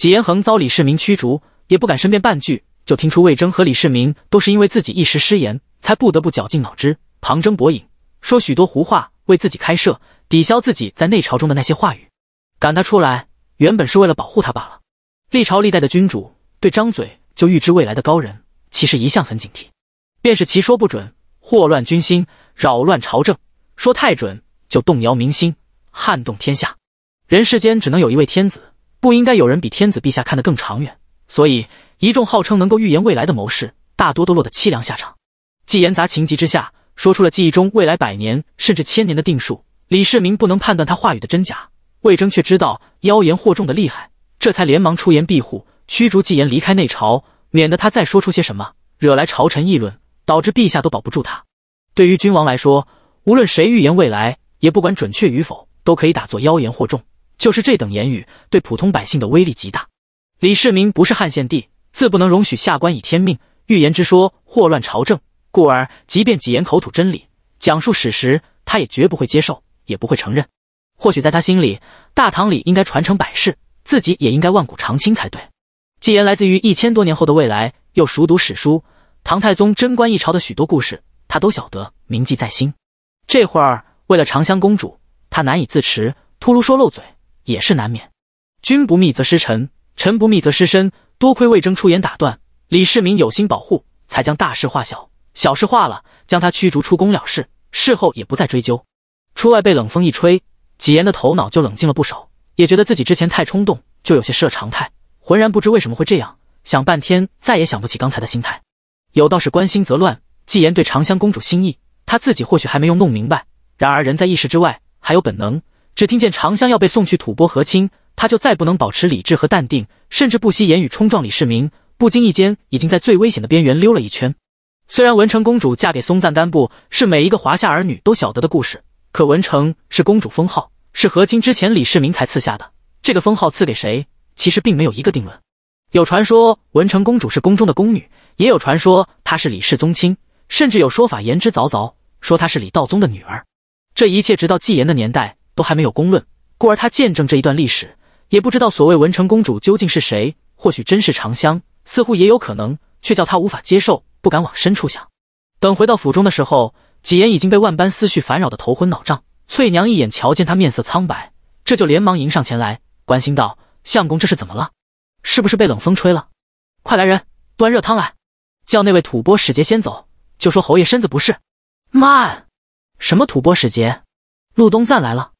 纪言衡遭李世民驱逐，也不敢申辩半句，就听出魏征和李世民都是因为自己一时失言，才不得不绞尽脑汁、旁征博引，说许多胡话为自己开设，抵消自己在内朝中的那些话语。赶他出来，原本是为了保护他罢了。历朝历代的君主对张嘴就预知未来的高人，其实一向很警惕，便是其说不准，祸乱军心，扰乱朝政；说太准，就动摇民心，撼动天下。人世间只能有一位天子。不应该有人比天子陛下看得更长远，所以一众号称能够预言未来的谋士，大多都落得凄凉下场。纪言杂情急之下，说出了记忆中未来百年甚至千年的定数。李世民不能判断他话语的真假，魏征却知道妖言惑众的厉害，这才连忙出言庇护，驱逐纪言离开内朝，免得他再说出些什么，惹来朝臣议论，导致陛下都保不住他。对于君王来说，无论谁预言未来，也不管准确与否，都可以打作妖言惑众。就是这等言语，对普通百姓的威力极大。李世民不是汉献帝，自不能容许下官以天命预言之说祸乱朝政，故而即便几言口吐真理，讲述史实，他也绝不会接受，也不会承认。或许在他心里，大唐里应该传承百世，自己也应该万古长青才对。既然来自于一千多年后的未来，又熟读史书，唐太宗贞观一朝的许多故事，他都晓得，铭记在心。这会儿为了长香公主，他难以自持，突如说漏嘴。也是难免，君不密则失臣，臣不密则失身。多亏魏征出言打断，李世民有心保护，才将大事化小，小事化了，将他驱逐出宫了事，事后也不再追究。出外被冷风一吹，纪言的头脑就冷静了不少，也觉得自己之前太冲动，就有些失了常态，浑然不知为什么会这样。想半天，再也想不起刚才的心态。有道是关心则乱，纪言对长香公主心意，他自己或许还没有弄明白。然而人在意识之外，还有本能。只听见长香要被送去吐蕃和亲，他就再不能保持理智和淡定，甚至不惜言语冲撞李世民。不经意间，已经在最危险的边缘溜了一圈。虽然文成公主嫁给松赞干布是每一个华夏儿女都晓得的故事，可文成是公主封号，是和亲之前李世民才赐下的。这个封号赐给谁，其实并没有一个定论。有传说文成公主是宫中的宫女，也有传说她是李氏宗亲，甚至有说法言之凿凿说她是李道宗的女儿。这一切直到纪言的年代。都还没有公论，故而他见证这一段历史，也不知道所谓文成公主究竟是谁。或许真是长香，似乎也有可能，却叫他无法接受，不敢往深处想。等回到府中的时候，几言已经被万般思绪烦扰的头昏脑胀。翠娘一眼瞧见他面色苍白，这就连忙迎上前来，关心道：“相公这是怎么了？是不是被冷风吹了？快来人，端热汤来！叫那位吐蕃使节先走，就说侯爷身子不适。”慢，什么吐蕃使节？陆东赞来了。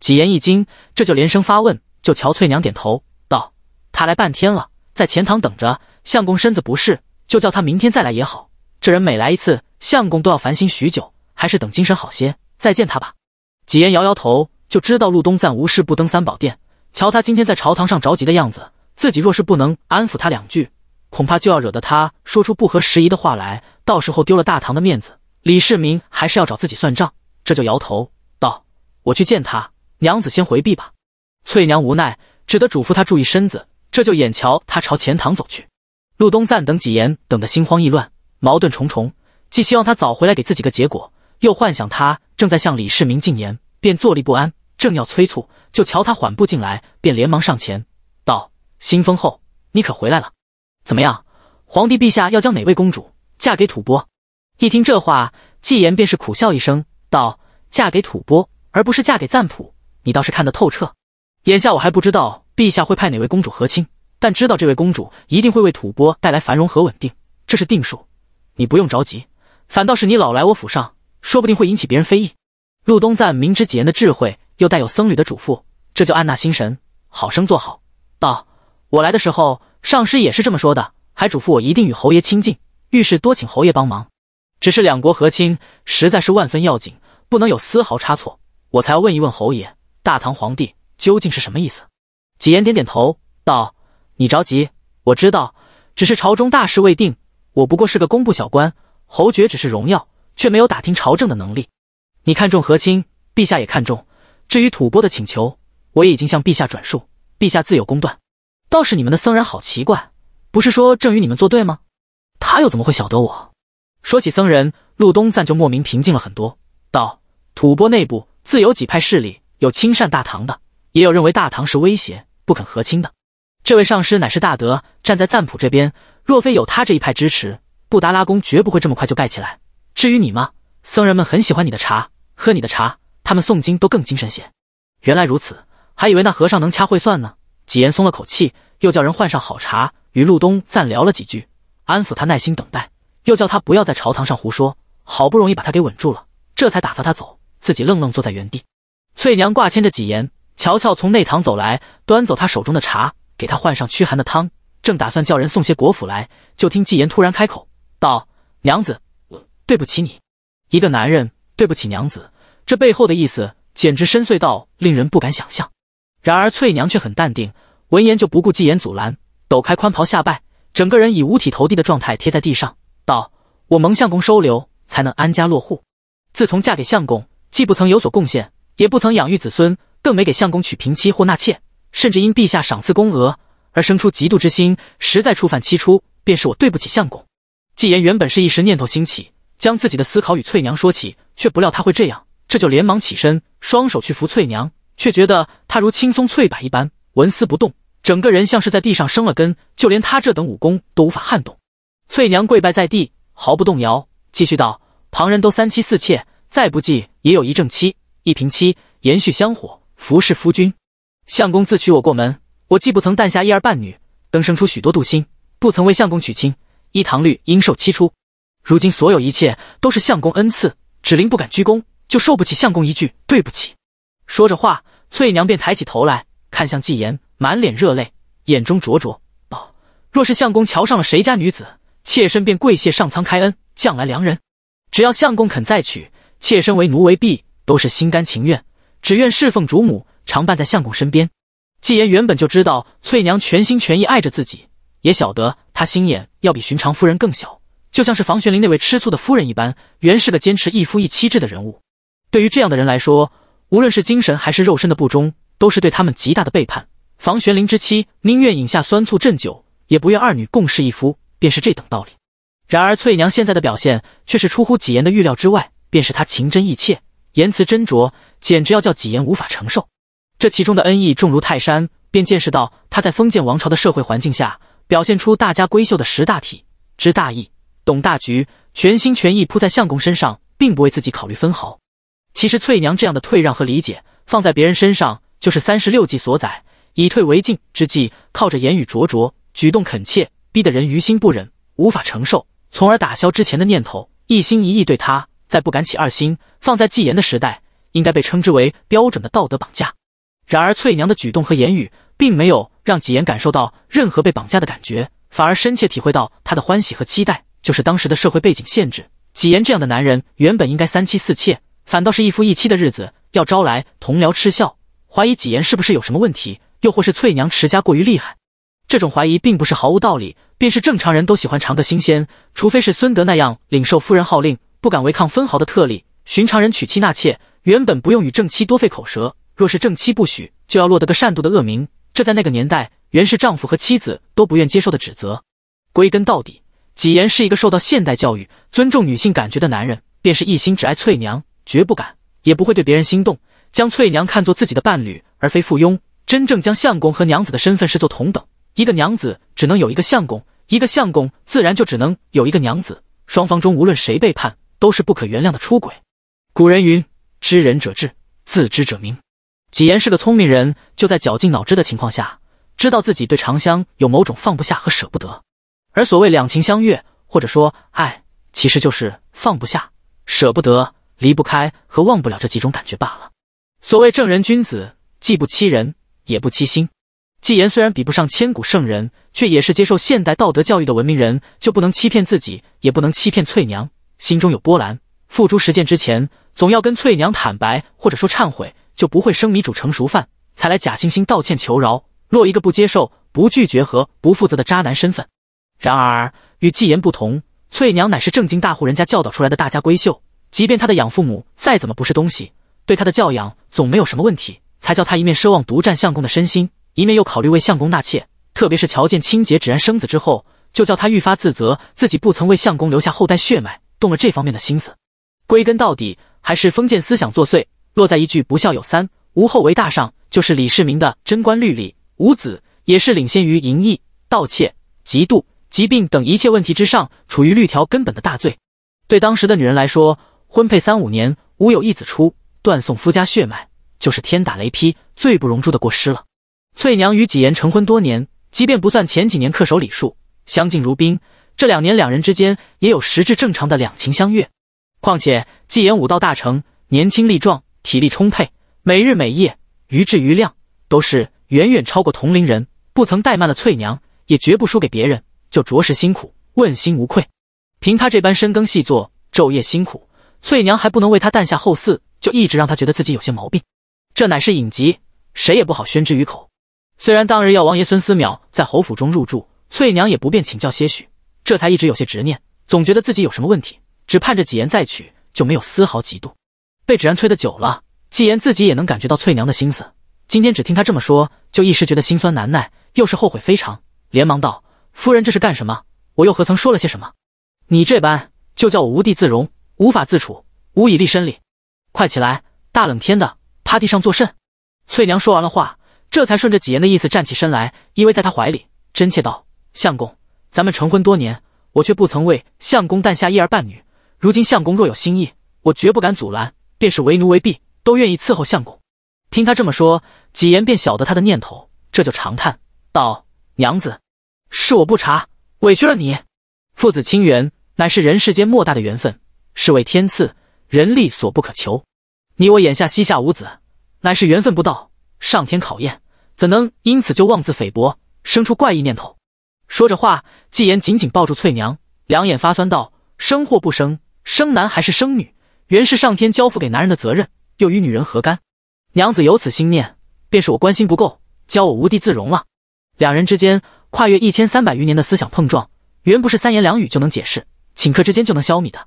几言一惊，这就连声发问。就乔翠娘点头道：“他来半天了，在前堂等着。相公身子不适，就叫他明天再来也好。这人每来一次，相公都要烦心许久，还是等精神好些再见他吧。”几言摇摇头，就知道陆东赞无事不登三宝殿。瞧他今天在朝堂上着急的样子，自己若是不能安抚他两句，恐怕就要惹得他说出不合时宜的话来，到时候丢了大唐的面子，李世民还是要找自己算账。这就摇头道：“我去见他。”娘子，先回避吧。翠娘无奈，只得嘱咐她注意身子，这就眼瞧她朝前堂走去。陆东赞等几言等得心慌意乱，矛盾重重，既希望他早回来给自己个结果，又幻想他正在向李世民进言，便坐立不安。正要催促，就瞧他缓步进来，便连忙上前道：“新封后，你可回来了？怎么样，皇帝陛下要将哪位公主嫁给吐蕃？”一听这话，纪言便是苦笑一声道：“嫁给吐蕃，而不是嫁给赞普。”你倒是看得透彻，眼下我还不知道陛下会派哪位公主和亲，但知道这位公主一定会为吐蕃带来繁荣和稳定，这是定数。你不用着急，反倒是你老来我府上，说不定会引起别人非议。陆东赞明知己言的智慧，又带有僧侣的嘱咐，这就按捺心神，好生坐好。道我来的时候，上师也是这么说的，还嘱咐我一定与侯爷亲近，遇事多请侯爷帮忙。只是两国和亲实在是万分要紧，不能有丝毫差错，我才要问一问侯爷。大唐皇帝究竟是什么意思？几言点点头道：“你着急，我知道，只是朝中大事未定，我不过是个工部小官，侯爵只是荣耀，却没有打听朝政的能力。你看中和亲，陛下也看中，至于吐蕃的请求，我也已经向陛下转述，陛下自有公断。倒是你们的僧人好奇怪，不是说正与你们作对吗？他又怎么会晓得我？”说起僧人，陆东赞就莫名平静了很多，道：“吐蕃内部自有几派势力。”有亲善大唐的，也有认为大唐是威胁不肯和亲的。这位上师乃是大德，站在赞普这边。若非有他这一派支持，布达拉宫绝不会这么快就盖起来。至于你吗？僧人们很喜欢你的茶，喝你的茶，他们诵经都更精神些。原来如此，还以为那和尚能掐会算呢。几言松了口气，又叫人换上好茶，与路东赞聊了几句，安抚他耐心等待，又叫他不要在朝堂上胡说。好不容易把他给稳住了，这才打发他走，自己愣愣坐在原地。翠娘挂牵着纪言，乔乔从内堂走来，端走她手中的茶，给她换上驱寒的汤，正打算叫人送些果脯来，就听纪言突然开口道：“娘子，对不起你，一个男人对不起娘子，这背后的意思简直深邃到令人不敢想象。”然而翠娘却很淡定，闻言就不顾纪言阻拦，抖开宽袍下拜，整个人以五体投地的状态贴在地上，道：“我蒙相公收留，才能安家落户。自从嫁给相公，既不曾有所贡献。”也不曾养育子孙，更没给相公娶平妻或纳妾，甚至因陛下赏赐宫娥而生出嫉妒之心，实在触犯七出，便是我对不起相公。纪言原本是一时念头兴起，将自己的思考与翠娘说起，却不料她会这样，这就连忙起身，双手去扶翠娘，却觉得她如青松翠柏一般纹丝不动，整个人像是在地上生了根，就连他这等武功都无法撼动。翠娘跪拜在地，毫不动摇，继续道：“旁人都三妻四妾，再不济也有一正妻。”一平七，延续香火，服侍夫君。相公自娶我过门，我既不曾诞下一儿半女，更生出许多妒心，不曾为相公娶亲。依唐律应受七出。如今所有一切都是相公恩赐，芷玲不敢鞠躬，就受不起相公一句对不起。说着话，翠娘便抬起头来看向纪言，满脸热泪，眼中灼灼道：“若是相公瞧上了谁家女子，妾身便跪谢上苍开恩，将来良人。只要相公肯再娶，妾身为奴为婢。”都是心甘情愿，只愿侍奉主母，常伴在相公身边。纪言原本就知道翠娘全心全意爱着自己，也晓得她心眼要比寻常夫人更小，就像是房玄龄那位吃醋的夫人一般，原是个坚持一夫一妻制的人物。对于这样的人来说，无论是精神还是肉身的不忠，都是对他们极大的背叛。房玄龄之妻宁愿饮下酸醋鸩酒，也不愿二女共侍一夫，便是这等道理。然而翠娘现在的表现却是出乎纪言的预料之外，便是她情真意切。言辞斟酌，简直要叫几言无法承受。这其中的恩义重如泰山，便见识到他在封建王朝的社会环境下，表现出大家闺秀的识大体、知大义、懂大局，全心全意扑在相公身上，并不为自己考虑分毫。其实翠娘这样的退让和理解，放在别人身上，就是三十六计所载“以退为进”之计，靠着言语灼灼、举动恳切，逼得人于心不忍，无法承受，从而打消之前的念头，一心一意对她。在不敢起二心，放在纪言的时代，应该被称之为标准的道德绑架。然而，翠娘的举动和言语，并没有让纪言感受到任何被绑架的感觉，反而深切体会到她的欢喜和期待。就是当时的社会背景限制，纪言这样的男人原本应该三妻四妾，反倒是一夫一妻的日子，要招来同僚嗤笑，怀疑纪言是不是有什么问题，又或是翠娘持家过于厉害。这种怀疑并不是毫无道理，便是正常人都喜欢尝个新鲜，除非是孙德那样领受夫人号令。不敢违抗分毫的特例，寻常人娶妻纳妾，原本不用与正妻多费口舌。若是正妻不许，就要落得个善妒的恶名。这在那个年代，原是丈夫和妻子都不愿接受的指责。归根到底，纪言是一个受到现代教育、尊重女性感觉的男人，便是一心只爱翠娘，绝不敢也不会对别人心动，将翠娘看作自己的伴侣而非附庸，真正将相公和娘子的身份视作同等。一个娘子只能有一个相公，一个相公自然就只能有一个娘子。双方中无论谁背叛。都是不可原谅的出轨。古人云：“知人者智，自知者明。”纪言是个聪明人，就在绞尽脑汁的情况下，知道自己对长香有某种放不下和舍不得。而所谓两情相悦，或者说爱，其实就是放不下、舍不得、离不开和忘不了这几种感觉罢了。所谓正人君子，既不欺人，也不欺心。纪言虽然比不上千古圣人，却也是接受现代道德教育的文明人，就不能欺骗自己，也不能欺骗翠娘。心中有波澜，付诸实践之前，总要跟翠娘坦白或者说忏悔，就不会生米煮成熟饭，才来假惺惺道歉求饶。落一个不接受、不拒绝和不负责的渣男身份。然而与纪言不同，翠娘乃是正经大户人家教导出来的大家闺秀，即便她的养父母再怎么不是东西，对她的教养总没有什么问题，才叫她一面奢望独占相公的身心，一面又考虑为相公纳妾。特别是瞧见清姐只然生子之后，就叫她愈发自责自己不曾为相公留下后代血脉。动了这方面的心思，归根到底还是封建思想作祟。落在一句“不孝有三，无后为大”上，就是李世民的《贞观律》里，无子也是领先于淫逸、盗窃、嫉妒、疾病等一切问题之上，处于律条根本的大罪。对当时的女人来说，婚配三五年无有一子出，断送夫家血脉，就是天打雷劈、罪不容诛的过失了。翠娘与几言成婚多年，即便不算前几年恪守礼数、相敬如宾。这两年，两人之间也有实质正常的两情相悦。况且纪言武道大成，年轻力壮，体力充沛，每日每夜，于质于量，都是远远超过同龄人，不曾怠慢了翠娘，也绝不输给别人，就着实辛苦，问心无愧。凭他这般深耕细作，昼夜辛苦，翠娘还不能为他诞下后嗣，就一直让他觉得自己有些毛病。这乃是隐疾，谁也不好宣之于口。虽然当日药王爷孙思邈在侯府中入住，翠娘也不便请教些许。这才一直有些执念，总觉得自己有什么问题，只盼着纪言再娶，就没有丝毫嫉妒。被芷然催得久了，纪言自己也能感觉到翠娘的心思。今天只听她这么说，就一时觉得心酸难耐，又是后悔非常，连忙道：“夫人这是干什么？我又何曾说了些什么？你这般就叫我无地自容，无法自处，无以立身理。快起来，大冷天的趴地上作甚？”翠娘说完了话，这才顺着纪言的意思站起身来，依偎在他怀里，真切道：“相公。”咱们成婚多年，我却不曾为相公诞下一儿半女。如今相公若有心意，我绝不敢阻拦，便是为奴为婢，都愿意伺候相公。听他这么说，几言便晓得他的念头，这就长叹道：“娘子，是我不查，委屈了你。父子亲缘，乃是人世间莫大的缘分，是为天赐，人力所不可求。你我眼下膝下无子，乃是缘分不到，上天考验，怎能因此就妄自菲薄，生出怪异念头？”说着话，纪言紧紧抱住翠娘，两眼发酸道：“生或不生，生男还是生女，原是上天交付给男人的责任，又与女人何干？娘子有此心念，便是我关心不够，教我无地自容了。”两人之间跨越一千三百余年的思想碰撞，原不是三言两语就能解释，顷刻之间就能消弭的。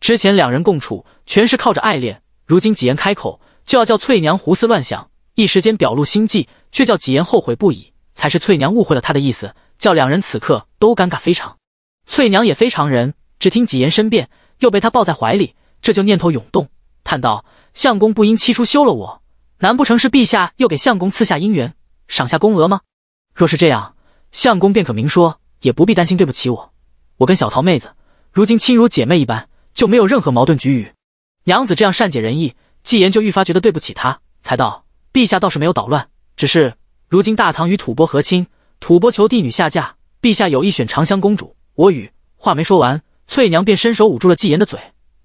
之前两人共处，全是靠着爱恋；如今纪言开口，就要叫翠娘胡思乱想，一时间表露心迹，却叫纪言后悔不已。才是翠娘误会了他的意思。叫两人此刻都尴尬非常，翠娘也非常人，只听纪言申辩，又被他抱在怀里，这就念头涌动，叹道：“相公不因七出休了我，难不成是陛下又给相公赐下姻缘，赏下宫娥吗？若是这样，相公便可明说，也不必担心对不起我。我跟小桃妹子如今亲如姐妹一般，就没有任何矛盾局龉。娘子这样善解人意，纪言就愈发觉得对不起她，才道：‘陛下倒是没有捣乱，只是如今大唐与吐蕃和亲。’”吐蕃求帝女下嫁，陛下有意选长香公主。我与……话没说完，翠娘便伸手捂住了纪言的嘴，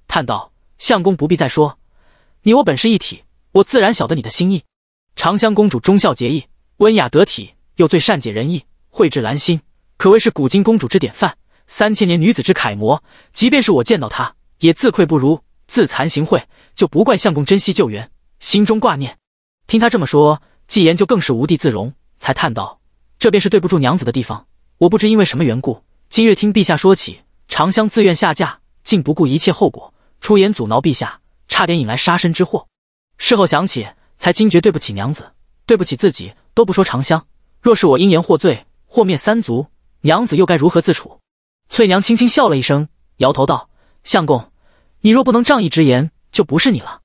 叹道：“相公不必再说，你我本是一体，我自然晓得你的心意。长香公主忠孝节义，温雅得体，又最善解人意，蕙质兰心，可谓是古今公主之典范，三千年女子之楷模。即便是我见到她，也自愧不如，自惭形秽，就不怪相公珍惜救援，心中挂念。”听她这么说，纪言就更是无地自容，才叹道。这便是对不住娘子的地方。我不知因为什么缘故，今日听陛下说起，长香自愿下嫁，竟不顾一切后果，出言阻挠陛下，差点引来杀身之祸。事后想起，才惊觉对不起娘子，对不起自己。都不说长香，若是我因言获罪，祸灭三族，娘子又该如何自处？翠娘轻轻笑了一声，摇头道：“相公，你若不能仗义直言，就不是你了。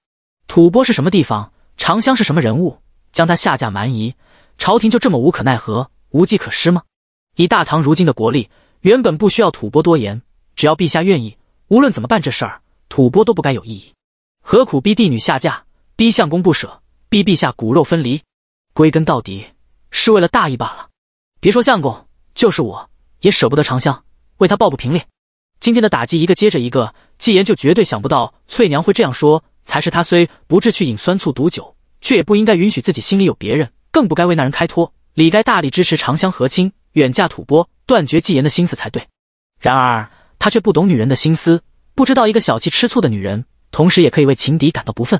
吐蕃是什么地方？长香是什么人物？将她下嫁蛮夷，朝廷就这么无可奈何？”无计可施吗？以大唐如今的国力，原本不需要吐蕃多言。只要陛下愿意，无论怎么办，这事儿吐蕃都不该有异议。何苦逼帝女下嫁，逼相公不舍，逼陛下骨肉分离？归根到底，是为了大义罢了。别说相公，就是我也舍不得长香，为他报不平哩。今天的打击一个接着一个，纪言就绝对想不到翠娘会这样说。才是他虽不至去饮酸醋毒酒，却也不应该允许自己心里有别人，更不该为那人开脱。李该大力支持长相和亲，远嫁吐蕃，断绝纪言的心思才对。然而他却不懂女人的心思，不知道一个小气吃醋的女人，同时也可以为情敌感到不忿。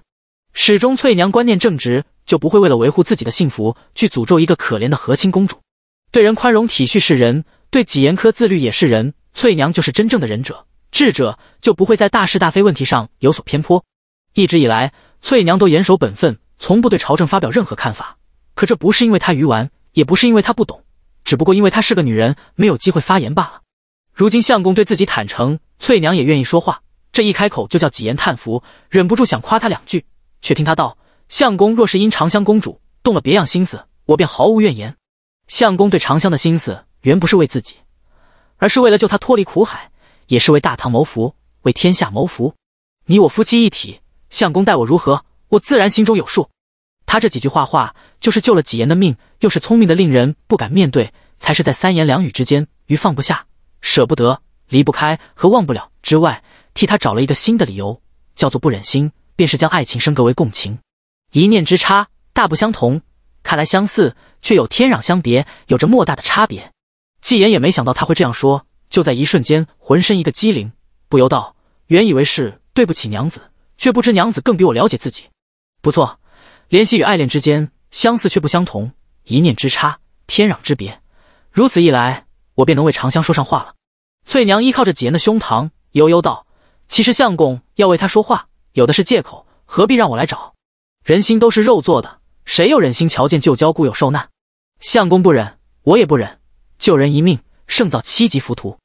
始终翠娘观念正直，就不会为了维护自己的幸福去诅咒一个可怜的和亲公主。对人宽容体恤是人，对己严苛自律也是人。翠娘就是真正的仁者智者，就不会在大是大非问题上有所偏颇。一直以来，翠娘都严守本分，从不对朝政发表任何看法。可这不是因为她愚顽。也不是因为她不懂，只不过因为她是个女人，没有机会发言罢了。如今相公对自己坦诚，翠娘也愿意说话，这一开口就叫几言叹服，忍不住想夸她两句，却听她道：“相公若是因长香公主动了别样心思，我便毫无怨言。相公对长香的心思，原不是为自己，而是为了救她脱离苦海，也是为大唐谋福，为天下谋福。你我夫妻一体，相公待我如何，我自然心中有数。”他这几句话话。就是救了纪言的命，又是聪明的，令人不敢面对，才是在三言两语之间，于放不下、舍不得、离不开和忘不了之外，替他找了一个新的理由，叫做不忍心，便是将爱情升格为共情。一念之差，大不相同。看来相似，却有天壤相别，有着莫大的差别。纪言也没想到他会这样说，就在一瞬间，浑身一个机灵，不由道：“原以为是对不起娘子，却不知娘子更比我了解自己。不错，怜惜与爱恋之间。”相似却不相同，一念之差，天壤之别。如此一来，我便能为长相说上话了。翠娘依靠着纪言的胸膛，悠悠道：“其实相公要为他说话，有的是借口，何必让我来找？人心都是肉做的，谁又忍心瞧见旧交故友受难？相公不忍，我也不忍。救人一命，胜造七级浮屠。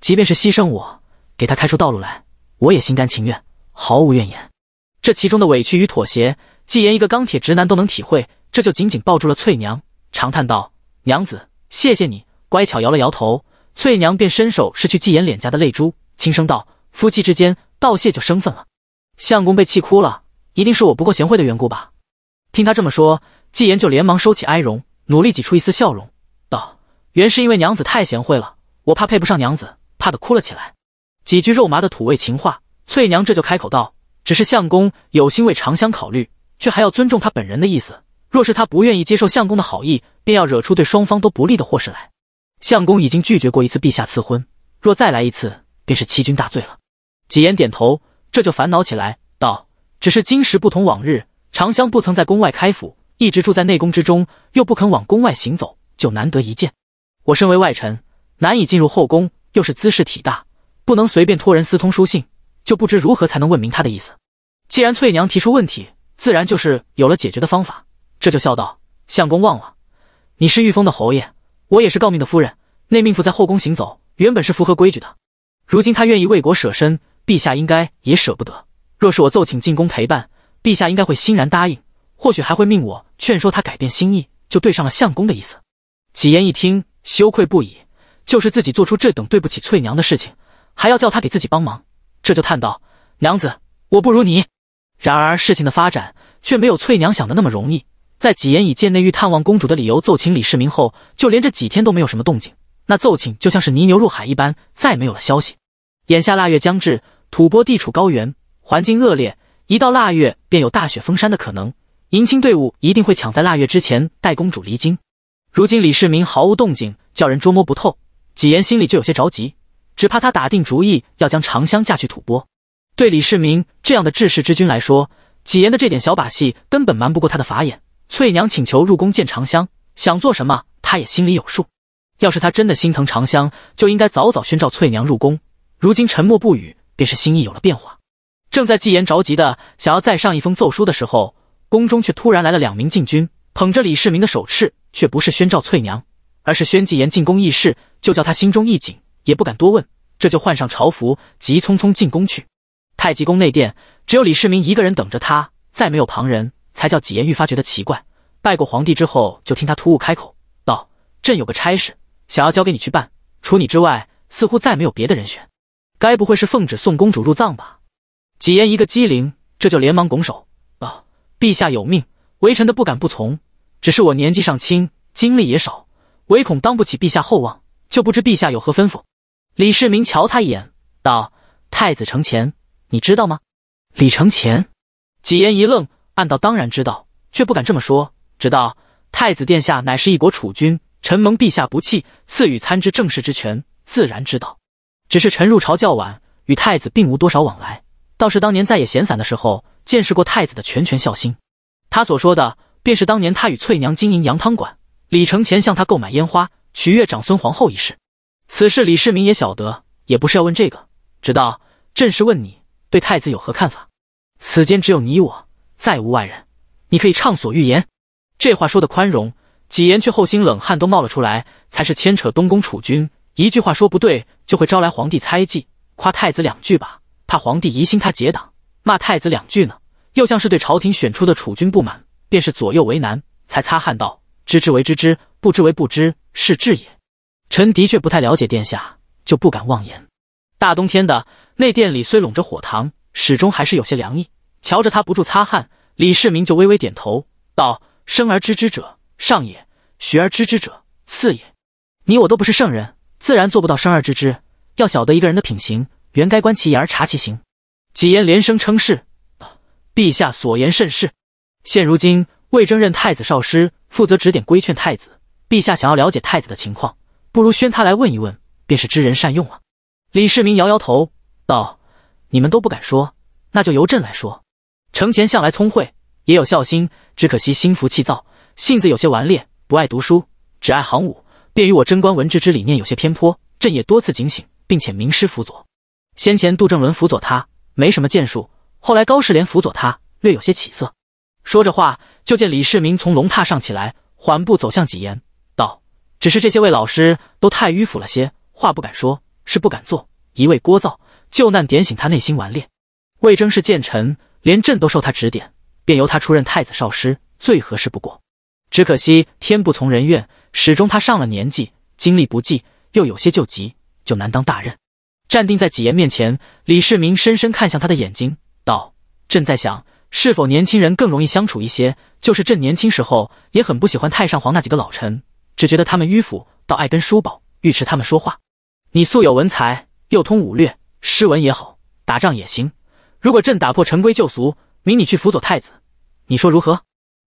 即便是牺牲我，给他开出道路来，我也心甘情愿，毫无怨言。这其中的委屈与妥协，纪言一个钢铁直男都能体会。”这就紧紧抱住了翠娘，长叹道：“娘子，谢谢你。”乖巧摇了摇头，翠娘便伸手拭去纪言脸颊的泪珠，轻声道：“夫妻之间道谢就生分了。”相公被气哭了，一定是我不够贤惠的缘故吧？听他这么说，纪言就连忙收起哀容，努力挤出一丝笑容，道：“原是因为娘子太贤惠了，我怕配不上娘子，怕的哭了起来。”几句肉麻的土味情话，翠娘这就开口道：“只是相公有心为长香考虑，却还要尊重他本人的意思。”若是他不愿意接受相公的好意，便要惹出对双方都不利的祸事来。相公已经拒绝过一次陛下赐婚，若再来一次，便是欺君大罪了。几言点头，这就烦恼起来，道：“只是今时不同往日，长香不曾在宫外开府，一直住在内宫之中，又不肯往宫外行走，就难得一见。我身为外臣，难以进入后宫，又是姿势体大，不能随便托人私通书信，就不知如何才能问明他的意思。既然翠娘提出问题，自然就是有了解决的方法。”这就笑道：“相公忘了，你是御封的侯爷，我也是诰命的夫人。那命妇在后宫行走，原本是符合规矩的。如今她愿意为国舍身，陛下应该也舍不得。若是我奏请进宫陪伴，陛下应该会欣然答应，或许还会命我劝说她改变心意，就对上了相公的意思。”几言一听，羞愧不已，就是自己做出这等对不起翠娘的事情，还要叫她给自己帮忙，这就叹道：“娘子，我不如你。”然而事情的发展却没有翠娘想的那么容易。在几言以见内欲探望公主的理由奏请李世民后，就连这几天都没有什么动静，那奏请就像是泥牛入海一般，再没有了消息。眼下腊月将至，吐蕃地处高原，环境恶劣，一到腊月便有大雪封山的可能，迎亲队伍一定会抢在腊月之前带公主离京。如今李世民毫无动静，叫人捉摸不透，几言心里就有些着急，只怕他打定主意要将长香嫁去吐蕃。对李世民这样的治世之君来说，几言的这点小把戏根本瞒不过他的法眼。翠娘请求入宫见长香，想做什么，她也心里有数。要是她真的心疼长香，就应该早早宣召翠娘入宫。如今沉默不语，便是心意有了变化。正在纪言着急的想要再上一封奏书的时候，宫中却突然来了两名禁军，捧着李世民的手敕，却不是宣召翠娘，而是宣纪言进宫议事，就叫他心中一紧，也不敢多问，这就换上朝服，急匆匆进宫去。太极宫内殿只有李世民一个人等着他，再没有旁人。才叫几言愈发觉得奇怪。拜过皇帝之后，就听他突兀开口道：“朕有个差事，想要交给你去办。除你之外，似乎再没有别的人选。该不会是奉旨送公主入葬吧？”几言一个机灵，这就连忙拱手啊，陛下有命，微臣的不敢不从。只是我年纪尚轻，经历也少，唯恐当不起陛下厚望。就不知陛下有何吩咐。”李世民瞧他一眼，道：“太子承乾，你知道吗？”李承乾，几言一愣。暗道当然知道，却不敢这么说。只道太子殿下乃是一国储君，臣蒙陛下不弃，赐予参知政事之权，自然知道。只是臣入朝较晚，与太子并无多少往来，倒是当年在野闲散的时候，见识过太子的拳拳孝心。他所说的，便是当年他与翠娘经营羊汤馆，李承乾向他购买烟花取悦长孙皇后一事。此事李世民也晓得，也不是要问这个，只道朕是问你对太子有何看法。此间只有你我。再无外人，你可以畅所欲言。这话说的宽容，几言却后心冷汗都冒了出来。才是牵扯东宫储君，一句话说不对，就会招来皇帝猜忌。夸太子两句吧，怕皇帝疑心他结党；骂太子两句呢，又像是对朝廷选出的储君不满，便是左右为难。才擦汗道：“知之为知之，不知为不知，是知也。臣的确不太了解殿下，就不敢妄言。”大冬天的，内殿里虽拢着火堂，始终还是有些凉意。瞧着他不住擦汗，李世民就微微点头道：“生而知之者上也，学而知之者次也。你我都不是圣人，自然做不到生而知之。要晓得一个人的品行，原该观其言而察其行。”几言连声称是。啊，陛下所言甚是。现如今，魏征任太子少师，负责指点规劝太子。陛下想要了解太子的情况，不如宣他来问一问，便是知人善用了。李世民摇摇头道：“你们都不敢说，那就由朕来说。”程前向来聪慧，也有孝心，只可惜心浮气躁，性子有些顽劣，不爱读书，只爱行武，便与我贞观文治之理念有些偏颇。朕也多次警醒，并且名师辅佐。先前杜正伦辅佐他，没什么建树；后来高士廉辅佐他，略有些起色。说着话，就见李世民从龙榻上起来，缓步走向几言，道：“只是这些位老师都太迂腐了些，话不敢说，是不敢做，一味聒噪，救难点醒他内心顽劣。魏征是谏臣。”连朕都受他指点，便由他出任太子少师最合适不过。只可惜天不从人愿，始终他上了年纪，精力不济，又有些旧疾，就难当大任。站定在几言面前，李世民深深看向他的眼睛，道：“朕在想，是否年轻人更容易相处一些？就是朕年轻时候，也很不喜欢太上皇那几个老臣，只觉得他们迂腐，倒爱跟叔宝、尉迟他们说话。你素有文才，又通武略，诗文也好，打仗也行。”如果朕打破陈规旧俗，明你去辅佐太子，你说如何？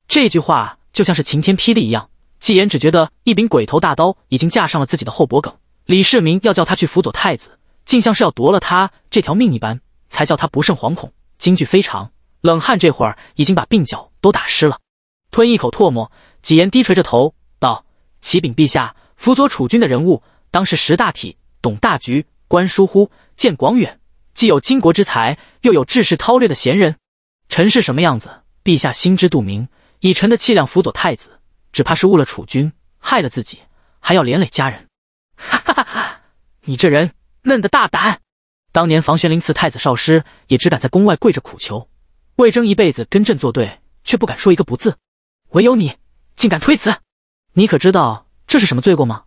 这句话就像是晴天霹雳一样。纪言只觉得一柄鬼头大刀已经架上了自己的后脖颈。李世民要叫他去辅佐太子，竟像是要夺了他这条命一般，才叫他不胜惶恐，惊惧非常，冷汗这会儿已经把鬓角都打湿了。吞一口唾沫，纪言低垂着头道：“启禀陛下，辅佐储君的人物，当是识大体、懂大局、观疏忽、见广远。”既有巾帼之才，又有治世韬略的贤人，臣是什么样子，陛下心知肚明。以臣的气量辅佐太子，只怕是误了储君，害了自己，还要连累家人。哈哈哈！哈你这人嫩的大胆。当年房玄龄赐太子少师，也只敢在宫外跪着苦求。魏征一辈子跟朕作对，却不敢说一个不字，唯有你，竟敢推辞。你可知道这是什么罪过吗？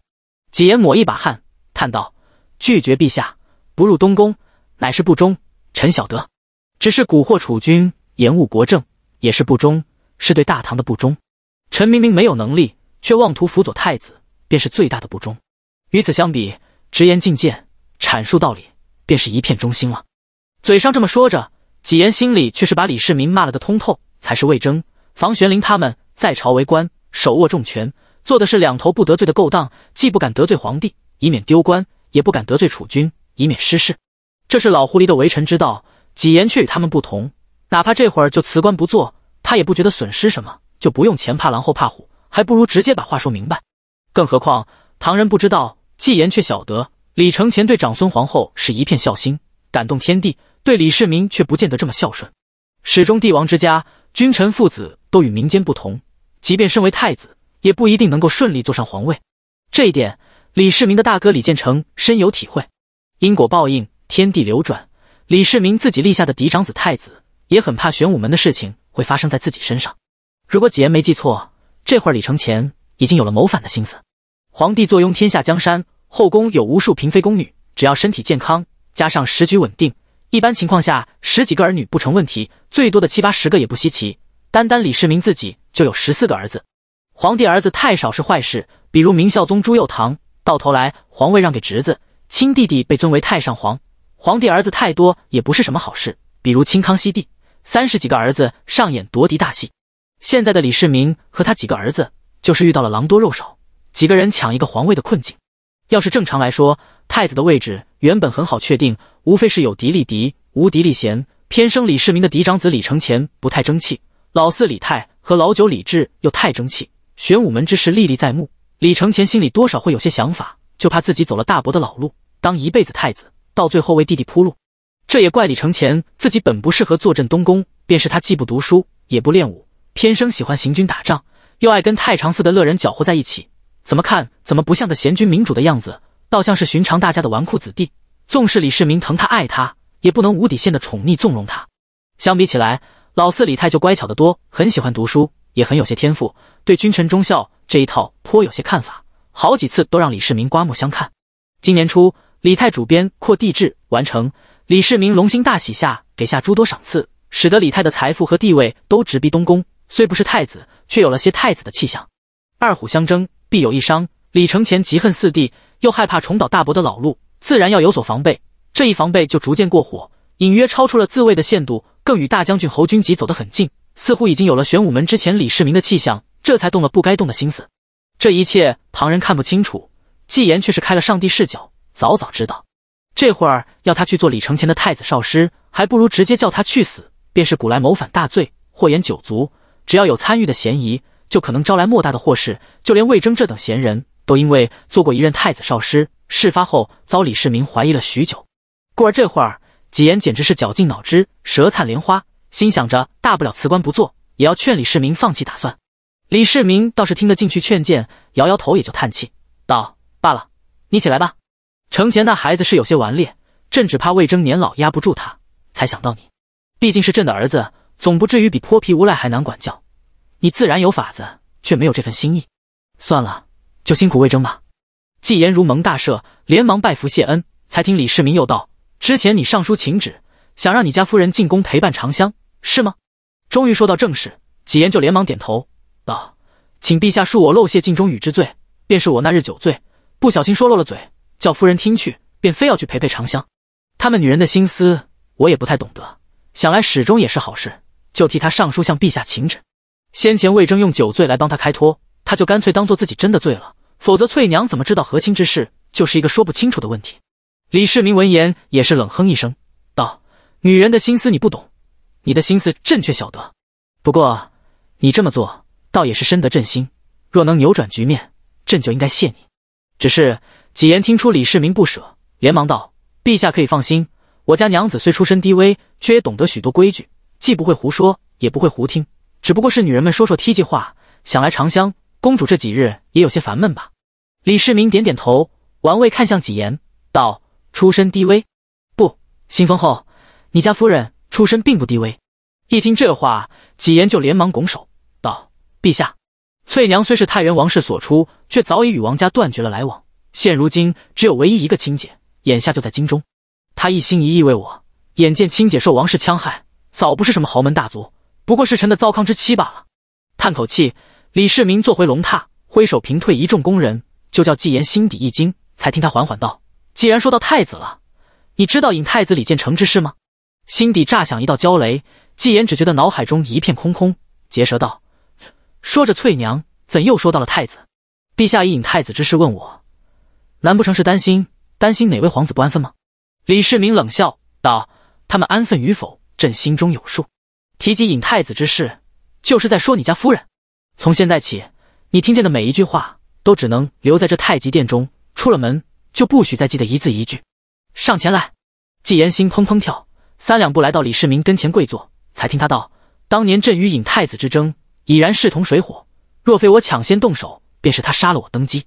几言抹一把汗，叹道：“拒绝陛下，不入东宫。”乃是不忠，臣晓得。只是蛊惑楚军，延误国政，也是不忠，是对大唐的不忠。臣明明没有能力，却妄图辅佐太子，便是最大的不忠。与此相比，直言进谏，阐述道理，便是一片忠心了。嘴上这么说着，几言心里却是把李世民骂了个通透。才是魏征、房玄龄他们在朝为官，手握重权，做的是两头不得罪的勾当，既不敢得罪皇帝，以免丢官，也不敢得罪楚军，以免失势。这是老狐狸的为臣之道，纪言却与他们不同。哪怕这会儿就辞官不做，他也不觉得损失什么，就不用前怕狼后怕虎，还不如直接把话说明白。更何况唐人不知道，纪言却晓得李承乾对长孙皇后是一片孝心，感动天地；对李世民却不见得这么孝顺。始终帝王之家，君臣父子都与民间不同，即便身为太子，也不一定能够顺利坐上皇位。这一点，李世民的大哥李建成深有体会。因果报应。天地流转，李世民自己立下的嫡长子太子也很怕玄武门的事情会发生在自己身上。如果几言没记错，这会儿李承乾已经有了谋反的心思。皇帝坐拥天下江山，后宫有无数嫔妃宫女，只要身体健康，加上时局稳定，一般情况下十几个儿女不成问题，最多的七八十个也不稀奇。单单李世民自己就有十四个儿子。皇帝儿子太少是坏事，比如明孝宗朱佑樘，到头来皇位让给侄子，亲弟弟被尊为太上皇。皇帝儿子太多也不是什么好事，比如清康熙帝三十几个儿子上演夺嫡大戏，现在的李世民和他几个儿子就是遇到了狼多肉少，几个人抢一个皇位的困境。要是正常来说，太子的位置原本很好确定，无非是有嫡立嫡，无嫡立贤。偏生李世民的嫡长子李承乾不太争气，老四李泰和老九李治又太争气，玄武门之事历历在目，李承乾心里多少会有些想法，就怕自己走了大伯的老路，当一辈子太子。到最后为弟弟铺路，这也怪李承乾自己本不适合坐镇东宫，便是他既不读书也不练武，偏生喜欢行军打仗，又爱跟太常寺的乐人搅和在一起，怎么看怎么不像个贤君明主的样子，倒像是寻常大家的纨绔子弟。纵使李世民疼他爱他，也不能无底线的宠溺纵容他。相比起来，老四李泰就乖巧得多，很喜欢读书，也很有些天赋，对君臣忠孝这一套颇有些看法，好几次都让李世民刮目相看。今年初。李泰主编《扩地志》完成，李世民龙心大喜下给下诸多赏赐，使得李泰的财富和地位都直逼东宫。虽不是太子，却有了些太子的气象。二虎相争，必有一伤。李承乾嫉恨四弟，又害怕重蹈大伯的老路，自然要有所防备。这一防备就逐渐过火，隐约超出了自卫的限度，更与大将军侯君集走得很近，似乎已经有了玄武门之前李世民的气象，这才动了不该动的心思。这一切旁人看不清楚，纪言却是开了上帝视角。早早知道，这会儿要他去做李承乾的太子少师，还不如直接叫他去死。便是古来谋反大罪，祸延九族，只要有参与的嫌疑，就可能招来莫大的祸事。就连魏征这等闲人，都因为做过一任太子少师，事发后遭李世民怀疑了许久。故而这会儿，几言简直是绞尽脑汁，舌灿莲花，心想着大不了辞官不做，也要劝李世民放弃打算。李世民倒是听得进去劝谏，摇摇头也就叹气道：“罢了，你起来吧。”程前那孩子是有些顽劣，朕只怕魏征年老压不住他，才想到你。毕竟是朕的儿子，总不至于比泼皮无赖还难管教。你自然有法子，却没有这份心意。算了，就辛苦魏征吧。纪言如蒙大赦，连忙拜服谢恩。才听李世民又道：“之前你上书请旨，想让你家夫人进宫陪伴长香，是吗？”终于说到正事，纪言就连忙点头道：“请陛下恕我漏泄晋中宇之罪，便是我那日酒醉，不小心说漏了嘴。”叫夫人听去，便非要去陪陪长香。他们女人的心思，我也不太懂得。想来始终也是好事，就替她上书向陛下请旨。先前魏征用酒醉来帮他开脱，他就干脆当做自己真的醉了。否则，翠娘怎么知道和亲之事就是一个说不清楚的问题？李世民闻言也是冷哼一声，道：“女人的心思你不懂，你的心思朕却晓得。不过你这么做，倒也是深得朕心。若能扭转局面，朕就应该谢你。只是……”几言听出李世民不舍，连忙道：“陛下可以放心，我家娘子虽出身低微，却也懂得许多规矩，既不会胡说，也不会胡听，只不过是女人们说说梯级话。想来长香公主这几日也有些烦闷吧？”李世民点点头，玩味看向几言，道：“出身低微？不，新封后，你家夫人出身并不低微。”一听这话，几言就连忙拱手道：“陛下，翠娘虽是太原王室所出，却早已与王家断绝了来往。”现如今只有唯一一个亲姐，眼下就在京中。他一心一意为我，眼见亲姐受王氏戕害，早不是什么豪门大族，不过是臣的糟糠之妻罢了。叹口气，李世民坐回龙榻，挥手平退一众宫人，就叫纪言心底一惊，才听他缓缓道：“既然说到太子了，你知道引太子李建成之事吗？”心底炸响一道焦雷，纪言只觉得脑海中一片空空，结舌道：“说着翠娘怎又说到了太子？陛下以引太子之事问我。”难不成是担心担心哪位皇子不安分吗？李世民冷笑道：“他们安分与否，朕心中有数。提及尹太子之事，就是在说你家夫人。从现在起，你听见的每一句话，都只能留在这太极殿中，出了门就不许再记得一字一句。”上前来，纪言心砰砰跳，三两步来到李世民跟前跪坐，才听他道：“当年朕与尹太子之争，已然势同水火。若非我抢先动手，便是他杀了我登基。”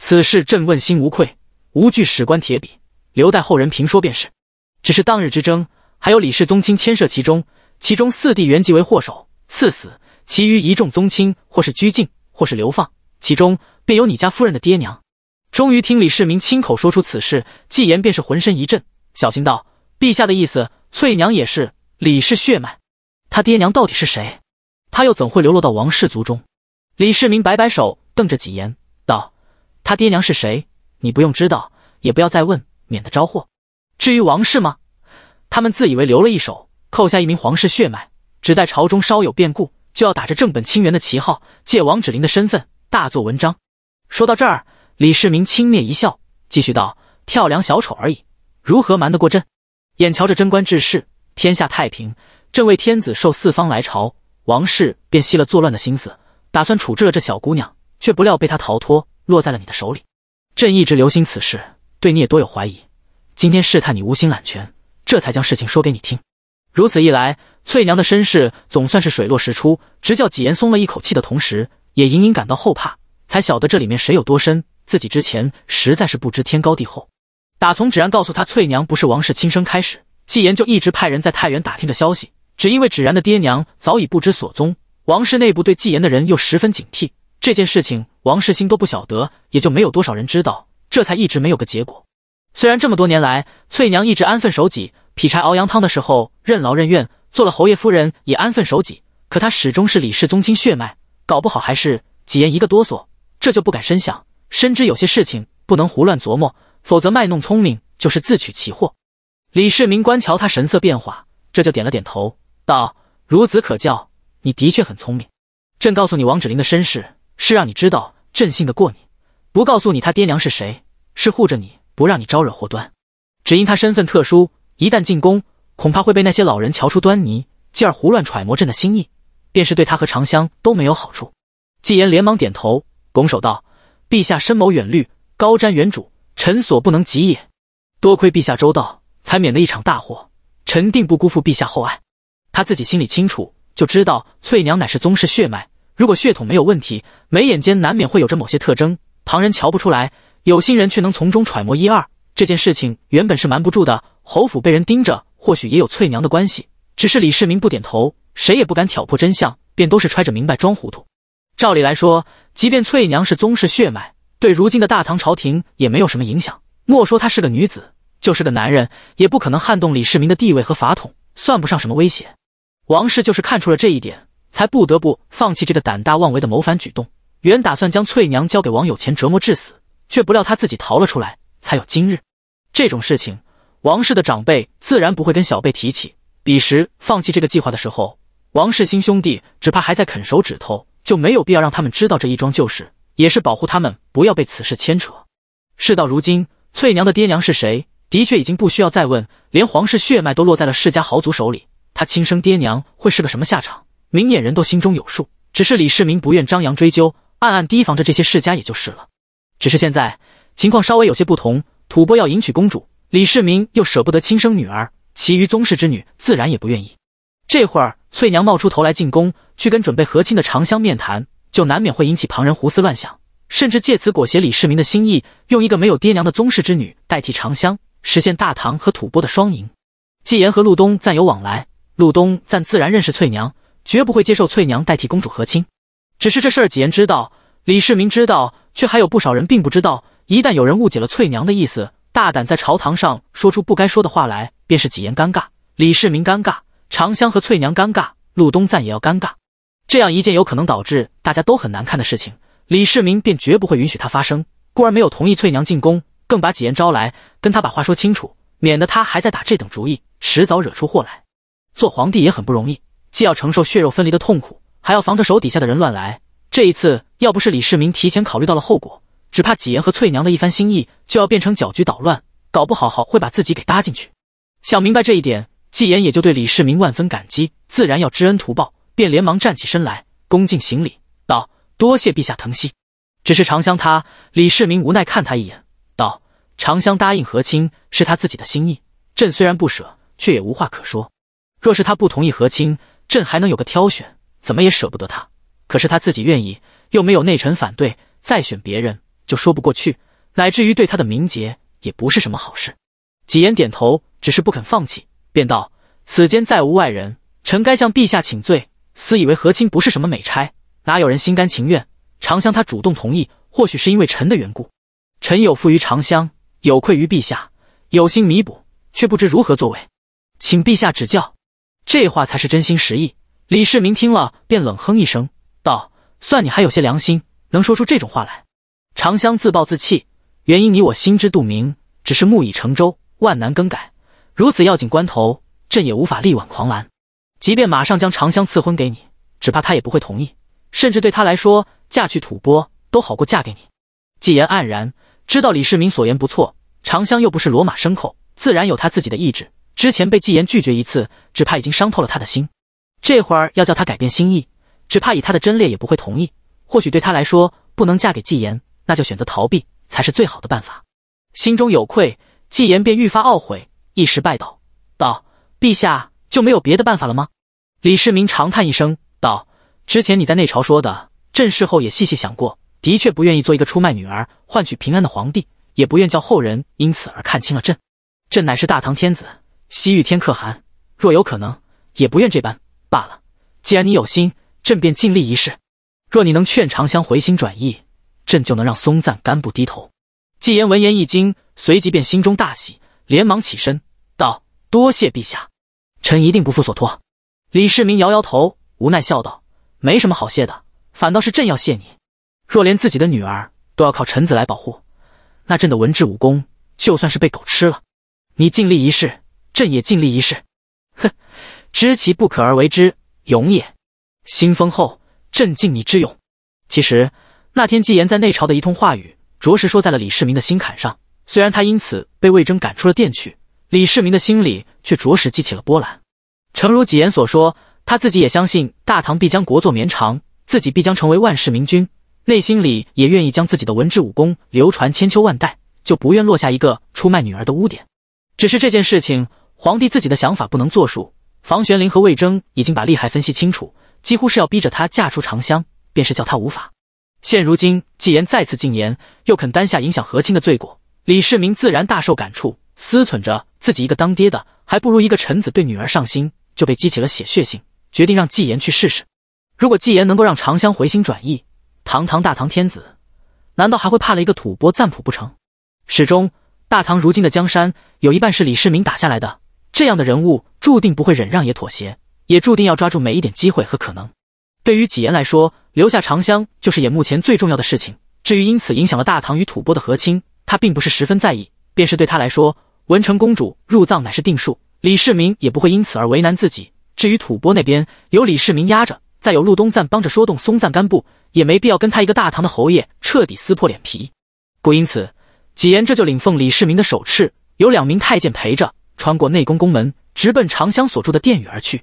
此事朕问心无愧，无惧史官铁笔，留待后人评说便是。只是当日之争，还有李氏宗亲牵涉其中，其中四弟原即为祸首，赐死；其余一众宗亲或是拘禁，或是流放，其中便有你家夫人的爹娘。终于听李世民亲口说出此事，纪言便是浑身一震，小心道：“陛下的意思，翠娘也是李氏血脉，他爹娘到底是谁？他又怎会流落到王氏族中？”李世民摆摆手，瞪着纪言。他爹娘是谁？你不用知道，也不要再问，免得招祸。至于王氏吗？他们自以为留了一手，扣下一名皇室血脉，只待朝中稍有变故，就要打着正本清源的旗号，借王芷林的身份大做文章。说到这儿，李世民轻蔑一笑，继续道：“跳梁小丑而已，如何瞒得过朕？眼瞧着贞观治世，天下太平，朕为天子受四方来朝，王氏便熄了作乱的心思，打算处置了这小姑娘，却不料被她逃脱。”落在了你的手里，朕一直留心此事，对你也多有怀疑。今天试探你无心揽权，这才将事情说给你听。如此一来，翠娘的身世总算是水落石出，直叫纪言松了一口气的同时，也隐隐感到后怕，才晓得这里面水有多深，自己之前实在是不知天高地厚。打从芷然告诉他翠娘不是王氏亲生开始，纪言就一直派人在太原打听着消息，只因为芷然的爹娘早已不知所踪，王氏内部对纪言的人又十分警惕，这件事情。王世兴都不晓得，也就没有多少人知道，这才一直没有个结果。虽然这么多年来，翠娘一直安分守己，劈柴熬羊汤的时候任劳任怨，做了侯爷夫人也安分守己，可她始终是李氏宗亲血脉，搞不好还是……几言一个哆嗦，这就不敢深想，深知有些事情不能胡乱琢磨，否则卖弄聪明就是自取其祸。李世民观瞧他神色变化，这就点了点头，道：“孺子可教，你的确很聪明。朕告诉你王芷玲的身世，是让你知道。”朕信得过你，不告诉你他爹娘是谁，是护着你不让你招惹祸端。只因他身份特殊，一旦进宫，恐怕会被那些老人瞧出端倪，继而胡乱揣摩朕的心意，便是对他和长香都没有好处。纪言连忙点头，拱手道：“陛下深谋远虑，高瞻远瞩，臣所不能及也。多亏陛下周到，才免得一场大祸。臣定不辜负陛下厚爱。”他自己心里清楚，就知道翠娘乃是宗室血脉。如果血统没有问题，眉眼间难免会有着某些特征，旁人瞧不出来，有心人却能从中揣摩一二。这件事情原本是瞒不住的，侯府被人盯着，或许也有翠娘的关系。只是李世民不点头，谁也不敢挑破真相，便都是揣着明白装糊涂。照理来说，即便翠娘是宗室血脉，对如今的大唐朝廷也没有什么影响。莫说她是个女子，就是个男人，也不可能撼动李世民的地位和法统，算不上什么威胁。王氏就是看出了这一点。才不得不放弃这个胆大妄为的谋反举动。原打算将翠娘交给王有钱折磨致死，却不料他自己逃了出来，才有今日。这种事情，王氏的长辈自然不会跟小辈提起。彼时放弃这个计划的时候，王氏亲兄弟只怕还在啃手指头，就没有必要让他们知道这一桩旧事，也是保护他们不要被此事牵扯。事到如今，翠娘的爹娘是谁，的确已经不需要再问。连皇室血脉都落在了世家豪族手里，他亲生爹娘会是个什么下场？明眼人都心中有数，只是李世民不愿张扬追究，暗暗提防着这些世家也就是了。只是现在情况稍微有些不同，吐蕃要迎娶公主，李世民又舍不得亲生女儿，其余宗室之女自然也不愿意。这会儿翠娘冒出头来进宫，去跟准备和亲的长香面谈，就难免会引起旁人胡思乱想，甚至借此裹挟李世民的心意，用一个没有爹娘的宗室之女代替长香，实现大唐和吐蕃的双赢。纪言和陆东暂有往来，陆东暂自然认识翠娘。绝不会接受翠娘代替公主和亲，只是这事儿几言知道，李世民知道，却还有不少人并不知道。一旦有人误解了翠娘的意思，大胆在朝堂上说出不该说的话来，便是几言尴尬，李世民尴尬，长香和翠娘尴尬，陆东赞也要尴尬。这样一件有可能导致大家都很难看的事情，李世民便绝不会允许它发生，故而没有同意翠娘进宫，更把几言招来，跟他把话说清楚，免得他还在打这等主意，迟早惹出祸来。做皇帝也很不容易。既要承受血肉分离的痛苦，还要防着手底下的人乱来。这一次，要不是李世民提前考虑到了后果，只怕纪言和翠娘的一番心意就要变成搅局捣乱，搞不好会把自己给搭进去。想明白这一点，纪言也就对李世民万分感激，自然要知恩图报，便连忙站起身来，恭敬行礼道：“多谢陛下疼惜。”只是长香他，李世民无奈看他一眼，道：“长香答应和亲是他自己的心意，朕虽然不舍，却也无话可说。若是他不同意和亲，”朕还能有个挑选，怎么也舍不得他。可是他自己愿意，又没有内臣反对，再选别人就说不过去，乃至于对他的名节也不是什么好事。几言点头，只是不肯放弃，便道：“此间再无外人，臣该向陛下请罪。私以为和亲不是什么美差，哪有人心甘情愿？长香他主动同意，或许是因为臣的缘故。臣有负于长香，有愧于陛下，有心弥补，却不知如何作为，请陛下指教。”这话才是真心实意。李世民听了，便冷哼一声，道：“算你还有些良心，能说出这种话来。”长香自暴自弃，原因你我心知肚明，只是木已成舟，万难更改。如此要紧关头，朕也无法力挽狂澜。即便马上将长香赐婚给你，只怕他也不会同意，甚至对他来说，嫁去吐蕃都好过嫁给你。纪言黯然，知道李世民所言不错，长香又不是罗马牲口，自然有他自己的意志。之前被纪言拒绝一次，只怕已经伤透了他的心。这会儿要叫他改变心意，只怕以他的贞烈也不会同意。或许对他来说，不能嫁给纪言，那就选择逃避才是最好的办法。心中有愧，纪言便愈发懊悔，一时拜倒，道陛下就没有别的办法了吗？”李世民长叹一声道：“之前你在内朝说的，朕事后也细细想过，的确不愿意做一个出卖女儿换取平安的皇帝，也不愿叫后人因此而看清了朕。朕乃是大唐天子。”西域天可汗，若有可能，也不愿这般罢了。既然你有心，朕便尽力一试。若你能劝长香回心转意，朕就能让松赞干布低头。纪言闻言一惊，随即便心中大喜，连忙起身道：“多谢陛下，臣一定不负所托。”李世民摇摇头，无奈笑道：“没什么好谢的，反倒是朕要谢你。若连自己的女儿都要靠臣子来保护，那朕的文治武功就算是被狗吃了。你尽力一试。”朕也尽力一试，哼，知其不可而为之，勇也。新封后，朕敬你之勇。其实那天纪言在内朝的一通话语，着实说在了李世民的心坎上。虽然他因此被魏征赶出了殿去，李世民的心里却着实激起了波澜。诚如纪言所说，他自己也相信大唐必将国祚绵长，自己必将成为万世明君，内心里也愿意将自己的文治武功流传千秋万代，就不愿落下一个出卖女儿的污点。只是这件事情。皇帝自己的想法不能作数，房玄龄和魏征已经把利害分析清楚，几乎是要逼着他嫁出长香，便是叫他无法。现如今纪言再次进言，又肯担下影响和亲的罪过，李世民自然大受感触，思忖着自己一个当爹的，还不如一个臣子对女儿上心，就被激起了血性，决定让纪言去试试。如果纪言能够让长香回心转意，堂堂大唐天子，难道还会怕了一个吐蕃赞普不成？始终，大唐如今的江山有一半是李世民打下来的。这样的人物注定不会忍让也妥协，也注定要抓住每一点机会和可能。对于纪言来说，留下长香就是也目前最重要的事情。至于因此影响了大唐与吐蕃的和亲，他并不是十分在意。便是对他来说，文成公主入藏乃是定数，李世民也不会因此而为难自己。至于吐蕃那边，有李世民压着，再有陆东赞帮着说动松赞干布，也没必要跟他一个大唐的侯爷彻底撕破脸皮。故因此，纪言这就领奉李世民的手敕，有两名太监陪着。穿过内宫宫门，直奔长香所住的殿宇而去。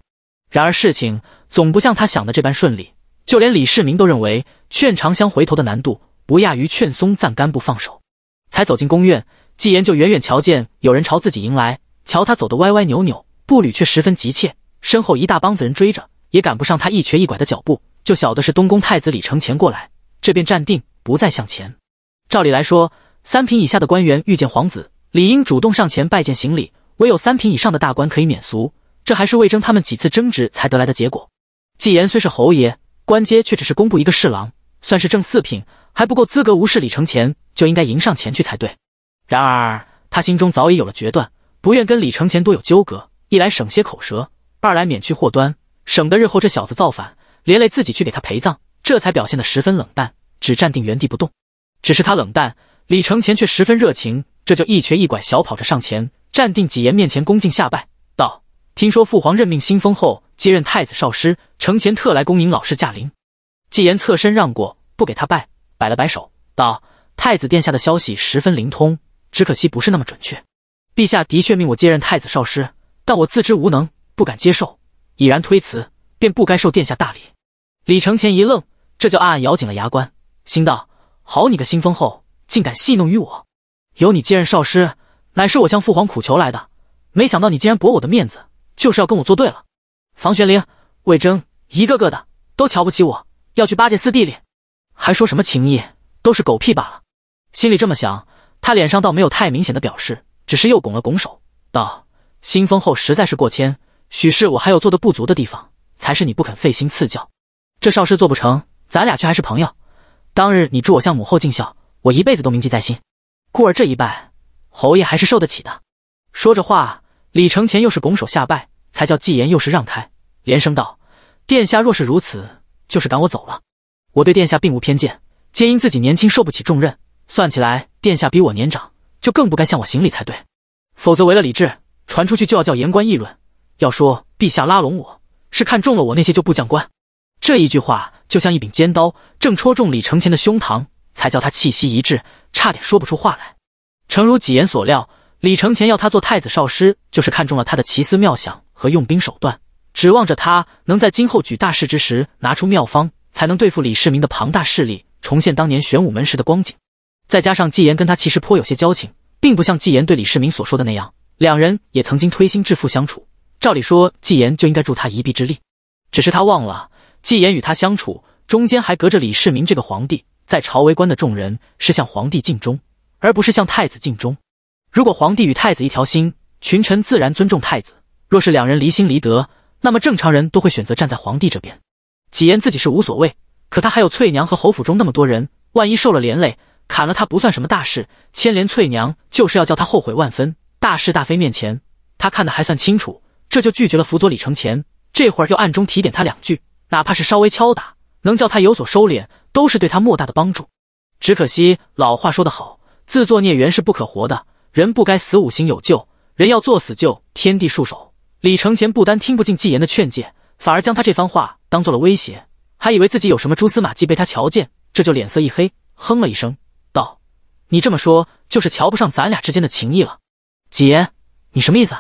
然而事情总不像他想的这般顺利，就连李世民都认为劝长香回头的难度不亚于劝松赞干布放手。才走进宫院，纪言就远远瞧见有人朝自己迎来。瞧他走得歪歪扭扭，步履却十分急切，身后一大帮子人追着，也赶不上他一瘸一拐的脚步，就晓得是东宫太子李承乾过来。这便站定，不再向前。照理来说，三品以下的官员遇见皇子，理应主动上前拜见行礼。唯有三品以上的大官可以免俗，这还是魏征他们几次争执才得来的结果。纪言虽是侯爷，官阶却只是公布一个侍郎，算是正四品，还不够资格无视李承前，就应该迎上前去才对。然而他心中早已有了决断，不愿跟李承前多有纠葛，一来省些口舌，二来免去祸端，省得日后这小子造反，连累自己去给他陪葬。这才表现得十分冷淡，只站定原地不动。只是他冷淡，李承前却十分热情，这就一瘸一拐小跑着上前。站定，纪言面前恭敬下拜，道：“听说父皇任命新封后接任太子少师，承前特来恭迎老师驾临。”纪言侧身让过，不给他拜，摆了摆手，道：“太子殿下的消息十分灵通，只可惜不是那么准确。陛下的确命我接任太子少师，但我自知无能，不敢接受，已然推辞，便不该受殿下大礼。”李承前一愣，这就暗暗咬紧了牙关，心道：“好你个新封后，竟敢戏弄于我！有你接任少师！”乃是我向父皇苦求来的，没想到你竟然驳我的面子，就是要跟我作对了。房玄龄、魏征一个个的都瞧不起我，要去巴结四弟里，还说什么情谊，都是狗屁罢了。心里这么想，他脸上倒没有太明显的表示，只是又拱了拱手道：“新封后实在是过谦，许是我还有做的不足的地方，才是你不肯费心赐教。这少事做不成，咱俩却还是朋友。当日你助我向母后尽孝，我一辈子都铭记在心，故而这一拜。”侯爷还是受得起的。说着话，李承前又是拱手下拜，才叫纪言又是让开，连声道：“殿下若是如此，就是赶我走了。我对殿下并无偏见，皆因自己年轻，受不起重任。算起来，殿下比我年长，就更不该向我行礼才对。否则，违了礼制，传出去就要叫言官议论，要说陛下拉拢我是看中了我那些旧部将官。”这一句话就像一柄尖刀，正戳中李承前的胸膛，才叫他气息一滞，差点说不出话来。诚如纪言所料，李承乾要他做太子少师，就是看中了他的奇思妙想和用兵手段，指望着他能在今后举大事之时拿出妙方，才能对付李世民的庞大势力，重现当年玄武门时的光景。再加上纪言跟他其实颇有些交情，并不像纪言对李世民所说的那样，两人也曾经推心置腹相处。照理说，纪言就应该助他一臂之力，只是他忘了，纪言与他相处中间还隔着李世民这个皇帝，在朝为官的众人是向皇帝尽忠。而不是向太子尽忠。如果皇帝与太子一条心，群臣自然尊重太子；若是两人离心离德，那么正常人都会选择站在皇帝这边。纪言自己是无所谓，可他还有翠娘和侯府中那么多人，万一受了连累，砍了他不算什么大事，牵连翠娘就是要叫他后悔万分。大是大非面前，他看得还算清楚，这就拒绝了辅佐李承前。这会儿又暗中提点他两句，哪怕是稍微敲打，能叫他有所收敛，都是对他莫大的帮助。只可惜老话说得好。自作孽，原是不可活的。人不该死，五行有救，人要作死，救天地束手。李承前不单听不进纪言的劝诫，反而将他这番话当做了威胁，还以为自己有什么蛛丝马迹被他瞧见，这就脸色一黑，哼了一声，道：“你这么说，就是瞧不上咱俩之间的情谊了。”纪言，你什么意思？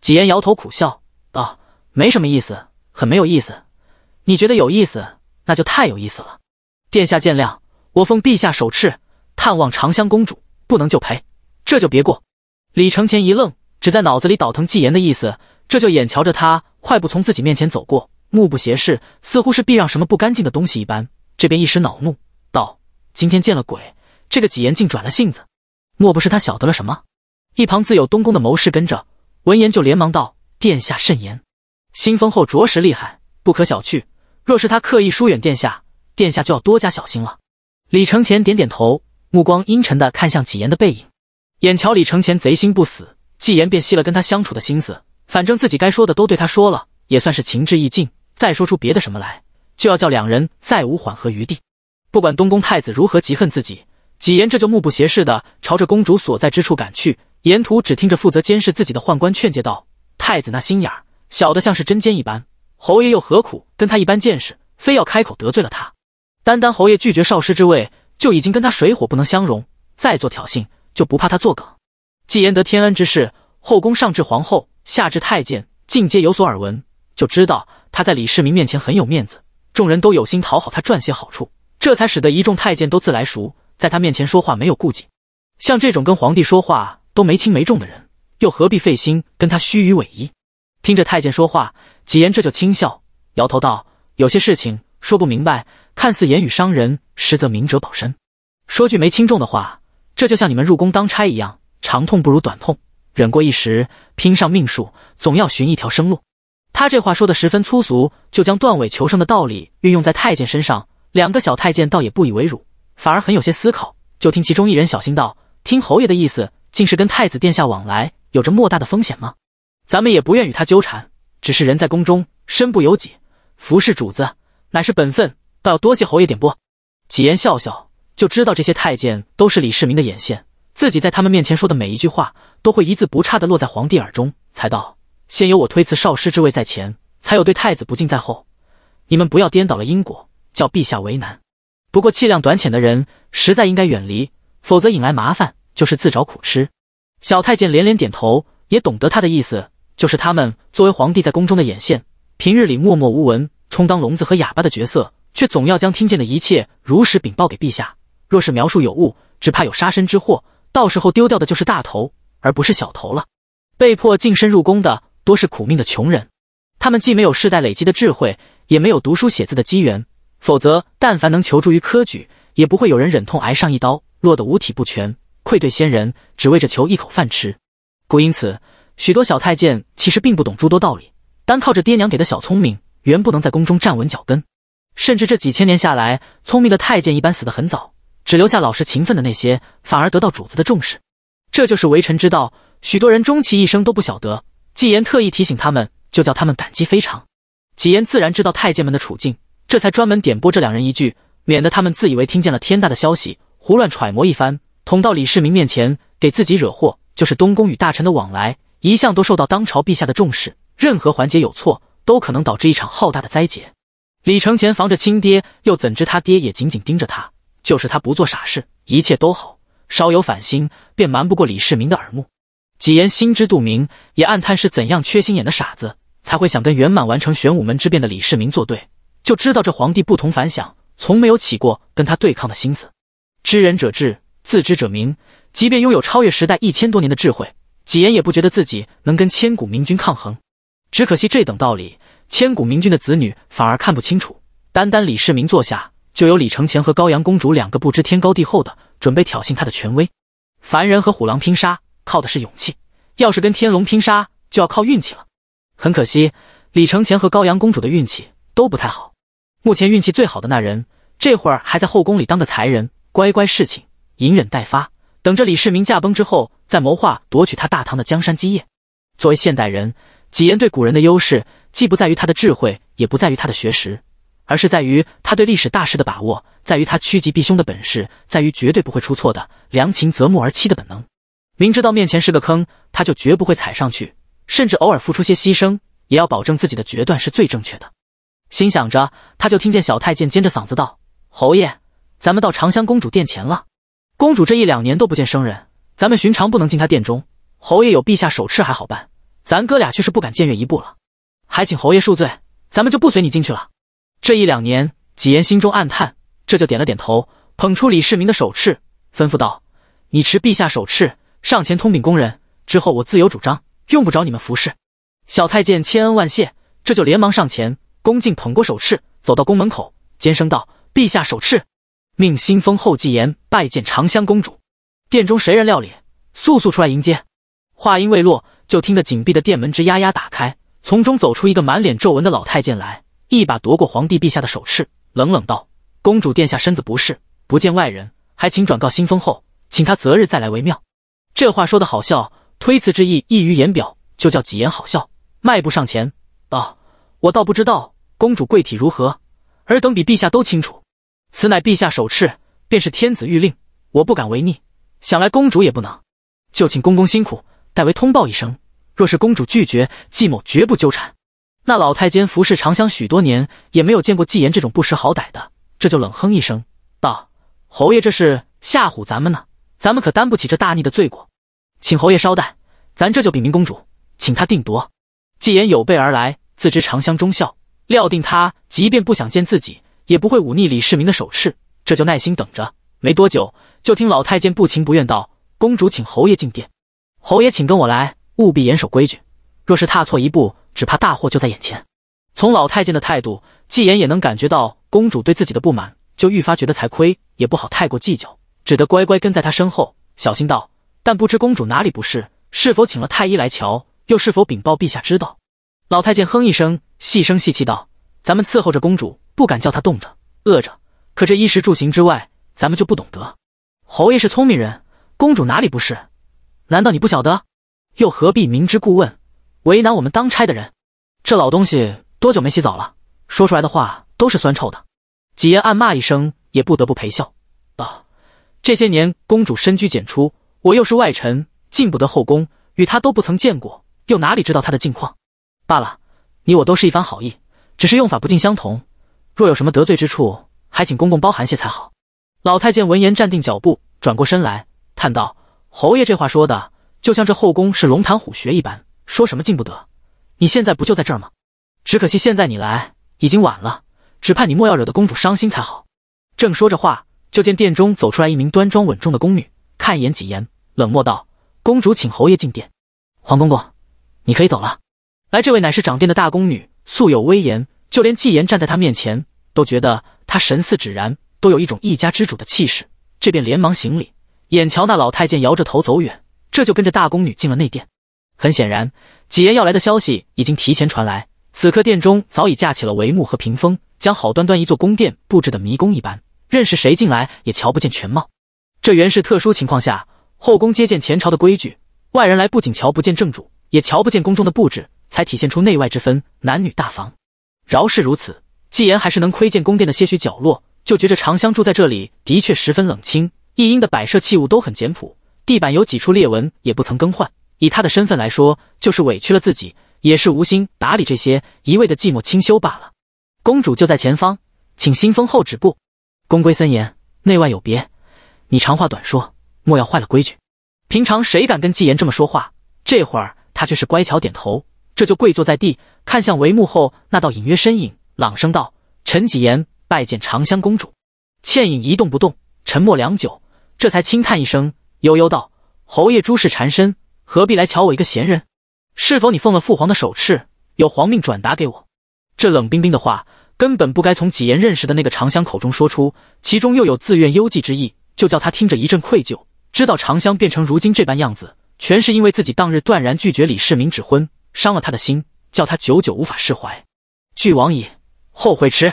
纪言摇头苦笑，道：“没什么意思，很没有意思。你觉得有意思，那就太有意思了。殿下见谅，我奉陛下手敕。”探望长香公主不能就陪，这就别过。李承前一愣，只在脑子里倒腾纪言的意思，这就眼瞧着他快步从自己面前走过，目不斜视，似乎是避让什么不干净的东西一般。这边一时恼怒道：“今天见了鬼，这个纪言竟转了性子，莫不是他晓得了什么？”一旁自有东宫的谋士跟着，闻言就连忙道：“殿下慎言，新封后着实厉害，不可小觑。若是他刻意疏远殿下，殿下就要多加小心了。”李承前点点头。目光阴沉的看向纪言的背影，眼瞧李承前贼心不死，纪言便熄了跟他相处的心思。反正自己该说的都对他说了，也算是情至意尽。再说出别的什么来，就要叫两人再无缓和余地。不管东宫太子如何嫉恨自己，纪言这就目不斜视的朝着公主所在之处赶去。沿途只听着负责监视自己的宦官劝诫道：“太子那心眼小的像是针尖一般，侯爷又何苦跟他一般见识，非要开口得罪了他？单单侯爷拒绝少师之位。”就已经跟他水火不能相容，再做挑衅就不怕他作梗。纪言得天恩之事，后宫上至皇后，下至太监，尽皆有所耳闻，就知道他在李世民面前很有面子。众人都有心讨好他，赚些好处，这才使得一众太监都自来熟，在他面前说话没有顾忌。像这种跟皇帝说话都没轻没重的人，又何必费心跟他虚与委蛇？听着太监说话，纪言这就轻笑，摇头道：“有些事情说不明白。”看似言语伤人，实则明哲保身。说句没轻重的话，这就像你们入宫当差一样，长痛不如短痛，忍过一时，拼上命数，总要寻一条生路。他这话说的十分粗俗，就将断尾求生的道理运用在太监身上。两个小太监倒也不以为辱，反而很有些思考。就听其中一人小心道：“听侯爷的意思，竟是跟太子殿下往来有着莫大的风险吗？咱们也不愿与他纠缠，只是人在宫中，身不由己，服侍主子乃是本分。”倒要多谢侯爷点拨。几言笑笑，就知道这些太监都是李世民的眼线，自己在他们面前说的每一句话，都会一字不差的落在皇帝耳中。才道：先有我推辞少师之位在前，才有对太子不敬在后。你们不要颠倒了因果，叫陛下为难。不过气量短浅的人，实在应该远离，否则引来麻烦就是自找苦吃。小太监连连点头，也懂得他的意思，就是他们作为皇帝在宫中的眼线，平日里默默无闻，充当聋子和哑巴的角色。却总要将听见的一切如实禀报给陛下。若是描述有误，只怕有杀身之祸。到时候丢掉的就是大头，而不是小头了。被迫净身入宫的多是苦命的穷人，他们既没有世代累积的智慧，也没有读书写字的机缘。否则，但凡能求助于科举，也不会有人忍痛挨上一刀，落得五体不全，愧对先人，只为着求一口饭吃。故因此，许多小太监其实并不懂诸多道理，单靠着爹娘给的小聪明，原不能在宫中站稳脚跟。甚至这几千年下来，聪明的太监一般死得很早，只留下老实勤奋的那些，反而得到主子的重视。这就是为臣之道，许多人终其一生都不晓得。纪言特意提醒他们，就叫他们感激非常。纪言自然知道太监们的处境，这才专门点拨这两人一句，免得他们自以为听见了天大的消息，胡乱揣摩一番，捅到李世民面前，给自己惹祸。就是东宫与大臣的往来，一向都受到当朝陛下的重视，任何环节有错，都可能导致一场浩大的灾劫。李承乾防着亲爹，又怎知他爹也紧紧盯着他？就是他不做傻事，一切都好；稍有反心，便瞒不过李世民的耳目。几言心知肚明，也暗叹是怎样缺心眼的傻子才会想跟圆满完成玄武门之变的李世民作对？就知道这皇帝不同凡响，从没有起过跟他对抗的心思。知人者智，自知者明。即便拥有超越时代一千多年的智慧，几言也不觉得自己能跟千古明君抗衡。只可惜这等道理。千古明君的子女反而看不清楚，单单李世民坐下就有李承乾和高阳公主两个不知天高地厚的，准备挑衅他的权威。凡人和虎狼拼杀靠的是勇气，要是跟天龙拼杀就要靠运气了。很可惜，李承乾和高阳公主的运气都不太好。目前运气最好的那人，这会儿还在后宫里当个才人，乖乖侍寝，隐忍待发，等着李世民驾崩之后再谋划夺取他大唐的江山基业。作为现代人，几言对古人的优势。既不在于他的智慧，也不在于他的学识，而是在于他对历史大事的把握，在于他趋吉避凶的本事，在于绝对不会出错的“良禽择木而栖”的本能。明知道面前是个坑，他就绝不会踩上去，甚至偶尔付出些牺牲，也要保证自己的决断是最正确的。心想着，他就听见小太监尖着嗓子道：“侯爷，咱们到长香公主殿前了。公主这一两年都不见生人，咱们寻常不能进她殿中。侯爷有陛下手敕还好办，咱哥俩却是不敢僭越一步了。”还请侯爷恕罪，咱们就不随你进去了。这一两年，纪言心中暗叹，这就点了点头，捧出李世民的手敕，吩咐道：“你持陛下手敕上前通禀宫人，之后我自有主张，用不着你们服侍。”小太监千恩万谢，这就连忙上前，恭敬捧过手敕，走到宫门口，尖声道：“陛下手敕，命新封后纪言拜见长香公主。殿中谁人料理？速速出来迎接。”话音未落，就听得紧闭的殿门吱呀呀打开。从中走出一个满脸皱纹的老太监来，一把夺过皇帝陛下的手翅，冷冷道：“公主殿下身子不适，不见外人，还请转告新封后，请他择日再来为妙。”这话说的好笑，推辞之意溢于言表，就叫几言好笑，迈步上前道：“我倒不知道公主贵体如何，尔等比陛下都清楚，此乃陛下手敕，便是天子御令，我不敢违逆，想来公主也不能，就请公公辛苦代为通报一声。”若是公主拒绝，季某绝不纠缠。那老太监服侍长香许多年，也没有见过纪言这种不识好歹的，这就冷哼一声道：“侯爷这是吓唬咱们呢，咱们可担不起这大逆的罪过，请侯爷稍待，咱这就禀明公主，请她定夺。”纪言有备而来，自知长香忠孝，料定他即便不想见自己，也不会忤逆李世民的手势，这就耐心等着。没多久，就听老太监不情不愿道：“公主请侯爷进殿，侯爷请跟我来。”务必严守规矩，若是踏错一步，只怕大祸就在眼前。从老太监的态度，纪言也能感觉到公主对自己的不满，就愈发觉得才亏，也不好太过计较，只得乖乖跟在他身后，小心道：“但不知公主哪里不适，是否请了太医来瞧？又是否禀报陛下知道？”老太监哼一声，细声细气道：“咱们伺候着公主，不敢叫她冻着、饿着，可这衣食住行之外，咱们就不懂得。侯爷是聪明人，公主哪里不是？难道你不晓得？”又何必明知故问，为难我们当差的人？这老东西多久没洗澡了？说出来的话都是酸臭的。几言暗骂一声，也不得不陪笑道：“这些年公主深居简出，我又是外臣，进不得后宫，与她都不曾见过，又哪里知道她的近况？罢了，你我都是一番好意，只是用法不尽相同。若有什么得罪之处，还请公公包涵些才好。”老太监闻言站定脚步，转过身来叹道：“侯爷这话说的。”就像这后宫是龙潭虎穴一般，说什么进不得。你现在不就在这儿吗？只可惜现在你来已经晚了，只怕你莫要惹得公主伤心才好。正说着话，就见殿中走出来一名端庄稳重的宫女，看一眼纪言，冷漠道：“公主请侯爷进殿。”黄公公，你可以走了。来，这位乃是掌殿的大宫女，素有威严，就连纪言站在她面前都觉得她神似芷然，都有一种一家之主的气势。这便连忙行礼，眼瞧那老太监摇着头走远。这就跟着大宫女进了内殿。很显然，纪言要来的消息已经提前传来，此刻殿中早已架起了帷幕和屏风，将好端端一座宫殿布置的迷宫一般，任是谁进来也瞧不见全貌。这原是特殊情况下后宫接见前朝的规矩，外人来不仅瞧不见正主，也瞧不见宫中的布置，才体现出内外之分，男女大防。饶是如此，纪言还是能窥见宫殿的些许角落，就觉着长香住在这里的确十分冷清，一应的摆设器物都很简朴。地板有几处裂纹，也不曾更换。以他的身份来说，就是委屈了自己，也是无心打理这些，一味的寂寞清修罢了。公主就在前方，请新封后止步。宫规森严，内外有别，你长话短说，莫要坏了规矩。平常谁敢跟纪言这么说话？这会儿他却是乖巧点头，这就跪坐在地，看向帷幕后那道隐约身影，朗声道：“臣纪言拜见长香公主。”倩影一动不动，沉默良久，这才轻叹一声。悠悠道：“侯爷诸事缠身，何必来瞧我一个闲人？是否你奉了父皇的手敕，有皇命转达给我？”这冷冰冰的话根本不该从几言认识的那个长香口中说出，其中又有自愿幽寂之意，就叫他听着一阵愧疚。知道长香变成如今这般样子，全是因为自己当日断然拒绝李世民指婚，伤了他的心，叫他久久无法释怀。俱往矣，后悔迟。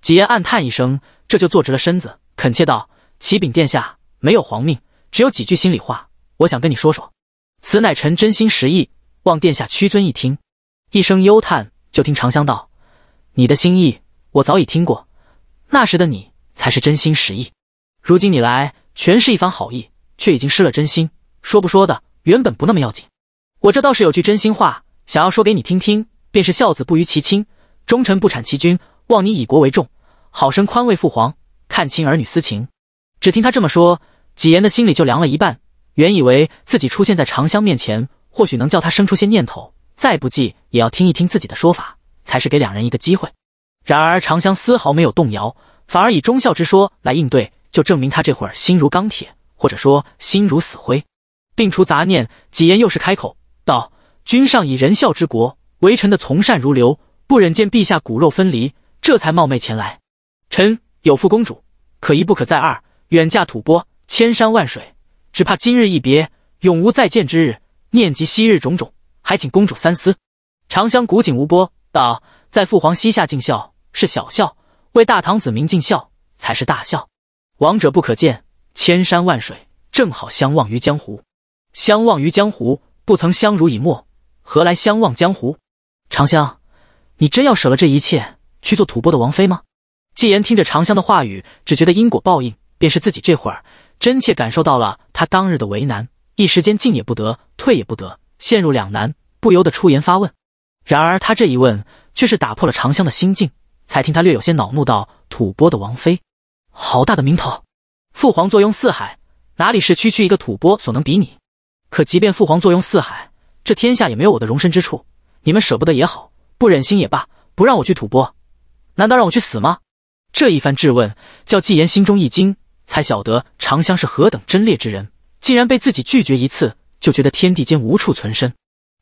几言暗叹一声，这就坐直了身子，恳切道：“启禀殿下，没有皇命。”只有几句心里话，我想跟你说说，此乃臣真心实意，望殿下屈尊一听。一声幽叹，就听长香道：“你的心意我早已听过，那时的你才是真心实意。如今你来，全是一番好意，却已经失了真心。说不说的原本不那么要紧，我这倒是有句真心话想要说给你听听，便是孝子不逾其亲，忠臣不产其君，望你以国为重，好生宽慰父皇，看清儿女私情。”只听他这么说。纪言的心里就凉了一半，原以为自己出现在长香面前，或许能叫他生出些念头，再不济也要听一听自己的说法，才是给两人一个机会。然而长香丝毫没有动摇，反而以忠孝之说来应对，就证明他这会儿心如钢铁，或者说心如死灰，摒除杂念。几言又是开口道：“君上以仁孝之国，为臣的从善如流，不忍见陛下骨肉分离，这才冒昧前来。臣有负公主，可一不可再二，远嫁吐蕃。”千山万水，只怕今日一别，永无再见之日。念及昔日种种，还请公主三思。长香古井无波道：“在父皇膝下尽孝是小孝，为大唐子民尽孝才是大孝。亡者不可见，千山万水正好相望于江湖。相望于江湖，不曾相濡以沫，何来相望江湖？长香，你真要舍了这一切去做吐蕃的王妃吗？”纪言听着长香的话语，只觉得因果报应便是自己这会儿。真切感受到了他当日的为难，一时间进也不得，退也不得，陷入两难，不由得出言发问。然而他这一问，却是打破了长香的心境，才听他略有些恼怒道：“吐蕃的王妃，好大的名头！父皇坐拥四海，哪里是区区一个吐蕃所能比拟？可即便父皇坐拥四海，这天下也没有我的容身之处。你们舍不得也好，不忍心也罢，不让我去吐蕃，难道让我去死吗？”这一番质问，叫纪言心中一惊。才晓得长香是何等贞烈之人，竟然被自己拒绝一次，就觉得天地间无处存身。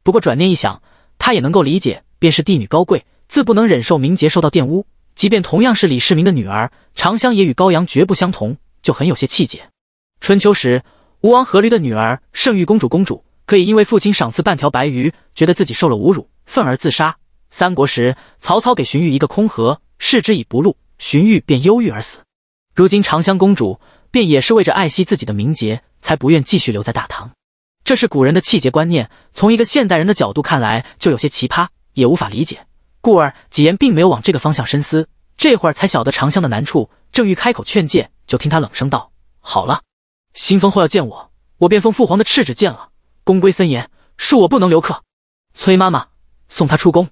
不过转念一想，他也能够理解，便是帝女高贵，自不能忍受名节受到玷污。即便同样是李世民的女儿，长香也与高阳绝不相同，就很有些气节。春秋时，吴王阖闾的女儿圣玉公主，公主可以因为父亲赏赐半条白鱼，觉得自己受了侮辱，愤而自杀。三国时，曹操给荀彧一个空盒，视之以不禄，荀彧便忧郁而死。如今长香公主便也是为着爱惜自己的名节，才不愿继续留在大唐。这是古人的气节观念，从一个现代人的角度看来就有些奇葩，也无法理解。故而几言并没有往这个方向深思，这会儿才晓得长香的难处，正欲开口劝诫，就听他冷声道：“好了，新封后要见我，我便封父皇的敕旨见了。宫规森严，恕我不能留客。崔妈妈送她出宫。”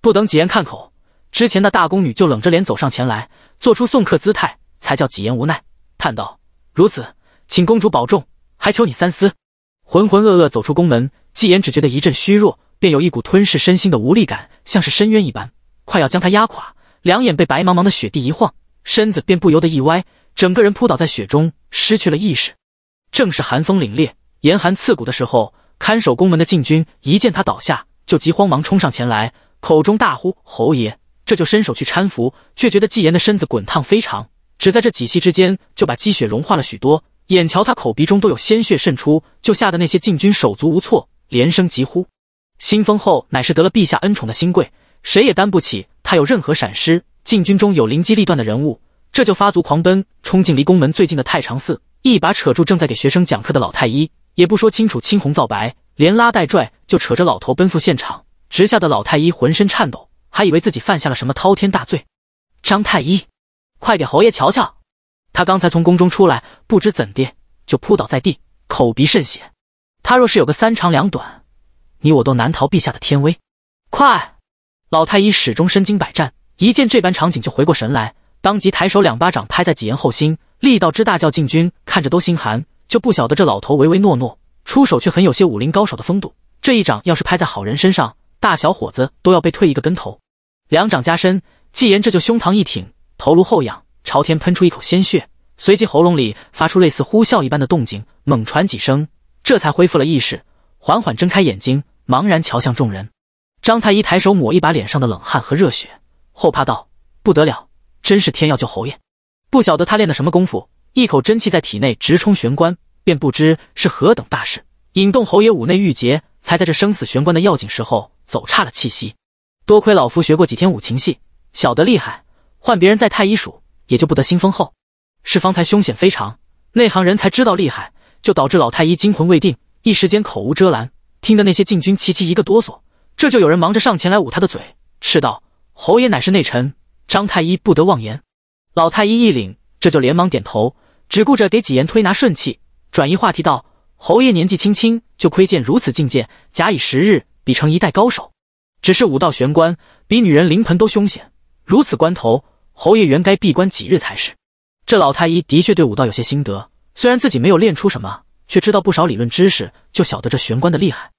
不等几言开口，之前的大宫女就冷着脸走上前来，做出送客姿态。才叫纪言无奈，叹道：“如此，请公主保重，还求你三思。”浑浑噩噩走出宫门，纪言只觉得一阵虚弱，便有一股吞噬身心的无力感，像是深渊一般，快要将他压垮。两眼被白茫茫的雪地一晃，身子便不由得一歪，整个人扑倒在雪中，失去了意识。正是寒风凛冽、严寒刺骨的时候，看守宫门的禁军一见他倒下，就急慌忙冲上前来，口中大呼“侯爷”，这就伸手去搀扶，却觉得纪言的身子滚烫非常。只在这几息之间，就把积雪融化了许多。眼瞧他口鼻中都有鲜血渗出，就吓得那些禁军手足无措，连声疾呼：“新封后乃是得了陛下恩宠的新贵，谁也担不起他有任何闪失。”禁军中有灵机立断的人物，这就发足狂奔，冲进离宫门最近的太常寺，一把扯住正在给学生讲课的老太医，也不说清楚青红皂白，连拉带拽就扯着老头奔赴现场，直吓得老太医浑身颤抖，还以为自己犯下了什么滔天大罪。张太医。快给侯爷瞧瞧，他刚才从宫中出来，不知怎地就扑倒在地，口鼻渗血。他若是有个三长两短，你我都难逃陛下的天威。快！老太医始终身经百战，一见这般场景就回过神来，当即抬手两巴掌拍在纪言后心，力道之大，叫禁军看着都心寒。就不晓得这老头唯唯诺诺，出手却很有些武林高手的风度。这一掌要是拍在好人身上，大小伙子都要被退一个跟头。两掌加身，纪言这就胸膛一挺。头颅后仰，朝天喷出一口鲜血，随即喉咙里发出类似呼啸一般的动静，猛喘几声，这才恢复了意识，缓缓睁开眼睛，茫然瞧向众人。张太医抬手抹一把脸上的冷汗和热血，后怕道：“不得了，真是天要救侯爷！不晓得他练的什么功夫，一口真气在体内直冲玄关，便不知是何等大事，引动侯爷五内郁结，才在这生死玄关的要紧时候走差了气息。多亏老夫学过几天五禽戏，晓得厉害。”换别人在太医署，也就不得新风。后是方才凶险非常，内行人才知道厉害，就导致老太医惊魂未定，一时间口无遮拦，听得那些禁军齐齐一个哆嗦。这就有人忙着上前来捂他的嘴，斥道：“侯爷乃是内臣，张太医不得妄言。”老太医一领，这就连忙点头，只顾着给纪言推拿顺气，转移话题道：“侯爷年纪轻轻就窥见如此境界，假以时日，必成一代高手。只是武道玄关，比女人临盆都凶险。”如此关头，侯爷原该闭关几日才是。这老太医的确对武道有些心得，虽然自己没有练出什么，却知道不少理论知识，就晓得这玄关的厉害。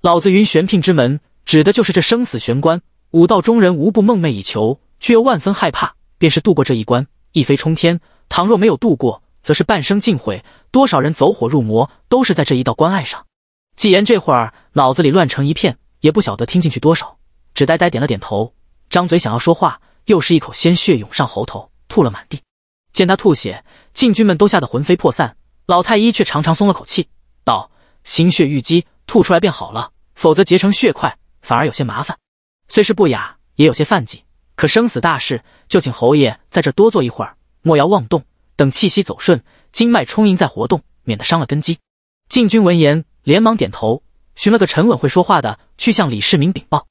老子云玄牝之门，指的就是这生死玄关，武道中人无不梦寐以求，却又万分害怕。便是度过这一关，一飞冲天；倘若没有度过，则是半生尽毁。多少人走火入魔，都是在这一道关隘上。纪言这会儿脑子里乱成一片，也不晓得听进去多少，只呆呆点了点头，张嘴想要说话。又是一口鲜血涌上喉头，吐了满地。见他吐血，禁军们都吓得魂飞魄散。老太医却长长松了口气，道：“心血郁积，吐出来便好了，否则结成血块，反而有些麻烦。虽是不雅，也有些犯忌。可生死大事，就请侯爷在这多坐一会儿，莫要妄动。等气息走顺，经脉充盈，再活动，免得伤了根基。”禁军闻言，连忙点头，寻了个沉稳会说话的，去向李世民禀报。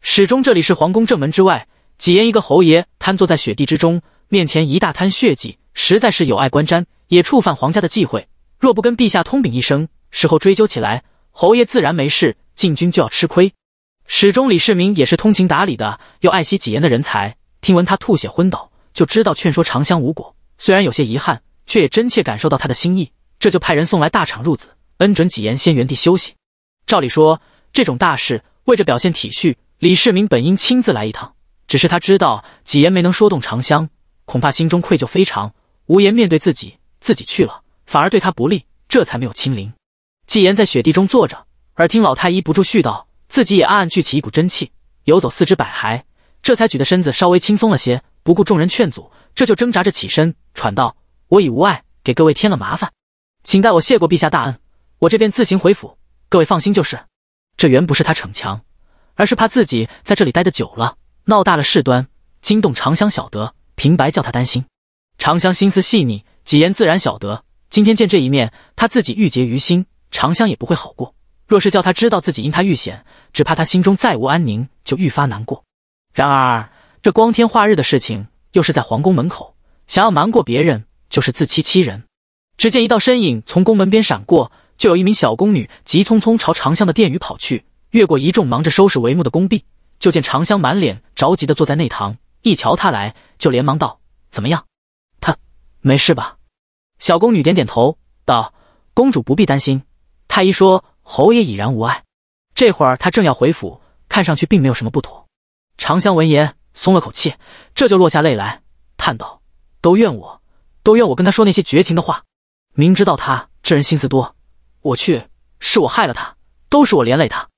始终这里是皇宫正门之外。几言一个侯爷瘫坐在雪地之中，面前一大滩血迹，实在是有碍观瞻，也触犯皇家的忌讳。若不跟陛下通禀一声，事后追究起来，侯爷自然没事，禁军就要吃亏。始终李世民也是通情达理的，又爱惜几言的人才，听闻他吐血昏倒，就知道劝说长香无果。虽然有些遗憾，却也真切感受到他的心意，这就派人送来大厂褥子，恩准几言先原地休息。照理说，这种大事，为着表现体恤，李世民本应亲自来一趟。只是他知道纪言没能说动长香，恐怕心中愧疚非常，无颜面对自己。自己去了，反而对他不利，这才没有亲临。纪言在雪地中坐着，耳听老太医不住絮叨，自己也暗暗聚起一股真气，游走四肢百骸，这才举的身子稍微轻松了些。不顾众人劝阻，这就挣扎着起身，喘道：“我已无碍，给各位添了麻烦，请代我谢过陛下大恩，我这边自行回府，各位放心就是。这原不是他逞强，而是怕自己在这里待得久了。”闹大了事端，惊动长香，晓得平白叫他担心。长香心思细腻，几言自然晓得。今天见这一面，他自己郁结于心，长香也不会好过。若是叫他知道自己因他遇险，只怕他心中再无安宁，就愈发难过。然而这光天化日的事情，又是在皇宫门口，想要瞒过别人，就是自欺欺人。只见一道身影从宫门边闪过，就有一名小宫女急匆匆朝长香的殿宇跑去，越过一众忙着收拾帷幕的宫婢，就见长香满脸。着急地坐在内堂，一瞧他来，就连忙道：“怎么样？他没事吧？”小宫女点点头，道：“公主不必担心，太医说侯爷已然无碍。这会儿他正要回府，看上去并没有什么不妥。”长香闻言松了口气，这就落下泪来，叹道：“都怨我，都怨我跟他说那些绝情的话。明知道他这人心思多，我去，是我害了他，都是我连累他。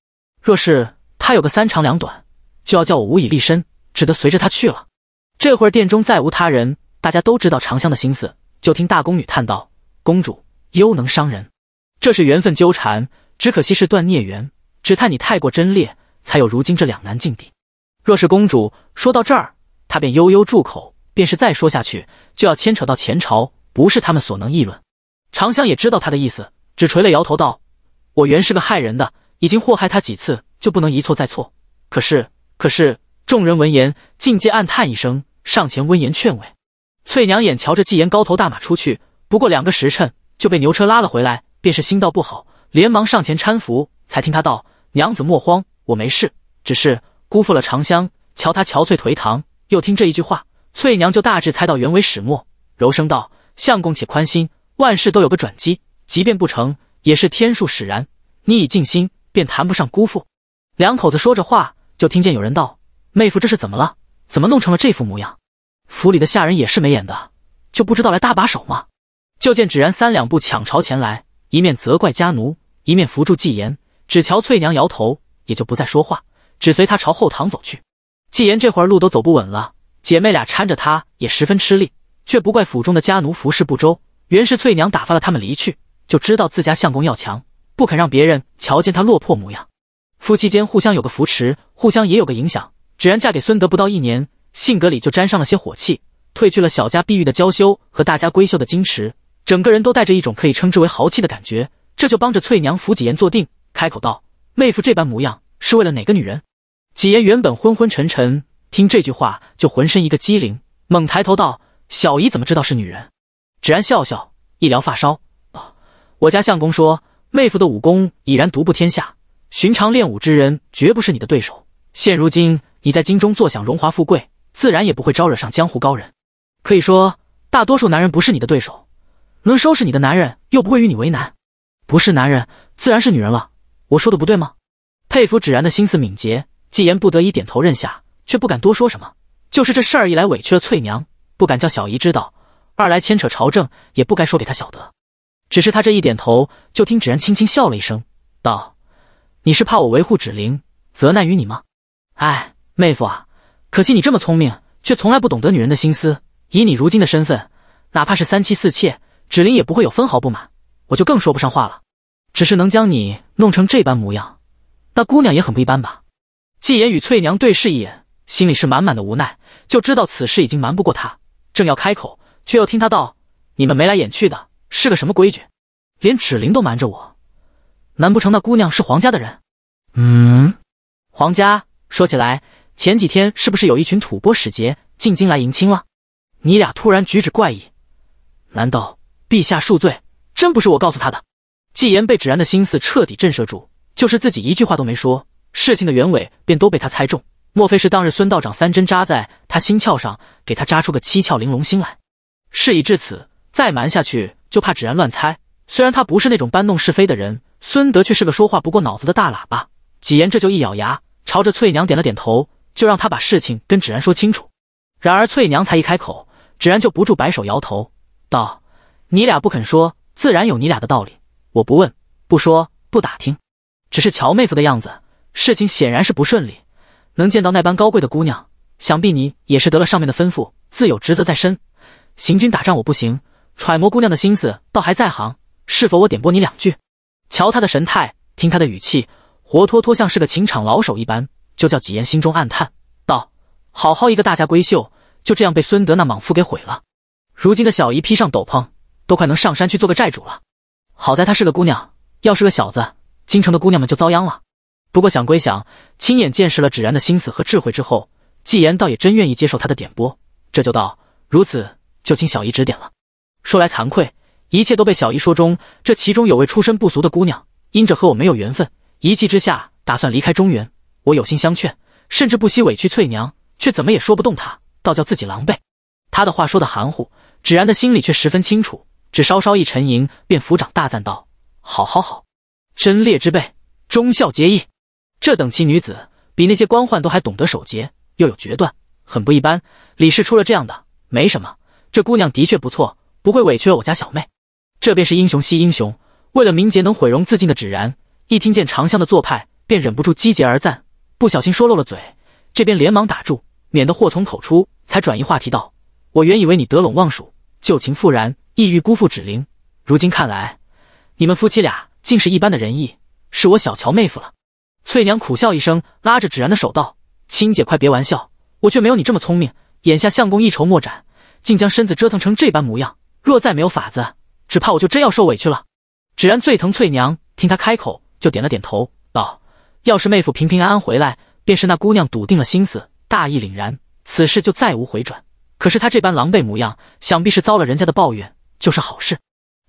若是他有个三长两短……”就要叫我无以立身，只得随着他去了。这会儿殿中再无他人，大家都知道长香的心思，就听大宫女叹道：“公主忧能伤人，这是缘分纠缠，只可惜是断孽缘。只叹你太过贞烈，才有如今这两难境地。”若是公主说到这儿，她便悠悠住口，便是再说下去，就要牵扯到前朝，不是他们所能议论。长香也知道她的意思，只垂了摇头道：“我原是个害人的，已经祸害他几次，就不能一错再错。可是……”可是众人闻言，尽皆暗叹一声，上前温言劝慰。翠娘眼瞧着纪言高头大马出去，不过两个时辰就被牛车拉了回来，便是心道不好，连忙上前搀扶。才听他道：“娘子莫慌，我没事，只是辜负了长香。瞧他憔悴颓唐。”又听这一句话，翠娘就大致猜到原委始末，柔声道：“相公且宽心，万事都有个转机，即便不成，也是天数使然。你已尽心，便谈不上辜负。”两口子说着话。就听见有人道：“妹夫这是怎么了？怎么弄成了这副模样？府里的下人也是没眼的，就不知道来搭把手吗？”就见芷然三两步抢朝前来，一面责怪家奴，一面扶住纪言。只瞧翠娘摇头，也就不再说话，只随他朝后堂走去。纪言这会儿路都走不稳了，姐妹俩搀着他也十分吃力，却不怪府中的家奴服侍不周，原是翠娘打发了他们离去，就知道自家相公要强，不肯让别人瞧见他落魄模样。夫妻间互相有个扶持，互相也有个影响。芷然嫁给孙德不到一年，性格里就沾上了些火气，褪去了小家碧玉的娇羞和大家闺秀的矜持，整个人都带着一种可以称之为豪气的感觉。这就帮着翠娘扶几言坐定，开口道：“妹夫这般模样，是为了哪个女人？”几言原本昏昏沉沉，听这句话就浑身一个机灵，猛抬头道：“小姨怎么知道是女人？”芷然笑笑，一撩发梢：“啊，我家相公说，妹夫的武功已然独步天下。”寻常练武之人绝不是你的对手。现如今你在京中坐享荣华富贵，自然也不会招惹上江湖高人。可以说，大多数男人不是你的对手，能收拾你的男人又不会与你为难。不是男人，自然是女人了。我说的不对吗？佩服芷然的心思敏捷，纪言不得已点头认下，却不敢多说什么。就是这事儿一来委屈了翠娘，不敢叫小姨知道；二来牵扯朝政，也不该说给她晓得。只是他这一点头，就听芷然轻轻笑了一声，道。你是怕我维护芷玲，责难于你吗？哎，妹夫啊，可惜你这么聪明，却从来不懂得女人的心思。以你如今的身份，哪怕是三妻四妾，芷玲也不会有分毫不满，我就更说不上话了。只是能将你弄成这般模样，那姑娘也很不一般吧？纪言与翠娘对视一眼，心里是满满的无奈，就知道此事已经瞒不过她。正要开口，却又听她道：“你们眉来眼去的是个什么规矩？连芷玲都瞒着我。”难不成那姑娘是皇家的人？嗯，皇家说起来，前几天是不是有一群吐蕃使节进京来迎亲了？你俩突然举止怪异，难道陛下恕罪，真不是我告诉他的？纪言被芷然的心思彻底震慑住，就是自己一句话都没说，事情的原委便都被他猜中。莫非是当日孙道长三针扎在他心窍上，给他扎出个七窍玲珑心来？事已至此，再瞒下去就怕芷然乱猜。虽然他不是那种搬弄是非的人。孙德却是个说话不过脑子的大喇叭，几言这就一咬牙，朝着翠娘点了点头，就让她把事情跟芷然说清楚。然而翠娘才一开口，芷然就不住摆手摇头，道：“你俩不肯说，自然有你俩的道理，我不问，不说，不打听。只是乔妹夫的样子，事情显然是不顺利。能见到那般高贵的姑娘，想必你也是得了上面的吩咐，自有职责在身。行军打仗我不行，揣摩姑娘的心思倒还在行，是否我点拨你两句？”瞧他的神态，听他的语气，活脱脱像是个情场老手一般，就叫纪言心中暗叹道：“好好一个大家闺秀，就这样被孙德那莽夫给毁了。如今的小姨披上斗篷，都快能上山去做个寨主了。好在她是个姑娘，要是个小子，京城的姑娘们就遭殃了。”不过想归想，亲眼见识了芷然的心思和智慧之后，纪言倒也真愿意接受他的点拨。这就道：“如此，就请小姨指点了。”说来惭愧。一切都被小姨说中，这其中有位出身不俗的姑娘，因着和我没有缘分，一气之下打算离开中原。我有心相劝，甚至不惜委屈翠娘，却怎么也说不动她，倒叫自己狼狈。她的话说的含糊，芷然的心里却十分清楚，只稍稍一沉吟，便抚掌大赞道：“好好好，贞烈之辈，忠孝节义，这等奇女子，比那些官宦都还懂得守节，又有决断，很不一般。李氏出了这样的，没什么。这姑娘的确不错，不会委屈了我家小妹。”这便是英雄惜英雄，为了明节能毁容自尽的芷然，一听见长相的做派，便忍不住击节而赞，不小心说漏了嘴，这边连忙打住，免得祸从口出，才转移话题道：“我原以为你得陇望蜀，旧情复燃，意欲辜负芷灵，如今看来，你们夫妻俩竟是一般的仁义，是我小瞧妹夫了。”翠娘苦笑一声，拉着芷然的手道：“亲姐，快别玩笑，我却没有你这么聪明。眼下相公一筹莫展，竟将身子折腾成这般模样，若再没有法子。”只怕我就真要受委屈了。芷然最疼翠娘，听他开口就点了点头，道：“要是妹夫平平安安回来，便是那姑娘笃定了心思，大义凛然，此事就再无回转。可是他这般狼狈模样，想必是遭了人家的抱怨，就是好事。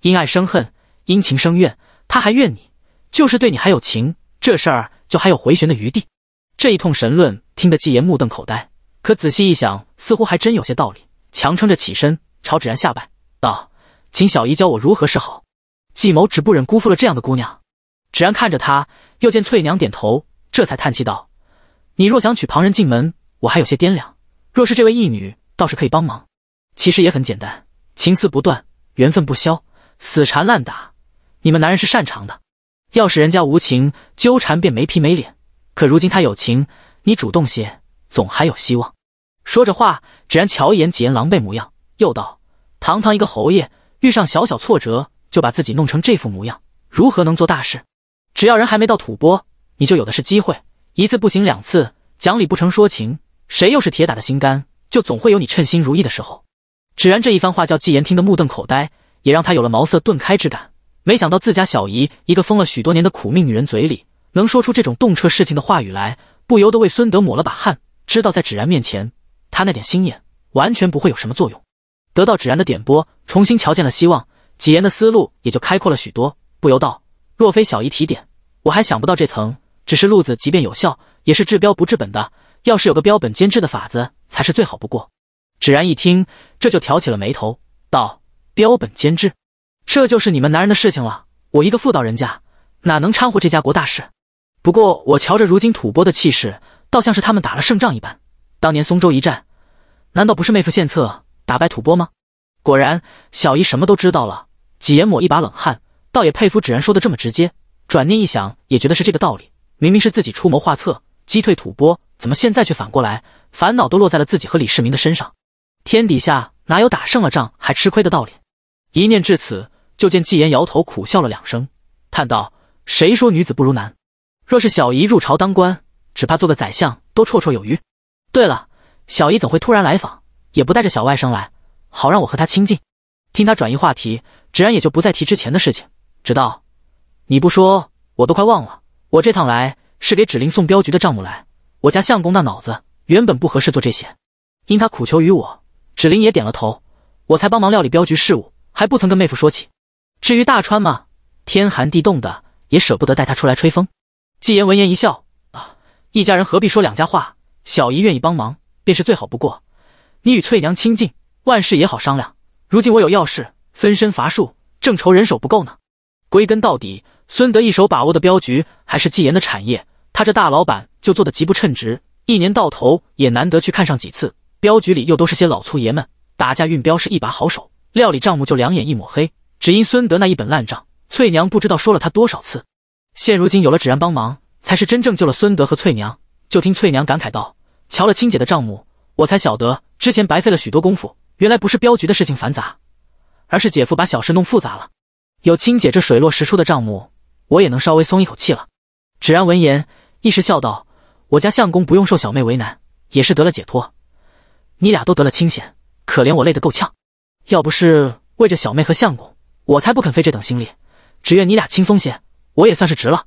因爱生恨，因情生怨，他还怨你，就是对你还有情，这事儿就还有回旋的余地。”这一通神论听得纪言目瞪口呆，可仔细一想，似乎还真有些道理。强撑着起身，朝芷然下拜，道。请小姨教我如何是好，计谋只不忍辜负了这样的姑娘。芷安看着她，又见翠娘点头，这才叹气道：“你若想娶旁人进门，我还有些掂量；若是这位义女，倒是可以帮忙。其实也很简单，情丝不断，缘分不消，死缠烂打，你们男人是擅长的。要是人家无情纠缠，便没皮没脸；可如今他有情，你主动些，总还有希望。”说着话，芷然瞧一眼几言狼狈模样，又道：“堂堂一个侯爷。”遇上小小挫折就把自己弄成这副模样，如何能做大事？只要人还没到吐蕃，你就有的是机会。一次不行，两次讲理不成，说情，谁又是铁打的心肝？就总会有你称心如意的时候。芷然这一番话叫纪言听得目瞪口呆，也让他有了茅塞顿开之感。没想到自家小姨一个疯了许多年的苦命女人嘴里能说出这种洞彻事情的话语来，不由得为孙德抹了把汗，知道在芷然面前，他那点心眼完全不会有什么作用。得到芷然的点拨，重新瞧见了希望，几言的思路也就开阔了许多，不由道：“若非小姨提点，我还想不到这层。只是路子即便有效，也是治标不治本的。要是有个标本兼治的法子，才是最好不过。”芷然一听，这就挑起了眉头，道：“标本兼治，这就是你们男人的事情了。我一个妇道人家，哪能掺和这家国大事？不过我瞧着如今吐蕃的气势，倒像是他们打了胜仗一般。当年松州一战，难道不是妹夫献策？”打败吐蕃吗？果然，小姨什么都知道了。纪言抹一把冷汗，倒也佩服芷然说的这么直接。转念一想，也觉得是这个道理。明明是自己出谋划策击退吐蕃，怎么现在却反过来，烦恼都落在了自己和李世民的身上？天底下哪有打胜了仗还吃亏的道理？一念至此，就见纪言摇头苦笑了两声，叹道：“谁说女子不如男？若是小姨入朝当官，只怕做个宰相都绰绰有余。”对了，小姨怎会突然来访？也不带着小外甥来，好让我和他亲近。听他转移话题，芷然也就不再提之前的事情，只道：“你不说我都快忘了。我这趟来是给芷苓送镖局的账目来。我家相公那脑子原本不合适做这些，因他苦求于我，芷苓也点了头，我才帮忙料理镖局事务，还不曾跟妹夫说起。至于大川嘛，天寒地冻的，也舍不得带他出来吹风。”季言闻言一笑：“啊，一家人何必说两家话？小姨愿意帮忙，便是最好不过。”你与翠娘亲近，万事也好商量。如今我有要事，分身乏术，正愁人手不够呢。归根到底，孙德一手把握的镖局还是纪言的产业，他这大老板就做的极不称职，一年到头也难得去看上几次。镖局里又都是些老粗爷们，打架运镖是一把好手，料理账目就两眼一抹黑。只因孙德那一本烂账，翠娘不知道说了他多少次。现如今有了芷然帮忙，才是真正救了孙德和翠娘。就听翠娘感慨道：“瞧了亲姐的账目，我才晓得。”之前白费了许多功夫，原来不是镖局的事情繁杂，而是姐夫把小事弄复杂了。有青姐这水落石出的账目，我也能稍微松一口气了。芷然闻言，一时笑道：“我家相公不用受小妹为难，也是得了解脱。你俩都得了清闲，可怜我累得够呛。要不是为着小妹和相公，我才不肯费这等心力。只愿你俩轻松些，我也算是值了。”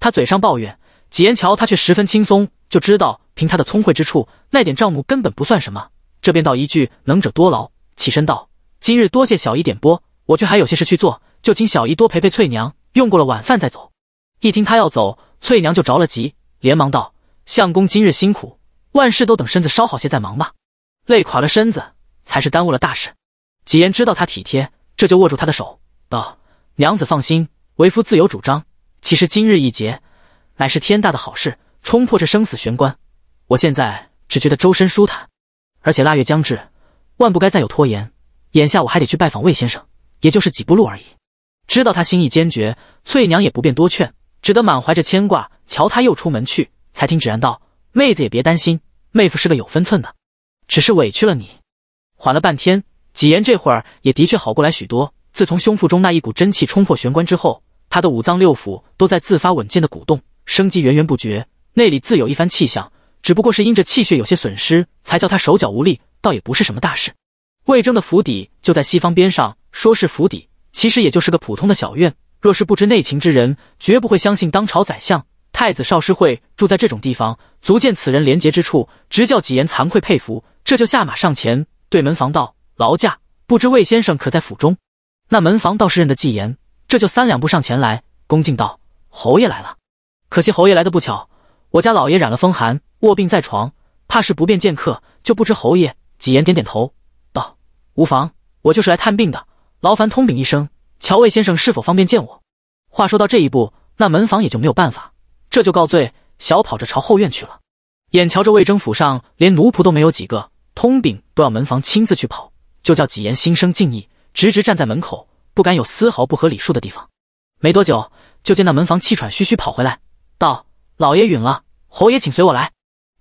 他嘴上抱怨，几眼瞧他却十分轻松，就知道凭他的聪慧之处，那点账目根本不算什么。这便道一句“能者多劳”，起身道：“今日多谢小姨点拨，我却还有些事去做，就请小姨多陪陪翠娘，用过了晚饭再走。”一听他要走，翠娘就着了急，连忙道：“相公今日辛苦，万事都等身子稍好些再忙吧，累垮了身子才是耽误了大事。”纪言知道他体贴，这就握住他的手道：“娘子放心，为夫自有主张。其实今日一劫，乃是天大的好事，冲破这生死玄关，我现在只觉得周身舒坦。”而且腊月将至，万不该再有拖延。眼下我还得去拜访魏先生，也就是几步路而已。知道他心意坚决，翠娘也不便多劝，只得满怀着牵挂，瞧他又出门去。才听芷然道：“妹子也别担心，妹夫是个有分寸的，只是委屈了你。”缓了半天，几言这会儿也的确好过来许多。自从胸腹中那一股真气冲破玄关之后，他的五脏六腑都在自发稳健的鼓动，生机源源不绝，内里自有一番气象。只不过是因着气血有些损失，才叫他手脚无力，倒也不是什么大事。魏征的府邸就在西方边上，说是府邸，其实也就是个普通的小院。若是不知内情之人，绝不会相信当朝宰相、太子少师会住在这种地方，足见此人廉洁之处。直叫纪言惭愧佩服，这就下马上前对门房道：“劳驾，不知魏先生可在府中？”那门房倒是认得纪言，这就三两步上前来，恭敬道：“侯爷来了。可惜侯爷来的不巧，我家老爷染了风寒。”卧病在床，怕是不便见客，就不知侯爷。几言点点头，道：“无妨，我就是来探病的。劳烦通禀一声，乔卫先生是否方便见我？”话说到这一步，那门房也就没有办法，这就告罪，小跑着朝后院去了。眼瞧着魏征府上连奴仆都没有几个，通禀都要门房亲自去跑，就叫几言心生敬意，直直站在门口，不敢有丝毫不合礼数的地方。没多久，就见那门房气喘吁吁跑回来，道：“老爷允了，侯爷请随我来。”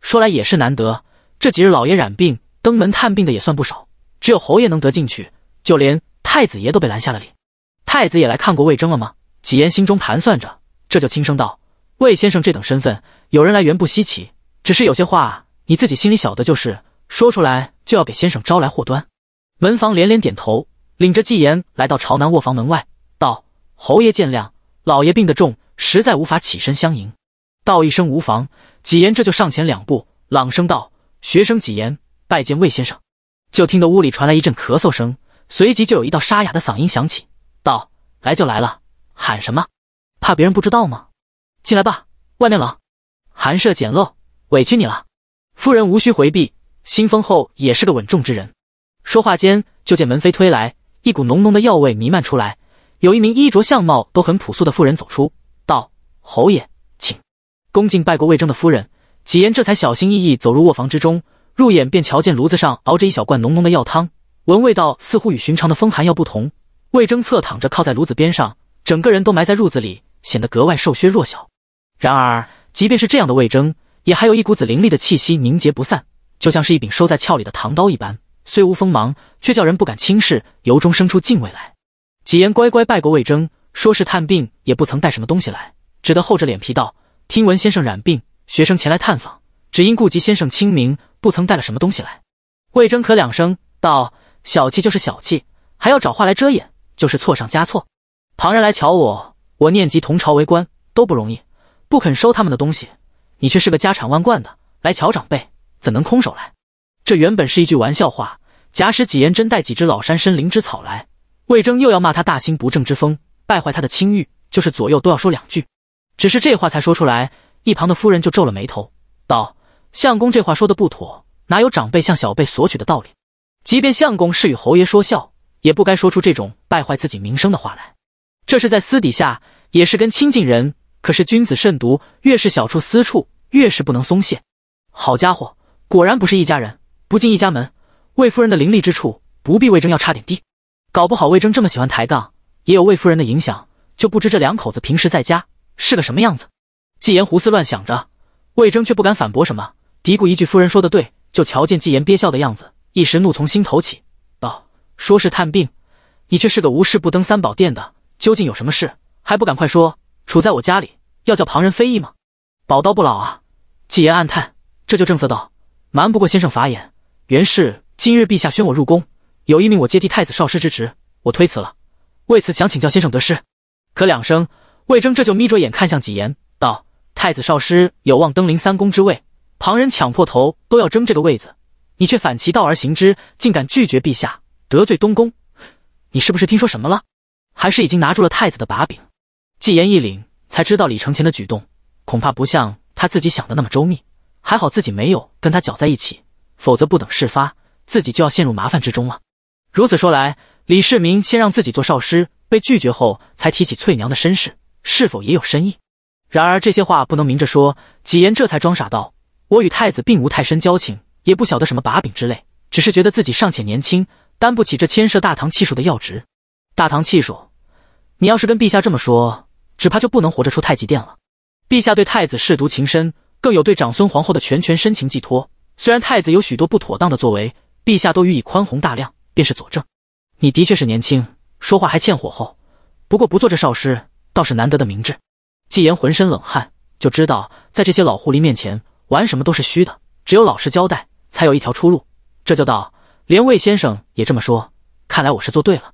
说来也是难得，这几日老爷染病，登门探病的也算不少，只有侯爷能得进去，就连太子爷都被拦下了礼。太子也来看过魏征了吗？纪言心中盘算着，这就轻声道：“魏先生这等身份，有人来原不稀奇，只是有些话你自己心里晓得，就是说出来就要给先生招来祸端。”门房连连点头，领着纪言来到朝南卧房门外，道：“侯爷见谅，老爷病得重，实在无法起身相迎。”道一声无妨。纪言这就上前两步，朗声道：“学生纪言，拜见魏先生。”就听得屋里传来一阵咳嗽声，随即就有一道沙哑的嗓音响起，道：“来就来了，喊什么？怕别人不知道吗？进来吧，外面冷。寒舍简陋，委屈你了。夫人无需回避，新封后也是个稳重之人。”说话间，就见门扉推来，一股浓浓的药味弥漫出来。有一名衣着相貌都很朴素的妇人走出，道：“侯爷。”恭敬拜过魏征的夫人，几言这才小心翼翼走入卧房之中，入眼便瞧见炉子上熬着一小罐浓浓的药汤，闻味道似乎与寻常的风寒药不同。魏征侧躺着靠在炉子边上，整个人都埋在褥子里，显得格外瘦削弱小。然而，即便是这样的魏征，也还有一股子凌厉的气息凝结不散，就像是一柄收在鞘里的唐刀一般，虽无锋芒，却叫人不敢轻视，由衷生出敬畏来。几言乖乖拜过魏征，说是探病，也不曾带什么东西来，只得厚着脸皮道。听闻先生染病，学生前来探访，只因顾及先生清明，不曾带了什么东西来。魏征咳两声，道：“小气就是小气，还要找话来遮掩，就是错上加错。旁人来瞧我，我念及同朝为官都不容易，不肯收他们的东西。你却是个家产万贯的，来瞧长辈，怎能空手来？这原本是一句玩笑话，假使纪言真带几只老山参、灵芝草来，魏征又要骂他大兴不正之风，败坏他的清誉，就是左右都要说两句。”只是这话才说出来，一旁的夫人就皱了眉头，道：“相公这话说的不妥，哪有长辈向小辈索取的道理？即便相公是与侯爷说笑，也不该说出这种败坏自己名声的话来。这是在私底下，也是跟亲近人。可是君子慎独，越是小处私处，越是不能松懈。好家伙，果然不是一家人，不进一家门。魏夫人的伶俐之处，不必魏征要差点地。搞不好魏征这么喜欢抬杠，也有魏夫人的影响。就不知这两口子平时在家……”是个什么样子？纪言胡思乱想着，魏征却不敢反驳什么，嘀咕一句：“夫人说的对。”就瞧见纪言憋笑的样子，一时怒从心头起，道：“说是探病，你却是个无事不登三宝殿的，究竟有什么事，还不赶快说？处在我家里，要叫旁人非议吗？”宝刀不老啊！纪言暗叹，这就正色道：“瞒不过先生法眼。原是今日陛下宣我入宫，有意命我接替太子少师之职，我推辞了。为此想请教先生得失。”可两声。魏征这就眯着眼看向纪言，道：“太子少师有望登临三公之位，旁人抢破头都要争这个位子，你却反其道而行之，竟敢拒绝陛下，得罪东宫，你是不是听说什么了？还是已经拿住了太子的把柄？”纪言一领，才知道李承乾的举动恐怕不像他自己想的那么周密，还好自己没有跟他搅在一起，否则不等事发，自己就要陷入麻烦之中了。如此说来，李世民先让自己做少师，被拒绝后才提起翠娘的身世。是否也有深意？然而这些话不能明着说。几言这才装傻道：“我与太子并无太深交情，也不晓得什么把柄之类，只是觉得自己尚且年轻，担不起这牵涉大唐气数的要职。大唐气数，你要是跟陛下这么说，只怕就不能活着出太极殿了。陛下对太子舐犊情深，更有对长孙皇后的全权深情寄托。虽然太子有许多不妥当的作为，陛下都予以宽宏大量，便是佐证。你的确是年轻，说话还欠火候。不过不做这少师。”倒是难得的明智。纪言浑身冷汗，就知道在这些老狐狸面前玩什么都是虚的，只有老实交代才有一条出路。这就道，连魏先生也这么说，看来我是做对了。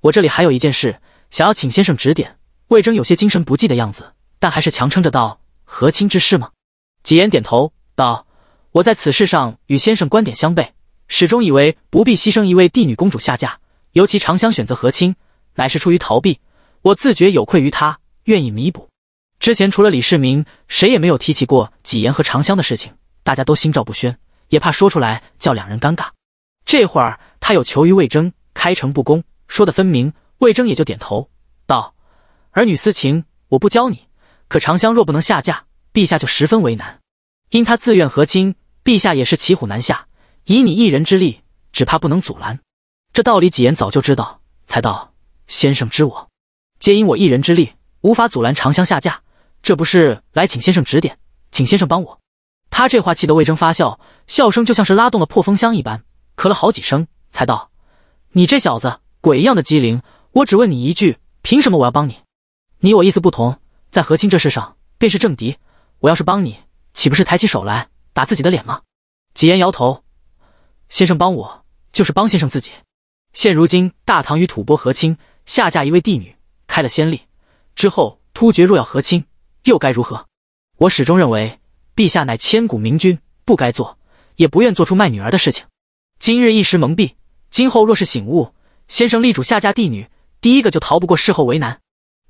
我这里还有一件事，想要请先生指点。魏征有些精神不济的样子，但还是强撑着道：“和亲之事吗？”纪言点头道：“我在此事上与先生观点相悖，始终以为不必牺牲一位帝女公主下嫁，尤其长香选择和亲，乃是出于逃避。”我自觉有愧于他，愿意弥补。之前除了李世民，谁也没有提起过纪言和长香的事情，大家都心照不宣，也怕说出来叫两人尴尬。这会儿他有求于魏征，开诚布公，说的分明。魏征也就点头道：“儿女私情，我不教你。可长香若不能下嫁，陛下就十分为难。因他自愿和亲，陛下也是骑虎难下。以你一人之力，只怕不能阻拦。”这道理纪言早就知道，才道：“先生知我。”皆因我一人之力无法阻拦长香下嫁，这不是来请先生指点，请先生帮我。他这话气得魏征发笑，笑声就像是拉动了破风箱一般，咳了好几声才道：“你这小子，鬼一样的机灵！我只问你一句，凭什么我要帮你？你我意思不同，在和亲这事上便是政敌。我要是帮你，岂不是抬起手来打自己的脸吗？”几言摇头：“先生帮我，就是帮先生自己。现如今大唐与吐蕃和亲，下嫁一位帝女。”开了先例，之后突厥若要和亲，又该如何？我始终认为，陛下乃千古明君，不该做，也不愿做出卖女儿的事情。今日一时蒙蔽，今后若是醒悟，先生力主下嫁帝女，第一个就逃不过事后为难。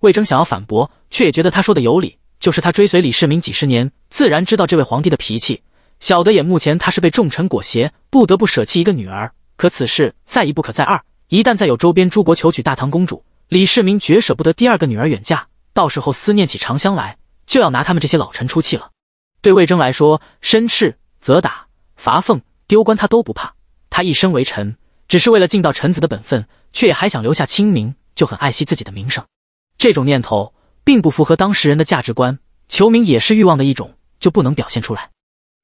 魏征想要反驳，却也觉得他说的有理。就是他追随李世民几十年，自然知道这位皇帝的脾气，晓得也目前他是被众臣裹挟，不得不舍弃一个女儿。可此事再一不可再二，一旦再有周边诸国求娶大唐公主。李世民绝舍不得第二个女儿远嫁，到时候思念起长香来，就要拿他们这些老臣出气了。对魏征来说，申斥、责打、罚俸、丢官，他都不怕。他一生为臣，只是为了尽到臣子的本分，却也还想留下清名，就很爱惜自己的名声。这种念头并不符合当时人的价值观，求名也是欲望的一种，就不能表现出来。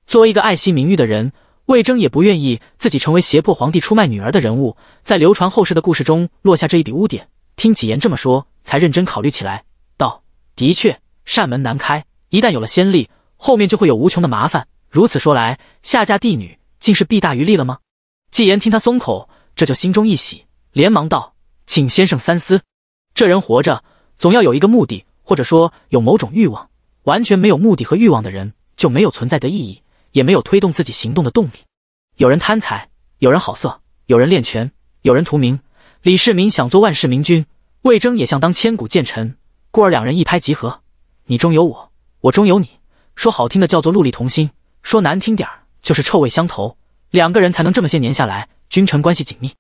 作为一个爱惜名誉的人，魏征也不愿意自己成为胁迫皇帝出卖女儿的人物，在流传后世的故事中落下这一笔污点。听纪言这么说，才认真考虑起来，道：“的确，扇门难开，一旦有了先例，后面就会有无穷的麻烦。如此说来，下嫁帝女，竟是弊大于利了吗？”纪言听他松口，这就心中一喜，连忙道：“请先生三思。这人活着，总要有一个目的，或者说有某种欲望。完全没有目的和欲望的人，就没有存在的意义，也没有推动自己行动的动力。有人贪财，有人好色，有人练拳，有人图名。李世民想做万世明君。”魏征也想当千古剑臣，故而两人一拍即合。你中有我，我中有你，说好听的叫做戮力同心，说难听点就是臭味相投。两个人才能这么些年下来，君臣关系紧密。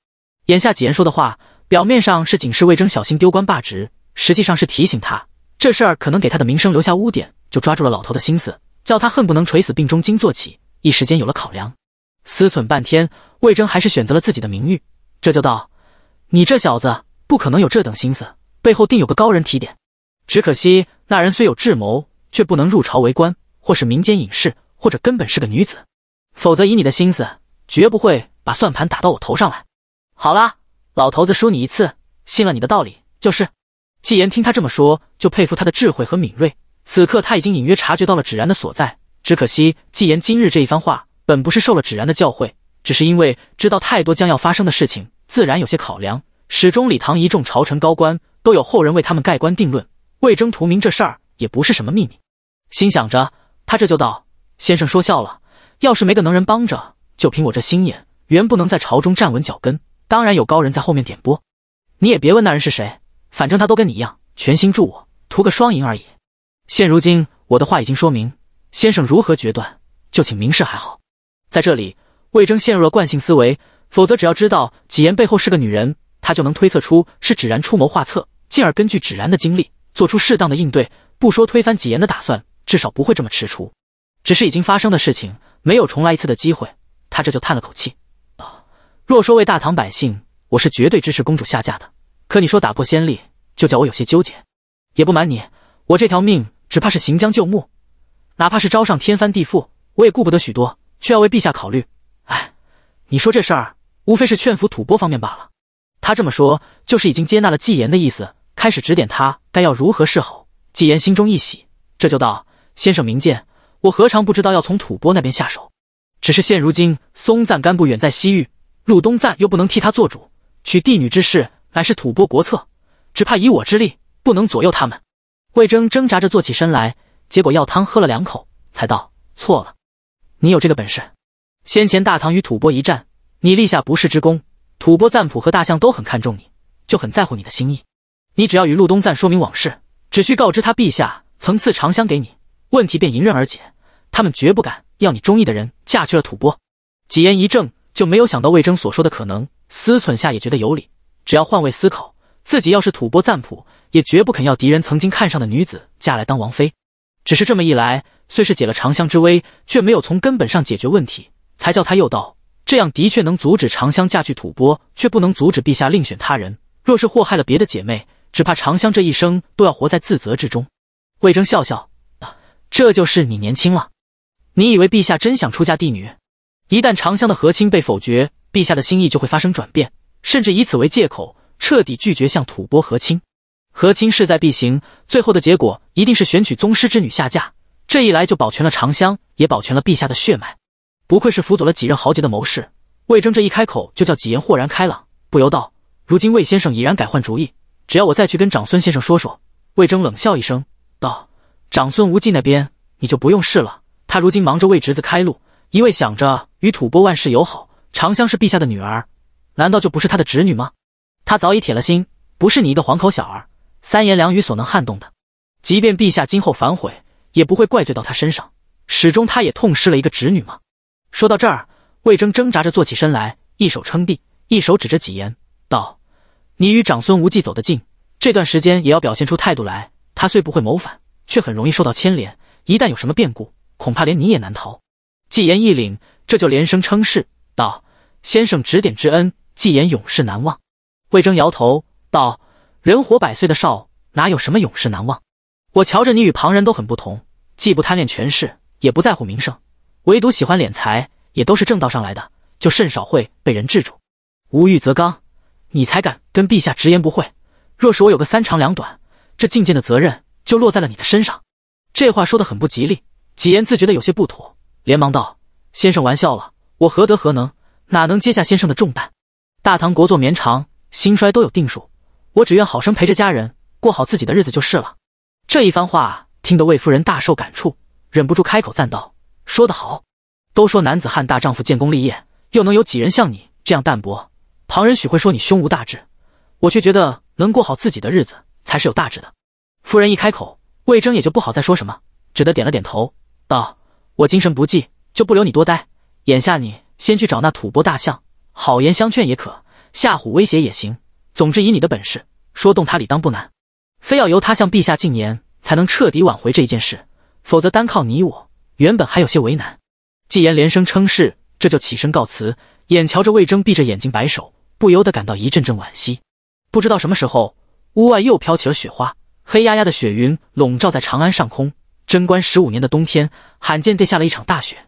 眼下几人说的话，表面上是警示魏征小心丢官罢职，实际上是提醒他这事儿可能给他的名声留下污点，就抓住了老头的心思，叫他恨不能垂死病中惊坐起。一时间有了考量，思忖半天，魏征还是选择了自己的名誉，这就道：“你这小子。”不可能有这等心思，背后定有个高人提点。只可惜那人虽有智谋，却不能入朝为官，或是民间隐士，或者根本是个女子。否则以你的心思，绝不会把算盘打到我头上来。好啦，老头子输你一次，信了你的道理就是。纪言听他这么说，就佩服他的智慧和敏锐。此刻他已经隐约察觉到了芷然的所在，只可惜纪言今日这一番话，本不是受了芷然的教诲，只是因为知道太多将要发生的事情，自然有些考量。始终，李唐一众朝臣高官都有后人为他们盖棺定论。魏征图名这事儿也不是什么秘密。心想着，他这就道：“先生说笑了，要是没个能人帮着，就凭我这心眼，原不能在朝中站稳脚跟。当然有高人在后面点拨，你也别问那人是谁，反正他都跟你一样，全心助我，图个双赢而已。现如今我的话已经说明，先生如何决断，就请明示还好。”在这里，魏征陷入了惯性思维，否则只要知道纪言背后是个女人。他就能推测出是芷然出谋划策，进而根据芷然的经历做出适当的应对。不说推翻几言的打算，至少不会这么迟蹰。只是已经发生的事情没有重来一次的机会，他这就叹了口气。啊，若说为大唐百姓，我是绝对支持公主下嫁的。可你说打破先例，就叫我有些纠结。也不瞒你，我这条命只怕是行将就木，哪怕是招上天翻地覆，我也顾不得许多，却要为陛下考虑。哎，你说这事儿，无非是劝服吐蕃方面罢了。他这么说，就是已经接纳了纪言的意思，开始指点他该要如何是好。纪言心中一喜，这就道：“先生明鉴，我何尝不知道要从吐蕃那边下手，只是现如今松赞干布远在西域，禄东赞又不能替他做主，娶帝女之事乃是吐蕃国策，只怕以我之力不能左右他们。”魏征挣扎着坐起身来，结果药汤喝了两口，才道：“错了，你有这个本事。先前大唐与吐蕃一战，你立下不世之功。”吐蕃赞普和大象都很看重你，就很在乎你的心意。你只要与陆东赞说明往事，只需告知他陛下曾赐长香给你，问题便迎刃而解。他们绝不敢要你中意的人嫁去了吐蕃。几言一怔，就没有想到魏征所说的可能，思忖下也觉得有理。只要换位思考，自己要是吐蕃赞普，也绝不肯要敌人曾经看上的女子嫁来当王妃。只是这么一来，虽是解了长香之危，却没有从根本上解决问题，才叫他又道。这样的确能阻止长香嫁去吐蕃，却不能阻止陛下另选他人。若是祸害了别的姐妹，只怕长香这一生都要活在自责之中。魏征笑笑，啊，这就是你年轻了。你以为陛下真想出嫁帝女？一旦长香的和亲被否决，陛下的心意就会发生转变，甚至以此为借口，彻底拒绝向吐蕃和亲。和亲势在必行，最后的结果一定是选取宗师之女下嫁。这一来就保全了长香，也保全了陛下的血脉。不愧是辅佐了几任豪杰的谋士，魏征这一开口就叫几言豁然开朗，不由道：“如今魏先生已然改换主意，只要我再去跟长孙先生说说。”魏征冷笑一声道：“长孙无忌那边你就不用试了，他如今忙着为侄子开路，一味想着与吐蕃万事友好。长香是陛下的女儿，难道就不是他的侄女吗？他早已铁了心，不是你一个黄口小儿三言两语所能撼动的。即便陛下今后反悔，也不会怪罪到他身上，始终他也痛失了一个侄女吗？”说到这儿，魏征挣扎着坐起身来，一手撑地，一手指着纪言道：“你与长孙无忌走得近，这段时间也要表现出态度来。他虽不会谋反，却很容易受到牵连。一旦有什么变故，恐怕连你也难逃。”纪言一领，这就连声称是，道：“先生指点之恩，纪言永世难忘。”魏征摇头道：“人活百岁的少，哪有什么永世难忘？我瞧着你与旁人都很不同，既不贪恋权势，也不在乎名声。”唯独喜欢敛财，也都是正道上来的，就甚少会被人制住。无欲则刚，你才敢跟陛下直言不讳。若是我有个三长两短，这进谏的责任就落在了你的身上。这话说得很不吉利，几言自觉的有些不妥，连忙道：“先生玩笑了，我何德何能，哪能接下先生的重担？大唐国祚绵长，兴衰都有定数，我只愿好生陪着家人，过好自己的日子就是了。”这一番话听得魏夫人大受感触，忍不住开口赞道。说得好，都说男子汉大丈夫建功立业，又能有几人像你这样淡泊？旁人许会说你胸无大志，我却觉得能过好自己的日子才是有大志的。夫人一开口，魏征也就不好再说什么，只得点了点头，道：“我精神不济，就不留你多待。眼下你先去找那吐蕃大相，好言相劝也可，吓唬威胁也行。总之以你的本事，说动他理当不难。非要由他向陛下进言，才能彻底挽回这一件事，否则单靠你我。”原本还有些为难，纪言连声称是，这就起身告辞。眼瞧着魏征闭着眼睛摆手，不由得感到一阵阵惋惜。不知道什么时候，屋外又飘起了雪花，黑压压的雪云笼罩在长安上空。贞观十五年的冬天，罕见地下了一场大雪。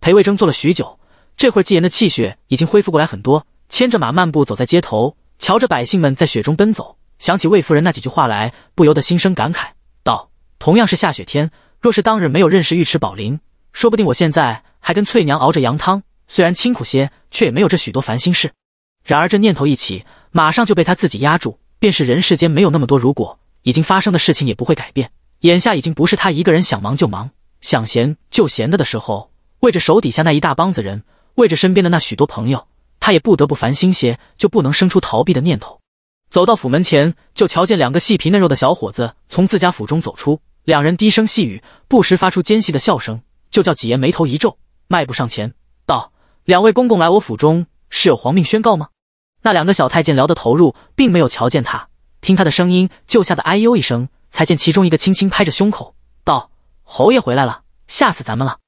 陪魏征坐了许久，这会纪言的气血已经恢复过来很多，牵着马漫步走在街头，瞧着百姓们在雪中奔走，想起魏夫人那几句话来，不由得心生感慨，道：“同样是下雪天。”若是当日没有认识尉迟宝林，说不定我现在还跟翠娘熬着羊汤，虽然清苦些，却也没有这许多烦心事。然而这念头一起，马上就被他自己压住。便是人世间没有那么多如果，已经发生的事情也不会改变。眼下已经不是他一个人想忙就忙、想闲就闲的的时候，为着手底下那一大帮子人，为着身边的那许多朋友，他也不得不烦心些，就不能生出逃避的念头。走到府门前，就瞧见两个细皮嫩肉的小伙子从自家府中走出。两人低声细语，不时发出尖细的笑声，就叫几言眉头一皱，迈步上前道：“两位公公来我府中，是有皇命宣告吗？”那两个小太监聊得投入，并没有瞧见他，听他的声音就吓得哎呦一声，才见其中一个轻轻拍着胸口道：“侯爷回来了，吓死咱们了！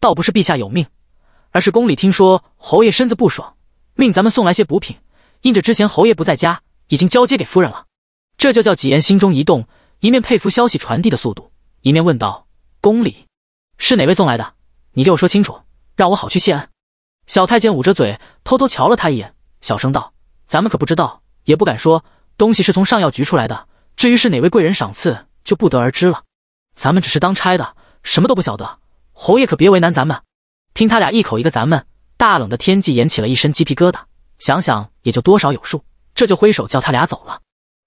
倒不是陛下有命，而是宫里听说侯爷身子不爽，命咱们送来些补品，因着之前侯爷不在家，已经交接给夫人了。”这就叫几言心中一动。一面佩服消息传递的速度，一面问道：“宫里是哪位送来的？你给我说清楚，让我好去谢恩。”小太监捂着嘴，偷偷瞧了他一眼，小声道：“咱们可不知道，也不敢说，东西是从上药局出来的。至于是哪位贵人赏赐，就不得而知了。咱们只是当差的，什么都不晓得。侯爷可别为难咱们。”听他俩一口一个“咱们”，大冷的天际气，起了一身鸡皮疙瘩。想想也就多少有数，这就挥手叫他俩走了。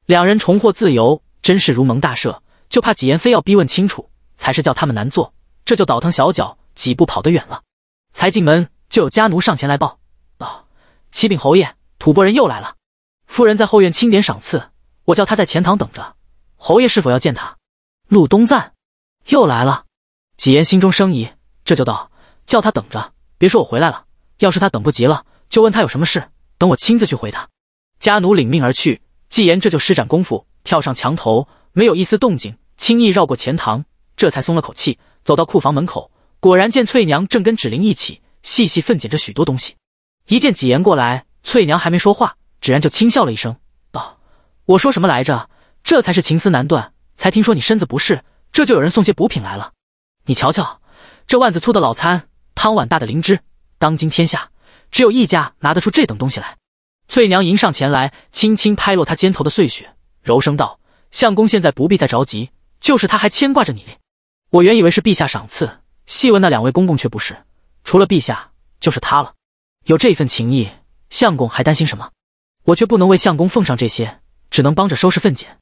两人重获自由。真是如蒙大赦，就怕几言非要逼问清楚，才是叫他们难做。这就倒腾小脚，几步跑得远了。才进门，就有家奴上前来报道：“启禀侯爷，吐蕃人又来了。夫人在后院清点赏赐，我叫他在前堂等着。侯爷是否要见他？”陆东赞又来了，几言心中生疑，这就道：“叫他等着，别说我回来了。要是他等不及了，就问他有什么事，等我亲自去回他。”家奴领命而去，纪言这就施展功夫。跳上墙头，没有一丝动静，轻易绕过前堂，这才松了口气，走到库房门口，果然见翠娘正跟芷玲一起细细分拣着许多东西。一见纪言过来，翠娘还没说话，芷然就轻笑了一声，道：“我说什么来着？这才是情丝难断。才听说你身子不适，这就有人送些补品来了。你瞧瞧，这腕子粗的老参，汤碗大的灵芝，当今天下只有一家拿得出这等东西来。”翠娘迎上前来，轻轻拍落他肩头的碎雪。柔声道：“相公，现在不必再着急，就是他还牵挂着你。我原以为是陛下赏赐，细问那两位公公却不是，除了陛下就是他了。有这份情谊，相公还担心什么？我却不能为相公奉上这些，只能帮着收拾粪简。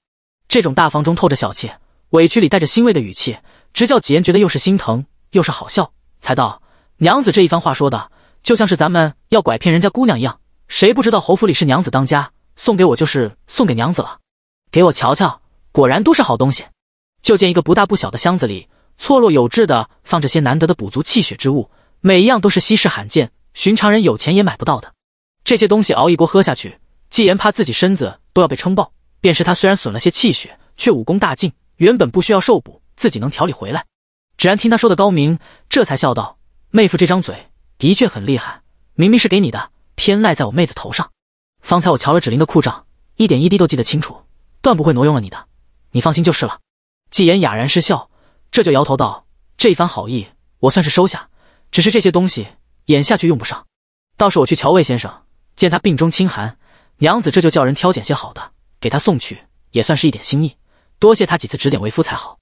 这种大方中透着小气，委屈里带着欣慰的语气，直叫几言觉得又是心疼又是好笑，才道：‘娘子这一番话说的，就像是咱们要拐骗人家姑娘一样。谁不知道侯府里是娘子当家，送给我就是送给娘子了。’”给我瞧瞧，果然都是好东西。就见一个不大不小的箱子里，错落有致的放着些难得的补足气血之物，每一样都是稀世罕见，寻常人有钱也买不到的。这些东西熬一锅喝下去，纪言怕自己身子都要被撑爆。便是他虽然损了些气血，却武功大进，原本不需要受补，自己能调理回来。芷然听他说的高明，这才笑道：“妹夫这张嘴的确很厉害，明明是给你的，偏赖在我妹子头上。方才我瞧了芷灵的裤账，一点一滴都记得清楚。”断不会挪用了你的，你放心就是了。纪言哑然失笑，这就摇头道：“这一番好意，我算是收下。只是这些东西眼下却用不上，倒是我去瞧魏先生，见他病中清寒，娘子这就叫人挑拣些好的给他送去，也算是一点心意。多谢他几次指点，为夫才好。”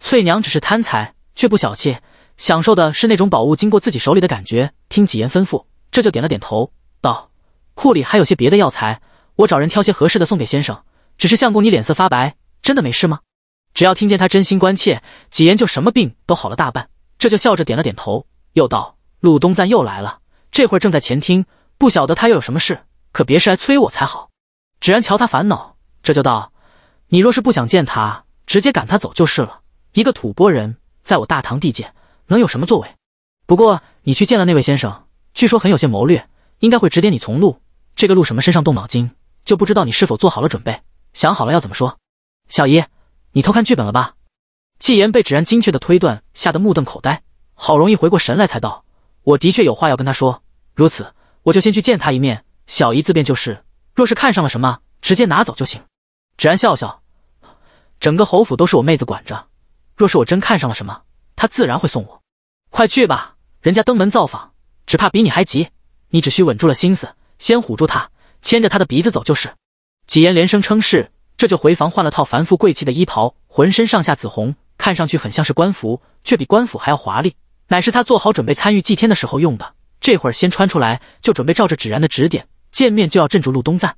翠娘只是贪财，却不小气，享受的是那种宝物经过自己手里的感觉。听纪言吩咐，这就点了点头道：“库里还有些别的药材，我找人挑些合适的送给先生。”只是相公，你脸色发白，真的没事吗？只要听见他真心关切，几言就什么病都好了大半。这就笑着点了点头，又道：“陆东赞又来了，这会儿正在前厅，不晓得他又有什么事，可别是来催我才好。”芷然瞧他烦恼，这就道：“你若是不想见他，直接赶他走就是了。一个吐蕃人，在我大唐地界，能有什么作为？不过你去见了那位先生，据说很有些谋略，应该会指点你从路。这个陆什么身上动脑筋，就不知道你是否做好了准备。”想好了要怎么说，小姨，你偷看剧本了吧？纪言被芷然精确的推断吓得目瞪口呆，好容易回过神来才道：“我的确有话要跟他说，如此我就先去见他一面。小姨自便就是，若是看上了什么，直接拿走就行。”芷然笑笑：“整个侯府都是我妹子管着，若是我真看上了什么，她自然会送我。快去吧，人家登门造访，只怕比你还急。你只需稳住了心思，先唬住他，牵着他的鼻子走就是。”纪言连声称是，这就回房换了套繁富贵气的衣袍，浑身上下紫红，看上去很像是官服，却比官服还要华丽，乃是他做好准备参与祭天的时候用的。这会儿先穿出来，就准备照着芷然的指点，见面就要镇住陆东赞。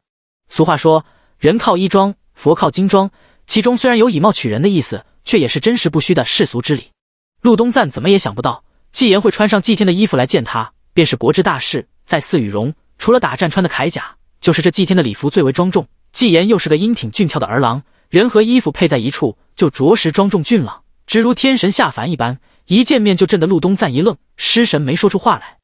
俗话说，人靠衣装，佛靠金装，其中虽然有以貌取人的意思，却也是真实不虚的世俗之理。陆东赞怎么也想不到，纪言会穿上祭天的衣服来见他，便是国之大事，在祀与戎，除了打战穿的铠甲，就是这祭天的礼服最为庄重。纪言又是个英挺俊俏的儿郎，人和衣服配在一处，就着实庄重俊朗，直如天神下凡一般。一见面就震得陆东赞一愣，失神没说出话来。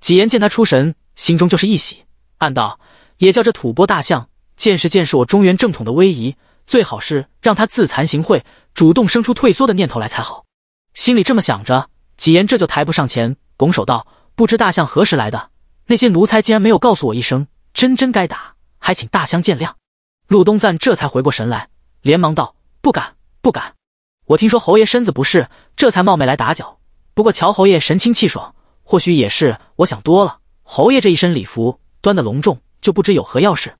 纪言见他出神，心中就是一喜，暗道：也叫这吐蕃大象见识见识我中原正统的威仪，最好是让他自惭形秽，主动生出退缩的念头来才好。心里这么想着，纪言这就抬步上前，拱手道：“不知大象何时来的？那些奴才竟然没有告诉我一声，真真该打，还请大象见谅。”陆东赞这才回过神来，连忙道：“不敢，不敢。我听说侯爷身子不适，这才冒昧来打搅。不过乔侯爷神清气爽，或许也是我想多了。侯爷这一身礼服端得隆重，就不知有何要事。”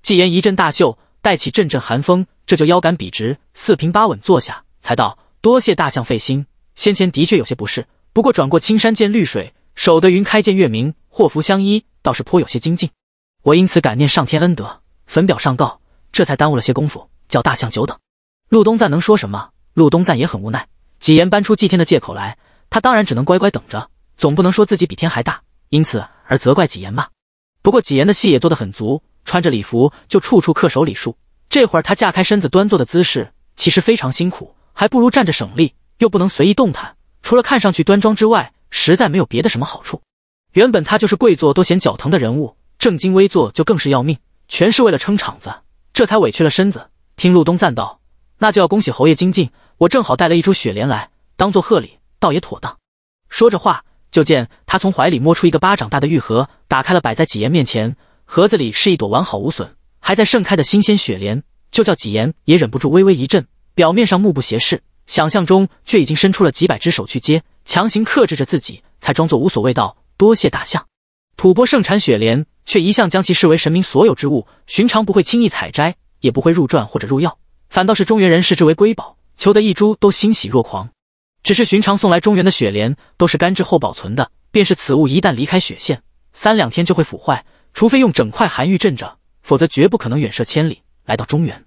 纪言一阵大袖，带起阵阵寒风，这就腰杆笔直，四平八稳坐下，才道：“多谢大相费心，先前的确有些不适。不过转过青山见绿水，守得云开见月明，祸福相依，倒是颇有些精进。我因此感念上天恩德，粉表上告。”这才耽误了些功夫，叫大象久等。陆东赞能说什么？陆东赞也很无奈。几言搬出祭天的借口来，他当然只能乖乖等着，总不能说自己比天还大，因此而责怪几言吧。不过几言的戏也做得很足，穿着礼服就处处恪守礼数。这会儿他架开身子端坐的姿势，其实非常辛苦，还不如站着省力，又不能随意动弹，除了看上去端庄之外，实在没有别的什么好处。原本他就是跪坐都嫌脚疼的人物，正襟危坐就更是要命，全是为了撑场子。这才委屈了身子，听陆东赞道：“那就要恭喜侯爷精进，我正好带了一株雪莲来，当做贺礼，倒也妥当。”说着话，就见他从怀里摸出一个巴掌大的玉盒，打开了，摆在几言面前。盒子里是一朵完好无损、还在盛开的新鲜雪莲，就叫几言也忍不住微微一震。表面上目不斜视，想象中却已经伸出了几百只手去接，强行克制着自己，才装作无所谓道：“多谢大象，吐蕃盛产雪莲。”却一向将其视为神明所有之物，寻常不会轻易采摘，也不会入转或者入药，反倒是中原人视之为瑰宝，求得一株都欣喜若狂。只是寻常送来中原的雪莲都是干制后保存的，便是此物一旦离开雪线，三两天就会腐坏，除非用整块寒玉镇着，否则绝不可能远涉千里来到中原。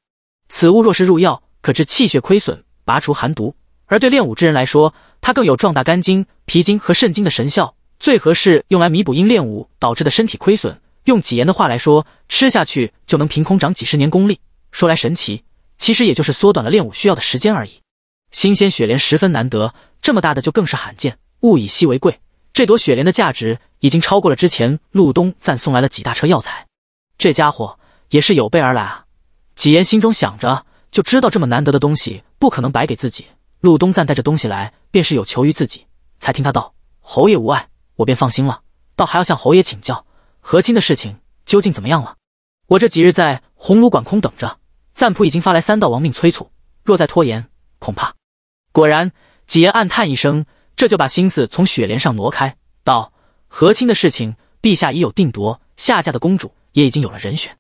此物若是入药，可治气血亏损、拔除寒毒；而对练武之人来说，它更有壮大肝经、脾经和肾经的神效，最合适用来弥补因练武导致的身体亏损。用纪言的话来说，吃下去就能凭空长几十年功力，说来神奇，其实也就是缩短了练武需要的时间而已。新鲜雪莲十分难得，这么大的就更是罕见，物以稀为贵，这朵雪莲的价值已经超过了之前陆东赞送来了几大车药材。这家伙也是有备而来啊！纪言心中想着，就知道这么难得的东西不可能白给自己。陆东赞带着东西来，便是有求于自己，才听他道：“侯爷无碍，我便放心了。倒还要向侯爷请教。”和亲的事情究竟怎么样了？我这几日在鸿炉馆空等着，赞普已经发来三道亡命催促，若再拖延，恐怕……果然，几言暗叹一声，这就把心思从雪莲上挪开，道：“和亲的事情，陛下已有定夺，下嫁的公主也已经有了人选。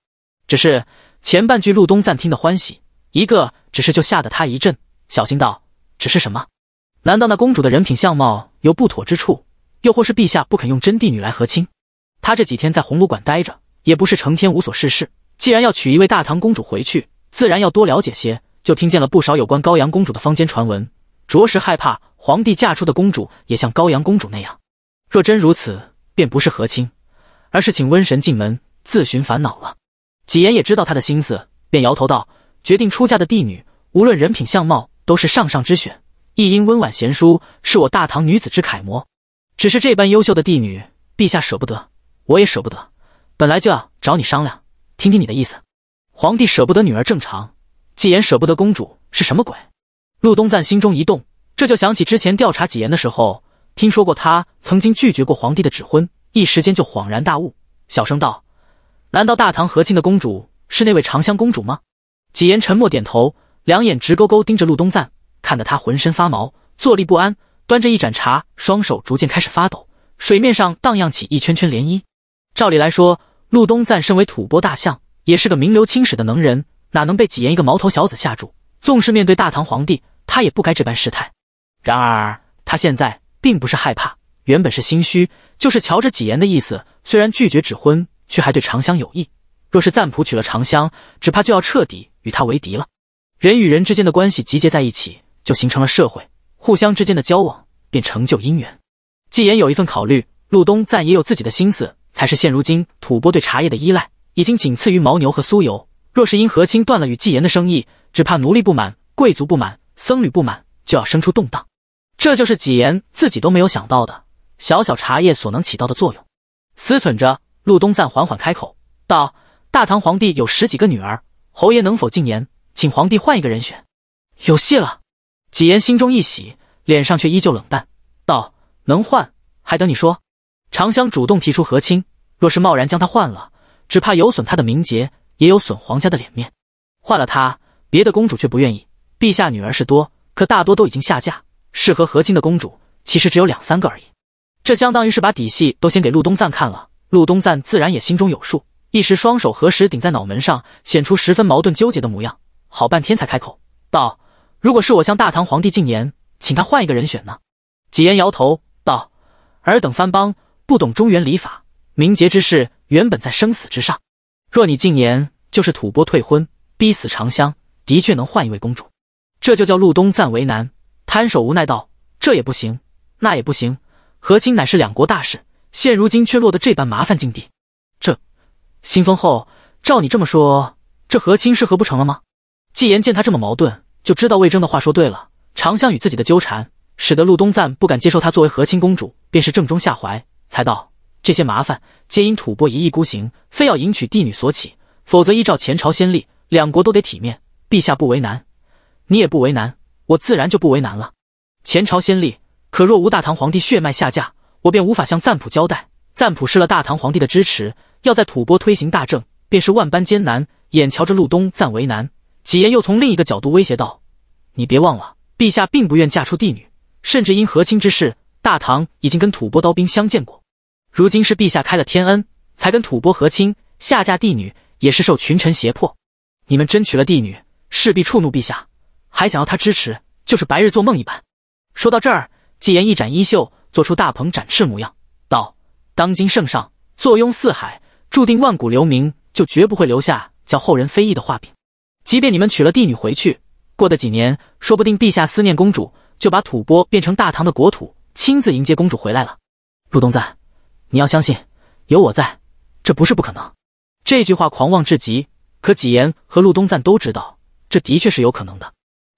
只是前半句，陆东暂听的欢喜，一个只是就吓得他一震，小心道：‘只是什么？难道那公主的人品相貌有不妥之处，又或是陛下不肯用真帝女来和亲？’”他这几天在红炉馆待着，也不是成天无所事事。既然要娶一位大唐公主回去，自然要多了解些，就听见了不少有关高阳公主的坊间传闻，着实害怕皇帝嫁出的公主也像高阳公主那样。若真如此，便不是和亲，而是请瘟神进门，自寻烦恼了。几言也知道他的心思，便摇头道：“决定出嫁的帝女，无论人品相貌，都是上上之选，亦因温婉贤淑，是我大唐女子之楷模。只是这般优秀的帝女，陛下舍不得。”我也舍不得，本来就要找你商量，听听你的意思。皇帝舍不得女儿正常，纪言舍不得公主是什么鬼？陆东赞心中一动，这就想起之前调查纪言的时候，听说过他曾经拒绝过皇帝的指婚，一时间就恍然大悟，小声道：“难道大唐和亲的公主是那位长香公主吗？”纪言沉默点头，两眼直勾勾盯着陆东赞，看得他浑身发毛，坐立不安，端着一盏茶，双手逐渐开始发抖，水面上荡漾起一圈圈涟漪。照理来说，陆东赞身为吐蕃大相，也是个名留青史的能人，哪能被纪言一个毛头小子吓住？纵是面对大唐皇帝，他也不该这般失态。然而他现在并不是害怕，原本是心虚，就是瞧着纪言的意思，虽然拒绝指婚，却还对长香有意。若是赞普娶了长香，只怕就要彻底与他为敌了。人与人之间的关系集结在一起，就形成了社会，互相之间的交往便成就姻缘。纪言有一份考虑，陆东赞也有自己的心思。才是现如今吐蕃对茶叶的依赖，已经仅次于牦牛和酥油。若是因和亲断了与纪言的生意，只怕奴隶不满，贵族不满，僧侣不满，就要生出动荡。这就是纪言自己都没有想到的，小小茶叶所能起到的作用。思忖着，陆东赞缓缓开口道：“大唐皇帝有十几个女儿，侯爷能否进言，请皇帝换一个人选？”有戏了，纪言心中一喜，脸上却依旧冷淡道：“能换，还等你说。”长香主动提出和亲。若是贸然将她换了，只怕有损她的名节，也有损皇家的脸面。换了她，别的公主却不愿意。陛下女儿是多，可大多都已经下嫁，适合和亲的公主其实只有两三个而已。这相当于是把底细都先给陆东赞看了。陆东赞自然也心中有数，一时双手合十顶在脑门上，显出十分矛盾纠结的模样，好半天才开口道：“如果是我向大唐皇帝进言，请他换一个人选呢？”几言摇头道：“尔等藩邦不懂中原礼法。”明节之事原本在生死之上，若你进言，就是吐蕃退婚，逼死长香，的确能换一位公主。这就叫陆东赞为难，摊手无奈道：“这也不行，那也不行。和亲乃是两国大事，现如今却落得这般麻烦境地。这新封后，照你这么说，这和亲是和不成了吗？”纪言见他这么矛盾，就知道魏征的话说对了。长香与自己的纠缠，使得陆东赞不敢接受她作为和亲公主，便是正中下怀，才道。这些麻烦皆因吐蕃一意孤行，非要迎娶帝女所起，否则依照前朝先例，两国都得体面。陛下不为难，你也不为难，我自然就不为难了。前朝先例，可若无大唐皇帝血脉下嫁，我便无法向赞普交代。赞普失了大唐皇帝的支持，要在吐蕃推行大政，便是万般艰难。眼瞧着陆东暂为难，几爷又从另一个角度威胁道：“你别忘了，陛下并不愿嫁出帝女，甚至因和亲之事，大唐已经跟吐蕃刀兵相见过。”如今是陛下开了天恩，才跟吐蕃和亲，下嫁帝女也是受群臣胁迫。你们真娶了帝女，势必触怒陛下，还想要他支持，就是白日做梦一般。说到这儿，纪言一展衣袖，做出大鹏展翅模样，道：“当今圣上坐拥四海，注定万古留名，就绝不会留下叫后人非议的画饼。即便你们娶了帝女回去，过的几年，说不定陛下思念公主，就把吐蕃变成大唐的国土，亲自迎接公主回来了。”陆东赞。你要相信，有我在，这不是不可能。这句话狂妄至极，可纪言和陆东赞都知道，这的确是有可能的。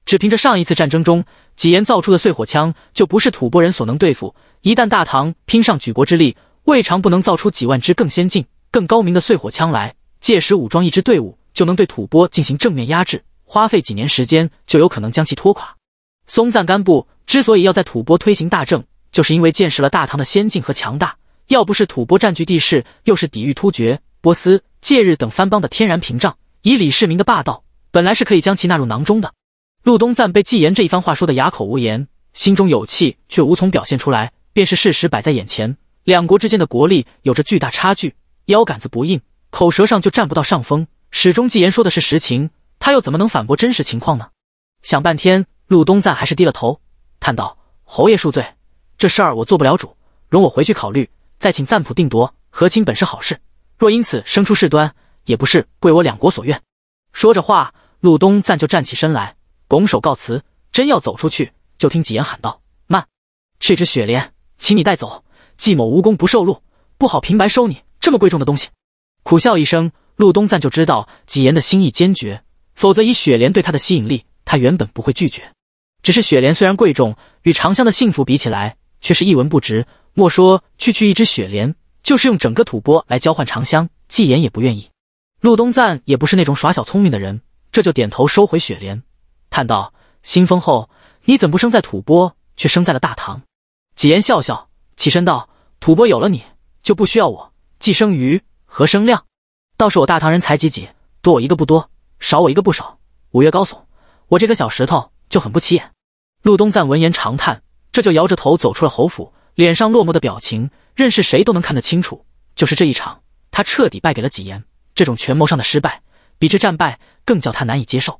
只凭着上一次战争中纪言造出的碎火枪，就不是吐蕃人所能对付。一旦大唐拼上举国之力，未尝不能造出几万支更先进、更高明的碎火枪来。届时武装一支队伍，就能对吐蕃进行正面压制，花费几年时间，就有可能将其拖垮。松赞干布之所以要在吐蕃推行大政，就是因为见识了大唐的先进和强大。要不是吐蕃占据地势，又是抵御突厥、波斯、借日等藩邦的天然屏障，以李世民的霸道，本来是可以将其纳入囊中的。陆东赞被纪言这一番话说得哑口无言，心中有气却无从表现出来。便是事实摆在眼前，两国之间的国力有着巨大差距，腰杆子不硬，口舌上就占不到上风。始终纪言说的是实情，他又怎么能反驳真实情况呢？想半天，陆东赞还是低了头，叹道：“侯爷恕罪，这事儿我做不了主，容我回去考虑。”再请赞普定夺，和亲本是好事，若因此生出事端，也不是贵我两国所愿。说着话，陆东赞就站起身来，拱手告辞。真要走出去，就听几言喊道：“慢！这只雪莲，请你带走。季某无功不受禄，不好平白收你这么贵重的东西。”苦笑一声，陆东赞就知道几言的心意坚决，否则以雪莲对他的吸引力，他原本不会拒绝。只是雪莲虽然贵重，与长相的幸福比起来，却是一文不值。莫说区区一只雪莲，就是用整个吐蕃来交换长香，纪言也不愿意。陆东赞也不是那种耍小聪明的人，这就点头收回雪莲，叹道：“新封后，你怎不生在吐蕃，却生在了大唐？”纪言笑笑，起身道：“吐蕃有了你，就不需要我。既生瑜，何生亮？倒是我大唐人才济济，多我一个不多，少我一个不少。五岳高耸，我这颗小石头就很不起眼。”陆东赞闻言长叹，这就摇着头走出了侯府。脸上落寞的表情，任是谁都能看得清楚。就是这一场，他彻底败给了几言。这种权谋上的失败，比之战败更叫他难以接受。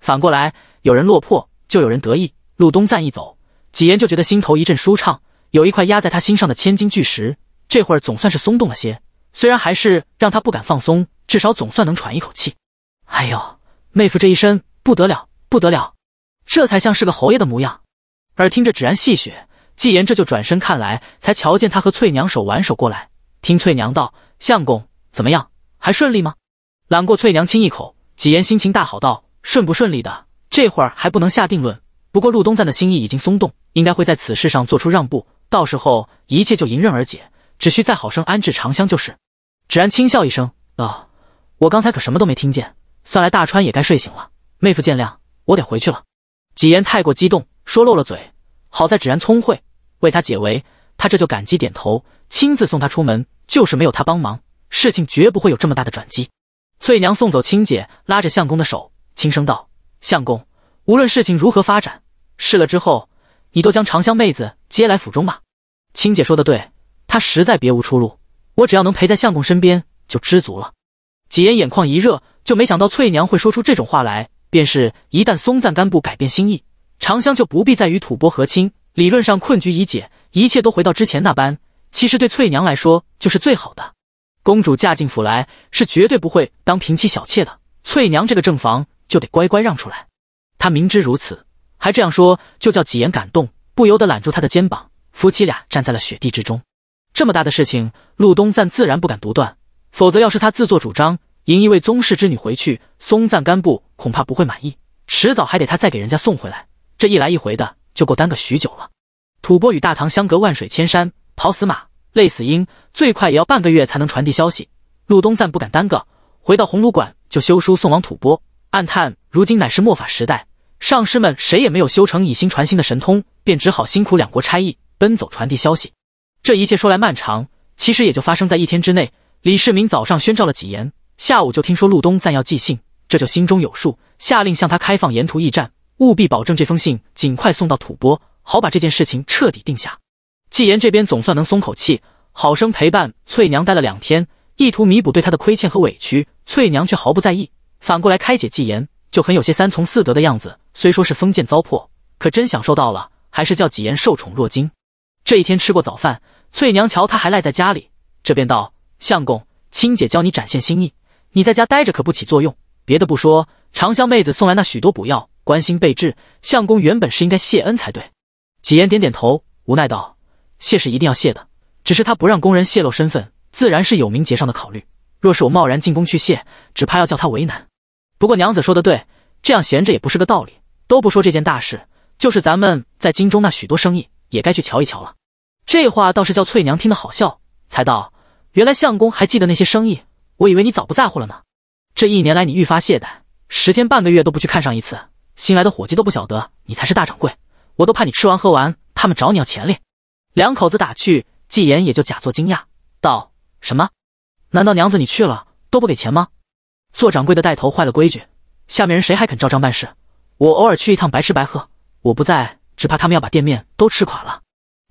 反过来，有人落魄，就有人得意。陆东赞一走，几言就觉得心头一阵舒畅，有一块压在他心上的千斤巨石，这会儿总算是松动了些。虽然还是让他不敢放松，至少总算能喘一口气。哎呦，妹夫这一身不得了，不得了，这才像是个侯爷的模样。耳听着芷然戏谑。纪言这就转身看来，才瞧见他和翠娘手挽手过来。听翠娘道：“相公怎么样？还顺利吗？”揽过翠娘亲一口，纪言心情大好，道：“顺不顺利的，这会儿还不能下定论。不过陆东赞的心意已经松动，应该会在此事上做出让步，到时候一切就迎刃而解，只需再好生安置长香就是。”芷安轻笑一声：“啊，我刚才可什么都没听见。算来大川也该睡醒了，妹夫见谅，我得回去了。”纪言太过激动，说漏了嘴。好在芷然聪慧，为他解围，他这就感激点头，亲自送他出门。就是没有他帮忙，事情绝不会有这么大的转机。翠娘送走青姐，拉着相公的手，轻声道：“相公，无论事情如何发展，事了之后，你都将长香妹子接来府中吧。”青姐说的对，她实在别无出路。我只要能陪在相公身边，就知足了。几言眼眶一热，就没想到翠娘会说出这种话来。便是，一旦松赞干布改变心意。长香就不必再与吐蕃和亲，理论上困局已解，一切都回到之前那般。其实对翠娘来说就是最好的。公主嫁进府来是绝对不会当平妻小妾的，翠娘这个正房就得乖乖让出来。她明知如此，还这样说，就叫几言感动，不由得揽住他的肩膀。夫妻俩站在了雪地之中。这么大的事情，陆东赞自然不敢独断，否则要是他自作主张迎一位宗室之女回去，松赞干布恐怕不会满意，迟早还得他再给人家送回来。这一来一回的就够耽搁许久了。吐蕃与大唐相隔万水千山，跑死马累死鹰，最快也要半个月才能传递消息。陆东赞不敢耽搁，回到鸿胪馆就修书送往吐蕃。暗叹如今乃是末法时代，上师们谁也没有修成以心传心的神通，便只好辛苦两国差役奔走传递消息。这一切说来漫长，其实也就发生在一天之内。李世民早上宣召了几言，下午就听说陆东赞要寄信，这就心中有数，下令向他开放沿途驿站。务必保证这封信尽快送到吐蕃，好把这件事情彻底定下。纪言这边总算能松口气，好生陪伴翠娘待了两天，意图弥补对她的亏欠和委屈。翠娘却毫不在意，反过来开解纪言，就很有些三从四德的样子。虽说是封建糟粕，可真享受到了，还是叫纪言受宠若惊。这一天吃过早饭，翠娘瞧他还赖在家里，这便道：“相公，亲姐教你展现心意，你在家待着可不起作用。别的不说，长香妹子送来那许多补药。”关心备至，相公原本是应该谢恩才对。纪言点点头，无奈道：“谢是一定要谢的，只是他不让宫人泄露身份，自然是有名节上的考虑。若是我贸然进宫去谢，只怕要叫他为难。不过娘子说的对，这样闲着也不是个道理。都不说这件大事，就是咱们在京中那许多生意，也该去瞧一瞧了。”这话倒是叫翠娘听得好笑，才道：“原来相公还记得那些生意，我以为你早不在乎了呢。这一年来你愈发懈怠，十天半个月都不去看上一次。”新来的伙计都不晓得你才是大掌柜，我都怕你吃完喝完，他们找你要钱哩。两口子打趣，纪言也就假作惊讶道：“什么？难道娘子你去了都不给钱吗？”做掌柜的带头坏了规矩，下面人谁还肯照章办事？我偶尔去一趟，白吃白喝，我不在，只怕他们要把店面都吃垮了。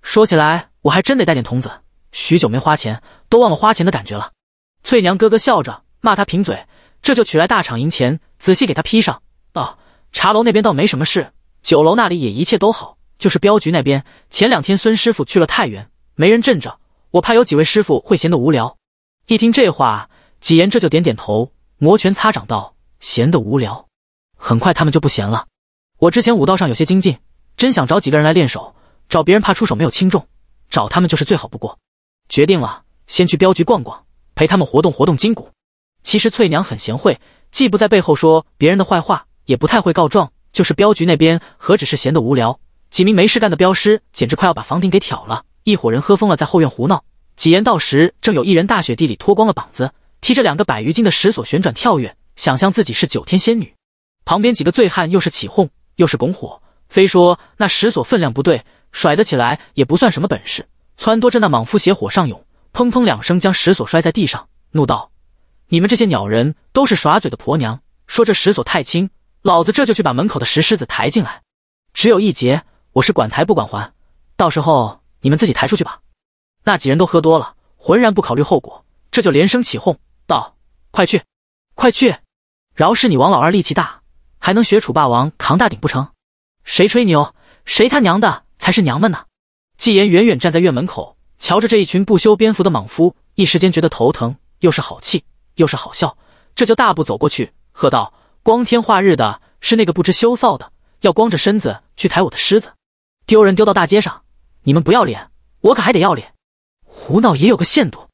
说起来，我还真得带点童子。许久没花钱，都忘了花钱的感觉了。翠娘咯咯笑着骂他贫嘴，这就取来大厂银钱，仔细给他披上道。茶楼那边倒没什么事，酒楼那里也一切都好，就是镖局那边，前两天孙师傅去了太原，没人镇着，我怕有几位师傅会闲得无聊。一听这话，几言这就点点头，摩拳擦掌道：“闲得无聊，很快他们就不闲了。我之前武道上有些精进，真想找几个人来练手，找别人怕出手没有轻重，找他们就是最好不过。决定了，先去镖局逛逛，陪他们活动活动筋骨。其实翠娘很贤惠，既不在背后说别人的坏话。”也不太会告状，就是镖局那边何止是闲得无聊，几名没事干的镖师简直快要把房顶给挑了。一伙人喝疯了，在后院胡闹。几言到时，正有一人大雪地里脱光了膀子，提着两个百余斤的石锁旋转跳跃，想象自己是九天仙女。旁边几个醉汉又是起哄又是拱火，非说那石锁分量不对，甩得起来也不算什么本事。撺掇着那莽夫邪火上涌，砰砰两声将石锁摔在地上，怒道：“你们这些鸟人都是耍嘴的婆娘，说这石锁太轻。”老子这就去把门口的石狮子抬进来，只有一节，我是管抬不管还，到时候你们自己抬出去吧。那几人都喝多了，浑然不考虑后果，这就连声起哄道：“快去，快去！饶是你王老二力气大，还能学楚霸王扛大鼎不成？谁吹牛？谁他娘的才是娘们呢？”纪言远远站在院门口，瞧着这一群不修边幅的莽夫，一时间觉得头疼，又是好气又是好笑，这就大步走过去，喝道。光天化日的，是那个不知羞臊的，要光着身子去抬我的狮子，丢人丢到大街上！你们不要脸，我可还得要脸。胡闹也有个限度。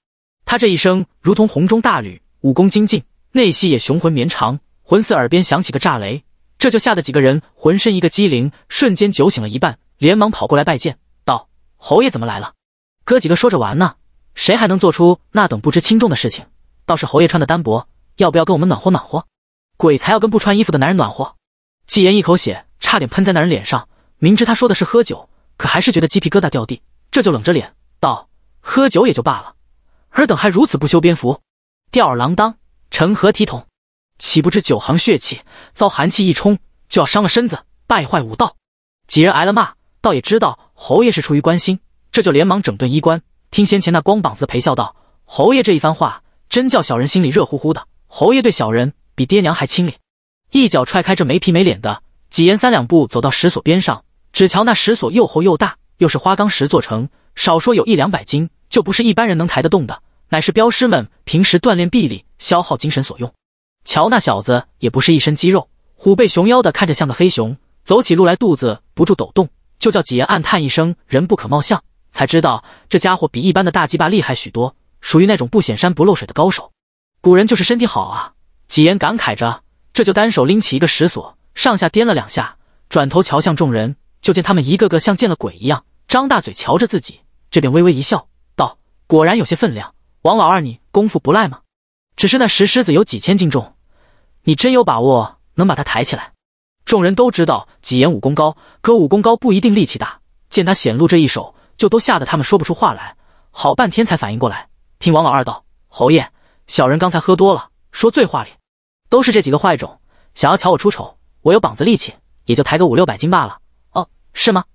他这一声如同红中大吕，武功精进，内息也雄浑绵长，魂似耳边响起个炸雷，这就吓得几个人浑身一个机灵，瞬间酒醒了一半，连忙跑过来拜见道：“侯爷怎么来了？哥几个说着玩呢，谁还能做出那等不知轻重的事情？倒是侯爷穿的单薄，要不要跟我们暖和暖和？”鬼才要跟不穿衣服的男人暖和！纪言一口血差点喷在那人脸上，明知他说的是喝酒，可还是觉得鸡皮疙瘩掉地，这就冷着脸道：“喝酒也就罢了，尔等还如此不修边幅，吊儿郎当，成何体统？岂不知酒行血气，遭寒气一冲，就要伤了身子，败坏武道。”几人挨了骂，倒也知道侯爷是出于关心，这就连忙整顿衣冠，听先前那光膀子陪笑道：“侯爷这一番话，真叫小人心里热乎乎的。侯爷对小人……”比爹娘还清廉，一脚踹开这没皮没脸的，几言三两步走到石锁边上，只瞧那石锁又厚又大，又是花岗石做成，少说有一两百斤，就不是一般人能抬得动的，乃是镖师们平时锻炼臂力、消耗精神所用。瞧那小子也不是一身肌肉，虎背熊腰的，看着像个黑熊，走起路来肚子不住抖动，就叫几言暗叹一声：人不可貌相。才知道这家伙比一般的大鸡巴厉害许多，属于那种不显山不漏水的高手。古人就是身体好啊。几言感慨着，这就单手拎起一个石锁，上下颠了两下，转头瞧向众人，就见他们一个个像见了鬼一样，张大嘴瞧着自己，这便微微一笑，道：“果然有些分量。王老二，你功夫不赖吗？只是那石狮子有几千斤重，你真有把握能把它抬起来？”众人都知道几言武功高，可武功高不一定力气大。见他显露这一手，就都吓得他们说不出话来，好半天才反应过来。听王老二道：“侯爷，小人刚才喝多了，说醉话哩。”都是这几个坏种，想要瞧我出丑。我有膀子力气，也就抬个五六百斤罢了。哦，是吗？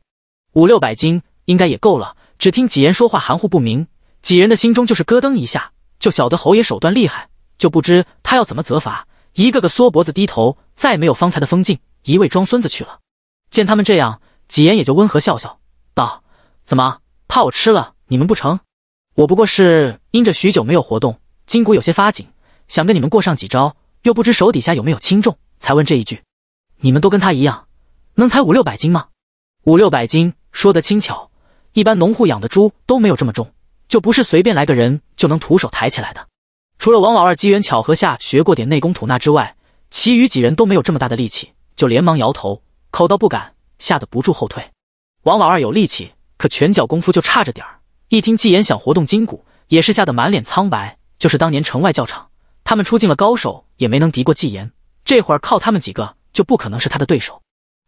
五六百斤应该也够了。只听几言说话含糊不明，几人的心中就是咯噔一下，就晓得侯爷手段厉害，就不知他要怎么责罚。一个个缩脖子低头，再没有方才的风劲，一味装孙子去了。见他们这样，几言也就温和笑笑道：“怎么怕我吃了你们不成？我不过是因着许久没有活动，筋骨有些发紧，想跟你们过上几招。”又不知手底下有没有轻重，才问这一句。你们都跟他一样，能抬五六百斤吗？五六百斤说得轻巧，一般农户养的猪都没有这么重，就不是随便来个人就能徒手抬起来的。除了王老二机缘巧合下学过点内功吐纳之外，其余几人都没有这么大的力气，就连忙摇头，口道不敢，吓得不住后退。王老二有力气，可拳脚功夫就差着点儿。一听纪言想活动筋骨，也是吓得满脸苍白。就是当年城外教场。他们出尽了高手也没能敌过纪言，这会儿靠他们几个就不可能是他的对手。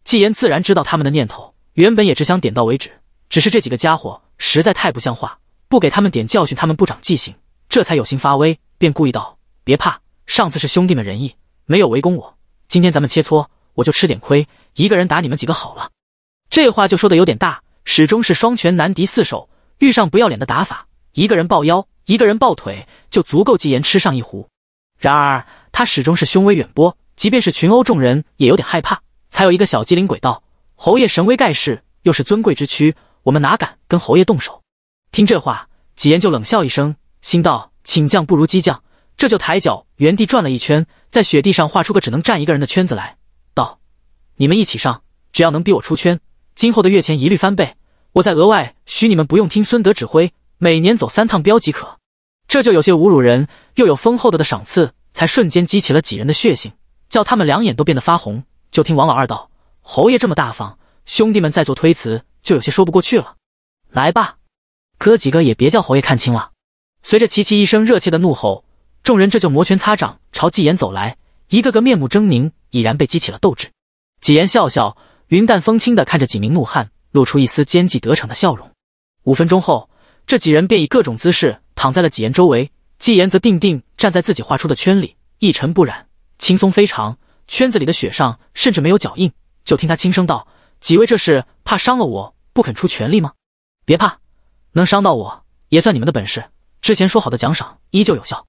纪言自然知道他们的念头，原本也只想点到为止，只是这几个家伙实在太不像话，不给他们点教训他们不长记性，这才有心发威，便故意道：“别怕，上次是兄弟们仁义，没有围攻我，今天咱们切磋，我就吃点亏，一个人打你们几个好了。”这话就说的有点大，始终是双拳难敌四手，遇上不要脸的打法，一个人抱腰，一个人抱腿，就足够纪言吃上一壶。然而他始终是凶威远播，即便是群殴众人也有点害怕，才有一个小机灵鬼道：“侯爷神威盖世，又是尊贵之躯，我们哪敢跟侯爷动手？”听这话，几言就冷笑一声，心道：“请将不如激将。”这就抬脚原地转了一圈，在雪地上画出个只能站一个人的圈子来，道：“你们一起上，只要能逼我出圈，今后的月钱一律翻倍。我再额外许你们不用听孙德指挥，每年走三趟镖即可。”这就有些侮辱人，又有丰厚的的赏赐，才瞬间激起了几人的血性，叫他们两眼都变得发红。就听王老二道：“侯爷这么大方，兄弟们再做推辞就有些说不过去了。”来吧，哥几个也别叫侯爷看清了。随着齐齐一声热切的怒吼，众人这就摩拳擦掌朝纪言走来，一个个面目狰狞，已然被激起了斗志。纪言笑笑，云淡风轻的看着几名怒汉，露出一丝奸计得逞的笑容。五分钟后。这几人便以各种姿势躺在了纪言周围，纪言则定定站在自己画出的圈里，一尘不染，轻松非常。圈子里的雪上甚至没有脚印。就听他轻声道：“几位这是怕伤了我不肯出全力吗？别怕，能伤到我也算你们的本事。之前说好的奖赏依旧有效。”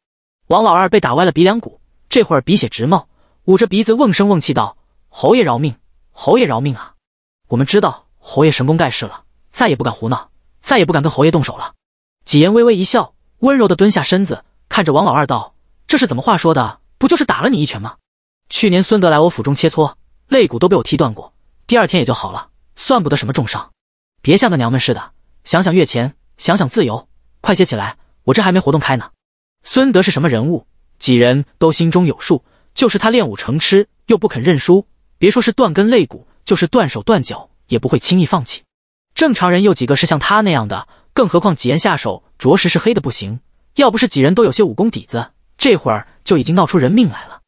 王老二被打歪了鼻梁骨，这会儿鼻血直冒，捂着鼻子瓮声瓮气道：“侯爷饶命，侯爷饶命啊！我们知道侯爷神功盖世了，再也不敢胡闹。”再也不敢跟侯爷动手了。几言微微一笑，温柔的蹲下身子，看着王老二道：“这是怎么话说的？不就是打了你一拳吗？去年孙德来我府中切磋，肋骨都被我踢断过，第二天也就好了，算不得什么重伤。别像个娘们似的，想想月钱，想想自由，快些起来，我这还没活动开呢。”孙德是什么人物，几人都心中有数。就是他练武成痴，又不肯认输，别说是断根肋骨，就是断手断脚，也不会轻易放弃。正常人又几个是像他那样的？更何况纪言下手着实是黑的不行，要不是几人都有些武功底子，这会儿就已经闹出人命来了。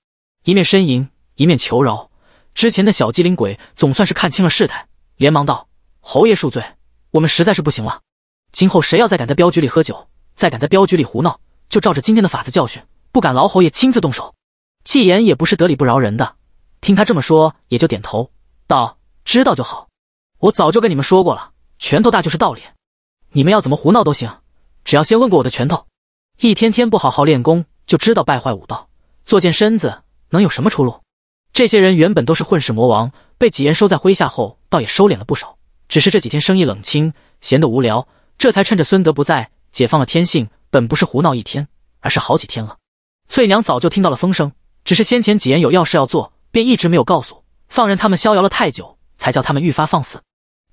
一面呻吟，一面求饶。之前的小机灵鬼总算是看清了事态，连忙道：“侯爷恕罪，我们实在是不行了。今后谁要再敢在镖局里喝酒，再敢在镖局里胡闹，就照着今天的法子教训。不敢劳侯爷亲自动手。”纪言也不是得理不饶人的，听他这么说，也就点头道：“知道就好，我早就跟你们说过了。”拳头大就是道理，你们要怎么胡闹都行，只要先问过我的拳头。一天天不好好练功，就知道败坏武道，作贱身子，能有什么出路？这些人原本都是混世魔王，被几言收在麾下后，倒也收敛了不少。只是这几天生意冷清，闲得无聊，这才趁着孙德不在，解放了天性。本不是胡闹一天，而是好几天了。翠娘早就听到了风声，只是先前几言有要事要做，便一直没有告诉，放任他们逍遥了太久，才叫他们愈发放肆。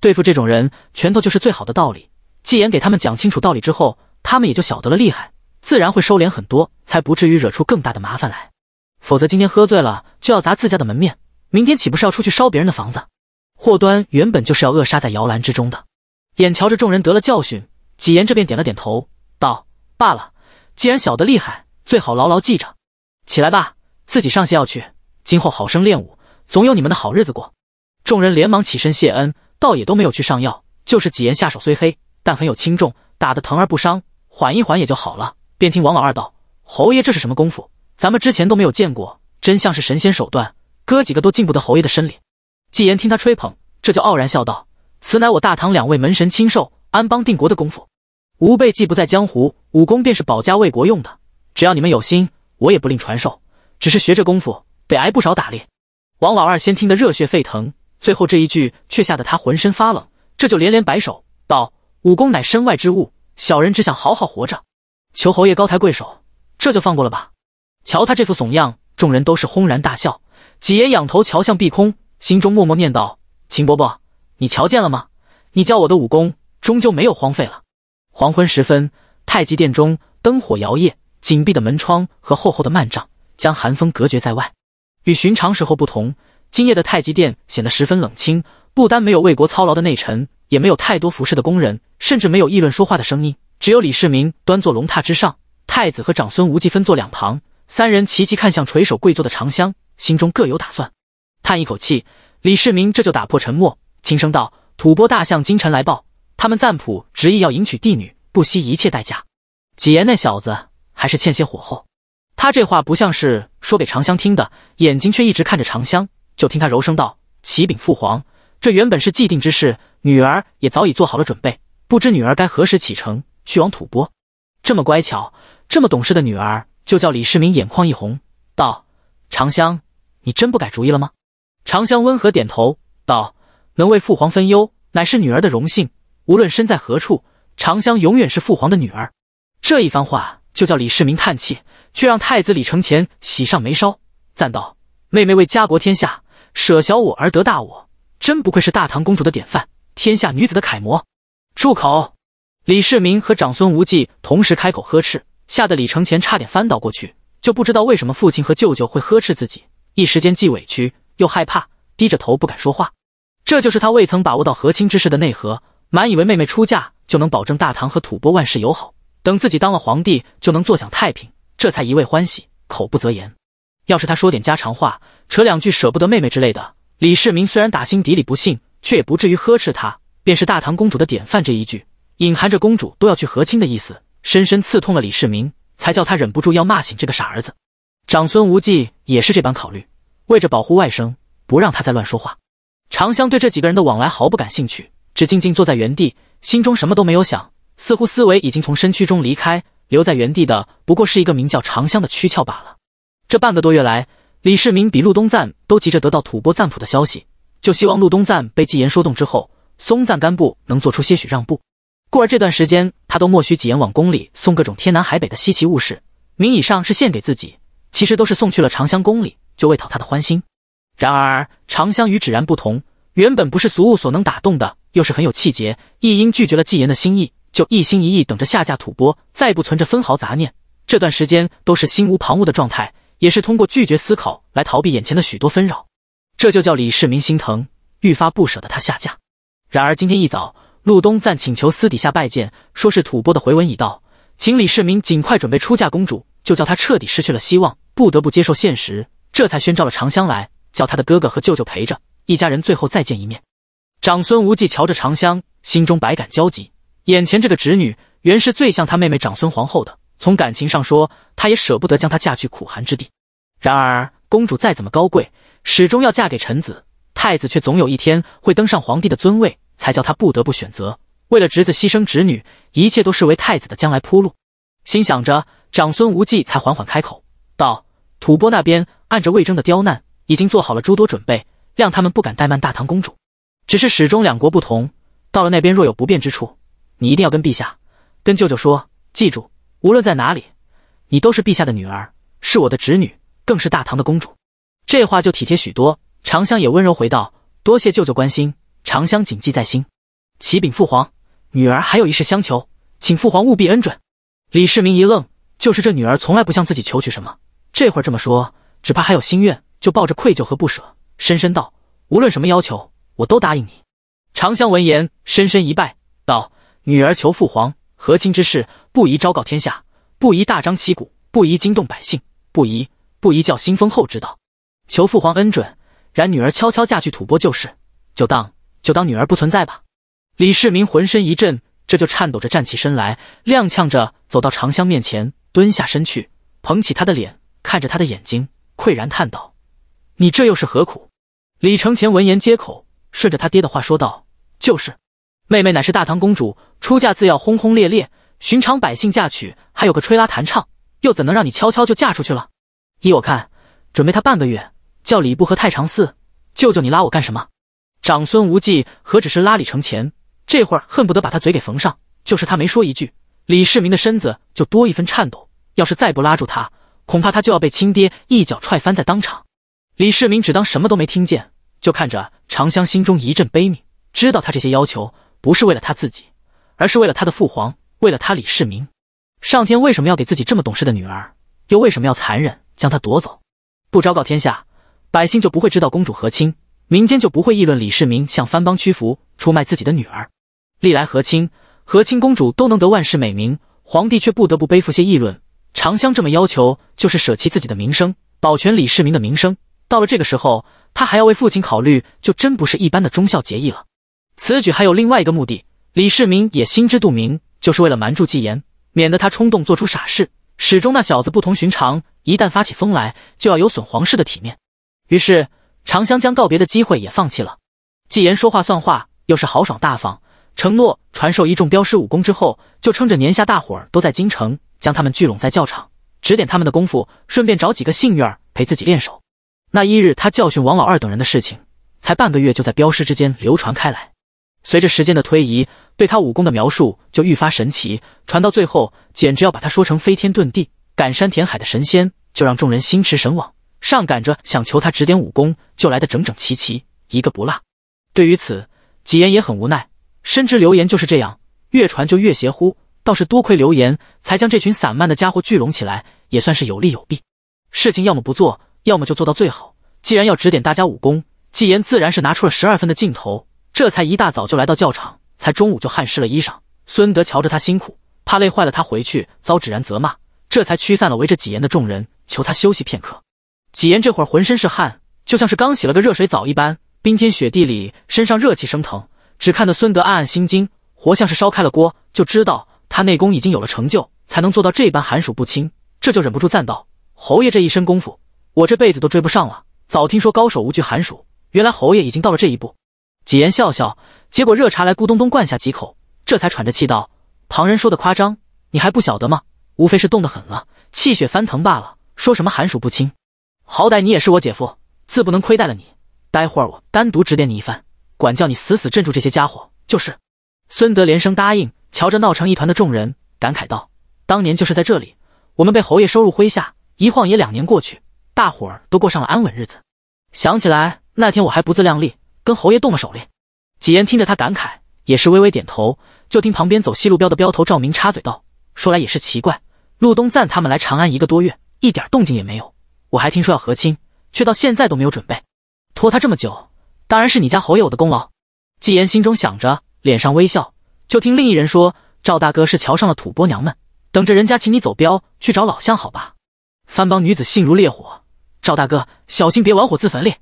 对付这种人，拳头就是最好的道理。纪言给他们讲清楚道理之后，他们也就晓得了厉害，自然会收敛很多，才不至于惹出更大的麻烦来。否则今天喝醉了就要砸自家的门面，明天岂不是要出去烧别人的房子？祸端原本就是要扼杀在摇篮之中的。眼瞧着众人得了教训，纪言这边点了点头，道：“罢了，既然晓得厉害，最好牢牢记着。起来吧，自己上些要去，今后好生练武，总有你们的好日子过。”众人连忙起身谢恩。倒也都没有去上药，就是纪言下手虽黑，但很有轻重，打得疼而不伤，缓一缓也就好了。便听王老二道：“侯爷这是什么功夫？咱们之前都没有见过，真像是神仙手段。哥几个都进不得侯爷的身里。”纪言听他吹捧，这就傲然笑道：“此乃我大唐两位门神亲授，安邦定国的功夫。吾辈既不在江湖，武功便是保家卫国用的。只要你们有心，我也不吝传授，只是学这功夫得挨不少打猎。”王老二先听得热血沸腾。最后这一句却吓得他浑身发冷，这就连连摆手道：“武功乃身外之物，小人只想好好活着，求侯爷高抬贵手，这就放过了吧。”瞧他这副怂样，众人都是轰然大笑。几爷仰头瞧向碧空，心中默默念道：“秦伯伯，你瞧见了吗？你教我的武功终究没有荒废了。”黄昏时分，太极殿中灯火摇曳，紧闭的门窗和厚厚的幔帐将寒风隔绝在外，与寻常时候不同。今夜的太极殿显得十分冷清，不单没有为国操劳的内臣，也没有太多服侍的工人，甚至没有议论说话的声音。只有李世民端坐龙榻之上，太子和长孙无忌分坐两旁，三人齐齐看向垂手跪坐的长香，心中各有打算。叹一口气，李世民这就打破沉默，轻声道：“吐蕃大相金晨来报，他们赞普执意要迎娶帝女，不惜一切代价。几言那小子还是欠些火候。”他这话不像是说给长香听的，眼睛却一直看着长香。就听他柔声道：“启禀父皇，这原本是既定之事，女儿也早已做好了准备。不知女儿该何时启程去往吐蕃？”这么乖巧、这么懂事的女儿，就叫李世民眼眶一红，道：“长香，你真不改主意了吗？”长香温和点头道：“能为父皇分忧，乃是女儿的荣幸。无论身在何处，长香永远是父皇的女儿。”这一番话就叫李世民叹气，却让太子李承乾喜上眉梢，赞道：“妹妹为家国天下。”舍小我而得大我，真不愧是大唐公主的典范，天下女子的楷模。住口！李世民和长孙无忌同时开口呵斥，吓得李承前差点翻倒过去。就不知道为什么父亲和舅舅会呵斥自己，一时间既委屈又害怕，低着头不敢说话。这就是他未曾把握到和亲之事的内核，满以为妹妹出嫁就能保证大唐和吐蕃万事友好，等自己当了皇帝就能坐享太平，这才一味欢喜，口不择言。要是他说点家常话，扯两句舍不得妹妹之类的，李世民虽然打心底里不信，却也不至于呵斥他。便是大唐公主的典范这一句，隐含着公主都要去和亲的意思，深深刺痛了李世民，才叫他忍不住要骂醒这个傻儿子。长孙无忌也是这般考虑，为着保护外甥，不让他再乱说话。长相对这几个人的往来毫不感兴趣，只静静坐在原地，心中什么都没有想，似乎思维已经从身躯中离开，留在原地的不过是一个名叫长香的躯壳罢了。这半个多月来，李世民比陆东赞都急着得到吐蕃赞普的消息，就希望陆东赞被纪言说动之后，松赞干布能做出些许让步。故而这段时间，他都默许纪言往宫里送各种天南海北的稀奇物事，名义上是献给自己，其实都是送去了长香宫里，就为讨他的欢心。然而长香与芷然不同，原本不是俗物所能打动的，又是很有气节，一因拒绝了纪言的心意，就一心一意等着下嫁吐蕃，再不存着分毫杂念。这段时间都是心无旁骛的状态。也是通过拒绝思考来逃避眼前的许多纷扰，这就叫李世民心疼，愈发不舍得他下嫁。然而今天一早，陆东赞请求私底下拜见，说是吐蕃的回文已到，请李世民尽快准备出嫁公主，就叫他彻底失去了希望，不得不接受现实。这才宣召了长香来，叫他的哥哥和舅舅陪着一家人最后再见一面。长孙无忌瞧着长香，心中百感交集。眼前这个侄女原是最像他妹妹长孙皇后的，从感情上说，他也舍不得将她嫁去苦寒之地。然而，公主再怎么高贵，始终要嫁给臣子；太子却总有一天会登上皇帝的尊位，才叫他不得不选择。为了侄子牺牲侄女，一切都视为太子的将来铺路。心想着，长孙无忌才缓缓开口道：“吐蕃那边，按着魏征的刁难，已经做好了诸多准备，谅他们不敢怠慢大唐公主。只是始终两国不同，到了那边若有不便之处，你一定要跟陛下、跟舅舅说。记住，无论在哪里，你都是陛下的女儿，是我的侄女。”更是大唐的公主，这话就体贴许多。长香也温柔回道：“多谢舅舅关心，长香谨记在心。”启禀父皇，女儿还有一事相求，请父皇务必恩准。李世民一愣，就是这女儿从来不向自己求取什么，这会儿这么说，只怕还有心愿。就抱着愧疚和不舍，深深道：“无论什么要求，我都答应你。”长香闻言，深深一拜，道：“女儿求父皇，和亲之事不宜昭告天下，不宜大张旗鼓，不宜惊动百姓，不宜。”不一觉新封后知道，求父皇恩准，然女儿悄悄嫁去吐蕃就是，就当就当女儿不存在吧。李世民浑身一震，这就颤抖着站起身来，踉跄着走到长香面前，蹲下身去，捧起她的脸，看着她的眼睛，喟然叹道：“你这又是何苦？”李承乾闻言接口，顺着他爹的话说道：“就是，妹妹乃是大唐公主，出嫁自要轰轰烈烈，寻常百姓嫁娶还有个吹拉弹唱，又怎能让你悄悄就嫁出去了？”依我看，准备他半个月，叫李布和太常寺。舅舅，你拉我干什么？长孙无忌何止是拉李承乾，这会儿恨不得把他嘴给缝上。就是他没说一句，李世民的身子就多一分颤抖。要是再不拉住他，恐怕他就要被亲爹一脚踹翻在当场。李世民只当什么都没听见，就看着长香，心中一阵悲悯。知道他这些要求不是为了他自己，而是为了他的父皇，为了他李世民。上天为什么要给自己这么懂事的女儿？又为什么要残忍？将他夺走，不昭告天下，百姓就不会知道公主和亲，民间就不会议论李世民向藩邦屈服，出卖自己的女儿。历来和亲，和亲公主都能得万世美名，皇帝却不得不背负些议论。长香这么要求，就是舍弃自己的名声，保全李世民的名声。到了这个时候，他还要为父亲考虑，就真不是一般的忠孝节义了。此举还有另外一个目的，李世民也心知肚明，就是为了瞒住纪言，免得他冲动做出傻事。始终那小子不同寻常。一旦发起疯来，就要有损皇室的体面。于是，长香将告别的机会也放弃了。纪言说话算话，又是豪爽大方，承诺传授一众镖师武功之后，就趁着年下大伙儿都在京城，将他们聚拢在教场，指点他们的功夫，顺便找几个幸运儿陪自己练手。那一日，他教训王老二等人的事情，才半个月就在镖师之间流传开来。随着时间的推移，对他武功的描述就愈发神奇，传到最后，简直要把他说成飞天遁地。赶山填海的神仙，就让众人心驰神往，上赶着想求他指点武功，就来的整整齐齐，一个不落。对于此，纪言也很无奈，深知流言就是这样，越传就越邪乎。倒是多亏流言，才将这群散漫的家伙聚拢起来，也算是有利有弊。事情要么不做，要么就做到最好。既然要指点大家武功，纪言自然是拿出了十二分的劲头，这才一大早就来到教场，才中午就汗湿了衣裳。孙德瞧着他辛苦，怕累坏了他，回去遭芷然责骂。这才驱散了围着纪言的众人，求他休息片刻。纪言这会儿浑身是汗，就像是刚洗了个热水澡一般，冰天雪地里身上热气升腾，只看得孙德暗暗心惊，活像是烧开了锅，就知道他内功已经有了成就，才能做到这般寒暑不侵。这就忍不住赞道：“侯爷这一身功夫，我这辈子都追不上了。早听说高手无惧寒暑，原来侯爷已经到了这一步。”纪言笑笑，接过热茶来咕咚咚灌下几口，这才喘着气道：“旁人说的夸张，你还不晓得吗？”无非是冻得很了，气血翻腾罢了。说什么寒暑不侵，好歹你也是我姐夫，自不能亏待了你。待会儿我单独指点你一番，管教你死死镇住这些家伙。就是。孙德连声答应，瞧着闹成一团的众人，感慨道：“当年就是在这里，我们被侯爷收入麾下，一晃也两年过去，大伙儿都过上了安稳日子。想起来那天我还不自量力，跟侯爷动了手哩。”几言听着他感慨，也是微微点头。就听旁边走西路标的镖头赵明插嘴道：“说来也是奇怪。”陆东赞他们来长安一个多月，一点动静也没有。我还听说要和亲，却到现在都没有准备。拖他这么久，当然是你家侯爷我的功劳。纪言心中想着，脸上微笑，就听另一人说：“赵大哥是瞧上了吐蕃娘们，等着人家请你走镖去找老相好吧。”番邦女子性如烈火，赵大哥小心别玩火自焚哩。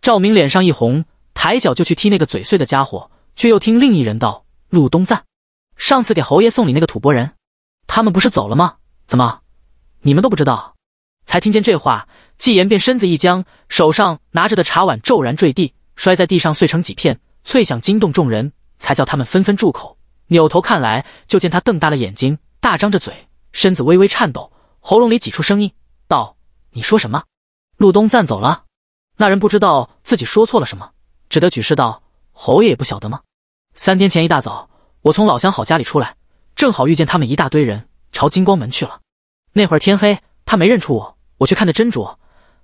赵明脸上一红，抬脚就去踢那个嘴碎的家伙，却又听另一人道：“陆东赞，上次给侯爷送礼那个吐蕃人，他们不是走了吗？”怎么，你们都不知道？才听见这话，纪言便身子一僵，手上拿着的茶碗骤然坠地，摔在地上碎成几片，脆响惊动众人，才叫他们纷纷住口。扭头看来，就见他瞪大了眼睛，大张着嘴，身子微微颤抖，喉咙里挤出声音道：“你说什么？陆东暂走了？”那人不知道自己说错了什么，只得举示道：“侯爷也不晓得吗？三天前一大早，我从老相好家里出来，正好遇见他们一大堆人。”朝金光门去了。那会儿天黑，他没认出我，我却看得真着。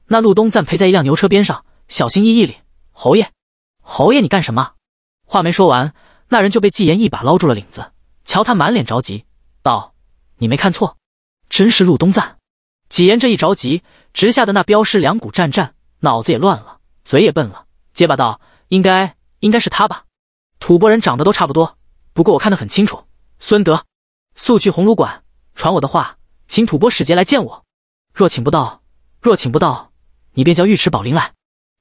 那陆东赞陪在一辆牛车边上，小心翼翼里。侯爷，侯爷，你干什么？”话没说完，那人就被纪言一把捞住了领子，瞧他满脸着急，道：“你没看错，真是陆东赞。”纪言这一着急，直吓得那镖师两股战战，脑子也乱了，嘴也笨了，结巴道：“应该，应该是他吧？吐蕃人长得都差不多，不过我看得很清楚，孙德，速去鸿胪馆。”传我的话，请吐蕃使节来见我。若请不到，若请不到，你便叫尉迟宝林来。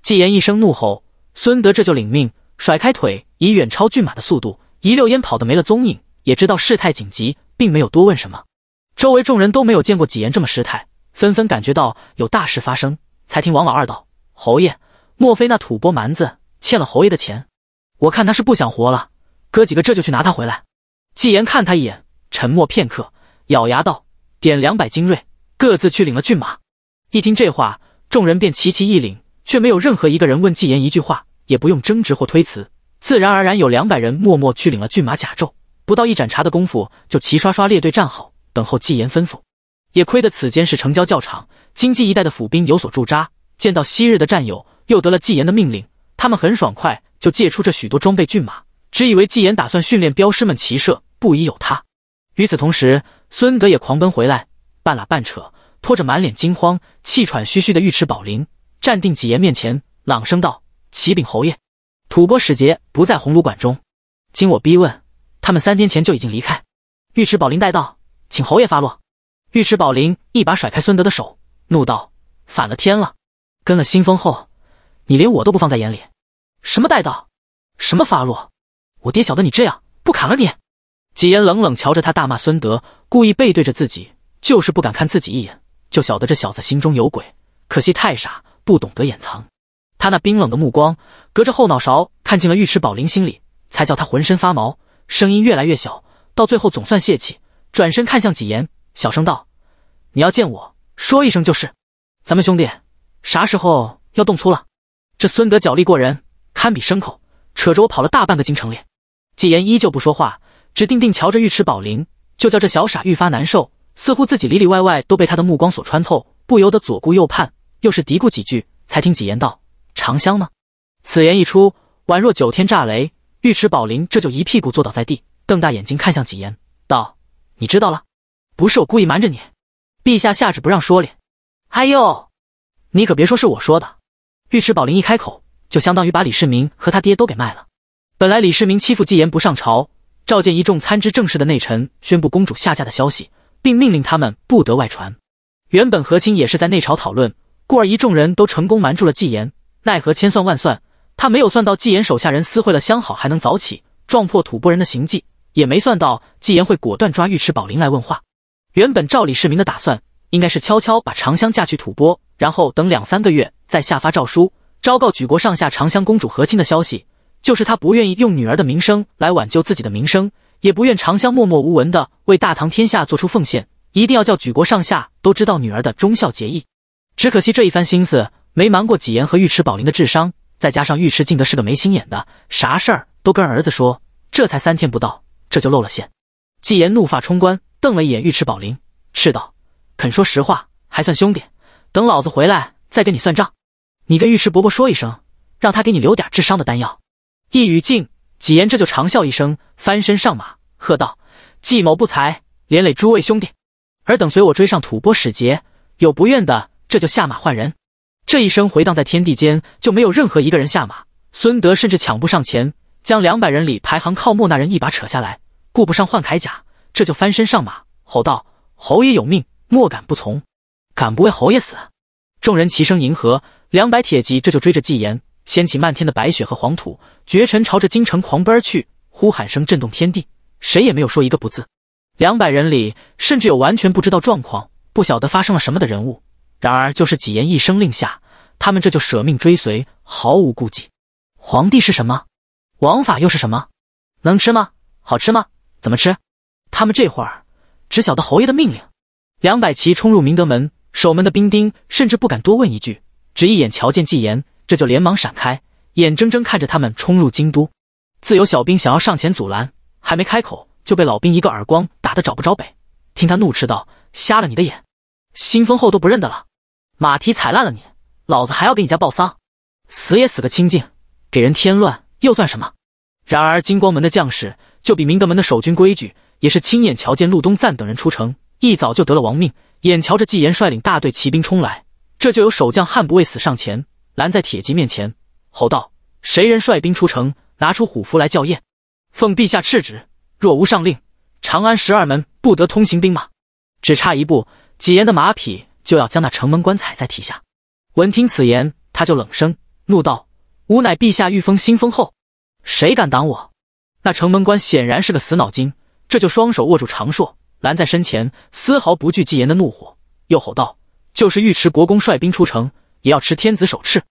纪言一声怒吼，孙德这就领命，甩开腿，以远超骏马的速度，一溜烟跑得没了踪影。也知道事态紧急，并没有多问什么。周围众人都没有见过纪言这么失态，纷纷感觉到有大事发生，才听王老二道：“侯爷，莫非那吐蕃蛮子欠了侯爷的钱？我看他是不想活了。哥几个这就去拿他回来。”纪言看他一眼，沉默片刻。咬牙道：“点两百精锐，各自去领了骏马。”一听这话，众人便齐齐一领，却没有任何一个人问纪言一句话，也不用争执或推辞，自然而然有两百人默默去领了骏马甲胄。不到一盏茶的功夫，就齐刷刷列队站好，等候纪言吩咐。也亏得此间是城郊教场，金鸡一带的府兵有所驻扎，见到昔日的战友，又得了纪言的命令，他们很爽快就借出这许多装备骏马，只以为纪言打算训练镖师们骑射，不疑有他。与此同时，孙德也狂奔回来，半拉半扯拖着满脸惊慌、气喘吁吁的尉迟宝林站定几言面前，朗声道：“启禀侯爷，吐蕃使节不在鸿胪馆中，经我逼问，他们三天前就已经离开。”尉迟宝林带到，请侯爷发落。尉迟宝林一把甩开孙德的手，怒道：“反了天了！跟了新风后，你连我都不放在眼里？什么带到，什么发落？我爹晓得你这样，不砍了你！”纪言冷冷瞧着他，大骂孙德，故意背对着自己，就是不敢看自己一眼，就晓得这小子心中有鬼。可惜太傻，不懂得掩藏。他那冰冷的目光隔着后脑勺看进了尉迟宝林心里，才叫他浑身发毛。声音越来越小，到最后总算泄气，转身看向纪言，小声道：“你要见我说一声就是。咱们兄弟，啥时候要动粗了？这孙德脚力过人，堪比牲口，扯着我跑了大半个京城里。”纪言依旧不说话。只定定瞧着尉迟宝林，就叫这小傻愈发难受，似乎自己里里外外都被他的目光所穿透，不由得左顾右盼，又是嘀咕几句，才听几言道：“长香呢？”此言一出，宛若九天炸雷。尉迟宝林这就一屁股坐倒在地，瞪大眼睛看向几言，道：“你知道了？不是我故意瞒着你，陛下下旨不让说哩。”“哎呦，你可别说是我说的。”尉迟宝林一开口，就相当于把李世民和他爹都给卖了。本来李世民欺负纪言不上朝。召见一众参知政事的内臣，宣布公主下嫁的消息，并命令他们不得外传。原本和亲也是在内朝讨论，故而一众人都成功瞒住了纪言。奈何千算万算，他没有算到纪言手下人私会了相好，还能早起撞破吐蕃人的行迹，也没算到纪言会果断抓尉迟宝林来问话。原本照李世民的打算，应该是悄悄把长香嫁去吐蕃，然后等两三个月再下发诏书，昭告举国上下长香公主和亲的消息。就是他不愿意用女儿的名声来挽救自己的名声，也不愿长相默默无闻的为大唐天下做出奉献，一定要叫举国上下都知道女儿的忠孝节义。只可惜这一番心思没瞒过纪言和尉迟宝林的智商，再加上尉迟敬德是个没心眼的，啥事儿都跟儿子说，这才三天不到，这就露了馅。纪言怒发冲冠，瞪了一眼尉迟宝林，斥道：“肯说实话还算凶点，等老子回来再跟你算账。你跟尉迟伯伯说一声，让他给你留点智商的丹药。”一语尽，纪言这就长笑一声，翻身上马，喝道：“计某不才，连累诸位兄弟，尔等随我追上吐蕃使节，有不愿的，这就下马换人。”这一声回荡在天地间，就没有任何一个人下马。孙德甚至抢步上前，将两百人里排行靠末那人一把扯下来，顾不上换铠甲，这就翻身上马，吼道：“侯爷有命，莫敢不从，敢不为侯爷死！”众人齐声迎合，两百铁骑这就追着纪言。掀起漫天的白雪和黄土，绝尘朝着京城狂奔而去，呼喊声震动天地。谁也没有说一个不字。两百人里，甚至有完全不知道状况、不晓得发生了什么的人物。然而，就是纪言一声令下，他们这就舍命追随，毫无顾忌。皇帝是什么？王法又是什么？能吃吗？好吃吗？怎么吃？他们这会儿只晓得侯爷的命令。两百骑冲入明德门，守门的兵丁甚至不敢多问一句，只一眼瞧见纪言。这就连忙闪开，眼睁睁看着他们冲入京都。自有小兵想要上前阻拦，还没开口就被老兵一个耳光打得找不着北。听他怒斥道：“瞎了你的眼，新封后都不认得了，马蹄踩烂了你，老子还要给你家报丧，死也死个清净，给人添乱又算什么？”然而金光门的将士就比明德门的守军规矩，也是亲眼瞧见陆东赞等人出城，一早就得了亡命，眼瞧着纪言率领大队骑兵冲来，这就有守将悍不畏死上前。拦在铁骑面前，吼道：“谁人率兵出城？拿出虎符来校验！”奉陛下敕旨，若无上令，长安十二门不得通行兵马。只差一步，纪言的马匹就要将那城门关踩在蹄下。闻听此言，他就冷声怒道：“吾乃陛下御封新封后，谁敢挡我？”那城门关显然是个死脑筋，这就双手握住长槊，拦在身前，丝毫不惧纪言的怒火，又吼道：“就是尉迟国公率兵出城。”也要吃天子手敕，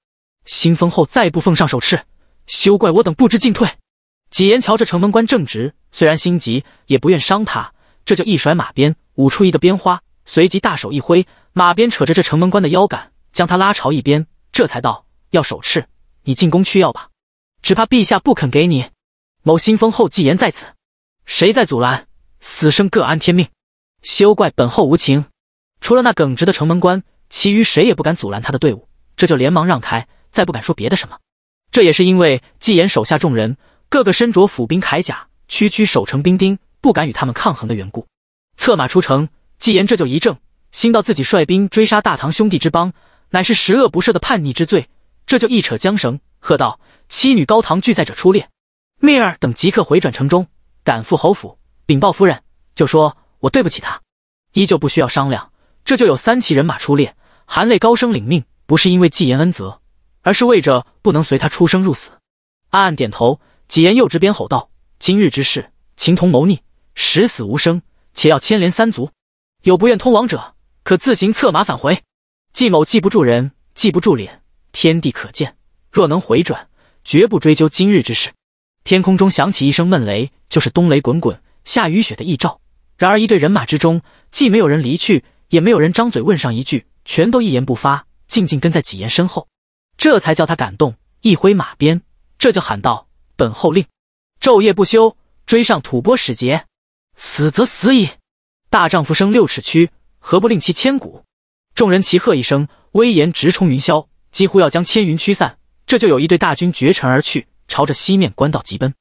新封后再不奉上手敕，休怪我等不知进退。纪言瞧着城门关正直，虽然心急，也不愿伤他，这就一甩马鞭，舞出一个鞭花，随即大手一挥，马鞭扯着这城门关的腰杆，将他拉朝一边，这才道：要手敕，你进宫去要吧，只怕陛下不肯给你。某新封后纪言在此，谁再阻拦，死生各安天命，休怪本后无情。除了那耿直的城门官，其余谁也不敢阻拦他的队伍，这就连忙让开，再不敢说别的什么。这也是因为纪言手下众人个个身着府兵铠甲，区区守城兵丁不敢与他们抗衡的缘故。策马出城，纪言这就一怔，心道自己率兵追杀大唐兄弟之邦，乃是十恶不赦的叛逆之罪。这就一扯缰绳，喝道：“妻女高堂俱在者出列，命儿等即刻回转城中，赶赴侯府禀报夫人，就说我对不起他，依旧不需要商量。”这就有三骑人马出列，含泪高声领命，不是因为纪言恩泽，而是为着不能随他出生入死，暗暗点头。纪言又直边吼道：“今日之事，情同谋逆，十死无生，且要牵连三族。有不愿通亡者，可自行策马返回。纪某记不住人，记不住脸，天地可见。若能回转，绝不追究今日之事。”天空中响起一声闷雷，就是冬雷滚滚、下雨雪的预兆。然而一队人马之中，既没有人离去。也没有人张嘴问上一句，全都一言不发，静静跟在几言身后，这才叫他感动。一挥马鞭，这就喊道：“本后令，昼夜不休，追上吐蕃使节，死则死矣。大丈夫生六尺躯，何不令其千古？”众人齐喝一声，威严直冲云霄，几乎要将千云驱散。这就有一队大军绝尘而去，朝着西面官道疾奔。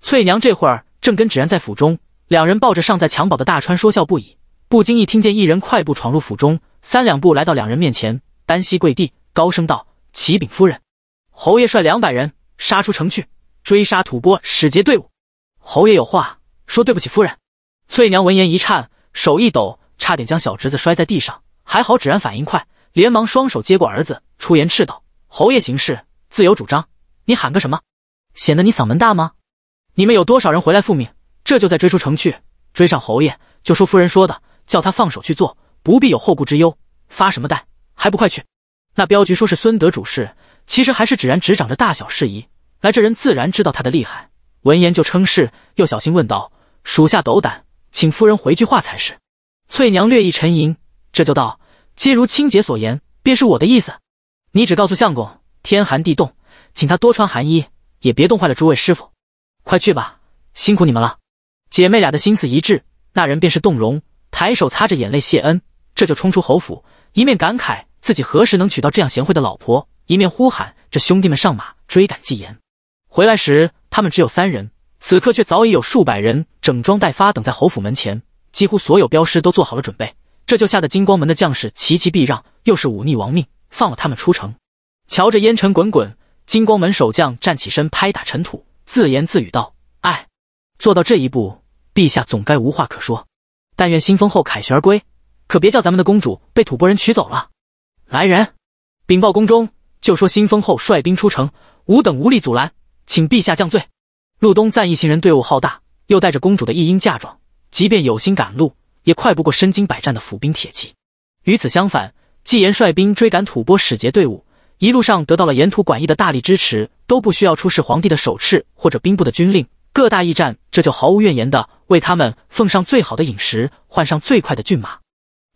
翠娘这会儿正跟芷然在府中，两人抱着尚在襁褓的大川说笑不已。不经意听见一人快步闯入府中，三两步来到两人面前，单膝跪地，高声道：“启禀夫人，侯爷率两百人杀出城去追杀吐蕃使节队伍。侯爷有话说，对不起夫人。”翠娘闻言一颤，手一抖，差点将小侄子摔在地上，还好芷然反应快，连忙双手接过儿子，出言斥道：“侯爷行事自有主张，你喊个什么？显得你嗓门大吗？你们有多少人回来复命？这就在追出城去，追上侯爷就说夫人说的。”叫他放手去做，不必有后顾之忧。发什么呆？还不快去！那镖局说是孙德主事，其实还是指然执掌着大小事宜。来这人自然知道他的厉害。闻言就称是，又小心问道：“属下斗胆，请夫人回句话才是。”翠娘略一沉吟，这就道：“皆如清姐所言，便是我的意思。你只告诉相公，天寒地冻，请他多穿寒衣，也别冻坏了诸位师傅。快去吧，辛苦你们了。”姐妹俩的心思一致，那人便是动容。抬手擦着眼泪谢恩，这就冲出侯府，一面感慨自己何时能娶到这样贤惠的老婆，一面呼喊：“着兄弟们上马追赶纪言！”回来时，他们只有三人，此刻却早已有数百人整装待发，等在侯府门前。几乎所有镖师都做好了准备，这就吓得金光门的将士齐齐避让，又是忤逆王命，放了他们出城。瞧着烟尘滚滚，金光门守将站起身，拍打尘土，自言自语道：“哎，做到这一步，陛下总该无话可说。”但愿新封后凯旋而归，可别叫咱们的公主被吐蕃人娶走了。来人，禀报宫中，就说新封后率兵出城，吾等无力阻拦，请陛下降罪。路东赞一行人队伍浩大，又带着公主的一英嫁妆，即便有心赶路，也快不过身经百战的府兵铁骑。与此相反，纪言率兵追赶吐蕃使节队伍，一路上得到了沿途管驿的大力支持，都不需要出示皇帝的手敕或者兵部的军令，各大驿站这就毫无怨言的。为他们奉上最好的饮食，换上最快的骏马，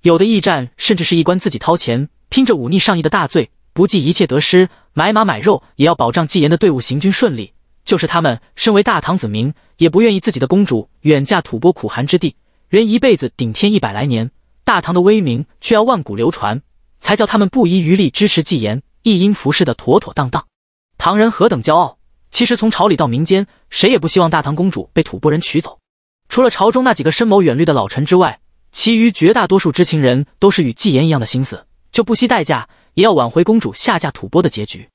有的驿站甚至是一官自己掏钱，拼着忤逆上意的大罪，不计一切得失，买马买肉也要保障纪言的队伍行军顺利。就是他们身为大唐子民，也不愿意自己的公主远嫁吐蕃苦寒之地，人一辈子顶天一百来年，大唐的威名却要万古流传，才叫他们不遗余力支持纪言一应服侍的妥妥当当。唐人何等骄傲，其实从朝里到民间，谁也不希望大唐公主被吐蕃人娶走。除了朝中那几个深谋远虑的老臣之外，其余绝大多数知情人都是与纪言一样的心思，就不惜代价也要挽回公主下嫁吐蕃的结局。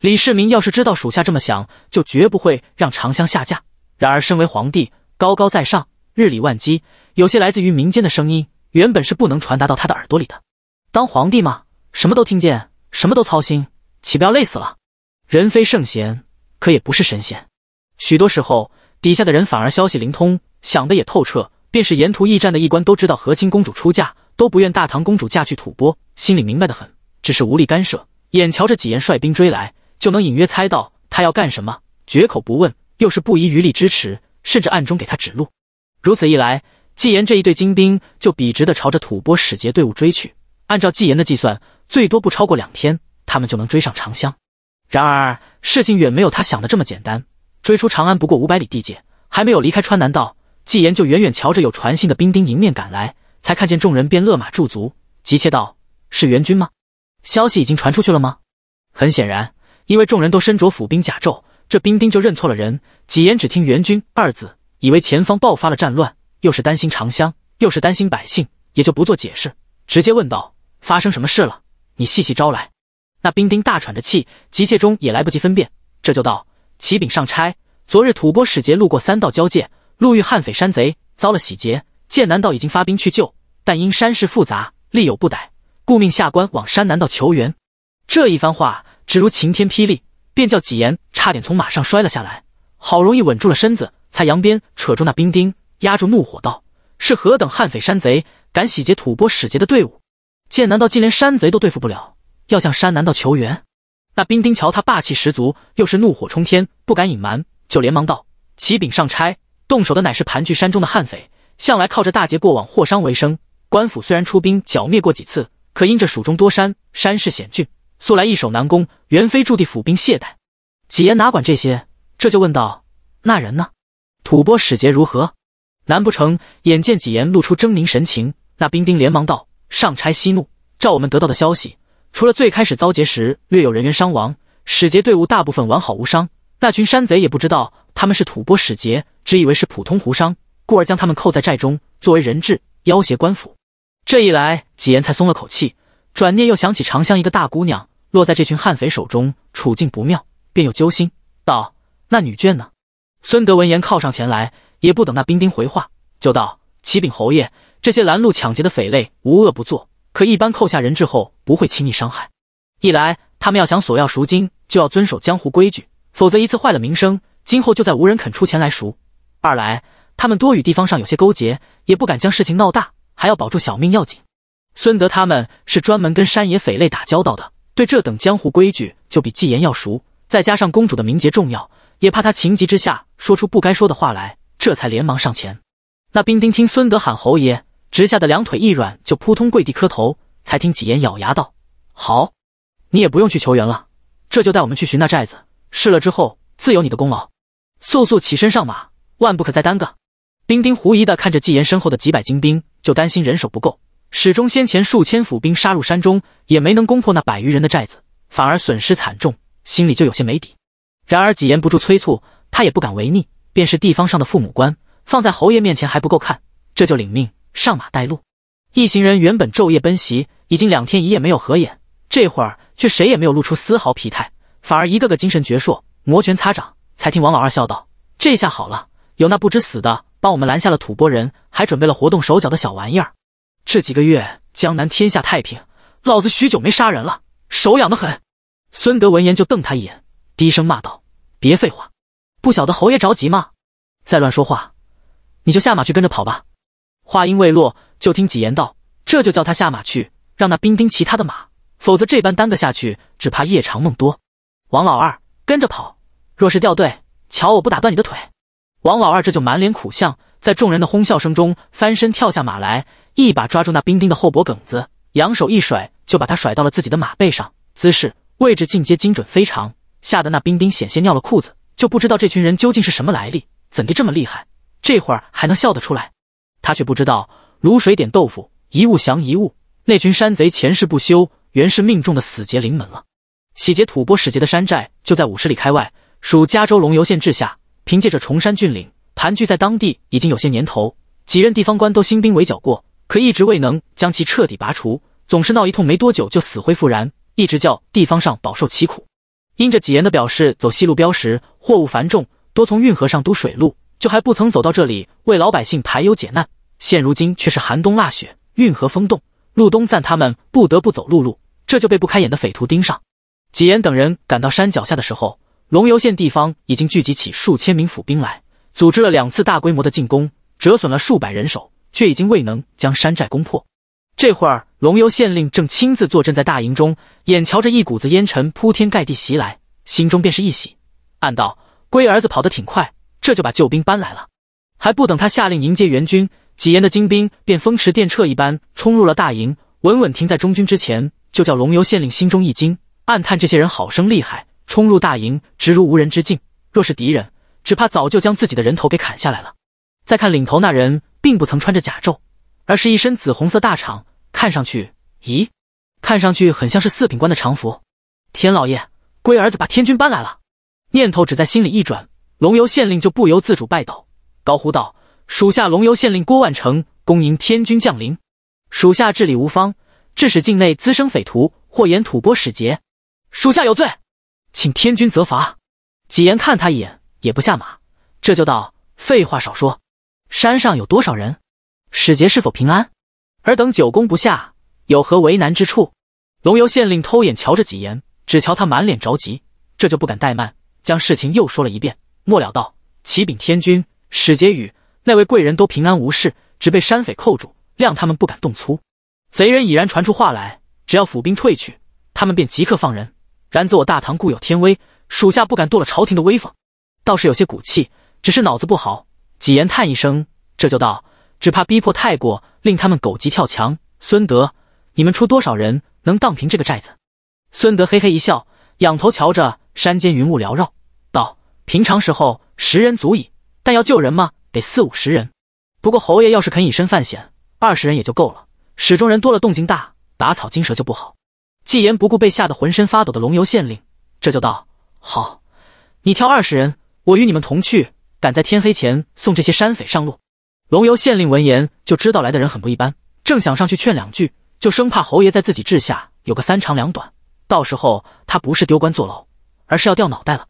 李世民要是知道属下这么想，就绝不会让长香下嫁。然而，身为皇帝，高高在上，日理万机，有些来自于民间的声音原本是不能传达到他的耳朵里的。当皇帝嘛，什么都听见，什么都操心，岂不要累死了？人非圣贤，可也不是神仙。许多时候，底下的人反而消息灵通。想的也透彻，便是沿途驿站的一官都知道和亲公主出嫁，都不愿大唐公主嫁去吐蕃，心里明白的很，只是无力干涉。眼瞧着纪言率兵追来，就能隐约猜到他要干什么，绝口不问，又是不遗余力支持，甚至暗中给他指路。如此一来，纪言这一队精兵就笔直的朝着吐蕃使节队伍追去。按照纪言的计算，最多不超过两天，他们就能追上长香。然而事情远没有他想的这么简单，追出长安不过五百里地界，还没有离开川南道。纪言就远远瞧着有传信的兵丁迎面赶来，才看见众人便勒马驻足，急切道：“是援军吗？消息已经传出去了吗？”很显然，因为众人都身着府兵甲胄，这兵丁就认错了人。纪言只听“援军”二字，以为前方爆发了战乱，又是担心长乡，又是担心百姓，也就不做解释，直接问道：“发生什么事了？你细细招来。”那兵丁大喘着气，急切中也来不及分辨，这就道：“启禀上差，昨日吐蕃使节路过三道交界。”路遇悍匪山贼，遭了洗劫。剑南道已经发兵去救，但因山势复杂，力有不逮，故命下官往山南道求援。这一番话，只如晴天霹雳，便叫纪言差点从马上摔了下来。好容易稳住了身子，才扬鞭扯住那兵丁，压住怒火道：“是何等悍匪山贼，敢洗劫吐蕃使节的队伍？剑南道竟连山贼都对付不了，要向山南道求援？”那兵丁瞧他霸气十足，又是怒火冲天，不敢隐瞒，就连忙道：“启禀上差。”动手的乃是盘踞山中的悍匪，向来靠着大劫过往货商为生。官府虽然出兵剿灭过几次，可因这蜀中多山，山势险峻，素来易守难攻，原非驻地府兵懈怠。几言哪管这些，这就问道：“那人呢？吐蕃使节如何？难不成……”眼见几言露出狰狞神情，那兵丁连忙道：“上差息怒，照我们得到的消息，除了最开始遭劫时略有人员伤亡，使节队伍大部分完好无伤。”那群山贼也不知道他们是吐蕃使节，只以为是普通胡商，故而将他们扣在寨中作为人质，要挟官府。这一来，几言才松了口气，转念又想起长香一个大姑娘落在这群悍匪手中，处境不妙，便又揪心道：“那女眷呢？”孙德闻言靠上前来，也不等那兵丁回话，就道：“启禀侯爷，这些拦路抢劫的匪类无恶不作，可一般扣下人质后不会轻易伤害。一来，他们要想索要赎金，就要遵守江湖规矩。”否则一次坏了名声，今后就再无人肯出钱来赎。二来，他们多与地方上有些勾结，也不敢将事情闹大，还要保住小命要紧。孙德他们是专门跟山野匪类打交道的，对这等江湖规矩就比纪言要熟。再加上公主的名节重要，也怕他情急之下说出不该说的话来，这才连忙上前。那兵丁听孙德喊侯爷，直吓得两腿一软，就扑通跪地磕头。才听纪言咬牙道：“好，你也不用去求援了，这就带我们去寻那寨子。”试了之后，自有你的功劳。速速起身上马，万不可再耽搁。兵丁狐疑的看着纪言身后的几百精兵，就担心人手不够，始终先前数千府兵杀入山中，也没能攻破那百余人的寨子，反而损失惨重，心里就有些没底。然而纪言不住催促，他也不敢违逆，便是地方上的父母官，放在侯爷面前还不够看，这就领命上马带路。一行人原本昼夜奔袭，已经两天一夜没有合眼，这会儿却谁也没有露出丝毫疲态。反而一个个精神矍铄，摩拳擦掌。才听王老二笑道：“这下好了，有那不知死的帮我们拦下了吐蕃人，还准备了活动手脚的小玩意儿。这几个月江南天下太平，老子许久没杀人了，手痒得很。”孙德闻言就瞪他一眼，低声骂道：“别废话，不晓得侯爷着急吗？再乱说话，你就下马去跟着跑吧。”话音未落，就听几言道：“这就叫他下马去，让那兵丁骑他的马，否则这般耽搁下去，只怕夜长梦多。”王老二跟着跑，若是掉队，瞧我不打断你的腿！王老二这就满脸苦相，在众人的哄笑声中翻身跳下马来，一把抓住那兵丁的后脖梗子，扬手一甩，就把他甩到了自己的马背上，姿势、位置尽皆精准非常，吓得那兵丁险些尿了裤子。就不知道这群人究竟是什么来历，怎地这么厉害？这会儿还能笑得出来？他却不知道卤水点豆腐，一物降一物，那群山贼前世不修，原是命中的死劫临门了。洗劫吐蕃使节的山寨就在五十里开外，属加州龙游县治下。凭借着崇山峻岭，盘踞在当地已经有些年头。几任地方官都兴兵围剿过，可一直未能将其彻底拔除，总是闹一通，没多久就死灰复燃，一直叫地方上饱受其苦。因着几言的表示，走西路镖时货物繁重，多从运河上都水路，就还不曾走到这里为老百姓排忧解难。现如今却是寒冬腊雪，运河封冻，路东赞他们不得不走陆路，这就被不开眼的匪徒盯上。纪言等人赶到山脚下的时候，龙游县地方已经聚集起数千名府兵来，组织了两次大规模的进攻，折损了数百人手，却已经未能将山寨攻破。这会儿，龙游县令正亲自坐镇在大营中，眼瞧着一股子烟尘铺天盖地袭来，心中便是一喜，暗道：“龟儿子跑得挺快，这就把救兵搬来了。”还不等他下令迎接援军，纪言的精兵便风驰电掣一般冲入了大营，稳稳停在中军之前，就叫龙游县令心中一惊。暗叹这些人好生厉害，冲入大营直如无人之境。若是敌人，只怕早就将自己的人头给砍下来了。再看领头那人，并不曾穿着甲胄，而是一身紫红色大氅，看上去，咦，看上去很像是四品官的常服。天老爷，龟儿子把天君搬来了！念头只在心里一转，龙游县令就不由自主拜倒，高呼道：“属下龙游县令郭万成，恭迎天君降临。属下治理无方，致使境内滋生匪徒，或延吐蕃使节。”属下有罪，请天君责罚。几言看他一眼，也不下马，这就道：“废话少说，山上有多少人？使节是否平安？尔等久攻不下，有何为难之处？”龙游县令偷眼瞧着几言，只瞧他满脸着急，这就不敢怠慢，将事情又说了一遍。末了道：“启禀天君，使节与那位贵人都平安无事，只被山匪扣住，谅他们不敢动粗。贼人已然传出话来，只要府兵退去，他们便即刻放人。”然则我大唐固有天威，属下不敢堕了朝廷的威风，倒是有些骨气，只是脑子不好。几言叹一声，这就道，只怕逼迫太过，令他们狗急跳墙。孙德，你们出多少人能荡平这个寨子？孙德嘿嘿一笑，仰头瞧着山间云雾缭绕，道：平常时候十人足矣，但要救人嘛，得四五十人。不过侯爷要是肯以身犯险，二十人也就够了。始终人多了动静大，打草惊蛇就不好。纪言不顾被吓得浑身发抖的龙游县令，这就道：“好，你挑二十人，我与你们同去，赶在天黑前送这些山匪上路。”龙游县令闻言就知道来的人很不一般，正想上去劝两句，就生怕侯爷在自己治下有个三长两短，到时候他不是丢官坐牢，而是要掉脑袋了。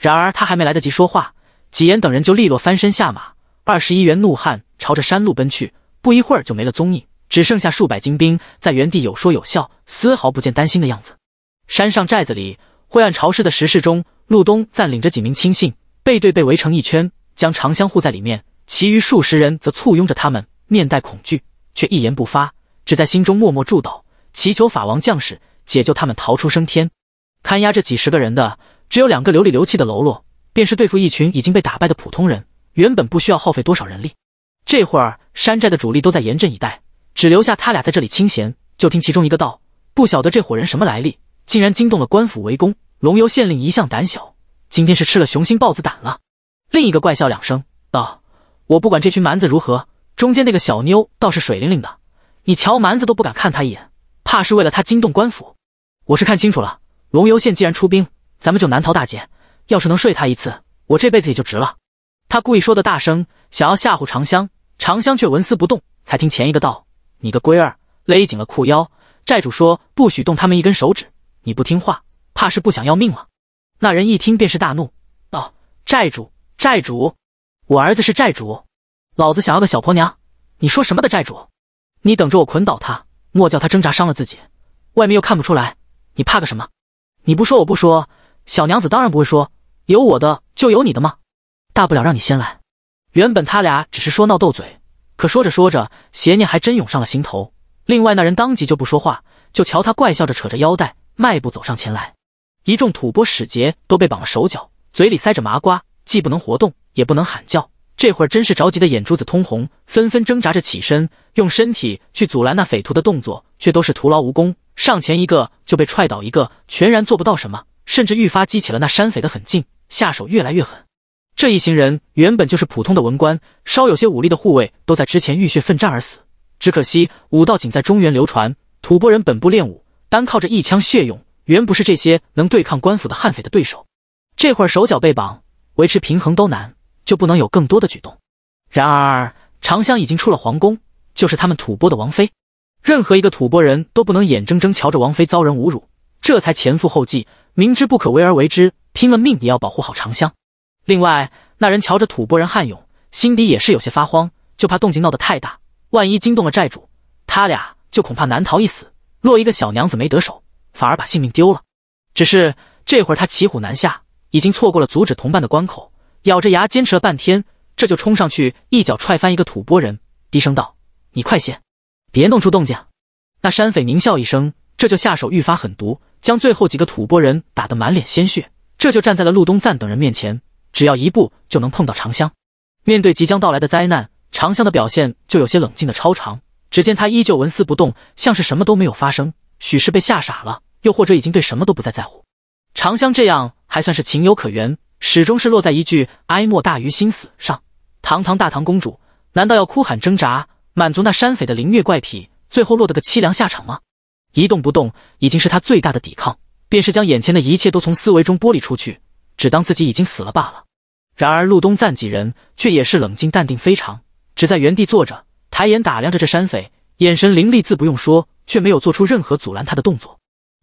然而他还没来得及说话，纪言等人就利落翻身下马，二十一员怒汉朝着山路奔去，不一会儿就没了踪影。只剩下数百精兵在原地有说有笑，丝毫不见担心的样子。山上寨子里，灰暗潮湿的石室中，陆东暂领着几名亲信，背对背围成一圈，将长枪护在里面。其余数十人则簇拥着他们，面带恐惧，却一言不发，只在心中默默祝祷，祈求法王将士解救他们逃出升天。看押这几十个人的只有两个流里流气的喽啰，便是对付一群已经被打败的普通人，原本不需要耗费多少人力。这会儿山寨的主力都在严阵以待。只留下他俩在这里清闲。就听其中一个道：“不晓得这伙人什么来历，竟然惊动了官府围攻龙游县令，一向胆小，今天是吃了雄心豹子胆了。”另一个怪笑两声，道：“我不管这群蛮子如何，中间那个小妞倒是水灵灵的，你瞧蛮子都不敢看他一眼，怕是为了他惊动官府。我是看清楚了，龙游县既然出兵，咱们就难逃大劫。要是能睡他一次，我这辈子也就值了。”他故意说的大声，想要吓唬长香，长香却纹丝不动。才听前一个道。你个龟儿，勒紧了裤腰。债主说不许动他们一根手指，你不听话，怕是不想要命了。那人一听便是大怒，道：“债主，债主，我儿子是债主，老子想要个小婆娘，你说什么的债主？你等着我捆倒他，莫叫他挣扎伤了自己，外面又看不出来，你怕个什么？你不说我不说，小娘子当然不会说，有我的就有你的吗？大不了让你先来。原本他俩只是说闹斗嘴。”可说着说着，邪念还真涌上了心头。另外那人当即就不说话，就瞧他怪笑着扯着腰带，迈步走上前来。一众吐蕃使节都被绑了手脚，嘴里塞着麻瓜，既不能活动，也不能喊叫。这会儿真是着急的眼珠子通红，纷纷挣扎着起身，用身体去阻拦那匪徒的动作，却都是徒劳无功。上前一个就被踹倒一个，全然做不到什么，甚至愈发激起了那山匪的狠劲，下手越来越狠。这一行人原本就是普通的文官，稍有些武力的护卫都在之前浴血奋战而死。只可惜武道仅在中原流传，吐蕃人本不练武，单靠着一腔血勇，原不是这些能对抗官府的悍匪的对手。这会儿手脚被绑，维持平衡都难，就不能有更多的举动。然而长香已经出了皇宫，就是他们吐蕃的王妃，任何一个吐蕃人都不能眼睁睁瞧着王妃遭人侮辱，这才前赴后继，明知不可为而为之，拼了命也要保护好长香。另外，那人瞧着吐蕃人悍勇，心底也是有些发慌，就怕动静闹得太大，万一惊动了寨主，他俩就恐怕难逃一死，落一个小娘子没得手，反而把性命丢了。只是这会儿他骑虎难下，已经错过了阻止同伴的关口，咬着牙坚持了半天，这就冲上去一脚踹翻一个吐蕃人，低声道：“你快些，别弄出动静。”那山匪狞笑一声，这就下手愈发狠毒，将最后几个吐蕃人打得满脸鲜血，这就站在了陆东赞等人面前。只要一步就能碰到长香。面对即将到来的灾难，长香的表现就有些冷静的超常。只见他依旧纹丝不动，像是什么都没有发生。许是被吓傻了，又或者已经对什么都不再在乎。长香这样还算是情有可原，始终是落在一句“哀莫大于心死”上。堂堂大唐公主，难道要哭喊挣扎，满足那山匪的凌虐怪癖，最后落得个凄凉下场吗？一动不动，已经是他最大的抵抗，便是将眼前的一切都从思维中剥离出去，只当自己已经死了罢了。然而，陆东赞几人却也是冷静淡定非常，只在原地坐着，抬眼打量着这山匪，眼神凌厉，自不用说，却没有做出任何阻拦他的动作。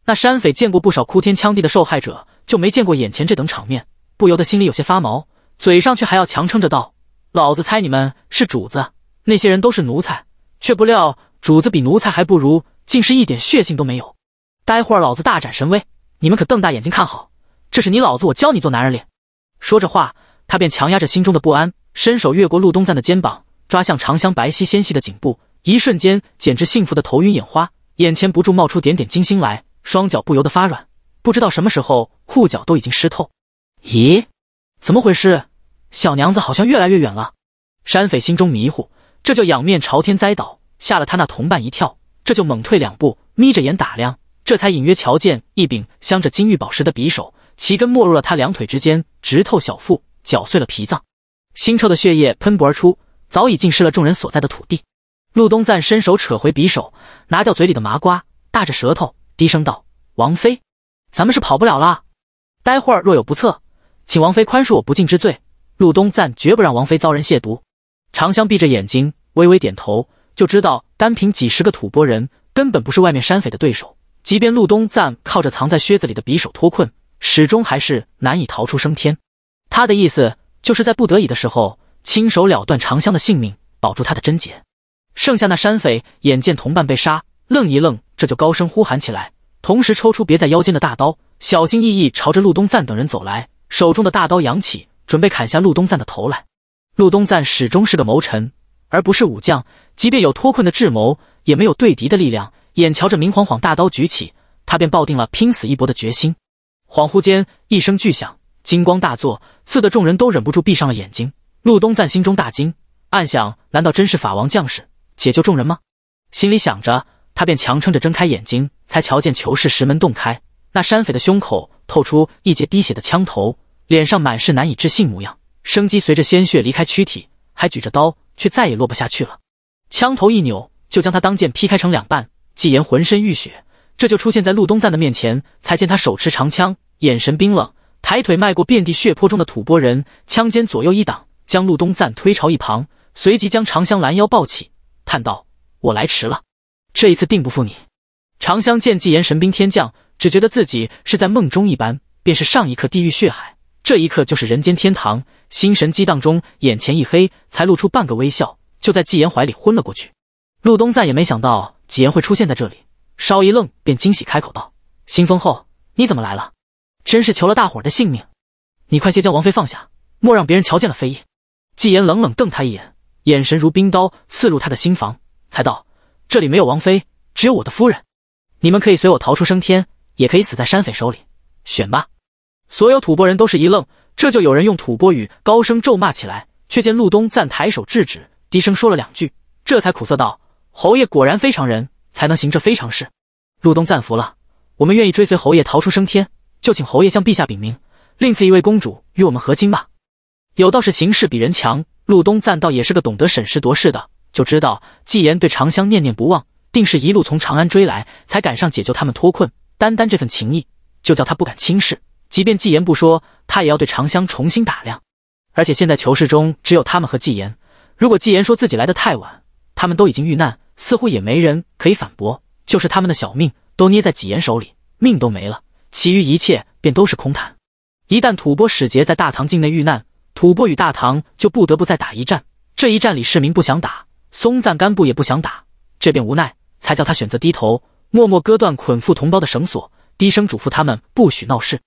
那山匪见过不少哭天抢地的受害者，就没见过眼前这等场面，不由得心里有些发毛，嘴上却还要强撑着道：“老子猜你们是主子，那些人都是奴才，却不料主子比奴才还不如，竟是一点血性都没有。待会儿老子大展神威，你们可瞪大眼睛看好，这是你老子我教你做男人脸。”说着话。他便强压着心中的不安，伸手越过陆东赞的肩膀，抓向长香白皙纤细的颈部，一瞬间简直幸福的头晕眼花，眼前不住冒出点点金星来，双脚不由得发软，不知道什么时候裤脚都已经湿透。咦，怎么回事？小娘子好像越来越远了。山匪心中迷糊，这就仰面朝天栽倒，吓了他那同伴一跳，这就猛退两步，眯着眼打量，这才隐约瞧见一柄镶着金玉宝石的匕首，其根没入了他两腿之间，直透小腹。搅碎了脾脏，腥臭的血液喷薄而出，早已浸湿了众人所在的土地。陆东赞伸手扯回匕首，拿掉嘴里的麻瓜，大着舌头低声道：“王妃，咱们是跑不了了。待会儿若有不测，请王妃宽恕我不敬之罪。陆东赞绝不让王妃遭人亵渎。”长香闭着眼睛微微点头，就知道单凭几十个吐蕃人根本不是外面山匪的对手。即便陆东赞靠着藏在靴子里的匕首脱困，始终还是难以逃出升天。他的意思就是在不得已的时候，亲手了断长香的性命，保住他的贞洁。剩下那山匪眼见同伴被杀，愣一愣，这就高声呼喊起来，同时抽出别在腰间的大刀，小心翼翼朝着陆东赞等人走来，手中的大刀扬起，准备砍下陆东赞的头来。陆东赞始终是个谋臣，而不是武将，即便有脱困的智谋，也没有对敌的力量。眼瞧着明晃晃大刀举起，他便抱定了拼死一搏的决心。恍惚间，一声巨响。金光大作，刺得众人都忍不住闭上了眼睛。陆东赞心中大惊，暗想：难道真是法王将士解救众人吗？心里想着，他便强撑着睁开眼睛，才瞧见囚室石门洞开，那山匪的胸口透出一截滴血的枪头，脸上满是难以置信模样，生机随着鲜血离开躯体，还举着刀，却再也落不下去了。枪头一扭，就将他当剑劈开成两半。纪言浑身浴血，这就出现在陆东赞的面前，才见他手持长枪，眼神冰冷。抬腿迈过遍地血泊中的吐蕃人，枪尖左右一挡，将陆东赞推朝一旁，随即将长香拦腰抱起，叹道：“我来迟了，这一次定不负你。”长香见纪言神兵天降，只觉得自己是在梦中一般，便是上一刻地狱血海，这一刻就是人间天堂，心神激荡中眼前一黑，才露出半个微笑，就在纪言怀里昏了过去。陆东赞也没想到纪言会出现在这里，稍一愣便惊喜开口道：“新封后，你怎么来了？”真是求了大伙儿的性命，你快些将王妃放下，莫让别人瞧见了非议。纪言冷冷瞪他一眼，眼神如冰刀刺入他的心房，才道：“这里没有王妃，只有我的夫人。你们可以随我逃出升天，也可以死在山匪手里，选吧。”所有吐蕃人都是一愣，这就有人用吐蕃语高声咒骂起来。却见陆东赞抬手制止，低声说了两句，这才苦涩道：“侯爷果然非常人，才能行这非常事。”陆东赞服了，我们愿意追随侯爷逃出升天。就请侯爷向陛下禀明，另赐一位公主与我们和亲吧。有道是形势比人强，陆东赞倒也是个懂得审时度势的，就知道纪言对长香念念不忘，定是一路从长安追来，才赶上解救他们脱困。单单这份情谊，就叫他不敢轻视。即便纪言不说，他也要对长香重新打量。而且现在囚室中只有他们和纪言，如果纪言说自己来的太晚，他们都已经遇难，似乎也没人可以反驳。就是他们的小命都捏在纪言手里，命都没了。其余一切便都是空谈。一旦吐蕃使节在大唐境内遇难，吐蕃与大唐就不得不再打一战。这一战，李世民不想打，松赞干布也不想打，这便无奈，才叫他选择低头，默默割断捆缚同胞的绳索，低声嘱咐他们不许闹事。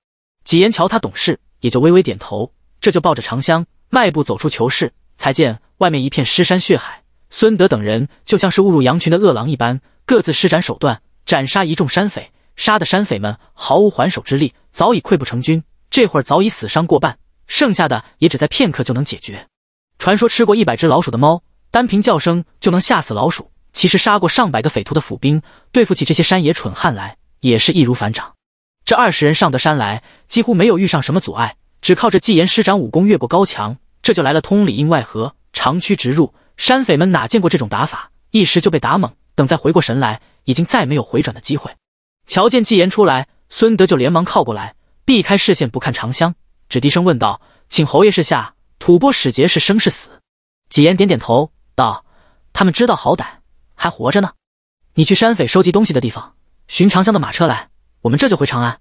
几言瞧他懂事，也就微微点头，这就抱着长香，迈步走出囚室，才见外面一片尸山血海，孙德等人就像是误入羊群的饿狼一般，各自施展手段，斩杀一众山匪。杀的山匪们毫无还手之力，早已溃不成军。这会儿早已死伤过半，剩下的也只在片刻就能解决。传说吃过一百只老鼠的猫，单凭叫声就能吓死老鼠。其实杀过上百个匪徒的府兵，对付起这些山野蠢汉来也是易如反掌。这二十人上得山来，几乎没有遇上什么阻碍，只靠着纪言施展武功越过高墙。这就来了，通里应外合，长驱直入。山匪们哪见过这种打法，一时就被打懵。等再回过神来，已经再没有回转的机会。瞧见纪言出来，孙德就连忙靠过来，避开视线不看长香，只低声问道：“请侯爷示下，吐蕃使节是生是死？”纪言点点头，道：“他们知道好歹，还活着呢。你去山匪收集东西的地方，寻长香的马车来，我们这就回长安。”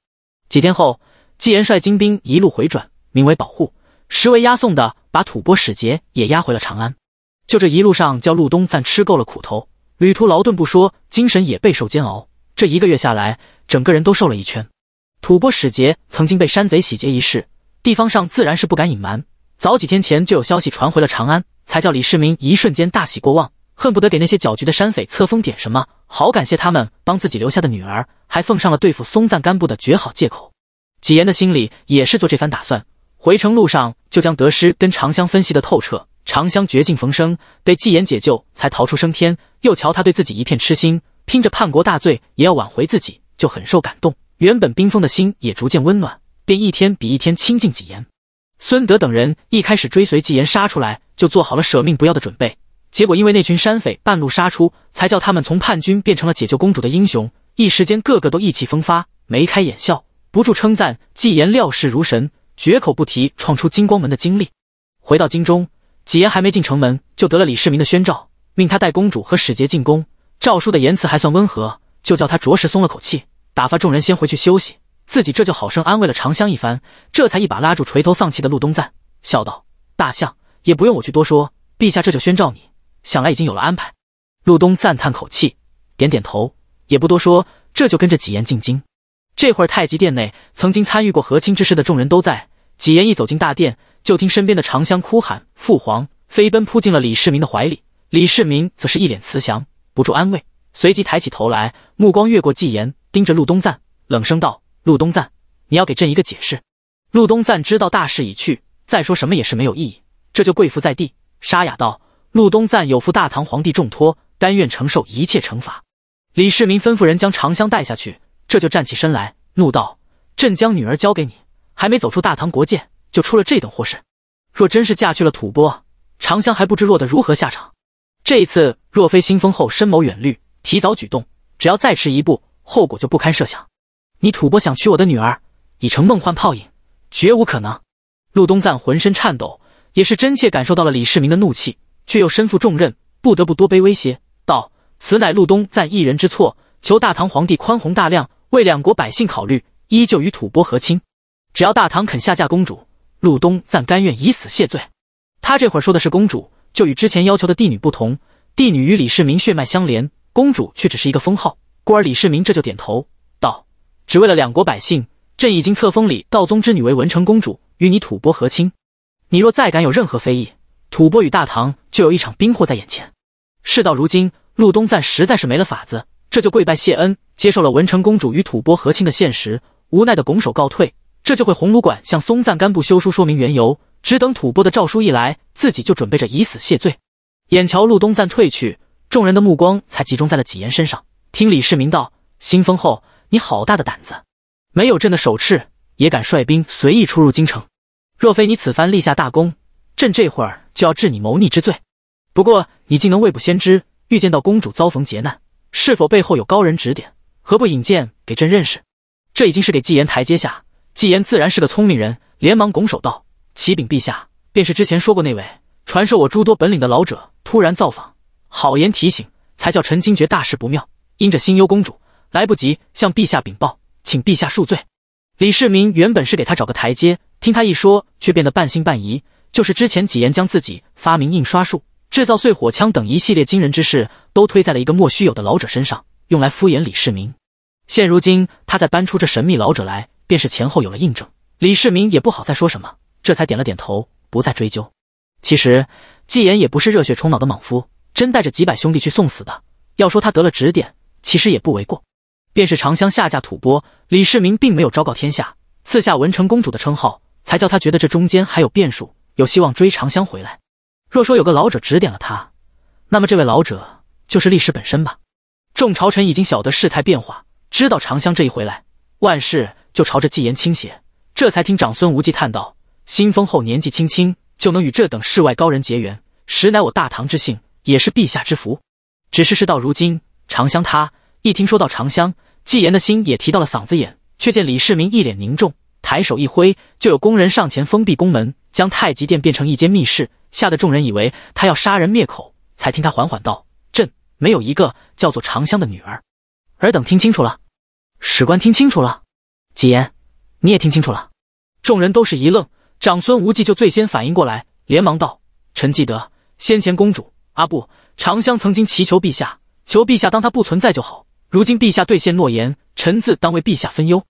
几天后，纪言率精兵一路回转，名为保护，实为押送的，把吐蕃使节也押回了长安。就这一路上，叫陆东赞吃够了苦头，旅途劳顿不说，精神也备受煎熬。这一个月下来，整个人都瘦了一圈。吐蕃使节曾经被山贼洗劫一事，地方上自然是不敢隐瞒，早几天前就有消息传回了长安，才叫李世民一瞬间大喜过望，恨不得给那些搅局的山匪册封点什么，好感谢他们帮自己留下的女儿，还奉上了对付松赞干布的绝好借口。纪言的心里也是做这番打算，回城路上就将得失跟长香分析的透彻。长香绝境逢生，得纪言解救才逃出升天，又瞧他对自己一片痴心。拼着叛国大罪也要挽回自己，就很受感动。原本冰封的心也逐渐温暖，便一天比一天亲近纪言。孙德等人一开始追随纪言杀出来，就做好了舍命不要的准备。结果因为那群山匪半路杀出，才叫他们从叛军变成了解救公主的英雄。一时间，个个都意气风发，眉开眼笑，不住称赞纪言料事如神，绝口不提创出金光门的经历。回到京中，纪言还没进城门，就得了李世民的宣召，命他带公主和使节进宫。诏书的言辞还算温和，就叫他着实松了口气，打发众人先回去休息，自己这就好生安慰了长香一番，这才一把拉住垂头丧气的陆东赞，笑道：“大象也不用我去多说，陛下这就宣召你，想来已经有了安排。”陆东赞叹口气，点点头，也不多说，这就跟着几言进京。这会儿太极殿内，曾经参与过和亲之事的众人都在。几言一走进大殿，就听身边的长香哭喊：“父皇！”飞奔扑进了李世民的怀里。李世民则是一脸慈祥。不住安慰，随即抬起头来，目光越过纪言，盯着陆东赞，冷声道：“陆东赞，你要给朕一个解释。”陆东赞知道大势已去，再说什么也是没有意义，这就跪伏在地，沙哑道：“陆东赞有负大唐皇帝重托，甘愿承受一切惩罚。”李世民吩咐人将长香带下去，这就站起身来，怒道：“朕将女儿交给你，还没走出大唐国界，就出了这等祸事。若真是嫁去了吐蕃，长香还不知落得如何下场。”这一次，若非新封后深谋远虑，提早举动，只要再迟一步，后果就不堪设想。你吐蕃想娶我的女儿，已成梦幻泡影，绝无可能。陆东赞浑身颤抖，也是真切感受到了李世民的怒气，却又身负重任，不得不多卑微些，道：“此乃陆东赞一人之错，求大唐皇帝宽宏大量，为两国百姓考虑，依旧与吐蕃和亲。只要大唐肯下嫁公主，陆东赞甘愿以死谢罪。”他这会儿说的是公主。就与之前要求的帝女不同，帝女与李世民血脉相连，公主却只是一个封号，故而李世民这就点头道：“只为了两国百姓，朕已经册封你道宗之女为文成公主，与你吐蕃和亲。你若再敢有任何非议，吐蕃与大唐就有一场兵祸在眼前。”事到如今，陆东赞实在是没了法子，这就跪拜谢恩，接受了文成公主与吐蕃和亲的现实，无奈的拱手告退，这就会鸿胪馆向松赞干布修书说明缘由。只等吐蕃的诏书一来，自己就准备着以死谢罪。眼瞧陆东赞退去，众人的目光才集中在了纪言身上。听李世民道：“新封后，你好大的胆子！没有朕的首敕，也敢率兵随意出入京城。若非你此番立下大功，朕这会儿就要治你谋逆之罪。不过你竟能未卜先知，预见到公主遭逢劫难，是否背后有高人指点？何不引荐给朕认识？这已经是给纪言台阶下。纪言自然是个聪明人，连忙拱手道。”启禀陛下，便是之前说过那位传授我诸多本领的老者突然造访，好言提醒，才叫臣惊觉大事不妙。因着心忧公主，来不及向陛下禀报，请陛下恕罪。李世民原本是给他找个台阶，听他一说，却变得半信半疑。就是之前几言将自己发明印刷术、制造碎火枪等一系列惊人之事，都推在了一个莫须有的老者身上，用来敷衍李世民。现如今，他再搬出这神秘老者来，便是前后有了印证，李世民也不好再说什么。这才点了点头，不再追究。其实纪言也不是热血冲脑的莽夫，真带着几百兄弟去送死的。要说他得了指点，其实也不为过。便是长香下嫁吐蕃，李世民并没有昭告天下，赐下文成公主的称号，才叫他觉得这中间还有变数，有希望追长香回来。若说有个老者指点了他，那么这位老者就是历史本身吧。众朝臣已经晓得事态变化，知道长香这一回来，万事就朝着纪言倾斜，这才听长孙无忌叹道。新封后年纪轻轻就能与这等世外高人结缘，实乃我大唐之幸，也是陛下之福。只是事到如今，长香他一听说到长香，纪言的心也提到了嗓子眼。却见李世民一脸凝重，抬手一挥，就有宫人上前封闭宫门，将太极殿变成一间密室，吓得众人以为他要杀人灭口，才听他缓缓道：“朕没有一个叫做长香的女儿。尔等听清楚了，史官听清楚了，纪言，你也听清楚了。”众人都是一愣。长孙无忌就最先反应过来，连忙道：“臣记得先前公主阿布长香曾经祈求陛下，求陛下当她不存在就好。如今陛下兑现诺言，臣自当为陛下分忧。”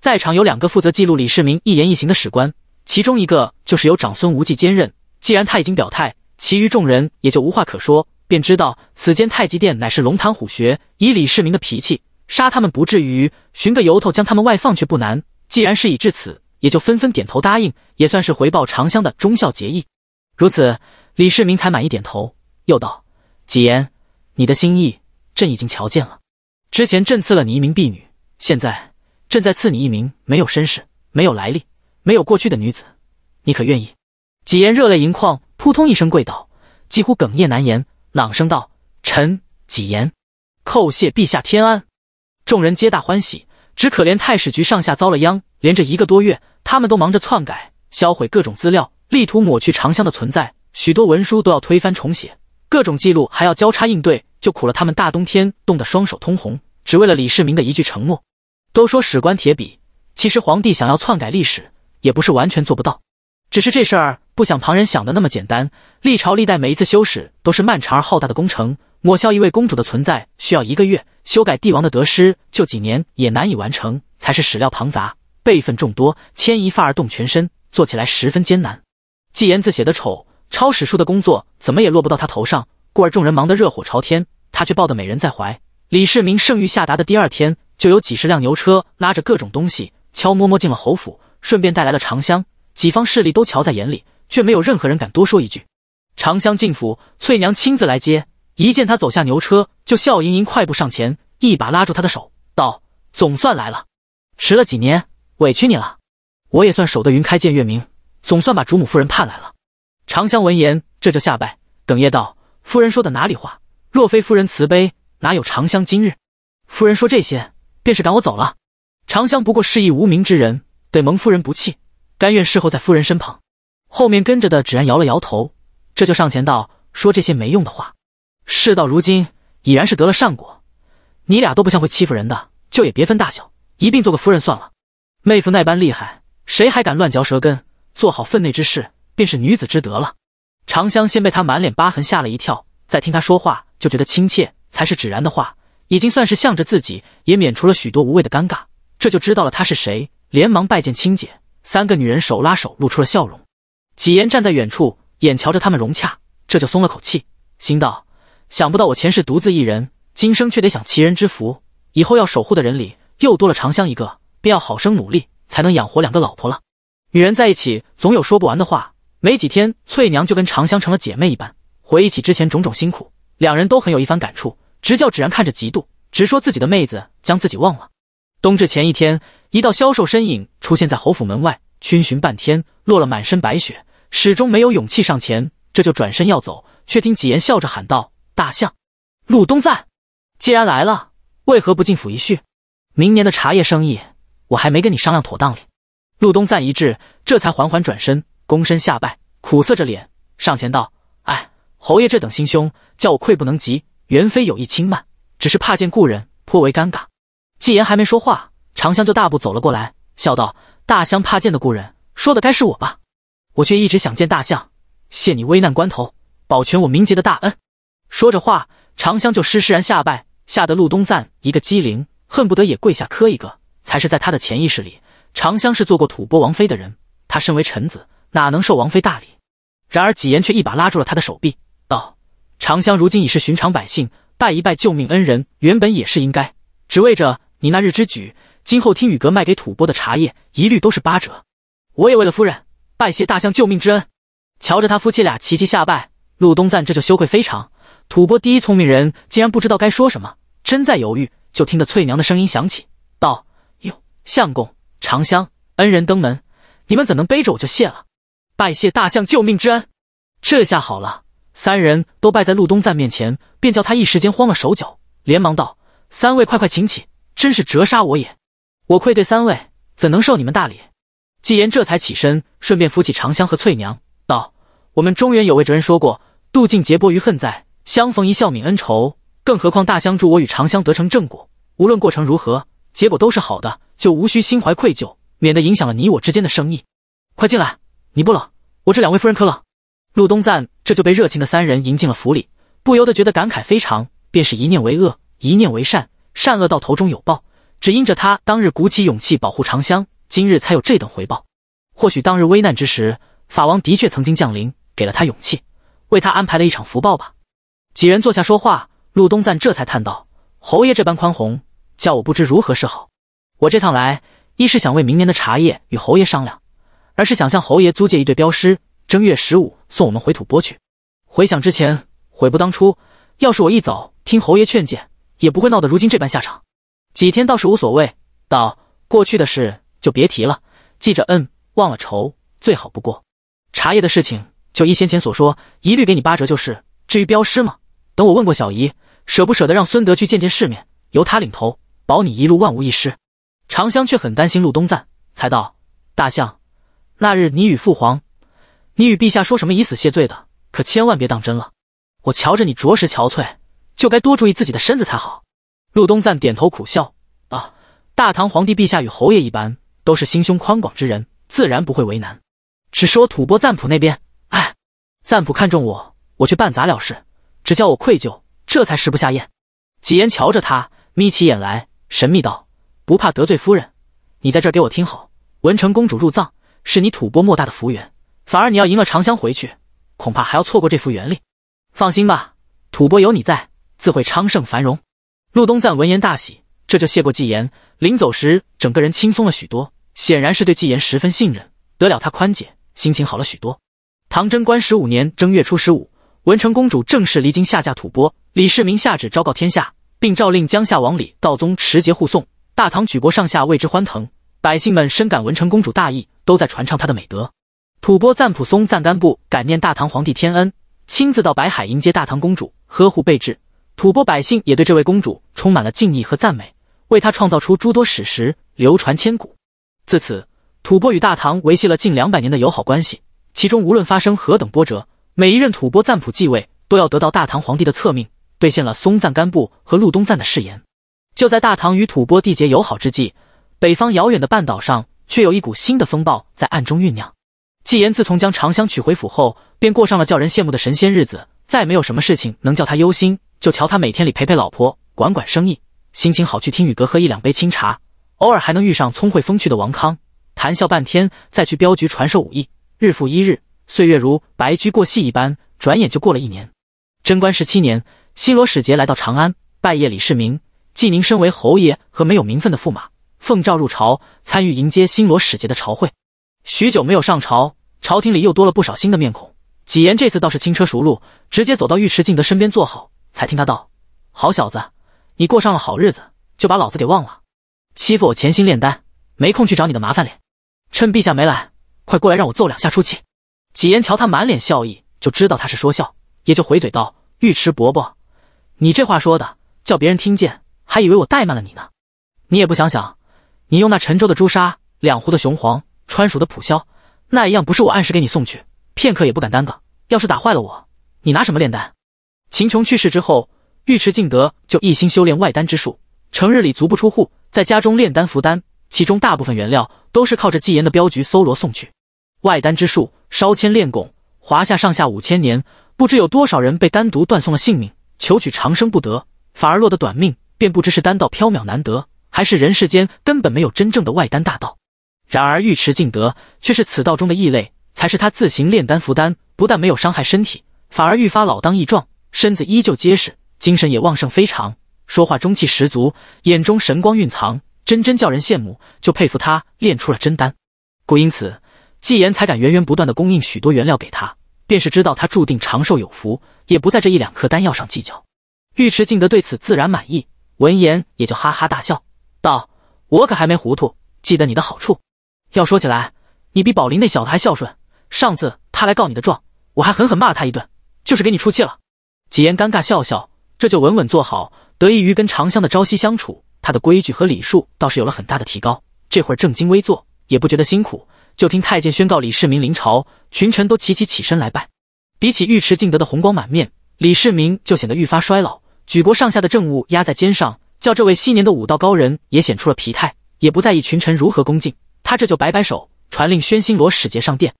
在场有两个负责记录李世民一言一行的史官，其中一个就是由长孙无忌兼任。既然他已经表态，其余众人也就无话可说，便知道此间太极殿乃是龙潭虎穴。以李世民的脾气，杀他们不至于，寻个由头将他们外放却不难。既然事已至此。也就纷纷点头答应，也算是回报长香的忠孝节义。如此，李世民才满意点头，又道：“几言，你的心意，朕已经瞧见了。之前朕赐了你一名婢女，现在朕再赐你一名没有身世、没有来历、没有过去的女子，你可愿意？”几言热泪盈眶，扑通一声跪倒，几乎哽咽难言，朗声道：“臣几言，叩谢陛下天安。”众人皆大欢喜，只可怜太史局上下遭了殃，连着一个多月。他们都忙着篡改、销毁各种资料，力图抹去长香的存在。许多文书都要推翻重写，各种记录还要交叉应对，就苦了他们大冬天冻得双手通红，只为了李世民的一句承诺。都说史官铁笔，其实皇帝想要篡改历史也不是完全做不到，只是这事儿不想旁人想的那么简单。历朝历代每一次修史都是漫长而浩大的工程，抹消一位公主的存在需要一个月，修改帝王的得失就几年也难以完成，才是史料庞杂。辈分众多，牵一发而动全身，做起来十分艰难。纪言自写的丑抄史书的工作，怎么也落不到他头上，故而众人忙得热火朝天，他却抱得美人在怀。李世民圣谕下达的第二天，就有几十辆牛车拉着各种东西，悄摸摸进了侯府，顺便带来了长香。几方势力都瞧在眼里，却没有任何人敢多说一句。长香进府，翠娘亲自来接，一见他走下牛车，就笑盈盈快步上前，一把拉住他的手，道：“总算来了，迟了几年。”委屈你了，我也算守得云开见月明，总算把主母夫人盼来了。长香闻言，这就下拜，哽咽道：“夫人说的哪里话？若非夫人慈悲，哪有长香今日？夫人说这些，便是赶我走了。长香不过是一无名之人，得蒙夫人不弃，甘愿侍候在夫人身旁。后面跟着的只然摇了摇头，这就上前道：‘说这些没用的话。事到如今，已然是得了善果。你俩都不像会欺负人的，就也别分大小，一并做个夫人算了。’妹夫那般厉害，谁还敢乱嚼舌根？做好分内之事，便是女子之德了。长香先被他满脸疤痕吓了一跳，再听他说话，就觉得亲切，才是芷然的话，已经算是向着自己，也免除了许多无谓的尴尬。这就知道了他是谁，连忙拜见亲姐。三个女人手拉手，露出了笑容。纪言站在远处，眼瞧着他们融洽，这就松了口气，心道：想不到我前世独自一人，今生却得享齐人之福，以后要守护的人里又多了长香一个。便要好生努力，才能养活两个老婆了。女人在一起，总有说不完的话。没几天，翠娘就跟长香成了姐妹一般，回忆起之前种种辛苦，两人都很有一番感触，直叫芷然看着嫉妒，直说自己的妹子将自己忘了。冬至前一天，一道消瘦身影出现在侯府门外，逡巡半天，落了满身白雪，始终没有勇气上前，这就转身要走，却听几言笑着喊道：“大象，陆东在，既然来了，为何不进府一叙？明年的茶叶生意。”我还没跟你商量妥当哩。陆东赞一滞，这才缓缓转身，躬身下拜，苦涩着脸上前道：“哎，侯爷这等心胸，叫我愧不能及。原非有意轻慢，只是怕见故人，颇为尴尬。”纪言还没说话，长香就大步走了过来，笑道：“大香怕见的故人，说的该是我吧？我却一直想见大象，谢你危难关头保全我名节的大恩。”说着话，长香就施施然下拜，吓得陆东赞一个机灵，恨不得也跪下磕一个。才是在他的潜意识里，长香是做过吐蕃王妃的人。他身为臣子，哪能受王妃大礼？然而纪言却一把拉住了他的手臂，道：“长香如今已是寻常百姓，拜一拜救命恩人，原本也是应该。只为着你那日之举，今后听雨阁卖给吐蕃的茶叶，一律都是八折。我也为了夫人，拜谢大相救命之恩。”瞧着他夫妻俩齐齐下拜，陆东赞这就羞愧非常。吐蕃第一聪明人竟然不知道该说什么，真在犹豫，就听得翠娘的声音响起，道。相公，长香，恩人登门，你们怎能背着我就谢了？拜谢大相救命之恩。这下好了，三人都拜在陆东赞面前，便叫他一时间慌了手脚，连忙道：“三位快快请起，真是折杀我也。我愧对三位，怎能受你们大礼？”纪言这才起身，顺便扶起长香和翠娘，道：“我们中原有位哲人说过，渡尽劫波余恨在，相逢一笑泯恩仇。更何况大香助我与长香得成正果，无论过程如何，结果都是好的。”就无需心怀愧疚，免得影响了你我之间的生意。快进来，你不冷，我这两位夫人可冷。陆东赞这就被热情的三人迎进了府里，不由得觉得感慨非常。便是一念为恶，一念为善，善恶到头终有报。只因着他当日鼓起勇气保护长香，今日才有这等回报。或许当日危难之时，法王的确曾经降临，给了他勇气，为他安排了一场福报吧。几人坐下说话，陆东赞这才叹道：“侯爷这般宽宏，叫我不知如何是好。”我这趟来，一是想为明年的茶叶与侯爷商量，二是想向侯爷租借一队镖师，正月十五送我们回吐蕃去。回想之前，悔不当初。要是我一走，听侯爷劝谏，也不会闹得如今这般下场。几天倒是无所谓，道过去的事就别提了，记着，恩，忘了仇最好不过。茶叶的事情就依先前所说，一律给你八折就是。至于镖师嘛，等我问过小姨，舍不舍得让孙德去见见世面，由他领头，保你一路万无一失。长香却很担心陆东赞，才道：“大象，那日你与父皇，你与陛下说什么以死谢罪的，可千万别当真了。我瞧着你着实憔悴，就该多注意自己的身子才好。”陆东赞点头苦笑：“啊，大唐皇帝陛下与侯爷一般，都是心胸宽广之人，自然不会为难。只是我吐蕃赞普那边，哎，赞普看中我，我却办砸了事，只叫我愧疚，这才食不下咽。”几言瞧着他，眯起眼来，神秘道。不怕得罪夫人，你在这儿给我听好。文成公主入藏是你吐蕃莫大的福缘，反而你要赢了长香回去，恐怕还要错过这幅园哩。放心吧，吐蕃有你在，自会昌盛繁荣。陆东赞闻言大喜，这就谢过纪言。临走时，整个人轻松了许多，显然是对纪言十分信任。得了他宽解，心情好了许多。唐贞观十五年正月初十五，文成公主正式离京下嫁吐蕃。李世民下旨昭告天下，并诏令江夏王李道宗持节护送。大唐举国上下为之欢腾，百姓们深感文成公主大义，都在传唱她的美德。吐蕃赞普松赞干布感念大唐皇帝天恩，亲自到白海迎接大唐公主，呵护备至。吐蕃百姓也对这位公主充满了敬意和赞美，为她创造出诸多史实，流传千古。自此，吐蕃与大唐维系了近两百年的友好关系，其中无论发生何等波折，每一任吐蕃赞普继位都要得到大唐皇帝的册命，兑现了松赞干布和禄东赞的誓言。就在大唐与吐蕃缔结友好之际，北方遥远的半岛上却有一股新的风暴在暗中酝酿。纪言自从将长香娶回府后，便过上了叫人羡慕的神仙日子，再没有什么事情能叫他忧心。就瞧他每天里陪陪老婆，管管生意，心情好去听雨阁喝一两杯清茶，偶尔还能遇上聪慧风趣的王康，谈笑半天，再去镖局传授武艺。日复一日，岁月如白驹过隙一般，转眼就过了一年。贞观十七年，新罗使节来到长安，拜谒李世民。纪宁身为侯爷和没有名分的驸马，奉诏入朝参与迎接新罗使节的朝会。许久没有上朝，朝廷里又多了不少新的面孔。纪言这次倒是轻车熟路，直接走到尉迟敬德身边坐好，才听他道：“好小子，你过上了好日子，就把老子给忘了，欺负我潜心炼丹，没空去找你的麻烦脸。趁陛下没来，快过来让我揍两下出气。”纪言瞧他满脸笑意，就知道他是说笑，也就回嘴道：“尉迟伯伯，你这话说的，叫别人听见。”还以为我怠慢了你呢，你也不想想，你用那沉舟的朱砂、两湖的雄黄、川蜀的普萧，那一样不是我按时给你送去，片刻也不敢耽搁。要是打坏了我，你拿什么炼丹？秦琼去世之后，尉迟敬德就一心修炼外丹之术，成日里足不出户，在家中炼丹服丹，其中大部分原料都是靠着纪言的镖局搜罗送去。外丹之术，烧铅炼汞，华夏上下五千年，不知有多少人被单独断送了性命，求取长生不得，反而落得短命。便不知是丹道缥缈难得，还是人世间根本没有真正的外丹大道。然而尉迟敬德却是此道中的异类，才是他自行炼丹服丹，不但没有伤害身体，反而愈发老当益壮，身子依旧结实，精神也旺盛非常，说话中气十足，眼中神光蕴藏，真真叫人羡慕，就佩服他炼出了真丹。故因此纪言才敢源源不断的供应许多原料给他，便是知道他注定长寿有福，也不在这一两颗丹药上计较。尉迟敬德对此自然满意。闻言也就哈哈大笑，道：“我可还没糊涂，记得你的好处。要说起来，你比宝林那小子还孝顺。上次他来告你的状，我还狠狠骂他一顿，就是给你出气了。”几言尴尬笑笑，这就稳稳坐好。得益于跟长香的朝夕相处，他的规矩和礼数倒是有了很大的提高。这会儿正襟危坐，也不觉得辛苦。就听太监宣告李世民临朝，群臣都齐齐起身来拜。比起尉迟敬德的红光满面，李世民就显得愈发衰老。举国上下的政务压在肩上，叫这位昔年的武道高人也显出了疲态。也不在意群臣如何恭敬，他这就摆摆手，传令宣新罗使节上殿。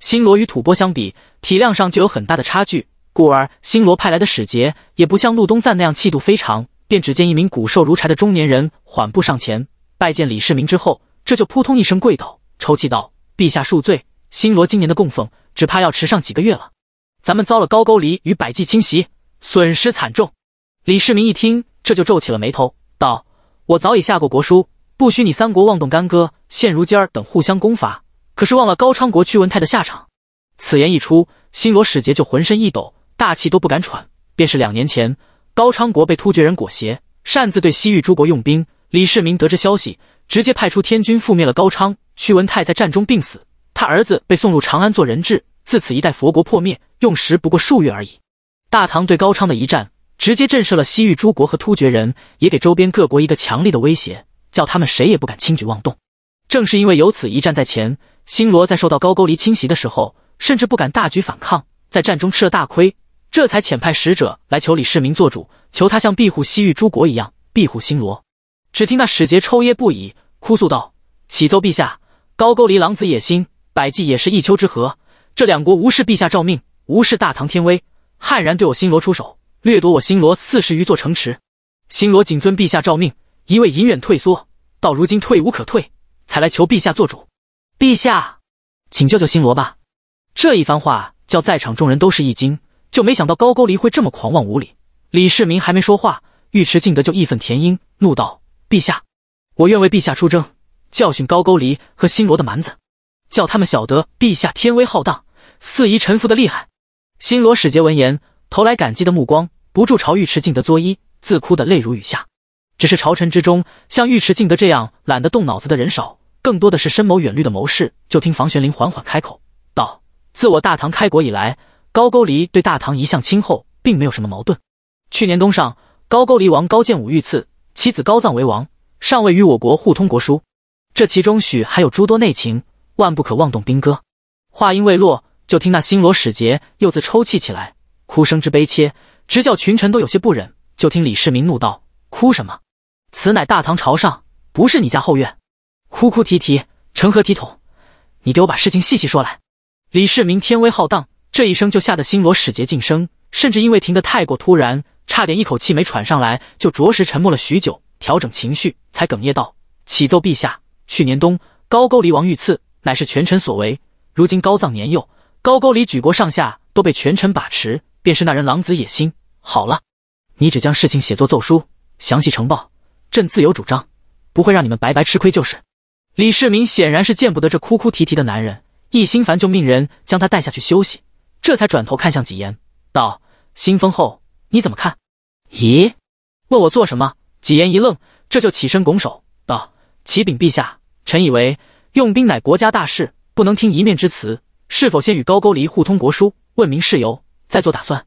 新罗与吐蕃相比，体量上就有很大的差距，故而新罗派来的使节也不像陆东赞那样气度非常。便只见一名骨瘦如柴的中年人缓步上前，拜见李世民之后，这就扑通一声跪倒，抽泣道：“陛下恕罪，新罗今年的供奉只怕要迟上几个月了。咱们遭了高句丽与百济侵袭，损失惨重。”李世民一听，这就皱起了眉头，道：“我早已下过国书，不许你三国妄动干戈。现如今儿等互相攻伐，可是忘了高昌国屈文泰的下场？”此言一出，新罗使节就浑身一抖，大气都不敢喘。便是两年前，高昌国被突厥人裹挟，擅自对西域诸国用兵。李世民得知消息，直接派出天军覆灭了高昌。屈文泰在战中病死，他儿子被送入长安做人质。自此一代佛国破灭，用时不过数月而已。大唐对高昌的一战。直接震慑了西域诸国和突厥人，也给周边各国一个强力的威胁，叫他们谁也不敢轻举妄动。正是因为有此一战在前，新罗在受到高句丽侵袭的时候，甚至不敢大举反抗，在战中吃了大亏，这才遣派使者来求李世民做主，求他像庇护西域诸国一样庇护新罗。只听那使节抽噎不已，哭诉道：“启奏陛下，高句丽狼子野心，百济也是一丘之貉。这两国无视陛下诏命，无视大唐天威，悍然对我新罗出手。”掠夺我新罗四十余座城池，新罗谨遵陛下诏命，一味隐忍退缩，到如今退无可退，才来求陛下做主。陛下，请救救新罗吧！这一番话叫在场众人都是一惊，就没想到高句丽会这么狂妄无礼。李世民还没说话，尉迟敬德就义愤填膺，怒道：“陛下，我愿为陛下出征，教训高句丽和新罗的蛮子，叫他们晓得陛下天威浩荡，四夷臣服的厉害。”新罗使节闻言，投来感激的目光。不住朝尉迟敬德作揖，自哭得泪如雨下。只是朝臣之中，像尉迟敬德这样懒得动脑子的人少，更多的是深谋远虑的谋士。就听房玄龄缓缓开口道：“自我大唐开国以来，高句丽对大唐一向亲厚，并没有什么矛盾。去年冬上，高句丽王高建武遇刺，其子高藏为王，尚未与我国互通国书。这其中许还有诸多内情，万不可妄动兵戈。”话音未落，就听那新罗使节又自抽泣起来。哭声之悲切，直叫群臣都有些不忍。就听李世民怒道：“哭什么？此乃大唐朝上，不是你家后院。哭哭啼啼，成何体统？你给我把事情细细说来。”李世民天威浩荡，这一声就吓得新罗使节噤声，甚至因为停得太过突然，差点一口气没喘上来，就着实沉默了许久，调整情绪，才哽咽道：“启奏陛下，去年冬，高句丽王遇刺，乃是权臣所为。如今高藏年幼，高句丽举国上下都被权臣把持。”便是那人狼子野心。好了，你只将事情写作奏书，详细呈报，朕自有主张，不会让你们白白吃亏就是。李世民显然是见不得这哭哭啼啼的男人，一心烦就命人将他带下去休息。这才转头看向纪言，道：“新封后你怎么看？”咦？问我做什么？纪言一愣，这就起身拱手道：“启禀陛下，臣以为用兵乃国家大事，不能听一面之词，是否先与高句丽互通国书，问明事由？”再做打算，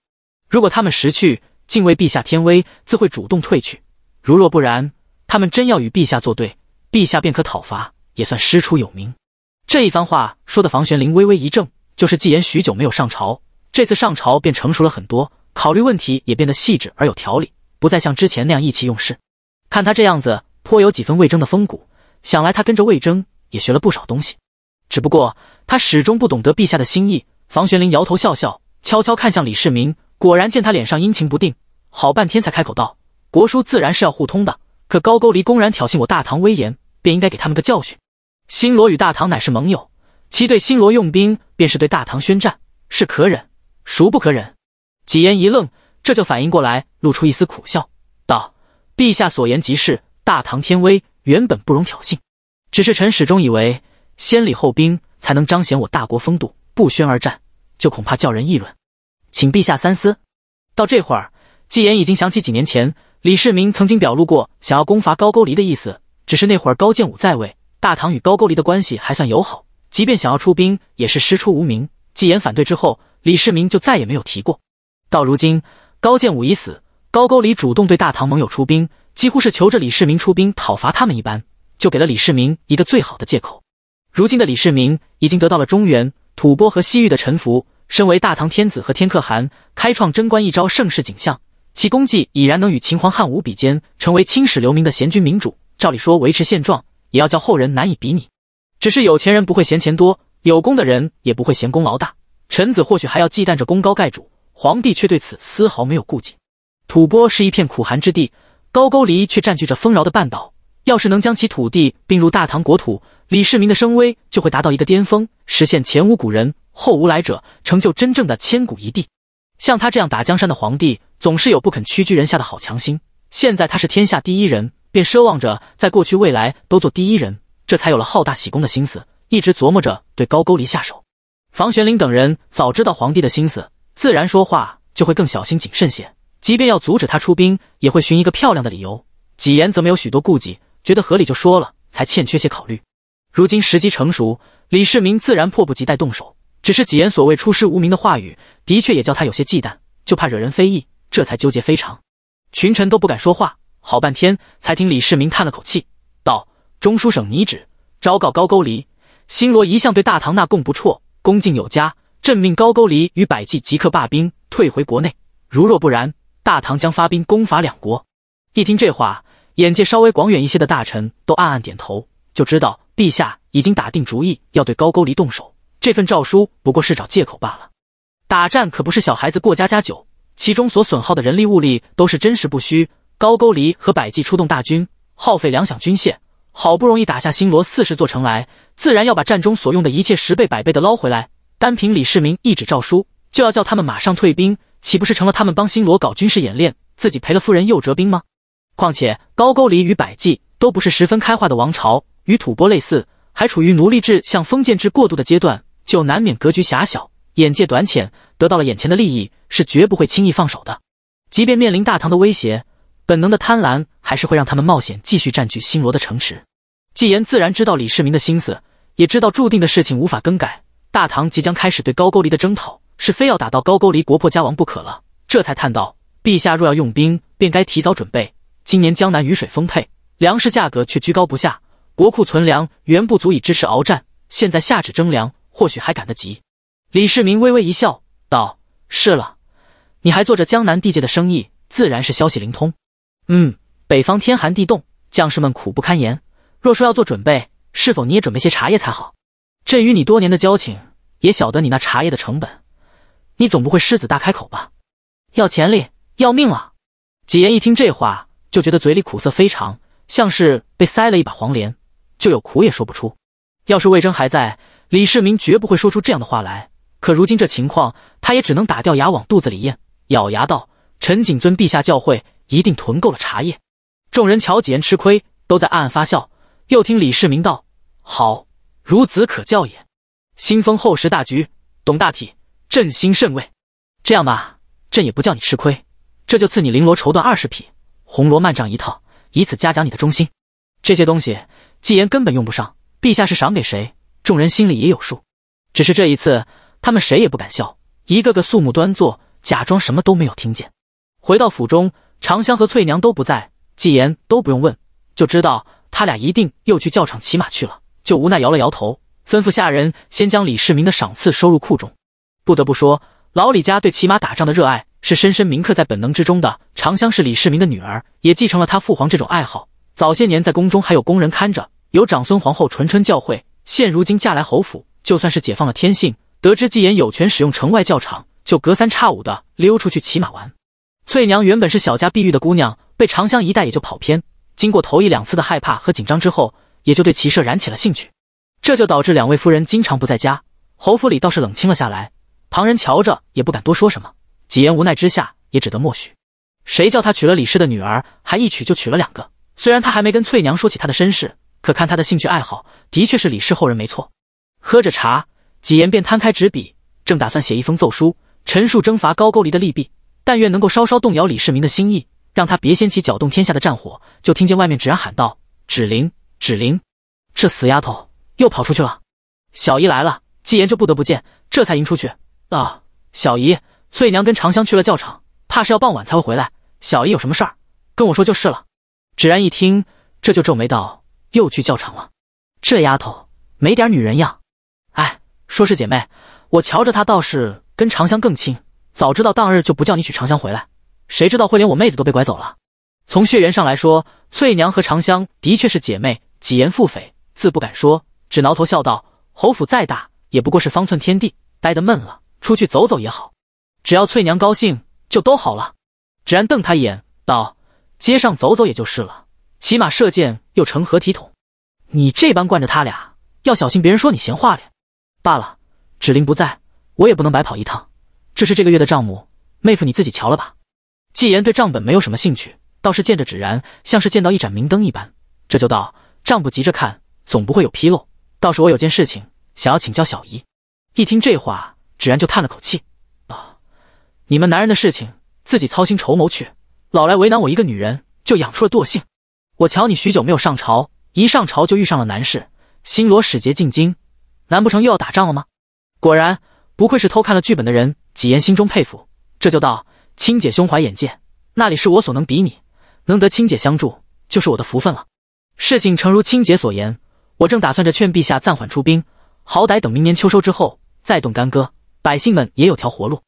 如果他们识趣，敬畏陛下天威，自会主动退去；如若不然，他们真要与陛下作对，陛下便可讨伐，也算师出有名。这一番话说的，房玄龄微微一怔。就是纪言许久没有上朝，这次上朝便成熟了很多，考虑问题也变得细致而有条理，不再像之前那样意气用事。看他这样子，颇有几分魏征的风骨。想来他跟着魏征也学了不少东西，只不过他始终不懂得陛下的心意。房玄龄摇头笑笑。悄悄看向李世民，果然见他脸上阴晴不定，好半天才开口道：“国书自然是要互通的，可高句丽公然挑衅我大唐威严，便应该给他们个教训。新罗与大唐乃是盟友，其对新罗用兵，便是对大唐宣战，是可忍，孰不可忍？”几言一愣，这就反应过来，露出一丝苦笑道：“陛下所言极是，大唐天威原本不容挑衅，只是臣始终以为，先礼后兵才能彰显我大国风度，不宣而战，就恐怕叫人议论。”请陛下三思。到这会儿，纪言已经想起几年前李世民曾经表露过想要攻伐高句丽的意思，只是那会儿高建武在位，大唐与高句丽的关系还算友好，即便想要出兵也是师出无名。纪言反对之后，李世民就再也没有提过。到如今，高建武已死，高句丽主动对大唐盟友出兵，几乎是求着李世民出兵讨伐他们一般，就给了李世民一个最好的借口。如今的李世民已经得到了中原、吐蕃和西域的臣服。身为大唐天子和天可汗，开创贞观一朝盛世景象，其功绩已然能与秦皇汉武比肩，成为青史留名的贤君明主。照理说，维持现状也要叫后人难以比拟。只是有钱人不会嫌钱多，有功的人也不会嫌功劳大，臣子或许还要忌惮着功高盖主，皇帝却对此丝毫没有顾忌。吐蕃是一片苦寒之地，高句丽却占据着丰饶的半岛。要是能将其土地并入大唐国土，李世民的声威就会达到一个巅峰，实现前无古人。后无来者，成就真正的千古一帝。像他这样打江山的皇帝，总是有不肯屈居人下的好强心。现在他是天下第一人，便奢望着在过去、未来都做第一人，这才有了好大喜功的心思，一直琢磨着对高句丽下手。房玄龄等人早知道皇帝的心思，自然说话就会更小心谨慎些。即便要阻止他出兵，也会寻一个漂亮的理由。纪言则没有许多顾忌，觉得合理就说了，才欠缺些考虑。如今时机成熟，李世民自然迫不及待动手。只是几言所谓“出师无名”的话语，的确也叫他有些忌惮，就怕惹人非议，这才纠结非常。群臣都不敢说话，好半天才听李世民叹了口气，道：“中书省拟旨，昭告高句丽，新罗，一向对大唐纳贡不辍，恭敬有加。朕命高句丽与百济即刻罢兵，退回国内。如若不然，大唐将发兵攻伐两国。”一听这话，眼界稍微广远一些的大臣都暗暗点头，就知道陛下已经打定主意要对高句离动手。这份诏书不过是找借口罢了。打战可不是小孩子过家家酒，其中所损耗的人力物力都是真实不虚。高句丽和百济出动大军，耗费粮饷军械，好不容易打下新罗四十座城来，自然要把战中所用的一切十倍百倍的捞回来。单凭李世民一纸诏书，就要叫他们马上退兵，岂不是成了他们帮新罗搞军事演练，自己赔了夫人又折兵吗？况且高句丽与百济都不是十分开化的王朝，与吐蕃类似，还处于奴隶制向封建制过渡的阶段。就难免格局狭小、眼界短浅，得到了眼前的利益是绝不会轻易放手的。即便面临大唐的威胁，本能的贪婪还是会让他们冒险继续占据新罗的城池。纪言自然知道李世民的心思，也知道注定的事情无法更改。大唐即将开始对高句丽的征讨，是非要打到高句丽国破家亡不可了。这才叹道：“陛下若要用兵，便该提早准备。今年江南雨水丰沛，粮食价格却居高不下，国库存粮远不足以支持鏖战。现在下旨征粮。”或许还赶得及。李世民微微一笑，道：“是了，你还做着江南地界的生意，自然是消息灵通。嗯，北方天寒地冻，将士们苦不堪言。若说要做准备，是否你也准备些茶叶才好？朕与你多年的交情，也晓得你那茶叶的成本。你总不会狮子大开口吧？要钱哩，要命了！”几言一听这话，就觉得嘴里苦涩非常，像是被塞了一把黄连，就有苦也说不出。要是魏征还在。李世民绝不会说出这样的话来，可如今这情况，他也只能打掉牙往肚子里咽，咬牙道：“陈景遵陛下教诲，一定囤够了茶叶。”众人瞧纪言吃亏，都在暗暗发笑。又听李世民道：“好，孺子可教也。新丰厚识大局，懂大体，朕心甚慰。这样吧，朕也不叫你吃亏，这就赐你绫罗绸缎二十匹，红罗幔帐一套，以此嘉奖你的忠心。这些东西，纪言根本用不上。陛下是赏给谁？”众人心里也有数，只是这一次，他们谁也不敢笑，一个个肃穆端坐，假装什么都没有听见。回到府中，长香和翠娘都不在，纪言都不用问，就知道他俩一定又去教场骑马去了，就无奈摇了摇头，吩咐下人先将李世民的赏赐收入库中。不得不说，老李家对骑马打仗的热爱是深深铭刻在本能之中的。长香是李世民的女儿，也继承了他父皇这种爱好。早些年在宫中还有宫人看着，有长孙皇后谆谆教诲。现如今嫁来侯府，就算是解放了天性。得知纪言有权使用城外教场，就隔三差五的溜出去骑马玩。翠娘原本是小家碧玉的姑娘，被长香一带也就跑偏。经过头一两次的害怕和紧张之后，也就对骑射燃起了兴趣。这就导致两位夫人经常不在家，侯府里倒是冷清了下来。旁人瞧着也不敢多说什么。纪言无奈之下也只得默许，谁叫他娶了李氏的女儿，还一娶就娶了两个。虽然他还没跟翠娘说起他的身世。可看他的兴趣爱好，的确是李氏后人没错。喝着茶，纪言便摊开纸笔，正打算写一封奏书，陈述征伐高句丽的利弊，但愿能够稍稍动摇李世民的心意，让他别掀起搅动天下的战火。就听见外面芷然喊道：“芷灵，芷灵，这死丫头又跑出去了。”小姨来了，纪言就不得不见，这才迎出去。啊，小姨，翠娘跟长香去了教场，怕是要傍晚才会回来。小姨有什么事儿，跟我说就是了。芷然一听，这就皱眉道。又去教场了，这丫头没点女人样。哎，说是姐妹，我瞧着她倒是跟长香更亲。早知道当日就不叫你娶长香回来，谁知道会连我妹子都被拐走了。从血缘上来说，翠娘和长香的确是姐妹。几言腹诽，自不敢说，只挠头笑道：“侯府再大，也不过是方寸天地，待得闷了，出去走走也好。只要翠娘高兴，就都好了。”芷然瞪他一眼，道：“街上走走也就是了。”骑马射箭又成何体统？你这般惯着他俩，要小心别人说你闲话咧。罢了，芷琳不在，我也不能白跑一趟。这是这个月的账目，妹夫你自己瞧了吧。纪言对账本没有什么兴趣，倒是见着芷然，像是见到一盏明灯一般。这就道账不急着看，总不会有纰漏。倒是我有件事情想要请教小姨。一听这话，芷然就叹了口气：“啊，你们男人的事情自己操心筹谋去，老来为难我一个女人，就养出了惰性。”我瞧你许久没有上朝，一上朝就遇上了难事。新罗使节进京，难不成又要打仗了吗？果然，不愧是偷看了剧本的人。几言心中佩服，这就道：“青姐胸怀眼界，那里是我所能比拟。能得青姐相助，就是我的福分了。”事情诚如青姐所言，我正打算着劝陛下暂缓出兵，好歹等明年秋收之后再动干戈，百姓们也有条活路。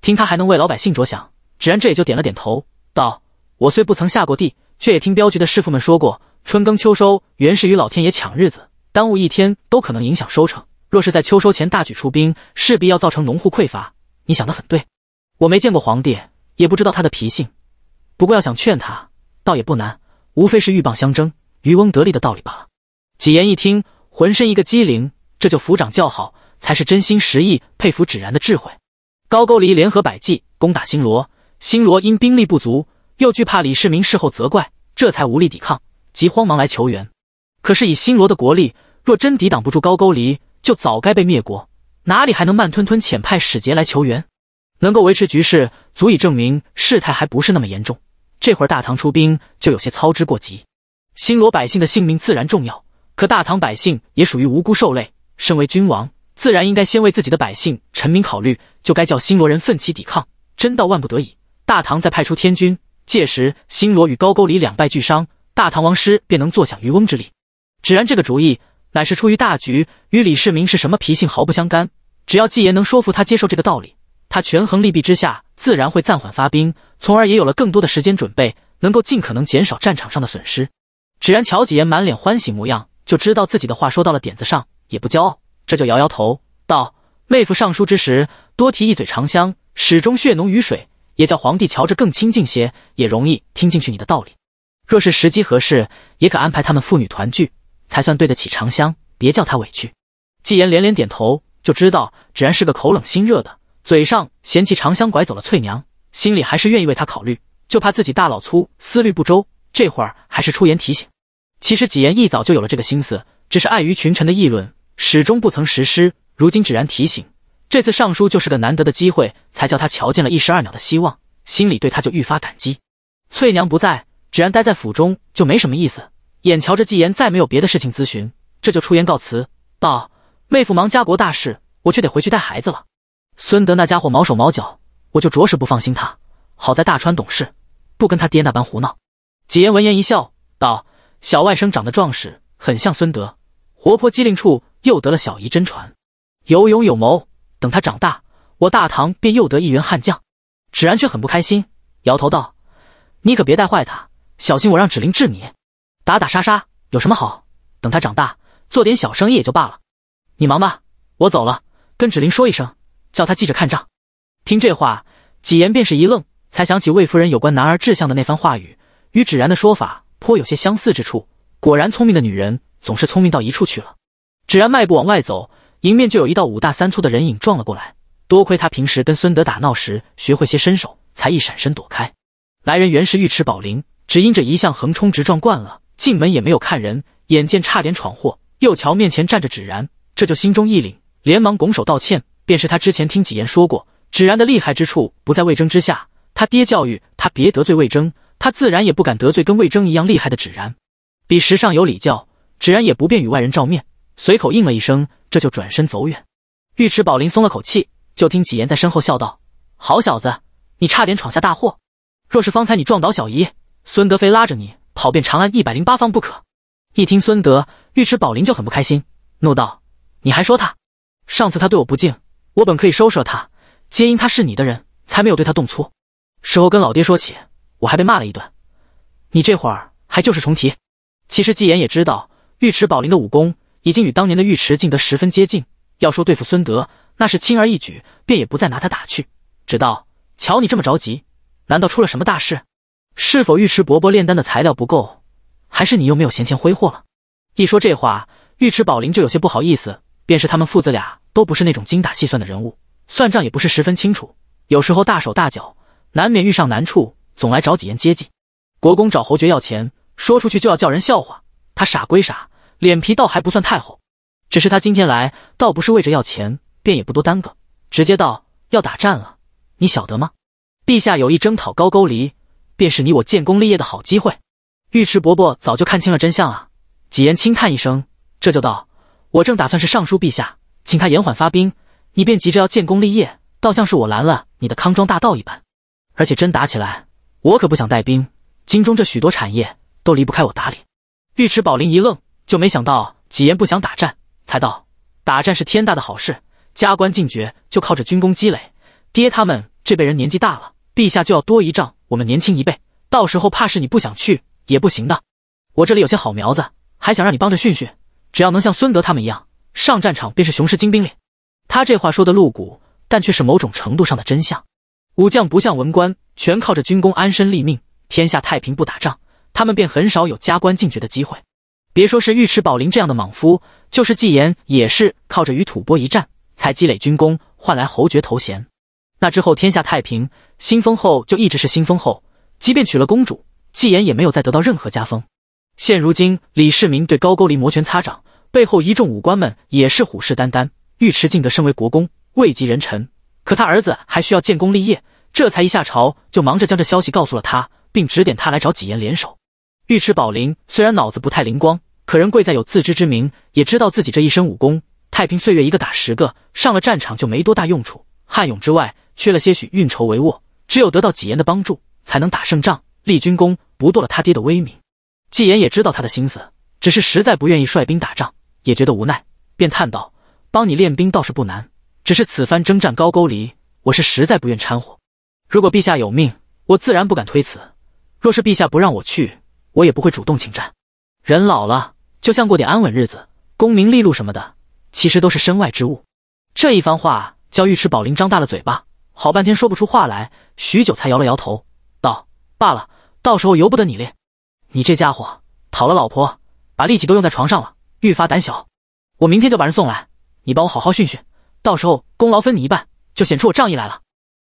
听他还能为老百姓着想，芷然这也就点了点头，道：“我虽不曾下过地。”却也听镖局的师傅们说过，春耕秋收原是与老天爷抢日子，耽误一天都可能影响收成。若是在秋收前大举出兵，势必要造成农户匮乏。你想得很对，我没见过皇帝，也不知道他的脾性，不过要想劝他，倒也不难，无非是鹬蚌相争，渔翁得利的道理罢了。几言一听，浑身一个机灵，这就抚掌叫好，才是真心实意佩服芷然的智慧。高句丽联合百济攻打新罗，新罗因兵力不足。又惧怕李世民事后责怪，这才无力抵抗，急慌忙来求援。可是以新罗的国力，若真抵挡不住高句丽，就早该被灭国，哪里还能慢吞吞遣派使节来求援？能够维持局势，足以证明事态还不是那么严重。这会儿大唐出兵，就有些操之过急。新罗百姓的性命自然重要，可大唐百姓也属于无辜受累。身为君王，自然应该先为自己的百姓臣民考虑，就该叫新罗人奋起抵抗。真到万不得已，大唐再派出天军。届时，新罗与高句丽两败俱伤，大唐王师便能坐享渔翁之利。芷然这个主意，乃是出于大局，与李世民是什么脾性毫不相干。只要纪言能说服他接受这个道理，他权衡利弊之下，自然会暂缓发兵，从而也有了更多的时间准备，能够尽可能减少战场上的损失。芷然瞧纪言满脸欢喜模样，就知道自己的话说到了点子上，也不骄傲，这就摇摇头道：“妹夫上书之时，多提一嘴长香，始终血浓于水。”也叫皇帝瞧着更亲近些，也容易听进去你的道理。若是时机合适，也可安排他们父女团聚，才算对得起长香，别叫他委屈。纪言连连点头，就知道芷然是个口冷心热的，嘴上嫌弃长香拐走了翠娘，心里还是愿意为她考虑，就怕自己大老粗思虑不周，这会儿还是出言提醒。其实纪言一早就有了这个心思，只是碍于群臣的议论，始终不曾实施。如今芷然提醒。这次尚书就是个难得的机会，才叫他瞧见了一石二鸟的希望，心里对他就愈发感激。翠娘不在，只然待在府中就没什么意思。眼瞧着纪言再没有别的事情咨询，这就出言告辞道：“妹夫忙家国大事，我却得回去带孩子了。”孙德那家伙毛手毛脚，我就着实不放心他。好在大川懂事，不跟他爹那般胡闹。纪言闻言一笑，道：“小外甥长得壮实，很像孙德，活泼机灵处又得了小姨真传，有勇有谋。”等他长大，我大唐便又得一员悍将。芷然却很不开心，摇头道：“你可别带坏他，小心我让芷玲治你。打打杀杀有什么好？等他长大，做点小生意也就罢了。你忙吧，我走了，跟芷玲说一声，叫他记着看账。”听这话，几言便是一愣，才想起魏夫人有关男儿志向的那番话语，与芷然的说法颇有些相似之处。果然，聪明的女人总是聪明到一处去了。芷然迈步往外走。迎面就有一道五大三粗的人影撞了过来，多亏他平时跟孙德打闹时学会些身手，才一闪身躲开。来人原是尉迟宝林，只因这一向横冲直撞惯了，进门也没有看人，眼见差点闯祸，又瞧面前站着芷然，这就心中一凛，连忙拱手道歉。便是他之前听几言说过芷然的厉害之处不在魏征之下，他爹教育他别得罪魏征，他自然也不敢得罪跟魏征一样厉害的芷然。彼时尚有礼教，芷然也不便与外人照面，随口应了一声。这就转身走远，尉迟宝林松了口气，就听纪言在身后笑道：“好小子，你差点闯下大祸。若是方才你撞倒小姨，孙德飞拉着你跑遍长安一百零八方不可。”一听孙德，尉迟宝林就很不开心，怒道：“你还说他？上次他对我不敬，我本可以收拾了他，皆因他是你的人，才没有对他动粗。事后跟老爹说起，我还被骂了一顿。你这会儿还旧事重提。”其实纪言也知道尉迟宝林的武功。已经与当年的尉迟敬德十分接近。要说对付孙德，那是轻而易举，便也不再拿他打趣，只道：“瞧你这么着急，难道出了什么大事？是否尉迟伯伯炼丹的材料不够，还是你又没有闲钱挥霍了？”一说这话，尉迟宝林就有些不好意思。便是他们父子俩都不是那种精打细算的人物，算账也不是十分清楚，有时候大手大脚，难免遇上难处，总来找几言接济。国公找侯爵要钱，说出去就要叫人笑话。他傻归傻。脸皮倒还不算太厚，只是他今天来倒不是为着要钱，便也不多耽搁，直接道：“要打战了，你晓得吗？陛下有意征讨高句丽，便是你我建功立业的好机会。”尉迟伯伯早就看清了真相啊！几言轻叹一声，这就道：“我正打算是上书陛下，请他延缓发兵，你便急着要建功立业，倒像是我拦了你的康庄大道一般。而且真打起来，我可不想带兵，京中这许多产业都离不开我打理。”尉迟宝林一愣。就没想到几言不想打战，才道打战是天大的好事。加官进爵就靠着军功积累，爹他们这辈人年纪大了，陛下就要多一仗，我们年轻一辈，到时候怕是你不想去也不行的。我这里有些好苗子，还想让你帮着训训，只要能像孙德他们一样上战场，便是雄师精兵了。他这话说的露骨，但却是某种程度上的真相。武将不像文官，全靠着军功安身立命，天下太平不打仗，他们便很少有加官进爵的机会。别说是尉迟宝林这样的莽夫，就是纪言也是靠着与吐蕃一战才积累军功，换来侯爵头衔。那之后天下太平，新封后就一直是新封后，即便娶了公主，纪言也没有再得到任何加封。现如今李世民对高句丽摩拳擦掌，背后一众武官们也是虎视眈眈。尉迟敬德身为国公，位极人臣，可他儿子还需要建功立业，这才一下朝就忙着将这消息告诉了他，并指点他来找纪言联手。尉迟宝林虽然脑子不太灵光，可人贵在有自知之明，也知道自己这一身武功，太平岁月一个打十个，上了战场就没多大用处。悍勇之外，缺了些许运筹帷幄。只有得到纪言的帮助，才能打胜仗、立军功，不堕了他爹的威名。纪言也知道他的心思，只是实在不愿意率兵打仗，也觉得无奈，便叹道：“帮你练兵倒是不难，只是此番征战高句丽，我是实在不愿掺和。如果陛下有命，我自然不敢推辞；若是陛下不让我去，我也不会主动请战。人老了。”就像过点安稳日子，功名利禄什么的，其实都是身外之物。这一番话，叫尉迟宝林张大了嘴巴，好半天说不出话来，许久才摇了摇头，道：“罢了，到时候由不得你练。你这家伙讨了老婆，把力气都用在床上了，愈发胆小。我明天就把人送来，你帮我好好训训，到时候功劳分你一半，就显出我仗义来了。”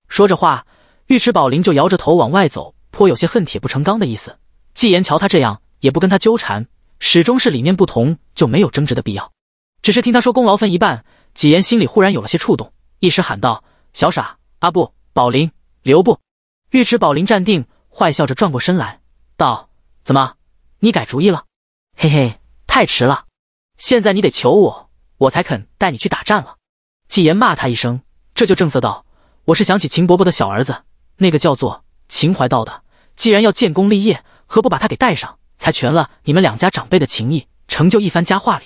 说着话，尉迟宝林就摇着头往外走，颇有些恨铁不成钢的意思。纪言瞧他这样，也不跟他纠缠。始终是理念不同，就没有争执的必要。只是听他说功劳分一半，纪言心里忽然有了些触动，一时喊道：“小傻，阿布，宝林，留步！”尉迟宝林站定，坏笑着转过身来，道：“怎么，你改主意了？嘿嘿，太迟了，现在你得求我，我才肯带你去打战了。”纪言骂他一声，这就正色道：“我是想起秦伯伯的小儿子，那个叫做秦怀道的，既然要建功立业，何不把他给带上？”才全了你们两家长辈的情谊，成就一番佳话里。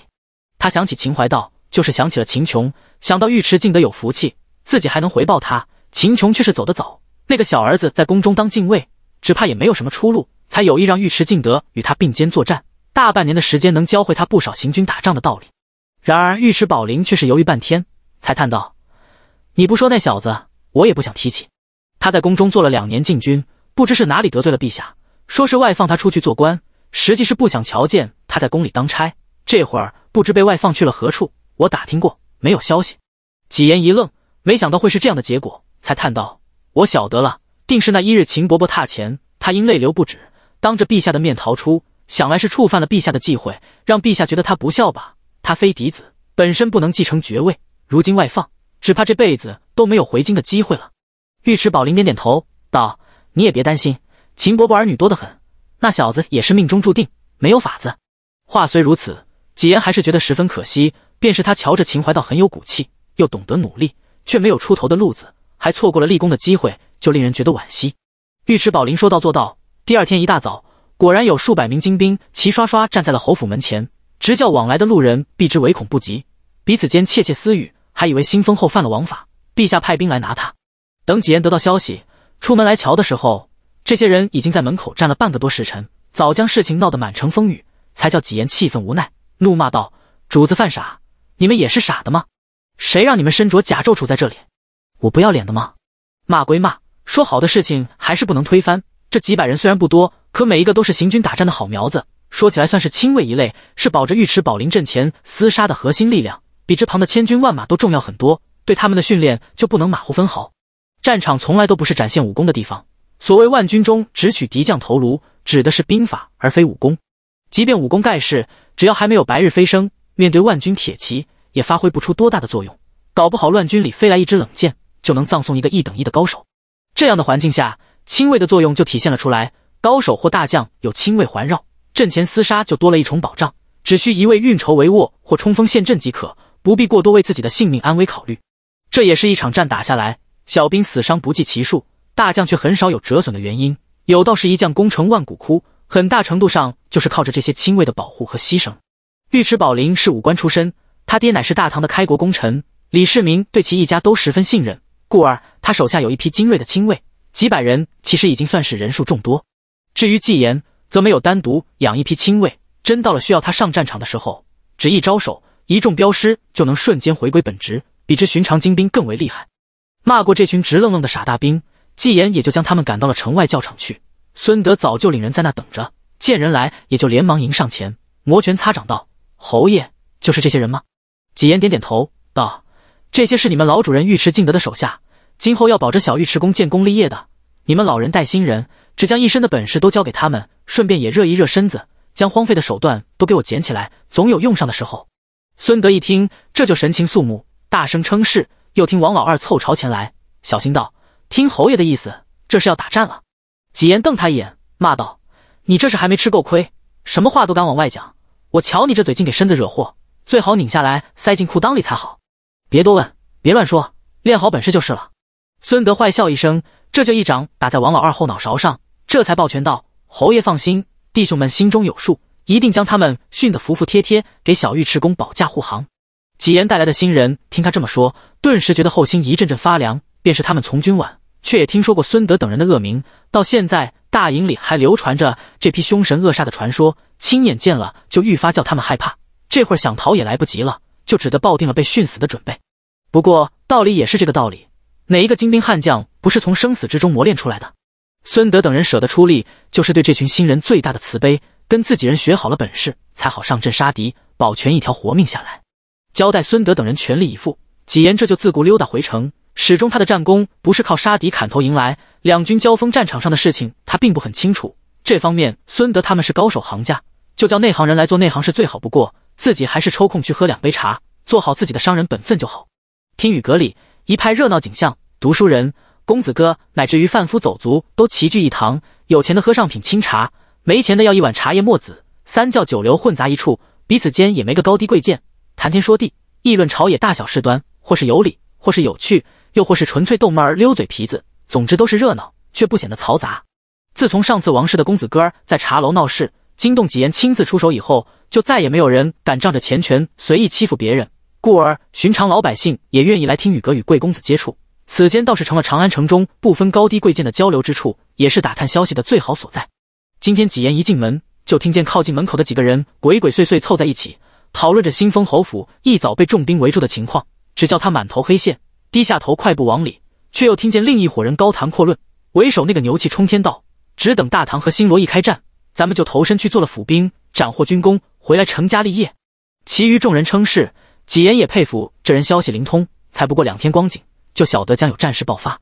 他想起秦怀道，就是想起了秦琼，想到尉迟敬德有福气，自己还能回报他。秦琼却是走得早，那个小儿子在宫中当禁卫，只怕也没有什么出路，才有意让尉迟敬德与他并肩作战。大半年的时间，能教会他不少行军打仗的道理。然而尉迟宝林却是犹豫半天，才叹道：“你不说那小子，我也不想提起。他在宫中做了两年禁军，不知是哪里得罪了陛下，说是外放他出去做官。”实际是不想瞧见他在宫里当差，这会儿不知被外放去了何处。我打听过，没有消息。几言一愣，没想到会是这样的结果，才叹道：“我晓得了，定是那一日秦伯伯榻前，他因泪流不止，当着陛下的面逃出，想来是触犯了陛下的忌讳，让陛下觉得他不孝吧？他非嫡子，本身不能继承爵位，如今外放，只怕这辈子都没有回京的机会了。”尉迟宝林点点头，道：“你也别担心，秦伯伯儿女多得很。”那小子也是命中注定，没有法子。话虽如此，几言还是觉得十分可惜。便是他瞧着秦怀道很有骨气，又懂得努力，却没有出头的路子，还错过了立功的机会，就令人觉得惋惜。尉迟宝林说到做到。第二天一大早，果然有数百名精兵齐刷刷站在了侯府门前，直叫往来的路人避之唯恐不及，彼此间窃窃私语，还以为新封后犯了王法，陛下派兵来拿他。等几言得到消息，出门来瞧的时候。这些人已经在门口站了半个多时辰，早将事情闹得满城风雨，才叫几言气愤无奈，怒骂道：“主子犯傻，你们也是傻的吗？谁让你们身着甲胄杵在这里？我不要脸的吗？”骂归骂，说好的事情还是不能推翻。这几百人虽然不多，可每一个都是行军打战的好苗子，说起来算是亲卫一类，是保着尉迟宝林阵前厮杀的核心力量，比这旁的千军万马都重要很多。对他们的训练就不能马虎分毫。战场从来都不是展现武功的地方。所谓万军中直取敌将头颅，指的是兵法而非武功。即便武功盖世，只要还没有白日飞升，面对万军铁骑，也发挥不出多大的作用。搞不好乱军里飞来一支冷箭，就能葬送一个一等一的高手。这样的环境下，亲卫的作用就体现了出来。高手或大将有亲卫环绕，阵前厮杀就多了一重保障，只需一位运筹帷幄或冲锋陷阵即可，不必过多为自己的性命安危考虑。这也是一场战打下来，小兵死伤不计其数。大将却很少有折损的原因，有道是一将功成万骨枯，很大程度上就是靠着这些亲卫的保护和牺牲。尉迟宝林是武官出身，他爹乃是大唐的开国功臣李世民，对其一家都十分信任，故而他手下有一批精锐的亲卫，几百人其实已经算是人数众多。至于纪言，则没有单独养一批亲卫，真到了需要他上战场的时候，只一招手，一众镖师就能瞬间回归本职，比之寻常精兵更为厉害。骂过这群直愣愣的傻大兵。纪言也就将他们赶到了城外教场去。孙德早就领人在那等着，见人来也就连忙迎上前，摩拳擦掌道：“侯爷，就是这些人吗？”纪言点点头道：“这些是你们老主人尉迟敬德的手下，今后要保着小尉迟恭建功立业的。你们老人带新人，只将一身的本事都交给他们，顺便也热一热身子，将荒废的手段都给我捡起来，总有用上的时候。”孙德一听，这就神情肃穆，大声称是。又听王老二凑朝前来，小心道。听侯爷的意思，这是要打战了。纪言瞪他一眼，骂道：“你这是还没吃够亏，什么话都敢往外讲。我瞧你这嘴，竟给身子惹祸，最好拧下来塞进裤裆里才好。别多问，别乱说，练好本事就是了。”孙德坏笑一声，这就一掌打在王老二后脑勺上，这才抱拳道：“侯爷放心，弟兄们心中有数，一定将他们训得服服帖帖，给小尉迟恭保驾护航。”纪言带来的新人听他这么说，顿时觉得后心一阵阵发凉。便是他们从军晚，却也听说过孙德等人的恶名。到现在大营里还流传着这批凶神恶煞的传说，亲眼见了就愈发叫他们害怕。这会儿想逃也来不及了，就只得抱定了被训死的准备。不过道理也是这个道理，哪一个精兵悍将不是从生死之中磨练出来的？孙德等人舍得出力，就是对这群新人最大的慈悲。跟自己人学好了本事，才好上阵杀敌，保全一条活命下来。交代孙德等人全力以赴，几言这就自顾溜达回城。始终，他的战功不是靠杀敌砍头迎来。两军交锋，战场上的事情他并不很清楚。这方面，孙德他们是高手行家，就叫内行人来做内行是最好不过。自己还是抽空去喝两杯茶，做好自己的商人本分就好。听雨阁里一派热闹景象，读书人、公子哥，乃至于贩夫走卒都齐聚一堂。有钱的喝上品清茶，没钱的要一碗茶叶沫子。三教九流混杂一处，彼此间也没个高低贵贱，谈天说地，议论朝野大小事端，或是有理，或是有趣。又或是纯粹逗闷儿溜嘴皮子，总之都是热闹，却不显得嘈杂。自从上次王氏的公子哥儿在茶楼闹事，惊动纪言亲自出手以后，就再也没有人敢仗着钱权随意欺负别人。故而，寻常老百姓也愿意来听雨阁与贵公子接触。此间倒是成了长安城中不分高低贵贱的交流之处，也是打探消息的最好所在。今天几言一进门，就听见靠近门口的几个人鬼鬼祟祟凑在一起，讨论着新丰侯府一早被重兵围住的情况，只叫他满头黑线。低下头，快步往里，却又听见另一伙人高谈阔论。为首那个牛气冲天道：“只等大唐和新罗一开战，咱们就投身去做了府兵，斩获军功，回来成家立业。”其余众人称是。几言也佩服这人消息灵通，才不过两天光景，就晓得将有战事爆发。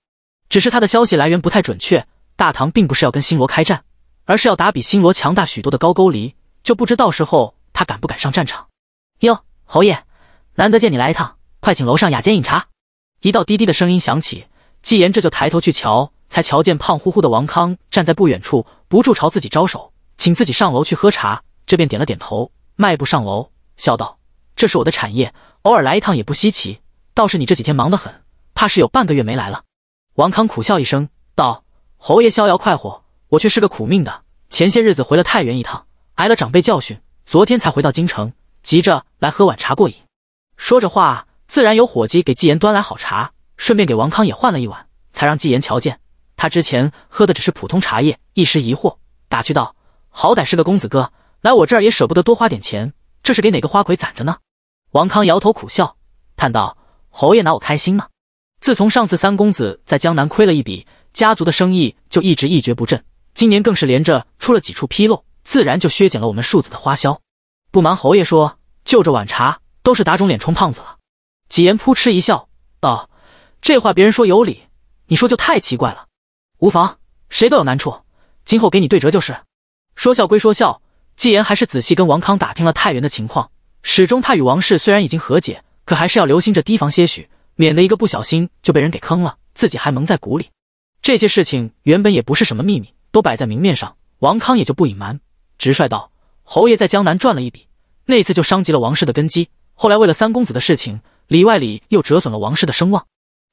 只是他的消息来源不太准确，大唐并不是要跟新罗开战，而是要打比新罗强大许多的高句丽。就不知道时候他敢不敢上战场。哟，侯爷，难得见你来一趟，快请楼上雅间饮茶。一道滴滴的声音响起，纪言这就抬头去瞧，才瞧见胖乎乎的王康站在不远处，不住朝自己招手，请自己上楼去喝茶。这便点了点头，迈步上楼，笑道：“这是我的产业，偶尔来一趟也不稀奇。倒是你这几天忙得很，怕是有半个月没来了。”王康苦笑一声，道：“侯爷逍遥快活，我却是个苦命的。前些日子回了太原一趟，挨了长辈教训，昨天才回到京城，急着来喝碗茶过瘾。”说着话。自然有伙计给纪言端来好茶，顺便给王康也换了一碗，才让纪言瞧见。他之前喝的只是普通茶叶，一时疑惑，打趣道：“好歹是个公子哥，来我这儿也舍不得多花点钱，这是给哪个花魁攒着呢？”王康摇头苦笑，叹道：“侯爷拿我开心呢。自从上次三公子在江南亏了一笔，家族的生意就一直一蹶不振，今年更是连着出了几处纰漏，自然就削减了我们庶子的花销。不瞒侯爷说，就这碗茶，都是打肿脸充胖子了。”纪言扑哧一笑，道：“这话别人说有理，你说就太奇怪了。无妨，谁都有难处，今后给你对折就是。”说笑归说笑，纪言还是仔细跟王康打听了太原的情况。始终，他与王氏虽然已经和解，可还是要留心着提防些许，免得一个不小心就被人给坑了，自己还蒙在鼓里。这些事情原本也不是什么秘密，都摆在明面上，王康也就不隐瞒，直率道：“侯爷在江南赚了一笔，那次就伤及了王氏的根基。后来为了三公子的事情。”里外里又折损了王氏的声望。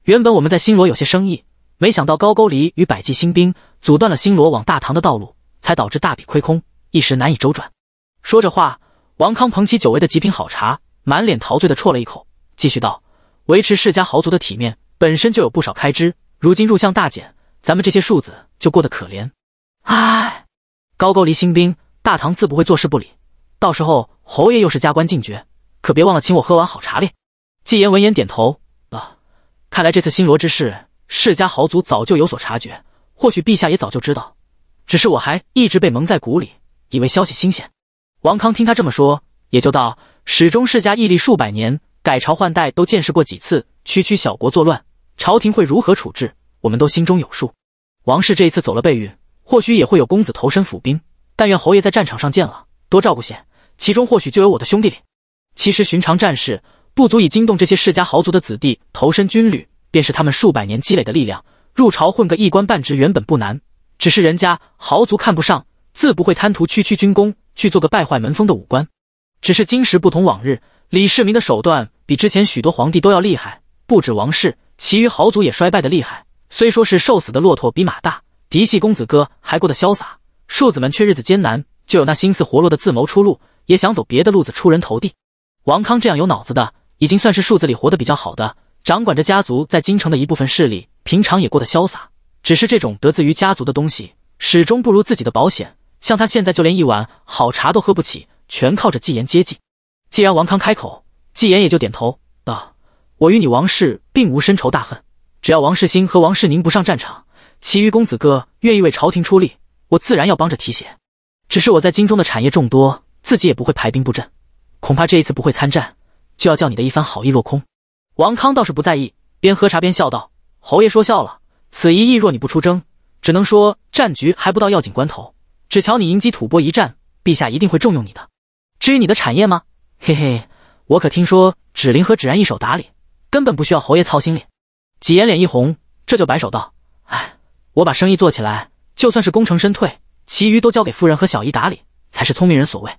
原本我们在新罗有些生意，没想到高句丽与百济新兵阻断了新罗往大唐的道路，才导致大笔亏空，一时难以周转。说着话，王康捧起久违的极品好茶，满脸陶醉的啜了一口，继续道：“维持世家豪族的体面，本身就有不少开支，如今入相大减，咱们这些庶子就过得可怜。唉，高句丽新兵，大唐自不会坐视不理，到时候侯爷又是加官进爵，可别忘了请我喝碗好茶哩。”纪言闻言点头，啊，看来这次新罗之事，世家豪族早就有所察觉，或许陛下也早就知道，只是我还一直被蒙在鼓里，以为消息新鲜。王康听他这么说，也就道：始终世家屹立数百年，改朝换代都见识过几次，区区小国作乱，朝廷会如何处置，我们都心中有数。王氏这一次走了背运，或许也会有公子投身府兵，但愿侯爷在战场上见了，多照顾些，其中或许就有我的兄弟。其实寻常战事。不足以惊动这些世家豪族的子弟投身军旅，便是他们数百年积累的力量。入朝混个一官半职原本不难，只是人家豪族看不上，自不会贪图区区军功去做个败坏门风的武官。只是今时不同往日，李世民的手段比之前许多皇帝都要厉害。不止王氏，其余豪族也衰败的厉害。虽说是瘦死的骆驼比马大，嫡系公子哥还过得潇洒，庶子们却日子艰难。就有那心思活络的自谋出路，也想走别的路子出人头地。王康这样有脑子的。已经算是数子里活得比较好的，掌管着家族在京城的一部分势力，平常也过得潇洒。只是这种得自于家族的东西，始终不如自己的保险。像他现在，就连一碗好茶都喝不起，全靠着纪言接济。既然王康开口，纪言也就点头道：“我与你王氏并无深仇大恨，只要王世兴和王世宁不上战场，其余公子哥愿意为朝廷出力，我自然要帮着提携。只是我在京中的产业众多，自己也不会排兵布阵，恐怕这一次不会参战。”就要叫你的一番好意落空，王康倒是不在意，边喝茶边笑道：“侯爷说笑了，此一役若你不出征，只能说战局还不到要紧关头。只瞧你迎击吐蕃一战，陛下一定会重用你的。至于你的产业吗？嘿嘿，我可听说芷林和芷然一手打理，根本不需要侯爷操心哩。”几眼脸一红，这就摆手道：“哎，我把生意做起来，就算是功成身退，其余都交给夫人和小姨打理，才是聪明人所为。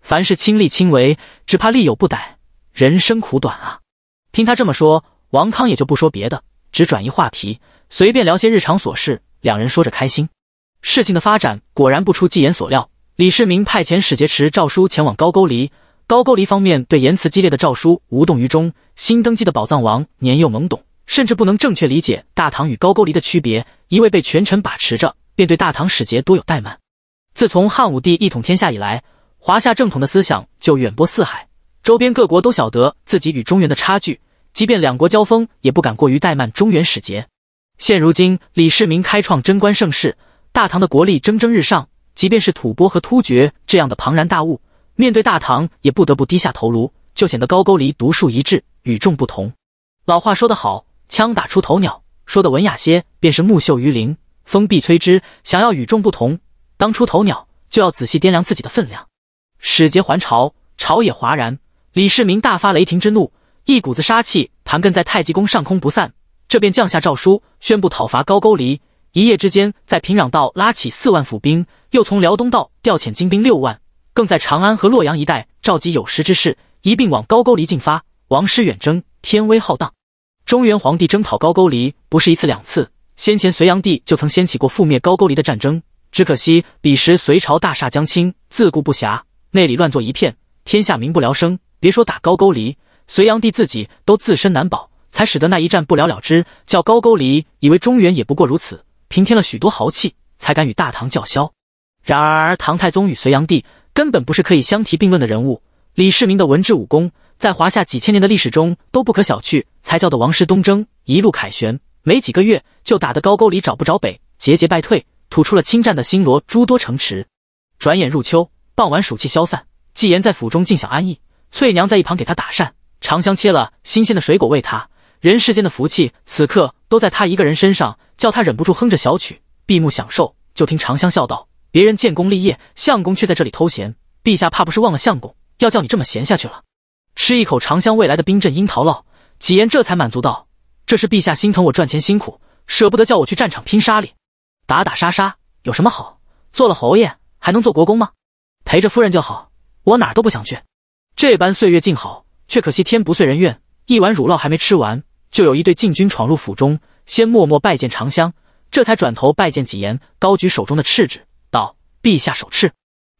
凡事亲力亲为，只怕力有不逮。”人生苦短啊！听他这么说，王康也就不说别的，只转移话题，随便聊些日常琐事。两人说着开心。事情的发展果然不出纪言所料，李世民派遣使节持诏书前往高句丽。高句丽方面对言辞激烈的诏书无动于衷。新登基的宝藏王年幼懵懂，甚至不能正确理解大唐与高句丽的区别，一味被权臣把持着，便对大唐使节多有怠慢。自从汉武帝一统天下以来，华夏正统的思想就远播四海。周边各国都晓得自己与中原的差距，即便两国交锋，也不敢过于怠慢中原使节。现如今，李世民开创贞观盛世，大唐的国力蒸蒸日上，即便是吐蕃和突厥这样的庞然大物，面对大唐也不得不低下头颅，就显得高句丽独树一帜，与众不同。老话说得好，“枪打出头鸟”，说的文雅些，便是“木秀于林，风必摧之”。想要与众不同，当出头鸟，就要仔细掂量自己的分量。使节还朝，朝野哗然。李世民大发雷霆之怒，一股子杀气盘亘在太极宫上空不散。这便降下诏书，宣布讨伐高句丽。一夜之间，在平壤道拉起四万府兵，又从辽东道调遣精兵六万，更在长安和洛阳一带召集有识之士，一并往高句丽进发。王师远征，天威浩荡。中原皇帝征讨高句丽，不是一次两次。先前隋炀帝就曾掀起过覆灭高句丽的战争，只可惜彼时隋朝大厦将倾，自顾不暇，内里乱作一片，天下民不聊生。别说打高句丽，隋炀帝自己都自身难保，才使得那一战不了了之，叫高句丽以为中原也不过如此，平添了许多豪气，才敢与大唐叫嚣。然而，唐太宗与隋炀帝根本不是可以相提并论的人物。李世民的文治武功，在华夏几千年的历史中都不可小觑，才叫的王师东征一路凯旋，没几个月就打得高句丽找不着北，节节败退，吐出了侵占的新罗诸多城池。转眼入秋，傍晚暑气消散，纪言在府中尽享安逸。翠娘在一旁给他打扇，长香切了新鲜的水果喂他。人世间的福气，此刻都在他一个人身上，叫他忍不住哼着小曲，闭目享受。就听长香笑道：“别人建功立业，相公却在这里偷闲。陛下怕不是忘了相公，要叫你这么闲下去了？”吃一口长香未来的冰镇樱桃酪，几言这才满足道：“这是陛下心疼我赚钱辛苦，舍不得叫我去战场拼杀哩。打打杀杀有什么好？做了侯爷还能做国公吗？陪着夫人就好，我哪儿都不想去。”这般岁月静好，却可惜天不遂人愿。一碗乳酪还没吃完，就有一队禁军闯入府中，先默默拜见长香，这才转头拜见纪言，高举手中的赤纸，道：“陛下手敕，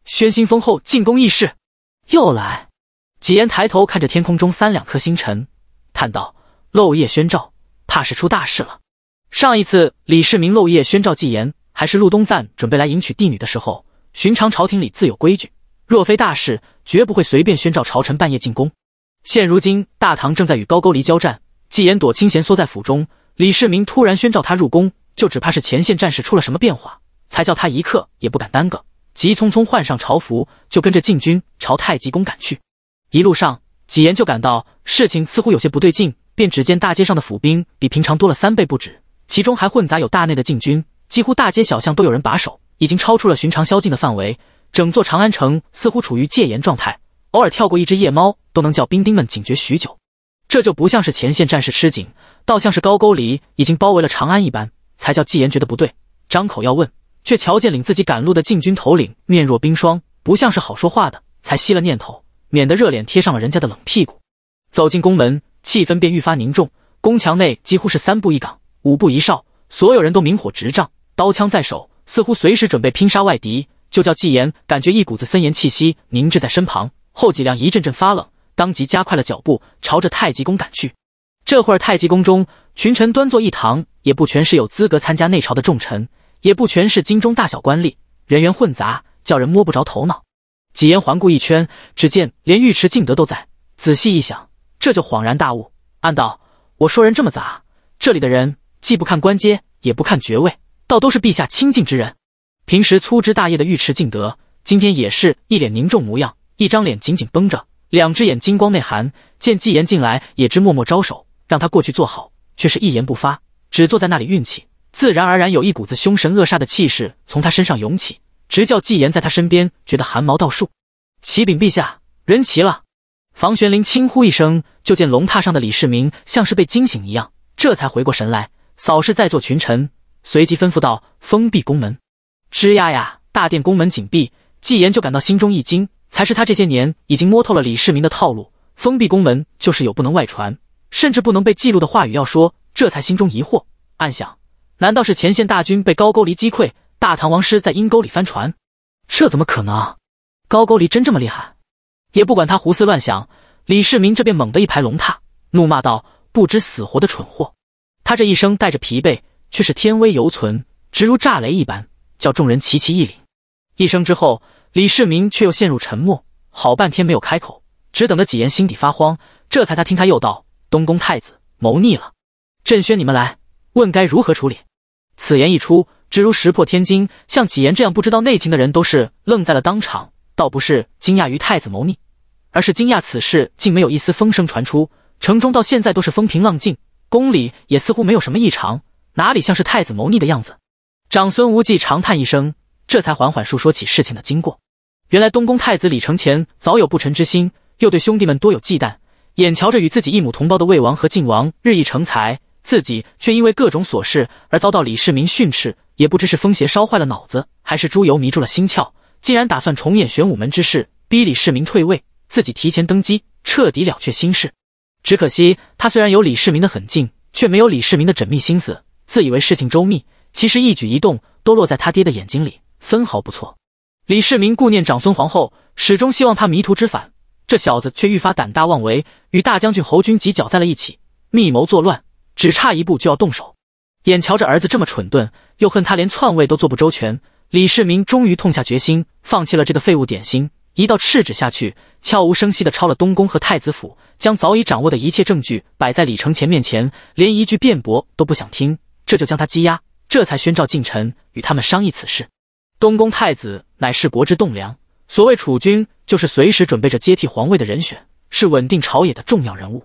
宣心封后进宫议事。”又来。纪言抬头看着天空中三两颗星辰，叹道：“漏夜宣召，怕是出大事了。”上一次李世民漏夜宣召纪言，还是陆东赞准备来迎娶帝女的时候。寻常朝廷里自有规矩。若非大事，绝不会随便宣召朝臣半夜进宫。现如今大唐正在与高句丽交战，纪言躲清闲缩在府中，李世民突然宣召他入宫，就只怕是前线战事出了什么变化，才叫他一刻也不敢耽搁，急匆匆换上朝服，就跟着禁军朝太极宫赶去。一路上，纪言就感到事情似乎有些不对劲，便只见大街上的府兵比平常多了三倍不止，其中还混杂有大内的禁军，几乎大街小巷都有人把守，已经超出了寻常宵禁的范围。整座长安城似乎处于戒严状态，偶尔跳过一只夜猫都能叫兵丁们警觉许久。这就不像是前线战事吃紧，倒像是高沟里已经包围了长安一般，才叫纪言觉得不对，张口要问，却瞧见领自己赶路的禁军头领面若冰霜，不像是好说话的，才熄了念头，免得热脸贴上了人家的冷屁股。走进宫门，气氛便愈发凝重，宫墙内几乎是三步一岗，五步一哨，所有人都明火执仗，刀枪在手，似乎随时准备拼杀外敌。就叫纪言，感觉一股子森严气息凝滞在身旁，后脊梁一阵阵发冷，当即加快了脚步，朝着太极宫赶去。这会儿太极宫中，群臣端坐一堂，也不全是有资格参加内朝的重臣，也不全是京中大小官吏，人员混杂，叫人摸不着头脑。纪言环顾一圈，只见连尉迟敬德都在。仔细一想，这就恍然大悟，暗道：我说人这么杂，这里的人既不看官阶，也不看爵位，倒都是陛下亲近之人。平时粗枝大叶的尉迟敬德，今天也是一脸凝重模样，一张脸紧紧绷着，两只眼金光内含。见纪言进来，也只默默招手，让他过去坐好，却是一言不发，只坐在那里运气。自然而然有一股子凶神恶煞的气势从他身上涌起，直叫纪言在他身边觉得汗毛倒竖。启禀陛下，人齐了。房玄龄轻呼一声，就见龙榻上的李世民像是被惊醒一样，这才回过神来，扫视在座群臣，随即吩咐道：“封闭宫门。”吱呀呀！大殿宫门紧闭，纪言就感到心中一惊。才是他这些年已经摸透了李世民的套路，封闭宫门就是有不能外传，甚至不能被记录的话语要说。这才心中疑惑，暗想：难道是前线大军被高句丽击溃，大唐王师在阴沟里翻船？这怎么可能？高句丽真这么厉害？也不管他胡思乱想，李世民这边猛地一拍龙榻，怒骂道：“不知死活的蠢货！”他这一生带着疲惫，却是天威犹存，直如炸雷一般。叫众人齐齐一礼。一声之后，李世民却又陷入沉默，好半天没有开口，只等得几言心底发慌，这才他听他又道：“东宫太子谋逆了，朕宣你们来问该如何处理。”此言一出，直如石破天惊，像几言这样不知道内情的人都是愣在了当场，倒不是惊讶于太子谋逆，而是惊讶此事竟没有一丝风声传出，城中到现在都是风平浪静，宫里也似乎没有什么异常，哪里像是太子谋逆的样子？长孙无忌长叹一声，这才缓缓述说起事情的经过。原来东宫太子李承乾早有不臣之心，又对兄弟们多有忌惮，眼瞧着与自己一母同胞的魏王和晋王日益成才，自己却因为各种琐事而遭到李世民训斥，也不知是风邪烧坏了脑子，还是猪油迷住了心窍，竟然打算重演玄武门之事，逼李世民退位，自己提前登基，彻底了却心事。只可惜他虽然有李世民的狠劲，却没有李世民的缜密心思，自以为事情周密。其实一举一动都落在他爹的眼睛里，分毫不错。李世民顾念长孙皇后，始终希望他迷途知返，这小子却愈发胆大妄为，与大将军侯君集搅在了一起，密谋作乱，只差一步就要动手。眼瞧着儿子这么蠢钝，又恨他连篡位都做不周全，李世民终于痛下决心，放弃了这个废物点心，一道赤旨下去，悄无声息地抄了东宫和太子府，将早已掌握的一切证据摆在李承乾面前，连一句辩驳都不想听，这就将他羁押。这才宣召近臣与他们商议此事。东宫太子乃是国之栋梁，所谓储君就是随时准备着接替皇位的人选，是稳定朝野的重要人物。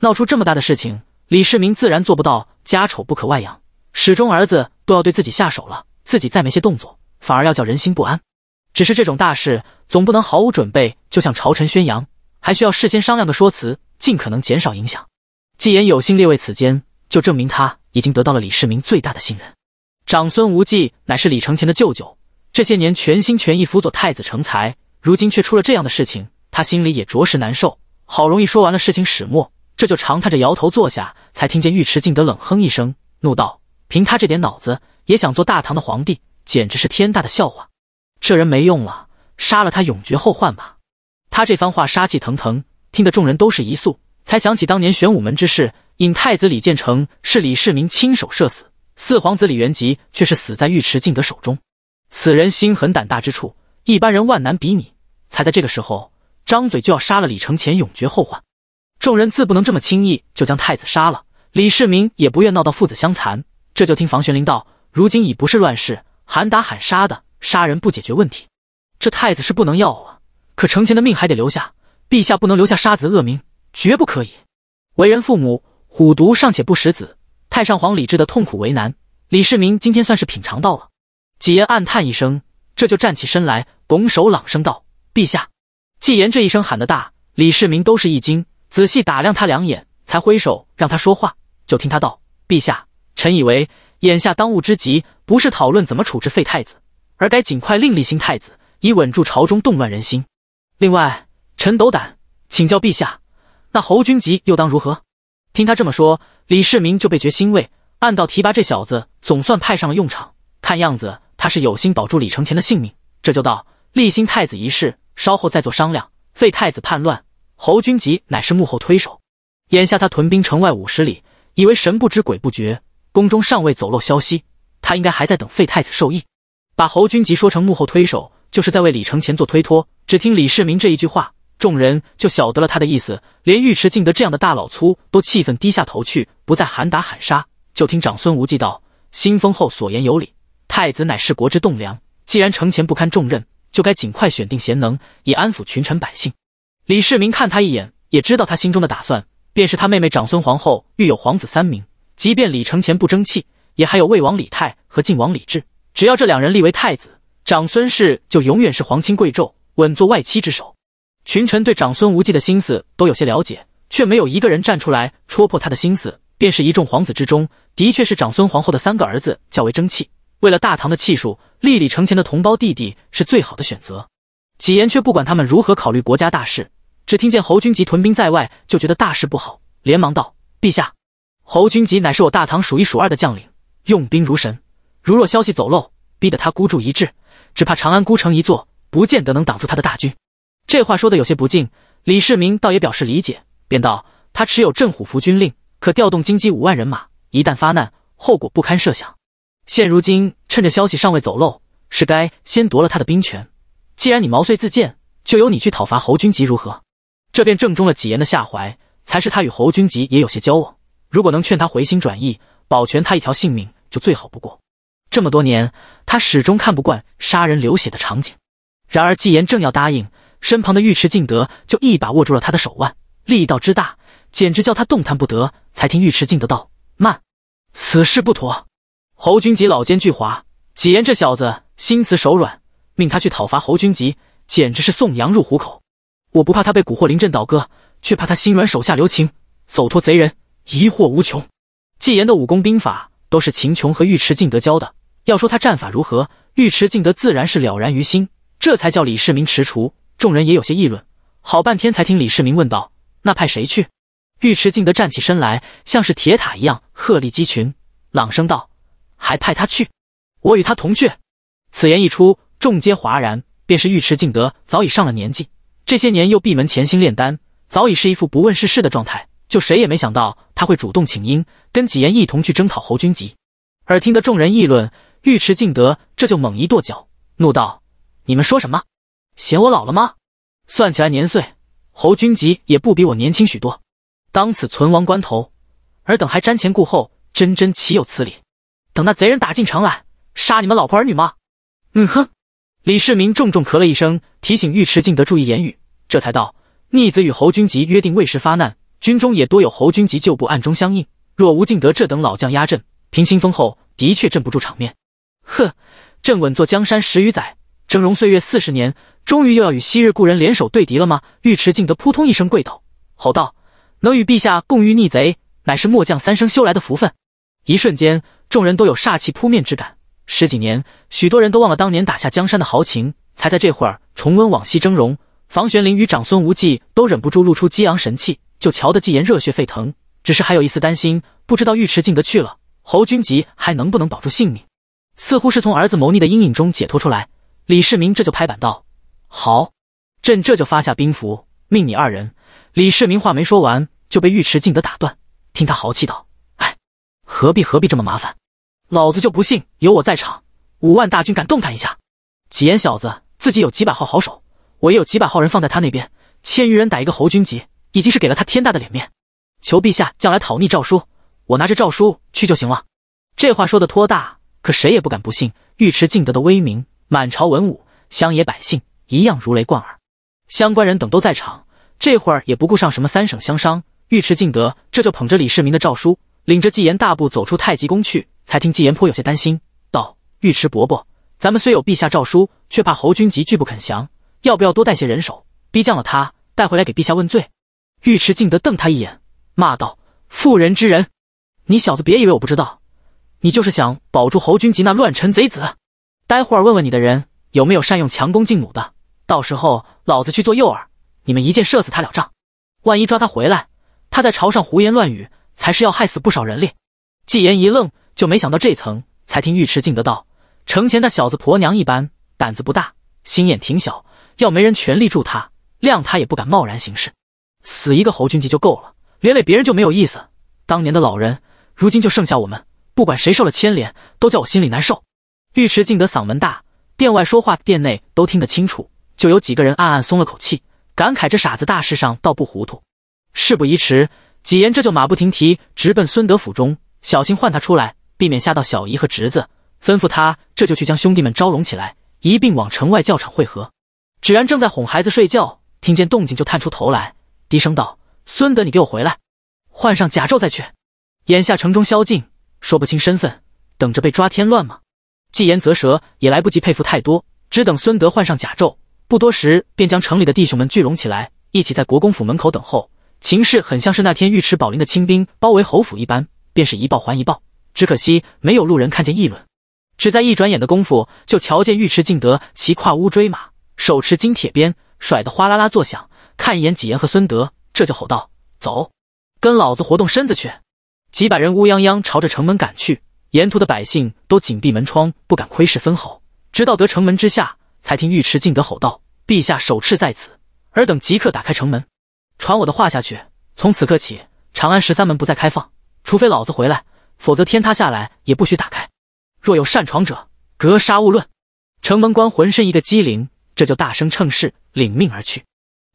闹出这么大的事情，李世民自然做不到家丑不可外扬，始终儿子都要对自己下手了，自己再没些动作，反而要叫人心不安。只是这种大事总不能毫无准备就向朝臣宣扬，还需要事先商量个说辞，尽可能减少影响。既言有幸列位此间，就证明他已经得到了李世民最大的信任。长孙无忌乃是李承乾的舅舅，这些年全心全意辅佐太子成才，如今却出了这样的事情，他心里也着实难受。好容易说完了事情始末，这就长叹着摇头坐下，才听见尉迟敬德冷哼一声，怒道：“凭他这点脑子，也想做大唐的皇帝，简直是天大的笑话！这人没用了，杀了他，永绝后患吧。”他这番话杀气腾腾，听得众人都是一肃，才想起当年玄武门之事，引太子李建成是李世民亲手射死。四皇子李元吉却是死在尉迟敬德手中，此人心狠胆大之处，一般人万难比拟，才在这个时候张嘴就要杀了李承乾，永绝后患。众人自不能这么轻易就将太子杀了，李世民也不愿闹到父子相残，这就听房玄龄道：如今已不是乱世，喊打喊杀的杀人不解决问题，这太子是不能要了，可承乾的命还得留下，陛下不能留下杀子恶名，绝不可以。为人父母，虎毒尚且不食子。太上皇李治的痛苦为难，李世民今天算是品尝到了。纪言暗叹一声，这就站起身来，拱手朗声道：“陛下。”纪言这一声喊得大，李世民都是一惊，仔细打量他两眼，才挥手让他说话。就听他道：“陛下，臣以为眼下当务之急，不是讨论怎么处置废太子，而该尽快另立新太子，以稳住朝中动乱人心。另外，臣斗胆请教陛下，那侯君集又当如何？”听他这么说，李世民就被觉欣慰，暗道提拔这小子总算派上了用场。看样子他是有心保住李承乾的性命，这就道立新太子一事，稍后再做商量。废太子叛乱，侯君集乃是幕后推手，眼下他屯兵城外五十里，以为神不知鬼不觉，宫中尚未走漏消息，他应该还在等废太子授意，把侯君集说成幕后推手，就是在为李承乾做推脱。只听李世民这一句话。众人就晓得了他的意思，连尉迟敬德这样的大老粗都气愤，低下头去，不再喊打喊杀。就听长孙无忌道：“新封后所言有理，太子乃是国之栋梁，既然承前不堪重任，就该尽快选定贤能，以安抚群臣百姓。”李世民看他一眼，也知道他心中的打算，便是他妹妹长孙皇后育有皇子三名，即便李承乾不争气，也还有魏王李泰和晋王李治，只要这两人立为太子，长孙氏就永远是皇亲贵胄，稳坐外戚之首。群臣对长孙无忌的心思都有些了解，却没有一个人站出来戳破他的心思。便是一众皇子之中，的确是长孙皇后的三个儿子较为争气。为了大唐的气数，立礼承前的同胞弟弟是最好的选择。几言却不管他们如何考虑国家大事，只听见侯君集屯兵在外，就觉得大事不好，连忙道：“陛下，侯君集乃是我大唐数一数二的将领，用兵如神。如若消息走漏，逼得他孤注一掷，只怕长安孤城一座，不见得能挡住他的大军。”这话说的有些不敬，李世民倒也表示理解，便道：“他持有镇虎符军令，可调动金鸡五万人马，一旦发难，后果不堪设想。现如今，趁着消息尚未走漏，是该先夺了他的兵权。既然你毛遂自荐，就由你去讨伐侯君集，如何？”这便正中了纪言的下怀，才是他与侯君集也有些交往。如果能劝他回心转意，保全他一条性命，就最好不过。这么多年，他始终看不惯杀人流血的场景。然而纪言正要答应。身旁的尉迟敬德就一把握住了他的手腕，力道之大，简直叫他动弹不得。才听尉迟敬德道：“慢，此事不妥。侯君集老奸巨猾，纪言这小子心慈手软，命他去讨伐侯君集，简直是送羊入虎口。我不怕他被蛊惑临阵倒戈，却怕他心软手下留情，走脱贼人，疑祸无穷。”纪言的武功兵法都是秦琼和尉迟敬德教的，要说他战法如何，尉迟敬德自然是了然于心，这才叫李世民迟蹰，众人也有些议论，好半天才听李世民问道：“那派谁去？”尉迟敬德站起身来，像是铁塔一样鹤立鸡群，朗声道：“还派他去，我与他同去。”此言一出，众皆哗然。便是尉迟敬德早已上了年纪，这些年又闭门潜心炼丹，早已是一副不问世事的状态。就谁也没想到他会主动请缨，跟几言一同去征讨侯君集。耳听得众人议论，尉迟敬德这就猛一跺脚，怒道：“你们说什么？”嫌我老了吗？算起来年岁，侯君集也不比我年轻许多。当此存亡关头，尔等还瞻前顾后，真真岂有此理！等那贼人打进城来，杀你们老婆儿女吗？嗯哼！李世民重重咳了一声，提醒尉迟敬德注意言语，这才道：逆子与侯君集约定未时发难，军中也多有侯君集旧部暗中相应。若无敬德这等老将压阵，平心封后的确镇不住场面。哼，朕稳坐江山十余载。峥嵘岁月四十年，终于又要与昔日故人联手对敌了吗？尉迟敬德扑通一声跪倒，吼道：“能与陛下共御逆贼，乃是末将三生修来的福分。”一瞬间，众人都有煞气扑面之感。十几年，许多人都忘了当年打下江山的豪情，才在这会儿重温往昔峥嵘。房玄龄与长孙无忌都忍不住露出激昂神气，就瞧得纪言热血沸腾。只是还有一丝担心，不知道尉迟敬德去了，侯君集还能不能保住性命？似乎是从儿子谋逆的阴影中解脱出来。李世民这就拍板道：“好，朕这就发下兵符，命你二人。”李世民话没说完，就被尉迟敬德打断，听他豪气道：“哎，何必何必这么麻烦？老子就不信有我在场，五万大军敢动他一下。几眼小子自己有几百号好手，我也有几百号人放在他那边，千余人打一个侯军级，已经是给了他天大的脸面。求陛下将来讨逆诏书，我拿着诏书去就行了。”这话说的托大，可谁也不敢不信尉迟敬德的威名。满朝文武、乡野百姓一样如雷贯耳，乡官人等都在场。这会儿也不顾上什么三省相商，尉迟敬德这就捧着李世民的诏书，领着纪言大步走出太极宫去。才听纪言颇有些担心道：“尉迟伯伯，咱们虽有陛下诏书，却怕侯君集拒不肯降，要不要多带些人手，逼降了他，带回来给陛下问罪？”尉迟敬德瞪他一眼，骂道：“妇人之仁！你小子别以为我不知道，你就是想保住侯君集那乱臣贼子。”待会儿问问你的人有没有善用强弓劲弩的，到时候老子去做诱饵，你们一箭射死他了账。万一抓他回来，他在朝上胡言乱语，才是要害死不少人哩。纪言一愣，就没想到这层，才听尉迟敬德道：“程前那小子婆娘一般，胆子不大，心眼挺小，要没人全力助他，谅他也不敢贸然行事。死一个侯君集就够了，连累别人就没有意思。当年的老人，如今就剩下我们，不管谁受了牵连，都叫我心里难受。”尉迟敬德嗓门大，殿外说话，殿内都听得清楚。就有几个人暗暗松了口气，感慨这傻子大事上倒不糊涂。事不宜迟，几言这就马不停蹄直奔孙德府中，小心唤他出来，避免吓到小姨和侄子。吩咐他这就去将兄弟们招拢起来，一并往城外教场汇合。芷然正在哄孩子睡觉，听见动静就探出头来，低声道：“孙德，你给我回来，换上甲胄再去。眼下城中宵禁，说不清身份，等着被抓添乱吗？”纪言则舌，也来不及佩服太多，只等孙德换上甲胄，不多时便将城里的弟兄们聚拢起来，一起在国公府门口等候。情势很像是那天尉迟宝林的亲兵包围侯府一般，便是一报还一报。只可惜没有路人看见议论，只在一转眼的功夫，就瞧见尉迟敬德骑跨乌骓马，手持金铁鞭，甩得哗啦啦作响。看一眼纪言和孙德，这就吼道：“走，跟老子活动身子去！”几百人乌泱泱朝着城门赶去。沿途的百姓都紧闭门窗，不敢窥视分毫。直到得城门之下，才听尉迟敬德吼道：“陛下手敕在此，尔等即刻打开城门，传我的话下去。从此刻起，长安十三门不再开放，除非老子回来，否则天塌下来也不许打开。若有擅闯者，格杀勿论。”城门官浑身一个机灵，这就大声称是，领命而去。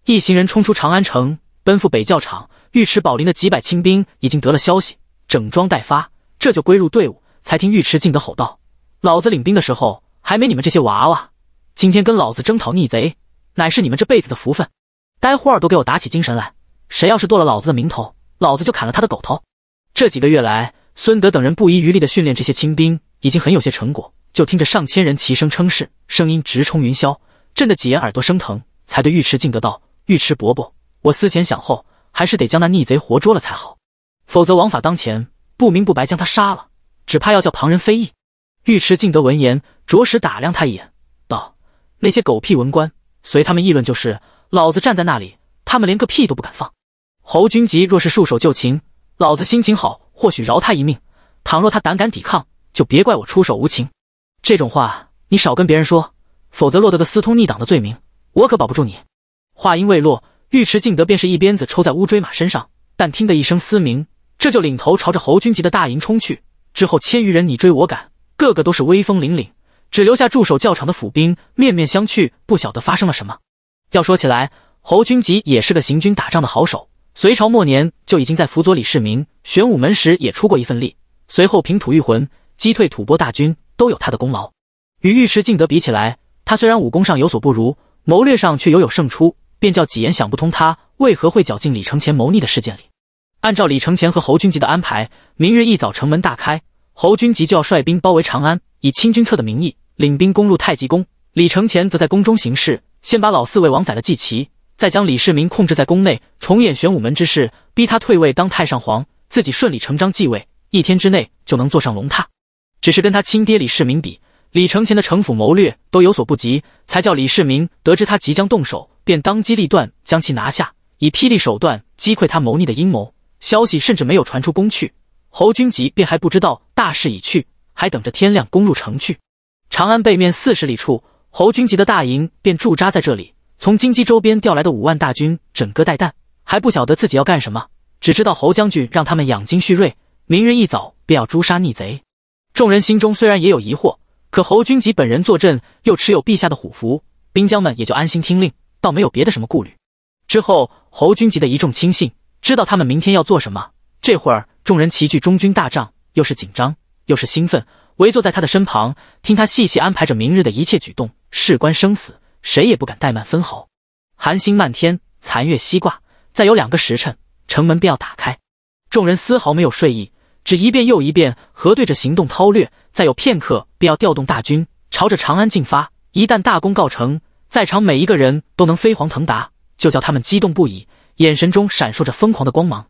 一行人冲出长安城，奔赴北教场。尉迟宝林的几百清兵已经得了消息，整装待发，这就归入队伍。才听尉迟敬德吼道：“老子领兵的时候还没你们这些娃娃，今天跟老子征讨逆贼，乃是你们这辈子的福分。待会儿都给我打起精神来，谁要是剁了老子的名头，老子就砍了他的狗头。”这几个月来，孙德等人不遗余力的训练这些清兵，已经很有些成果。就听着上千人齐声称是，声音直冲云霄，震得几人耳朵生疼。才对尉迟敬德道：“尉迟伯伯，我思前想后，还是得将那逆贼活捉了才好，否则王法当前，不明不白将他杀了。”只怕要叫旁人非议。尉迟敬德闻言，着实打量他一眼，道：“那些狗屁文官，随他们议论就是。老子站在那里，他们连个屁都不敢放。侯君集若是束手就擒，老子心情好，或许饶他一命；倘若他胆敢抵抗，就别怪我出手无情。这种话你少跟别人说，否则落得个私通逆党的罪名，我可保不住你。”话音未落，尉迟敬德便是一鞭子抽在乌骓马身上，但听得一声嘶鸣，这就领头朝着侯君集的大营冲去。之后，千余人你追我赶，个个都是威风凛凛，只留下驻守教场的府兵面面相觑，不晓得发生了什么。要说起来，侯君集也是个行军打仗的好手，隋朝末年就已经在辅佐李世民，玄武门时也出过一份力，随后平吐玉浑、击退吐蕃大军，都有他的功劳。与尉迟敬德比起来，他虽然武功上有所不如，谋略上却犹有胜出，便叫几言想不通他为何会搅进李承乾谋逆的事件里。按照李承乾和侯君集的安排，明日一早城门大开，侯君集就要率兵包围长安，以清君侧的名义领兵攻入太极宫；李承乾则在宫中行事，先把老四位王宰了祭旗，再将李世民控制在宫内，重演玄武门之事，逼他退位当太上皇，自己顺理成章继位。一天之内就能坐上龙榻。只是跟他亲爹李世民比，李承乾的城府谋略都有所不及，才叫李世民得知他即将动手，便当机立断将其拿下，以霹雳手段击溃他谋逆的阴谋。消息甚至没有传出宫去，侯君集便还不知道大势已去，还等着天亮攻入城去。长安背面四十里处，侯君集的大营便驻扎在这里。从金鸡周边调来的五万大军，整个待旦，还不晓得自己要干什么，只知道侯将军让他们养精蓄锐，明日一早便要诛杀逆贼。众人心中虽然也有疑惑，可侯君集本人坐镇，又持有陛下的虎符，兵将们也就安心听令，倒没有别的什么顾虑。之后，侯君集的一众亲信。知道他们明天要做什么，这会儿众人齐聚中军大帐，又是紧张又是兴奋，围坐在他的身旁，听他细细安排着明日的一切举动。事关生死，谁也不敢怠慢分毫。寒星漫天，残月西挂，再有两个时辰，城门便要打开。众人丝毫没有睡意，只一遍又一遍核对着行动韬略。再有片刻，便要调动大军，朝着长安进发。一旦大功告成，在场每一个人都能飞黄腾达，就叫他们激动不已。眼神中闪烁着疯狂的光芒。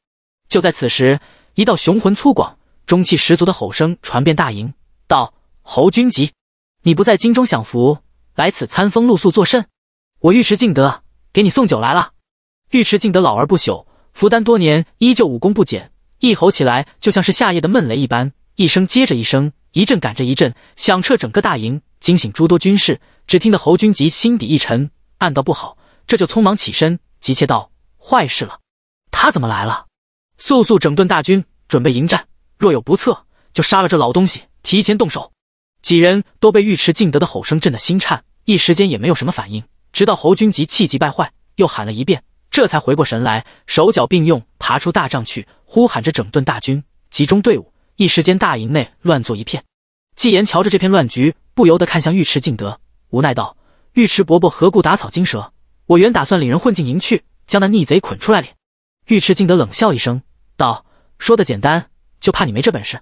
就在此时，一道雄浑粗犷、中气十足的吼声传遍大营，道：“侯君集，你不在京中享福，来此餐风露宿作甚？我尉迟敬德给你送酒来了。”尉迟敬德老而不朽，服丹多年，依旧武功不减。一吼起来，就像是夏夜的闷雷一般，一声接着一声，一阵赶着一阵，响彻整个大营，惊醒诸多军士。只听得侯君集心底一沉，暗道不好，这就匆忙起身，急切道。坏事了，他怎么来了？速速整顿大军，准备迎战。若有不测，就杀了这老东西，提前动手。几人都被尉迟敬德的吼声震得心颤，一时间也没有什么反应。直到侯君集气急败坏，又喊了一遍，这才回过神来，手脚并用爬出大帐去，呼喊着整顿大军，集中队伍。一时间，大营内乱作一片。纪言瞧着这片乱局，不由得看向尉迟敬德，无奈道：“尉迟伯伯，何故打草惊蛇？我原打算领人混进营去。”将那逆贼捆出来哩！尉迟敬德冷笑一声，道：“说的简单，就怕你没这本事。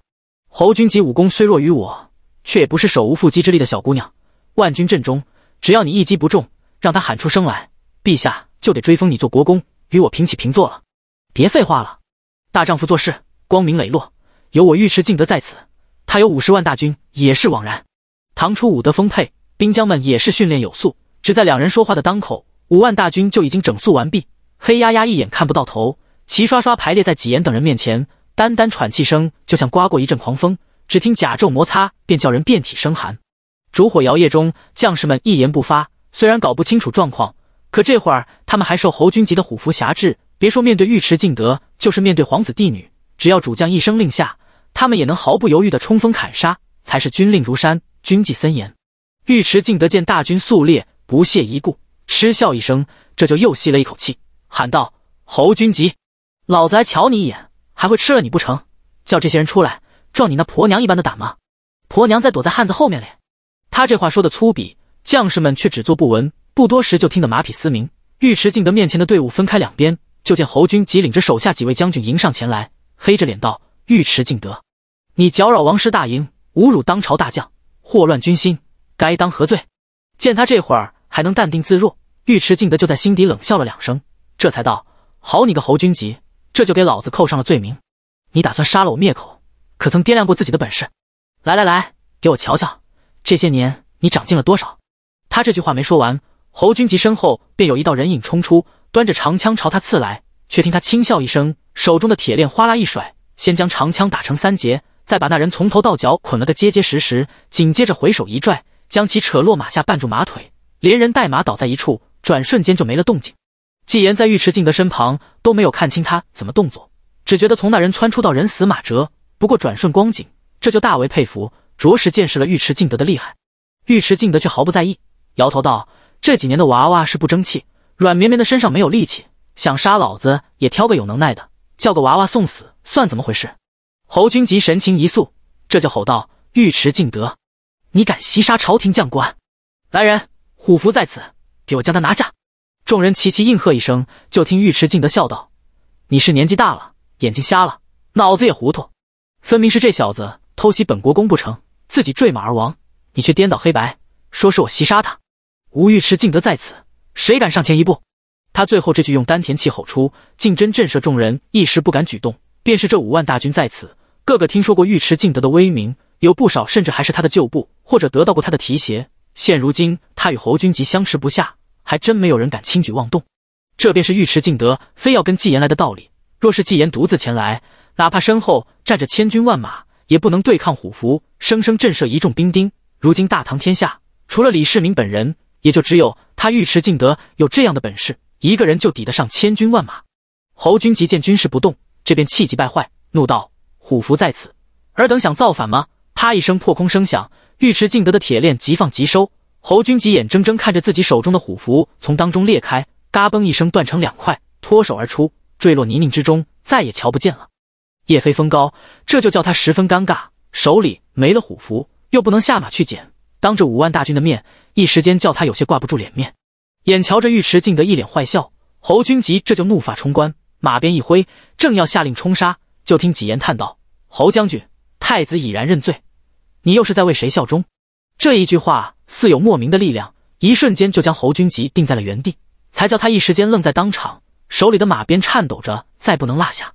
侯君集武功虽弱于我，却也不是手无缚鸡之力的小姑娘。万军阵中，只要你一击不中，让他喊出声来，陛下就得追封你做国公，与我平起平坐了。别废话了，大丈夫做事光明磊落。有我尉迟敬德在此，他有五十万大军也是枉然。唐初武德丰沛，兵将们也是训练有素，只在两人说话的当口，五万大军就已经整肃完毕。”黑压压一眼看不到头，齐刷刷排列在纪言等人面前。单单喘气声，就像刮过一阵狂风。只听甲胄摩擦，便叫人遍体生寒。烛火摇曳中，将士们一言不发。虽然搞不清楚状况，可这会儿他们还受侯军级的虎符辖制。别说面对尉迟敬德，就是面对皇子帝女，只要主将一声令下，他们也能毫不犹豫地冲锋砍杀，才是军令如山，军纪森严。尉迟敬德见大军肃烈，不屑一顾，嗤笑一声，这就又吸了一口气。喊道：“侯君集，老子来瞧你一眼，还会吃了你不成？叫这些人出来，撞你那婆娘一般的胆吗？婆娘在躲在汉子后面哩。”他这话说的粗鄙，将士们却只做不闻。不多时，就听得马匹嘶鸣。尉迟敬德面前的队伍分开两边，就见侯君集领着手下几位将军迎上前来，黑着脸道：“尉迟敬德，你搅扰王师大营，侮辱当朝大将，祸乱军心，该当何罪？”见他这会儿还能淡定自若，尉迟敬德就在心底冷笑了两声。这才道：“好你个侯君集，这就给老子扣上了罪名！你打算杀了我灭口，可曾掂量过自己的本事？来来来，给我瞧瞧，这些年你长进了多少！”他这句话没说完，侯君集身后便有一道人影冲出，端着长枪朝他刺来。却听他轻笑一声，手中的铁链哗啦一甩，先将长枪打成三截，再把那人从头到脚捆了个结结实实。紧接着回手一拽，将其扯落马下，绊住马腿，连人带马倒在一处，转瞬间就没了动静。纪言在尉迟敬德身旁都没有看清他怎么动作，只觉得从那人窜出到人死马折，不过转瞬光景，这就大为佩服，着实见识了尉迟敬德的厉害。尉迟敬德却毫不在意，摇头道：“这几年的娃娃是不争气，软绵绵的身上没有力气，想杀老子也挑个有能耐的，叫个娃娃送死算怎么回事？”侯君集神情一肃，这就吼道：“尉迟敬德，你敢袭杀朝廷将官？来人，虎符在此，给我将他拿下！”众人齐齐应喝一声，就听尉迟敬德笑道：“你是年纪大了，眼睛瞎了，脑子也糊涂。分明是这小子偷袭本国公不成，自己坠马而亡，你却颠倒黑白，说是我袭杀他。”吾尉迟敬德在此，谁敢上前一步？他最后这句用丹田气吼出，竟真震慑众人，一时不敢举动。便是这五万大军在此，个个听说过尉迟敬德的威名，有不少甚至还是他的旧部，或者得到过他的提携。现如今他与侯君集相持不下。还真没有人敢轻举妄动，这便是尉迟敬德非要跟纪言来的道理。若是纪言独自前来，哪怕身后站着千军万马，也不能对抗虎符，生生震慑一众兵丁。如今大唐天下，除了李世民本人，也就只有他尉迟敬德有这样的本事，一个人就抵得上千军万马。侯君集见军士不动，这便气急败坏，怒道：“虎符在此，尔等想造反吗？”啪一声破空声响，尉迟敬德的铁链即放即收。侯君集眼睁睁看着自己手中的虎符从当中裂开，嘎嘣一声断成两块，脱手而出，坠落泥泞之中，再也瞧不见了。夜黑风高，这就叫他十分尴尬。手里没了虎符，又不能下马去捡，当着五万大军的面，一时间叫他有些挂不住脸面。眼瞧着尉迟敬德一脸坏笑，侯君集这就怒发冲冠，马鞭一挥，正要下令冲杀，就听几言叹道：“侯将军，太子已然认罪，你又是在为谁效忠？”这一句话。似有莫名的力量，一瞬间就将侯君集定在了原地，才叫他一时间愣在当场，手里的马鞭颤抖着，再不能落下。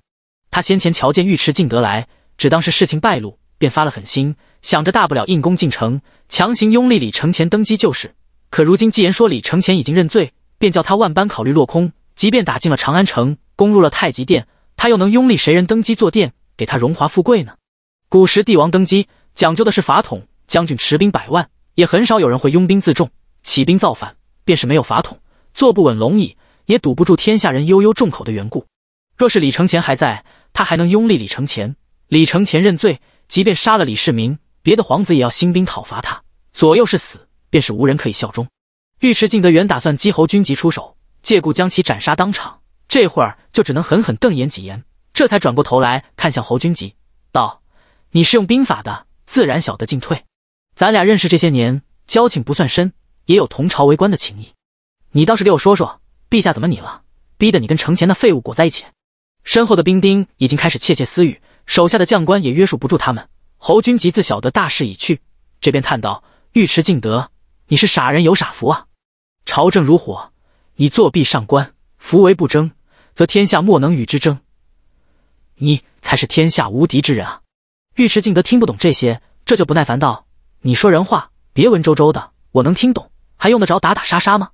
他先前瞧见尉迟敬德来，只当是事情败露，便发了狠心，想着大不了硬攻进城，强行拥立李承乾登基就是。可如今既然说李承乾已经认罪，便叫他万般考虑落空。即便打进了长安城，攻入了太极殿，他又能拥立谁人登基坐殿，给他荣华富贵呢？古时帝王登基讲究的是法统，将军持兵百万。也很少有人会拥兵自重，起兵造反，便是没有法统，坐不稳龙椅，也堵不住天下人悠悠众口的缘故。若是李承乾还在，他还能拥立李承乾。李承乾认罪，即便杀了李世民，别的皇子也要兴兵讨伐他。左右是死，便是无人可以效忠。尉迟敬德原打算击侯君集出手，借故将其斩杀当场，这会儿就只能狠狠瞪眼几眼，这才转过头来看向侯君集，道：“你是用兵法的，自然晓得进退。”咱俩认识这些年，交情不算深，也有同朝为官的情谊。你倒是给我说说，陛下怎么你了，逼得你跟程前那废物裹在一起？身后的兵丁已经开始窃窃私语，手下的将官也约束不住他们。侯君集自晓得大势已去，这边叹道：“尉迟敬德，你是傻人有傻福啊！朝政如火，你作壁上观，福为不争，则天下莫能与之争。你才是天下无敌之人啊！”尉迟敬德听不懂这些，这就不耐烦道。你说人话，别文绉绉的，我能听懂，还用得着打打杀杀吗？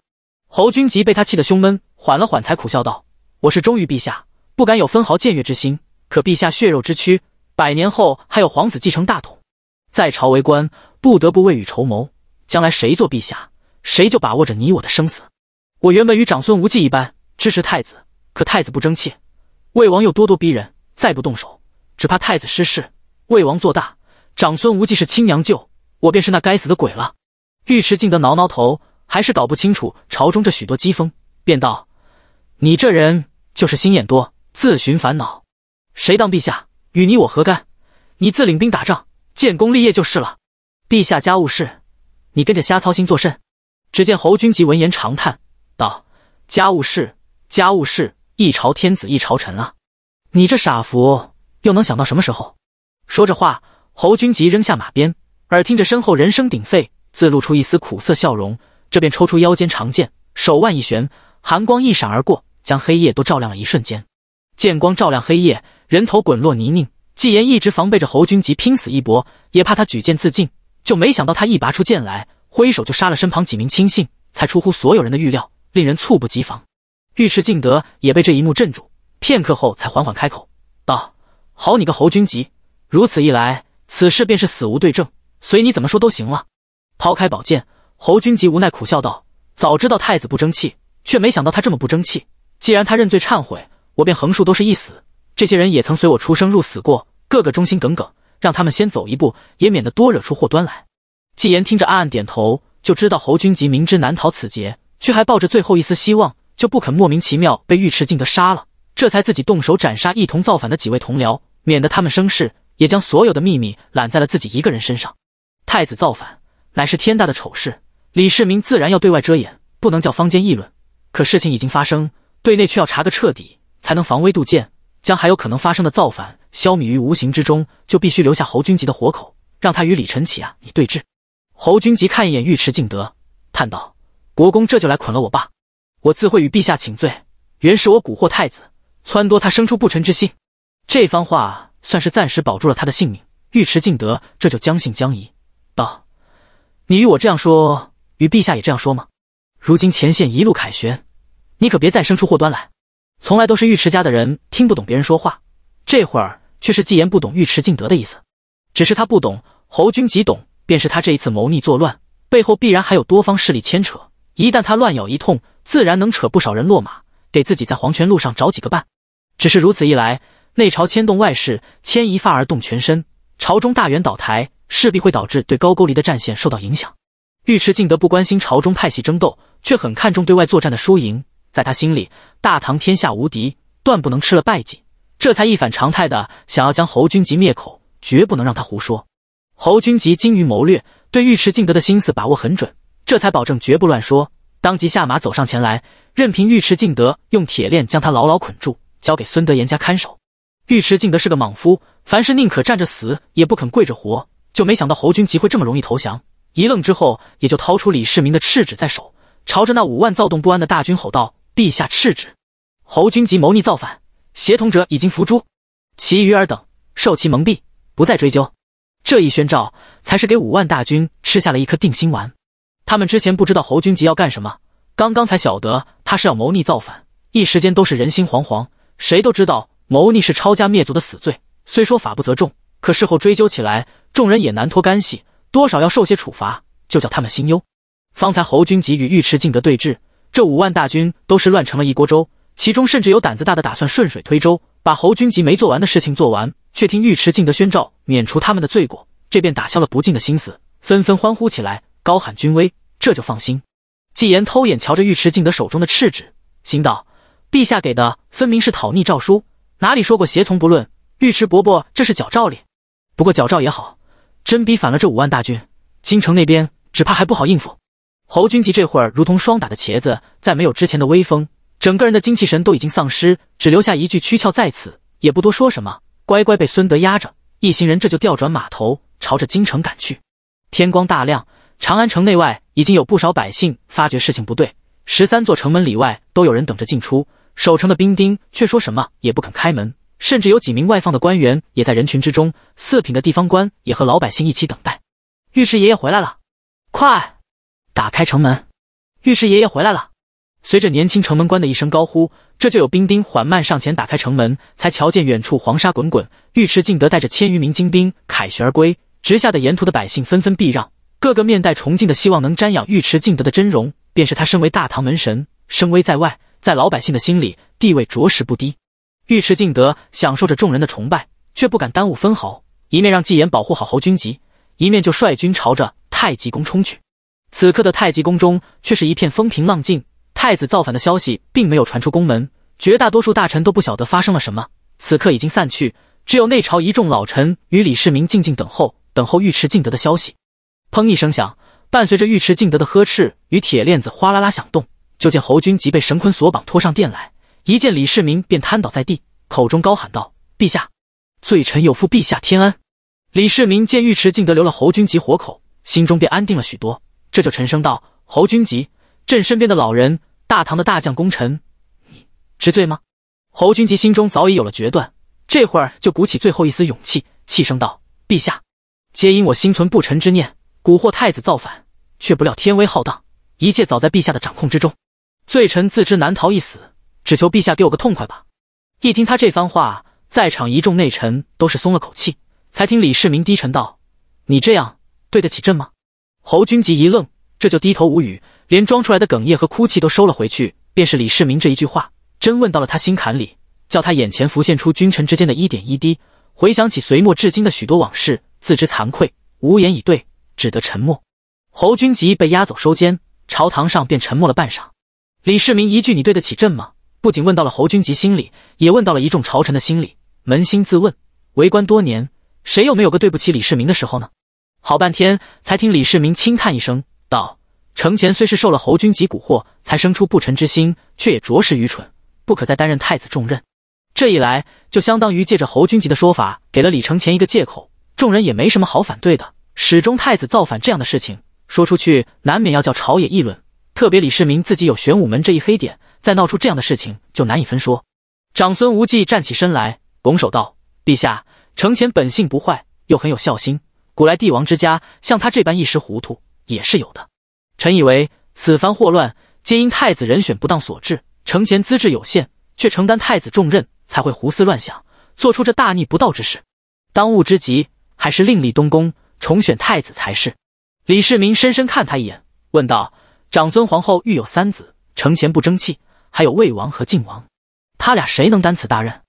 侯君集被他气得胸闷，缓了缓才苦笑道：“我是忠于陛下，不敢有分毫僭越之心。可陛下血肉之躯，百年后还有皇子继承大统，在朝为官，不得不未雨绸缪。将来谁做陛下，谁就把握着你我的生死。我原本与长孙无忌一般支持太子，可太子不争气，魏王又咄咄逼人，再不动手，只怕太子失势，魏王做大。长孙无忌是亲娘舅。”我便是那该死的鬼了。尉迟敬德挠挠头，还是搞不清楚朝中这许多机锋，便道：“你这人就是心眼多，自寻烦恼。谁当陛下与你我何干？你自领兵打仗，建功立业就是了。陛下家务事，你跟着瞎操心作甚？”只见侯君集闻言长叹道：“家务事，家务事，一朝天子一朝臣啊！你这傻福，又能想到什么时候？”说着话，侯君集扔下马鞭。耳听着身后人声鼎沸，自露出一丝苦涩笑容，这便抽出腰间长剑，手腕一旋，寒光一闪而过，将黑夜都照亮了一瞬间。剑光照亮黑夜，人头滚落泥泞。纪言一直防备着侯君集，拼死一搏，也怕他举剑自尽，就没想到他一拔出剑来，挥手就杀了身旁几名亲信，才出乎所有人的预料，令人猝不及防。尉迟敬德也被这一幕镇住，片刻后才缓缓开口道：“好你个侯君集，如此一来，此事便是死无对证。”随你怎么说都行了。抛开宝剑，侯君集无奈苦笑道：“早知道太子不争气，却没想到他这么不争气。既然他认罪忏悔，我便横竖都是一死。这些人也曾随我出生入死过，个个忠心耿耿，让他们先走一步，也免得多惹出祸端来。”纪言听着，暗暗点头，就知道侯君集明知难逃此劫，却还抱着最后一丝希望，就不肯莫名其妙被尉迟敬德杀了，这才自己动手斩杀一同造反的几位同僚，免得他们生事，也将所有的秘密揽在了自己一个人身上。太子造反乃是天大的丑事，李世民自然要对外遮掩，不能叫坊间议论。可事情已经发生，对内却要查个彻底，才能防微杜渐，将还有可能发生的造反消弭于无形之中。就必须留下侯君集的活口，让他与李晨起啊你对峙。侯君集看一眼尉迟敬德，叹道：“国公这就来捆了我爸，我自会与陛下请罪。原是我蛊惑太子，撺掇他生出不臣之心。”这番话算是暂时保住了他的性命。尉迟敬德这就将信将疑。道：“你与我这样说，与陛下也这样说吗？如今前线一路凯旋，你可别再生出祸端来。从来都是尉迟家的人听不懂别人说话，这会儿却是纪言不懂尉迟敬德的意思。只是他不懂，侯君集懂，便是他这一次谋逆作乱，背后必然还有多方势力牵扯。一旦他乱咬一通，自然能扯不少人落马，给自己在黄泉路上找几个伴。只是如此一来，内朝牵动外事，牵一发而动全身，朝中大员倒台。”势必会导致对高句丽的战线受到影响。尉迟敬德不关心朝中派系争斗，却很看重对外作战的输赢。在他心里，大唐天下无敌，断不能吃了败绩。这才一反常态的想要将侯君集灭口，绝不能让他胡说。侯君集精于谋略，对尉迟敬德的心思把握很准，这才保证绝不乱说。当即下马走上前来，任凭尉迟敬德用铁链将他牢牢捆住，交给孙德言家看守。尉迟敬德是个莽夫，凡事宁可站着死，也不肯跪着活。就没想到侯君集会这么容易投降，一愣之后，也就掏出李世民的赤旨在手，朝着那五万躁动不安的大军吼道：“陛下赤旨，侯君集谋逆造反，协同者已经伏诛，其余尔等受其蒙蔽，不再追究。”这一宣诏，才是给五万大军吃下了一颗定心丸。他们之前不知道侯君集要干什么，刚刚才晓得他是要谋逆造反，一时间都是人心惶惶。谁都知道谋逆是抄家灭族的死罪，虽说法不责众，可事后追究起来。众人也难脱干系，多少要受些处罚，就叫他们心忧。方才侯君集与尉迟敬德对峙，这五万大军都是乱成了一锅粥，其中甚至有胆子大的打算顺水推舟，把侯君集没做完的事情做完。却听尉迟敬德宣诏免除他们的罪过，这便打消了不敬的心思，纷纷欢呼起来，高喊军威，这就放心。纪言偷眼瞧着尉迟敬德手中的赤纸，心道：陛下给的分明是讨逆诏书，哪里说过协从不论？尉迟伯伯这是矫诏哩。不过矫诏也好。真逼反了这五万大军，京城那边只怕还不好应付。侯军集这会儿如同霜打的茄子，再没有之前的威风，整个人的精气神都已经丧失，只留下一具躯壳在此，也不多说什么，乖乖被孙德压着，一行人这就调转马头，朝着京城赶去。天光大亮，长安城内外已经有不少百姓发觉事情不对，十三座城门里外都有人等着进出，守城的兵丁却说什么也不肯开门。甚至有几名外放的官员也在人群之中，四品的地方官也和老百姓一起等待。尉迟爷爷回来了，快，打开城门！尉迟爷爷回来了。随着年轻城门官的一声高呼，这就有兵丁缓慢上前打开城门，才瞧见远处黄沙滚滚，尉迟敬德带着千余名精兵凯旋而归。直下的沿途的百姓纷纷避让，各个面带崇敬的希望能瞻仰尉迟敬德的真容。便是他身为大唐门神，声威在外，在老百姓的心里地位着实不低。尉迟敬德享受着众人的崇拜，却不敢耽误分毫，一面让纪言保护好侯君集，一面就率军朝着太极宫冲去。此刻的太极宫中却是一片风平浪静，太子造反的消息并没有传出宫门，绝大多数大臣都不晓得发生了什么。此刻已经散去，只有内朝一众老臣与李世民静静等候，等候尉迟敬德的消息。砰一声响，伴随着尉迟敬德的呵斥与铁链子哗啦啦响动，就见侯君集被神坤锁绑拖上殿来。一见李世民，便瘫倒在地，口中高喊道：“陛下，罪臣有负陛下天恩。”李世民见尉迟敬德留了侯君集活口，心中便安定了许多，这就沉声道：“侯君集，朕身边的老人，大唐的大将功臣，你知罪吗？”侯君集心中早已有了决断，这会儿就鼓起最后一丝勇气，气声道：“陛下，皆因我心存不臣之念，蛊惑太子造反，却不料天威浩荡，一切早在陛下的掌控之中，罪臣自知难逃一死。”只求陛下给我个痛快吧！一听他这番话，在场一众内臣都是松了口气，才听李世民低沉道：“你这样对得起朕吗？”侯君集一愣，这就低头无语，连装出来的哽咽和哭泣都收了回去。便是李世民这一句话，真问到了他心坎里，叫他眼前浮现出君臣之间的一点一滴，回想起隋末至今的许多往事，自知惭愧，无言以对，只得沉默。侯君集被押走收监，朝堂上便沉默了半晌。李世民一句：“你对得起朕吗？”不仅问到了侯君集心里，也问到了一众朝臣的心里。扪心自问，为官多年，谁又没有个对不起李世民的时候呢？好半天才听李世民轻叹一声道：“程前虽是受了侯君集蛊惑，才生出不臣之心，却也着实愚蠢，不可再担任太子重任。”这一来，就相当于借着侯君集的说法，给了李承乾一个借口。众人也没什么好反对的，始终太子造反这样的事情说出去，难免要叫朝野议论。特别李世民自己有玄武门这一黑点。再闹出这样的事情，就难以分说。长孙无忌站起身来，拱手道：“陛下，承乾本性不坏，又很有孝心。古来帝王之家，像他这般一时糊涂也是有的。臣以为，此番祸乱皆因太子人选不当所致。承乾资质有限，却承担太子重任，才会胡思乱想，做出这大逆不道之事。当务之急，还是另立东宫，重选太子才是。”李世民深深看他一眼，问道：“长孙皇后育有三子，承乾不争气。”还有魏王和晋王，他俩谁能担此大任？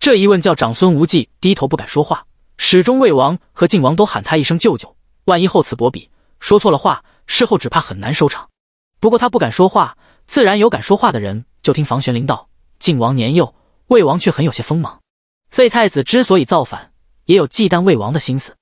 这一问叫长孙无忌低头不敢说话，始终魏王和晋王都喊他一声舅舅，万一厚此薄彼，说错了话，事后只怕很难收场。不过他不敢说话，自然有敢说话的人。就听房玄龄道：“晋王年幼，魏王却很有些锋芒。废太子之所以造反，也有忌惮魏王的心思。”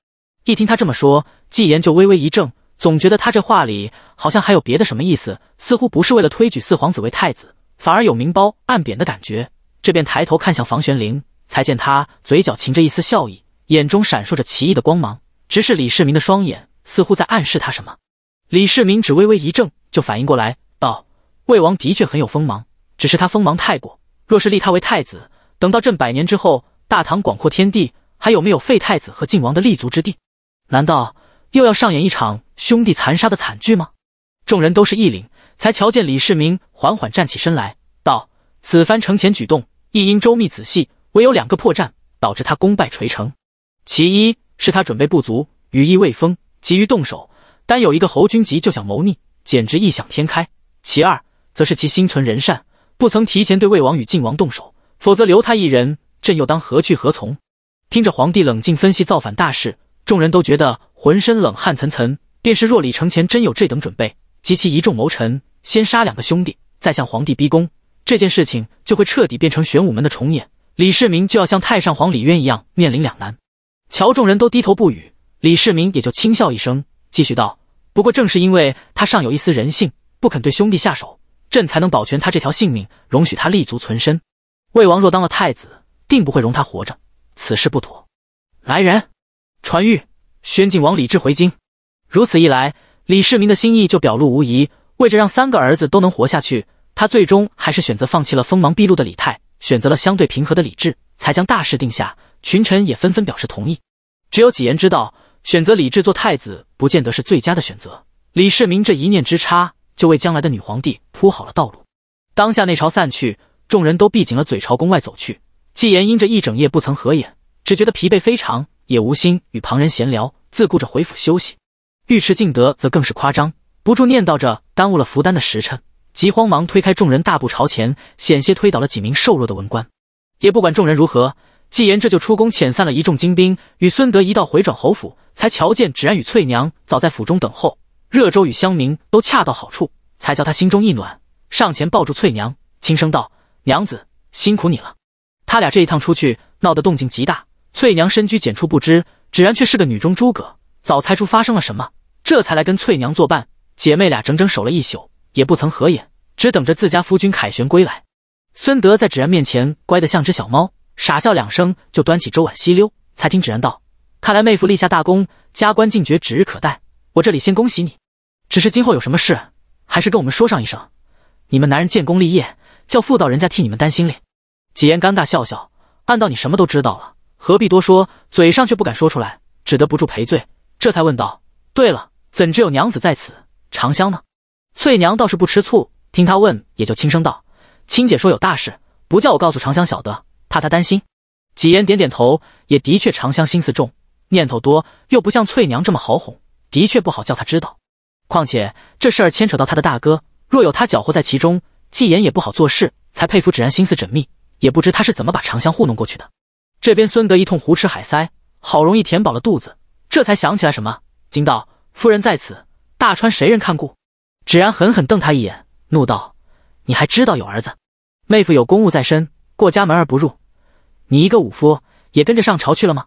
一听他这么说，纪言就微微一怔，总觉得他这话里好像还有别的什么意思，似乎不是为了推举四皇子为太子。反而有明褒暗贬的感觉，这便抬头看向房玄龄，才见他嘴角噙着一丝笑意，眼中闪烁着奇异的光芒，直视李世民的双眼，似乎在暗示他什么。李世民只微微一怔，就反应过来，道：“魏王的确很有锋芒，只是他锋芒太过，若是立他为太子，等到朕百年之后，大唐广阔天地还有没有废太子和晋王的立足之地？难道又要上演一场兄弟残杀的惨剧吗？”众人都是一凛。才瞧见李世民缓缓站起身来，道：“此番城前举动亦因周密仔细，唯有两个破绽，导致他功败垂成。其一是他准备不足，羽翼未丰，急于动手；单有一个侯君集就想谋逆，简直异想天开。其二，则是其心存仁善，不曾提前对魏王与晋王动手，否则留他一人，朕又当何去何从？”听着皇帝冷静分析造反大事，众人都觉得浑身冷汗涔涔。便是若李承前真有这等准备。及其一众谋臣，先杀两个兄弟，再向皇帝逼宫，这件事情就会彻底变成玄武门的重演。李世民就要像太上皇李渊一样面临两难。瞧，众人都低头不语，李世民也就轻笑一声，继续道：“不过，正是因为他尚有一丝人性，不肯对兄弟下手，朕才能保全他这条性命，容许他立足存身。魏王若当了太子，定不会容他活着。此事不妥。”来人，传谕宣靖王李治回京。如此一来。李世民的心意就表露无遗，为着让三个儿子都能活下去，他最终还是选择放弃了锋芒毕露的李泰，选择了相对平和的李治，才将大事定下。群臣也纷纷表示同意。只有纪言知道，选择李治做太子不见得是最佳的选择。李世民这一念之差，就为将来的女皇帝铺好了道路。当下内朝散去，众人都闭紧了嘴朝宫外走去。纪言因着一整夜不曾合眼，只觉得疲惫非常，也无心与旁人闲聊，自顾着回府休息。尉迟敬德则更是夸张，不住念叨着耽误了福丹的时辰，急慌忙推开众人，大步朝前，险些推倒了几名瘦弱的文官。也不管众人如何，纪言这就出宫遣散了一众精兵，与孙德一道回转侯府，才瞧见芷然与翠娘早在府中等候，热粥与香茗都恰到好处，才叫他心中一暖，上前抱住翠娘，轻声道：“娘子，辛苦你了。”他俩这一趟出去闹得动静极大，翠娘深居简出，不知芷然却是个女中诸葛，早猜出发生了什么。这才来跟翠娘作伴，姐妹俩整整守了一宿，也不曾合眼，只等着自家夫君凯旋归来。孙德在芷然面前乖得像只小猫，傻笑两声，就端起粥碗吸溜。才听芷然道：“看来妹夫立下大功，加官进爵指日可待。我这里先恭喜你，只是今后有什么事，还是跟我们说上一声。你们男人建功立业，叫妇道人家替你们担心哩。”纪言尴尬笑笑，暗道：“你什么都知道了，何必多说？”嘴上却不敢说出来，只得不住赔罪，这才问道：“对了。”怎知有娘子在此？长香呢？翠娘倒是不吃醋，听她问，也就轻声道：“青姐说有大事，不叫我告诉长香，晓得怕她担心。”纪言点点头，也的确，长香心思重，念头多，又不像翠娘这么好哄，的确不好叫她知道。况且这事儿牵扯到他的大哥，若有他搅和在其中，纪言也不好做事。才佩服芷然心思缜密，也不知他是怎么把长香糊弄过去的。这边孙德一通胡吃海塞，好容易填饱了肚子，这才想起来什么，惊道。夫人在此，大川谁人看顾？芷然狠狠瞪他一眼，怒道：“你还知道有儿子？妹夫有公务在身，过家门而不入。你一个武夫也跟着上朝去了吗？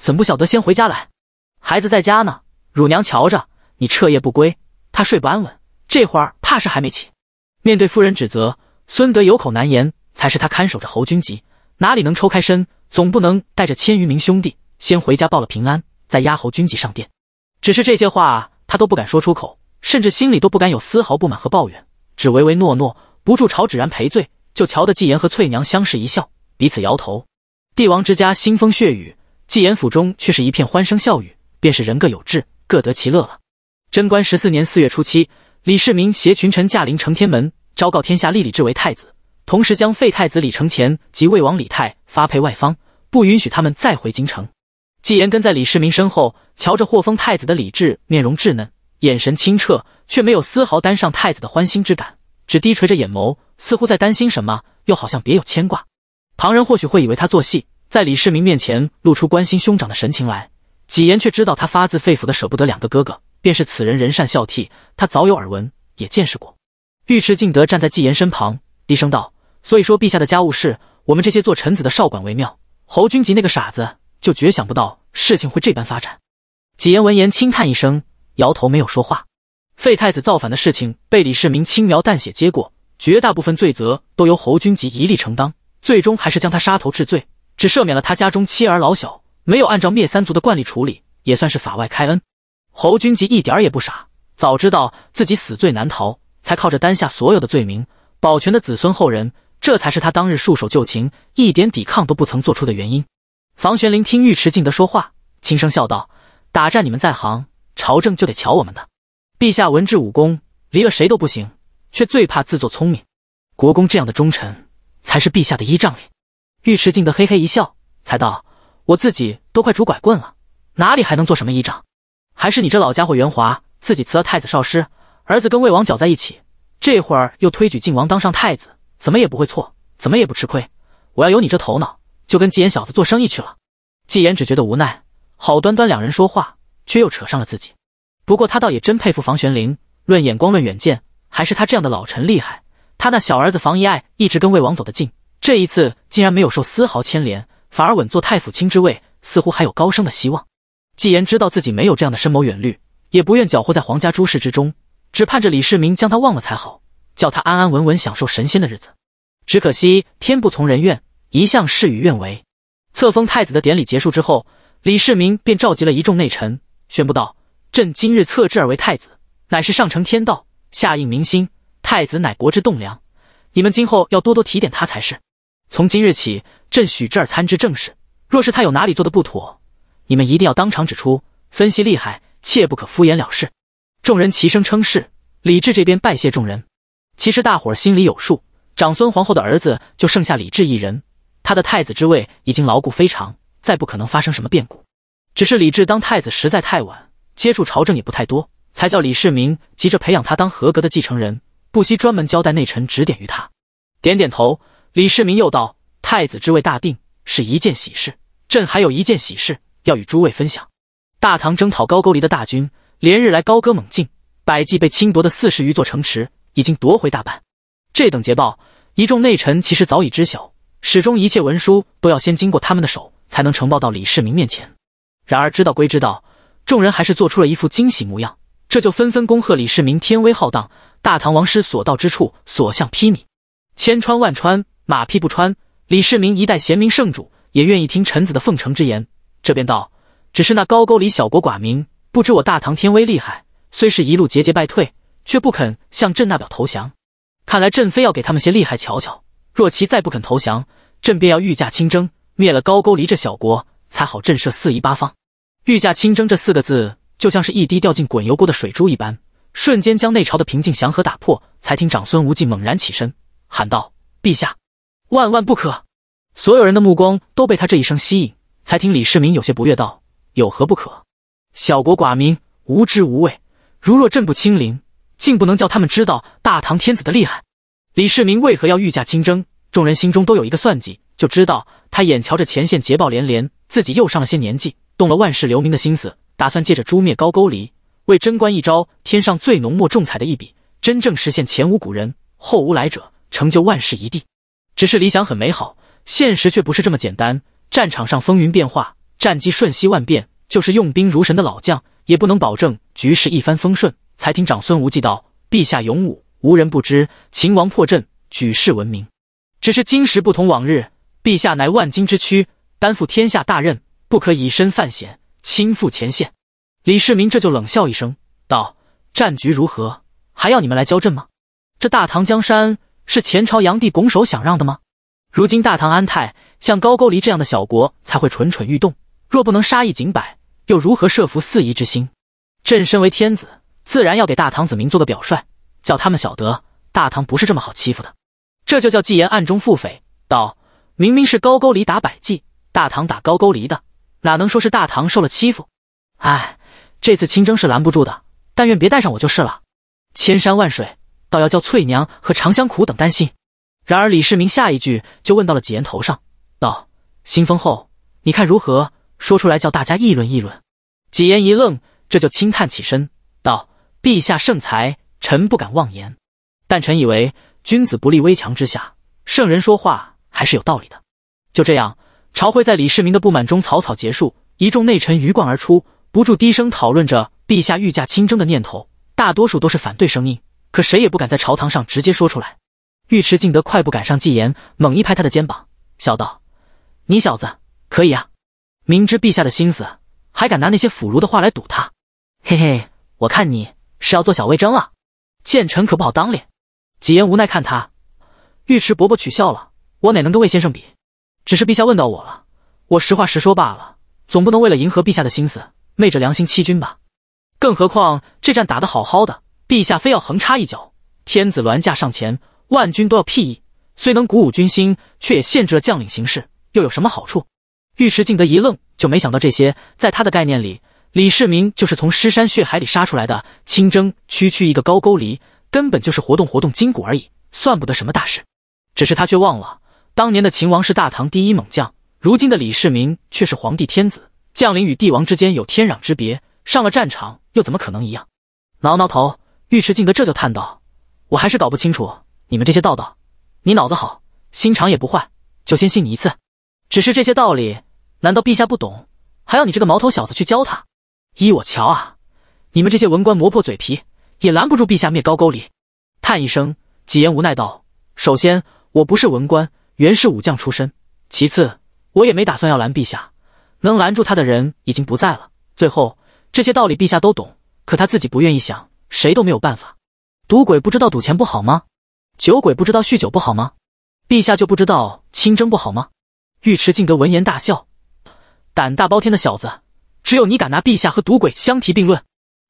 怎不晓得先回家来？孩子在家呢，乳娘瞧着你彻夜不归，他睡不安稳，这会儿怕是还没起。”面对夫人指责，孙德有口难言，才是他看守着侯军集，哪里能抽开身？总不能带着千余名兄弟先回家报了平安，再押侯军集上殿。只是这些话他都不敢说出口，甚至心里都不敢有丝毫不满和抱怨，只唯唯诺诺，不住朝芷然赔罪，就瞧得纪言和翠娘相视一笑，彼此摇头。帝王之家腥风血雨，纪言府中却是一片欢声笑语，便是人各有志，各得其乐了。贞观十四年四月初七，李世民携群臣驾临承天门，昭告天下立李治为太子，同时将废太子李承乾及魏王李泰发配外方，不允许他们再回京城。纪言跟在李世民身后，瞧着霍峰太子的李治，面容稚嫩，眼神清澈，却没有丝毫担上太子的欢心之感，只低垂着眼眸，似乎在担心什么，又好像别有牵挂。旁人或许会以为他做戏，在李世民面前露出关心兄长的神情来，纪言却知道他发自肺腑的舍不得两个哥哥。便是此人仁善孝悌，他早有耳闻，也见识过。尉迟敬德站在纪言身旁，低声道：“所以说，陛下的家务事，我们这些做臣子的少管为妙。侯君集那个傻子。”就绝想不到事情会这般发展。纪言闻言轻叹一声，摇头没有说话。废太子造反的事情被李世民轻描淡写接过，绝大部分罪责都由侯君集一力承担，最终还是将他杀头治罪，只赦免了他家中妻儿老小，没有按照灭三族的惯例处理，也算是法外开恩。侯君集一点也不傻，早知道自己死罪难逃，才靠着担下所有的罪名，保全的子孙后人，这才是他当日束手就擒，一点抵抗都不曾做出的原因。房玄龄听尉迟敬德说话，轻声笑道：“打战你们在行，朝政就得瞧我们的。陛下文治武功，离了谁都不行，却最怕自作聪明。国公这样的忠臣，才是陛下的依仗哩。”尉迟敬德嘿嘿一笑，才道：“我自己都快拄拐棍了，哪里还能做什么依仗？还是你这老家伙圆滑，自己辞了太子少师，儿子跟魏王搅在一起，这会儿又推举晋王当上太子，怎么也不会错，怎么也不吃亏。我要有你这头脑。”就跟纪言小子做生意去了，纪言只觉得无奈，好端端两人说话，却又扯上了自己。不过他倒也真佩服房玄龄，论眼光论远见，还是他这样的老臣厉害。他那小儿子房遗爱一直跟魏王走得近，这一次竟然没有受丝毫牵连，反而稳坐太府卿之位，似乎还有高升的希望。纪言知道自己没有这样的深谋远虑，也不愿搅和在皇家诸事之中，只盼着李世民将他忘了才好，叫他安安稳稳享受神仙的日子。只可惜天不从人愿。一向事与愿违，册封太子的典礼结束之后，李世民便召集了一众内臣，宣布道：“朕今日册之而为太子，乃是上承天道，下应民心。太子乃国之栋梁，你们今后要多多提点他才是。从今日起，朕许之而参之政事，若是他有哪里做的不妥，你们一定要当场指出，分析厉害，切不可敷衍了事。”众人齐声称是。李治这边拜谢众人，其实大伙儿心里有数，长孙皇后的儿子就剩下李治一人。他的太子之位已经牢固非常，再不可能发生什么变故。只是李治当太子实在太晚，接触朝政也不太多，才叫李世民急着培养他当合格的继承人，不惜专门交代内臣指点于他。点点头，李世民又道：“太子之位大定是一件喜事，朕还有一件喜事要与诸位分享。大唐征讨高句丽的大军连日来高歌猛进，百济被侵夺的四十余座城池已经夺回大半。这等捷报，一众内臣其实早已知晓。”始终一切文书都要先经过他们的手，才能呈报到李世民面前。然而知道归知道，众人还是做出了一副惊喜模样，这就纷纷恭贺李世民天威浩荡，大唐王师所到之处所向披靡，千穿万穿马屁不穿。李世民一代贤明圣主也愿意听臣子的奉承之言，这边道，只是那高沟里小国寡民，不知我大唐天威厉害，虽是一路节节败退，却不肯向朕那表投降。看来朕非要给他们些厉害瞧瞧，若其再不肯投降。朕便要御驾亲征，灭了高句丽这小国，才好震慑四夷八方。御驾亲征这四个字，就像是一滴掉进滚油锅的水珠一般，瞬间将内朝的平静祥和打破。才听长孙无忌猛然起身，喊道：“陛下，万万不可！”所有人的目光都被他这一声吸引。才听李世民有些不悦道：“有何不可？小国寡民，无知无畏，如若朕不亲临，竟不能叫他们知道大唐天子的厉害。”李世民为何要御驾亲征？众人心中都有一个算计，就知道他眼瞧着前线捷报连连，自己又上了些年纪，动了万世留名的心思，打算借着诛灭高句丽，为贞观一朝添上最浓墨重彩的一笔，真正实现前无古人、后无来者，成就万世一帝。只是理想很美好，现实却不是这么简单。战场上风云变化，战机瞬息万变，就是用兵如神的老将，也不能保证局势一帆风顺。才听长孙无忌道：“陛下勇武，无人不知；秦王破阵，举世闻名。”只是今时不同往日，陛下乃万金之躯，担负天下大任，不可以身犯险，亲赴前线。李世民这就冷笑一声道：“战局如何？还要你们来教朕吗？这大唐江山是前朝炀帝拱手想让的吗？如今大唐安泰，像高句丽这样的小国才会蠢蠢欲动。若不能杀一儆百，又如何设伏四夷之心？朕身为天子，自然要给大唐子民做个表率，叫他们晓得大唐不是这么好欺负的。”这就叫纪言暗中腹诽道：“明明是高沟离打百济，大唐打高沟离的，哪能说是大唐受了欺负？”哎，这次清征是拦不住的，但愿别带上我就是了。千山万水，倒要叫翠娘和长香苦等担心。然而李世民下一句就问到了纪言头上，道：“新封后，你看如何？说出来叫大家议论议论。”纪言一愣，这就轻叹起身道：“陛下圣裁，臣不敢妄言。但臣以为……”君子不立危墙之下，圣人说话还是有道理的。就这样，朝会在李世民的不满中草草结束。一众内臣鱼贯而出，不住低声讨论着陛下御驾亲征的念头，大多数都是反对声音，可谁也不敢在朝堂上直接说出来。尉迟敬德快步赶上纪言，猛一拍他的肩膀，笑道：“你小子可以啊，明知陛下的心思，还敢拿那些腐儒的话来堵他。嘿嘿，我看你是要做小魏征了，谏臣可不好当脸。”几言无奈看他，尉迟伯伯取笑了，我哪能跟魏先生比？只是陛下问到我了，我实话实说罢了，总不能为了迎合陛下的心思，昧着良心欺君吧？更何况这战打得好好的，陛下非要横插一脚，天子銮驾上前，万军都要辟易，虽能鼓舞军心，却也限制了将领行事，又有什么好处？尉迟敬德一愣，就没想到这些，在他的概念里，李世民就是从尸山血海里杀出来的，清征区区一个高句丽。根本就是活动活动筋骨而已，算不得什么大事。只是他却忘了，当年的秦王是大唐第一猛将，如今的李世民却是皇帝天子，将领与帝王之间有天壤之别，上了战场又怎么可能一样？挠挠头，尉迟敬德这就叹道：“我还是搞不清楚你们这些道道。你脑子好，心肠也不坏，就先信你一次。只是这些道理，难道陛下不懂，还要你这个毛头小子去教他？依我瞧啊，你们这些文官磨破嘴皮。”也拦不住陛下灭高句丽，叹一声，几言无奈道：“首先，我不是文官，原是武将出身；其次，我也没打算要拦陛下，能拦住他的人已经不在了。最后，这些道理陛下都懂，可他自己不愿意想，谁都没有办法。赌鬼不知道赌钱不好吗？酒鬼不知道酗酒不好吗？陛下就不知道亲征不好吗？”尉迟敬德闻言大笑：“胆大包天的小子，只有你敢拿陛下和赌鬼相提并论，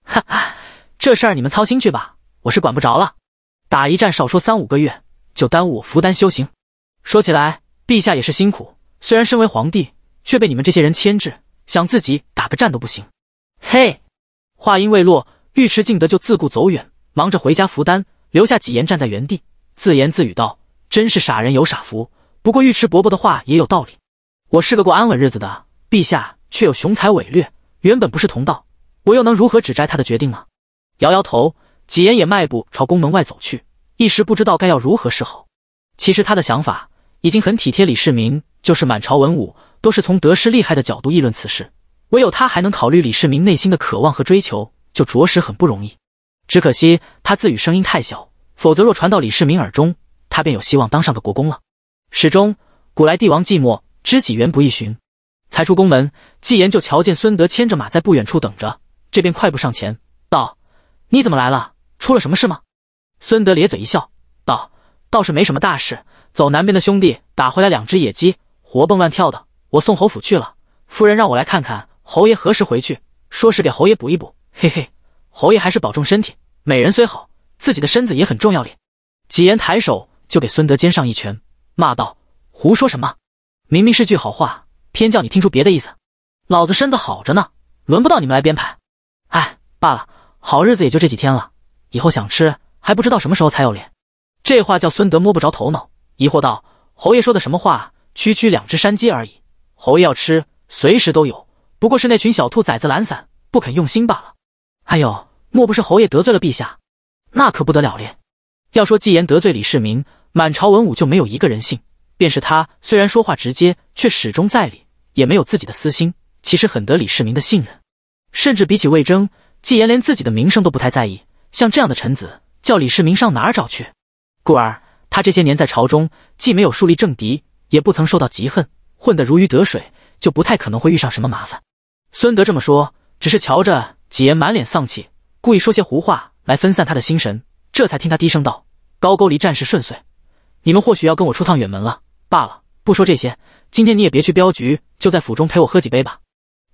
哈哈。”这事儿你们操心去吧，我是管不着了。打一战少说三五个月，就耽误我服丹修行。说起来，陛下也是辛苦，虽然身为皇帝，却被你们这些人牵制，想自己打个战都不行。嘿，话音未落，尉迟敬德就自顾走远，忙着回家服丹，留下几言站在原地，自言自语道：“真是傻人有傻福。不过尉迟伯伯的话也有道理，我是个过安稳日子的，陛下却有雄才伟略，原本不是同道，我又能如何指摘他的决定呢？”摇摇头，纪言也迈步朝宫门外走去，一时不知道该要如何是好。其实他的想法已经很体贴李世民，就是满朝文武都是从得失利害的角度议论此事，唯有他还能考虑李世民内心的渴望和追求，就着实很不容易。只可惜他自语声音太小，否则若传到李世民耳中，他便有希望当上个国公了。始终，古来帝王寂寞，知己缘不易寻。才出宫门，纪言就瞧见孙德牵着马在不远处等着，这便快步上前。你怎么来了？出了什么事吗？孙德咧嘴一笑，道：“倒是没什么大事，走南边的兄弟打回来两只野鸡，活蹦乱跳的。我送侯府去了，夫人让我来看看侯爷何时回去，说是给侯爷补一补。嘿嘿，侯爷还是保重身体，美人虽好，自己的身子也很重要哩。”几言抬手就给孙德肩上一拳，骂道：“胡说什么？明明是句好话，偏叫你听出别的意思。老子身子好着呢，轮不到你们来编排。哎，罢了。”好日子也就这几天了，以后想吃还不知道什么时候才有脸。这话叫孙德摸不着头脑，疑惑道：“侯爷说的什么话？区区两只山鸡而已，侯爷要吃随时都有，不过是那群小兔崽子懒散，不肯用心罢了。”哎呦，莫不是侯爷得罪了陛下？那可不得了嘞！要说纪言得罪李世民，满朝文武就没有一个人信，便是他，虽然说话直接，却始终在理，也没有自己的私心，其实很得李世民的信任，甚至比起魏征。纪言连自己的名声都不太在意，像这样的臣子，叫李世民上哪儿找去？故而他这些年在朝中，既没有树立政敌，也不曾受到嫉恨，混得如鱼得水，就不太可能会遇上什么麻烦。孙德这么说，只是瞧着纪言满脸丧气，故意说些胡话来分散他的心神，这才听他低声道：“高句丽战事顺遂，你们或许要跟我出趟远门了。罢了，不说这些，今天你也别去镖局，就在府中陪我喝几杯吧。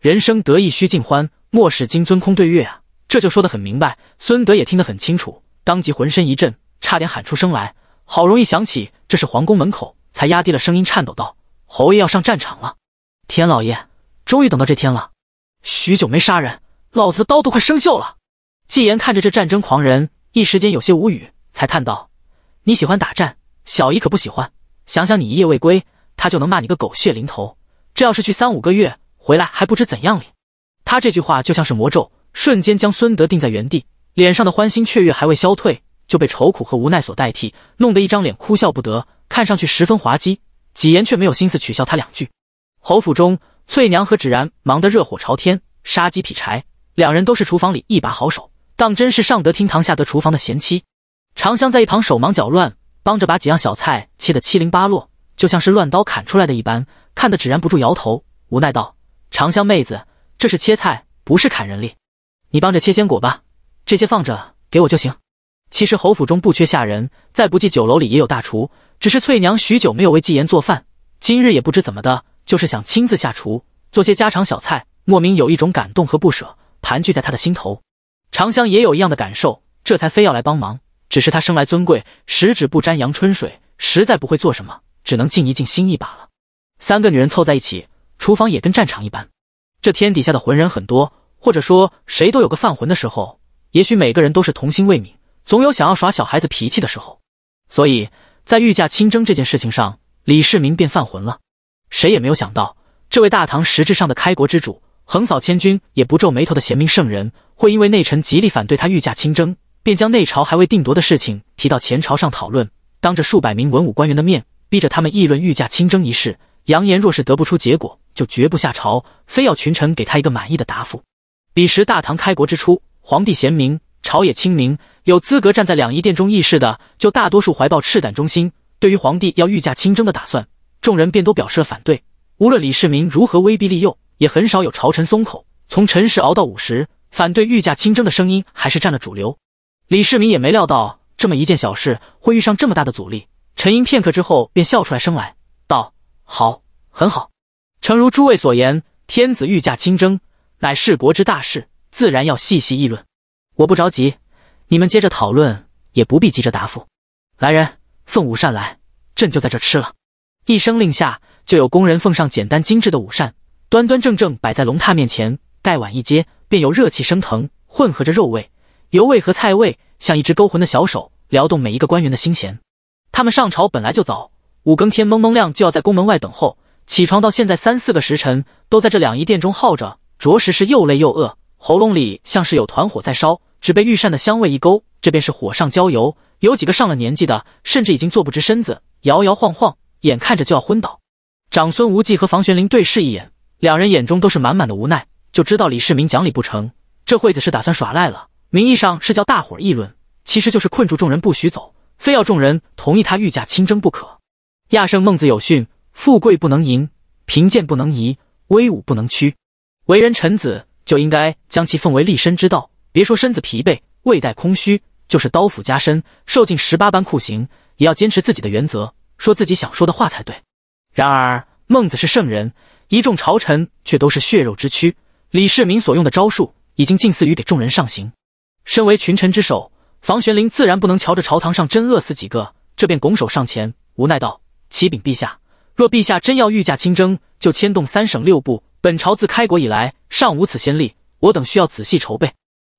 人生得意须尽欢。”莫使金樽空对月啊！这就说得很明白。孙德也听得很清楚，当即浑身一震，差点喊出声来。好容易想起这是皇宫门口，才压低了声音，颤抖道：“侯爷要上战场了，天老爷，终于等到这天了。许久没杀人，老子刀都快生锈了。”纪言看着这战争狂人，一时间有些无语，才叹道：“你喜欢打战，小姨可不喜欢。想想你一夜未归，他就能骂你个狗血淋头。这要是去三五个月，回来还不知怎样哩。”他这句话就像是魔咒，瞬间将孙德定在原地，脸上的欢欣雀跃还未消退，就被愁苦和无奈所代替，弄得一张脸哭笑不得，看上去十分滑稽。几言却没有心思取笑他两句。侯府中，翠娘和芷然忙得热火朝天，杀鸡劈柴，两人都是厨房里一把好手，当真是上得厅堂下得厨房的贤妻。长香在一旁手忙脚乱，帮着把几样小菜切得七零八落，就像是乱刀砍出来的一般，看得芷然不住摇头，无奈道：“长香妹子。”这是切菜，不是砍人力。你帮着切鲜果吧，这些放着给我就行。其实侯府中不缺下人，再不济酒楼里也有大厨。只是翠娘许久没有为纪言做饭，今日也不知怎么的，就是想亲自下厨做些家常小菜，莫名有一种感动和不舍，盘踞在她的心头。长香也有一样的感受，这才非要来帮忙。只是她生来尊贵，十指不沾阳春水，实在不会做什么，只能尽一尽心意罢了。三个女人凑在一起，厨房也跟战场一般。这天底下的浑人很多，或者说谁都有个犯浑的时候。也许每个人都是童心未泯，总有想要耍小孩子脾气的时候。所以在御驾亲征这件事情上，李世民便犯浑了。谁也没有想到，这位大唐实质上的开国之主，横扫千军也不皱眉头的贤明圣人，会因为内臣极力反对他御驾亲征，便将内朝还未定夺的事情提到前朝上讨论，当着数百名文武官员的面，逼着他们议论御驾亲征一事，扬言若是得不出结果。就绝不下朝，非要群臣给他一个满意的答复。彼时大唐开国之初，皇帝贤明，朝野清明，有资格站在两仪殿中议事的，就大多数怀抱赤胆忠心。对于皇帝要御驾亲征的打算，众人便都表示了反对。无论李世民如何威逼利诱，也很少有朝臣松口。从辰时熬到午时，反对御驾亲征的声音还是占了主流。李世民也没料到这么一件小事会遇上这么大的阻力，沉吟片刻之后，便笑出来声来，道：“好，很好。”诚如诸位所言，天子御驾亲征，乃是国之大事，自然要细细议论。我不着急，你们接着讨论，也不必急着答复。来人，奉午膳来，朕就在这吃了。一声令下，就有工人奉上简单精致的午膳，端端正正摆在龙榻面前。盖碗一接，便有热气升腾，混合着肉味、油味和菜味，像一只勾魂的小手，撩动每一个官员的心弦。他们上朝本来就早，五更天蒙蒙亮就要在宫门外等候。起床到现在三四个时辰，都在这两仪殿中耗着，着实是又累又饿，喉咙里像是有团火在烧。只被御膳的香味一勾，这便是火上浇油。有几个上了年纪的，甚至已经坐不直身子，摇摇晃晃，眼看着就要昏倒。长孙无忌和房玄龄对视一眼，两人眼中都是满满的无奈，就知道李世民讲理不成，这会子是打算耍赖了。名义上是叫大伙儿议论，其实就是困住众人不许走，非要众人同意他御驾亲征不可。亚圣孟子有训。富贵不能淫，贫贱不能移，威武不能屈。为人臣子就应该将其奉为立身之道。别说身子疲惫、胃袋空虚，就是刀斧加身、受尽十八般酷刑，也要坚持自己的原则，说自己想说的话才对。然而，孟子是圣人，一众朝臣却都是血肉之躯。李世民所用的招数已经近似于给众人上刑。身为群臣之首，房玄龄自然不能瞧着朝堂上真饿死几个，这便拱手上前，无奈道：“启禀陛下。”若陛下真要御驾亲征，就牵动三省六部，本朝自开国以来尚无此先例，我等需要仔细筹备。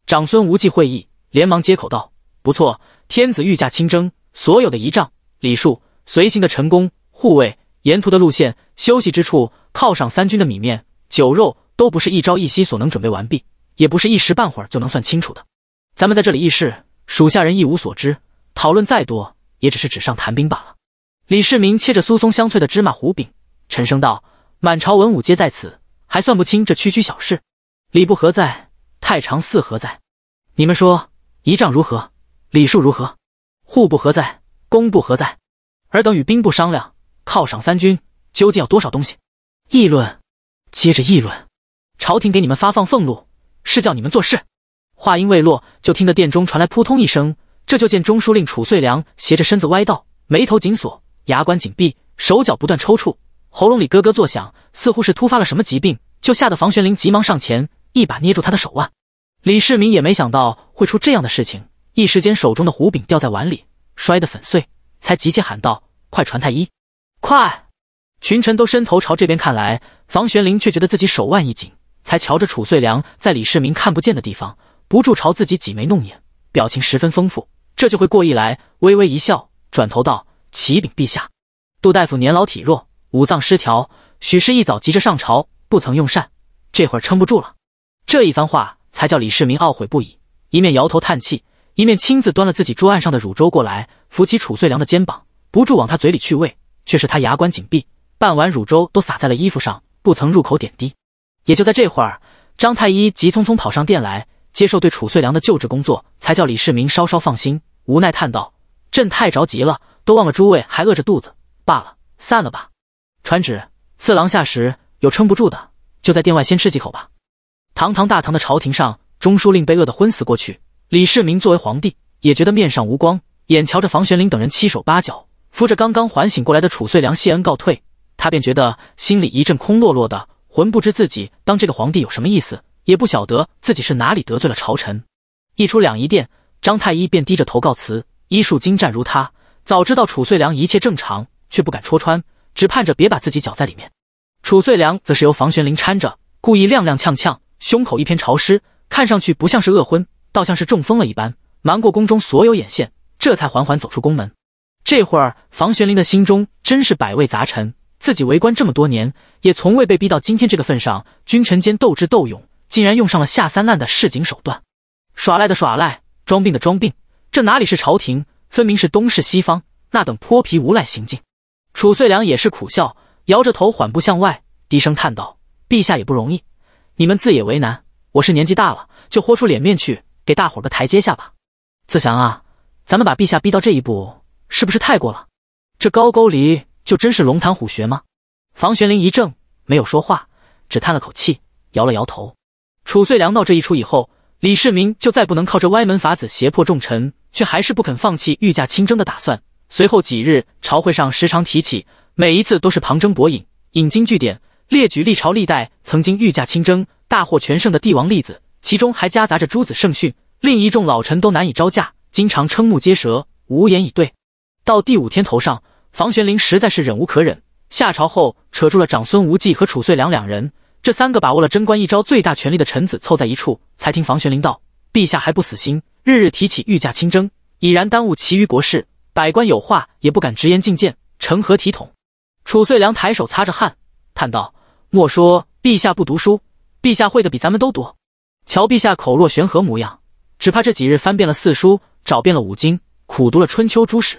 长孙无忌会议连忙接口道：“不错，天子御驾亲征，所有的仪仗、礼数、随行的陈工、护卫、沿途的路线、休息之处、犒赏三军的米面酒肉，都不是一朝一夕所能准备完毕，也不是一时半会儿就能算清楚的。咱们在这里议事，属下人一无所知，讨论再多也只是纸上谈兵罢了。”李世民切着酥松香脆的芝麻糊饼，沉声道：“满朝文武皆在此，还算不清这区区小事。礼部何在？太常寺何在？你们说仪仗如何？礼数如何？户部何在？工部何在？尔等与兵部商量，犒赏三军究竟要多少东西？议论，接着议论。朝廷给你们发放俸禄，是叫你们做事。”话音未落，就听得殿中传来扑通一声，这就见中书令褚遂良斜着身子歪道，眉头紧锁。牙关紧闭，手脚不断抽搐，喉咙里咯咯作响，似乎是突发了什么疾病，就吓得房玄龄急忙上前，一把捏住他的手腕。李世民也没想到会出这样的事情，一时间手中的胡饼掉在碗里，摔得粉碎，才急切喊道：“快传太医！”快！群臣都伸头朝这边看来，房玄龄却觉得自己手腕一紧，才瞧着褚遂良在李世民看不见的地方，不住朝自己挤眉弄眼，表情十分丰富。这就会过意来，微微一笑，转头道。启禀陛下，杜大夫年老体弱，五脏失调。许是一早急着上朝，不曾用膳，这会儿撑不住了。这一番话才叫李世民懊悔不已，一面摇头叹气，一面亲自端了自己桌案上的乳粥过来，扶起褚遂良的肩膀，不住往他嘴里去喂，却是他牙关紧闭，半碗乳粥都洒在了衣服上，不曾入口点滴。也就在这会儿，张太医急匆匆跑上殿来，接受对褚遂良的救治工作，才叫李世民稍稍放心。无奈叹道：“朕太着急了。”都忘了，诸位还饿着肚子罢了，散了吧。传旨，次郎下时有撑不住的，就在殿外先吃几口吧。堂堂大唐的朝廷上，中书令被饿得昏死过去，李世民作为皇帝也觉得面上无光，眼瞧着房玄龄等人七手八脚扶着刚刚缓醒过来的褚遂良谢恩告退，他便觉得心里一阵空落落的，浑不知自己当这个皇帝有什么意思，也不晓得自己是哪里得罪了朝臣。一出两仪殿，张太医便低着头告辞，医术精湛如他。早知道褚遂良一切正常，却不敢戳穿，只盼着别把自己搅在里面。褚遂良则是由房玄龄搀着，故意踉踉跄跄，胸口一片潮湿，看上去不像是恶昏，倒像是中风了一般，瞒过宫中所有眼线，这才缓缓走出宫门。这会儿，房玄龄的心中真是百味杂陈。自己为官这么多年，也从未被逼到今天这个份上。君臣间斗智斗勇，竟然用上了下三滥的市井手段，耍赖的耍赖，装病的装病，这哪里是朝廷？分明是东视西方那等泼皮无赖行径，褚遂良也是苦笑，摇着头缓步向外，低声叹道：“陛下也不容易，你们自也为难。我是年纪大了，就豁出脸面去给大伙儿个台阶下吧。”自祥啊，咱们把陛下逼到这一步，是不是太过了？这高沟离就真是龙潭虎穴吗？房玄龄一怔，没有说话，只叹了口气，摇了摇头。褚遂良闹这一出以后，李世民就再不能靠这歪门法子胁迫重臣。却还是不肯放弃御驾亲征的打算。随后几日朝会上时常提起，每一次都是旁征博引，引经据典，列举历朝历代曾经御驾亲征大获全胜的帝王例子，其中还夹杂着诸子圣训，令一众老臣都难以招架，经常瞠目结舌，无言以对。到第五天头上，房玄龄实在是忍无可忍，下朝后扯住了长孙无忌和褚遂良两人，这三个把握了贞观一朝最大权力的臣子凑在一处，才听房玄龄道：“陛下还不死心。”日日提起御驾亲征，已然耽误其余国事，百官有话也不敢直言进谏，成何体统？楚遂良抬手擦着汗，叹道：“莫说陛下不读书，陛下会的比咱们都多。瞧陛下口若悬河模样，只怕这几日翻遍了四书，找遍了五经，苦读了春秋诸史。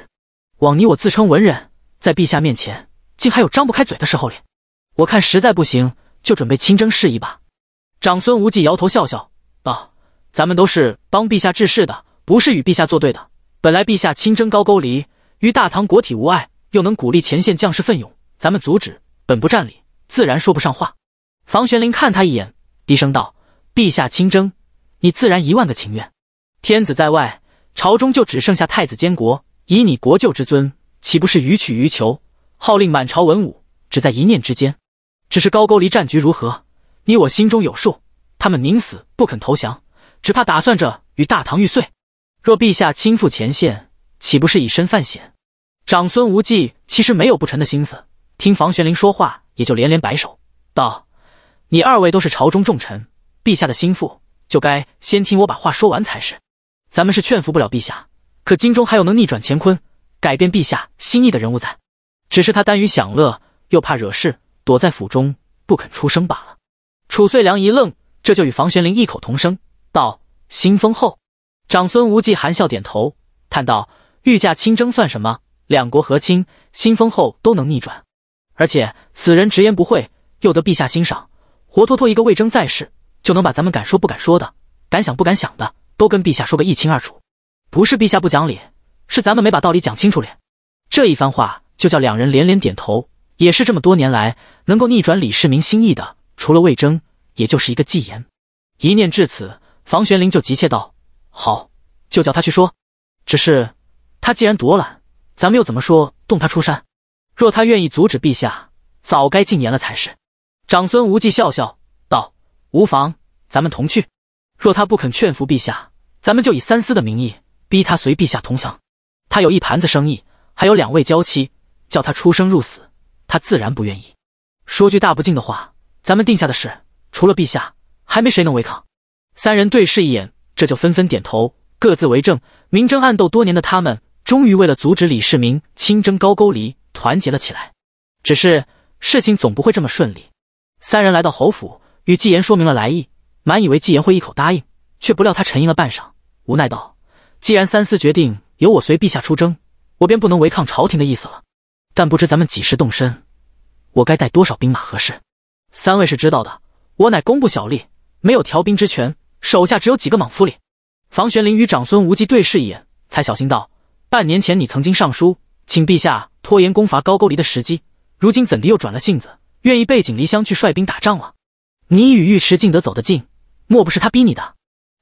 枉你我自称文人，在陛下面前，竟还有张不开嘴的时候哩。我看实在不行，就准备亲征事宜吧。”长孙无忌摇头笑笑道。咱们都是帮陛下治事的，不是与陛下作对的。本来陛下亲征高句丽，于大唐国体无碍，又能鼓励前线将士奋勇。咱们阻止，本不占理，自然说不上话。房玄龄看他一眼，低声道：“陛下亲征，你自然一万个情愿。天子在外，朝中就只剩下太子监国。以你国舅之尊，岂不是予取予求？号令满朝文武，只在一念之间。只是高句丽战局如何，你我心中有数。他们宁死不肯投降。”只怕打算着与大唐玉碎。若陛下亲赴前线，岂不是以身犯险？长孙无忌其实没有不臣的心思，听房玄龄说话，也就连连摆手道：“你二位都是朝中重臣，陛下的心腹，就该先听我把话说完才是。咱们是劝服不了陛下，可京中还有能逆转乾坤、改变陛下心意的人物在。只是他耽于享乐，又怕惹事，躲在府中不肯出声罢了。”褚遂良一愣，这就与房玄龄异口同声。道新封后，长孙无忌含笑点头，叹道：“御驾亲征算什么？两国和亲，新封后都能逆转。而且此人直言不讳，又得陛下欣赏，活脱脱一个魏征在世，就能把咱们敢说不敢说的，敢想不敢想的，都跟陛下说个一清二楚。不是陛下不讲理，是咱们没把道理讲清楚脸。这一番话就叫两人连连点头。也是这么多年来，能够逆转李世民心意的，除了魏征，也就是一个纪言。一念至此。房玄龄就急切道：“好，就叫他去说。只是他既然躲懒，咱们又怎么说动他出山？若他愿意阻止陛下，早该禁言了才是。”长孙无忌笑笑道：“无妨，咱们同去。若他不肯劝服陛下，咱们就以三思的名义逼他随陛下同降。他有一盘子生意，还有两位娇妻，叫他出生入死，他自然不愿意。说句大不敬的话，咱们定下的事，除了陛下，还没谁能违抗。”三人对视一眼，这就纷纷点头，各自为证。明争暗斗多年的他们，终于为了阻止李世民亲征高句丽，团结了起来。只是事情总不会这么顺利。三人来到侯府，与纪言说明了来意，满以为纪言会一口答应，却不料他沉吟了半晌，无奈道：“既然三思决定由我随陛下出征，我便不能违抗朝廷的意思了。但不知咱们几时动身，我该带多少兵马合适？三位是知道的，我乃工部小吏，没有调兵之权。”手下只有几个莽夫哩。房玄龄与长孙无忌对视一眼，才小心道：“半年前你曾经上书，请陛下拖延攻伐高句丽的时机，如今怎地又转了性子，愿意背井离乡去率兵打仗了？你与尉迟敬德走得近，莫不是他逼你的？”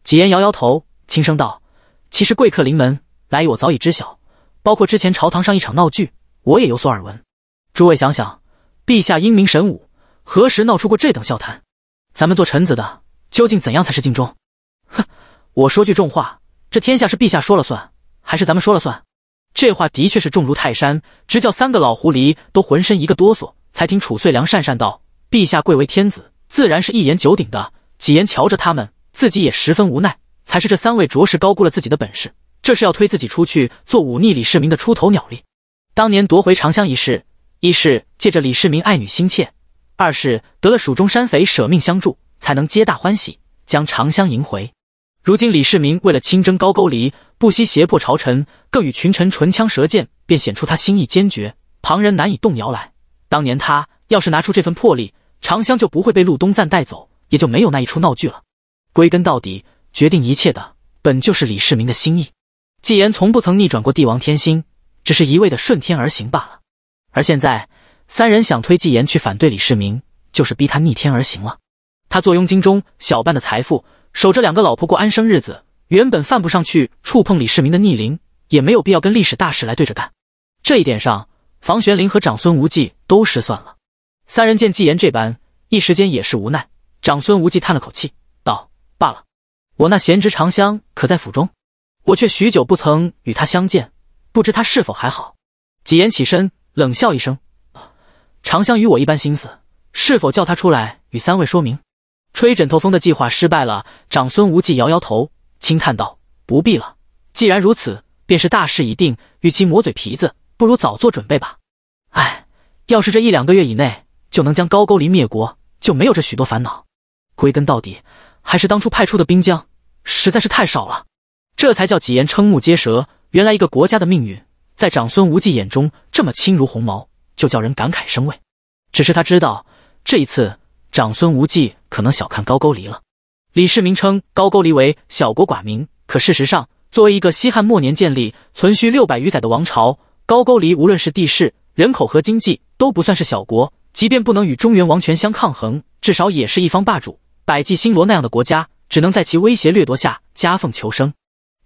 纪言摇摇头，轻声道：“其实贵客临门，来意我早已知晓，包括之前朝堂上一场闹剧，我也有所耳闻。诸位想想，陛下英明神武，何时闹出过这等笑谈？咱们做臣子的。”究竟怎样才是尽忠？哼，我说句重话，这天下是陛下说了算，还是咱们说了算？这话的确是重如泰山，直叫三个老狐狸都浑身一个哆嗦。才听褚遂良讪讪道：“陛下贵为天子，自然是一言九鼎的。”几言瞧着他们，自己也十分无奈，才是这三位着实高估了自己的本事，这是要推自己出去做忤逆李世民的出头鸟哩。当年夺回长香一事，一是借着李世民爱女心切，二是得了蜀中山匪舍命相助。才能皆大欢喜，将长香迎回。如今李世民为了亲征高句丽，不惜胁迫朝臣，更与群臣唇枪舌剑，便显出他心意坚决，旁人难以动摇来。当年他要是拿出这份魄力，长香就不会被陆东赞带走，也就没有那一出闹剧了。归根到底，决定一切的本就是李世民的心意。纪言从不曾逆转过帝王天心，只是一味的顺天而行罢了。而现在，三人想推纪言去反对李世民，就是逼他逆天而行了。他坐拥京中小半的财富，守着两个老婆过安生日子，原本犯不上去触碰李世民的逆鳞，也没有必要跟历史大事来对着干。这一点上，房玄龄和长孙无忌都失算了。三人见纪言这般，一时间也是无奈。长孙无忌叹了口气，道：“罢了，我那贤侄长香可在府中？我却许久不曾与他相见，不知他是否还好？”纪言起身冷笑一声：“长香与我一般心思，是否叫他出来与三位说明？”吹枕头风的计划失败了。长孙无忌摇摇头，轻叹道：“不必了。既然如此，便是大势已定。与其磨嘴皮子，不如早做准备吧。哎，要是这一两个月以内就能将高句丽灭国，就没有这许多烦恼。归根到底，还是当初派出的兵将实在是太少了。这才叫几言瞠目结舌。原来一个国家的命运，在长孙无忌眼中这么轻如鸿毛，就叫人感慨生畏。只是他知道这一次。”长孙无忌可能小看高句丽了。李世民称高句丽为小国寡民，可事实上，作为一个西汉末年建立、存续六百余载的王朝，高句丽无论是地势、人口和经济，都不算是小国。即便不能与中原王权相抗衡，至少也是一方霸主。百济、新罗那样的国家，只能在其威胁掠夺下夹缝求生。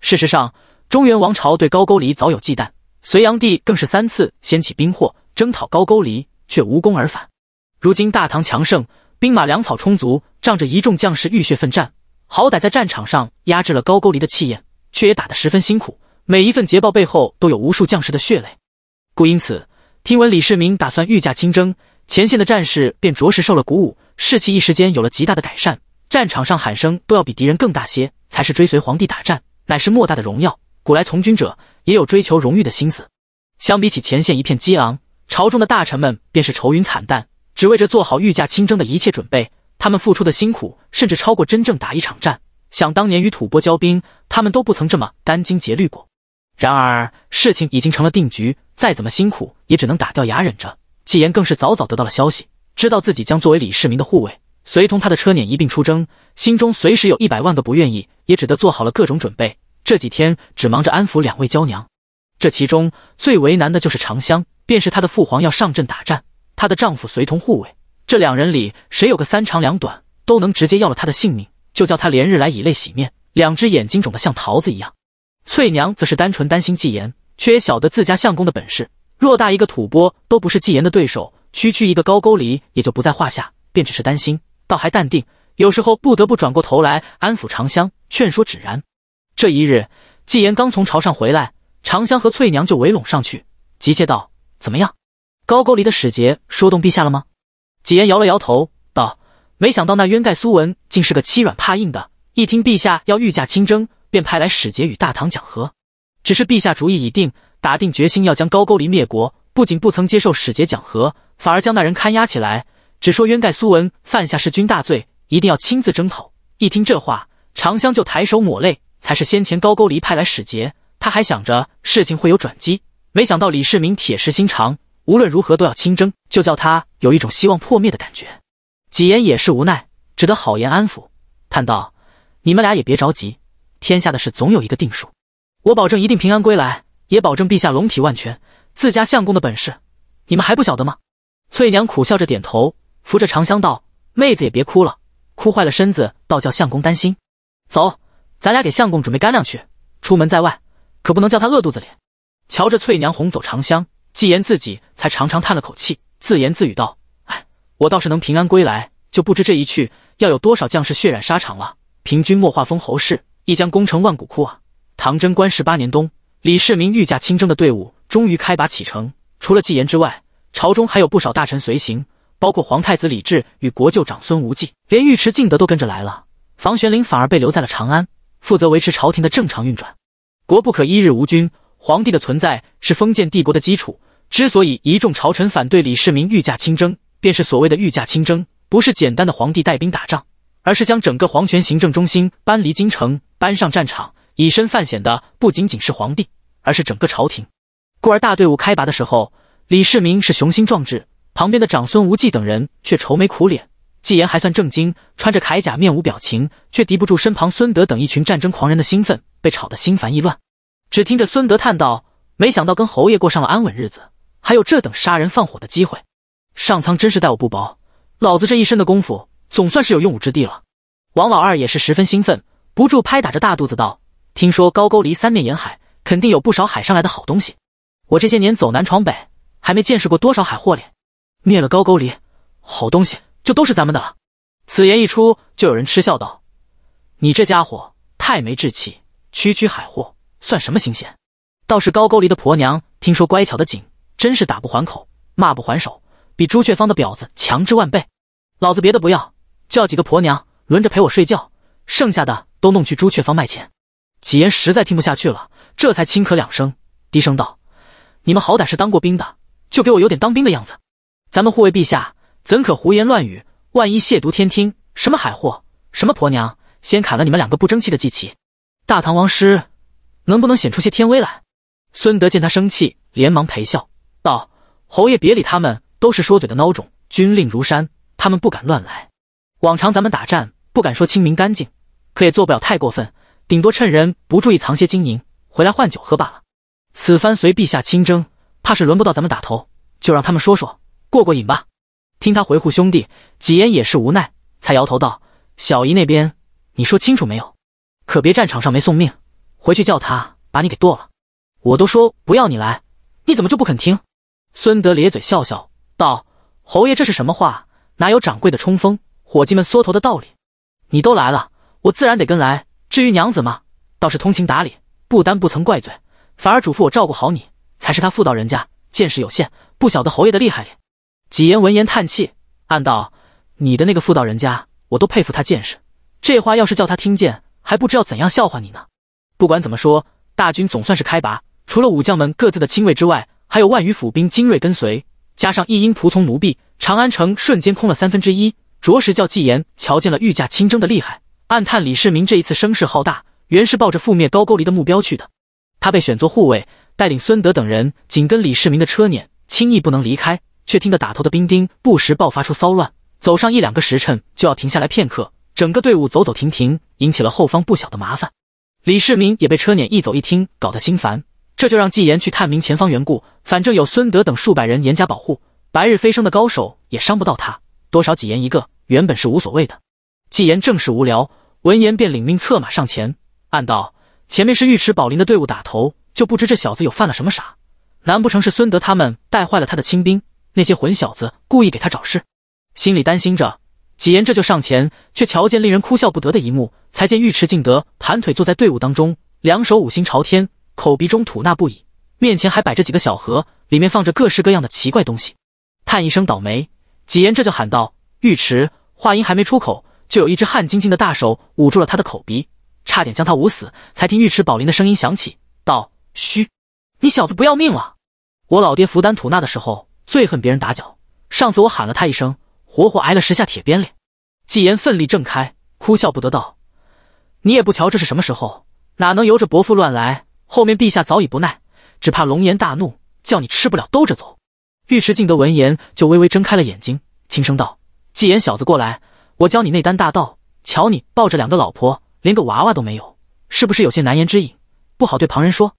事实上，中原王朝对高句丽早有忌惮，隋炀帝更是三次掀起兵祸征讨高句丽，却无功而返。如今大唐强盛。兵马粮草充足，仗着一众将士浴血奋战，好歹在战场上压制了高句丽的气焰，却也打得十分辛苦。每一份捷报背后，都有无数将士的血泪。故因此，听闻李世民打算御驾亲征，前线的战士便着实受了鼓舞，士气一时间有了极大的改善。战场上喊声都要比敌人更大些，才是追随皇帝打战，乃是莫大的荣耀。古来从军者，也有追求荣誉的心思。相比起前线一片激昂，朝中的大臣们便是愁云惨淡。只为着做好御驾亲征的一切准备，他们付出的辛苦甚至超过真正打一场战。想当年与吐蕃交兵，他们都不曾这么殚精竭虑过。然而事情已经成了定局，再怎么辛苦也只能打掉牙忍着。纪言更是早早得到了消息，知道自己将作为李世民的护卫，随同他的车辇一并出征，心中随时有一百万个不愿意，也只得做好了各种准备。这几天只忙着安抚两位娇娘，这其中最为难的就是长香，便是他的父皇要上阵打战。她的丈夫随同护卫，这两人里谁有个三长两短，都能直接要了她的性命，就叫她连日来以泪洗面，两只眼睛肿得像桃子一样。翠娘则是单纯担心纪言，却也晓得自家相公的本事，偌大一个吐蕃都不是纪言的对手，区区一个高沟丽也就不在话下，便只是担心，倒还淡定。有时候不得不转过头来安抚长香，劝说芷然。这一日，纪言刚从朝上回来，长香和翠娘就围拢上去，急切道：“怎么样？”高句丽的使节说动陛下了吗？几言摇了摇头道：“没想到那渊盖苏文竟是个欺软怕硬的，一听陛下要御驾亲征，便派来使节与大唐讲和。只是陛下主意已定，打定决心要将高句丽灭国，不仅不曾接受使节讲和，反而将那人看押起来，只说渊盖苏文犯下弑君大罪，一定要亲自征讨。”一听这话，长香就抬手抹泪。才是先前高句丽派来使节，他还想着事情会有转机，没想到李世民铁石心肠。无论如何都要亲征，就叫他有一种希望破灭的感觉。几言也是无奈，只得好言安抚，叹道：“你们俩也别着急，天下的事总有一个定数。我保证一定平安归来，也保证陛下龙体万全。自家相公的本事，你们还不晓得吗？”翠娘苦笑着点头，扶着长香道：“妹子也别哭了，哭坏了身子，倒叫相公担心。走，咱俩给相公准备干粮去。出门在外，可不能叫他饿肚子里。”瞧着翠娘哄走长香。纪言自己才长长叹了口气，自言自语道：“哎，我倒是能平安归来，就不知这一去要有多少将士血染沙场了。平君莫化封侯事，一将功成万骨枯啊！”唐贞观十八年冬，李世民御驾亲征的队伍终于开拔启程。除了纪言之外，朝中还有不少大臣随行，包括皇太子李治与国舅长孙无忌，连尉迟敬德都跟着来了。房玄龄反而被留在了长安，负责维持朝廷的正常运转。国不可一日无君。皇帝的存在是封建帝国的基础。之所以一众朝臣反对李世民御驾亲征，便是所谓的御驾亲征，不是简单的皇帝带兵打仗，而是将整个皇权行政中心搬离京城，搬上战场。以身犯险的不仅仅是皇帝，而是整个朝廷。故而大队伍开拔的时候，李世民是雄心壮志，旁边的长孙无忌等人却愁眉苦脸。纪言还算正经，穿着铠甲，面无表情，却敌不住身旁孙德等一群战争狂人的兴奋，被吵得心烦意乱。只听着孙德叹道：“没想到跟侯爷过上了安稳日子，还有这等杀人放火的机会。上苍真是待我不薄，老子这一身的功夫总算是有用武之地了。”王老二也是十分兴奋，不住拍打着大肚子道：“听说高沟离三面沿海，肯定有不少海上来的好东西。我这些年走南闯北，还没见识过多少海货哩。灭了高沟离，好东西就都是咱们的了。”此言一出，就有人嗤笑道：“你这家伙太没志气，区区海货！”算什么新鲜？倒是高沟里的婆娘，听说乖巧的紧，真是打不还口，骂不还手，比朱雀坊的婊子强之万倍。老子别的不要，就要几个婆娘轮着陪我睡觉，剩下的都弄去朱雀坊卖钱。纪言实在听不下去了，这才轻咳两声，低声道：“你们好歹是当过兵的，就给我有点当兵的样子。咱们护卫陛下，怎可胡言乱语？万一亵渎天听，什么海货，什么婆娘，先砍了你们两个不争气的祭旗！大唐王师。”能不能显出些天威来？孙德见他生气，连忙陪笑道：“侯爷别理他们，都是说嘴的孬种。军令如山，他们不敢乱来。往常咱们打战，不敢说清明干净，可也做不了太过分，顶多趁人不注意藏些金银回来换酒喝罢了。此番随陛下亲征，怕是轮不到咱们打头，就让他们说说过过瘾吧。”听他回护兄弟，几言也是无奈，才摇头道：“小姨那边你说清楚没有？可别战场上没送命。”回去叫他把你给剁了！我都说不要你来，你怎么就不肯听？孙德咧嘴笑笑道：“侯爷这是什么话？哪有掌柜的冲锋，伙计们缩头的道理？你都来了，我自然得跟来。至于娘子嘛，倒是通情达理，不单不曾怪罪，反而嘱咐我照顾好你。才是他妇道人家见识有限，不晓得侯爷的厉害哩。”几言闻言叹气，暗道：“你的那个妇道人家，我都佩服他见识。这话要是叫他听见，还不知道怎样笑话你呢。”不管怎么说，大军总算是开拔。除了武将们各自的亲卫之外，还有万余府兵精锐跟随，加上一应仆从奴婢，长安城瞬间空了三分之一，着实叫纪言瞧见了御驾亲征的厉害，暗叹李世民这一次声势浩大，原是抱着覆灭高句丽的目标去的。他被选做护卫，带领孙德等人紧跟李世民的车辇，轻易不能离开。却听得打头的兵丁不时爆发出骚乱，走上一两个时辰就要停下来片刻，整个队伍走走停停，引起了后方不小的麻烦。李世民也被车辇一走一听搞得心烦，这就让纪言去探明前方缘故。反正有孙德等数百人严加保护，白日飞升的高手也伤不到他。多少纪言一个，原本是无所谓的。纪言正是无聊，闻言便领命策马上前，暗道：前面是尉迟宝林的队伍打头，就不知这小子有犯了什么傻。难不成是孙德他们带坏了他的亲兵？那些混小子故意给他找事？心里担心着。几言这就上前，却瞧见令人哭笑不得的一幕。才见尉迟敬德盘腿坐在队伍当中，两手五星朝天，口鼻中吐纳不已，面前还摆着几个小盒，里面放着各式各样的奇怪东西。叹一声倒霉，几言这就喊道：“尉迟！”话音还没出口，就有一只汗津津的大手捂住了他的口鼻，差点将他捂死。才听尉迟宝林的声音响起，道：“嘘，你小子不要命了！我老爹服丹吐纳的时候，最恨别人打搅。上次我喊了他一声。”活活挨了十下铁鞭脸，纪言奋力挣开，哭笑不得道：“你也不瞧这是什么时候，哪能由着伯父乱来？后面陛下早已不耐，只怕龙颜大怒，叫你吃不了兜着走。”尉迟敬德闻言就微微睁开了眼睛，轻声道：“纪言小子，过来，我教你内丹大道。瞧你抱着两个老婆，连个娃娃都没有，是不是有些难言之隐，不好对旁人说？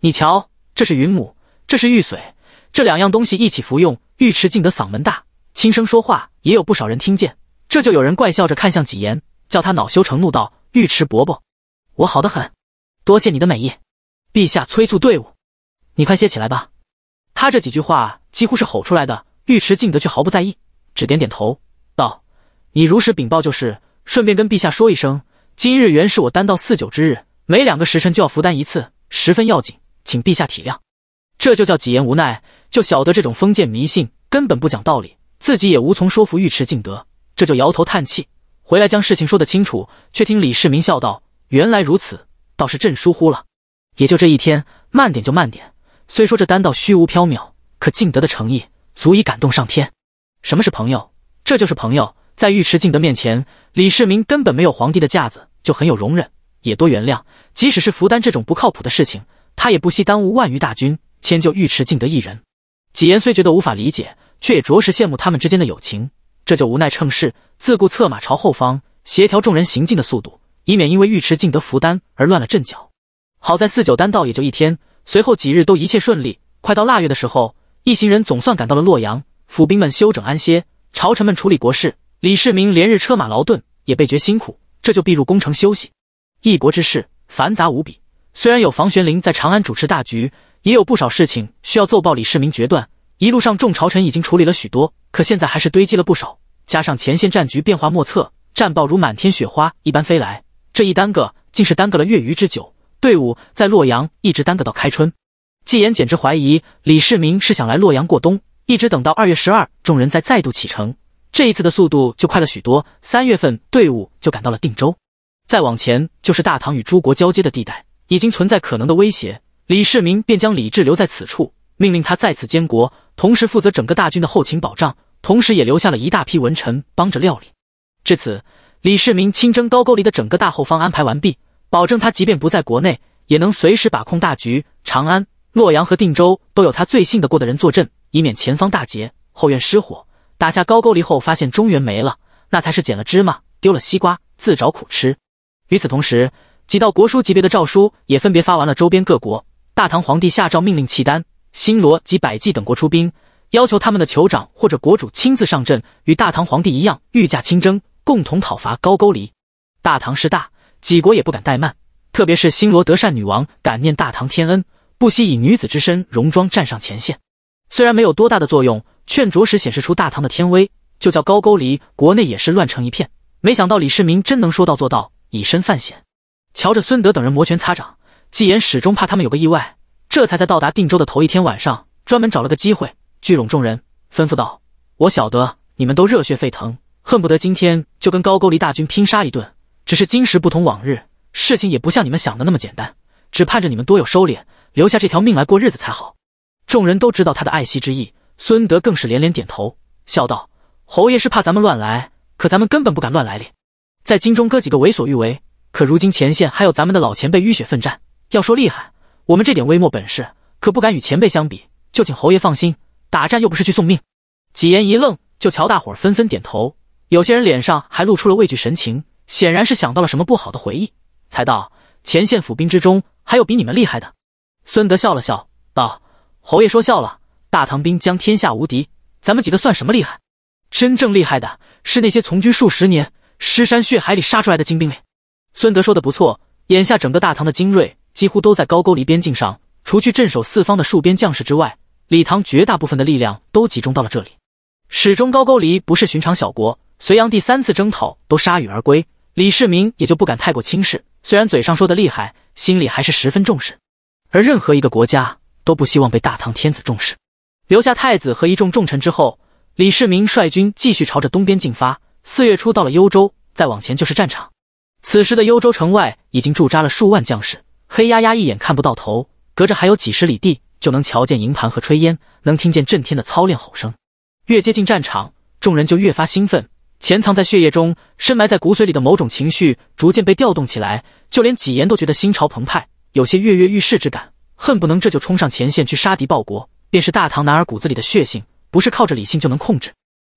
你瞧，这是云母，这是玉髓，这两样东西一起服用。”尉迟敬德嗓门大。轻声说话，也有不少人听见，这就有人怪笑着看向纪言，叫他恼羞成怒道：“尉迟伯伯，我好的很，多谢你的美意。”陛下催促队伍，你快些起来吧。他这几句话几乎是吼出来的，尉迟敬德却毫不在意，只点点头道：“你如实禀报就是，顺便跟陛下说一声，今日原是我单道四九之日，每两个时辰就要服丹一次，十分要紧，请陛下体谅。”这就叫几言无奈，就晓得这种封建迷信根本不讲道理。自己也无从说服尉迟敬德，这就摇头叹气，回来将事情说得清楚，却听李世民笑道：“原来如此，倒是朕疏忽了。也就这一天，慢点就慢点。虽说这丹道虚无缥缈，可敬德的诚意足以感动上天。什么是朋友？这就是朋友。在尉迟敬德面前，李世民根本没有皇帝的架子，就很有容忍，也多原谅。即使是福丹这种不靠谱的事情，他也不惜耽误万余大军，迁就尉迟敬德一人。几言虽觉得无法理解。”却也着实羡慕他们之间的友情，这就无奈乘势自顾策马朝后方，协调众人行进的速度，以免因为尉迟敬德负担而乱了阵脚。好在四九单道也就一天，随后几日都一切顺利。快到腊月的时候，一行人总算赶到了洛阳。府兵们休整安歇，朝臣们处理国事。李世民连日车马劳顿，也倍觉辛苦，这就避入宫城休息。一国之事繁杂无比，虽然有房玄龄在长安主持大局，也有不少事情需要奏报李世民决断。一路上，众朝臣已经处理了许多，可现在还是堆积了不少。加上前线战局变化莫测，战报如满天雪花一般飞来，这一耽搁，竟是耽搁了月余之久。队伍在洛阳一直耽搁到开春，纪言简直怀疑李世民是想来洛阳过冬，一直等到二月十二，众人再再度启程。这一次的速度就快了许多，三月份队伍就赶到了定州。再往前就是大唐与诸国交接的地带，已经存在可能的威胁，李世民便将李治留在此处。命令他在此监国，同时负责整个大军的后勤保障，同时也留下了一大批文臣帮着料理。至此，李世民亲征高句丽的整个大后方安排完毕，保证他即便不在国内，也能随时把控大局。长安、洛阳和定州都有他最信得过的人坐镇，以免前方大捷后院失火。打下高句丽后，发现中原没了，那才是捡了芝麻丢了西瓜，自找苦吃。与此同时，几道国书级别的诏书也分别发完了周边各国。大唐皇帝下诏命令契丹。新罗及百济等国出兵，要求他们的酋长或者国主亲自上阵，与大唐皇帝一样御驾亲征，共同讨伐高句丽。大唐势大，几国也不敢怠慢。特别是新罗德善女王感念大唐天恩，不惜以女子之身戎装站上前线，虽然没有多大的作用，却着实显示出大唐的天威。就叫高句丽国内也是乱成一片。没想到李世民真能说到做到，以身犯险。瞧着孙德等人摩拳擦掌，纪言始终怕他们有个意外。这才在到达定州的头一天晚上，专门找了个机会聚拢众人，吩咐道：“我晓得你们都热血沸腾，恨不得今天就跟高句丽大军拼杀一顿。只是今时不同往日，事情也不像你们想的那么简单。只盼着你们多有收敛，留下这条命来过日子才好。”众人都知道他的爱惜之意，孙德更是连连点头，笑道：“侯爷是怕咱们乱来，可咱们根本不敢乱来哩。在京中哥几个为所欲为，可如今前线还有咱们的老前辈浴血奋战。要说厉害。”我们这点微末本事，可不敢与前辈相比。就请侯爷放心，打战又不是去送命。几言一愣，就瞧大伙纷纷点头，有些人脸上还露出了畏惧神情，显然是想到了什么不好的回忆，才道：“前线府兵之中，还有比你们厉害的。”孙德笑了笑，道：“侯爷说笑了，大唐兵将天下无敌，咱们几个算什么厉害？真正厉害的是那些从军数十年、尸山血海里杀出来的精兵嘞。”孙德说的不错，眼下整个大唐的精锐。几乎都在高句丽边境上，除去镇守四方的戍边将士之外，李唐绝大部分的力量都集中到了这里。始终高句丽不是寻常小国，隋炀帝三次征讨都铩羽而归，李世民也就不敢太过轻视。虽然嘴上说的厉害，心里还是十分重视。而任何一个国家都不希望被大唐天子重视。留下太子和一众重臣之后，李世民率军继续朝着东边进发。四月初到了幽州，再往前就是战场。此时的幽州城外已经驻扎了数万将士。黑压压一眼看不到头，隔着还有几十里地就能瞧见营盘和炊烟，能听见震天的操练吼声。越接近战场，众人就越发兴奋，潜藏在血液中、深埋在骨髓里的某种情绪逐渐被调动起来。就连纪言都觉得心潮澎湃，有些跃跃欲试之感，恨不能这就冲上前线去杀敌报国。便是大唐男儿骨子里的血性，不是靠着理性就能控制。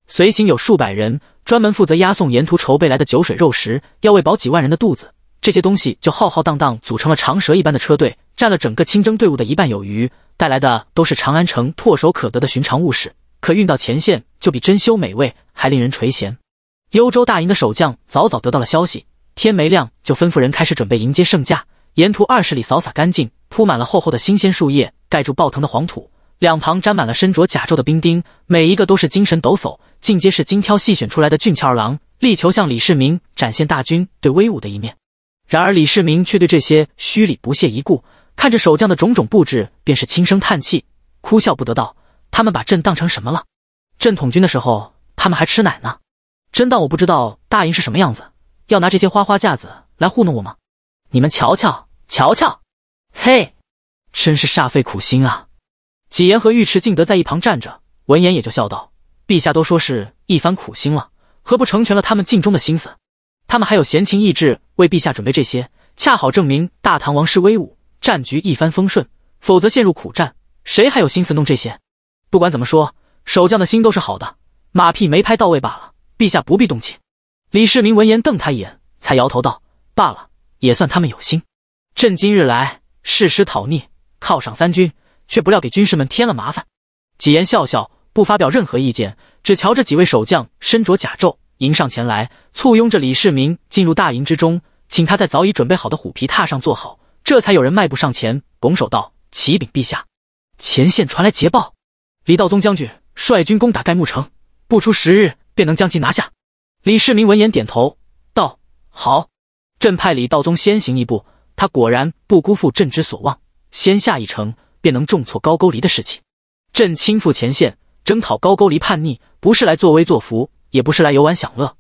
随行有数百人，专门负责押送沿途筹备来的酒水肉食，要喂饱几万人的肚子。这些东西就浩浩荡荡组成了长蛇一般的车队，占了整个清征队伍的一半有余。带来的都是长安城唾手可得的寻常物事，可运到前线就比珍馐美味还令人垂涎。幽州大营的守将早早得到了消息，天没亮就吩咐人开始准备迎接圣驾。沿途二十里扫洒干净，铺满了厚厚的新鲜树叶，盖住爆腾的黄土。两旁沾满了身着甲胄的兵丁，每一个都是精神抖擞，尽皆是精挑细选出来的俊俏儿郎，力求向李世民展现大军对威武的一面。然而李世民却对这些虚礼不屑一顾，看着守将的种种布置，便是轻声叹气，哭笑不得道：“他们把朕当成什么了？朕统军的时候，他们还吃奶呢，真当我不知道大营是什么样子，要拿这些花花架子来糊弄我吗？你们瞧瞧，瞧瞧，嘿，真是煞费苦心啊！”几言和尉迟敬德在一旁站着，闻言也就笑道：“陛下都说是一番苦心了，何不成全了他们尽忠的心思？”他们还有闲情逸致为陛下准备这些，恰好证明大唐王室威武，战局一帆风顺。否则陷入苦战，谁还有心思弄这些？不管怎么说，守将的心都是好的，马屁没拍到位罢了。陛下不必动气。李世民闻言瞪他一眼，才摇头道：“罢了，也算他们有心。朕今日来誓师讨逆，犒赏三军，却不料给军士们添了麻烦。”几言笑笑，不发表任何意见，只瞧着几位守将身着甲胄。迎上前来，簇拥着李世民进入大营之中，请他在早已准备好的虎皮榻上坐好。这才有人迈步上前，拱手道：“启禀陛下，前线传来捷报，李道宗将军率军攻打盖木城，不出十日便能将其拿下。”李世民闻言点头道：“好，朕派李道宗先行一步。他果然不辜负朕之所望，先下一城，便能重挫高句丽的士气。朕亲赴前线征讨高句丽叛逆，不是来作威作福。”也不是来游玩享乐，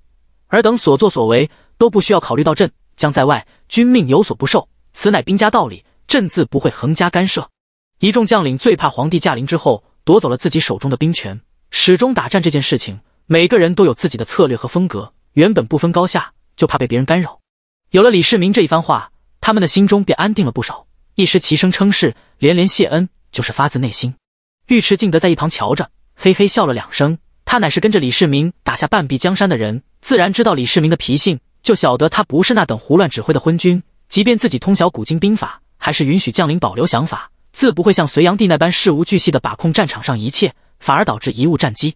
尔等所作所为都不需要考虑到朕将在外，君命有所不受，此乃兵家道理，朕自不会横加干涉。一众将领最怕皇帝驾临之后夺走了自己手中的兵权，始终打战这件事情，每个人都有自己的策略和风格，原本不分高下，就怕被别人干扰。有了李世民这一番话，他们的心中便安定了不少，一时齐声称是，连连谢恩，就是发自内心。尉迟敬德在一旁瞧着，嘿嘿笑了两声。他乃是跟着李世民打下半壁江山的人，自然知道李世民的脾性，就晓得他不是那等胡乱指挥的昏君。即便自己通晓古今兵法，还是允许将领保留想法，自不会像隋炀帝那般事无巨细的把控战场上一切，反而导致贻误战机。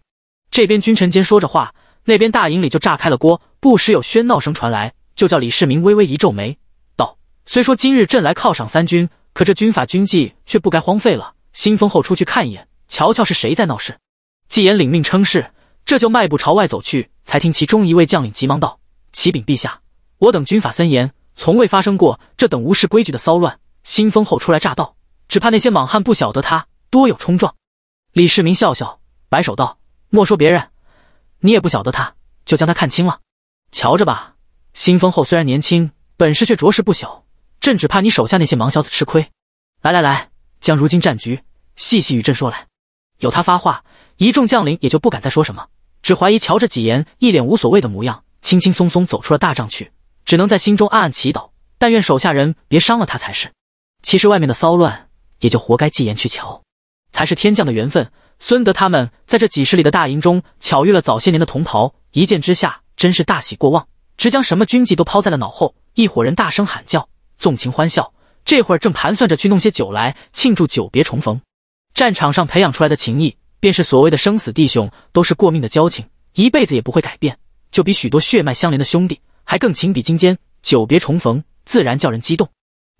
这边君臣间说着话，那边大营里就炸开了锅，不时有喧闹声传来，就叫李世民微微一皱眉，道：“虽说今日朕来犒赏三军，可这军法军纪却不该荒废了。新封后出去看一眼，瞧瞧是谁在闹事。”纪言领命称是，这就迈步朝外走去。才听其中一位将领急忙道：“启禀陛下，我等军法森严，从未发生过这等无视规矩的骚乱。新封后初来乍到，只怕那些莽汉不晓得他多有冲撞。”李世民笑笑，摆手道：“莫说别人，你也不晓得他，就将他看清了。瞧着吧，新封后虽然年轻，本事却着实不小。朕只怕你手下那些莽小子吃亏。来来来，将如今战局细细与朕说来。”有他发话。一众将领也就不敢再说什么，只怀疑瞧着纪言一脸无所谓的模样，轻轻松松走出了大帐去，只能在心中暗暗祈祷，但愿手下人别伤了他才是。其实外面的骚乱也就活该纪言去瞧，才是天降的缘分。孙德他们在这几十里的大营中巧遇了早些年的同袍，一见之下真是大喜过望，直将什么军纪都抛在了脑后，一伙人大声喊叫，纵情欢笑。这会儿正盘算着去弄些酒来庆祝久别重逢，战场上培养出来的情谊。便是所谓的生死弟兄，都是过命的交情，一辈子也不会改变，就比许多血脉相连的兄弟还更情比金坚。久别重逢，自然叫人激动。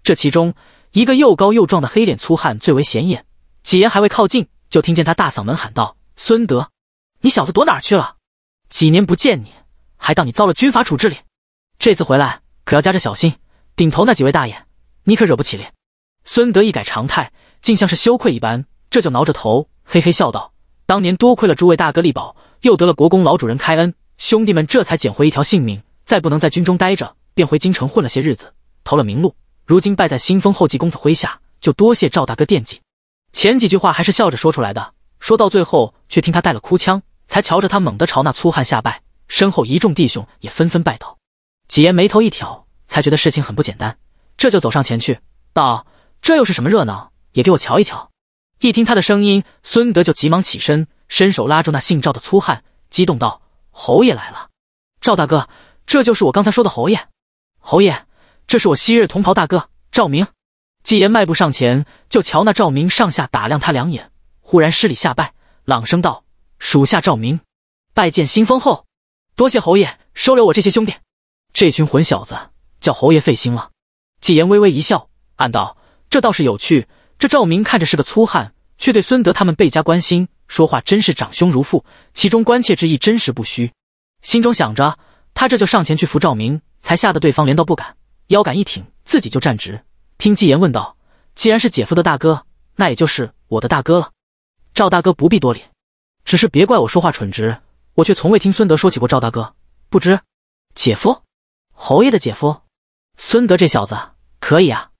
这其中一个又高又壮的黑脸粗汉最为显眼，几人还未靠近，就听见他大嗓门喊道：“孙德，你小子躲哪去了？几年不见你，还当你遭了军法处置哩？这次回来可要加着小心，顶头那几位大爷，你可惹不起哩。”孙德一改常态，竟像是羞愧一般。这就挠着头，嘿嘿笑道：“当年多亏了诸位大哥力保，又得了国公老主人开恩，兄弟们这才捡回一条性命。再不能在军中待着，便回京城混了些日子，投了名路。如今拜在新封后继公子麾下，就多谢赵大哥惦记。”前几句话还是笑着说出来的，说到最后却听他带了哭腔，才瞧着他猛地朝那粗汉下拜，身后一众弟兄也纷纷拜倒。几爷眉头一挑，才觉得事情很不简单，这就走上前去道：“这又是什么热闹？也给我瞧一瞧。”一听他的声音，孙德就急忙起身，伸手拉住那姓赵的粗汉，激动道：“侯爷来了，赵大哥，这就是我刚才说的侯爷。侯爷，这是我昔日同袍大哥赵明。”纪言迈步上前，就瞧那赵明上下打量他两眼，忽然施礼下拜，朗声道：“属下赵明，拜见新封侯。多谢侯爷收留我这些兄弟，这群混小子叫侯爷费心了。”纪言微微一笑，暗道：“这倒是有趣。”这赵明看着是个粗汉，却对孙德他们倍加关心，说话真是长兄如父，其中关切之意真实不虚。心中想着，他这就上前去扶赵明，才吓得对方连道不敢，腰杆一挺，自己就站直。听纪言问道：“既然是姐夫的大哥，那也就是我的大哥了。”赵大哥不必多礼，只是别怪我说话蠢直，我却从未听孙德说起过赵大哥。不知，姐夫，侯爷的姐夫，孙德这小子可以啊。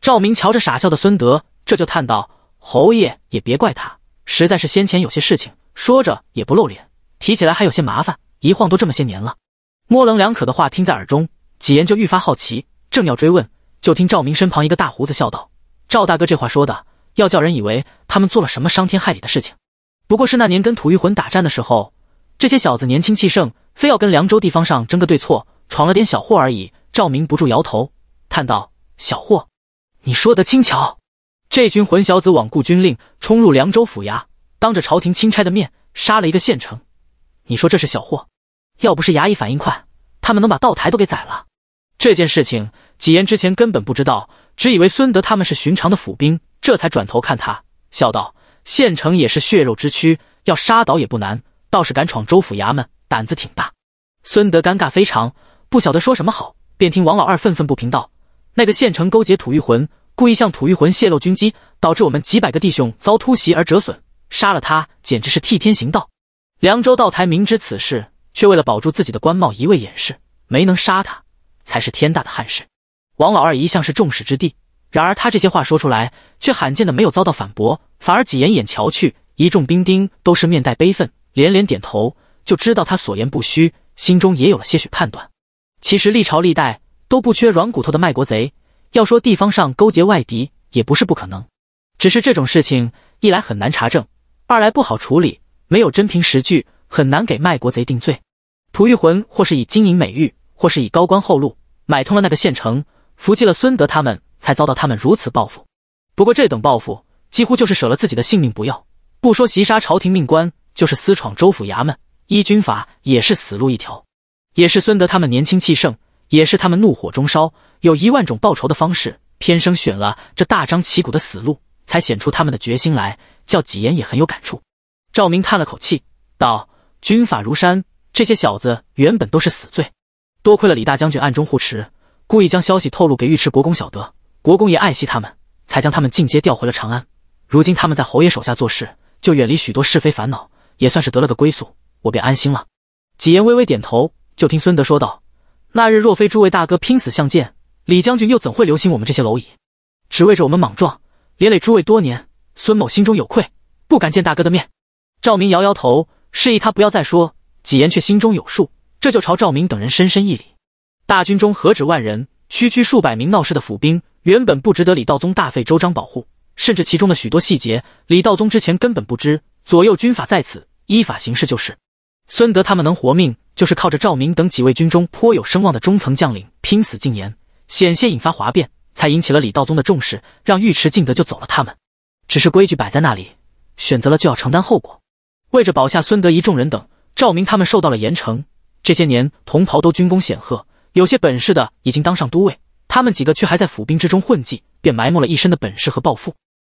赵明瞧着傻笑的孙德。这就叹道：“侯爷也别怪他，实在是先前有些事情。”说着也不露脸，提起来还有些麻烦。一晃都这么些年了，模棱两可的话听在耳中，几言就愈发好奇，正要追问，就听赵明身旁一个大胡子笑道：“赵大哥，这话说的，要叫人以为他们做了什么伤天害理的事情。不过是那年跟吐玉魂打战的时候，这些小子年轻气盛，非要跟凉州地方上争个对错，闯了点小祸而已。”赵明不住摇头，叹道：“小祸，你说的轻巧。”这群混小子罔顾军令，冲入凉州府衙，当着朝廷钦差的面杀了一个县城。你说这是小祸，要不是衙役反应快，他们能把道台都给宰了。这件事情，几言之前根本不知道，只以为孙德他们是寻常的府兵，这才转头看他，笑道：“县城也是血肉之躯，要杀倒也不难。倒是敢闯州府衙门，胆子挺大。”孙德尴尬非常，不晓得说什么好，便听王老二愤愤不平道：“那个县城勾结土御魂。”故意向土玉魂泄露军机，导致我们几百个弟兄遭突袭而折损，杀了他简直是替天行道。凉州道台明知此事，却为了保住自己的官帽，一味掩饰，没能杀他，才是天大的憾事。王老二一向是众矢之的，然而他这些话说出来，却罕见的没有遭到反驳，反而几眼眼瞧去，一众兵丁都是面带悲愤，连连点头，就知道他所言不虚，心中也有了些许判断。其实历朝历代都不缺软骨头的卖国贼。要说地方上勾结外敌也不是不可能，只是这种事情一来很难查证，二来不好处理，没有真凭实据，很难给卖国贼定罪。涂玉魂或是以金银美玉，或是以高官厚禄买通了那个县城，伏击了孙德他们，才遭到他们如此报复。不过这等报复几乎就是舍了自己的性命不要，不说袭杀朝廷命官，就是私闯州府衙门依军法也是死路一条。也是孙德他们年轻气盛，也是他们怒火中烧。有一万种报仇的方式，偏生选了这大张旗鼓的死路，才显出他们的决心来。叫几言也很有感触。赵明叹了口气，道：“军法如山，这些小子原本都是死罪，多亏了李大将军暗中护持，故意将消息透露给尉迟国公，晓得国公爷爱惜他们，才将他们进阶调回了长安。如今他们在侯爷手下做事，就远离许多是非烦恼，也算是得了个归宿，我便安心了。”几言微微点头，就听孙德说道：“那日若非诸位大哥拼死相见。”李将军又怎会留心我们这些蝼蚁？只为着我们莽撞，连累诸位多年，孙某心中有愧，不敢见大哥的面。赵明摇摇头，示意他不要再说。几言却心中有数，这就朝赵明等人深深一礼。大军中何止万人，区区数百名闹事的府兵，原本不值得李道宗大费周章保护，甚至其中的许多细节，李道宗之前根本不知。左右军法在此，依法行事就是。孙德他们能活命，就是靠着赵明等几位军中颇有声望的中层将领拼死进言。险些引发哗变，才引起了李道宗的重视，让尉迟敬德就走了他们。只是规矩摆在那里，选择了就要承担后果。为着保下孙德一众人等，赵明他们受到了严惩。这些年同袍都军功显赫，有些本事的已经当上都尉，他们几个却还在府兵之中混迹，便埋没了一身的本事和抱负。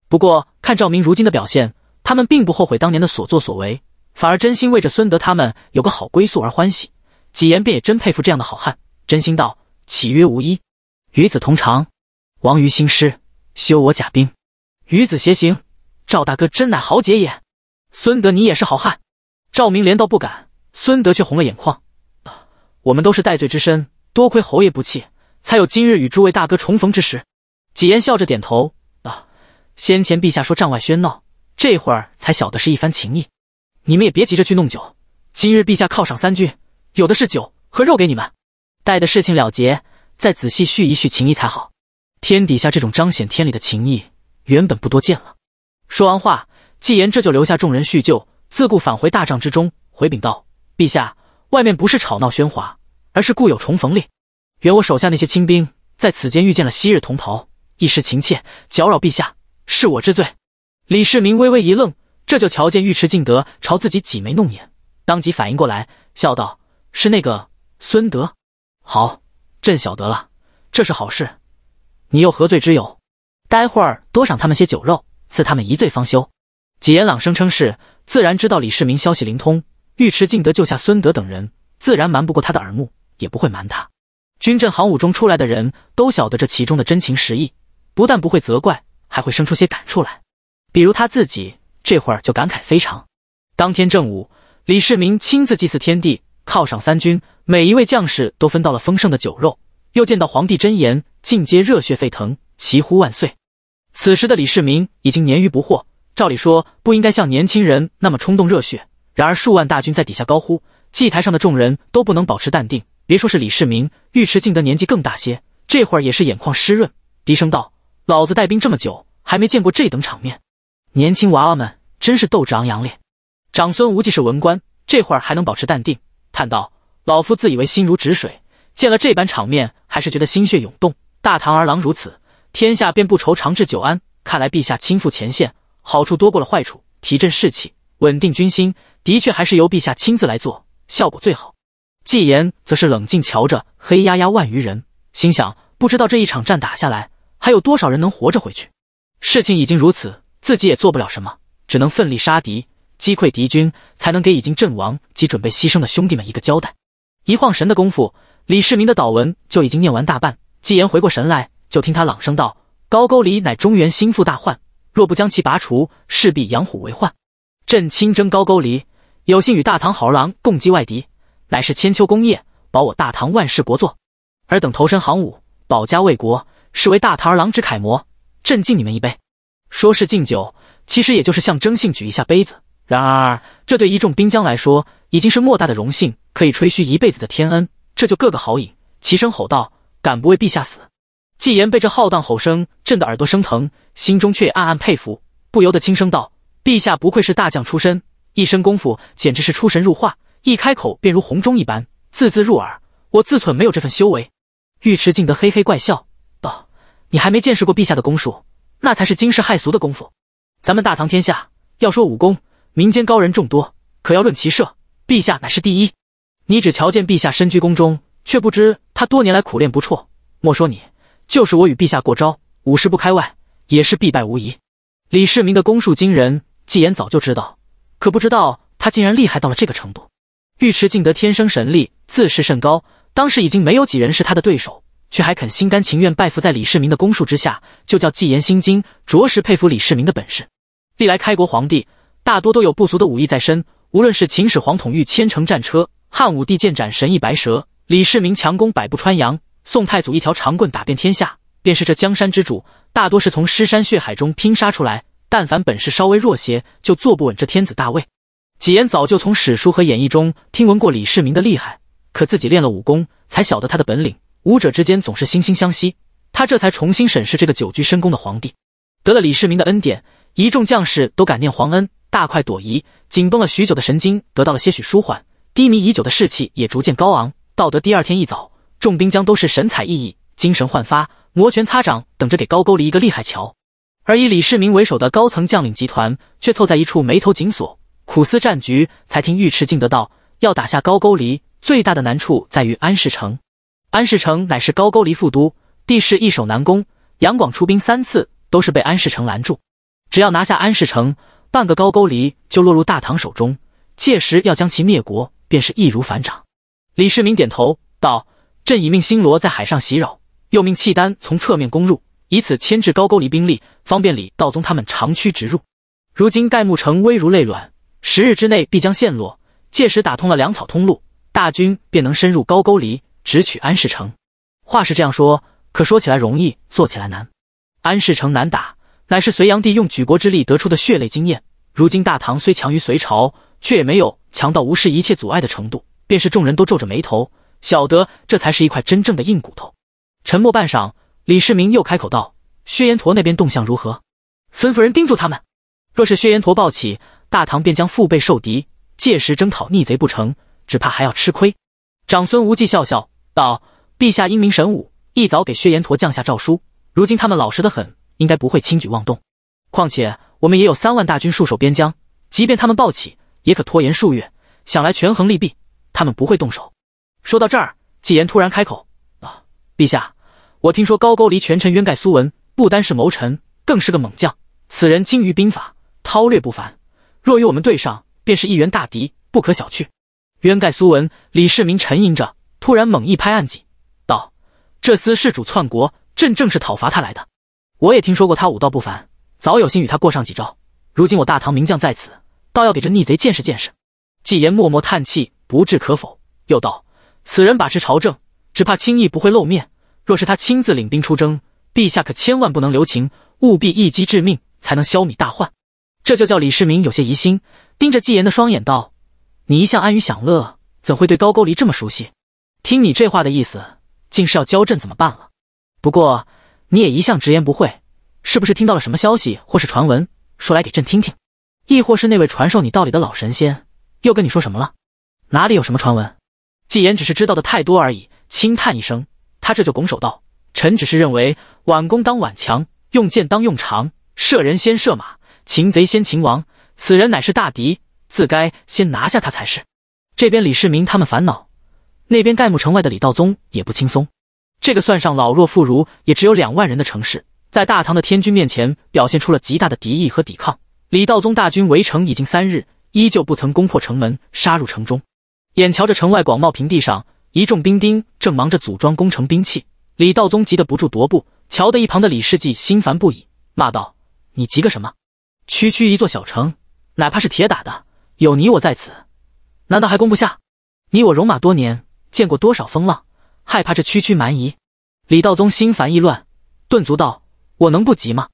不过看赵明如今的表现，他们并不后悔当年的所作所为，反而真心为着孙德他们有个好归宿而欢喜。几言便也真佩服这样的好汉，真心道：岂曰无衣？与子同长，王于兴师，修我甲兵，与子偕行。赵大哥真乃豪杰也，孙德你也是好汉。赵明连道不敢，孙德却红了眼眶。啊，我们都是戴罪之身，多亏侯爷不弃，才有今日与诸位大哥重逢之时。几言笑着点头。啊，先前陛下说帐外喧闹，这会儿才晓得是一番情谊。你们也别急着去弄酒，今日陛下犒赏三军，有的是酒和肉给你们。待的事情了结。再仔细叙一叙情谊才好，天底下这种彰显天理的情谊原本不多见了。说完话，纪言这就留下众人叙旧，自顾返回大帐之中，回禀道：“陛下，外面不是吵闹喧哗，而是故友重逢令。原我手下那些亲兵在此间遇见了昔日同袍，一时情切，搅扰陛下，是我之罪。”李世民微微一愣，这就瞧见尉迟敬德朝自己挤眉弄眼，当即反应过来，笑道：“是那个孙德，好。”朕晓得了，这是好事，你又何罪之有？待会儿多赏他们些酒肉，赐他们一醉方休。纪言朗声称是，自然知道李世民消息灵通，尉迟敬德救下孙德等人，自然瞒不过他的耳目，也不会瞒他。军阵行伍中出来的人都晓得这其中的真情实意，不但不会责怪，还会生出些感触来。比如他自己这会儿就感慨非常。当天正午，李世民亲自祭祀天地，犒赏三军。每一位将士都分到了丰盛的酒肉，又见到皇帝真言，尽皆热血沸腾，齐呼万岁。此时的李世民已经年逾不惑，照理说不应该像年轻人那么冲动热血，然而数万大军在底下高呼，祭台上的众人都不能保持淡定。别说是李世民，尉迟敬德年纪更大些，这会儿也是眼眶湿润，低声道：“老子带兵这么久，还没见过这等场面。年轻娃娃们真是斗志昂扬哩。”长孙无忌是文官，这会儿还能保持淡定，叹道。老夫自以为心如止水，见了这般场面，还是觉得心血涌动。大唐儿郎如此，天下便不愁长治久安。看来陛下亲赴前线，好处多过了坏处，提振士气，稳定军心，的确还是由陛下亲自来做，效果最好。纪言则是冷静瞧着黑压压万余人，心想：不知道这一场战打下来，还有多少人能活着回去。事情已经如此，自己也做不了什么，只能奋力杀敌，击溃敌军，才能给已经阵亡及准备牺牲的兄弟们一个交代。一晃神的功夫，李世民的祷文就已经念完大半。纪言回过神来，就听他朗声道：“高句离乃中原心腹大患，若不将其拔除，势必养虎为患。朕亲征高句离，有幸与大唐好儿郎共击外敌，乃是千秋功业，保我大唐万世国祚。尔等投身行伍，保家卫国，是为大唐儿郎之楷模。朕敬你们一杯。”说是敬酒，其实也就是象征性举一下杯子。然而，这对一众兵将来说，已经是莫大的荣幸，可以吹嘘一辈子的天恩，这就各个豪饮，齐声吼道：“敢不为陛下死！”纪言被这浩荡吼声震得耳朵生疼，心中却暗暗佩服，不由得轻声道：“陛下不愧是大将出身，一身功夫简直是出神入化，一开口便如洪钟一般，字字入耳。我自忖没有这份修为。”尉迟敬德嘿嘿怪笑道：“你还没见识过陛下的功术，那才是惊世骇俗的功夫。咱们大唐天下要说武功，民间高人众多，可要论骑射。”陛下乃是第一，你只瞧见陛下身居宫中，却不知他多年来苦练不辍。莫说你，就是我与陛下过招，五十步开外也是必败无疑。李世民的攻术惊人，纪言早就知道，可不知道他竟然厉害到了这个程度。尉迟敬德天生神力，自视甚高，当时已经没有几人是他的对手，却还肯心甘情愿拜服在李世民的攻术之下，就叫纪言心惊，着实佩服李世民的本事。历来开国皇帝大多都有不俗的武艺在身。无论是秦始皇统御千乘战车，汉武帝剑斩神翼白蛇，李世民强攻百步穿杨，宋太祖一条长棍打遍天下，便是这江山之主，大多是从尸山血海中拼杀出来。但凡本事稍微弱些，就坐不稳这天子大位。纪言早就从史书和演义中听闻过李世民的厉害，可自己练了武功，才晓得他的本领。武者之间总是惺惺相惜，他这才重新审视这个久居深宫的皇帝。得了李世民的恩典，一众将士都感念皇恩。大快朵颐，紧绷了许久的神经得到了些许舒缓，低迷已久的士气也逐渐高昂。到得第二天一早，众兵将都是神采奕奕，精神焕发，摩拳擦掌，等着给高句丽一个厉害瞧。而以李世民为首的高层将领集团却凑在一处，眉头紧锁，苦思战局。才听尉迟敬德道：“要打下高句丽，最大的难处在于安世城。安世城乃是高句丽副都，地势易守难攻。杨广出兵三次，都是被安世城拦住。只要拿下安世城。”半个高句丽就落入大唐手中，届时要将其灭国，便是易如反掌。李世民点头道：“朕已命新罗在海上袭扰，又命契丹从侧面攻入，以此牵制高句丽兵力，方便李道宗他们长驱直入。如今盖木城危如累卵，十日之内必将陷落。届时打通了粮草通路，大军便能深入高句丽，直取安市城。话是这样说，可说起来容易，做起来难。安市城难打。”乃是隋炀帝用举国之力得出的血泪经验。如今大唐虽强于隋朝，却也没有强到无视一切阻碍的程度。便是众人都皱着眉头，晓得这才是一块真正的硬骨头。沉默半晌，李世民又开口道：“薛延陀那边动向如何？吩咐人盯住他们。若是薛延陀暴起，大唐便将腹背受敌。届时征讨逆贼不成，只怕还要吃亏。”长孙无忌笑笑道：“陛下英明神武，一早给薛延陀降下诏书，如今他们老实得很。”应该不会轻举妄动，况且我们也有三万大军戍守边疆，即便他们暴起，也可拖延数月。想来权衡利弊，他们不会动手。说到这儿，纪言突然开口：“啊，陛下，我听说高句丽权臣渊盖苏文不单是谋臣，更是个猛将。此人精于兵法，韬略不凡。若与我们对上，便是一员大敌，不可小觑。”渊盖苏文，李世民沉吟着，突然猛一拍案几，道：“这厮弑主篡国，朕正是讨伐他来的。”我也听说过他武道不凡，早有心与他过上几招。如今我大唐名将在此，倒要给这逆贼见识见识。纪言默默叹气，不置可否，又道：“此人把持朝政，只怕轻易不会露面。若是他亲自领兵出征，陛下可千万不能留情，务必一击致命，才能消弭大患。”这就叫李世民有些疑心，盯着纪言的双眼道：“你一向安于享乐，怎会对高句丽这么熟悉？听你这话的意思，竟是要教朕怎么办了？不过。”你也一向直言不讳，是不是听到了什么消息或是传闻？说来给朕听听，亦或是那位传授你道理的老神仙又跟你说什么了？哪里有什么传闻？纪言只是知道的太多而已。轻叹一声，他这就拱手道：“臣只是认为，挽弓当挽强，用箭当用长；射人先射马，擒贼先擒王。此人乃是大敌，自该先拿下他才是。”这边李世民他们烦恼，那边盖木城外的李道宗也不轻松。这个算上老弱妇孺也只有两万人的城市，在大唐的天军面前表现出了极大的敌意和抵抗。李道宗大军围城已经三日，依旧不曾攻破城门，杀入城中。眼瞧着城外广袤平地上，一众兵丁正忙着组装攻城兵器，李道宗急得不住踱步，瞧得一旁的李世济心烦不已，骂道：“你急个什么？区区一座小城，哪怕是铁打的，有你我在此，难道还攻不下？你我戎马多年，见过多少风浪？”害怕这区区蛮夷，李道宗心烦意乱，顿足道：“我能不急吗？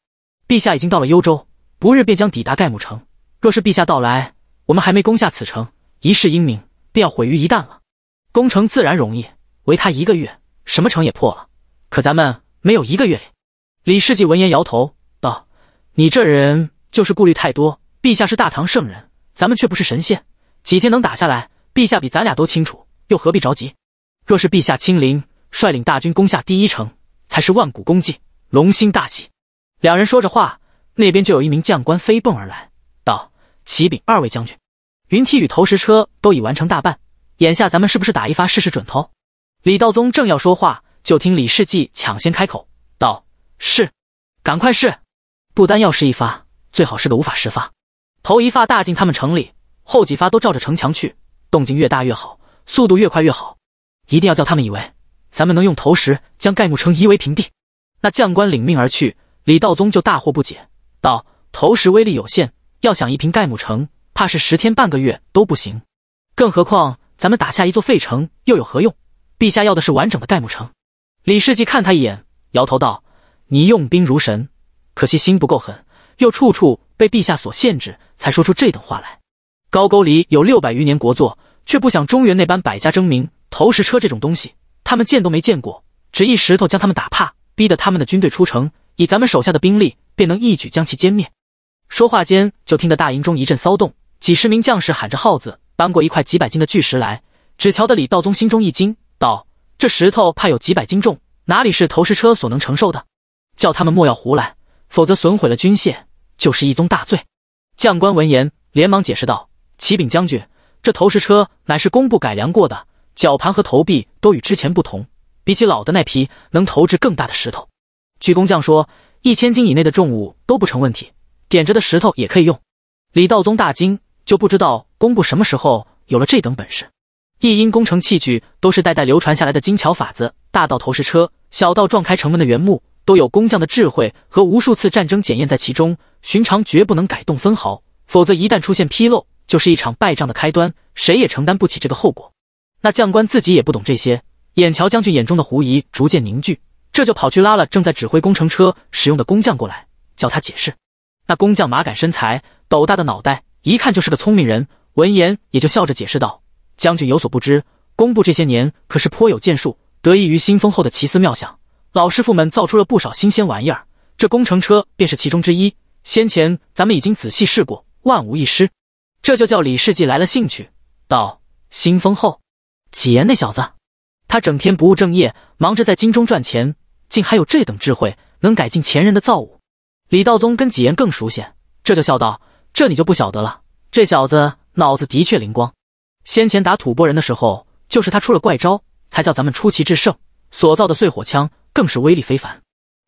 陛下已经到了幽州，不日便将抵达盖母城。若是陛下到来，我们还没攻下此城，一世英名便要毁于一旦了。攻城自然容易，唯他一个月什么城也破了，可咱们没有一个月。”李世继闻言摇头道：“你这人就是顾虑太多。陛下是大唐圣人，咱们却不是神仙，几天能打下来？陛下比咱俩都清楚，又何必着急？”若是陛下亲临，率领大军攻下第一城，才是万古功绩，龙兴大喜。两人说着话，那边就有一名将官飞奔而来，道：“启禀二位将军，云梯与投石车都已完成大半，眼下咱们是不是打一发试试准头？”李道宗正要说话，就听李世继抢先开口道：“是，赶快试。不单要试一发，最好是个无法十发。头一发大进他们城里，后几发都照着城墙去，动静越大越好，速度越快越好。”一定要叫他们以为，咱们能用投石将盖木城夷为平地。那将官领命而去，李道宗就大惑不解，道：“投石威力有限，要想一平盖木城，怕是十天半个月都不行。更何况咱们打下一座废城，又有何用？陛下要的是完整的盖木城。”李世绩看他一眼，摇头道：“你用兵如神，可惜心不够狠，又处处被陛下所限制，才说出这等话来。高句丽有六百余年国祚，却不想中原那般百家争鸣。”投石车这种东西，他们见都没见过，只一石头将他们打怕，逼得他们的军队出城。以咱们手下的兵力，便能一举将其歼灭。说话间，就听得大营中一阵骚动，几十名将士喊着号子搬过一块几百斤的巨石来。只瞧得李道宗心中一惊，道：“这石头怕有几百斤重，哪里是投石车所能承受的？叫他们莫要胡来，否则损毁了军械就是一宗大罪。”将官闻言，连忙解释道：“启禀将军，这投石车乃是工部改良过的。”绞盘和投币都与之前不同，比起老的那批，能投掷更大的石头。据工匠说，一千斤以内的重物都不成问题，点着的石头也可以用。李道宗大惊，就不知道工部什么时候有了这等本事。一因工程器具都是代代流传下来的精巧法子，大到投石车，小到撞开城门的原木，都有工匠的智慧和无数次战争检验在其中，寻常绝不能改动分毫，否则一旦出现纰漏，就是一场败仗的开端，谁也承担不起这个后果。那将官自己也不懂这些，眼瞧将军眼中的狐疑逐渐凝聚，这就跑去拉了正在指挥工程车使用的工匠过来，叫他解释。那工匠马杆身材，斗大的脑袋，一看就是个聪明人。闻言也就笑着解释道：“将军有所不知，工部这些年可是颇有建树，得益于新丰后的奇思妙想，老师傅们造出了不少新鲜玩意儿。这工程车便是其中之一。先前咱们已经仔细试过，万无一失。”这就叫李世纪来了兴趣，道：“新丰后。”纪言那小子，他整天不务正业，忙着在京中赚钱，竟还有这等智慧，能改进前人的造物。李道宗跟纪言更熟悉，这就笑道：“这你就不晓得了。这小子脑子的确灵光，先前打吐蕃人的时候，就是他出了怪招，才叫咱们出奇制胜。所造的碎火枪更是威力非凡。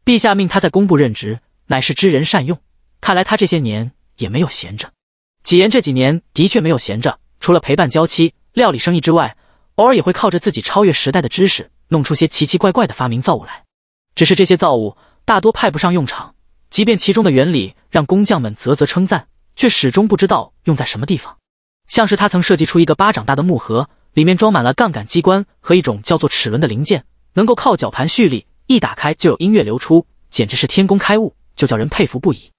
陛下命他在工部任职，乃是知人善用。看来他这些年也没有闲着。纪言这几年的确没有闲着，除了陪伴娇妻、料理生意之外，偶尔也会靠着自己超越时代的知识，弄出些奇奇怪怪的发明造物来。只是这些造物大多派不上用场，即便其中的原理让工匠们啧啧称赞，却始终不知道用在什么地方。像是他曾设计出一个巴掌大的木盒，里面装满了杠杆机关和一种叫做齿轮的零件，能够靠绞盘蓄力，一打开就有音乐流出，简直是天工开物，就叫人佩服不已。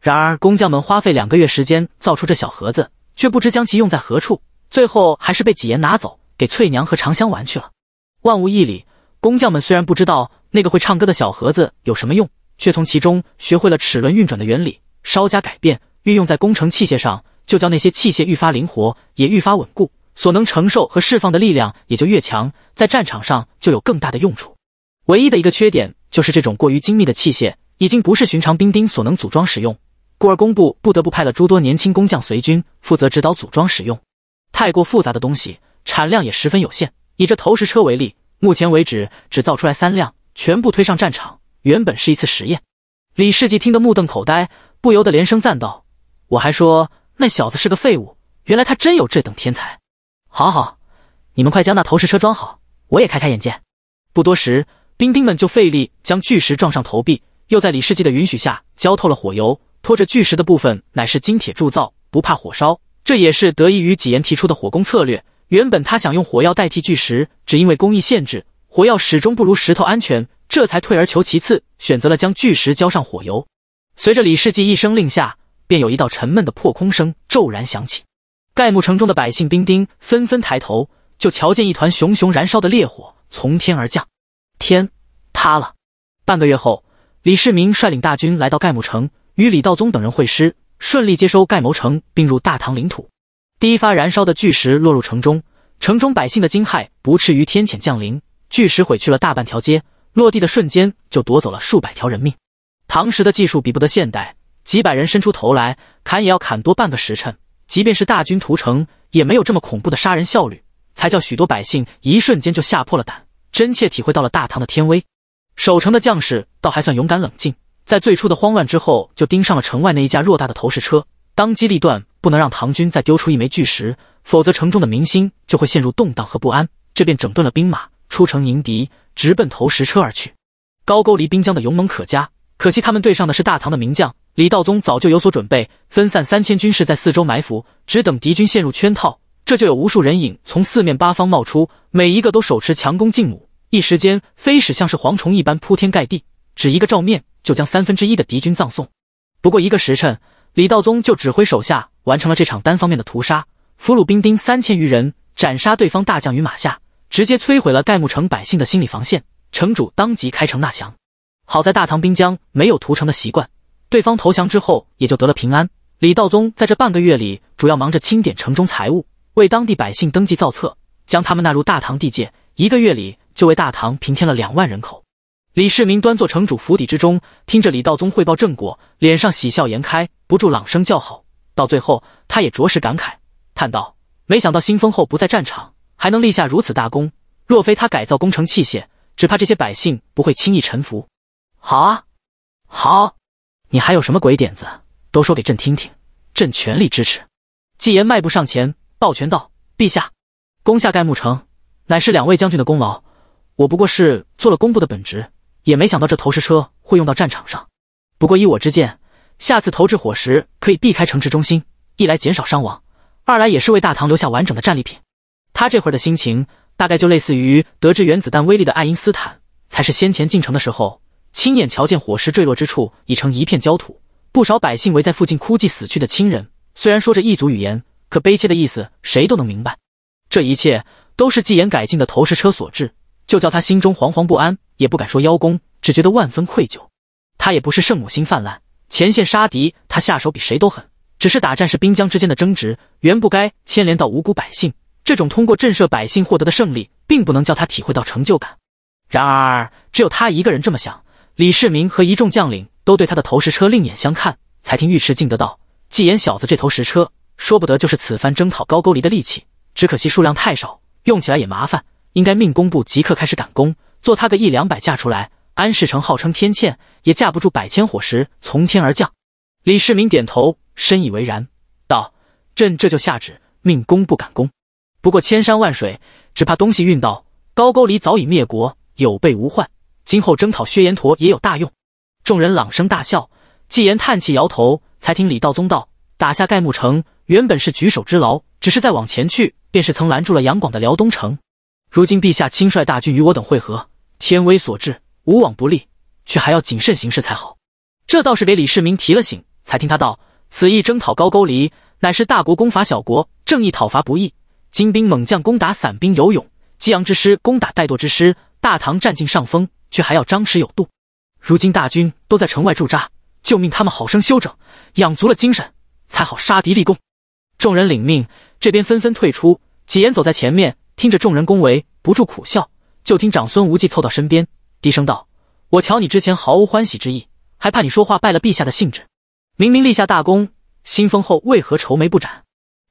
然而工匠们花费两个月时间造出这小盒子，却不知将其用在何处，最后还是被几言拿走。给翠娘和长香玩去了。万物一理，工匠们虽然不知道那个会唱歌的小盒子有什么用，却从其中学会了齿轮运转的原理。稍加改变，运用在工程器械上，就叫那些器械愈发灵活，也愈发稳固，所能承受和释放的力量也就越强，在战场上就有更大的用处。唯一的一个缺点就是这种过于精密的器械，已经不是寻常兵丁所能组装使用，故而工部不得不派了诸多年轻工匠随军，负责指导组装使用。太过复杂的东西。产量也十分有限。以这投石车为例，目前为止只造出来三辆，全部推上战场。原本是一次实验。李世纪听得目瞪口呆，不由得连声赞道：“我还说那小子是个废物，原来他真有这等天才！”好，好，你们快将那投石车装好，我也开开眼界。不多时，兵丁们就费力将巨石撞上投壁，又在李世纪的允许下浇透了火油。拖着巨石的部分乃是金铁铸造，不怕火烧。这也是得益于几言提出的火攻策略。原本他想用火药代替巨石，只因为工艺限制，火药始终不如石头安全，这才退而求其次，选择了将巨石浇上火油。随着李世济一声令下，便有一道沉闷的破空声骤然响起。盖木城中的百姓兵丁纷纷抬头，就瞧见一团熊熊燃烧的烈火从天而降，天塌了。半个月后，李世民率领大军来到盖木城，与李道宗等人会师，顺利接收盖谋城，并入大唐领土。第一发燃烧的巨石落入城中，城中百姓的惊骇不次于天谴降临。巨石毁去了大半条街，落地的瞬间就夺走了数百条人命。唐时的技术比不得现代，几百人伸出头来砍也要砍多半个时辰。即便是大军屠城，也没有这么恐怖的杀人效率，才叫许多百姓一瞬间就吓破了胆，真切体会到了大唐的天威。守城的将士倒还算勇敢冷静，在最初的慌乱之后，就盯上了城外那一架偌大的投石车。当机立断，不能让唐军再丢出一枚巨石，否则城中的民心就会陷入动荡和不安。这便整顿了兵马，出城迎敌，直奔投石车而去。高沟离兵将的勇猛可嘉，可惜他们对上的是大唐的名将李道宗，早就有所准备，分散三千军士在四周埋伏，只等敌军陷入圈套，这就有无数人影从四面八方冒出，每一个都手持强弓劲弩，一时间飞矢像是蝗虫一般铺天盖地，只一个照面就将三分之一的敌军葬送。不过一个时辰。李道宗就指挥手下完成了这场单方面的屠杀，俘虏兵丁三千余人，斩杀对方大将于马下，直接摧毁了盖木城百姓的心理防线。城主当即开城纳降。好在大唐兵将没有屠城的习惯，对方投降之后也就得了平安。李道宗在这半个月里主要忙着清点城中财物，为当地百姓登记造册，将他们纳入大唐地界。一个月里就为大唐平添了两万人口。李世民端坐城主府邸之中，听着李道宗汇报正果，脸上喜笑颜开，不住朗声叫好。到最后，他也着实感慨，叹道：“没想到新封后不在战场，还能立下如此大功。若非他改造工程器械，只怕这些百姓不会轻易臣服。”“好啊，好！你还有什么鬼点子，都说给朕听听，朕全力支持。”纪言迈步上前，抱拳道：“陛下，攻下盖木城，乃是两位将军的功劳，我不过是做了工部的本职。”也没想到这投石车会用到战场上，不过依我之见，下次投掷火石可以避开城池中心，一来减少伤亡，二来也是为大唐留下完整的战利品。他这会儿的心情大概就类似于得知原子弹威力的爱因斯坦。才是先前进城的时候，亲眼瞧见火石坠落之处已成一片焦土，不少百姓围在附近哭泣，死去的亲人。虽然说着异族语言，可悲切的意思谁都能明白。这一切都是纪言改进的投石车所致，就叫他心中惶惶不安。也不敢说邀功，只觉得万分愧疚。他也不是圣母心泛滥，前线杀敌，他下手比谁都狠。只是打战是兵将之间的争执，原不该牵连到无辜百姓。这种通过震慑百姓获得的胜利，并不能叫他体会到成就感。然而，只有他一个人这么想。李世民和一众将领都对他的投石车另眼相看。才听尉迟敬德道：“纪言小子，这投石车说不得就是此番征讨高句丽的利器。只可惜数量太少，用起来也麻烦。应该命工部即刻开始赶工。”做他个一两百架出来，安世成号称天堑，也架不住百千火石从天而降。李世民点头，深以为然，道：“朕这就下旨，命工不敢工。不过千山万水，只怕东西运到高句丽早已灭国。有备无患，今后征讨薛延陀也有大用。”众人朗声大笑，纪言叹气摇头。才听李道宗道：“打下盖木城，原本是举手之劳，只是再往前去，便是曾拦住了杨广的辽东城。”如今陛下亲率大军与我等会合，天威所至，无往不利，却还要谨慎行事才好。这倒是给李世民提了醒，才听他道：“此役征讨高句丽，乃是大国攻伐小国，正义讨伐不易。精兵猛将攻打散兵游勇，激昂之师攻打怠惰之师，大唐占尽上风，却还要张弛有度。如今大军都在城外驻扎，就命他们好生休整，养足了精神，才好杀敌立功。”众人领命，这边纷纷退出。几言走在前面。听着众人恭维，不住苦笑。就听长孙无忌凑到身边，低声道：“我瞧你之前毫无欢喜之意，还怕你说话败了陛下的兴致。明明立下大功，新封后为何愁眉不展？”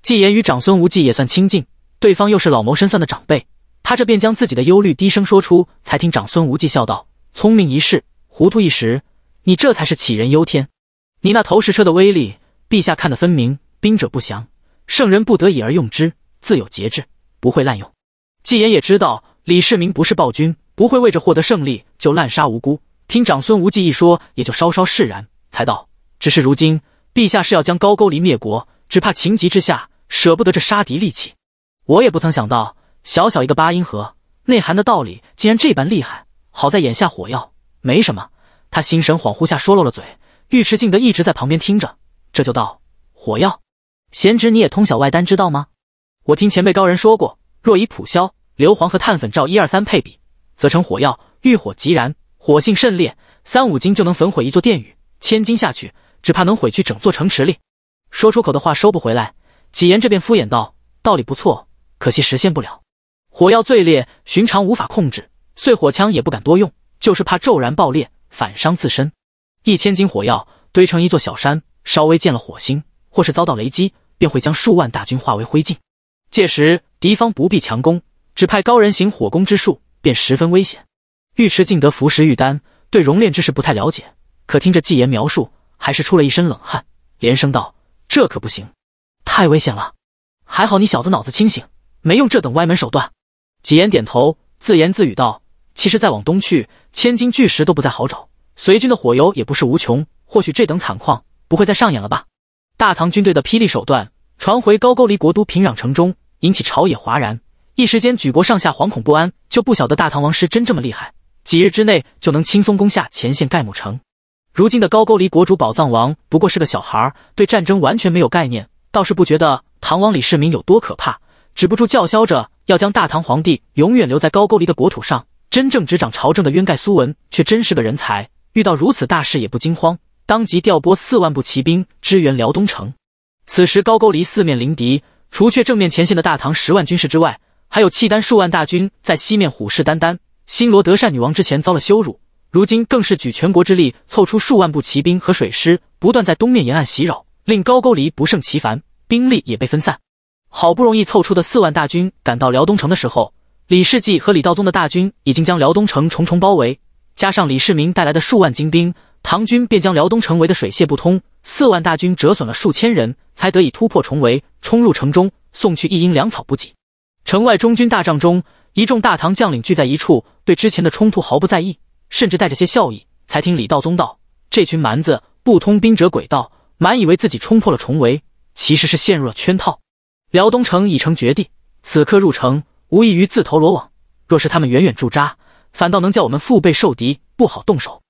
纪言与长孙无忌也算亲近，对方又是老谋深算的长辈，他这便将自己的忧虑低声说出。才听长孙无忌笑道：“聪明一世，糊涂一时，你这才是杞人忧天。你那投石车的威力，陛下看得分明。兵者不祥，圣人不得已而用之，自有节制，不会滥用。”纪言也知道李世民不是暴君，不会为着获得胜利就滥杀无辜。听长孙无忌一说，也就稍稍释然，才道：“只是如今陛下是要将高句丽灭国，只怕情急之下舍不得这杀敌利器。我也不曾想到，小小一个八音盒，内涵的道理竟然这般厉害。好在眼下火药没什么。”他心神恍惚下说漏了嘴。尉迟敬德一直在旁边听着，这就道：“火药，贤侄你也通晓外丹之道吗？我听前辈高人说过，若以普消。”硫磺和碳粉照一二三配比，则成火药，遇火即燃，火性甚烈，三五斤就能焚毁一座殿宇，千斤下去，只怕能毁去整座城池。里说出口的话收不回来，纪言这边敷衍道：“道理不错，可惜实现不了。火药最烈，寻常无法控制，碎火枪也不敢多用，就是怕骤然爆裂，反伤自身。一千斤火药堆成一座小山，稍微见了火星，或是遭到雷击，便会将数万大军化为灰烬。届时敌方不必强攻。”只派高人行火攻之术，便十分危险。尉迟敬德服食玉丹，对熔炼之事不太了解，可听着纪言描述，还是出了一身冷汗，连声道：“这可不行，太危险了！”还好你小子脑子清醒，没用这等歪门手段。纪言点头，自言自语道：“其实再往东去，千金巨石都不再好找，随军的火油也不是无穷，或许这等惨况不会再上演了吧？”大唐军队的霹雳手段传回高句丽国都平壤城中，引起朝野哗然。一时间，举国上下惶恐不安，就不晓得大唐王师真这么厉害，几日之内就能轻松攻下前线盖母城。如今的高句丽国主宝藏王不过是个小孩儿，对战争完全没有概念，倒是不觉得唐王李世民有多可怕，止不住叫嚣着要将大唐皇帝永远留在高句丽的国土上。真正执掌朝政的渊盖苏文却真是个人才，遇到如此大事也不惊慌，当即调拨四万步骑兵支援辽东城。此时高句丽四面临敌，除却正面前线的大唐十万军士之外，还有契丹数万大军在西面虎视眈眈，新罗德善女王之前遭了羞辱，如今更是举全国之力凑出数万部骑兵和水师，不断在东面沿岸袭扰，令高句丽不胜其烦，兵力也被分散。好不容易凑出的四万大军赶到辽东城的时候，李世济和李道宗的大军已经将辽东城重重包围，加上李世民带来的数万精兵，唐军便将辽东城围得水泄不通。四万大军折损了数千人，才得以突破重围，冲入城中，送去一应粮草补给。城外中军大帐中，一众大唐将领聚在一处，对之前的冲突毫不在意，甚至带着些笑意。才听李道宗道：“这群蛮子不通兵者诡道，满以为自己冲破了重围，其实是陷入了圈套。辽东城已成绝地，此刻入城无异于自投罗网。若是他们远远驻扎，反倒能叫我们腹背受敌，不好动手。”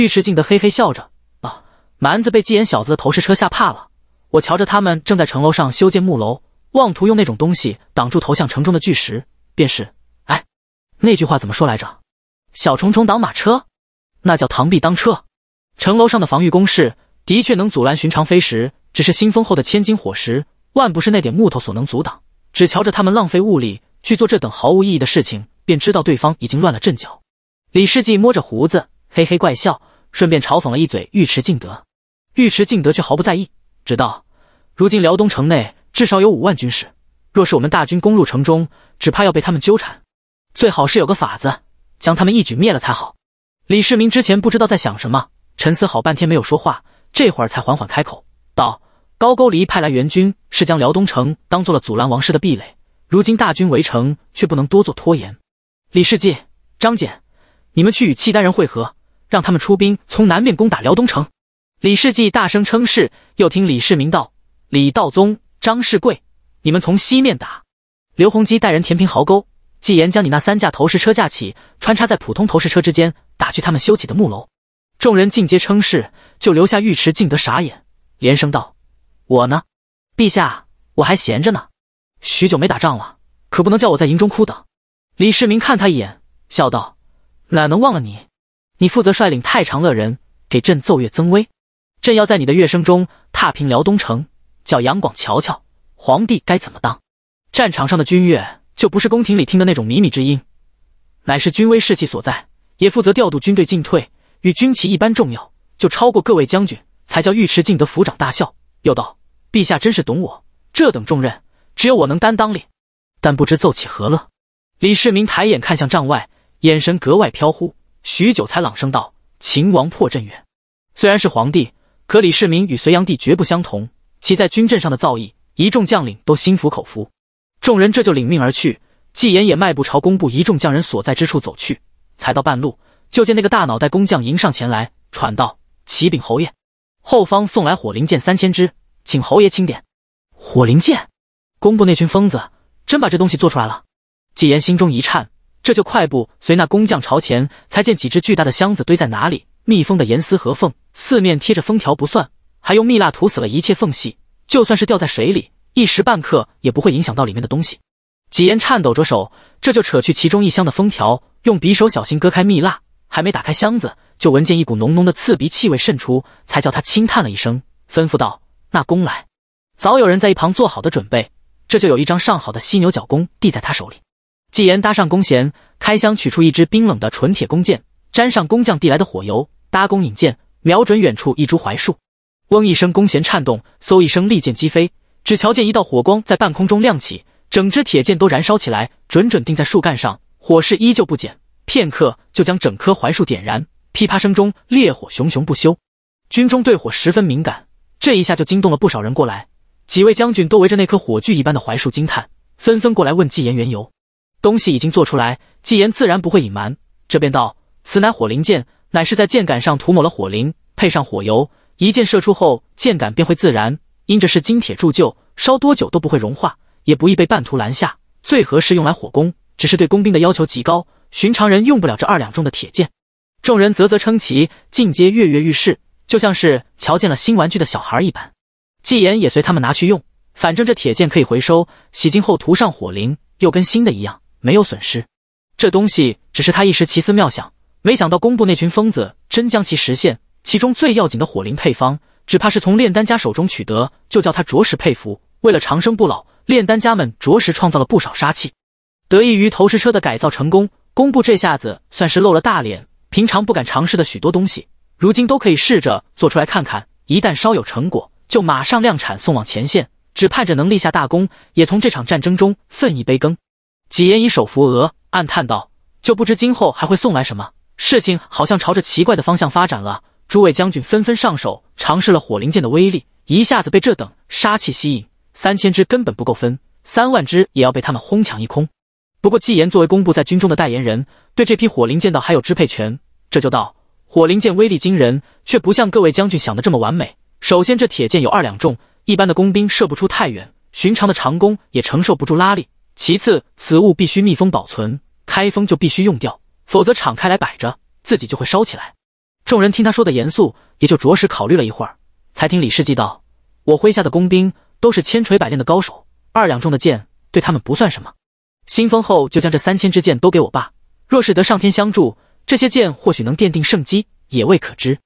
尉迟敬德嘿嘿笑着啊，蛮子被纪言小子的投石车吓怕了，我瞧着他们正在城楼上修建木楼。”妄图用那种东西挡住投向城中的巨石，便是哎，那句话怎么说来着？小虫虫挡马车，那叫螳臂当车。城楼上的防御工事的确能阻拦寻常飞石，只是新封后的千斤火石，万不是那点木头所能阻挡。只瞧着他们浪费物力去做这等毫无意义的事情，便知道对方已经乱了阵脚。李世继摸着胡子，嘿嘿怪笑，顺便嘲讽了一嘴尉迟敬德。尉迟敬德却毫不在意，只道如今辽东城内。至少有五万军士，若是我们大军攻入城中，只怕要被他们纠缠。最好是有个法子，将他们一举灭了才好。李世民之前不知道在想什么，沉思好半天没有说话，这会儿才缓缓开口道：“高句丽派来援军，是将辽东城当做了阻拦王室的壁垒。如今大军围城，却不能多做拖延。李世继、张俭，你们去与契丹人会合，让他们出兵从南面攻打辽东城。”李世继大声称是，又听李世民道：“李道宗。”张世贵，你们从西面打；刘洪基带人填平壕沟。纪言将你那三架投石车架起，穿插在普通投石车之间，打去他们修起的木楼。众人尽皆称是，就留下尉迟敬德傻眼，连声道：“我呢，陛下，我还闲着呢。许久没打仗了，可不能叫我在营中哭等。”李世民看他一眼，笑道：“哪能忘了你？你负责率领太常乐人，给朕奏乐增威。朕要在你的乐声中踏平辽东城。”叫杨广瞧瞧，皇帝该怎么当？战场上的军乐就不是宫廷里听的那种靡靡之音，乃是军威士气所在，也负责调度军队进退，与军旗一般重要，就超过各位将军，才叫尉迟敬德抚掌大笑。又道：“陛下真是懂我这等重任，只有我能担当哩。”但不知奏起何乐？李世民抬眼看向帐外，眼神格外飘忽，许久才朗声道：“秦王破阵远，虽然是皇帝，可李世民与隋炀帝绝不相同。其在军阵上的造诣，一众将领都心服口服。众人这就领命而去。纪言也迈步朝工部一众匠人所在之处走去。才到半路，就见那个大脑袋工匠迎上前来，喘道：“启禀侯爷，后方送来火灵剑三千支，请侯爷清点。”火灵剑，工部那群疯子真把这东西做出来了。纪言心中一颤，这就快步随那工匠朝前。才见几只巨大的箱子堆在哪里，密封的严丝合缝，四面贴着封条，不算。还用蜜蜡涂死了一切缝隙，就算是掉在水里，一时半刻也不会影响到里面的东西。纪言颤抖着手，这就扯去其中一箱的封条，用匕首小心割开蜜蜡，还没打开箱子，就闻见一股浓浓的刺鼻气味渗出，才叫他轻叹了一声，吩咐道：“那弓来。”早有人在一旁做好的准备，这就有一张上好的犀牛角弓递在他手里。纪言搭上弓弦，开箱取出一支冰冷的纯铁弓箭，沾上工匠递来的火油，搭弓引箭，瞄准远处一株槐树。嗡一声，弓弦颤动；嗖一声，利剑击飞。只瞧见一道火光在半空中亮起，整支铁剑都燃烧起来，准准钉在树干上。火势依旧不减，片刻就将整棵槐树点燃。噼啪声中，烈火熊熊不休。军中对火十分敏感，这一下就惊动了不少人过来。几位将军都围着那棵火炬一般的槐树惊叹，纷纷过来问纪言缘由。东西已经做出来，纪言自然不会隐瞒，这便道：“此乃火灵剑，乃是在剑杆上涂抹了火灵，配上火油。”一箭射出后，箭杆便会自燃，因这是金铁铸就，烧多久都不会融化，也不易被半途拦下，最合适用来火攻。只是对工兵的要求极高，寻常人用不了这二两重的铁箭。众人啧啧称奇，尽皆跃跃欲试，就像是瞧见了新玩具的小孩一般。纪言也随他们拿去用，反正这铁剑可以回收，洗净后涂上火灵，又跟新的一样，没有损失。这东西只是他一时奇思妙想，没想到工部那群疯子真将其实现。其中最要紧的火灵配方，只怕是从炼丹家手中取得，就叫他着实佩服。为了长生不老，炼丹家们着实创造了不少杀器。得益于投石车的改造成功，工部这下子算是露了大脸。平常不敢尝试的许多东西，如今都可以试着做出来看看。一旦稍有成果，就马上量产，送往前线。只盼着能立下大功，也从这场战争中分一杯羹。几言以手扶额，暗叹道：“就不知今后还会送来什么事情，好像朝着奇怪的方向发展了。”诸位将军纷纷上手尝试了火灵剑的威力，一下子被这等杀气吸引。三千支根本不够分，三万支也要被他们哄抢一空。不过纪言作为工部在军中的代言人，对这批火灵剑道还有支配权，这就道：火灵剑威力惊人，却不像各位将军想的这么完美。首先，这铁剑有二两重，一般的弓兵射不出太远，寻常的长弓也承受不住拉力。其次，此物必须密封保存，开封就必须用掉，否则敞开来摆着，自己就会烧起来。众人听他说的严肃，也就着实考虑了一会儿，才听李世绩道：“我麾下的弓兵都是千锤百炼的高手，二两重的剑对他们不算什么。新封后就将这三千支箭都给我吧。若是得上天相助，这些箭或许能奠定胜机，也未可知。”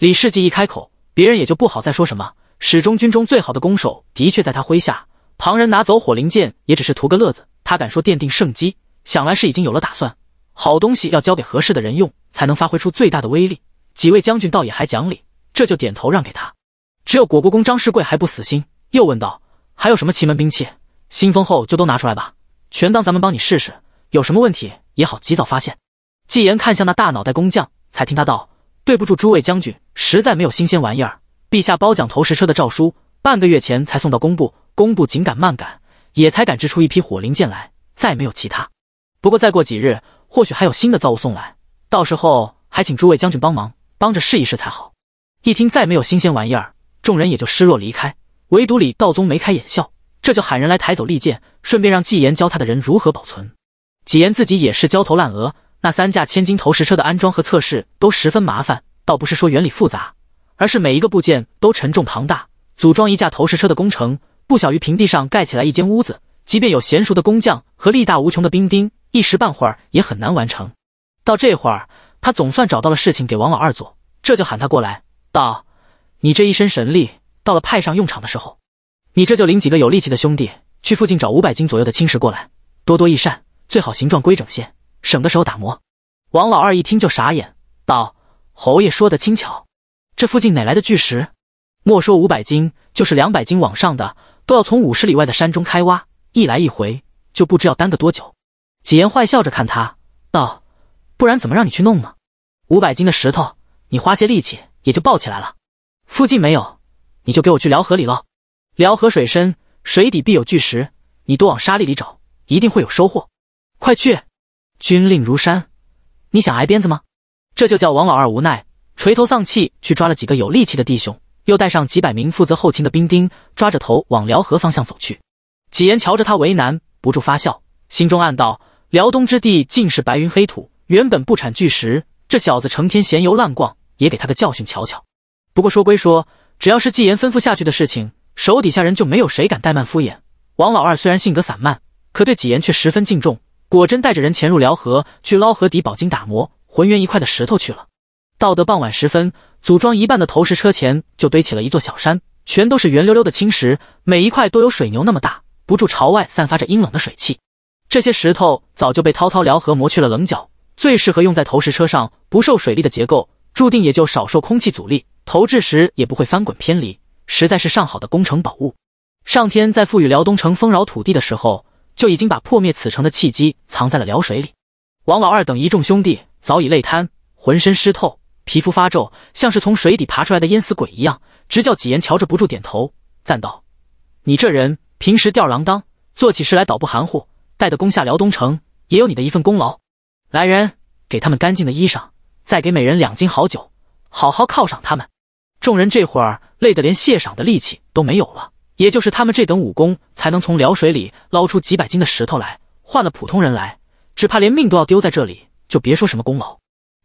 李世绩一开口，别人也就不好再说什么。始终军中最好的弓手的确在他麾下，旁人拿走火灵剑也只是图个乐子。他敢说奠定胜机，想来是已经有了打算。好东西要交给合适的人用，才能发挥出最大的威力。几位将军倒也还讲理，这就点头让给他。只有果国公张世贵还不死心，又问道：“还有什么奇门兵器？新封后就都拿出来吧，全当咱们帮你试试，有什么问题也好及早发现。”纪言看向那大脑袋工匠，才听他道：“对不住诸位将军，实在没有新鲜玩意儿。陛下褒奖投石车的诏书半个月前才送到工部，工部紧赶慢赶也才赶制出一批火灵剑来，再没有其他。不过再过几日，或许还有新的造物送来，到时候还请诸位将军帮忙。”帮着试一试才好。一听再没有新鲜玩意儿，众人也就失落离开。唯独李道宗眉开眼笑，这就喊人来抬走利剑，顺便让纪言教他的人如何保存。纪言自己也是焦头烂额。那三架千斤投石车的安装和测试都十分麻烦，倒不是说原理复杂，而是每一个部件都沉重庞大，组装一架投石车的工程不小于平地上盖起来一间屋子。即便有娴熟的工匠和力大无穷的兵丁，一时半会儿也很难完成。到这会儿。他总算找到了事情给王老二做，这就喊他过来道：“你这一身神力到了派上用场的时候，你这就领几个有力气的兄弟去附近找五百斤左右的青石过来，多多益善，最好形状规整些，省得时候打磨。”王老二一听就傻眼，道：“侯爷说的轻巧，这附近哪来的巨石？莫说五百斤，就是两百斤往上的，都要从五十里外的山中开挖，一来一回就不知要耽搁多久。”几言坏笑着看他道。不然怎么让你去弄呢？五百斤的石头，你花些力气也就抱起来了。附近没有，你就给我去辽河里捞。辽河水深，水底必有巨石，你多往沙砾里找，一定会有收获。快去！军令如山，你想挨鞭子吗？这就叫王老二无奈，垂头丧气去抓了几个有力气的弟兄，又带上几百名负责后勤的兵丁，抓着头往辽河方向走去。几言瞧着他为难，不住发笑，心中暗道：辽东之地尽是白云黑土。原本不产巨石，这小子成天闲游滥逛，也给他个教训瞧瞧。不过说归说，只要是纪言吩咐下去的事情，手底下人就没有谁敢怠慢敷衍。王老二虽然性格散漫，可对纪言却十分敬重。果真带着人潜入辽河，去捞河底宝金打磨浑圆一块的石头去了。到得傍晚时分，组装一半的投石车前就堆起了一座小山，全都是圆溜溜的青石，每一块都有水牛那么大，不住朝外散发着阴冷的水汽。这些石头早就被滔滔辽河磨去了棱角。最适合用在投石车上，不受水力的结构，注定也就少受空气阻力，投掷时也不会翻滚偏离，实在是上好的工程宝物。上天在赋予辽东城丰饶土地的时候，就已经把破灭此城的契机藏在了辽水里。王老二等一众兄弟早已累瘫，浑身湿透，皮肤发皱，像是从水底爬出来的淹死鬼一样，直叫几言瞧着不住点头赞道：“你这人平时吊儿郎当，做起事来倒不含糊，带的攻下辽东城也有你的一份功劳。”来人，给他们干净的衣裳，再给每人两斤好酒，好好犒赏他们。众人这会儿累得连谢赏的力气都没有了，也就是他们这等武功才能从辽水里捞出几百斤的石头来。换了普通人来，只怕连命都要丢在这里，就别说什么功劳。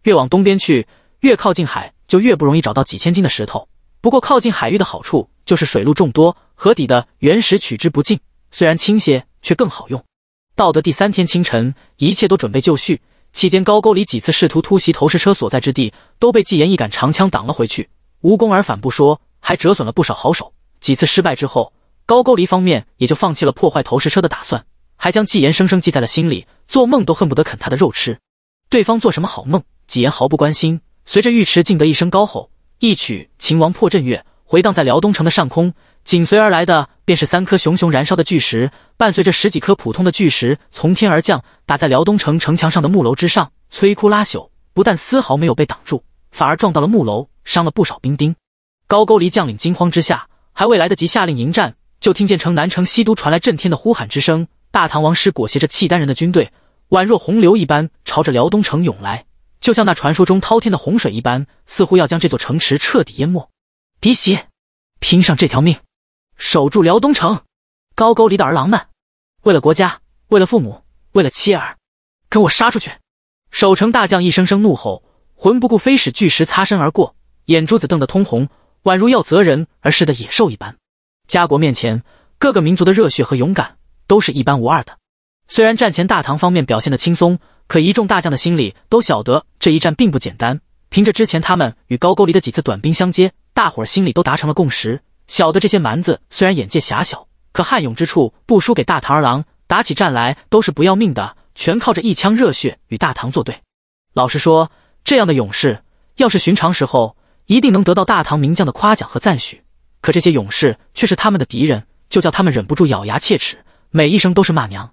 越往东边去，越靠近海，就越不容易找到几千斤的石头。不过靠近海域的好处就是水路众多，河底的原石取之不尽，虽然轻些，却更好用。到的第三天清晨，一切都准备就绪。期间，高句丽几次试图突袭投石车所在之地，都被纪言一杆长枪挡了回去，无功而返不说，还折损了不少好手。几次失败之后，高句丽方面也就放弃了破坏投石车的打算，还将纪言生生记在了心里，做梦都恨不得啃他的肉吃。对方做什么好梦，纪言毫不关心。随着尉迟敬德一声高吼，一曲《秦王破阵乐》回荡在辽东城的上空，紧随而来的。便是三颗熊熊燃烧的巨石，伴随着十几颗普通的巨石从天而降，打在辽东城城墙上的木楼之上，摧枯拉朽。不但丝毫没有被挡住，反而撞到了木楼，伤了不少兵丁。高句丽将领惊慌之下，还未来得及下令迎战，就听见城南城西都传来震天的呼喊之声。大唐王师裹挟着契丹人的军队，宛若洪流一般朝着辽东城涌来，就像那传说中滔天的洪水一般，似乎要将这座城池彻底淹没。敌袭，拼上这条命！守住辽东城，高沟里的儿郎们，为了国家，为了父母，为了妻儿，跟我杀出去！守城大将一声声怒吼，魂不顾飞，使巨石擦身而过，眼珠子瞪得通红，宛如要择人而噬的野兽一般。家国面前，各个民族的热血和勇敢都是一般无二的。虽然战前大唐方面表现的轻松，可一众大将的心里都晓得这一战并不简单。凭着之前他们与高沟里的几次短兵相接，大伙儿心里都达成了共识。小的这些蛮子虽然眼界狭小，可悍勇之处不输给大唐儿郎，打起战来都是不要命的，全靠着一腔热血与大唐作对。老实说，这样的勇士，要是寻常时候，一定能得到大唐名将的夸奖和赞许。可这些勇士却是他们的敌人，就叫他们忍不住咬牙切齿，每一声都是骂娘。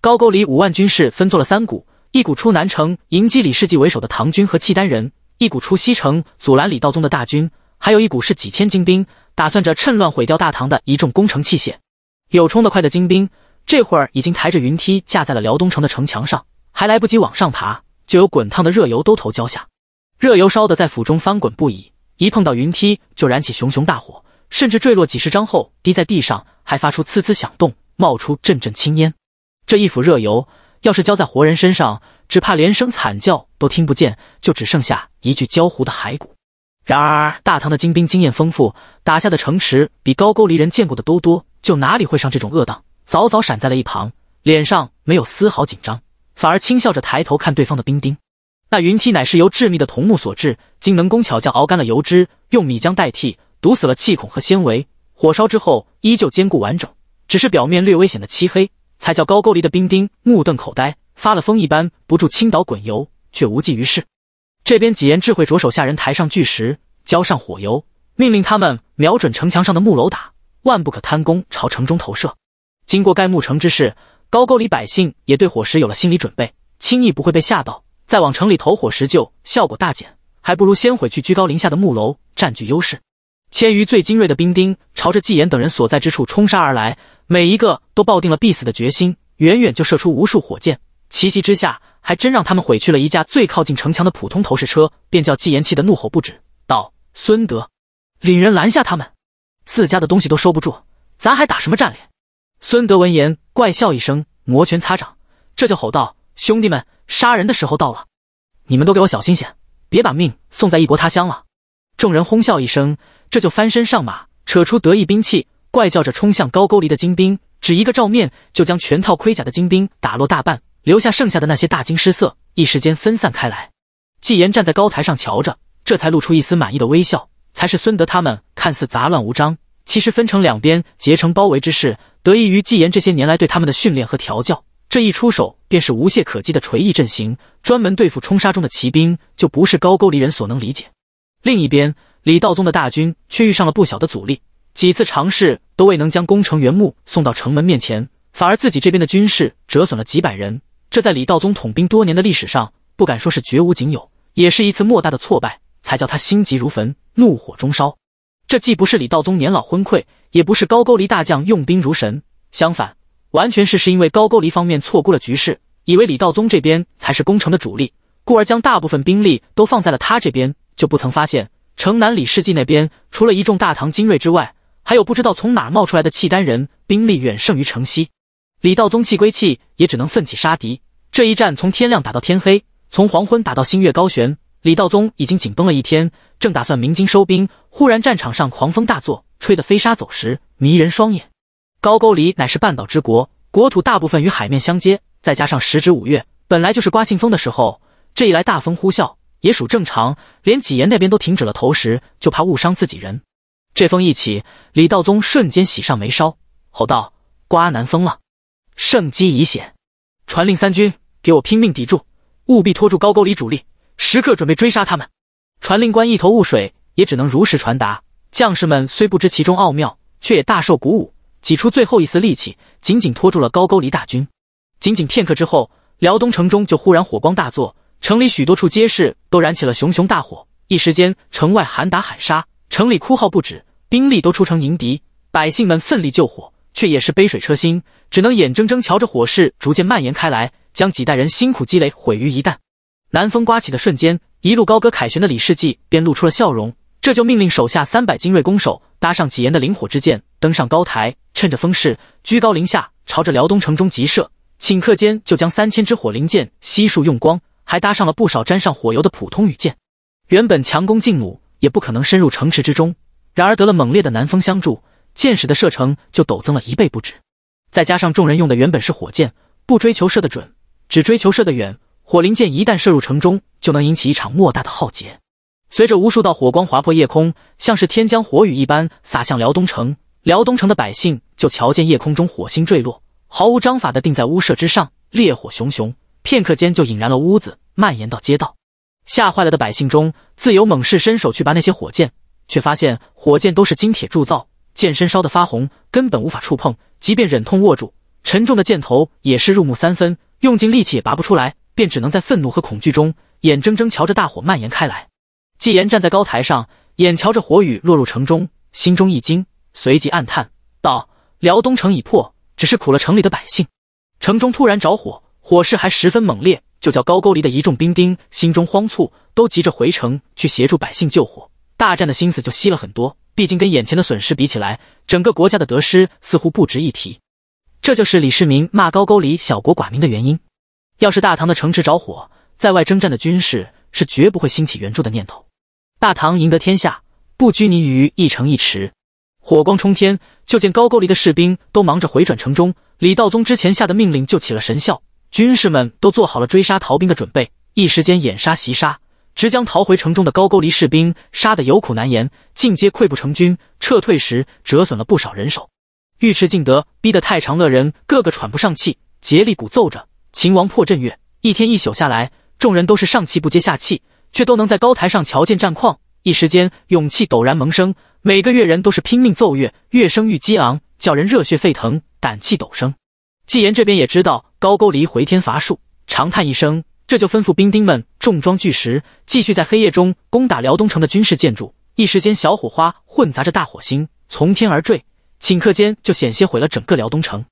高沟里五万军士分作了三股：一股出南城迎击李世继为首的唐军和契丹人；一股出西城阻拦李道宗的大军；还有一股是几千精兵。打算着趁乱毁掉大唐的一众工程器械，有冲得快的精兵，这会儿已经抬着云梯架在了辽东城的城墙上，还来不及往上爬，就有滚烫的热油兜头浇下。热油烧的在府中翻滚不已，一碰到云梯就燃起熊熊大火，甚至坠落几十张后滴在地上，还发出呲呲响动，冒出阵阵青烟。这一釜热油要是浇在活人身上，只怕连声惨叫都听不见，就只剩下一具焦糊的骸骨。然而，大唐的精兵经验丰富，打下的城池比高句丽人见过的都多，就哪里会上这种恶当？早早闪在了一旁，脸上没有丝毫紧张，反而轻笑着抬头看对方的兵丁。那云梯乃是由致密的桐木所制，经能工巧匠熬干了油脂，用米浆代替，堵死了气孔和纤维，火烧之后依旧坚固完整，只是表面略微显得漆黑，才叫高句丽的兵丁目瞪口呆，发了疯一般不住倾倒滚油，却无济于事。这边纪言智慧着手下人抬上巨石，浇上火油，命令他们瞄准城墙上的木楼打，万不可贪功朝城中投射。经过盖木城之事，高沟里百姓也对火石有了心理准备，轻易不会被吓到。再往城里投火石就效果大减，还不如先毁去居高临下的木楼，占据优势。千余最精锐的兵丁朝着纪言等人所在之处冲杀而来，每一个都抱定了必死的决心，远远就射出无数火箭，奇袭之下。还真让他们毁去了一架最靠近城墙的普通投石车，便叫纪言气得怒吼不止，道：“孙德，领人拦下他们，自家的东西都收不住，咱还打什么战咧？”孙德闻言怪笑一声，摩拳擦掌，这就吼道：“兄弟们，杀人的时候到了，你们都给我小心些，别把命送在异国他乡了。”众人哄笑一声，这就翻身上马，扯出得意兵器，怪叫着冲向高沟里的精兵，只一个照面就将全套盔甲的精兵打落大半。留下剩下的那些大惊失色，一时间分散开来。纪言站在高台上瞧着，这才露出一丝满意的微笑。才是孙德他们看似杂乱无章，其实分成两边结成包围之势，得益于纪言这些年来对他们的训练和调教。这一出手便是无懈可击的锤翼阵型，专门对付冲杀中的骑兵，就不是高沟离人所能理解。另一边，李道宗的大军却遇上了不小的阻力，几次尝试都未能将工程原木送到城门面前，反而自己这边的军士折损了几百人。这在李道宗统兵多年的历史上，不敢说是绝无仅有，也是一次莫大的挫败，才叫他心急如焚，怒火中烧。这既不是李道宗年老昏聩，也不是高句丽大将用兵如神，相反，完全是是因为高句丽方面错估了局势，以为李道宗这边才是攻城的主力，故而将大部分兵力都放在了他这边，就不曾发现城南李世济那边除了一众大唐精锐之外，还有不知道从哪冒出来的契丹人，兵力远胜于城西。李道宗气归气，也只能奋起杀敌。这一战从天亮打到天黑，从黄昏打到星月高悬。李道宗已经紧绷了一天，正打算鸣金收兵，忽然战场上狂风大作，吹得飞沙走石，迷人双眼。高句丽乃是半岛之国，国土大部分与海面相接，再加上时值五月，本来就是刮信风的时候。这一来，大风呼啸也属正常，连纪言那边都停止了投石，就怕误伤自己人。这风一起，李道宗瞬间喜上眉梢，吼道：“刮南风了！”胜机已显，传令三军，给我拼命抵住，务必拖住高沟里主力，时刻准备追杀他们。传令官一头雾水，也只能如实传达。将士们虽不知其中奥妙，却也大受鼓舞，挤出最后一丝力气，紧紧拖住了高沟里大军。仅仅片刻之后，辽东城中就忽然火光大作，城里许多处街市都燃起了熊熊大火，一时间城外喊打喊杀，城里哭号不止，兵力都出城迎敌，百姓们奋力救火。却也是杯水车薪，只能眼睁睁瞧着火势逐渐蔓延开来，将几代人辛苦积累毁于一旦。南风刮起的瞬间，一路高歌凯旋的李世济便露出了笑容，这就命令手下三百精锐弓手搭上几延的灵火之箭，登上高台，趁着风势居高临下朝着辽东城中急射，顷刻间就将三千支火灵箭悉数用光，还搭上了不少沾上火油的普通羽箭。原本强弓劲弩也不可能深入城池之中，然而得了猛烈的南风相助。箭矢的射程就陡增了一倍不止，再加上众人用的原本是火箭，不追求射得准，只追求射得远。火灵箭一旦射入城中，就能引起一场莫大的浩劫。随着无数道火光划破夜空，像是天降火雨一般洒向辽东城。辽东城的百姓就瞧见夜空中火星坠落，毫无章法的定在屋舍之上，烈火熊熊，片刻间就引燃了屋子，蔓延到街道。吓坏了的百姓中，自由猛士伸手去拔那些火箭，却发现火箭都是金铁铸造。剑身烧得发红，根本无法触碰。即便忍痛握住沉重的箭头，也是入木三分，用尽力气也拔不出来，便只能在愤怒和恐惧中，眼睁睁瞧着大火蔓延开来。纪言站在高台上，眼瞧着火雨落入城中，心中一惊，随即暗叹道：“辽东城已破，只是苦了城里的百姓。城中突然着火，火势还十分猛烈，就叫高沟里的一众兵丁心中慌促，都急着回城去协助百姓救火，大战的心思就稀了很多。”毕竟跟眼前的损失比起来，整个国家的得失似乎不值一提。这就是李世民骂高句丽小国寡民的原因。要是大唐的城池着火，在外征战的军士是绝不会兴起援助的念头。大唐赢得天下，不拘泥于一城一池。火光冲天，就见高句丽的士兵都忙着回转城中。李道宗之前下的命令就起了神效，军士们都做好了追杀逃兵的准备，一时间掩杀袭杀。直将逃回城中的高句丽士兵杀得有苦难言，进阶溃不成军，撤退时折损了不少人手。尉迟敬德逼得太常乐人个个喘不上气，竭力鼓奏着《秦王破阵乐》，一天一宿下来，众人都是上气不接下气，却都能在高台上瞧见战况。一时间，勇气陡然萌生，每个乐人都是拼命奏乐，乐声愈激昂，叫人热血沸腾，胆气陡升。纪言这边也知道高句丽回天乏术，长叹一声。这就吩咐兵丁们重装巨石，继续在黑夜中攻打辽东城的军事建筑。一时间，小火花混杂着大火星从天而坠，顷刻间就险些毁了整个辽东城。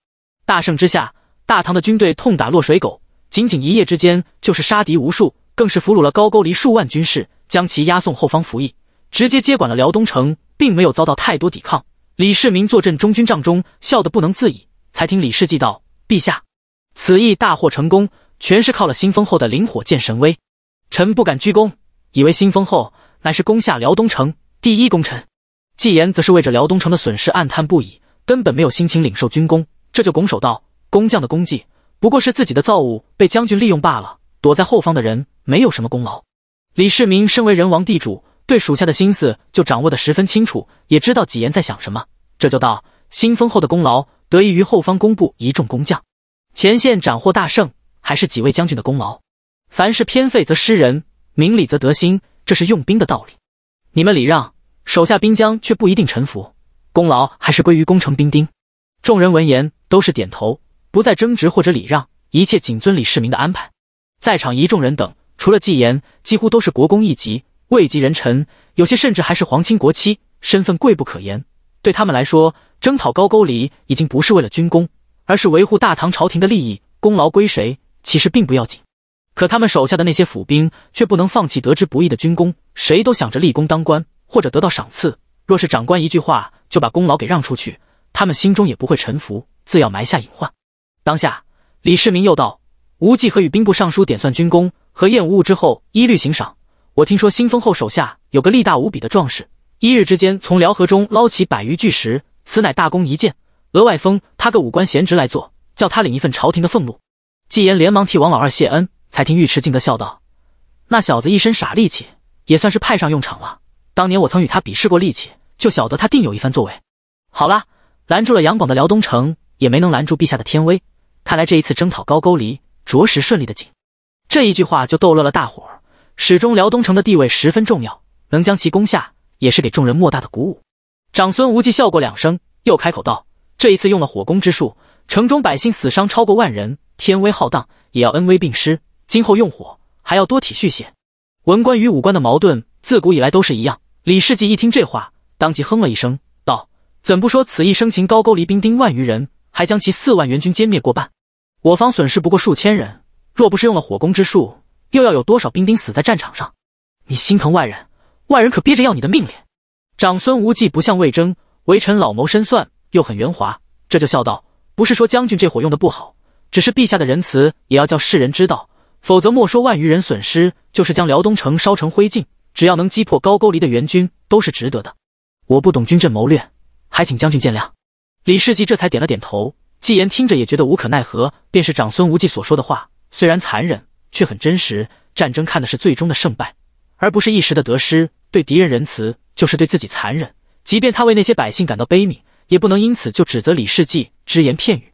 大胜之下，大唐的军队痛打落水狗，仅仅一夜之间就是杀敌无数，更是俘虏了高句丽数万军士，将其押送后方服役，直接接管了辽东城，并没有遭到太多抵抗。李世民坐镇中军帐中，笑得不能自已，才听李世绩道：“陛下，此役大获成功。”全是靠了新封后的灵火剑神威，臣不敢居功，以为新封后乃是攻下辽东城第一功臣。纪言则是为着辽东城的损失暗叹不已，根本没有心情领受军功，这就拱手道：“工匠的功绩不过是自己的造物被将军利用罢了，躲在后方的人没有什么功劳。”李世民身为人王地主，对属下的心思就掌握得十分清楚，也知道纪言在想什么，这就道：“新封后的功劳得益于后方工部一众工匠，前线斩获大胜。”还是几位将军的功劳。凡事偏废则失人，明理则得心，这是用兵的道理。你们礼让，手下兵将却不一定臣服，功劳还是归于功城兵丁。众人闻言都是点头，不再争执或者礼让，一切谨遵李世民的安排。在场一众人等，除了纪言，几乎都是国公一级、位极人臣，有些甚至还是皇亲国戚，身份贵不可言。对他们来说，征讨高句丽已经不是为了军功，而是维护大唐朝廷的利益，功劳归谁？其实并不要紧，可他们手下的那些府兵却不能放弃得之不易的军功，谁都想着立功当官或者得到赏赐。若是长官一句话就把功劳给让出去，他们心中也不会臣服，自要埋下隐患。当下，李世民又道：“无忌和与兵部尚书点算军功和验无误之后，一律行赏。我听说新封后手下有个力大无比的壮士，一日之间从辽河中捞起百余巨石，此乃大功一件，额外封他个武官闲职来做，叫他领一份朝廷的俸禄。”纪言连忙替王老二谢恩，才听尉迟敬德笑道：“那小子一身傻力气，也算是派上用场了。当年我曾与他比试过力气，就晓得他定有一番作为。”好啦，拦住了杨广的辽东城，也没能拦住陛下的天威。看来这一次征讨高句丽，着实顺利的紧。这一句话就逗乐了大伙儿。始终辽东城的地位十分重要，能将其攻下，也是给众人莫大的鼓舞。长孙无忌笑过两声，又开口道：“这一次用了火攻之术。”城中百姓死伤超过万人，天威浩荡也要恩威并施。今后用火还要多体恤些。文官与武官的矛盾自古以来都是一样。李世济一听这话，当即哼了一声，道：“怎不说此役生擒高句丽兵丁万余人，还将其四万援军歼灭过半？我方损失不过数千人，若不是用了火攻之术，又要有多少兵丁死在战场上？你心疼外人，外人可憋着要你的命咧。长孙无忌不像魏征，为臣老谋深算又很圆滑，这就笑道。不是说将军这火用的不好，只是陛下的仁慈也要叫世人知道，否则莫说万余人损失，就是将辽东城烧成灰烬，只要能击破高句丽的援军，都是值得的。我不懂军阵谋略，还请将军见谅。李世济这才点了点头。纪言听着也觉得无可奈何，便是长孙无忌所说的话，虽然残忍，却很真实。战争看的是最终的胜败，而不是一时的得失。对敌人仁慈，就是对自己残忍。即便他为那些百姓感到悲悯，也不能因此就指责李世济只言片语，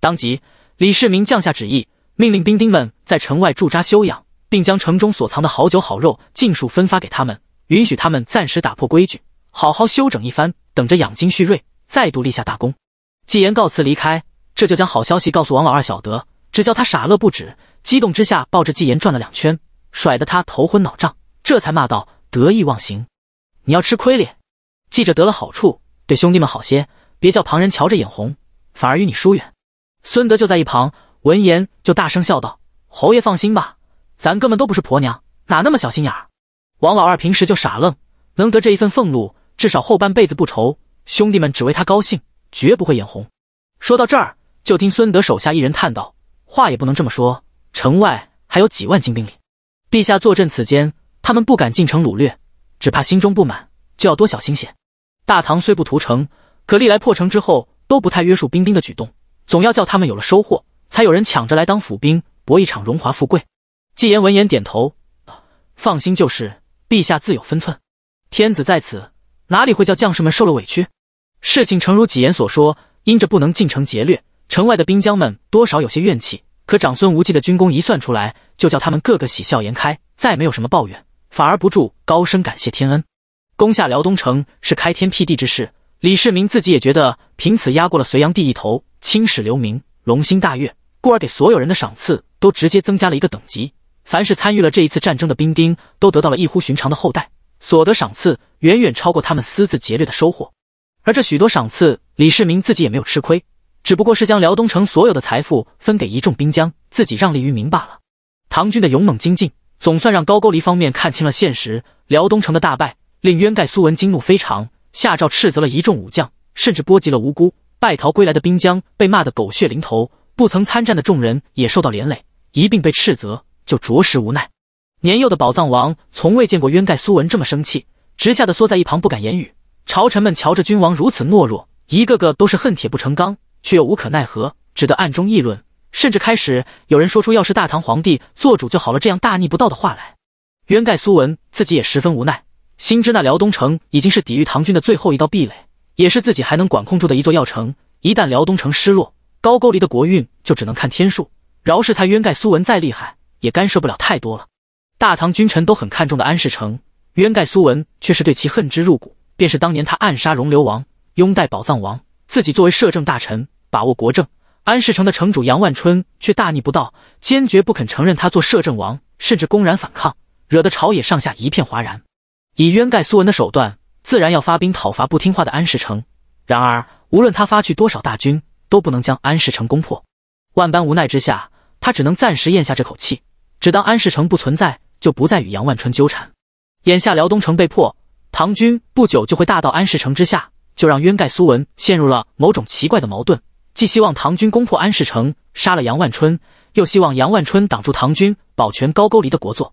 当即，李世民降下旨意，命令兵丁们在城外驻扎休养，并将城中所藏的好酒好肉尽数分发给他们，允许他们暂时打破规矩，好好休整一番，等着养精蓄锐，再度立下大功。纪言告辞离开，这就将好消息告诉王老二、小德，只叫他傻乐不止。激动之下，抱着纪言转了两圈，甩得他头昏脑胀，这才骂道：“得意忘形，你要吃亏咧！记着得了好处，对兄弟们好些，别叫旁人瞧着眼红。”反而与你疏远，孙德就在一旁，闻言就大声笑道：“侯爷放心吧，咱哥们都不是婆娘，哪那么小心眼儿？”王老二平时就傻愣，能得这一份俸禄，至少后半辈子不愁。兄弟们只为他高兴，绝不会眼红。说到这儿，就听孙德手下一人叹道：“话也不能这么说，城外还有几万精兵哩。陛下坐镇此间，他们不敢进城掳掠，只怕心中不满，就要多小心些。大唐虽不屠城，可历来破城之后。”都不太约束兵丁的举动，总要叫他们有了收获，才有人抢着来当府兵，搏一场荣华富贵。纪言闻言点头，放心，就是陛下自有分寸。天子在此，哪里会叫将士们受了委屈？事情诚如纪言所说，因着不能进城劫掠，城外的兵将们多少有些怨气。可长孙无忌的军功一算出来，就叫他们个个喜笑颜开，再没有什么抱怨，反而不住高声感谢天恩。攻下辽东城是开天辟地之事。李世民自己也觉得凭此压过了隋炀帝一头，青史留名，龙心大悦，故而给所有人的赏赐都直接增加了一个等级。凡是参与了这一次战争的兵丁，都得到了异乎寻常的厚待，所得赏赐远远超过他们私自劫掠的收获。而这许多赏赐，李世民自己也没有吃亏，只不过是将辽东城所有的财富分给一众兵将，自己让利于民罢了。唐军的勇猛精进，总算让高句丽方面看清了现实。辽东城的大败，令渊盖苏文惊怒非常。下诏斥责了一众武将，甚至波及了无辜。败逃归来的兵将被骂得狗血淋头，不曾参战的众人也受到连累，一并被斥责，就着实无奈。年幼的宝藏王从未见过渊盖苏文这么生气，直吓得缩在一旁不敢言语。朝臣们瞧着君王如此懦弱，一个个都是恨铁不成钢，却又无可奈何，只得暗中议论，甚至开始有人说出要是大唐皇帝做主就好了这样大逆不道的话来。渊盖苏文自己也十分无奈。心知那辽东城已经是抵御唐军的最后一道壁垒，也是自己还能管控住的一座要城。一旦辽东城失落，高句丽的国运就只能看天数。饶是他渊盖苏文再厉害，也干涉不了太多了。大唐君臣都很看重的安世城，渊盖苏文却是对其恨之入骨。便是当年他暗杀容流王，拥戴宝藏王，自己作为摄政大臣把握国政，安世城的城主杨万春却大逆不道，坚决不肯承认他做摄政王，甚至公然反抗，惹得朝野上下一片哗然。以渊盖苏文的手段，自然要发兵讨伐不听话的安世成。然而，无论他发去多少大军，都不能将安世成攻破。万般无奈之下，他只能暂时咽下这口气，只当安世成不存在，就不再与杨万春纠缠。眼下辽东城被破，唐军不久就会大到安世城之下，就让渊盖苏文陷入了某种奇怪的矛盾：既希望唐军攻破安世城，杀了杨万春，又希望杨万春挡住唐军，保全高句丽的国祚。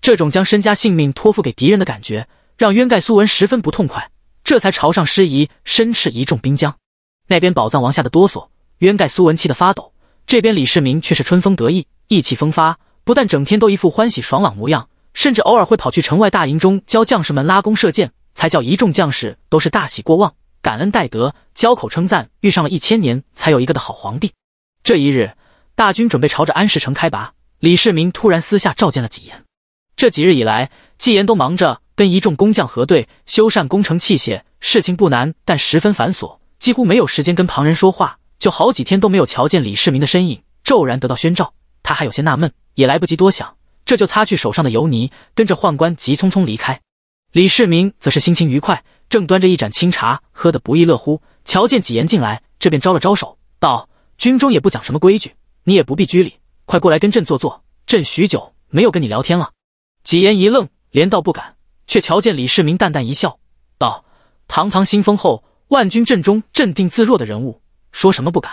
这种将身家性命托付给敌人的感觉，让渊盖苏文十分不痛快，这才朝上失仪，身斥一众兵将。那边宝藏王吓得哆嗦，渊盖苏文气得发抖。这边李世民却是春风得意，意气风发，不但整天都一副欢喜爽朗模样，甚至偶尔会跑去城外大营中教将士们拉弓射箭，才叫一众将士都是大喜过望，感恩戴德，交口称赞遇上了一千年才有一个的好皇帝。这一日，大军准备朝着安石城开拔，李世民突然私下召见了几言。这几日以来，纪言都忙着跟一众工匠核对修缮工程器械，事情不难，但十分繁琐，几乎没有时间跟旁人说话，就好几天都没有瞧见李世民的身影。骤然得到宣召，他还有些纳闷，也来不及多想，这就擦去手上的油泥，跟着宦官急匆匆离开。李世民则是心情愉快，正端着一盏清茶喝得不亦乐乎，瞧见纪言进来，这便招了招手，道：“军中也不讲什么规矩，你也不必拘礼，快过来跟朕坐坐，朕许久没有跟你聊天了。”几言一愣，连道不敢，却瞧见李世民淡淡一笑，道：“堂堂新封后，万军阵中镇定自若的人物，说什么不敢？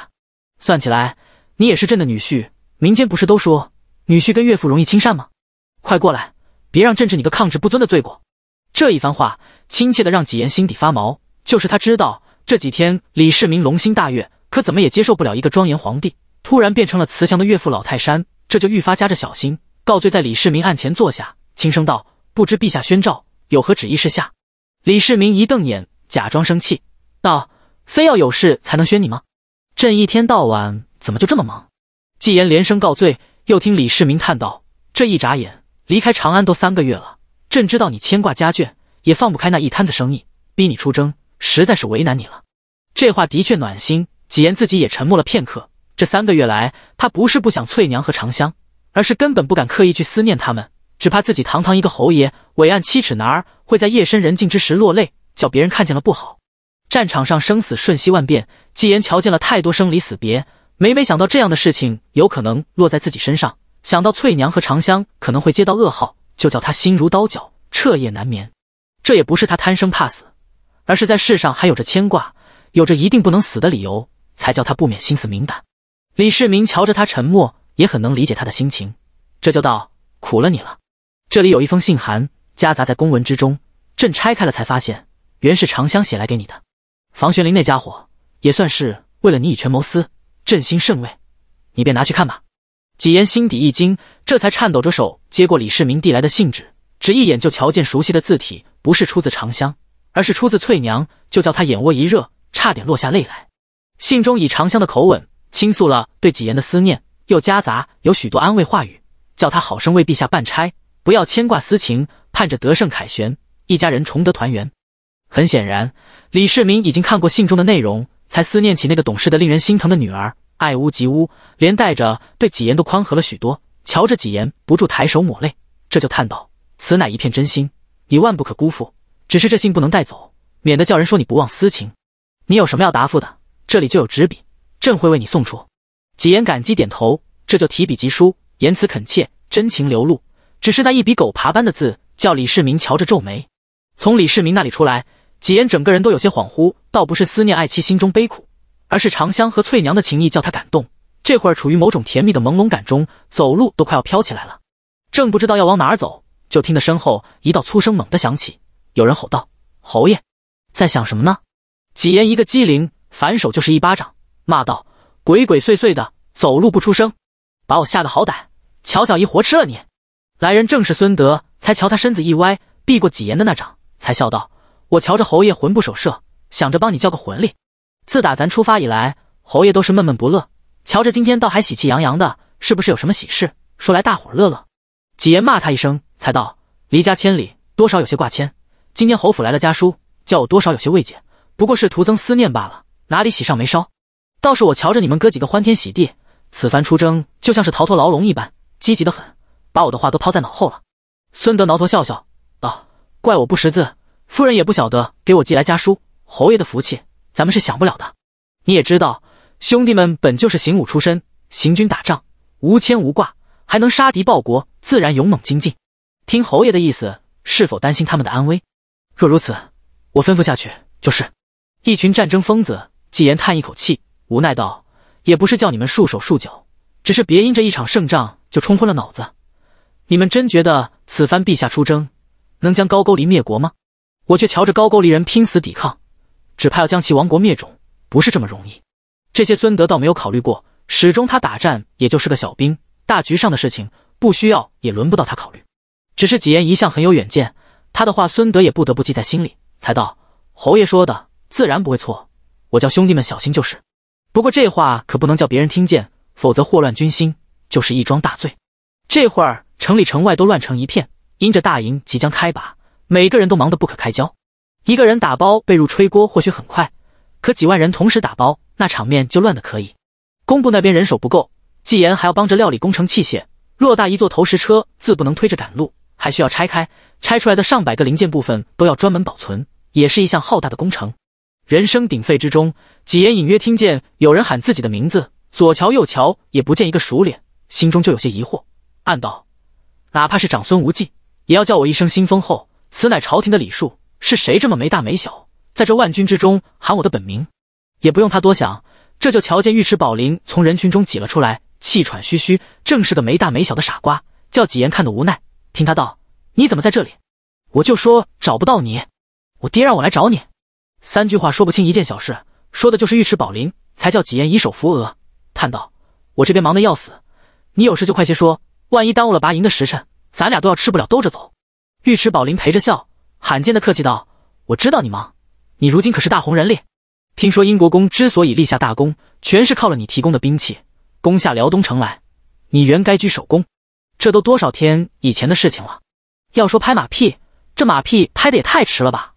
算起来，你也是朕的女婿。民间不是都说，女婿跟岳父容易亲善吗？快过来，别让朕治你个抗旨不尊的罪过。”这一番话，亲切的让几言心底发毛。就是他知道这几天李世民龙心大悦，可怎么也接受不了一个庄严皇帝突然变成了慈祥的岳父老泰山，这就愈发夹着小心告罪，在李世民案前坐下。轻声道：“不知陛下宣召有何旨意？”是下。李世民一瞪眼，假装生气道：“非要有事才能宣你吗？朕一天到晚怎么就这么忙？”纪言连声告罪。又听李世民叹道：“这一眨眼，离开长安都三个月了。朕知道你牵挂家眷，也放不开那一摊子生意，逼你出征，实在是为难你了。”这话的确暖心。纪言自己也沉默了片刻。这三个月来，他不是不想翠娘和长香，而是根本不敢刻意去思念他们。只怕自己堂堂一个侯爷，伟岸七尺男儿，会在夜深人静之时落泪，叫别人看见了不好。战场上生死瞬息万变，纪言瞧见了太多生离死别，每每想到这样的事情有可能落在自己身上，想到翠娘和长香可能会接到噩耗，就叫他心如刀绞，彻夜难眠。这也不是他贪生怕死，而是在世上还有着牵挂，有着一定不能死的理由，才叫他不免心思敏感。李世民瞧着他沉默，也很能理解他的心情，这就道：“苦了你了。”这里有一封信函，夹杂在公文之中。朕拆开了才发现，原是长香写来给你的。房玄龄那家伙也算是为了你以权谋私，朕心甚慰。你便拿去看吧。几言心底一惊，这才颤抖着手接过李世民递来的信纸，只一眼就瞧见熟悉的字体，不是出自长香，而是出自翠娘，就叫他眼窝一热，差点落下泪来。信中以长香的口吻倾诉了对几言的思念，又夹杂有许多安慰话语，叫他好生为陛下办差。不要牵挂私情，盼着得胜凯旋，一家人重得团圆。很显然，李世民已经看过信中的内容，才思念起那个懂事的令人心疼的女儿。爱屋及乌，连带着对纪言都宽和了许多。瞧着纪言不住抬手抹泪，这就叹道：“此乃一片真心，你万不可辜负。只是这信不能带走，免得叫人说你不忘私情。你有什么要答复的？这里就有纸笔，朕会为你送出。”纪言感激点头，这就提笔疾书，言辞恳切，真情流露。只是那一笔狗爬般的字，叫李世民瞧着皱眉。从李世民那里出来，几言整个人都有些恍惚，倒不是思念爱妻心中悲苦，而是长香和翠娘的情谊叫他感动。这会儿处于某种甜蜜的朦胧感中，走路都快要飘起来了。正不知道要往哪儿走，就听得身后一道粗声猛地响起：“有人吼道，侯爷在想什么呢？”几言一个机灵，反手就是一巴掌，骂道：“鬼鬼祟祟的，走路不出声，把我吓个好歹！乔小姨活吃了你！”来人正是孙德，才瞧他身子一歪，避过几言的那掌，才笑道：“我瞧着侯爷魂不守舍，想着帮你叫个魂力。自打咱出发以来，侯爷都是闷闷不乐。瞧着今天倒还喜气洋洋的，是不是有什么喜事？说来大伙儿乐乐。”几言骂他一声，才道：“离家千里，多少有些挂牵。今天侯府来了家书，叫我多少有些慰藉，不过是徒增思念罢了，哪里喜上眉梢？倒是我瞧着你们哥几个欢天喜地，此番出征就像是逃脱牢笼一般，积极的很。”把我的话都抛在脑后了。孙德挠头笑笑道：“怪我不识字，夫人也不晓得给我寄来家书。侯爷的福气，咱们是享不了的。你也知道，兄弟们本就是行武出身，行军打仗，无牵无挂，还能杀敌报国，自然勇猛精进。听侯爷的意思，是否担心他们的安危？若如此，我吩咐下去就是。一群战争疯子。”纪言叹一口气，无奈道：“也不是叫你们束手束脚，只是别因这一场胜仗就冲昏了脑子。”你们真觉得此番陛下出征，能将高句丽灭国吗？我却瞧着高句丽人拼死抵抗，只怕要将其亡国灭种，不是这么容易。这些孙德倒没有考虑过，始终他打战也就是个小兵，大局上的事情不需要，也轮不到他考虑。只是几言一向很有远见，他的话孙德也不得不记在心里，才道：“侯爷说的自然不会错，我叫兄弟们小心就是。不过这话可不能叫别人听见，否则祸乱军心就是一桩大罪。”这会儿。城里城外都乱成一片，因着大营即将开拔，每个人都忙得不可开交。一个人打包被褥、吹锅或许很快，可几万人同时打包，那场面就乱得可以。工部那边人手不够，纪言还要帮着料理工程器械。偌大一座投石车，自不能推着赶路，还需要拆开，拆出来的上百个零件部分都要专门保存，也是一项浩大的工程。人声鼎沸之中，纪言隐约听见有人喊自己的名字，左瞧右瞧也不见一个熟脸，心中就有些疑惑，暗道。哪怕是长孙无忌，也要叫我一声新封后，此乃朝廷的礼数。是谁这么没大没小，在这万军之中喊我的本名？也不用他多想，这就瞧见尉迟宝林从人群中挤了出来，气喘吁吁，正是个没大没小的傻瓜，叫几言看得无奈。听他道：“你怎么在这里？”我就说找不到你，我爹让我来找你。三句话说不清一件小事，说的就是尉迟宝林，才叫几言以手扶额，叹道：“我这边忙得要死，你有事就快些说。”万一耽误了拔营的时辰，咱俩都要吃不了兜着走。尉迟宝林陪着笑，罕见的客气道：“我知道你忙，你如今可是大红人咧。听说英国公之所以立下大功，全是靠了你提供的兵器，攻下辽东城来，你原该居首功。这都多少天以前的事情了。要说拍马屁，这马屁拍的也太迟了吧？”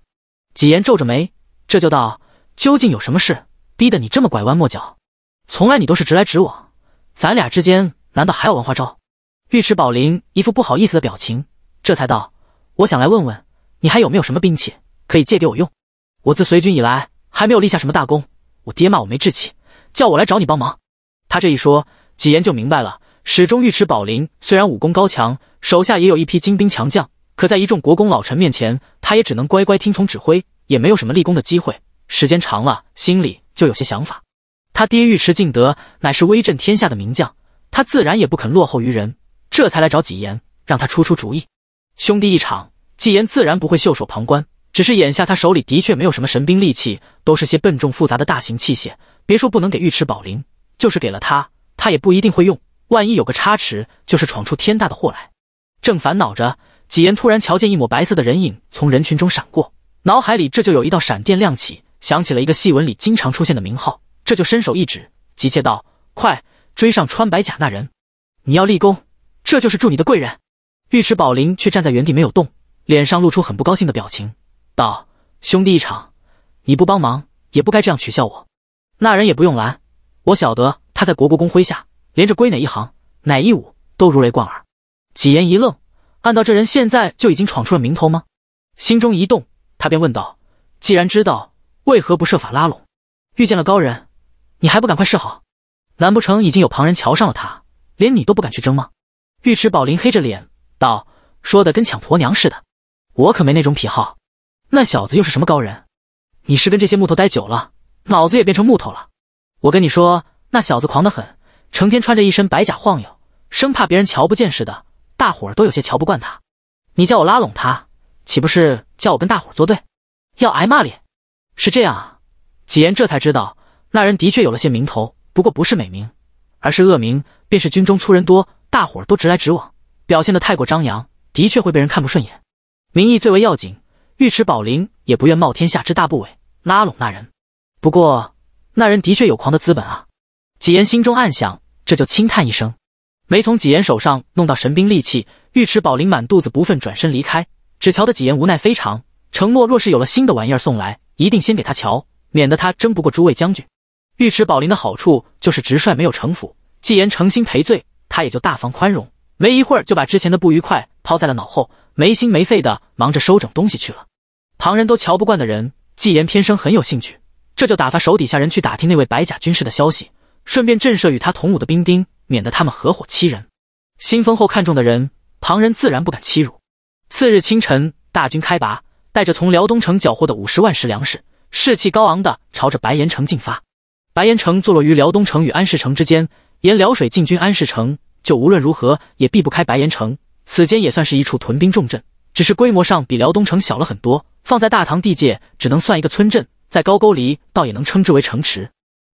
几言皱着眉，这就道：“究竟有什么事，逼得你这么拐弯抹角？从来你都是直来直往，咱俩之间难道还有文花招？”尉迟宝林一副不好意思的表情，这才道：“我想来问问你，还有没有什么兵器可以借给我用？我自随军以来，还没有立下什么大功，我爹骂我没志气，叫我来找你帮忙。”他这一说，几言就明白了。始终，尉迟宝林虽然武功高强，手下也有一批精兵强将，可在一众国公老臣面前，他也只能乖乖听从指挥，也没有什么立功的机会。时间长了，心里就有些想法。他爹尉迟敬德乃是威震天下的名将，他自然也不肯落后于人。这才来找纪言，让他出出主意。兄弟一场，纪言自然不会袖手旁观。只是眼下他手里的确没有什么神兵利器，都是些笨重复杂的大型器械。别说不能给尉迟宝林，就是给了他，他也不一定会用。万一有个差池，就是闯出天大的祸来。正烦恼着，纪言突然瞧见一抹白色的人影从人群中闪过，脑海里这就有一道闪电亮起，想起了一个戏文里经常出现的名号，这就伸手一指，急切道：“快追上穿白甲那人！你要立功！”这就是助你的贵人，尉迟宝林却站在原地没有动，脸上露出很不高兴的表情，道：“兄弟一场，你不帮忙也不该这样取笑我。那人也不用拦，我晓得他在国国公麾下，连着归哪一行哪一武都如雷贯耳。”几言一愣，按道这人现在就已经闯出了名头吗？心中一动，他便问道：“既然知道，为何不设法拉拢？遇见了高人，你还不赶快示好？难不成已经有旁人瞧上了他，连你都不敢去争吗？”尉迟宝林黑着脸道：“说的跟抢婆娘似的，我可没那种癖好。那小子又是什么高人？你是跟这些木头待久了，脑子也变成木头了？我跟你说，那小子狂得很，成天穿着一身白甲晃悠，生怕别人瞧不见似的。大伙儿都有些瞧不惯他。你叫我拉拢他，岂不是叫我跟大伙儿作对，要挨骂脸？是这样啊？几言这才知道，那人的确有了些名头，不过不是美名，而是恶名，便是军中粗人多。”大伙儿都直来直往，表现得太过张扬，的确会被人看不顺眼。名义最为要紧，尉迟宝林也不愿冒天下之大不韪拉拢那人。不过，那人的确有狂的资本啊！纪言心中暗想，这就轻叹一声。没从纪言手上弄到神兵利器，尉迟宝林满肚子不忿，转身离开，只瞧得纪言无奈非常。承诺若是有了新的玩意儿送来，一定先给他瞧，免得他争不过诸位将军。尉迟宝林的好处就是直率，没有城府。纪言诚心赔罪。他也就大方宽容，没一会儿就把之前的不愉快抛在了脑后，没心没肺的忙着收整东西去了。旁人都瞧不惯的人，纪言天生很有兴趣，这就打发手底下人去打听那位白甲军士的消息，顺便震慑与他同伍的兵丁，免得他们合伙欺人。新封后看中的人，旁人自然不敢欺辱。次日清晨，大军开拔，带着从辽东城缴获的五十万石粮食，士气高昂的朝着白岩城进发。白岩城坐落于辽东城与安市城之间。沿辽水进军安市城，就无论如何也避不开白岩城。此间也算是一处屯兵重镇，只是规模上比辽东城小了很多，放在大唐地界只能算一个村镇，在高沟离倒也能称之为城池。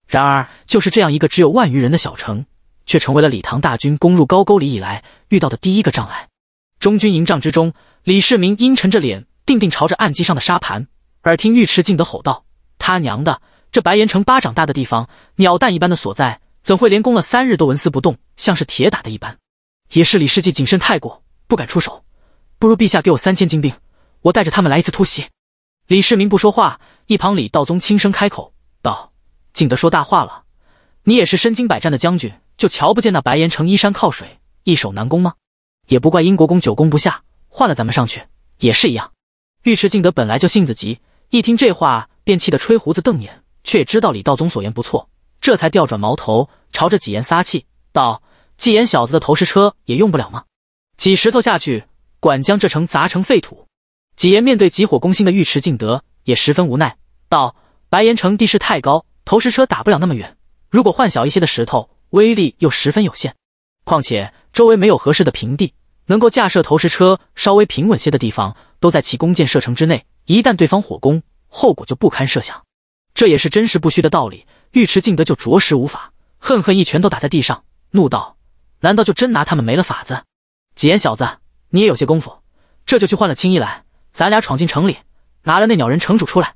然而，就是这样一个只有万余人的小城，却成为了李唐大军攻入高沟里以来遇到的第一个障碍。中军营帐之中，李世民阴沉着脸，定定朝着案几上的沙盘，耳听尉迟敬德吼道：“他娘的！这白岩城巴掌大的地方，鸟蛋一般的所在。”怎会连攻了三日都纹丝不动，像是铁打的一般？也是李世绩谨慎太过，不敢出手。不如陛下给我三千精兵，我带着他们来一次突袭。李世民不说话，一旁李道宗轻声开口道：“敬德说大话了，你也是身经百战的将军，就瞧不见那白岩城依山靠水，易守难攻吗？也不怪英国公久攻不下，换了咱们上去也是一样。”尉迟敬德本来就性子急，一听这话便气得吹胡子瞪眼，却也知道李道宗所言不错。这才调转矛头，朝着纪言撒气道：“纪言小子的投石车也用不了吗？几石头下去，管将这城砸成废土。”纪言面对急火攻心的尉迟敬德，也十分无奈道：“白岩城地势太高，投石车打不了那么远。如果换小一些的石头，威力又十分有限。况且周围没有合适的平地能够架设投石车，稍微平稳些的地方都在其弓箭射程之内。一旦对方火攻，后果就不堪设想。这也是真实不虚的道理。”尉迟敬德就着实无法，恨恨一拳头打在地上，怒道：“难道就真拿他们没了法子？”几言小子，你也有些功夫，这就去换了青衣来，咱俩闯进城里，拿了那鸟人城主出来。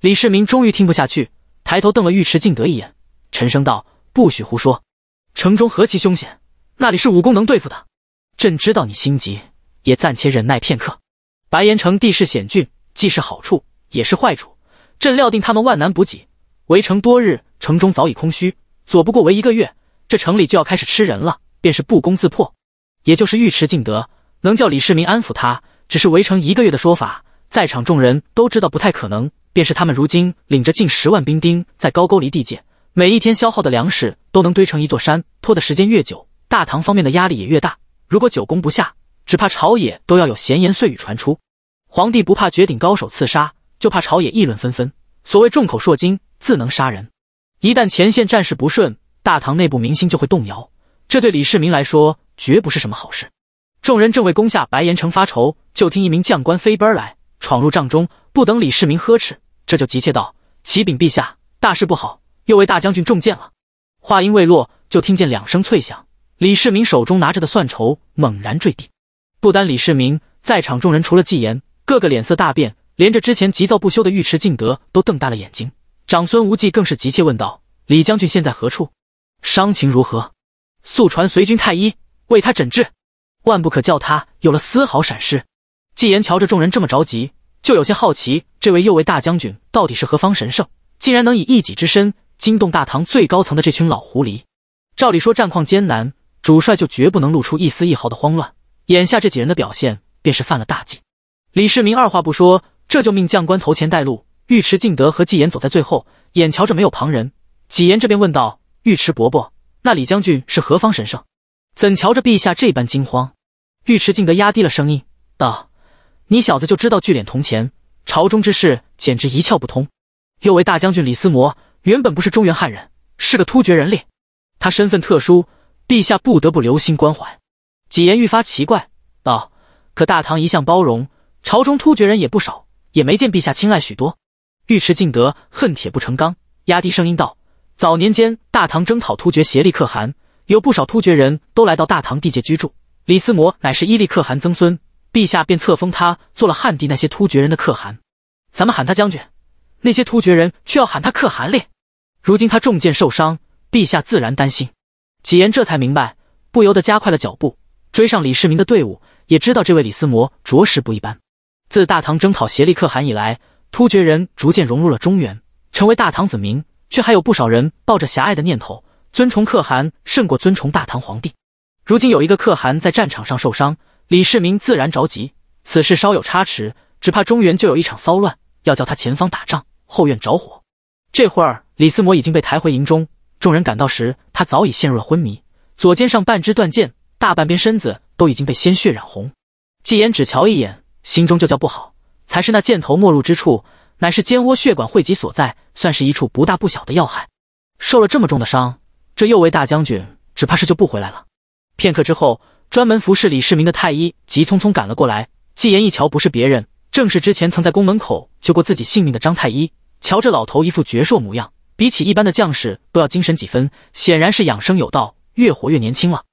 李世民终于听不下去，抬头瞪了尉迟敬德一眼，沉声道：“不许胡说！城中何其凶险，那里是武功能对付的。朕知道你心急，也暂且忍耐片刻。白岩城地势险峻，既是好处，也是坏处。朕料定他们万难补给。”围城多日，城中早已空虚，左不过围一个月，这城里就要开始吃人了，便是不攻自破。也就是尉迟敬德能叫李世民安抚他，只是围城一个月的说法，在场众人都知道不太可能。便是他们如今领着近十万兵丁在高沟离地界，每一天消耗的粮食都能堆成一座山，拖的时间越久，大唐方面的压力也越大。如果久攻不下，只怕朝野都要有闲言碎语传出。皇帝不怕绝顶高手刺杀，就怕朝野议论纷纷。所谓众口铄金，自能杀人。一旦前线战事不顺，大唐内部民心就会动摇，这对李世民来说绝不是什么好事。众人正为攻下白岩城发愁，就听一名将官飞奔来，闯入帐中，不等李世民呵斥，这就急切道：“启禀陛下，大事不好，又为大将军中箭了。”话音未落，就听见两声脆响，李世民手中拿着的蒜筹猛然坠地。不单李世民，在场众人除了纪言，个个脸色大变。连着之前急躁不休的尉迟敬德都瞪大了眼睛，长孙无忌更是急切问道：“李将军现在何处？伤情如何？速传随军太医为他诊治，万不可叫他有了丝毫闪失。”纪言瞧着众人这么着急，就有些好奇，这位右卫大将军到底是何方神圣，竟然能以一己之身惊动大唐最高层的这群老狐狸？照理说战况艰难，主帅就绝不能露出一丝一毫的慌乱。眼下这几人的表现，便是犯了大忌。李世民二话不说。这就命将官头前带路，尉迟敬德和纪言走在最后，眼瞧着没有旁人。纪言这边问道：“尉迟伯伯，那李将军是何方神圣？怎瞧着陛下这般惊慌？”尉迟敬德压低了声音道：“你小子就知道聚敛铜钱，朝中之事简直一窍不通。又为大将军李思摩，原本不是中原汉人，是个突厥人咧。他身份特殊，陛下不得不留心关怀。”纪言愈发奇怪道：“可大唐一向包容，朝中突厥人也不少。”也没见陛下青睐许多。尉迟敬德恨铁不成钢，压低声音道：“早年间大唐征讨突厥协力可汗，有不少突厥人都来到大唐地界居住。李思摩乃是伊利可汗曾孙，陛下便册封他做了汉地那些突厥人的可汗。咱们喊他将军，那些突厥人却要喊他可汗咧。如今他中箭受伤，陛下自然担心。”几言这才明白，不由得加快了脚步，追上李世民的队伍，也知道这位李思摩着实不一般。自大唐征讨协力可汗以来，突厥人逐渐融入了中原，成为大唐子民，却还有不少人抱着狭隘的念头，尊崇可汗胜过尊崇大唐皇帝。如今有一个可汗在战场上受伤，李世民自然着急。此事稍有差池，只怕中原就有一场骚乱，要叫他前方打仗，后院着火。这会儿，李斯摩已经被抬回营中，众人赶到时，他早已陷入了昏迷，左肩上半支断剑，大半边身子都已经被鲜血染红。纪言只瞧一眼。心中就叫不好，才是那箭头没入之处，乃是肩窝血管汇集所在，算是一处不大不小的要害。受了这么重的伤，这右卫大将军只怕是救不回来了。片刻之后，专门服侍李世民的太医急匆匆赶了过来。纪言一瞧，不是别人，正是之前曾在宫门口救过自己性命的张太医。瞧这老头一副矍铄模样，比起一般的将士都要精神几分，显然是养生有道，越活越年轻了。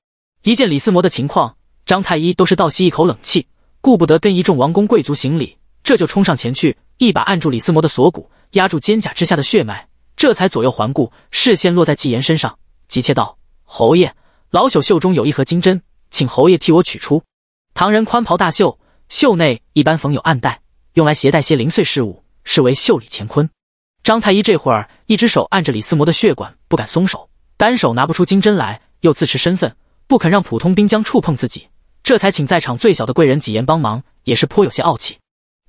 一见李思摩的情况，张太医都是倒吸一口冷气。顾不得跟一众王公贵族行礼，这就冲上前去，一把按住李思摩的锁骨，压住肩胛之下的血脉，这才左右环顾，视线落在纪言身上，急切道：“侯爷，老朽袖中有一盒金针，请侯爷替我取出。”唐人宽袍大袖，袖内一般缝有暗袋，用来携带些零碎事物，视为袖里乾坤。张太医这会儿一只手按着李思摩的血管，不敢松手，单手拿不出金针来，又自持身份，不肯让普通兵将触碰自己。这才请在场最小的贵人纪言帮忙，也是颇有些傲气。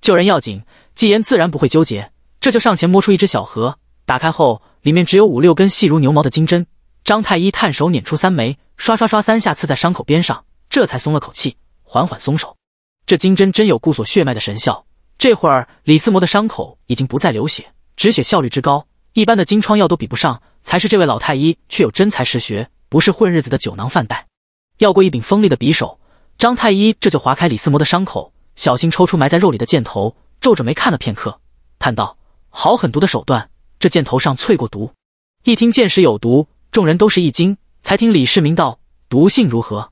救人要紧，纪言自然不会纠结，这就上前摸出一只小盒，打开后里面只有五六根细如牛毛的金针。张太医探手捻出三枚，刷刷刷三下刺在伤口边上，这才松了口气，缓缓松手。这金针真有固锁血脉的神效。这会儿李思摩的伤口已经不再流血，止血效率之高，一般的金疮药都比不上。才是这位老太医，却有真才实学，不是混日子的酒囊饭袋。要过一柄锋利的匕首。张太医这就划开李思摩的伤口，小心抽出埋在肉里的箭头，皱着眉看了片刻，叹道：“好狠毒的手段！这箭头上淬过毒。”一听箭矢有毒，众人都是一惊。才听李世民道：“毒性如何？”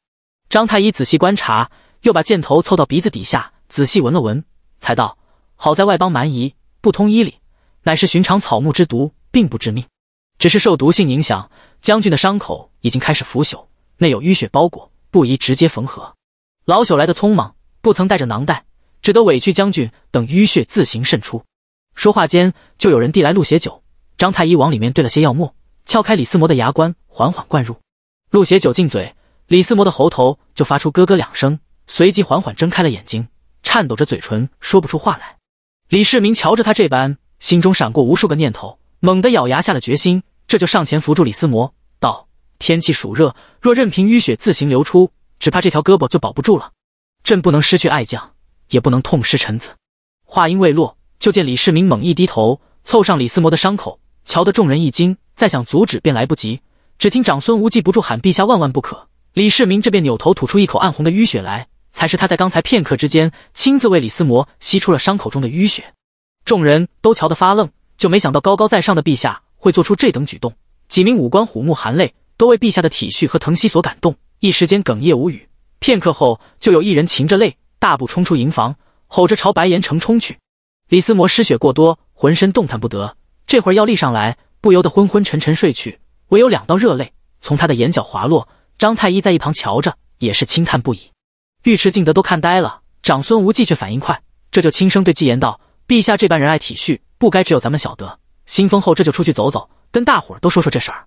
张太医仔细观察，又把箭头凑到鼻子底下仔细闻了闻，才道：“好在外邦蛮夷不通医理，乃是寻常草木之毒，并不致命。只是受毒性影响，将军的伤口已经开始腐朽，内有淤血包裹，不宜直接缝合。”老朽来的匆忙，不曾带着囊袋，只得委屈将军等淤血自行渗出。说话间，就有人递来鹿血酒，张太医往里面兑了些药沫，撬开李思摩的牙关，缓缓灌入鹿血酒进嘴。李思摩的喉头就发出咯咯两声，随即缓缓睁开了眼睛，颤抖着嘴唇说不出话来。李世民瞧着他这般，心中闪过无数个念头，猛地咬牙下了决心，这就上前扶住李思摩，道：“天气暑热，若任凭淤血自行流出。”只怕这条胳膊就保不住了，朕不能失去爱将，也不能痛失臣子。话音未落，就见李世民猛一低头，凑上李思摩的伤口，瞧得众人一惊，再想阻止便来不及。只听长孙无忌不住喊：“陛下，万万不可！”李世民这便扭头吐出一口暗红的淤血来，才是他在刚才片刻之间亲自为李思摩吸出了伤口中的淤血。众人都瞧得发愣，就没想到高高在上的陛下会做出这等举动。几名五官虎目含泪，都为陛下的体恤和疼惜所感动。一时间哽咽无语，片刻后就有一人噙着泪，大步冲出营房，吼着朝白岩城冲去。李思摩失血过多，浑身动弹不得，这会儿要立上来，不由得昏昏沉沉睡去，唯有两道热泪从他的眼角滑落。张太医在一旁瞧着，也是轻叹不已。尉迟敬德都看呆了，长孙无忌却反应快，这就轻声对纪言道：“陛下这般仁爱体恤，不该只有咱们晓得。新封后这就出去走走，跟大伙儿都说说这事儿。”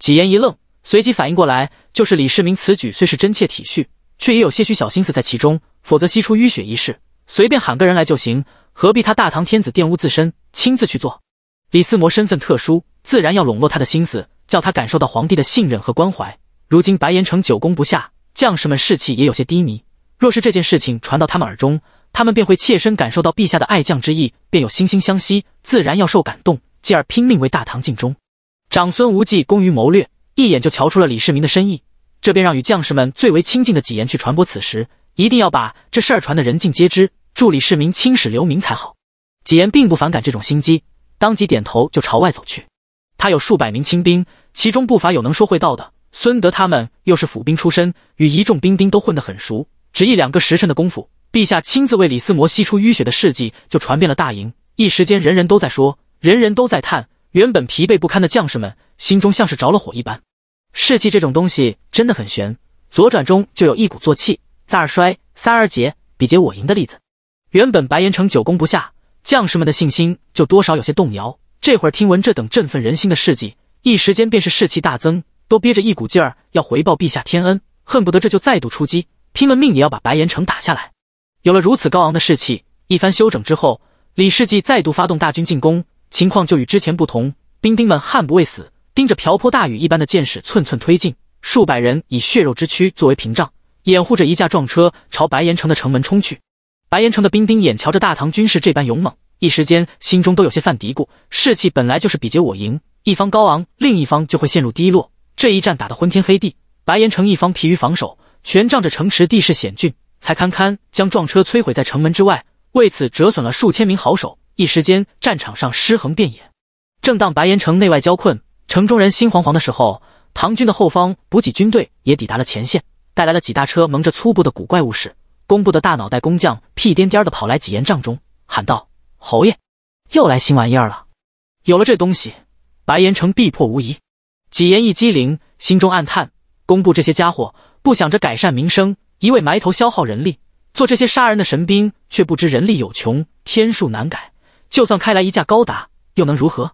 纪言一愣。随即反应过来，就是李世民此举虽是真切体恤，却也有些许小心思在其中。否则吸出淤血一事，随便喊个人来就行，何必他大唐天子玷污自身，亲自去做？李思摩身份特殊，自然要笼络他的心思，叫他感受到皇帝的信任和关怀。如今白岩城久攻不下，将士们士气也有些低迷。若是这件事情传到他们耳中，他们便会切身感受到陛下的爱将之意，便有惺惺相惜，自然要受感动，继而拼命为大唐尽忠。长孙无忌工于谋略。一眼就瞧出了李世民的深意，这便让与将士们最为亲近的几言去传播此时，一定要把这事儿传的人尽皆知，助李世民青史留名才好。几言并不反感这种心机，当即点头就朝外走去。他有数百名亲兵，其中不乏有能说会道的。孙德他们又是府兵出身，与一众兵丁都混得很熟。只一两个时辰的功夫，陛下亲自为李思摩吸出淤血的事迹就传遍了大营，一时间人人都在说，人人都在叹。原本疲惫不堪的将士们。心中像是着了火一般，士气这种东西真的很悬，左转中就有一鼓作气，再而衰，三而竭，彼竭我盈的例子。原本白岩城久攻不下，将士们的信心就多少有些动摇。这会儿听闻这等振奋人心的事迹，一时间便是士气大增，都憋着一股劲儿要回报陛下天恩，恨不得这就再度出击，拼了命也要把白岩城打下来。有了如此高昂的士气，一番休整之后，李世继再度发动大军进攻，情况就与之前不同，兵丁们悍不畏死。盯着瓢泼大雨一般的箭矢，寸寸推进。数百人以血肉之躯作为屏障，掩护着一架撞车朝白岩城的城门冲去。白岩城的兵丁眼瞧着大唐军士这般勇猛，一时间心中都有些犯嘀咕。士气本来就是比劫我赢，一方高昂，另一方就会陷入低落。这一战打得昏天黑地，白岩城一方疲于防守，全仗着城池地势险峻，才堪堪将撞车摧毁在城门之外。为此折损了数千名好手，一时间战场上尸横遍野。正当白岩城内外交困。城中人心惶惶的时候，唐军的后方补给军队也抵达了前线，带来了几大车蒙着粗布的古怪物事。工部的大脑袋工匠屁颠颠的跑来几言帐中，喊道：“侯爷，又来新玩意儿了！有了这东西，白岩城必破无疑。”几言一激灵，心中暗叹：工部这些家伙不想着改善民生，一味埋头消耗人力，做这些杀人的神兵，却不知人力有穷，天数难改。就算开来一架高达，又能如何？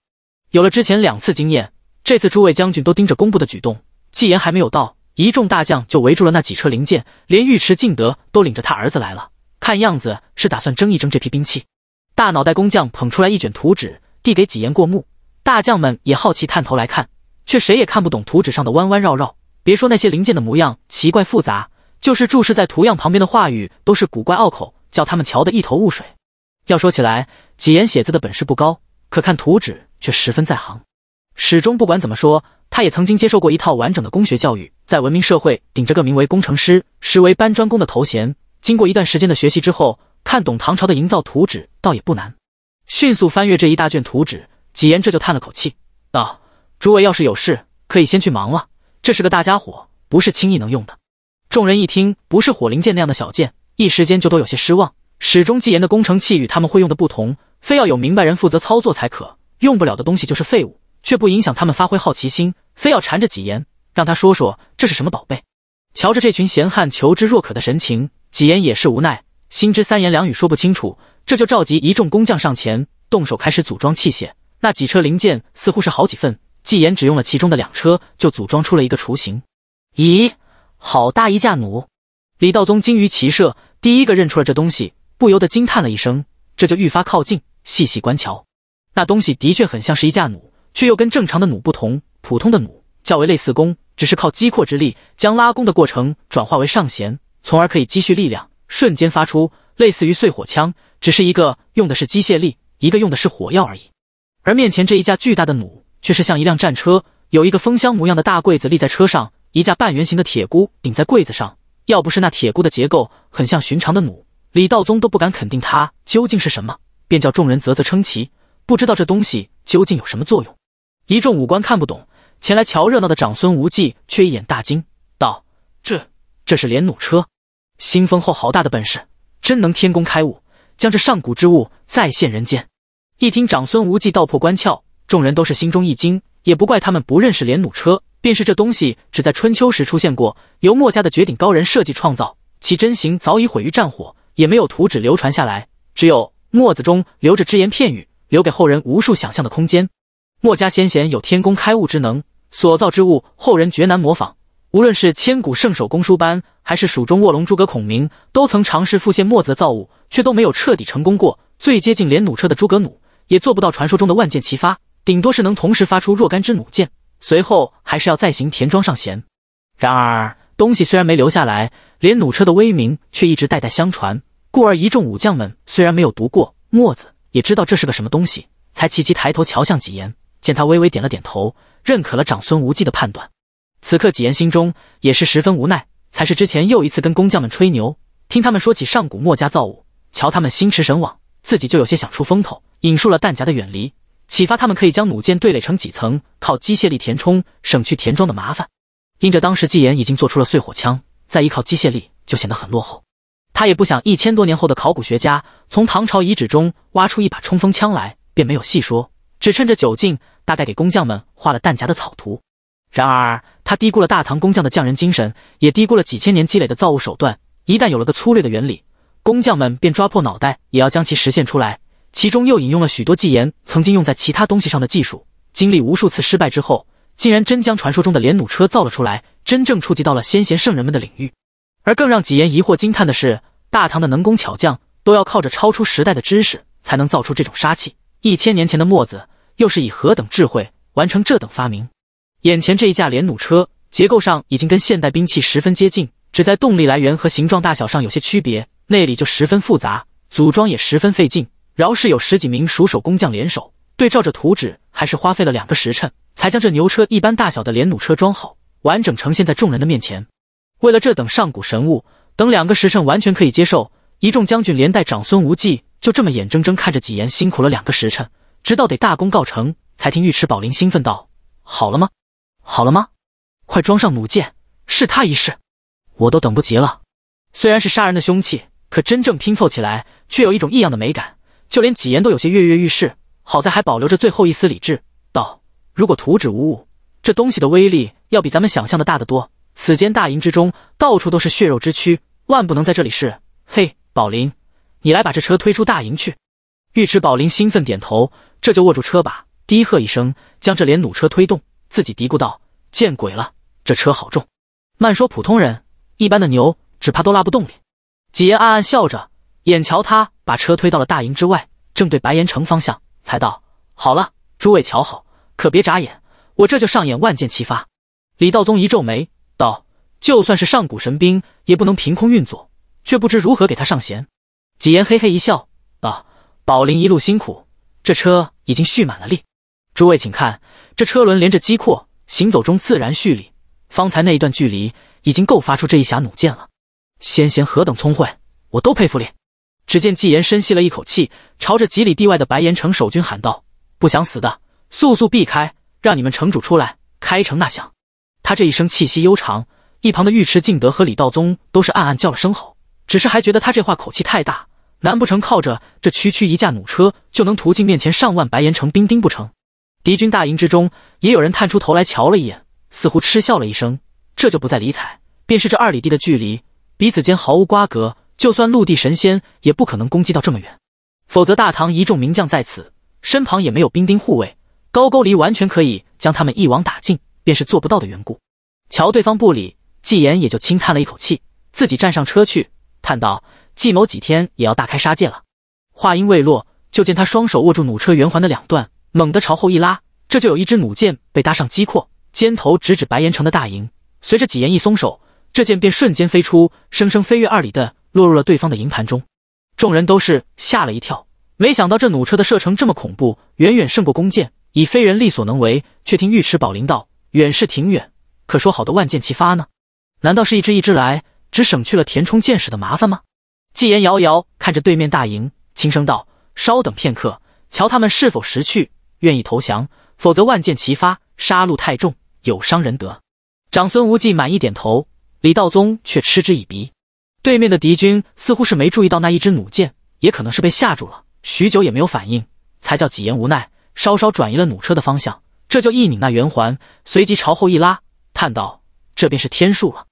有了之前两次经验。这次诸位将军都盯着工部的举动，纪言还没有到，一众大将就围住了那几车零件，连尉迟敬德都领着他儿子来了，看样子是打算争一争这批兵器。大脑袋工匠捧出来一卷图纸，递给纪言过目，大将们也好奇探头来看，却谁也看不懂图纸上的弯弯绕绕。别说那些零件的模样奇怪复杂，就是注视在图样旁边的话语都是古怪拗口，叫他们瞧得一头雾水。要说起来，纪言写字的本事不高，可看图纸却十分在行。始终不管怎么说，他也曾经接受过一套完整的工学教育，在文明社会顶着个名为工程师，实为搬砖工的头衔。经过一段时间的学习之后，看懂唐朝的营造图纸倒也不难。迅速翻阅这一大卷图纸，纪言这就叹了口气道：“诸位要是有事，可以先去忙了。这是个大家伙，不是轻易能用的。”众人一听，不是火灵剑那样的小剑，一时间就都有些失望。始终纪言的工程器与他们会用的不同，非要有明白人负责操作才可用不了的东西就是废物。却不影响他们发挥好奇心，非要缠着纪言，让他说说这是什么宝贝。瞧着这群闲汉求知若渴的神情，纪言也是无奈，心知三言两语说不清楚，这就召集一众工匠上前，动手开始组装器械。那几车零件似乎是好几份，纪言只用了其中的两车，就组装出了一个雏形。咦，好大一架弩！李道宗精于骑射，第一个认出了这东西，不由得惊叹了一声，这就愈发靠近，细细观瞧，那东西的确很像是一架弩。却又跟正常的弩不同，普通的弩较为类似弓，只是靠击扩之力将拉弓的过程转化为上弦，从而可以积蓄力量，瞬间发出，类似于碎火枪，只是一个用的是机械力，一个用的是火药而已。而面前这一架巨大的弩却是像一辆战车，有一个风箱模样的大柜子立在车上，一架半圆形的铁箍顶在柜子上。要不是那铁箍的结构很像寻常的弩，李道宗都不敢肯定它究竟是什么，便叫众人啧啧称奇，不知道这东西究竟有什么作用。一众武官看不懂，前来瞧热闹的长孙无忌却一眼大惊，道：“这这是连弩车，新封后好大的本事，真能天工开物，将这上古之物再现人间。”一听长孙无忌道破关窍，众人都是心中一惊。也不怪他们不认识连弩车，便是这东西只在春秋时出现过，由墨家的绝顶高人设计创造，其真形早已毁于战火，也没有图纸流传下来，只有墨子中留着只言片语，留给后人无数想象的空间。墨家先贤有天工开物之能，所造之物后人绝难模仿。无论是千古圣手公输班，还是蜀中卧龙诸葛孔明，都曾尝试复现墨子的造物，却都没有彻底成功过。最接近连弩车的诸葛弩，也做不到传说中的万箭齐发，顶多是能同时发出若干支弩箭，随后还是要再行填装上弦。然而东西虽然没留下来，连弩车的威名却一直代代相传。故而一众武将们虽然没有读过墨子，也知道这是个什么东西，才齐齐抬头瞧向几眼。见他微微点了点头，认可了长孙无忌的判断。此刻纪言心中也是十分无奈，才是之前又一次跟工匠们吹牛，听他们说起上古墨家造物，瞧他们心驰神往，自己就有些想出风头，引述了弹夹的远离，启发他们可以将弩箭堆垒成几层，靠机械力填充，省去填装的麻烦。因着当时纪言已经做出了碎火枪，再依靠机械力就显得很落后。他也不想一千多年后的考古学家从唐朝遗址中挖出一把冲锋枪来，便没有细说，只趁着酒劲。大概给工匠们画了弹夹的草图，然而他低估了大唐工匠的匠人精神，也低估了几千年积累的造物手段。一旦有了个粗略的原理，工匠们便抓破脑袋也要将其实现出来。其中又引用了许多纪言曾经用在其他东西上的技术，经历无数次失败之后，竟然真将传说中的连弩车造了出来，真正触及到了先贤圣人们的领域。而更让纪言疑惑惊叹的是，大唐的能工巧匠都要靠着超出时代的知识才能造出这种杀器。一千年前的墨子。又是以何等智慧完成这等发明？眼前这一架连弩车结构上已经跟现代兵器十分接近，只在动力来源和形状大小上有些区别，内里就十分复杂，组装也十分费劲。饶是有十几名熟手工匠联手，对照着图纸，还是花费了两个时辰才将这牛车一般大小的连弩车装好，完整呈现在众人的面前。为了这等上古神物，等两个时辰完全可以接受。一众将军连带长孙无忌，就这么眼睁睁看着几言辛苦了两个时辰。直到得大功告成，才听尉迟宝林兴奋道：“好了吗？好了吗？快装上弩箭，试他一试！我都等不及了。虽然是杀人的凶器，可真正拼凑起来，却有一种异样的美感。就连纪言都有些跃跃欲试。好在还保留着最后一丝理智，道：如果图纸无误，这东西的威力要比咱们想象的大得多。此间大营之中，到处都是血肉之躯，万不能在这里试。嘿，宝林，你来把这车推出大营去。”尉迟宝林兴奋点头。这就握住车把，低喝一声，将这连弩车推动，自己嘀咕道：“见鬼了，这车好重，慢说普通人，一般的牛只怕都拉不动哩。”几言暗暗笑着，眼瞧他把车推到了大营之外，正对白岩城方向，才道：“好了，诸位瞧好，可别眨眼，我这就上演万箭齐发。”李道宗一皱眉，道：“就算是上古神兵，也不能凭空运作，却不知如何给他上弦。”几言嘿嘿一笑，道：“宝林一路辛苦，这车。”已经蓄满了力，诸位请看，这车轮连着机括，行走中自然蓄力。方才那一段距离，已经够发出这一匣弩箭了。先贤何等聪慧，我都佩服你。只见纪言深吸了一口气，朝着几里地外的白岩城守军喊道：“不想死的，速速避开，让你们城主出来开城纳降。”他这一声气息悠长，一旁的尉迟敬德和李道宗都是暗暗叫了声好，只是还觉得他这话口气太大。难不成靠着这区区一架弩车就能屠尽面前上万白岩城兵丁不成？敌军大营之中也有人探出头来瞧了一眼，似乎嗤笑了一声，这就不再理睬。便是这二里地的距离，彼此间毫无瓜葛，就算陆地神仙也不可能攻击到这么远。否则大唐一众名将在此，身旁也没有兵丁护卫，高句丽完全可以将他们一网打尽，便是做不到的缘故。瞧对方不理，纪言也就轻叹了一口气，自己站上车去，叹道。计谋几天也要大开杀戒了。话音未落，就见他双手握住弩车圆环的两段，猛地朝后一拉，这就有一支弩箭被搭上机括，尖头直指白岩城的大营。随着几言一松手，这箭便瞬间飞出，生生飞越二里，的落入了对方的营盘中。众人都是吓了一跳，没想到这弩车的射程这么恐怖，远远胜过弓箭，以非人力所能为。却听尉迟宝林道：“远是挺远，可说好的万箭齐发呢？难道是一支一支来，只省去了填充箭矢的麻烦吗？”纪言遥遥看着对面大营，轻声道：“稍等片刻，瞧他们是否识趣，愿意投降。否则万箭齐发，杀戮太重，有伤人德。”长孙无忌满意点头，李道宗却嗤之以鼻。对面的敌军似乎是没注意到那一支弩箭，也可能是被吓住了，许久也没有反应，才叫纪言无奈，稍稍转移了弩车的方向，这就一拧那圆环，随即朝后一拉，叹道：“这便是天数了。”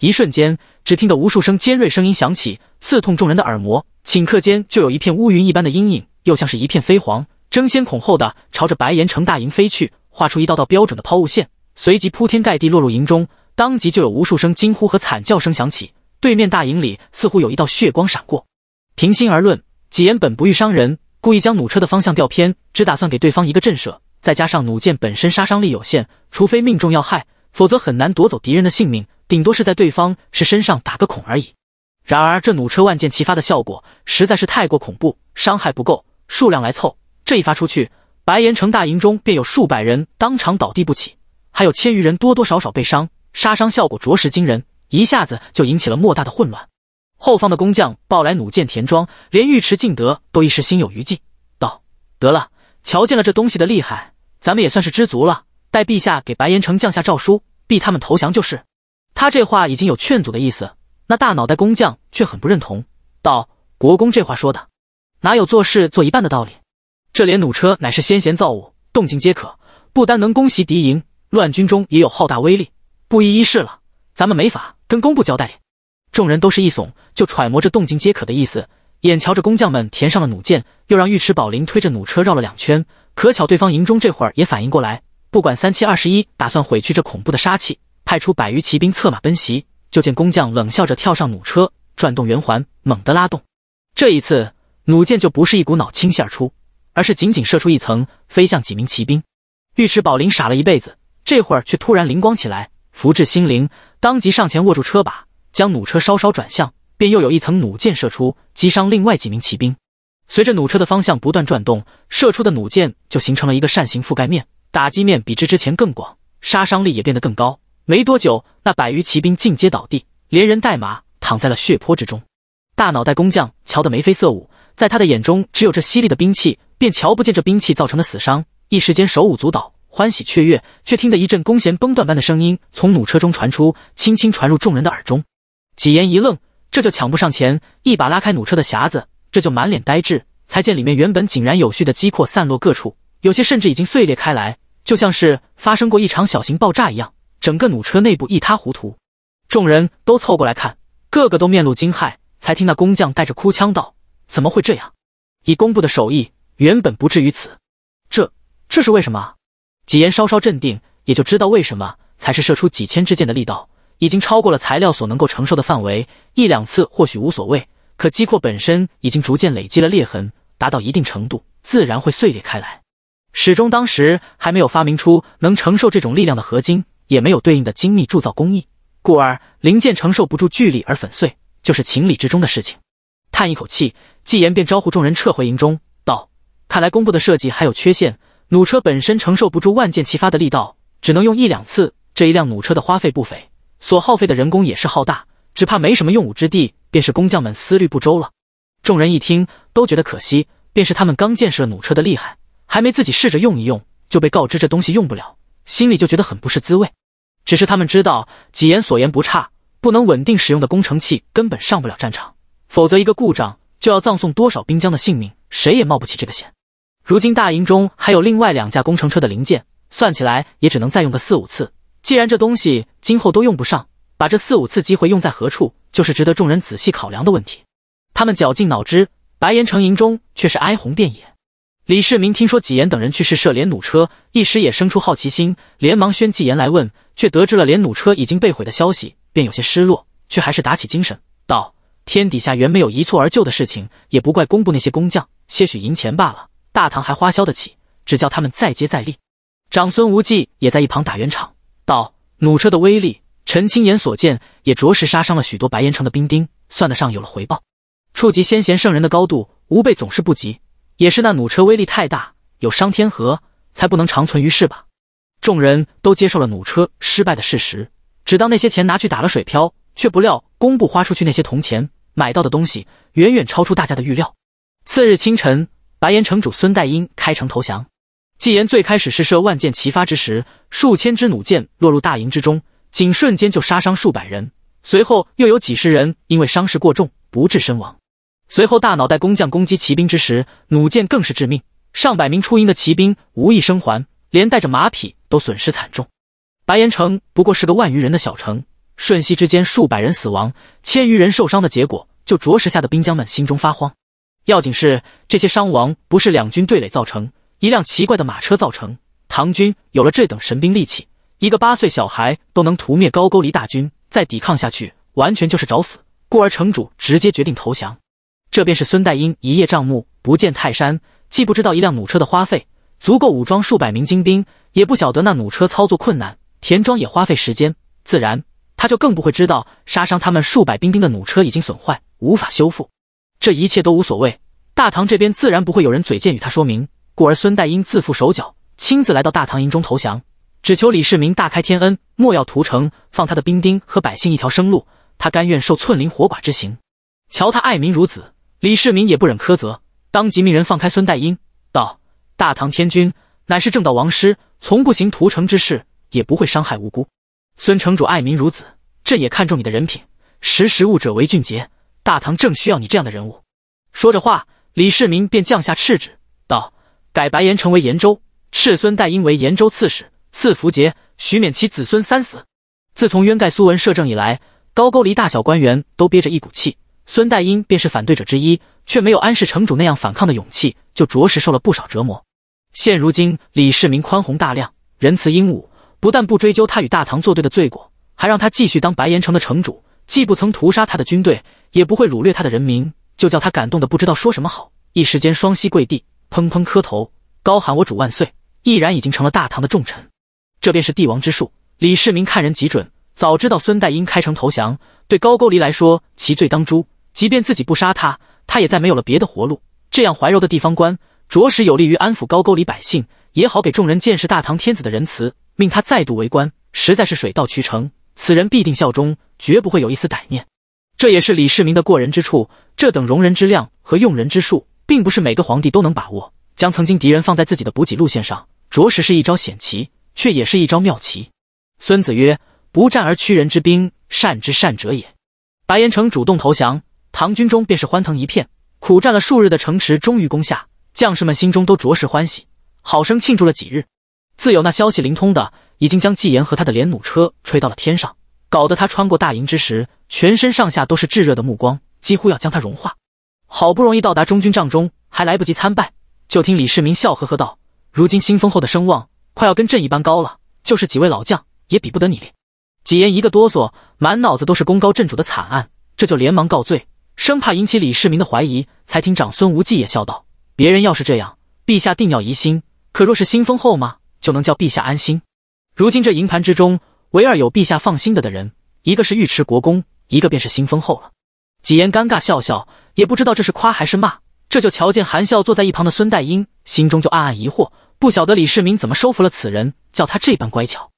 一瞬间，只听得无数声尖锐声音响起，刺痛众人的耳膜。顷刻间，就有一片乌云一般的阴影，又像是一片飞黄，争先恐后的朝着白岩城大营飞去，划出一道道标准的抛物线，随即铺天盖地落入营中。当即就有无数声惊呼和惨叫声响起。对面大营里似乎有一道血光闪过。平心而论，几言本不欲伤人，故意将弩车的方向调偏，只打算给对方一个震慑。再加上弩箭本身杀伤力有限，除非命中要害。否则很难夺走敌人的性命，顶多是在对方是身上打个孔而已。然而这弩车万箭齐发的效果实在是太过恐怖，伤害不够，数量来凑。这一发出去，白岩城大营中便有数百人当场倒地不起，还有千余人多多少少被伤，杀伤效果着实惊人，一下子就引起了莫大的混乱。后方的工匠抱来弩箭填装，连尉迟敬德都一时心有余悸，道：“得了，瞧见了这东西的厉害，咱们也算是知足了。”待陛下给白岩城降下诏书，逼他们投降就是。他这话已经有劝阻的意思，那大脑袋工匠却很不认同，道：“国公这话说的，哪有做事做一半的道理？这连弩车乃是先贤造物，动静皆可，不单能攻袭敌营，乱军中也有浩大威力，不一一试了，咱们没法跟工部交代。”众人都是一耸，就揣摩着动静皆可的意思。眼瞧着工匠们填上了弩箭，又让尉迟宝林推着弩车绕了两圈，可巧对方营中这会儿也反应过来。不管三七二十一，打算毁去这恐怖的杀气，派出百余骑兵策马奔袭。就见工匠冷笑着跳上弩车，转动圆环，猛地拉动。这一次，弩箭就不是一股脑倾泻而出，而是仅仅射出一层，飞向几名骑兵。尉迟宝林傻了一辈子，这会儿却突然灵光起来，福至心灵，当即上前握住车把，将弩车稍稍转向，便又有一层弩箭射出，击伤另外几名骑兵。随着弩车的方向不断转动，射出的弩箭就形成了一个扇形覆盖面。打击面比之之前更广，杀伤力也变得更高。没多久，那百余骑兵尽皆倒地，连人带马躺在了血泊之中。大脑袋工匠瞧得眉飞色舞，在他的眼中只有这犀利的兵器，便瞧不见这兵器造成的死伤。一时间手舞足蹈，欢喜雀跃，却听得一阵弓弦崩断般的声音从弩车中传出，轻轻传入众人的耳中。几言一愣，这就抢不上前，一把拉开弩车的匣子，这就满脸呆滞，才见里面原本井然有序的机括散落各处。有些甚至已经碎裂开来，就像是发生过一场小型爆炸一样，整个弩车内部一塌糊涂。众人都凑过来看，个个都面露惊骇。才听那工匠带着哭腔道：“怎么会这样？以工部的手艺，原本不至于此。这这是为什么？”几言稍稍镇定，也就知道为什么。才是射出几千支箭的力道，已经超过了材料所能够承受的范围。一两次或许无所谓，可机括本身已经逐渐累积了裂痕，达到一定程度，自然会碎裂开来。始终，当时还没有发明出能承受这种力量的合金，也没有对应的精密铸造工艺，故而零件承受不住巨力而粉碎，就是情理之中的事情。叹一口气，纪言便招呼众人撤回营中，道：“看来公布的设计还有缺陷，弩车本身承受不住万箭齐发的力道，只能用一两次。这一辆弩车的花费不菲，所耗费的人工也是浩大，只怕没什么用武之地，便是工匠们思虑不周了。”众人一听，都觉得可惜，便是他们刚见识了弩车的厉害。还没自己试着用一用，就被告知这东西用不了，心里就觉得很不是滋味。只是他们知道几言所言不差，不能稳定使用的工程器根本上不了战场，否则一个故障就要葬送多少兵将的性命，谁也冒不起这个险。如今大营中还有另外两架工程车的零件，算起来也只能再用个四五次。既然这东西今后都用不上，把这四五次机会用在何处，就是值得众人仔细考量的问题。他们绞尽脑汁，白岩城营中却是哀鸿遍野。李世民听说纪言等人去试射连弩车，一时也生出好奇心，连忙宣纪言来问，却得知了连弩车已经被毁的消息，便有些失落，却还是打起精神道：“天底下原没有一蹴而就的事情，也不怪工部那些工匠，些许银钱罢了，大唐还花销得起，只叫他们再接再厉。”长孙无忌也在一旁打圆场道：“弩车的威力，臣亲眼所见，也着实杀伤了许多白岩城的兵丁，算得上有了回报。触及先贤圣人的高度，吾辈总是不及。”也是那弩车威力太大，有伤天和，才不能长存于世吧？众人都接受了弩车失败的事实，只当那些钱拿去打了水漂，却不料工部花出去那些铜钱，买到的东西远远超出大家的预料。次日清晨，白岩城主孙代英开城投降。纪言最开始是设万箭齐发之时，数千支弩箭落入大营之中，仅瞬间就杀伤数百人，随后又有几十人因为伤势过重不治身亡。随后，大脑袋工匠攻击骑兵之时，弩箭更是致命，上百名出营的骑兵无一生还，连带着马匹都损失惨重。白岩城不过是个万余人的小城，瞬息之间数百人死亡，千余人受伤的结果，就着实吓得兵将们心中发慌。要紧是，这些伤亡不是两军对垒造成，一辆奇怪的马车造成。唐军有了这等神兵利器，一个八岁小孩都能屠灭高句丽大军，再抵抗下去完全就是找死，故而城主直接决定投降。这便是孙代英一叶障目不见泰山，既不知道一辆弩车的花费足够武装数百名精兵，也不晓得那弩车操作困难，填装也花费时间，自然他就更不会知道杀伤他们数百兵丁的弩车已经损坏，无法修复。这一切都无所谓，大唐这边自然不会有人嘴贱与他说明，故而孙代英自负手脚，亲自来到大唐营中投降，只求李世民大开天恩，莫要屠城，放他的兵丁和百姓一条生路，他甘愿受寸林活剐之刑。瞧他爱民如子。李世民也不忍苛责，当即命人放开孙代英，道：“大唐天君乃是正道王师，从不行屠城之事，也不会伤害无辜。孙城主爱民如子，朕也看重你的人品。识时务者为俊杰，大唐正需要你这样的人物。”说着话，李世民便降下敕旨，道：“改白岩城为延州，敕孙代英为延州刺史，赐符节，许免其子孙三死。”自从渊盖苏文摄政以来，高句丽大小官员都憋着一股气。孙代英便是反对者之一，却没有安氏城主那样反抗的勇气，就着实受了不少折磨。现如今，李世民宽宏大量、仁慈英武，不但不追究他与大唐作对的罪过，还让他继续当白岩城的城主，既不曾屠杀他的军队，也不会掳掠他的人民，就叫他感动的不知道说什么好，一时间双膝跪地，砰砰磕头，高喊“我主万岁”，毅然已经成了大唐的重臣。这便是帝王之术。李世民看人极准，早知道孙代英开城投降，对高句丽来说，其罪当诛。即便自己不杀他，他也再没有了别的活路。这样怀柔的地方官，着实有利于安抚高沟里百姓，也好给众人见识大唐天子的仁慈。命他再度为官，实在是水到渠成。此人必定效忠，绝不会有一丝歹念。这也是李世民的过人之处。这等容人之量和用人之术，并不是每个皇帝都能把握。将曾经敌人放在自己的补给路线上，着实是一招险棋，却也是一招妙棋。孙子曰：“不战而屈人之兵，善之善者也。”白岩城主动投降。唐军中便是欢腾一片，苦战了数日的城池终于攻下，将士们心中都着实欢喜，好生庆祝了几日。自有那消息灵通的，已经将纪言和他的连弩车吹到了天上，搞得他穿过大营之时，全身上下都是炙热的目光，几乎要将他融化。好不容易到达中军帐中，还来不及参拜，就听李世民笑呵呵道：“如今新封后的声望快要跟朕一般高了，就是几位老将也比不得你哩。”纪言一个哆嗦，满脑子都是功高震主的惨案，这就连忙告罪。生怕引起李世民的怀疑，才听长孙无忌也笑道：“别人要是这样，陛下定要疑心；可若是新封后嘛，就能叫陛下安心。如今这营盘之中，唯二有陛下放心的的人，一个是尉迟国公，一个便是新封后了。”几言尴尬笑笑，也不知道这是夸还是骂。这就瞧见含笑坐在一旁的孙代英，心中就暗暗疑惑，不晓得李世民怎么收服了此人，叫他这般乖巧。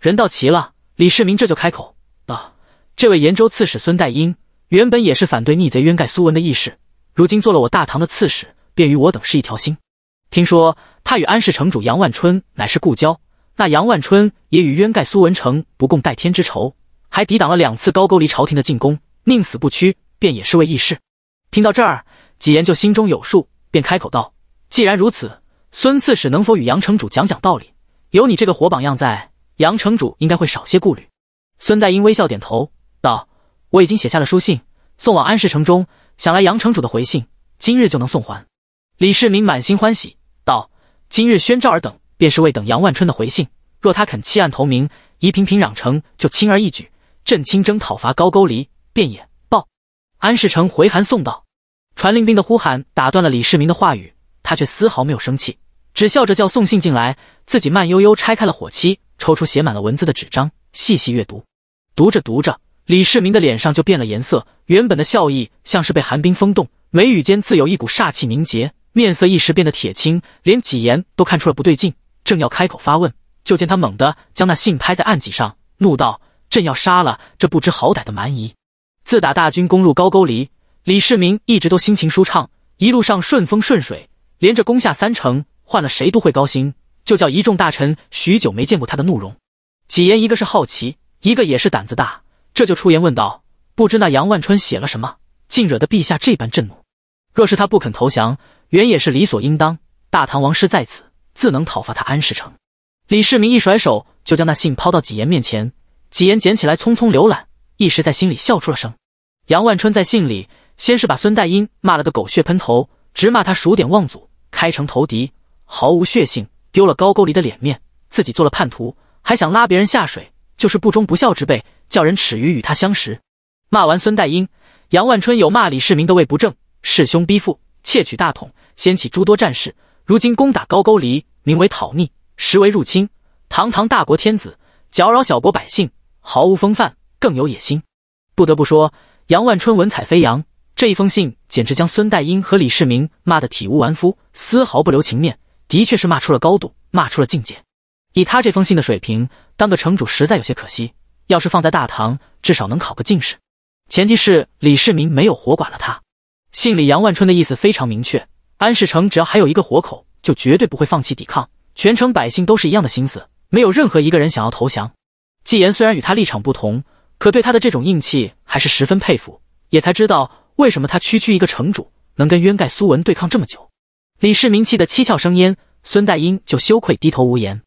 人到齐了，李世民这就开口道：“这位延州刺史孙代英。”原本也是反对逆贼冤盖苏文的义士，如今做了我大唐的刺史，便与我等是一条心。听说他与安氏城主杨万春乃是故交，那杨万春也与冤盖苏文成不共戴天之仇，还抵挡了两次高句丽朝廷的进攻，宁死不屈，便也是为义士。听到这儿，几言就心中有数，便开口道：“既然如此，孙刺史能否与杨城主讲讲道理？有你这个活榜样在，杨城主应该会少些顾虑。”孙代英微笑点头。我已经写下了书信，送往安市城中，想来杨城主的回信今日就能送还。李世民满心欢喜道：“今日宣召尔等，便是为等杨万春的回信。若他肯弃暗投明，夷平平壤城就轻而易举。朕亲征讨伐高句丽，便也报安市城回函送到。”传令兵的呼喊打断了李世民的话语，他却丝毫没有生气，只笑着叫送信进来，自己慢悠悠拆开了火漆，抽出写满了文字的纸张，细细阅读。读着读着。李世民的脸上就变了颜色，原本的笑意像是被寒冰封冻，眉宇间自有一股煞气凝结，面色一时变得铁青，连几言都看出了不对劲，正要开口发问，就见他猛地将那信拍在案几上，怒道：“朕要杀了这不知好歹的蛮夷！”自打大军攻入高句丽，李世民一直都心情舒畅，一路上顺风顺水，连着攻下三城，换了谁都会高兴，就叫一众大臣许久没见过他的怒容。几言一个是好奇，一个也是胆子大。这就出言问道：“不知那杨万春写了什么，竟惹得陛下这般震怒？若是他不肯投降，原也是理所应当。大唐王师在此，自能讨伐他安世成。”李世民一甩手，就将那信抛到几言面前。几言捡起来，匆匆浏览，一时在心里笑出了声。杨万春在信里先是把孙代英骂了个狗血喷头，直骂他数典忘祖、开城投敌，毫无血性，丢了高句丽的脸面，自己做了叛徒，还想拉别人下水，就是不忠不孝之辈。叫人耻于与他相识。骂完孙代英，杨万春有骂李世民的位不正，弑兄逼父，窃取大统，掀起诸多战事。如今攻打高句丽，名为讨逆，实为入侵。堂堂大国天子，搅扰小国百姓，毫无风范，更有野心。不得不说，杨万春文采飞扬，这一封信简直将孙代英和李世民骂得体无完肤，丝毫不留情面，的确是骂出了高度，骂出了境界。以他这封信的水平，当个城主实在有些可惜。要是放在大唐，至少能考个进士，前提是李世民没有活剐了他。信里杨万春的意思非常明确，安世成只要还有一个活口，就绝对不会放弃抵抗。全城百姓都是一样的心思，没有任何一个人想要投降。纪言虽然与他立场不同，可对他的这种硬气还是十分佩服，也才知道为什么他区区一个城主能跟渊盖苏文对抗这么久。李世民气得七窍生烟，孙代英就羞愧低头无言。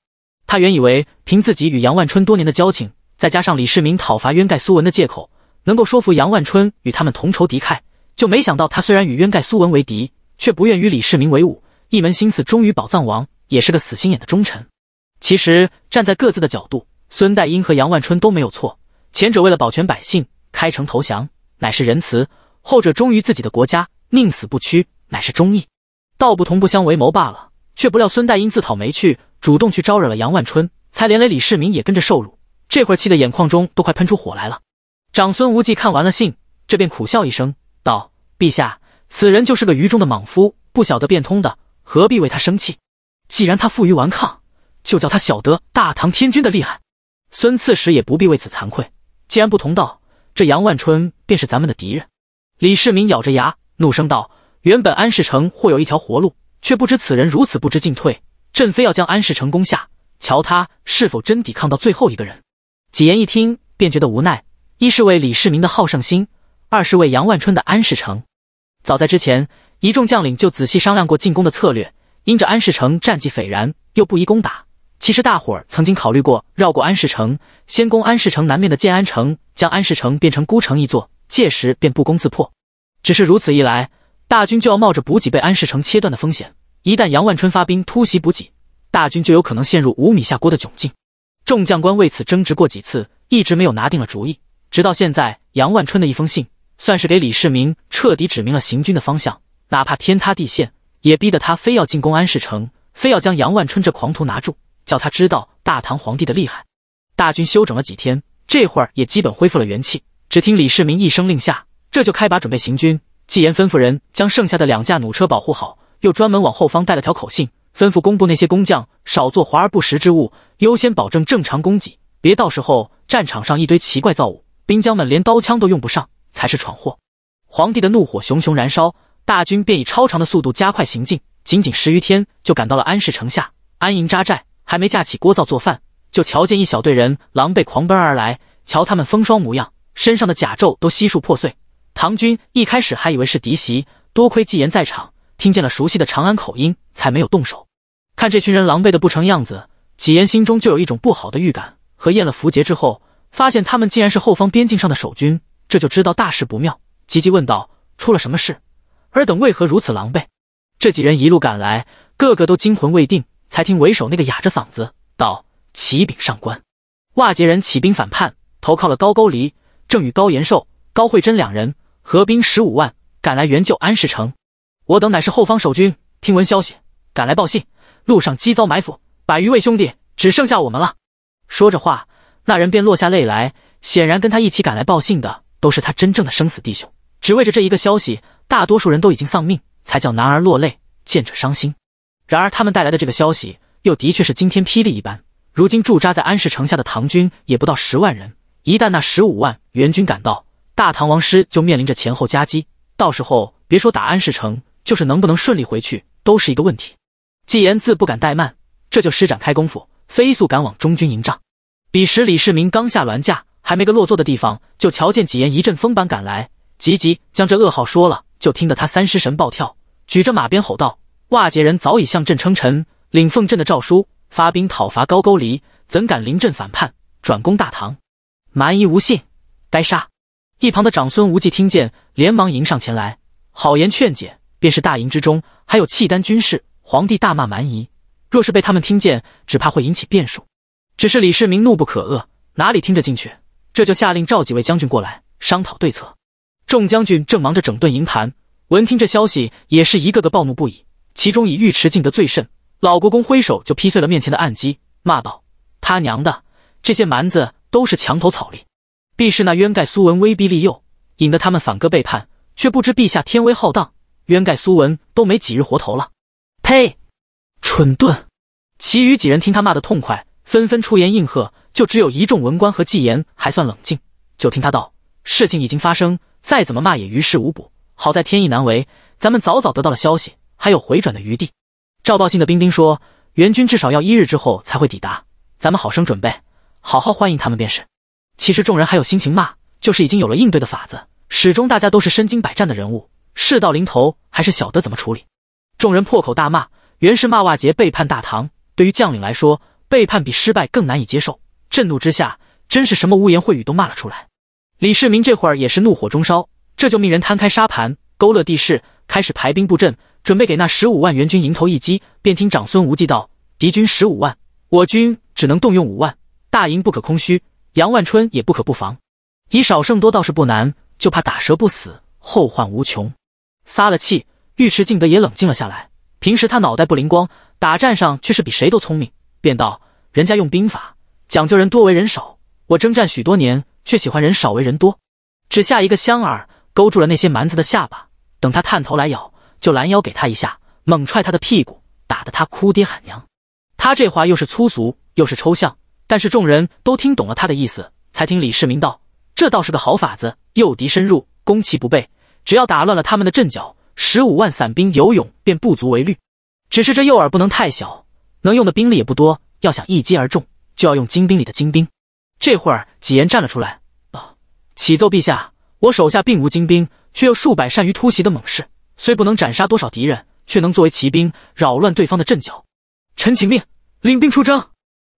他原以为凭自己与杨万春多年的交情。再加上李世民讨伐渊盖苏文的借口，能够说服杨万春与他们同仇敌忾。就没想到他虽然与渊盖苏文为敌，却不愿与李世民为伍，一门心思忠于宝藏王，也是个死心眼的忠臣。其实站在各自的角度，孙代英和杨万春都没有错。前者为了保全百姓，开城投降，乃是仁慈；后者忠于自己的国家，宁死不屈，乃是忠义。道不同不相为谋罢了。却不料孙代英自讨没趣，主动去招惹了杨万春，才连累李世民也跟着受辱。这会儿气得眼眶中都快喷出火来了。长孙无忌看完了信，这便苦笑一声，道：“陛下，此人就是个愚忠的莽夫，不晓得变通的，何必为他生气？既然他负隅顽抗，就叫他晓得大唐天君的厉害。”孙刺史也不必为此惭愧，既然不同道，这杨万春便是咱们的敌人。李世民咬着牙怒声道：“原本安世成或有一条活路，却不知此人如此不知进退，朕非要将安世成攻下，瞧他是否真抵抗到最后一个人。”几言一听便觉得无奈，一是为李世民的好胜心，二是为杨万春的安世城。早在之前，一众将领就仔细商量过进攻的策略。因着安世城战绩斐然，又不宜攻打，其实大伙儿曾经考虑过绕过安世城，先攻安世城南面的建安城，将安世城变成孤城一座，届时便不攻自破。只是如此一来，大军就要冒着补给被安世城切断的风险，一旦杨万春发兵突袭补给，大军就有可能陷入无米下锅的窘境。众将官为此争执过几次，一直没有拿定了主意。直到现在，杨万春的一封信，算是给李世民彻底指明了行军的方向。哪怕天塌地陷，也逼得他非要进攻安市城，非要将杨万春这狂徒拿住，叫他知道大唐皇帝的厉害。大军休整了几天，这会儿也基本恢复了元气。只听李世民一声令下，这就开拔准备行军。纪言吩咐人将剩下的两架弩车保护好，又专门往后方带了条口信。吩咐工部那些工匠少做华而不实之物，优先保证正常供给，别到时候战场上一堆奇怪造物，兵将们连刀枪都用不上，才是闯祸。皇帝的怒火熊熊燃烧，大军便以超常的速度加快行进，仅仅十余天就赶到了安市城下，安营扎寨，还没架起锅灶做饭，就瞧见一小队人狼狈狂奔而来。瞧他们风霜模样，身上的甲胄都悉数破碎。唐军一开始还以为是敌袭，多亏纪言在场。听见了熟悉的长安口音，才没有动手。看这群人狼狈的不成样子，几言心中就有一种不好的预感。和验了符节之后，发现他们竟然是后方边境上的守军，这就知道大事不妙。急急问道：“出了什么事？尔等为何如此狼狈？”这几人一路赶来，个个都惊魂未定。才听为首那个哑着嗓子道：“启禀上官，瓦杰人起兵反叛，投靠了高沟离，正与高延寿、高慧贞两人合兵十五万，赶来援救安世城。”我等乃是后方守军，听闻消息赶来报信，路上即遭埋伏，百余位兄弟只剩下我们了。说着话，那人便落下泪来，显然跟他一起赶来报信的都是他真正的生死弟兄。只为着这一个消息，大多数人都已经丧命，才叫男儿落泪，见者伤心。然而他们带来的这个消息，又的确是惊天霹雳一般。如今驻扎在安市城下的唐军也不到十万人，一旦那十五万援军赶到，大唐王师就面临着前后夹击。到时候别说打安市城，就是能不能顺利回去都是一个问题。纪言自不敢怠慢，这就施展开功夫，飞速赶往中军营帐。彼时李世民刚下銮驾，还没个落座的地方，就瞧见纪言一阵风般赶来，急急将这噩耗说了，就听得他三尸神暴跳，举着马鞭吼道：“瓦解人早已向朕称臣，领奉朕的诏书，发兵讨伐高句离，怎敢临阵反叛，转攻大唐？蛮夷无信，该杀！”一旁的长孙无忌听见，连忙迎上前来，好言劝解。便是大营之中，还有契丹军士。皇帝大骂蛮夷，若是被他们听见，只怕会引起变数。只是李世民怒不可遏，哪里听着进去？这就下令召几位将军过来商讨对策。众将军正忙着整顿营盘，闻听这消息，也是一个个暴怒不已。其中以尉迟敬德最甚，老国公挥手就劈碎了面前的案几，骂道：“他娘的，这些蛮子都是墙头草立，必是那冤盖苏文威逼利诱，引得他们反戈背叛，却不知陛下天威浩荡。”渊盖苏文都没几日活头了，呸！蠢钝。其余几人听他骂的痛快，纷纷出言应和。就只有一众文官和纪言还算冷静。就听他道：“事情已经发生，再怎么骂也于事无补。好在天意难违，咱们早早得到了消息，还有回转的余地。”赵报信的兵丁说：“援军至少要一日之后才会抵达，咱们好生准备，好好欢迎他们便是。”其实众人还有心情骂，就是已经有了应对的法子。始终大家都是身经百战的人物。事到临头，还是晓得怎么处理。众人破口大骂，袁氏骂瓦杰背叛大唐。对于将领来说，背叛比失败更难以接受。震怒之下，真是什么污言秽语都骂了出来。李世民这会儿也是怒火中烧，这就命人摊开沙盘，勾勒地势，开始排兵布阵，准备给那十五万援军迎头一击。便听长孙无忌道：“敌军十五万，我军只能动用五万，大营不可空虚，杨万春也不可不防。以少胜多倒是不难，就怕打蛇不死，后患无穷。”撒了气，尉迟敬德也冷静了下来。平时他脑袋不灵光，打战上却是比谁都聪明，便道：“人家用兵法讲究人多为人少，我征战许多年，却喜欢人少为人多。只下一个香饵，勾住了那些蛮子的下巴，等他探头来咬，就拦腰给他一下，猛踹他的屁股，打得他哭爹喊娘。”他这话又是粗俗又是抽象，但是众人都听懂了他的意思，才听李世民道：“这倒是个好法子，诱敌深入，攻其不备。”只要打乱了他们的阵脚，十五万散兵游勇便不足为虑。只是这诱饵不能太小，能用的兵力也不多。要想一击而中，就要用精兵里的精兵。这会儿，几言站了出来，启奏陛下：我手下并无精兵，却又数百善于突袭的猛士。虽不能斩杀多少敌人，却能作为骑兵扰乱对方的阵脚。臣请命领兵出征。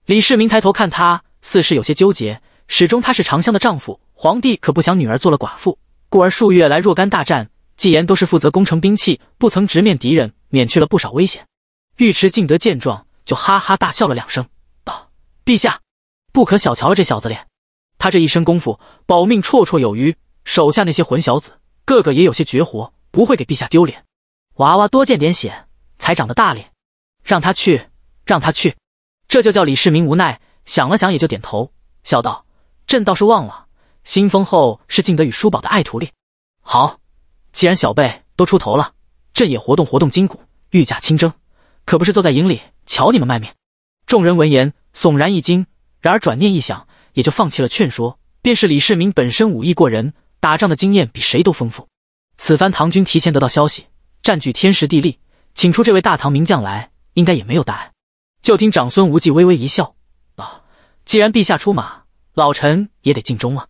李世民抬头看他，似是有些纠结。始终他是长香的丈夫，皇帝可不想女儿做了寡妇。故而数月来，若干大战，纪言都是负责攻城兵器，不曾直面敌人，免去了不少危险。尉迟敬德见状，就哈哈大笑了两声，道：“陛下，不可小瞧了这小子脸，他这一身功夫，保命绰绰有余。手下那些混小子，个个也有些绝活，不会给陛下丢脸。娃娃多见点险，才长得大脸，让他去，让他去，这就叫李世民无奈，想了想也就点头，笑道：‘朕倒是忘了。’新封后是敬德与叔宝的爱徒弟。好，既然小辈都出头了，朕也活动活动筋骨，御驾亲征，可不是坐在营里瞧你们卖命。众人闻言悚然一惊，然而转念一想，也就放弃了劝说。便是李世民本身武艺过人，打仗的经验比谁都丰富。此番唐军提前得到消息，占据天时地利，请出这位大唐名将来，应该也没有大碍。就听长孙无忌微微一笑啊，既然陛下出马，老臣也得尽忠了。”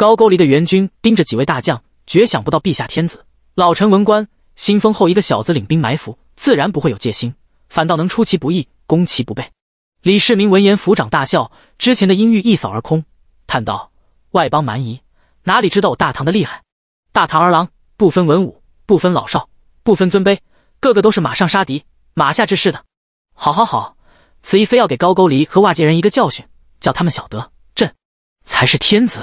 高句丽的援军盯着几位大将，绝想不到陛下天子、老臣文官新封后，一个小子领兵埋伏，自然不会有戒心，反倒能出其不意，攻其不备。李世民闻言抚掌大笑，之前的阴郁一扫而空，叹道：“外邦蛮夷哪里知道我大唐的厉害？大唐儿郎不分文武，不分老少，不分尊卑，个个都是马上杀敌、马下之士的。好，好，好！此役非要给高句丽和瓦界人一个教训，叫他们晓得朕才是天子。”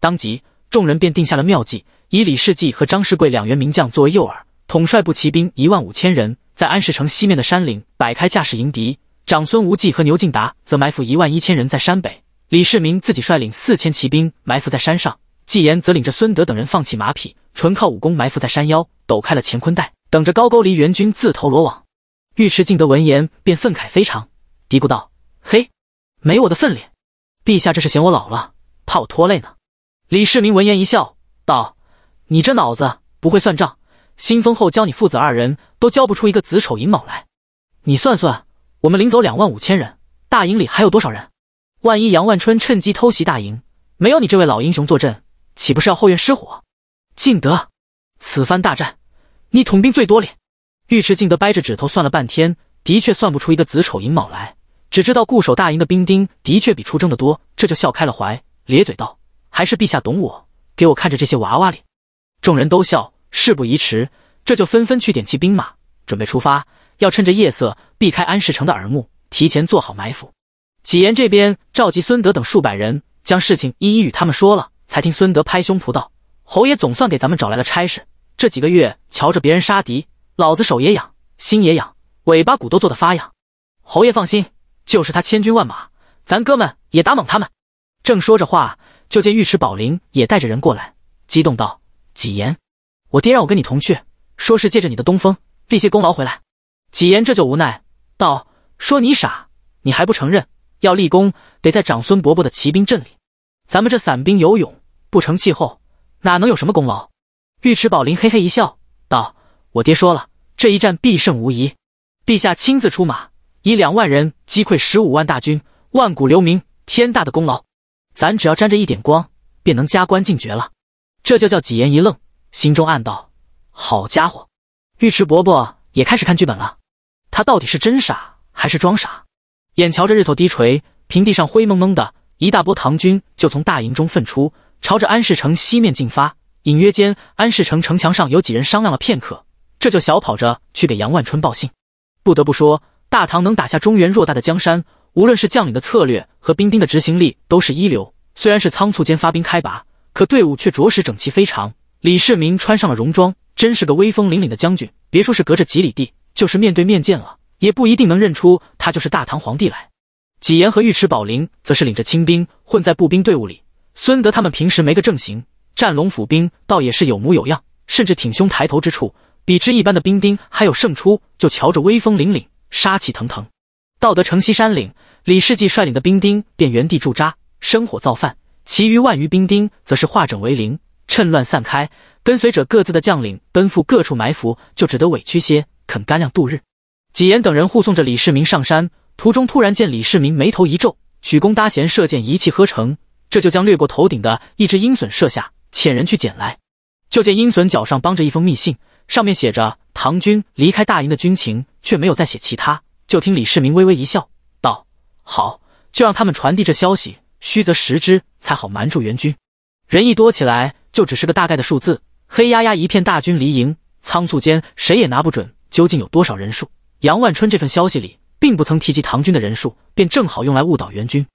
当即，众人便定下了妙计，以李世济和张士贵两员名将作为诱饵，统帅部骑兵一万五千人，在安市城西面的山岭摆开架势迎敌。长孙无忌和牛敬达则埋伏一万一千人，在山北。李世民自己率领四千骑兵埋伏在山上，纪言则领着孙德等人放弃马匹，纯靠武功埋伏在山腰，抖开了乾坤带，等着高句丽援军自投罗网。尉迟敬德闻言便愤慨非常，嘀咕道：“嘿，没我的份量，陛下这是嫌我老了，怕我拖累呢。”李世民闻言一笑，道：“你这脑子不会算账，新封后教你父子二人都教不出一个子丑寅卯来。你算算，我们领走两万五千人，大营里还有多少人？万一杨万春趁机偷袭大营，没有你这位老英雄坐镇，岂不是要后院失火？”敬德，此番大战，你统兵最多哩。尉迟敬德掰着指头算了半天，的确算不出一个子丑寅卯来，只知道固守大营的兵丁的确比出征的多，这就笑开了怀，咧嘴道。还是陛下懂我，给我看着这些娃娃脸。”众人都笑。事不宜迟，这就纷纷去点齐兵马，准备出发。要趁着夜色，避开安世成的耳目，提前做好埋伏。纪言这边召集孙德等数百人，将事情一一与他们说了。才听孙德拍胸脯道：“侯爷总算给咱们找来了差事。这几个月瞧着别人杀敌，老子手也痒，心也痒，尾巴骨都做得发痒。”侯爷放心，就是他千军万马，咱哥们也打猛他们。正说着话。就见尉迟宝林也带着人过来，激动道：“纪言，我爹让我跟你同去，说是借着你的东风立些功劳回来。”纪言这就无奈道：“说你傻，你还不承认？要立功，得在长孙伯伯的骑兵阵里，咱们这散兵游勇不成气候，哪能有什么功劳？”尉迟宝林嘿嘿一笑，道：“我爹说了，这一战必胜无疑，陛下亲自出马，以两万人击溃十五万大军，万古留名，天大的功劳。”咱只要沾着一点光，便能加官进爵了。这就叫几言一愣，心中暗道：好家伙，尉迟伯伯也开始看剧本了。他到底是真傻还是装傻？眼瞧着日头低垂，平地上灰蒙蒙的，一大波唐军就从大营中奋出，朝着安市城西面进发。隐约间，安市城城墙上有几人商量了片刻，这就小跑着去给杨万春报信。不得不说，大唐能打下中原偌大的江山。无论是将领的策略和兵丁的执行力都是一流。虽然是仓促间发兵开拔，可队伍却着实整齐非常。李世民穿上了戎装，真是个威风凛凛的将军。别说是隔着几里地，就是面对面见了，也不一定能认出他就是大唐皇帝来。纪言和尉迟宝林则是领着亲兵混在步兵队伍里。孙德他们平时没个正形，战龙府兵倒也是有模有样，甚至挺胸抬头之处，比之一般的兵丁还有胜出。就瞧着威风凛凛，杀气腾腾。到得城西山岭。李世继率领的兵丁便原地驻扎，生火造饭；其余万余兵丁则是化整为零，趁乱散开，跟随着各自的将领奔赴各处埋伏，就只得委屈些啃干粮度日。纪言等人护送着李世民上山，途中突然见李世民眉头一皱，举弓搭弦，射箭一气呵成，这就将掠过头顶的一只鹰隼射下，遣人去捡来。就见鹰隼脚上绑着一封密信，上面写着唐军离开大营的军情，却没有再写其他。就听李世民微微一笑。好，就让他们传递这消息，虚则实之，才好瞒住援军。人一多起来，就只是个大概的数字。黑压压一片大军离营，仓促间谁也拿不准究竟有多少人数。杨万春这份消息里，并不曾提及唐军的人数，便正好用来误导援军。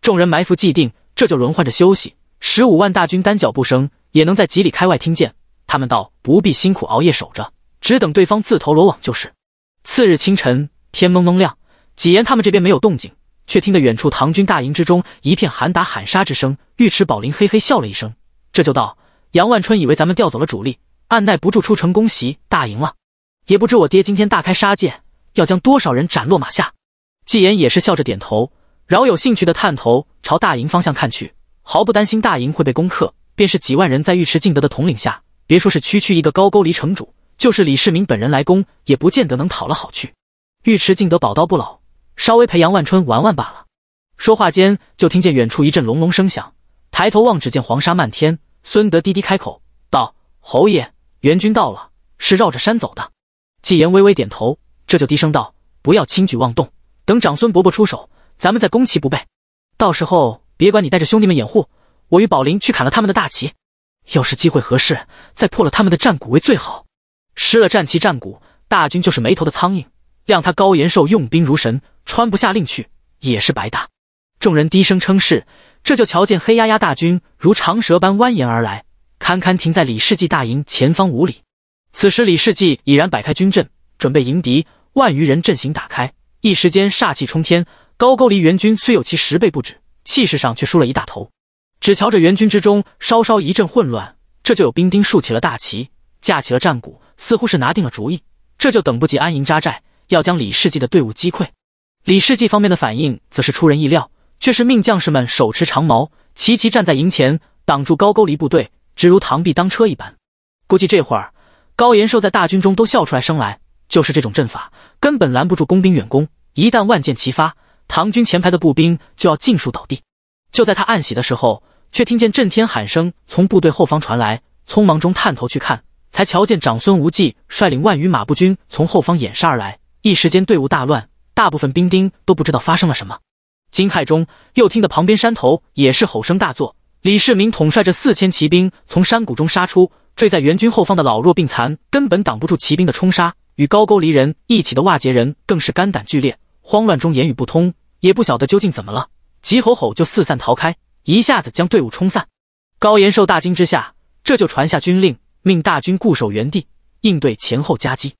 众人埋伏既定，这就轮换着休息。十五万大军单脚步声，也能在几里开外听见。他们道不必辛苦熬夜守着，只等对方自投罗网就是。次日清晨，天蒙蒙亮，纪言他们这边没有动静。却听得远处唐军大营之中一片喊打喊杀之声，尉迟宝林嘿嘿笑了一声，这就道：“杨万春以为咱们调走了主力，按耐不住出城攻袭大营了。也不知我爹今天大开杀戒，要将多少人斩落马下。”纪言也是笑着点头，饶有兴趣的探头朝大营方向看去，毫不担心大营会被攻克，便是几万人在尉迟敬德的统领下，别说是区区一个高沟离城主，就是李世民本人来攻，也不见得能讨了好去。尉迟敬德宝刀不老。稍微陪杨万春玩玩罢了。说话间，就听见远处一阵隆隆声响，抬头望，只见黄沙漫天。孙德低低开口道：“侯爷，援军到了，是绕着山走的。”纪言微微点头，这就低声道：“不要轻举妄动，等长孙伯伯出手，咱们再攻其不备。到时候别管你带着兄弟们掩护，我与宝林去砍了他们的大旗。要是机会合适，再破了他们的战鼓为最好。失了战旗战鼓，大军就是没头的苍蝇，谅他高延寿用兵如神。”穿不下令去也是白搭。众人低声称是，这就瞧见黑压压大军如长蛇般蜿蜒而来，堪堪停在李世济大营前方五里。此时李世济已然摆开军阵，准备迎敌。万余人阵型打开，一时间煞气冲天。高句丽援军虽有其十倍不止，气势上却输了一大头。只瞧着援军之中稍稍一阵混乱，这就有兵丁竖起了大旗，架起了战鼓，似乎是拿定了主意。这就等不及安营扎寨，要将李世济的队伍击溃。李世济方面的反应则是出人意料，却是命将士们手持长矛，齐齐站在营前，挡住高句丽部队，直如螳臂当车一般。估计这会儿，高延寿在大军中都笑出来声来。就是这种阵法，根本拦不住工兵远攻。一旦万箭齐发，唐军前排的步兵就要尽数倒地。就在他暗喜的时候，却听见震天喊声从部队后方传来，匆忙中探头去看，才瞧见长孙无忌率领万余马步军从后方掩杀而来，一时间队伍大乱。大部分兵丁都不知道发生了什么，惊骇中又听得旁边山头也是吼声大作。李世民统帅着四千骑兵从山谷中杀出，坠在援军后方的老弱病残根本挡不住骑兵的冲杀，与高句丽人一起的瓦解人更是肝胆俱裂，慌乱中言语不通，也不晓得究竟怎么了，急吼吼就四散逃开，一下子将队伍冲散。高延寿大惊之下，这就传下军令，命大军固守原地，应对前后夹击。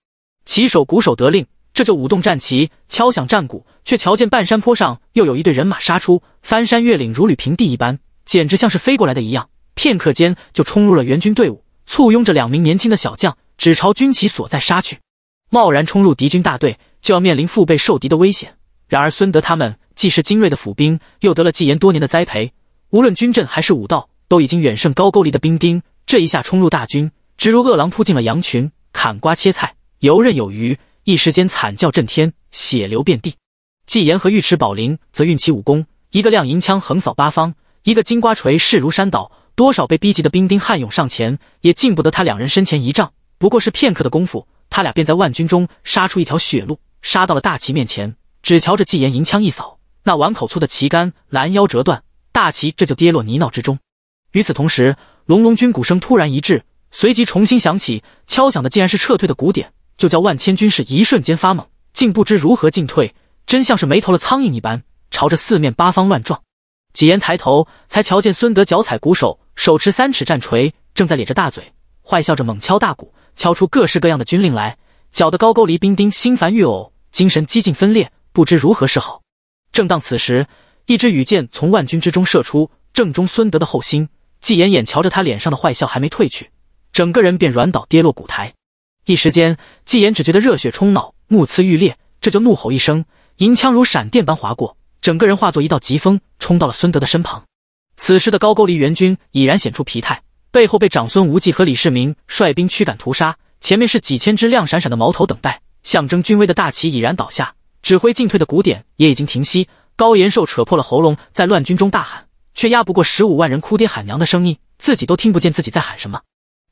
骑手、鼓手得令。这就舞动战旗，敲响战鼓，却瞧见半山坡上又有一队人马杀出，翻山越岭如履平地一般，简直像是飞过来的一样。片刻间就冲入了援军队伍，簇拥着两名年轻的小将，只朝军旗所在杀去。贸然冲入敌军大队，就要面临腹背受敌的危险。然而孙德他们既是精锐的府兵，又得了纪言多年的栽培，无论军阵还是武道，都已经远胜高句丽的兵丁。这一下冲入大军，直如饿狼扑进了羊群，砍瓜切菜，游刃有余。一时间惨叫震天，血流遍地。纪言和尉迟宝林则运起武功，一个亮银枪横扫八方，一个金瓜锤势如山倒。多少被逼急的兵丁悍勇上前，也进不得他两人身前一丈。不过是片刻的功夫，他俩便在万军中杀出一条血路，杀到了大旗面前。只瞧着纪言银枪一扫，那碗口粗的旗杆拦腰折断，大旗这就跌落泥淖之中。与此同时，隆隆军鼓声突然一致，随即重新响起，敲响的竟然是撤退的鼓点。就叫万千军士一瞬间发懵，竟不知如何进退，真像是没头的苍蝇一般，朝着四面八方乱撞。纪言抬头，才瞧见孙德脚踩鼓手，手持三尺战锤，正在咧着大嘴，坏笑着猛敲大鼓，敲出各式各样的军令来，搅得高句丽兵丁心烦欲呕，精神几近分裂，不知如何是好。正当此时，一支羽箭从万军之中射出，正中孙德的后心。纪言眼瞧着他脸上的坏笑还没褪去，整个人便软倒跌落鼓台。一时间，纪言只觉得热血冲脑，目眦欲裂，这就怒吼一声，银枪如闪电般划过，整个人化作一道疾风，冲到了孙德的身旁。此时的高句丽援军已然显出疲态，背后被长孙无忌和李世民率兵驱赶屠杀，前面是几千支亮闪闪的矛头等待，象征军威的大旗已然倒下，指挥进退的鼓点也已经停息。高延寿扯破了喉咙，在乱军中大喊，却压不过十五万人哭爹喊娘的声音，自己都听不见自己在喊什么，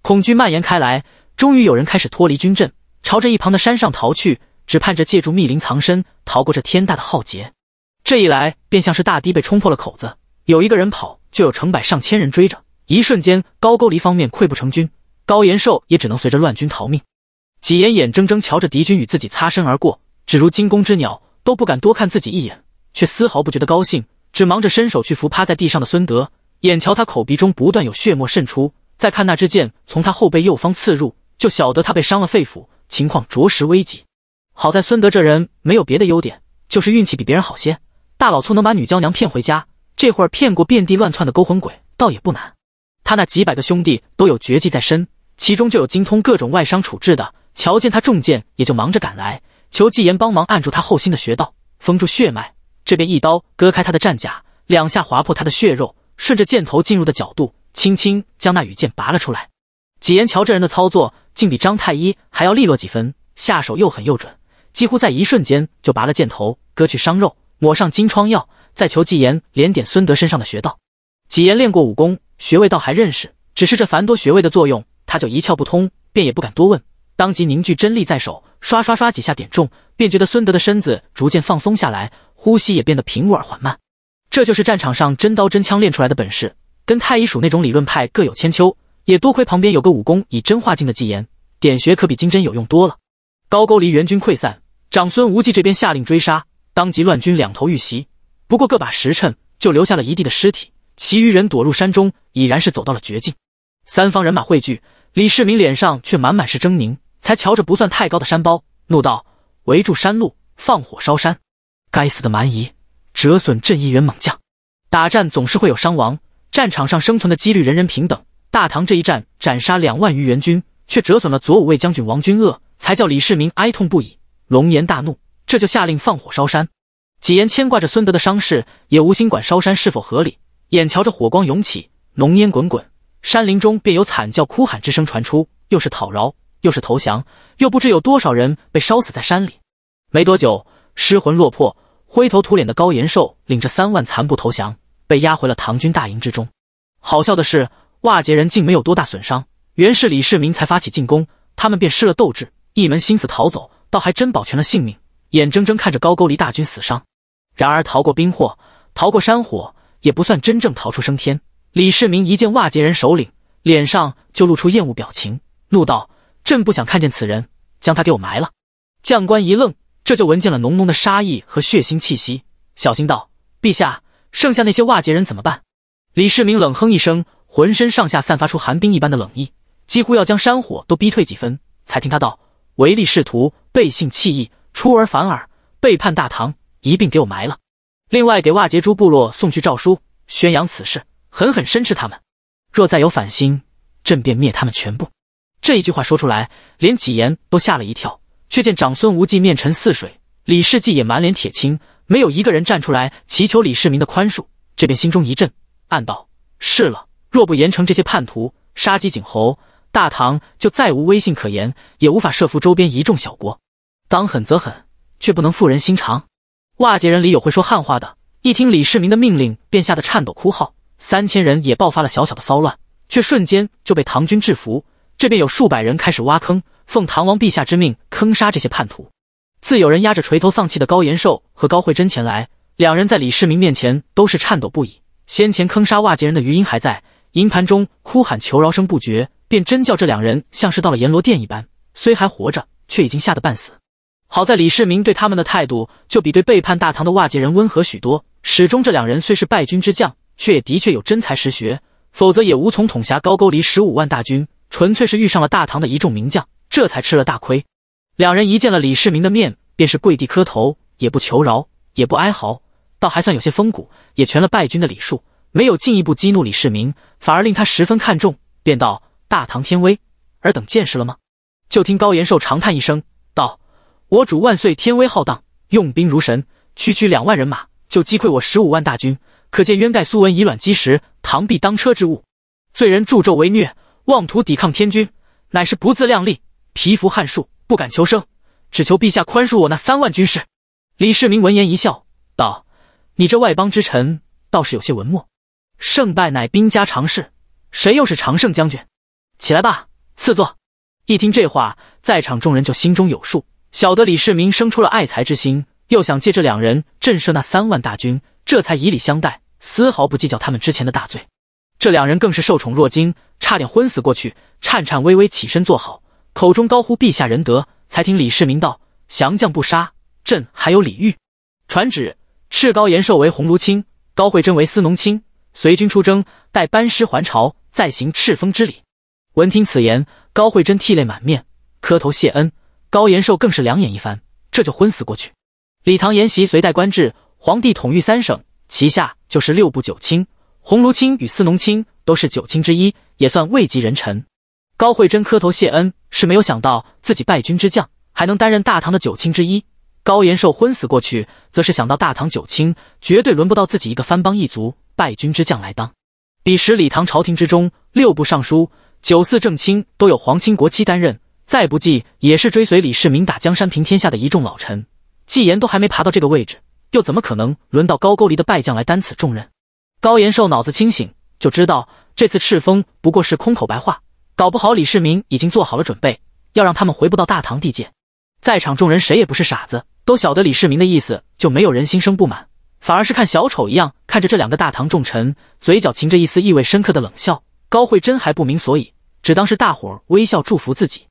恐惧蔓延开来。终于有人开始脱离军阵，朝着一旁的山上逃去，只盼着借助密林藏身，逃过这天大的浩劫。这一来，便像是大堤被冲破了口子，有一个人跑，就有成百上千人追着。一瞬间，高句丽方面溃不成军，高延寿也只能随着乱军逃命。几言眼睁睁瞧着敌军与自己擦身而过，只如惊弓之鸟，都不敢多看自己一眼，却丝毫不觉得高兴，只忙着伸手去扶趴在地上的孙德，眼瞧他口鼻中不断有血沫渗出，再看那支箭从他后背右方刺入。就晓得他被伤了肺腑，情况着实危急。好在孙德这人没有别的优点，就是运气比别人好些。大老粗能把女娇娘骗回家，这会儿骗过遍地乱窜的勾魂鬼，倒也不难。他那几百个兄弟都有绝技在身，其中就有精通各种外伤处置的。瞧见他中箭，也就忙着赶来，求纪言帮忙按住他后心的穴道，封住血脉。这边一刀割开他的战甲，两下划破他的血肉，顺着箭头进入的角度，轻轻将那羽箭拔了出来。纪言瞧这人的操作，竟比张太医还要利落几分，下手又狠又准，几乎在一瞬间就拔了箭头，割去伤肉，抹上金疮药，再求纪言连点孙德身上的穴道。纪言练过武功，穴位倒还认识，只是这繁多穴位的作用，他就一窍不通，便也不敢多问。当即凝聚真力在手，刷刷刷几下点中，便觉得孙德的身子逐渐放松下来，呼吸也变得平稳而缓慢。这就是战场上真刀真枪练出来的本事，跟太医署那种理论派各有千秋。也多亏旁边有个武功以真化境的纪言，点穴可比金针有用多了。高句丽援军溃散，长孙无忌这边下令追杀，当即乱军两头遇袭，不过个把时辰就留下了一地的尸体，其余人躲入山中，已然是走到了绝境。三方人马汇聚，李世民脸上却满满是狰狞，才瞧着不算太高的山包，怒道：“围住山路，放火烧山！该死的蛮夷，折损朕一员猛将！打战总是会有伤亡，战场上生存的几率人人平等。”大唐这一战斩杀两万余援军，却折损了左武卫将军王君鄂，才叫李世民哀痛不已，龙颜大怒，这就下令放火烧山。几言牵挂着孙德的伤势，也无心管烧山是否合理。眼瞧着火光涌起，浓烟滚滚，山林中便有惨叫、哭喊之声传出，又是讨饶，又是投降，又不知有多少人被烧死在山里。没多久，失魂落魄、灰头土脸的高延寿领着三万残部投降，被押回了唐军大营之中。好笑的是。瓦解人竟没有多大损伤，原是李世民才发起进攻，他们便失了斗志，一门心思逃走，倒还真保全了性命，眼睁睁看着高句丽大军死伤。然而逃过兵祸，逃过山火，也不算真正逃出升天。李世民一见瓦解人首领，脸上就露出厌恶表情，怒道：“朕不想看见此人，将他给我埋了。”将官一愣，这就闻见了浓浓的杀意和血腥气息，小心道：“陛下，剩下那些瓦解人怎么办？”李世民冷哼一声。浑身上下散发出寒冰一般的冷意，几乎要将山火都逼退几分，才听他道：“唯利是图，背信弃义，出尔反尔，背叛大唐，一并给我埋了。另外，给瓦杰珠部落送去诏书，宣扬此事，狠狠申斥他们。若再有反心，朕便灭他们全部。”这一句话说出来，连几言都吓了一跳。却见长孙无忌面沉似水，李世继也满脸铁青，没有一个人站出来祈求李世民的宽恕。这便心中一震，暗道：“是了。”若不严惩这些叛徒，杀鸡儆猴，大唐就再无威信可言，也无法慑服周边一众小国。当狠则狠，却不能负人心肠。瓦解人里有会说汉话的，一听李世民的命令，便吓得颤抖哭号。三千人也爆发了小小的骚乱，却瞬间就被唐军制服。这边有数百人开始挖坑，奉唐王陛下之命坑杀这些叛徒。自有人压着垂头丧气的高延寿和高慧珍前来，两人在李世民面前都是颤抖不已。先前坑杀瓦解人的余音还在。营盘中哭喊求饶声不绝，便真叫这两人像是到了阎罗殿一般。虽还活着，却已经吓得半死。好在李世民对他们的态度就比对背叛大唐的瓦解人温和许多。始终这两人虽是败军之将，却也的确有真才实学，否则也无从统辖高沟丽十五万大军。纯粹是遇上了大唐的一众名将，这才吃了大亏。两人一见了李世民的面，便是跪地磕头，也不求饶，也不哀嚎，倒还算有些风骨，也全了败军的礼数。没有进一步激怒李世民，反而令他十分看重，便道：“大唐天威，尔等见识了吗？”就听高延寿长叹一声，道：“我主万岁，天威浩荡，用兵如神，区区两万人马就击溃我十五万大军，可见渊盖苏文以卵击石，螳臂当车之物。罪人助纣为虐，妄图抵抗天君，乃是不自量力，蚍蜉撼树，不敢求生，只求陛下宽恕我那三万军士。”李世民闻言一笑，道：“你这外邦之臣，倒是有些文墨。”胜败乃兵家常事，谁又是常胜将军？起来吧，赐座。一听这话，在场众人就心中有数，晓得李世民生出了爱才之心，又想借这两人震慑那三万大军，这才以礼相待，丝毫不计较他们之前的大罪。这两人更是受宠若惊，差点昏死过去，颤颤巍巍起身坐好，口中高呼陛下仁德。才听李世民道：降将不杀，朕还有李煜。传旨：赤高延寿为鸿胪卿，高惠贞为司农卿。随军出征，待班师还朝，再行赤峰之礼。闻听此言，高慧贞涕泪满面，磕头谢恩。高延寿更是两眼一翻，这就昏死过去。李唐沿袭隋代官制，皇帝统御三省，旗下就是六部九卿。鸿胪卿与司农卿都是九卿之一，也算位极人臣。高慧贞磕头谢恩，是没有想到自己败军之将还能担任大唐的九卿之一。高延寿昏死过去，则是想到大唐九卿绝对轮不到自己一个藩邦一族。败军之将来当，彼时李唐朝廷之中，六部尚书、九寺正卿都有皇亲国戚担任，再不济也是追随李世民打江山平天下的一众老臣。纪言都还没爬到这个位置，又怎么可能轮到高句丽的败将来担此重任？高延寿脑子清醒，就知道这次赤峰不过是空口白话，搞不好李世民已经做好了准备，要让他们回不到大唐地界。在场众人谁也不是傻子，都晓得李世民的意思，就没有人心生不满。反而是看小丑一样看着这两个大唐重臣，嘴角噙着一丝意味深刻的冷笑。高慧珍还不明所以，只当是大伙儿微笑祝福自己。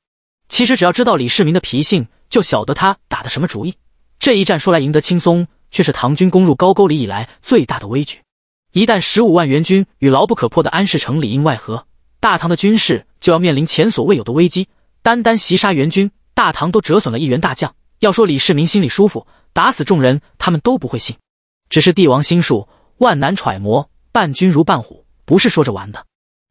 其实只要知道李世民的脾性，就晓得他打的什么主意。这一战说来赢得轻松，却是唐军攻入高沟里以来最大的危局。一旦十五万援军与牢不可破的安市城里应外合，大唐的军事就要面临前所未有的危机。单单袭杀援军，大唐都折损了一员大将。要说李世民心里舒服，打死众人，他们都不会信。只是帝王心术万难揣摩，伴君如伴虎，不是说着玩的。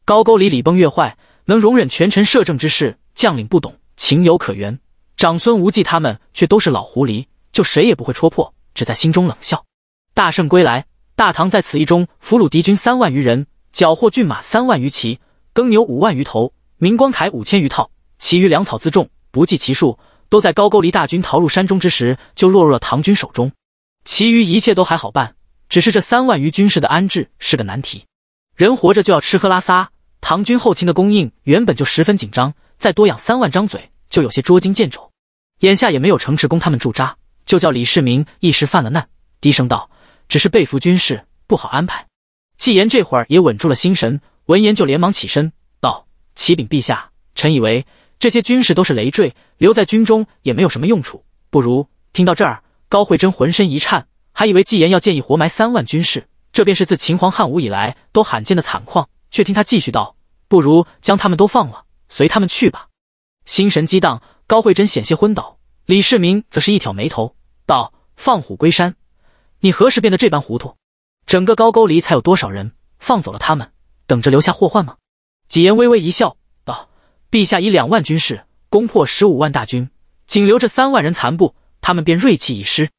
高句丽礼崩乐坏，能容忍权臣摄政之事，将领不懂情有可原。长孙无忌他们却都是老狐狸，就谁也不会戳破，只在心中冷笑。大圣归来，大唐在此役中俘虏敌军三万余人，缴获骏马三万余骑，耕牛五万余头，明光铠五千余套，其余粮草辎重不计其数，都在高句丽大军逃入山中之时就落入了唐军手中。其余一切都还好办，只是这三万余军士的安置是个难题。人活着就要吃喝拉撒，唐军后勤的供应原本就十分紧张，再多养三万张嘴就有些捉襟见肘。眼下也没有城池供他们驻扎，就叫李世民一时犯了难，低声道：“只是被俘军士不好安排。”纪言这会儿也稳住了心神，闻言就连忙起身道：“启禀陛下，臣以为这些军士都是累赘，留在军中也没有什么用处，不如……”听到这儿。高慧贞浑身一颤，还以为纪言要建议活埋三万军士，这便是自秦皇汉武以来都罕见的惨况。却听他继续道：“不如将他们都放了，随他们去吧。”心神激荡，高慧贞险些昏倒。李世民则是一挑眉头，道：“放虎归山，你何时变得这般糊涂？整个高沟里才有多少人？放走了他们，等着留下祸患吗？”纪言微微一笑，道：“陛下以两万军士攻破十五万大军，仅留这三万人残部。”他们便锐气已失，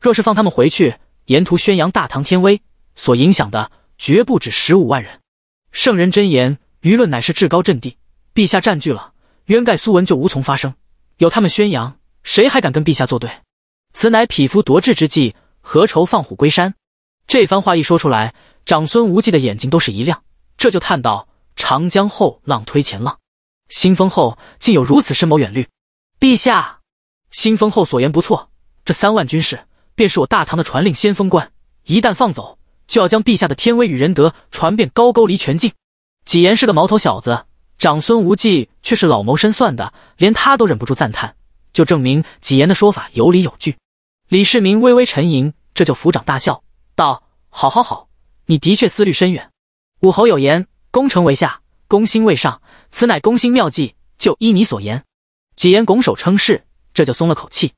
若是放他们回去，沿途宣扬大唐天威，所影响的绝不止十五万人。圣人真言，舆论乃是至高阵地，陛下占据了，冤盖苏文就无从发声。有他们宣扬，谁还敢跟陛下作对？此乃匹夫夺志之计，何愁放虎归山？这番话一说出来，长孙无忌的眼睛都是一亮，这就叹道：“长江后浪推前浪，新丰后竟有如此深谋远虑。”陛下。新封后所言不错，这三万军士便是我大唐的传令先锋官，一旦放走，就要将陛下的天威与仁德传遍高沟离全境。纪言是个毛头小子，长孙无忌却是老谋深算的，连他都忍不住赞叹，就证明纪言的说法有理有据。李世民微微沉吟，这就抚掌大笑道：“好好好，你的确思虑深远。武侯有言：‘攻城为下，攻心为上。’此乃攻心妙计，就依你所言。”纪言拱手称是。这就松了口气。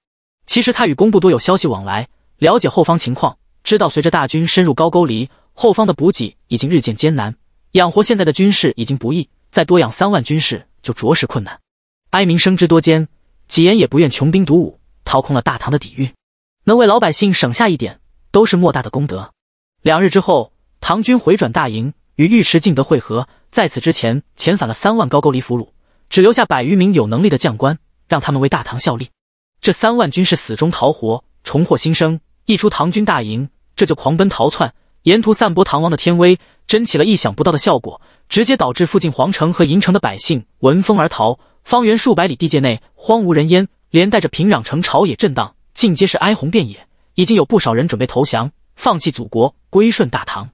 其实他与工部多有消息往来，了解后方情况，知道随着大军深入高沟离，后方的补给已经日渐艰难，养活现在的军事已经不易，再多养三万军士就着实困难。哀民生之多艰，几言也不愿穷兵黩武，掏空了大唐的底蕴，能为老百姓省下一点，都是莫大的功德。两日之后，唐军回转大营，与尉迟敬德会合，在此之前遣返了三万高沟离俘虏，只留下百余名有能力的将官。让他们为大唐效力。这三万军士死中逃活，重获新生，一出唐军大营，这就狂奔逃窜，沿途散播唐王的天威，真起了意想不到的效果，直接导致附近皇城和银城的百姓闻风而逃，方圆数百里地界内荒无人烟，连带着平壤城朝野震荡，尽皆是哀鸿遍野，已经有不少人准备投降，放弃祖国，归顺大唐。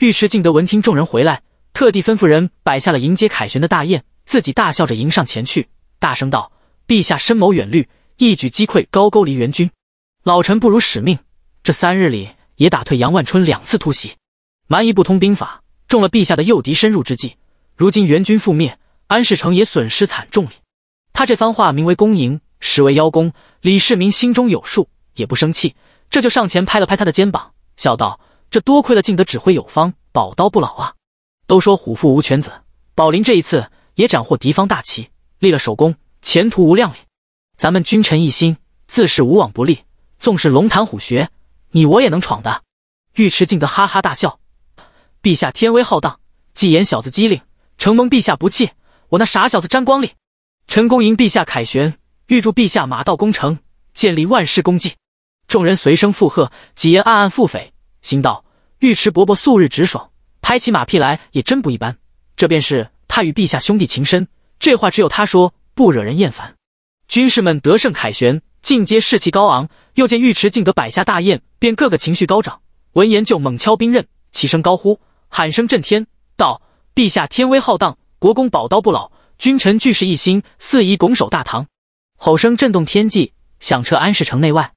尉迟敬德闻听众人回来，特地吩咐人摆下了迎接凯旋的大宴，自己大笑着迎上前去，大声道。陛下深谋远虑，一举击溃高句丽援军。老臣不辱使命，这三日里也打退杨万春两次突袭。蛮夷不通兵法，中了陛下的诱敌深入之计。如今援军覆灭，安世成也损失惨重了。他这番话名为恭迎，实为邀功。李世民心中有数，也不生气，这就上前拍了拍他的肩膀，笑道：“这多亏了敬德指挥有方，宝刀不老啊！都说虎父无犬子，宝林这一次也斩获敌方大旗，立了首功。”前途无量哩！咱们君臣一心，自是无往不利。纵是龙潭虎穴，你我也能闯的。尉迟敬德哈哈大笑：“陛下天威浩荡，纪言小子机灵，承蒙陛下不弃，我那傻小子沾光哩。”臣恭迎陛下凯旋，预祝陛下马到功成，建立万世功绩。众人随声附和。纪言暗暗腹诽，心道：“尉迟伯伯素日直爽，拍起马屁来也真不一般。这便是他与陛下兄弟情深，这话只有他说。”不惹人厌烦，军士们得胜凯旋，进阶士气高昂。又见尉迟敬德摆下大宴，便个个情绪高涨。闻言就猛敲兵刃，齐声高呼，喊声震天，道：“陛下天威浩荡，国公宝刀不老，君臣俱是一心，四仪拱手大唐。”吼声震动天际，响彻安市城内外。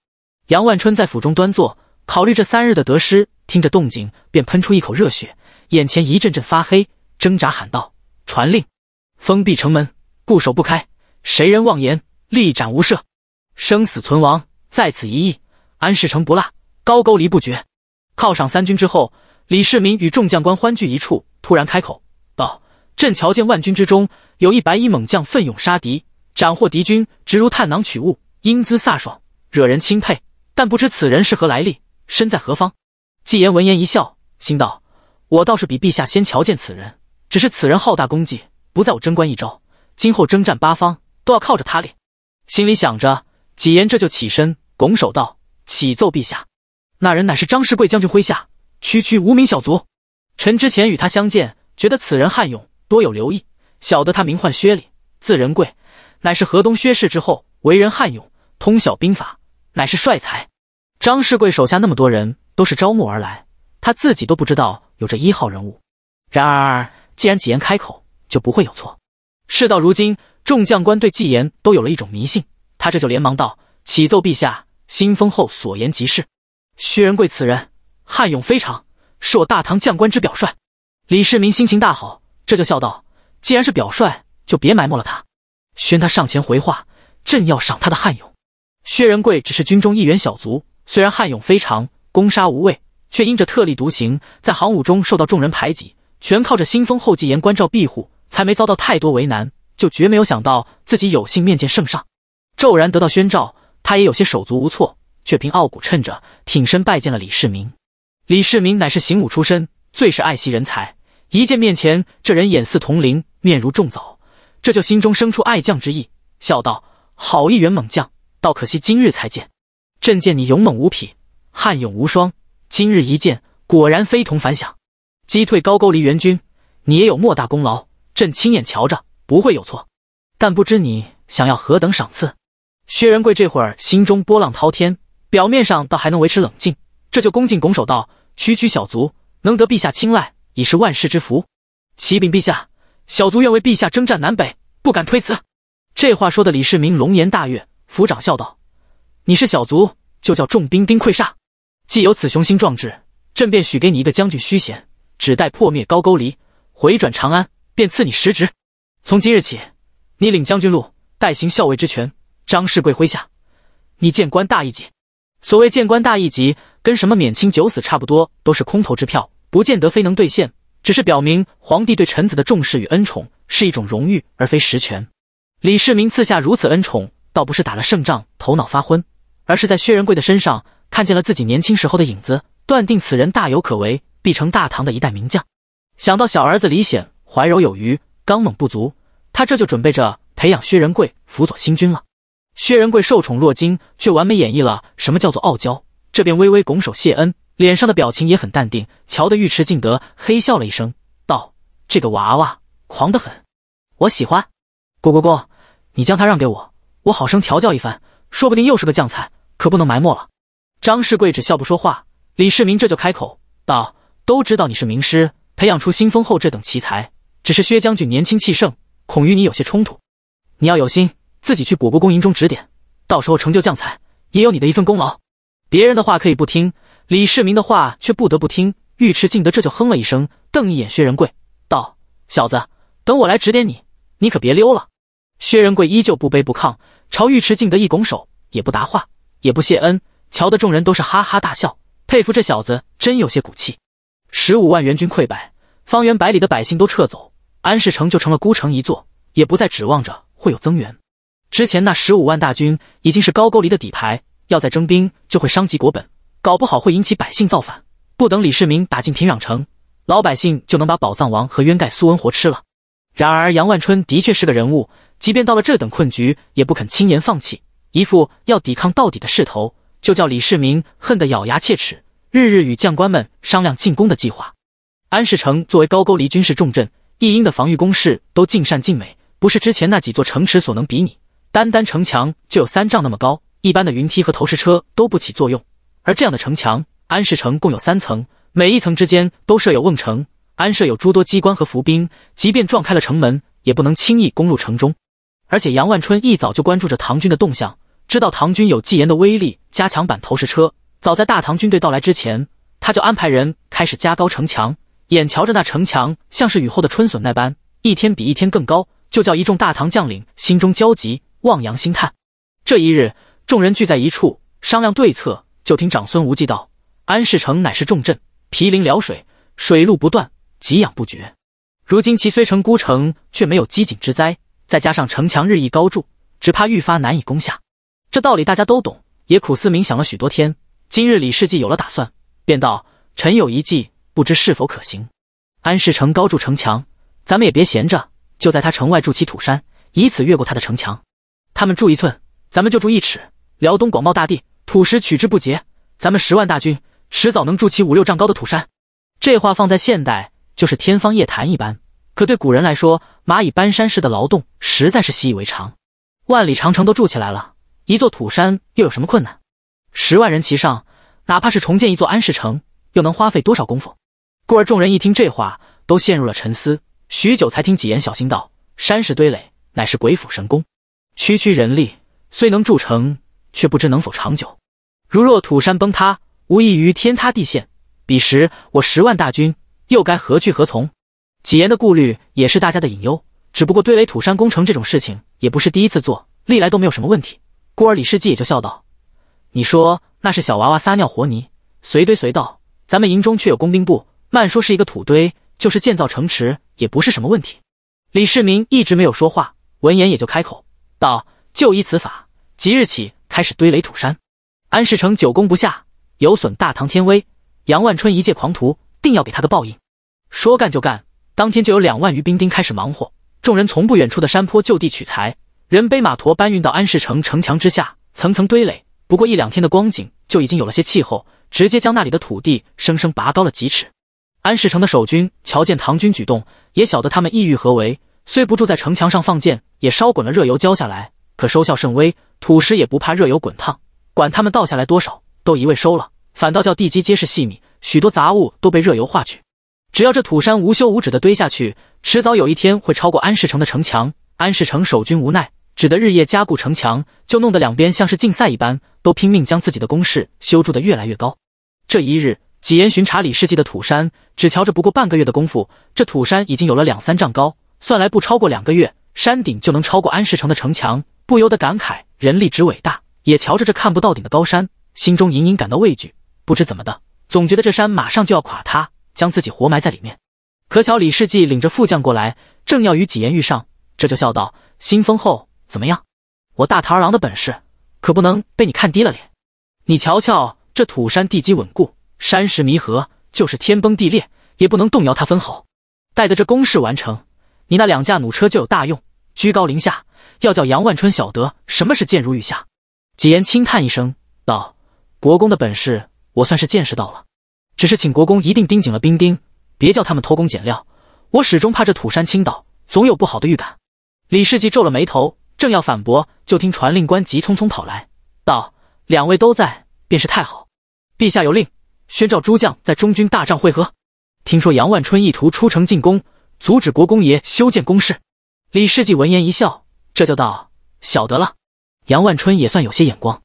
杨万春在府中端坐，考虑这三日的得失，听着动静，便喷出一口热血，眼前一阵阵发黑，挣扎喊道：“传令，封闭城门。”固守不开，谁人妄言？力斩无赦，生死存亡在此一役。安世成不落，高句丽不绝。犒赏三军之后，李世民与众将官欢聚一处，突然开口道：“朕瞧见万军之中有一白衣猛将，奋勇杀敌，斩获敌军直如探囊取物，英姿飒爽，惹人钦佩。但不知此人是何来历，身在何方？”纪言闻言一笑，心道：“我倒是比陛下先瞧见此人，只是此人浩大功绩不在我贞观一朝。”今后征战八方都要靠着他哩。心里想着，纪言这就起身拱手道：“启奏陛下，那人乃是张世贵将军麾下，区区无名小卒。臣之前与他相见，觉得此人悍勇，多有留意，晓得他名唤薛礼，字仁贵，乃是河东薛氏之后，为人悍勇，通晓兵法，乃是帅才。张世贵手下那么多人，都是招募而来，他自己都不知道有这一号人物。然而既然纪言开口，就不会有错。”事到如今，众将官对纪言都有了一种迷信，他这就连忙道：“启奏陛下，新封后所言极是。薛仁贵此人悍勇非常，是我大唐将官之表率。”李世民心情大好，这就笑道：“既然是表率，就别埋没了他，宣他上前回话。朕要赏他的悍勇。”薛仁贵只是军中一员小卒，虽然悍勇非常，攻杀无畏，却因着特立独行，在行伍中受到众人排挤，全靠着新封后纪言关照庇护。才没遭到太多为难，就绝没有想到自己有幸面见圣上。骤然得到宣召，他也有些手足无措，却凭傲骨趁着挺身拜见了李世民。李世民乃是行武出身，最是爱惜人才。一见面前这人眼似铜铃，面如重枣，这就心中生出爱将之意，笑道：“好一员猛将，倒可惜今日才见。朕见你勇猛无匹，悍勇无双，今日一见果然非同凡响。击退高句丽援军，你也有莫大功劳。”朕亲眼瞧着，不会有错。但不知你想要何等赏赐？薛仁贵这会儿心中波浪滔天，表面上倒还能维持冷静，这就恭敬拱手道：“区区小卒能得陛下青睐，已是万世之福。启禀陛下，小卒愿为陛下征战南北，不敢推辞。”这话说的，李世民龙颜大悦，抚掌笑道：“你是小卒，就叫重兵丁溃煞。既有此雄心壮志，朕便许给你一个将军虚衔，只待破灭高句离，回转长安。”便赐你实职，从今日起，你领将军禄，代行校尉之权。张世贵麾下，你见官大一级。所谓见官大一级，跟什么免清九死差不多，都是空头支票，不见得非能兑现，只是表明皇帝对臣子的重视与恩宠是一种荣誉，而非实权。李世民赐下如此恩宠，倒不是打了胜仗头脑发昏，而是在薛仁贵的身上看见了自己年轻时候的影子，断定此人大有可为，必成大唐的一代名将。想到小儿子李显。怀柔有余，刚猛不足。他这就准备着培养薛仁贵辅佐新君了。薛仁贵受宠若惊，却完美演绎了什么叫做傲娇。这便微微拱手谢恩，脸上的表情也很淡定，瞧得尉迟敬德嘿笑了一声，道：“这个娃娃狂得很，我喜欢。国国公，你将他让给我，我好生调教一番，说不定又是个将才，可不能埋没了。”张世贵只笑不说话。李世民这就开口道：“都知道你是名师，培养出新风后这等奇才。”只是薛将军年轻气盛，恐与你有些冲突。你要有心，自己去果国公营中指点，到时候成就将才，也有你的一份功劳。别人的话可以不听，李世民的话却不得不听。尉迟敬德这就哼了一声，瞪一眼薛仁贵，道：“小子，等我来指点你，你可别溜了。”薛仁贵依旧不卑不亢，朝尉迟敬德一拱手，也不答话，也不谢恩，瞧得众人都是哈哈大笑，佩服这小子真有些骨气。十五万援军溃败，方圆百里的百姓都撤走。安世成就成了孤城一座，也不再指望着会有增援。之前那十五万大军已经是高句丽的底牌，要再征兵就会伤及国本，搞不好会引起百姓造反。不等李世民打进平壤城，老百姓就能把宝藏王和渊盖苏文活吃了。然而杨万春的确是个人物，即便到了这等困局，也不肯轻言放弃，一副要抵抗到底的势头，就叫李世民恨得咬牙切齿，日日与将官们商量进攻的计划。安世成作为高句丽军事重镇。义英的防御工事都尽善尽美，不是之前那几座城池所能比拟。单单城墙就有三丈那么高，一般的云梯和投石车都不起作用。而这样的城墙，安氏城共有三层，每一层之间都设有瓮城，安设有诸多机关和伏兵，即便撞开了城门，也不能轻易攻入城中。而且杨万春一早就关注着唐军的动向，知道唐军有纪言的威力加强版投石车，早在大唐军队到来之前，他就安排人开始加高城墙。眼瞧着那城墙像是雨后的春笋那般，一天比一天更高，就叫一众大唐将领心中焦急，望洋兴叹。这一日，众人聚在一处商量对策，就听长孙无忌道：“安市城乃是重镇，毗邻辽水，水路不断，给养不绝。如今其虽成孤城，却没有饥馑之灾，再加上城墙日益高筑，只怕愈发难以攻下。这道理大家都懂，也苦思冥想了许多天。今日李世继有了打算，便道：‘臣有一计。’”不知是否可行？安世城高筑城墙，咱们也别闲着，就在他城外筑起土山，以此越过他的城墙。他们筑一寸，咱们就筑一尺。辽东广袤大地，土石取之不竭，咱们十万大军，迟早能筑起五六丈高的土山。这话放在现代就是天方夜谭一般，可对古人来说，蚂蚁搬山似的劳动实在是习以为常。万里长城都筑起来了，一座土山又有什么困难？十万人齐上，哪怕是重建一座安世城，又能花费多少功夫？故而众人一听这话，都陷入了沉思，许久才听几言。小心道：“山石堆垒，乃是鬼斧神工，区区人力虽能筑城，却不知能否长久。如若土山崩塌，无异于天塌地陷，彼时我十万大军又该何去何从？”几言的顾虑也是大家的隐忧，只不过堆垒土山工程这种事情也不是第一次做，历来都没有什么问题。故而李世济也就笑道：“你说那是小娃娃撒尿和泥，随堆随到。咱们营中却有工兵部。”慢说是一个土堆，就是建造城池也不是什么问题。李世民一直没有说话，闻言也就开口道：“就依此法，即日起开始堆垒土山。安世成久攻不下，有损大唐天威。杨万春一介狂徒，定要给他个报应。”说干就干，当天就有两万余兵丁开始忙活，众人从不远处的山坡就地取材，人背马驮搬运到安世城城墙之下，层层堆垒。不过一两天的光景，就已经有了些气候，直接将那里的土地生生拔高了几尺。安世城的守军瞧见唐军举动，也晓得他们意欲何为。虽不住在城墙上放箭，也烧滚了热油浇下来，可收效甚微。土石也不怕热油滚烫，管他们倒下来多少，都一味收了。反倒叫地基皆是细密，许多杂物都被热油化去。只要这土山无休无止的堆下去，迟早有一天会超过安世城的城墙。安世城守军无奈，只得日夜加固城墙，就弄得两边像是竞赛一般，都拼命将自己的工事修筑的越来越高。这一日。几言巡查李世绩的土山，只瞧着不过半个月的功夫，这土山已经有了两三丈高，算来不超过两个月，山顶就能超过安世城的城墙，不由得感慨人力之伟大。也瞧着这看不到顶的高山，心中隐隐感到畏惧，不知怎么的，总觉得这山马上就要垮，塌，将自己活埋在里面。可巧李世绩领着副将过来，正要与几言遇上，这就笑道：“新封后怎么样？我大唐儿郎的本事，可不能被你看低了脸。你瞧瞧这土山地基稳固。”山石弥合，就是天崩地裂，也不能动摇他分毫。待得这公事完成，你那两架弩车就有大用。居高临下，要叫杨万春晓得什么是箭如雨下。几言轻叹一声，道：“国公的本事，我算是见识到了。只是请国公一定盯紧了兵丁，别叫他们偷工减料。我始终怕这土山倾倒，总有不好的预感。”李世吉皱了眉头，正要反驳，就听传令官急匆匆跑来，道：“两位都在，便是太好。陛下有令。”宣召诸将在中军大帐会合。听说杨万春意图出城进攻，阻止国公爷修建工事。李世济闻言一笑，这就到，晓得了。杨万春也算有些眼光。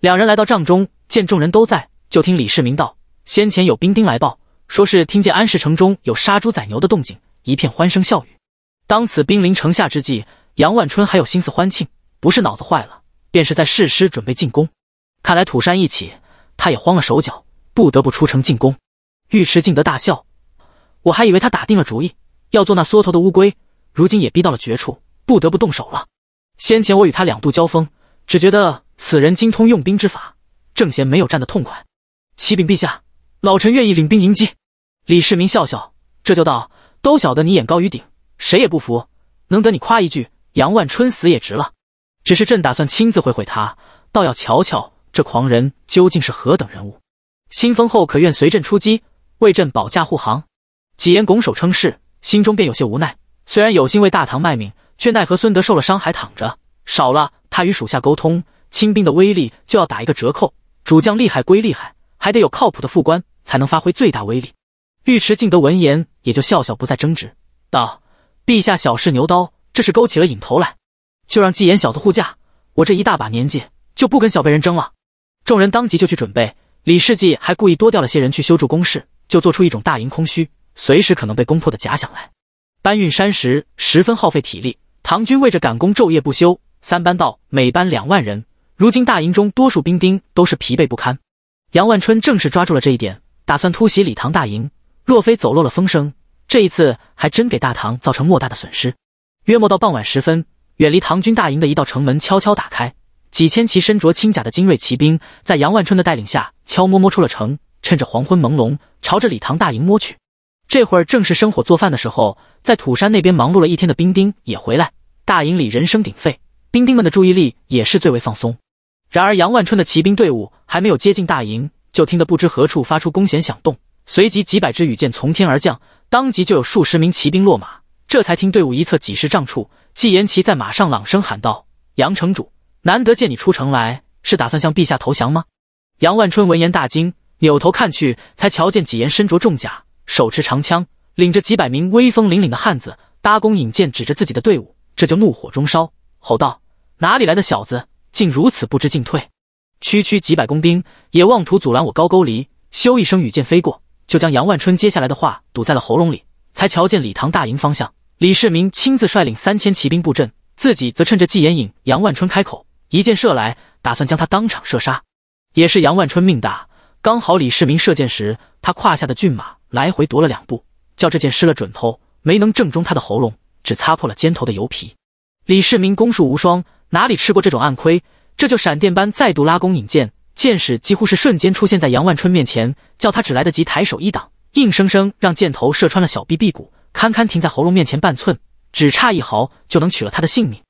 两人来到帐中，见众人都在，就听李世民道：“先前有兵丁来报，说是听见安氏城中有杀猪宰牛的动静，一片欢声笑语。当此兵临城下之际，杨万春还有心思欢庆，不是脑子坏了，便是在誓师准备进攻。看来土山一起，他也慌了手脚。”不得不出城进攻。尉迟敬德大笑：“我还以为他打定了主意，要做那缩头的乌龟，如今也逼到了绝处，不得不动手了。先前我与他两度交锋，只觉得此人精通用兵之法，正嫌没有战得痛快。”启禀陛下，老臣愿意领兵迎击。李世民笑笑，这就道：“都晓得你眼高于顶，谁也不服，能得你夸一句，杨万春死也值了。只是朕打算亲自会会他，倒要瞧瞧这狂人究竟是何等人物。”新封后可愿随朕出击，为朕保驾护航？纪言拱手称是，心中便有些无奈。虽然有心为大唐卖命，却奈何孙德受了伤还躺着，少了他与属下沟通，清兵的威力就要打一个折扣。主将厉害归厉害，还得有靠谱的副官才能发挥最大威力。尉迟敬德闻言也就笑笑，不再争执，道：“陛下小试牛刀，这是勾起了瘾头来，就让纪言小子护驾。我这一大把年纪，就不跟小辈人争了。”众人当即就去准备。李世济还故意多调了些人去修筑工事，就做出一种大营空虚，随时可能被攻破的假想来。搬运山石十分耗费体力，唐军为着赶工，昼夜不休，三班到每班两万人。如今大营中多数兵丁都是疲惫不堪。杨万春正是抓住了这一点，打算突袭李唐大营。若非走漏了风声，这一次还真给大唐造成莫大的损失。约莫到傍晚时分，远离唐军大营的一道城门悄悄打开。几千骑身着轻甲的精锐骑兵，在杨万春的带领下，悄摸摸出了城，趁着黄昏朦胧，朝着礼堂大营摸去。这会儿正是生火做饭的时候，在土山那边忙碌了一天的兵丁也回来，大营里人声鼎沸，兵丁们的注意力也是最为放松。然而杨万春的骑兵队伍还没有接近大营，就听得不知何处发出弓弦响动，随即几百支羽箭从天而降，当即就有数十名骑兵落马。这才听队伍一侧几十丈处，纪延齐在马上朗声喊道：“杨城主！”难得见你出城来，是打算向陛下投降吗？杨万春闻言大惊，扭头看去，才瞧见纪言身着重甲，手持长枪，领着几百名威风凛凛的汉子，搭弓引箭，指着自己的队伍，这就怒火中烧，吼道：“哪里来的小子，竟如此不知进退！区区几百弓兵，也妄图阻拦我高沟离！”咻一声，羽箭飞过，就将杨万春接下来的话堵在了喉咙里。才瞧见李唐大营方向，李世民亲自率领三千骑兵布阵，自己则趁着纪言引杨万春开口。一箭射来，打算将他当场射杀。也是杨万春命大，刚好李世民射箭时，他胯下的骏马来回踱了两步，叫这箭失了准头，没能正中他的喉咙，只擦破了肩头的油皮。李世民攻术无双，哪里吃过这种暗亏？这就闪电般再度拉弓引箭，箭矢几乎是瞬间出现在杨万春面前，叫他只来得及抬手一挡，硬生生让箭头射穿了小臂臂骨，堪堪停在喉咙面前半寸，只差一毫就能取了他的性命。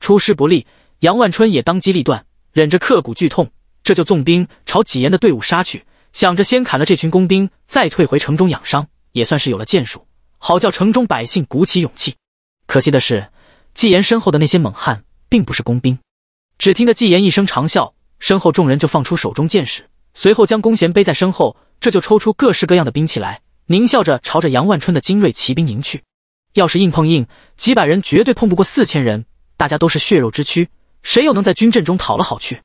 出师不利。杨万春也当机立断，忍着刻骨剧痛，这就纵兵朝纪言的队伍杀去，想着先砍了这群弓兵，再退回城中养伤，也算是有了建术，好叫城中百姓鼓起勇气。可惜的是，纪言身后的那些猛汉并不是弓兵。只听得纪言一声长啸，身后众人就放出手中剑矢，随后将弓弦背在身后，这就抽出各式各样的兵器来，狞笑着朝着杨万春的精锐骑兵迎去。要是硬碰硬，几百人绝对碰不过四千人，大家都是血肉之躯。谁又能在军阵中讨了好去？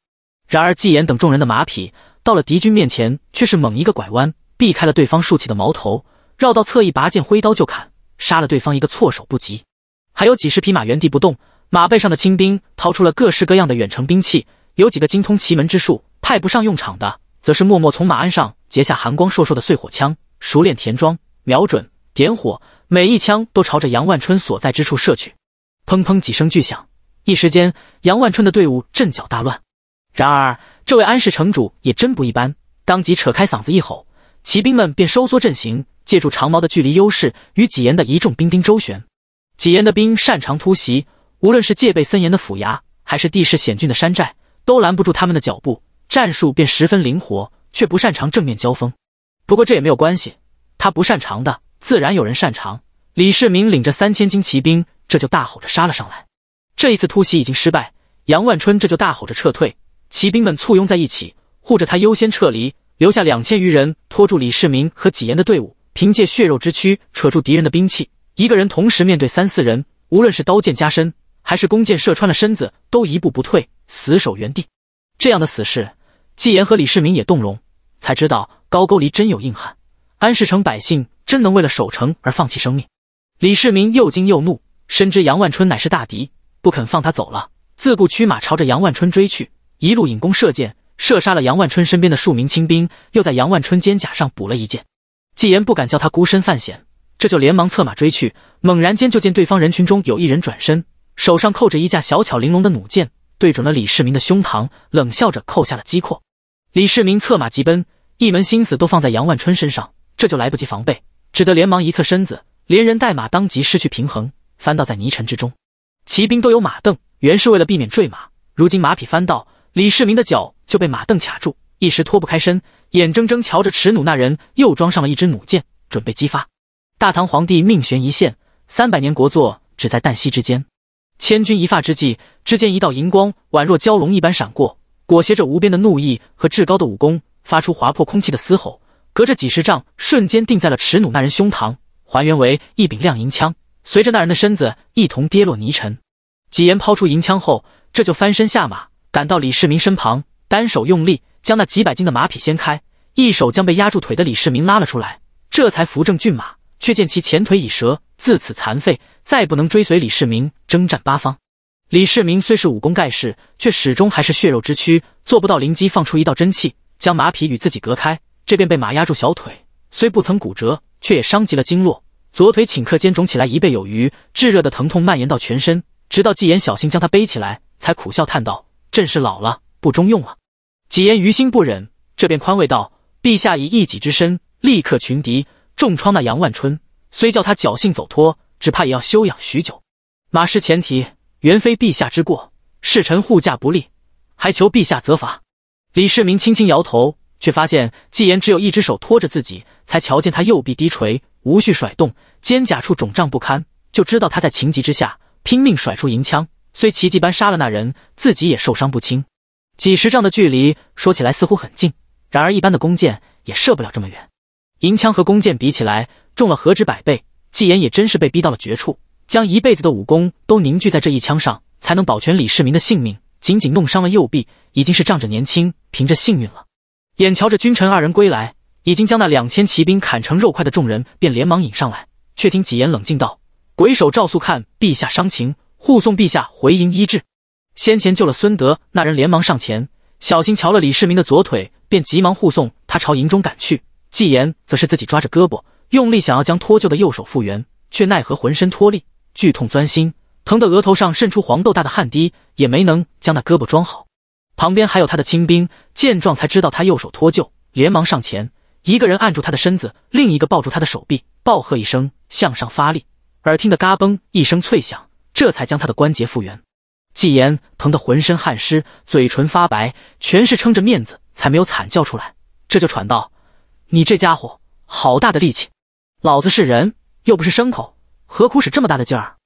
然而纪言等众人的马匹到了敌军面前，却是猛一个拐弯，避开了对方竖起的矛头，绕到侧翼，拔剑挥刀就砍，杀了对方一个措手不及。还有几十匹马原地不动，马背上的清兵掏出了各式各样的远程兵器，有几个精通奇门之术派不上用场的，则是默默从马鞍上截下寒光烁烁的碎火枪，熟练填装、瞄准、点火，每一枪都朝着杨万春所在之处射去。砰砰几声巨响。一时间，杨万春的队伍阵脚大乱。然而，这位安氏城主也真不一般，当即扯开嗓子一吼，骑兵们便收缩阵型，借助长矛的距离优势，与纪言的一众兵丁周旋。纪言的兵擅长突袭，无论是戒备森严的府衙，还是地势险峻的山寨，都拦不住他们的脚步，战术便十分灵活，却不擅长正面交锋。不过这也没有关系，他不擅长的，自然有人擅长。李世民领着三千精骑兵，这就大吼着杀了上来。这一次突袭已经失败，杨万春这就大吼着撤退，骑兵们簇拥在一起护着他优先撤离，留下两千余人拖住李世民和纪言的队伍，凭借血肉之躯扯住敌人的兵器，一个人同时面对三四人，无论是刀剑加身还是弓箭射穿了身子，都一步不退，死守原地。这样的死士，纪言和李世民也动容，才知道高句丽真有硬汉，安市城百姓真能为了守城而放弃生命。李世民又惊又怒，深知杨万春乃是大敌。不肯放他走了，自顾驱马朝着杨万春追去，一路引弓射箭，射杀了杨万春身边的数名清兵，又在杨万春肩甲上补了一箭。纪言不敢叫他孤身犯险，这就连忙策马追去。猛然间就见对方人群中有一人转身，手上扣着一架小巧玲珑的弩箭，对准了李世民的胸膛，冷笑着扣下了机括。李世民策马疾奔，一门心思都放在杨万春身上，这就来不及防备，只得连忙一侧身子，连人带马当即失去平衡，翻倒在泥尘之中。骑兵都有马镫，原是为了避免坠马。如今马匹翻到，李世民的脚就被马镫卡住，一时脱不开身，眼睁睁瞧着持弩那人又装上了一支弩箭，准备击发。大唐皇帝命悬一线，三百年国祚只在旦夕之间。千钧一发之际，只见一道银光宛若蛟龙一般闪过，裹挟着无边的怒意和至高的武功，发出划破空气的嘶吼，隔着几十丈，瞬间定在了持弩那人胸膛，还原为一柄亮银枪。随着那人的身子一同跌落泥尘，几言抛出银枪后，这就翻身下马，赶到李世民身旁，单手用力将那几百斤的马匹掀开，一手将被压住腿的李世民拉了出来，这才扶正骏马。却见其前腿已折，自此残废，再不能追随李世民征战八方。李世民虽是武功盖世，却始终还是血肉之躯，做不到灵机放出一道真气将马匹与自己隔开，这便被马压住小腿，虽不曾骨折，却也伤及了经络。左腿顷刻间肿起来一倍有余，炙热的疼痛蔓延到全身，直到纪言小心将他背起来，才苦笑叹道：“朕是老了，不中用了。”纪言于心不忍，这便宽慰道：“陛下以一己之身，立刻群敌重创那杨万春，虽叫他侥幸走脱，只怕也要休养许久。马失前蹄，原非陛下之过，是臣护驾不力，还求陛下责罚。”李世民轻轻摇头，却发现纪言只有一只手托着自己，才瞧见他右臂低垂。无序甩动，肩胛处肿胀不堪，就知道他在情急之下拼命甩出银枪，虽奇迹般杀了那人，自己也受伤不轻。几十丈的距离，说起来似乎很近，然而一般的弓箭也射不了这么远。银枪和弓箭比起来，重了何止百倍？纪言也真是被逼到了绝处，将一辈子的武功都凝聚在这一枪上，才能保全李世民的性命。仅仅弄伤了右臂，已经是仗着年轻，凭着幸运了。眼瞧着君臣二人归来。已经将那两千骑兵砍成肉块的众人便连忙引上来，却听纪言冷静道：“鬼手赵素看陛下伤情，护送陛下回营医治。先前救了孙德那人连忙上前，小心瞧了李世民的左腿，便急忙护送他朝营中赶去。纪言则是自己抓着胳膊，用力想要将脱臼的右手复原，却奈何浑身脱力，剧痛钻心，疼得额头上渗出黄豆大的汗滴，也没能将那胳膊装好。旁边还有他的亲兵，见状才知道他右手脱臼，连忙上前。”一个人按住他的身子，另一个抱住他的手臂，暴喝一声，向上发力，耳听得嘎嘣一声脆响，这才将他的关节复原。纪言疼得浑身汗湿，嘴唇发白，全是撑着面子才没有惨叫出来，这就喘道：“你这家伙好大的力气，老子是人又不是牲口，何苦使这么大的劲儿？”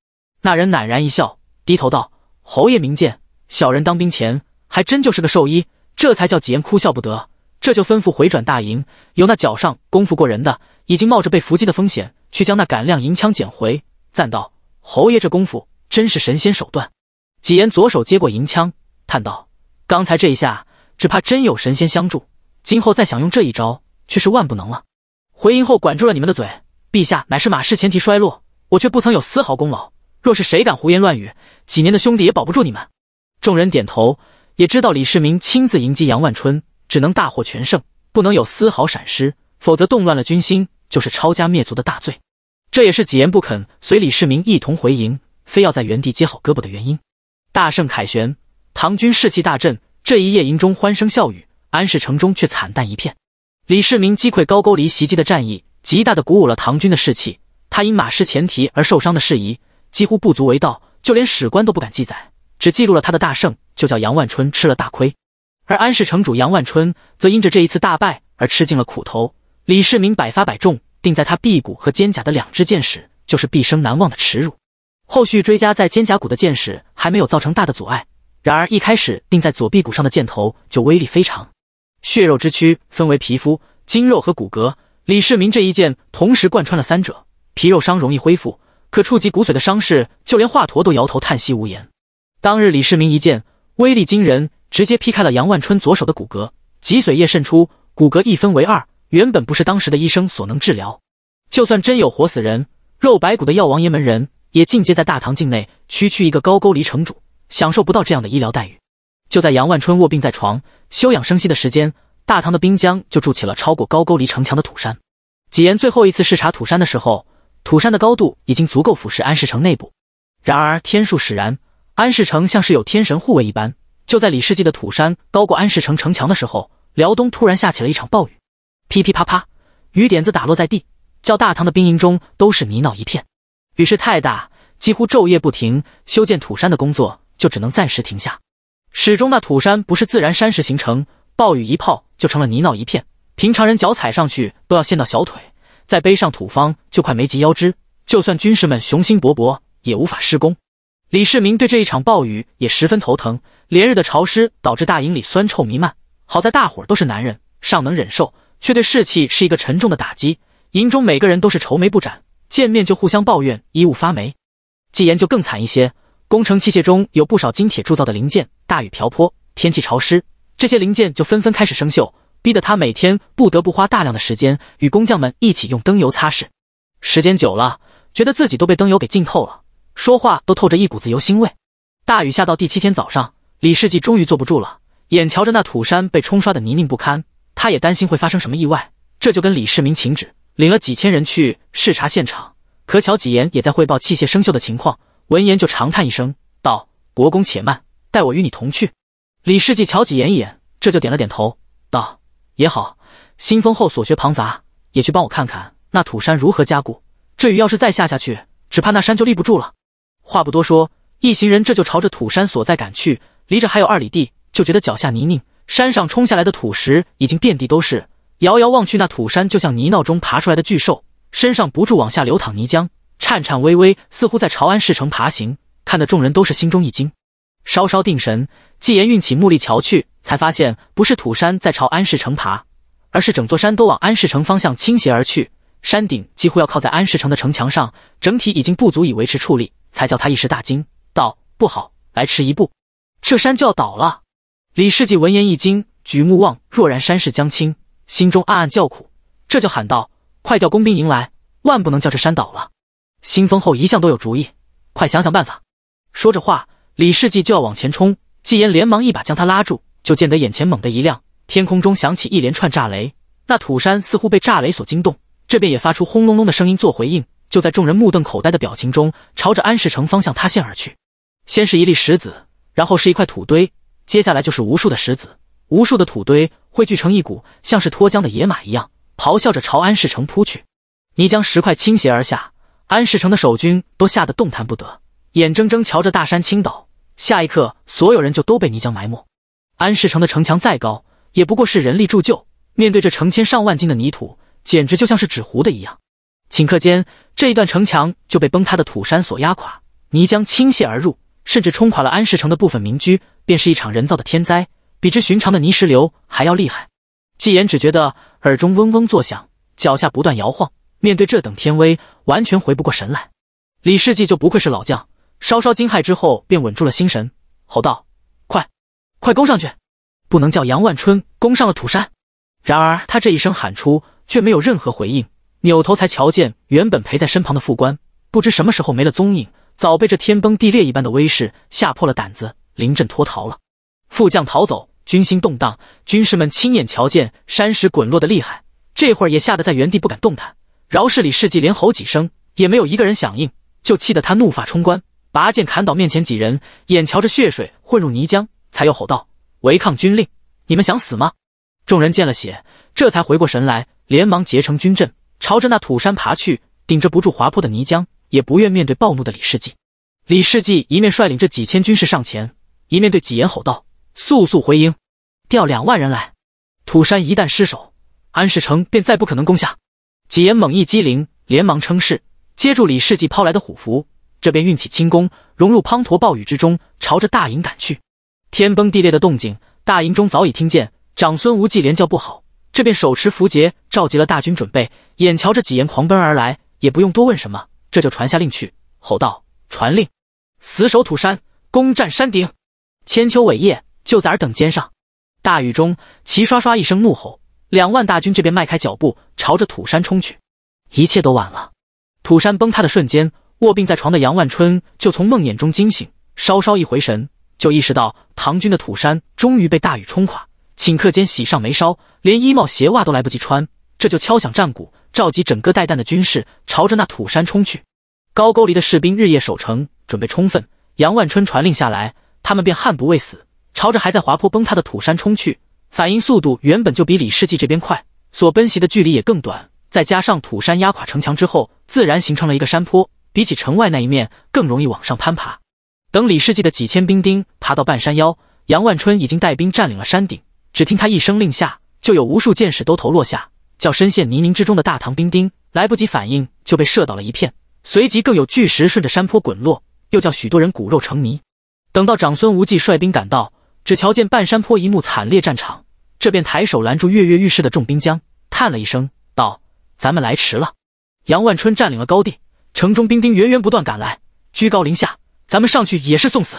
那人赧然一笑，低头道：“侯爷明鉴，小人当兵前还真就是个兽医。”这才叫纪言哭笑不得。这就吩咐回转大营，有那脚上功夫过人的，已经冒着被伏击的风险去将那杆亮银枪捡回，赞道：“侯爷这功夫真是神仙手段。”几言左手接过银枪，叹道：“刚才这一下，只怕真有神仙相助。今后再想用这一招，却是万不能了。”回营后管住了你们的嘴。陛下乃是马氏前蹄衰落，我却不曾有丝毫功劳。若是谁敢胡言乱语，几年的兄弟也保不住你们。众人点头，也知道李世民亲自迎击杨万春。只能大获全胜，不能有丝毫闪失，否则动乱了军心，就是抄家灭族的大罪。这也是几言不肯随李世民一同回营，非要在原地接好胳膊的原因。大胜凯旋，唐军士气大振。这一夜营中欢声笑语，安氏城中却惨淡一片。李世民击溃高句丽袭击的战役，极大的鼓舞了唐军的士气。他因马失前蹄而受伤的事宜，几乎不足为道，就连史官都不敢记载，只记录了他的大胜，就叫杨万春吃了大亏。而安氏城主杨万春则因着这一次大败而吃尽了苦头。李世民百发百中，钉在他臂骨和肩胛的两支箭矢，就是毕生难忘的耻辱。后续追加在肩胛骨的箭矢还没有造成大的阻碍，然而一开始钉在左臂骨上的箭头就威力非常。血肉之躯分为皮肤、筋肉和骨骼，李世民这一箭同时贯穿了三者。皮肉伤容易恢复，可触及骨髓的伤势，就连华佗都摇头叹息无言。当日李世民一箭威力惊人。直接劈开了杨万春左手的骨骼，脊髓液渗出，骨骼一分为二。原本不是当时的医生所能治疗，就算真有活死人肉白骨的药王爷门人，也进阶在大唐境内。区区一个高沟离城主，享受不到这样的医疗待遇。就在杨万春卧病在床休养生息的时间，大唐的滨江就筑起了超过高沟离城墙的土山。纪言最后一次视察土山的时候，土山的高度已经足够俯视安世城内部。然而天数使然，安世城像是有天神护卫一般。就在李世济的土山高过安市城城墙的时候，辽东突然下起了一场暴雨，噼噼啪啪，雨点子打落在地，叫大唐的兵营中都是泥淖一片。雨势太大，几乎昼夜不停，修建土山的工作就只能暂时停下。始终那土山不是自然山石形成，暴雨一泡就成了泥淖一片，平常人脚踩上去都要陷到小腿，再背上土方就快没及腰肢。就算军士们雄心勃勃，也无法施工。李世民对这一场暴雨也十分头疼，连日的潮湿导致大营里酸臭弥漫。好在大伙儿都是男人，尚能忍受，却对士气是一个沉重的打击。营中每个人都是愁眉不展，见面就互相抱怨衣物发霉。纪言就更惨一些，工程器械中有不少金铁铸造的零件，大雨瓢泼，天气潮湿，这些零件就纷纷开始生锈，逼得他每天不得不花大量的时间与工匠们一起用灯油擦拭。时间久了，觉得自己都被灯油给浸透了。说话都透着一股子油腥味。大雨下到第七天早上，李世济终于坐不住了，眼瞧着那土山被冲刷的泥泞不堪，他也担心会发生什么意外，这就跟李世民请旨，领了几千人去视察现场。可巧几言也在汇报器械生锈的情况，闻言就长叹一声道：“国公且慢，待我与你同去。”李世济瞧几言一眼，这就点了点头道：“也好，新封后所学庞杂，也去帮我看看那土山如何加固。这雨要是再下下去，只怕那山就立不住了。”话不多说，一行人这就朝着土山所在赶去。离着还有二里地，就觉得脚下泥泞，山上冲下来的土石已经遍地都是。遥遥望去，那土山就像泥淖中爬出来的巨兽，身上不住往下流淌泥浆，颤颤巍巍，似乎在朝安市城爬行。看得众人都是心中一惊，稍稍定神，纪言运起目力瞧去，才发现不是土山在朝安市城爬，而是整座山都往安市城方向倾斜而去，山顶几乎要靠在安市城的城墙上，整体已经不足以维持矗立。才叫他一时大惊，道：“不好，来迟一步，这山就要倒了。”李世继闻言一惊，举目望，若然山势将倾，心中暗暗叫苦，这就喊道：“快调工兵营来，万不能叫这山倒了。”新丰后一向都有主意，快想想办法。说着话，李世继就要往前冲，纪言连忙一把将他拉住，就见得眼前猛地一亮，天空中响起一连串炸雷，那土山似乎被炸雷所惊动，这便也发出轰隆隆的声音做回应。就在众人目瞪口呆的表情中，朝着安世城方向塌陷而去。先是一粒石子，然后是一块土堆，接下来就是无数的石子、无数的土堆，汇聚成一股像是脱缰的野马一样，咆哮着朝安世城扑去。泥浆、石块倾斜而下，安世城的守军都吓得动弹不得，眼睁睁瞧着大山倾倒。下一刻，所有人就都被泥浆埋没。安世城的城墙再高，也不过是人力铸就，面对这成千上万斤的泥土，简直就像是纸糊的一样。顷刻间。这一段城墙就被崩塌的土山所压垮，泥浆倾泻而入，甚至冲垮了安世城的部分民居，便是一场人造的天灾，比之寻常的泥石流还要厉害。纪言只觉得耳中嗡嗡作响，脚下不断摇晃，面对这等天威，完全回不过神来。李世继就不愧是老将，稍稍惊骇之后，便稳住了心神，吼道：“快，快攻上去，不能叫杨万春攻上了土山。”然而他这一声喊出，却没有任何回应。扭头才瞧见，原本陪在身旁的副官不知什么时候没了踪影，早被这天崩地裂一般的威势吓破了胆子，临阵脱逃了。副将逃走，军心动荡，军士们亲眼瞧见山石滚落的厉害，这会儿也吓得在原地不敢动弹。饶是李世继连吼几声，也没有一个人响应，就气得他怒发冲冠，拔剑砍倒面前几人，眼瞧着血水混入泥浆，才又吼道：“违抗军令，你们想死吗？”众人见了血，这才回过神来，连忙结成军阵。朝着那土山爬去，顶着不住滑坡的泥浆，也不愿面对暴怒的李世济。李世济一面率领着几千军士上前，一面对几言吼道：“速速回营，调两万人来！土山一旦失守，安世成便再不可能攻下。”几言猛一激灵，连忙称是，接住李世济抛来的虎符，这边运起轻功，融入滂沱暴雨之中，朝着大营赶去。天崩地裂的动静，大营中早已听见，长孙无忌连叫不好。这便手持符节，召集了大军，准备。眼瞧着几人狂奔而来，也不用多问什么，这就传下令去，吼道：“传令，死守土山，攻占山顶，千秋伟业就在尔等肩上！”大雨中，齐刷刷一声怒吼，两万大军这边迈开脚步，朝着土山冲去。一切都晚了，土山崩塌的瞬间，卧病在床的杨万春就从梦魇中惊醒，稍稍一回神，就意识到唐军的土山终于被大雨冲垮。顷刻间喜上眉梢，连衣帽鞋袜都来不及穿，这就敲响战鼓，召集整个带弹的军士，朝着那土山冲去。高沟里的士兵日夜守城，准备充分。杨万春传令下来，他们便悍不畏死，朝着还在滑坡崩塌的土山冲去。反应速度原本就比李世继这边快，所奔袭的距离也更短。再加上土山压垮城墙之后，自然形成了一个山坡，比起城外那一面更容易往上攀爬。等李世继的几千兵丁爬到半山腰，杨万春已经带兵占领了山顶。只听他一声令下，就有无数箭矢都头落下，叫深陷泥泞之中的大唐兵丁来不及反应，就被射倒了一片。随即更有巨石顺着山坡滚落，又叫许多人骨肉成泥。等到长孙无忌率兵赶到，只瞧见半山坡一幕惨烈战场，这便抬手拦住跃跃欲试的众兵将，叹了一声道：“咱们来迟了。杨万春占领了高地，城中兵丁源源不断赶来，居高临下，咱们上去也是送死。”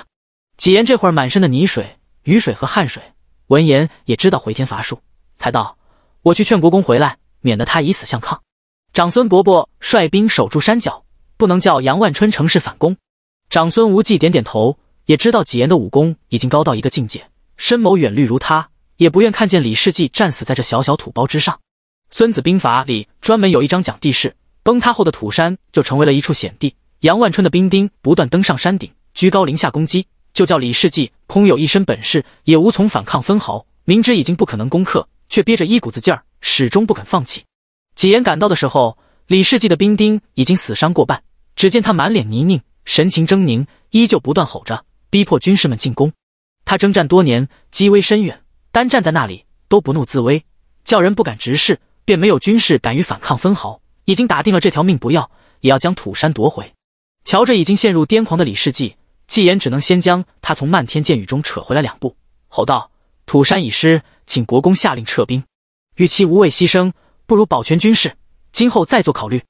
纪言这会儿满身的泥水、雨水和汗水。闻言也知道回天乏术，才道：“我去劝国公回来，免得他以死相抗。”长孙伯伯率兵守住山脚，不能叫杨万春乘势反攻。长孙无忌点点头，也知道纪言的武功已经高到一个境界，深谋远虑如他，也不愿看见李世继战死在这小小土包之上。《孙子兵法》里专门有一章讲地势，崩塌后的土山就成为了一处险地。杨万春的兵丁不断登上山顶，居高临下攻击。就叫李世济空有一身本事，也无从反抗分毫。明知已经不可能攻克，却憋着一股子劲儿，始终不肯放弃。几言赶到的时候，李世济的兵丁已经死伤过半。只见他满脸泥泞，神情狰狞，依旧不断吼着，逼迫军士们进攻。他征战多年，积威深远，单站在那里都不怒自威，叫人不敢直视，便没有军士敢于反抗分毫。已经打定了这条命，不要也要将土山夺回。瞧着已经陷入癫狂的李世济。纪言只能先将他从漫天箭雨中扯回来两步，吼道：“土山已失，请国公下令撤兵。与其无谓牺牲，不如保全军事，今后再做考虑。”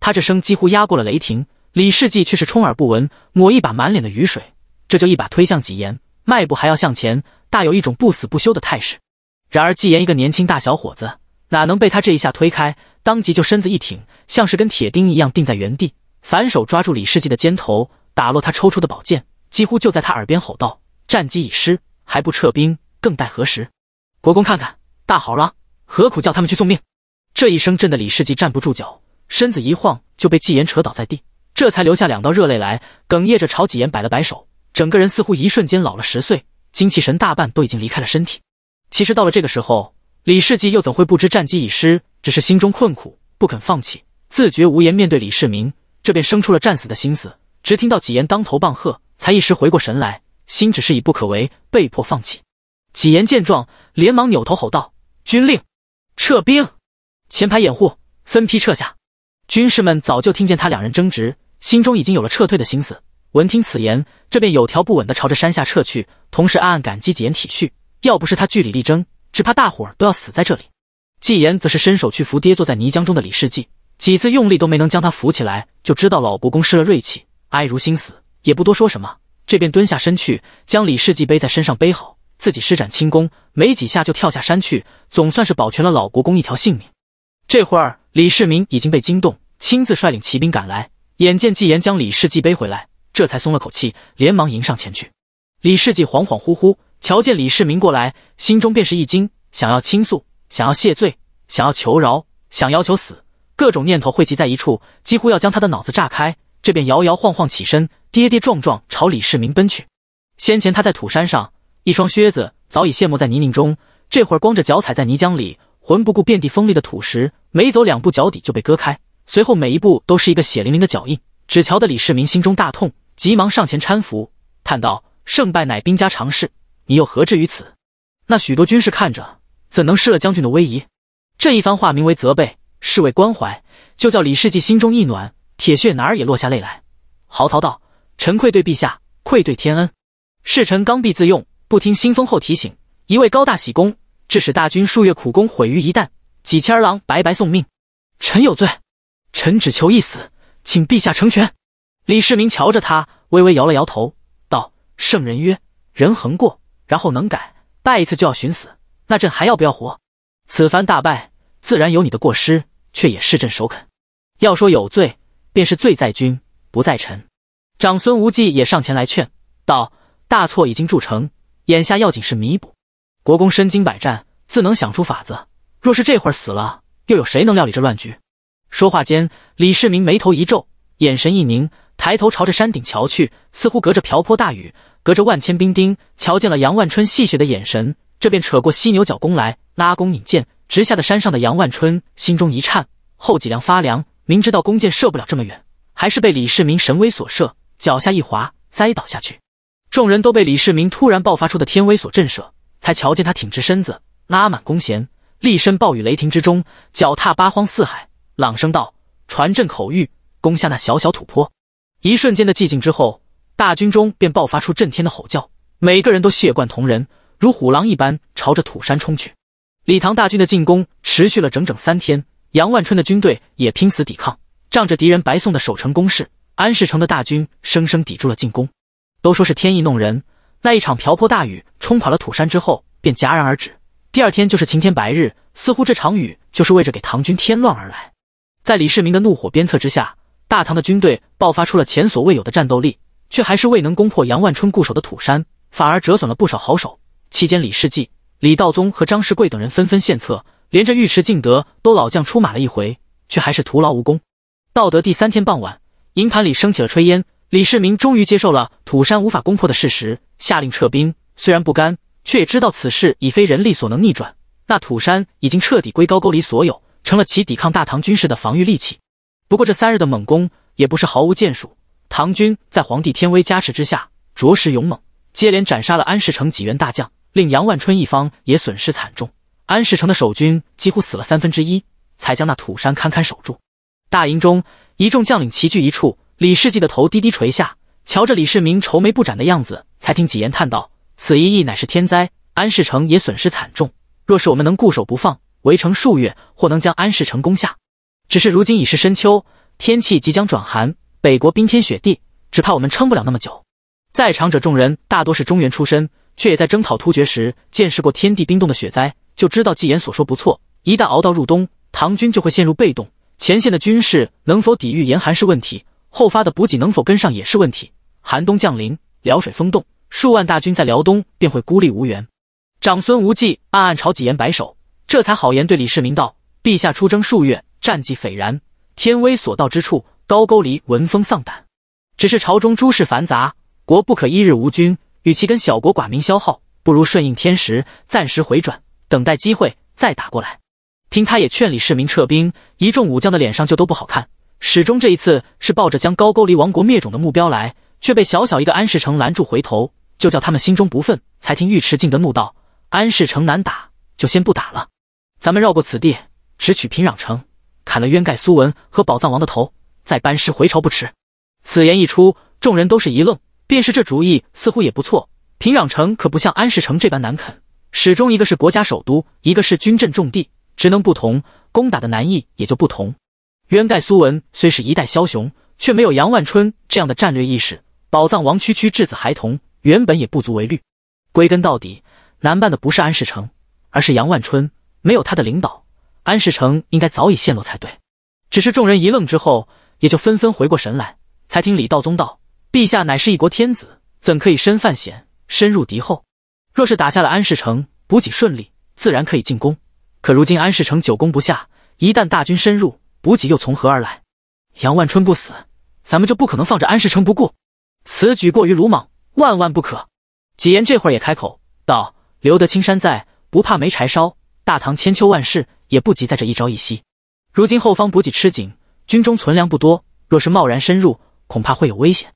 他这声几乎压过了雷霆，李世继却是充耳不闻，抹一把满脸的雨水，这就一把推向纪言，迈步还要向前，大有一种不死不休的态势。然而纪言一个年轻大小伙子，哪能被他这一下推开？当即就身子一挺，像是跟铁钉一样定在原地，反手抓住李世继的肩头。打落他抽出的宝剑，几乎就在他耳边吼道：“战机已失，还不撤兵，更待何时？”国公看看，大好了，何苦叫他们去送命？这一声震得李世继站不住脚，身子一晃就被纪言扯倒在地，这才留下两道热泪来，哽咽着朝纪言摆了摆手，整个人似乎一瞬间老了十岁，精气神大半都已经离开了身体。其实到了这个时候，李世继又怎会不知战机已失？只是心中困苦，不肯放弃，自觉无颜面对李世民，这便生出了战死的心思。直听到纪言当头棒喝，才一时回过神来，心只是已不可为，被迫放弃。纪言见状，连忙扭头吼道：“军令，撤兵，前排掩护，分批撤下。”军士们早就听见他两人争执，心中已经有了撤退的心思。闻听此言，这便有条不紊地朝着山下撤去，同时暗暗感激纪言体恤，要不是他据理力争，只怕大伙儿都要死在这里。纪言则是伸手去扶跌坐在泥浆中的李世济，几次用力都没能将他扶起来，就知道老国公失了锐气。哀如心死，也不多说什么，这便蹲下身去，将李世济背在身上背好，自己施展轻功，没几下就跳下山去，总算是保全了老国公一条性命。这会儿，李世民已经被惊动，亲自率领骑兵赶来，眼见纪言将李世济背回来，这才松了口气，连忙迎上前去。李世济恍恍惚惚瞧见李世民过来，心中便是一惊，想要倾诉，想要谢罪，想要求饶，想要求死，各种念头汇集在一处，几乎要将他的脑子炸开。这便摇摇晃晃起身，跌跌撞撞朝李世民奔去。先前他在土山上，一双靴子早已陷没在泥泞中，这会儿光着脚踩在泥浆里，魂不顾遍地锋利的土石，每走两步脚底就被割开，随后每一步都是一个血淋淋的脚印。只瞧得李世民心中大痛，急忙上前搀扶，叹道：“胜败乃兵家常事，你又何至于此？那许多军士看着，怎能失了将军的威仪？”这一番话名为责备，是为关怀，就叫李世绩心中一暖。铁血哪儿也落下泪来，嚎啕道：“臣愧对陛下，愧对天恩。侍臣刚愎自用，不听新封后提醒，一味高大喜功，致使大军数月苦功毁于一旦，几千儿郎白白送命。臣有罪，臣只求一死，请陛下成全。”李世民瞧着他，微微摇了摇头，道：“圣人曰，人恒过，然后能改。败一次就要寻死，那朕还要不要活？此番大败，自然有你的过失，却也是朕首肯。要说有罪。”便是罪在君不在臣，长孙无忌也上前来劝道：“大错已经铸成，眼下要紧是弥补。国公身经百战，自能想出法子。若是这会儿死了，又有谁能料理这乱局？”说话间，李世民眉头一皱，眼神一凝，抬头朝着山顶瞧去，似乎隔着瓢泼大雨，隔着万千兵丁，瞧见了杨万春戏谑的眼神。这便扯过犀牛角弓来，拉弓引箭，直下的山上的杨万春心中一颤，后脊梁发凉。明知道弓箭射不了这么远，还是被李世民神威所射，脚下一滑，栽倒下去。众人都被李世民突然爆发出的天威所震慑，才瞧见他挺直身子，拉满弓弦，立身暴雨雷霆之中，脚踏八荒四海，朗声道：“传朕口谕，攻下那小小土坡。”一瞬间的寂静之后，大军中便爆发出震天的吼叫，每个人都血贯瞳仁，如虎狼一般朝着土山冲去。李唐大军的进攻持续了整整三天。杨万春的军队也拼死抵抗，仗着敌人白送的守城攻势，安世城的大军生生抵住了进攻。都说是天意弄人，那一场瓢泼大雨冲垮了土山之后，便戛然而止。第二天就是晴天白日，似乎这场雨就是为着给唐军添乱而来。在李世民的怒火鞭策之下，大唐的军队爆发出了前所未有的战斗力，却还是未能攻破杨万春固守的土山，反而折损了不少好手。期间，李世济、李道宗和张士贵等人纷纷献策。连着尉迟敬德都老将出马了一回，却还是徒劳无功。道德第三天傍晚，营盘里升起了炊烟，李世民终于接受了土山无法攻破的事实，下令撤兵。虽然不甘，却也知道此事已非人力所能逆转。那土山已经彻底归高句丽所有，成了其抵抗大唐军事的防御利器。不过这三日的猛攻也不是毫无建树，唐军在皇帝天威加持之下，着实勇猛，接连斩杀了安世成几员大将，令杨万春一方也损失惨重。安世成的守军几乎死了三分之一，才将那土山堪堪守住。大营中，一众将领齐聚一处，李世绩的头低低垂下，瞧着李世民愁眉不展的样子，才听几言叹道：“此一役乃是天灾，安世成也损失惨重。若是我们能固守不放，围城数月，或能将安世成攻下。只是如今已是深秋，天气即将转寒，北国冰天雪地，只怕我们撑不了那么久。”在场者众人大多是中原出身，却也在征讨突厥时见识过天地冰冻的雪灾。就知道纪言所说不错，一旦熬到入冬，唐军就会陷入被动。前线的军事能否抵御严寒是问题，后发的补给能否跟上也是问题。寒冬降临，辽水封冻，数万大军在辽东便会孤立无援。长孙无忌暗暗朝纪言摆手，这才好言对李世民道：“陛下出征数月，战绩斐然，天威所到之处，高句丽闻风丧胆。只是朝中诸事繁杂，国不可一日无君。与其跟小国寡民消耗，不如顺应天时，暂时回转。”等待机会再打过来，听他也劝李世民撤兵，一众武将的脸上就都不好看。始终这一次是抱着将高句丽王国灭种的目标来，却被小小一个安世成拦住，回头就叫他们心中不忿。才听尉迟敬德怒道：“安世成难打，就先不打了，咱们绕过此地，直取平壤城，砍了渊盖苏文和宝藏王的头，再班师回朝不迟。”此言一出，众人都是一愣，便是这主意似乎也不错。平壤城可不像安世成这般难啃。始终一个是国家首都，一个是军镇重地，职能不同，攻打的难易也就不同。渊盖苏文虽是一代枭雄，却没有杨万春这样的战略意识。宝藏王区区稚子孩童，原本也不足为虑。归根到底，难办的不是安世成，而是杨万春没有他的领导，安世成应该早已陷落才对。只是众人一愣之后，也就纷纷回过神来，才听李道宗道：“陛下乃是一国天子，怎可以身犯险，深入敌后？”若是打下了安市城，补给顺利，自然可以进攻。可如今安市城久攻不下，一旦大军深入，补给又从何而来？杨万春不死，咱们就不可能放着安市城不顾。此举过于鲁莽，万万不可。纪言这会儿也开口道：“留得青山在，不怕没柴烧。大唐千秋万世，也不及在这一朝一夕。如今后方补给吃紧，军中存粮不多，若是贸然深入，恐怕会有危险。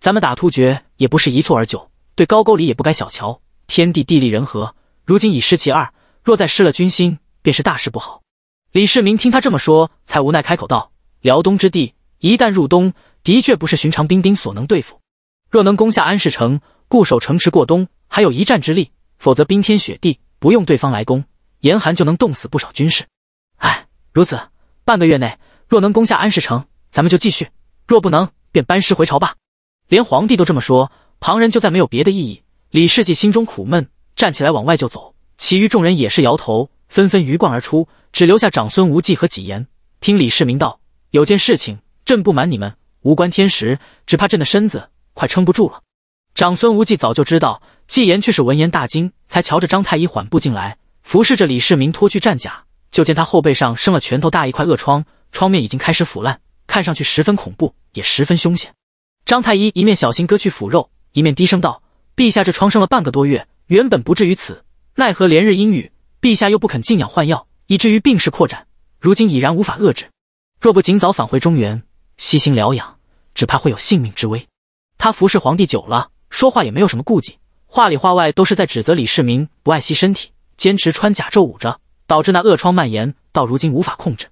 咱们打突厥也不是一蹴而就，对高句丽也不该小瞧。”天地地利人和，如今已失其二，若再失了军心，便是大事不好。李世民听他这么说，才无奈开口道：“辽东之地，一旦入冬，的确不是寻常兵丁所能对付。若能攻下安市城，固守城池过冬，还有一战之力；否则，冰天雪地，不用对方来攻，严寒就能冻死不少军士。哎，如此，半个月内若能攻下安市城，咱们就继续；若不能，便班师回朝吧。连皇帝都这么说，旁人就再没有别的异议。”李世继心中苦闷，站起来往外就走。其余众人也是摇头，纷纷鱼贯而出，只留下长孙无忌和纪言。听李世民道：“有件事情，朕不瞒你们，无关天时，只怕朕的身子快撑不住了。”长孙无忌早就知道，纪言却是闻言大惊，才瞧着张太医缓步进来，服侍着李世民脱去战甲。就见他后背上生了拳头大一块恶疮，疮面已经开始腐烂，看上去十分恐怖，也十分凶险。张太医一面小心割去腐肉，一面低声道。陛下这疮生了半个多月，原本不至于此，奈何连日阴雨，陛下又不肯静养换药，以至于病势扩展，如今已然无法遏制。若不尽早返回中原，悉心疗养，只怕会有性命之危。他服侍皇帝久了，说话也没有什么顾忌，话里话外都是在指责李世民不爱惜身体，坚持穿甲胄捂着，导致那恶疮蔓延到如今无法控制。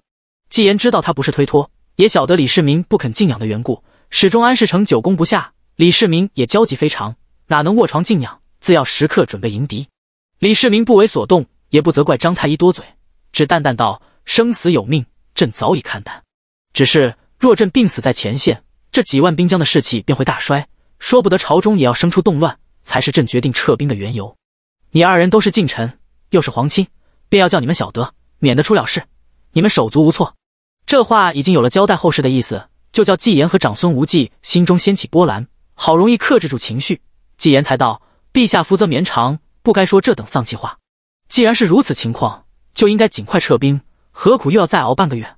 纪言知道他不是推脱，也晓得李世民不肯静养的缘故，始终安世成久攻不下，李世民也焦急非常。哪能卧床静养？自要时刻准备迎敌。李世民不为所动，也不责怪张太医多嘴，只淡淡道：“生死有命，朕早已看淡。只是若朕病死在前线，这几万兵将的士气便会大衰，说不得朝中也要生出动乱，才是朕决定撤兵的缘由。你二人都是近臣，又是皇亲，便要叫你们晓得，免得出了事，你们手足无措。”这话已经有了交代后事的意思，就叫纪言和长孙无忌心中掀起波澜，好容易克制住情绪。纪言才道：“陛下福泽绵长，不该说这等丧气话。既然是如此情况，就应该尽快撤兵，何苦又要再熬半个月？”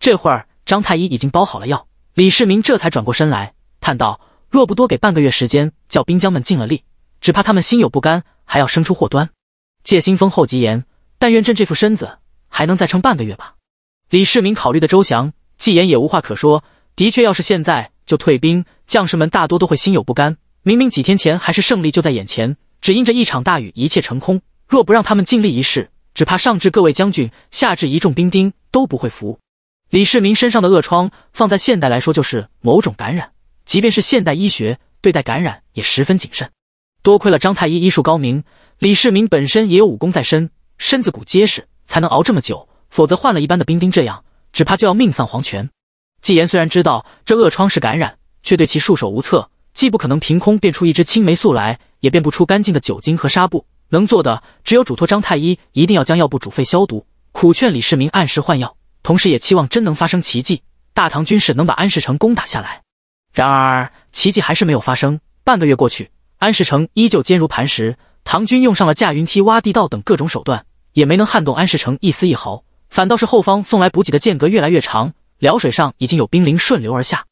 这会儿，张太医已经包好了药，李世民这才转过身来，叹道：“若不多给半个月时间，叫兵将们尽了力，只怕他们心有不甘，还要生出祸端。借新风后吉言，但愿朕这副身子还能再撑半个月吧。”李世民考虑的周详，纪言也无话可说。的确，要是现在就退兵，将士们大多都会心有不甘。明明几天前还是胜利就在眼前，只因这一场大雨，一切成空。若不让他们尽力一试，只怕上至各位将军，下至一众兵丁都不会服。李世民身上的恶疮，放在现代来说就是某种感染，即便是现代医学对待感染也十分谨慎。多亏了张太医医术高明，李世民本身也有武功在身，身子骨结实，才能熬这么久。否则换了一般的兵丁，这样只怕就要命丧黄泉。纪言虽然知道这恶疮是感染，却对其束手无策。既不可能凭空变出一支青霉素来，也变不出干净的酒精和纱布，能做的只有嘱托张太医一定要将药布煮沸消毒，苦劝李世民按时换药，同时也期望真能发生奇迹，大唐军士能把安世成攻打下来。然而奇迹还是没有发生，半个月过去，安世成依旧坚如磐石，唐军用上了架云梯、挖地道等各种手段，也没能撼动安世成一丝一毫，反倒是后方送来补给的间隔越来越长，辽水上已经有兵临顺流而下。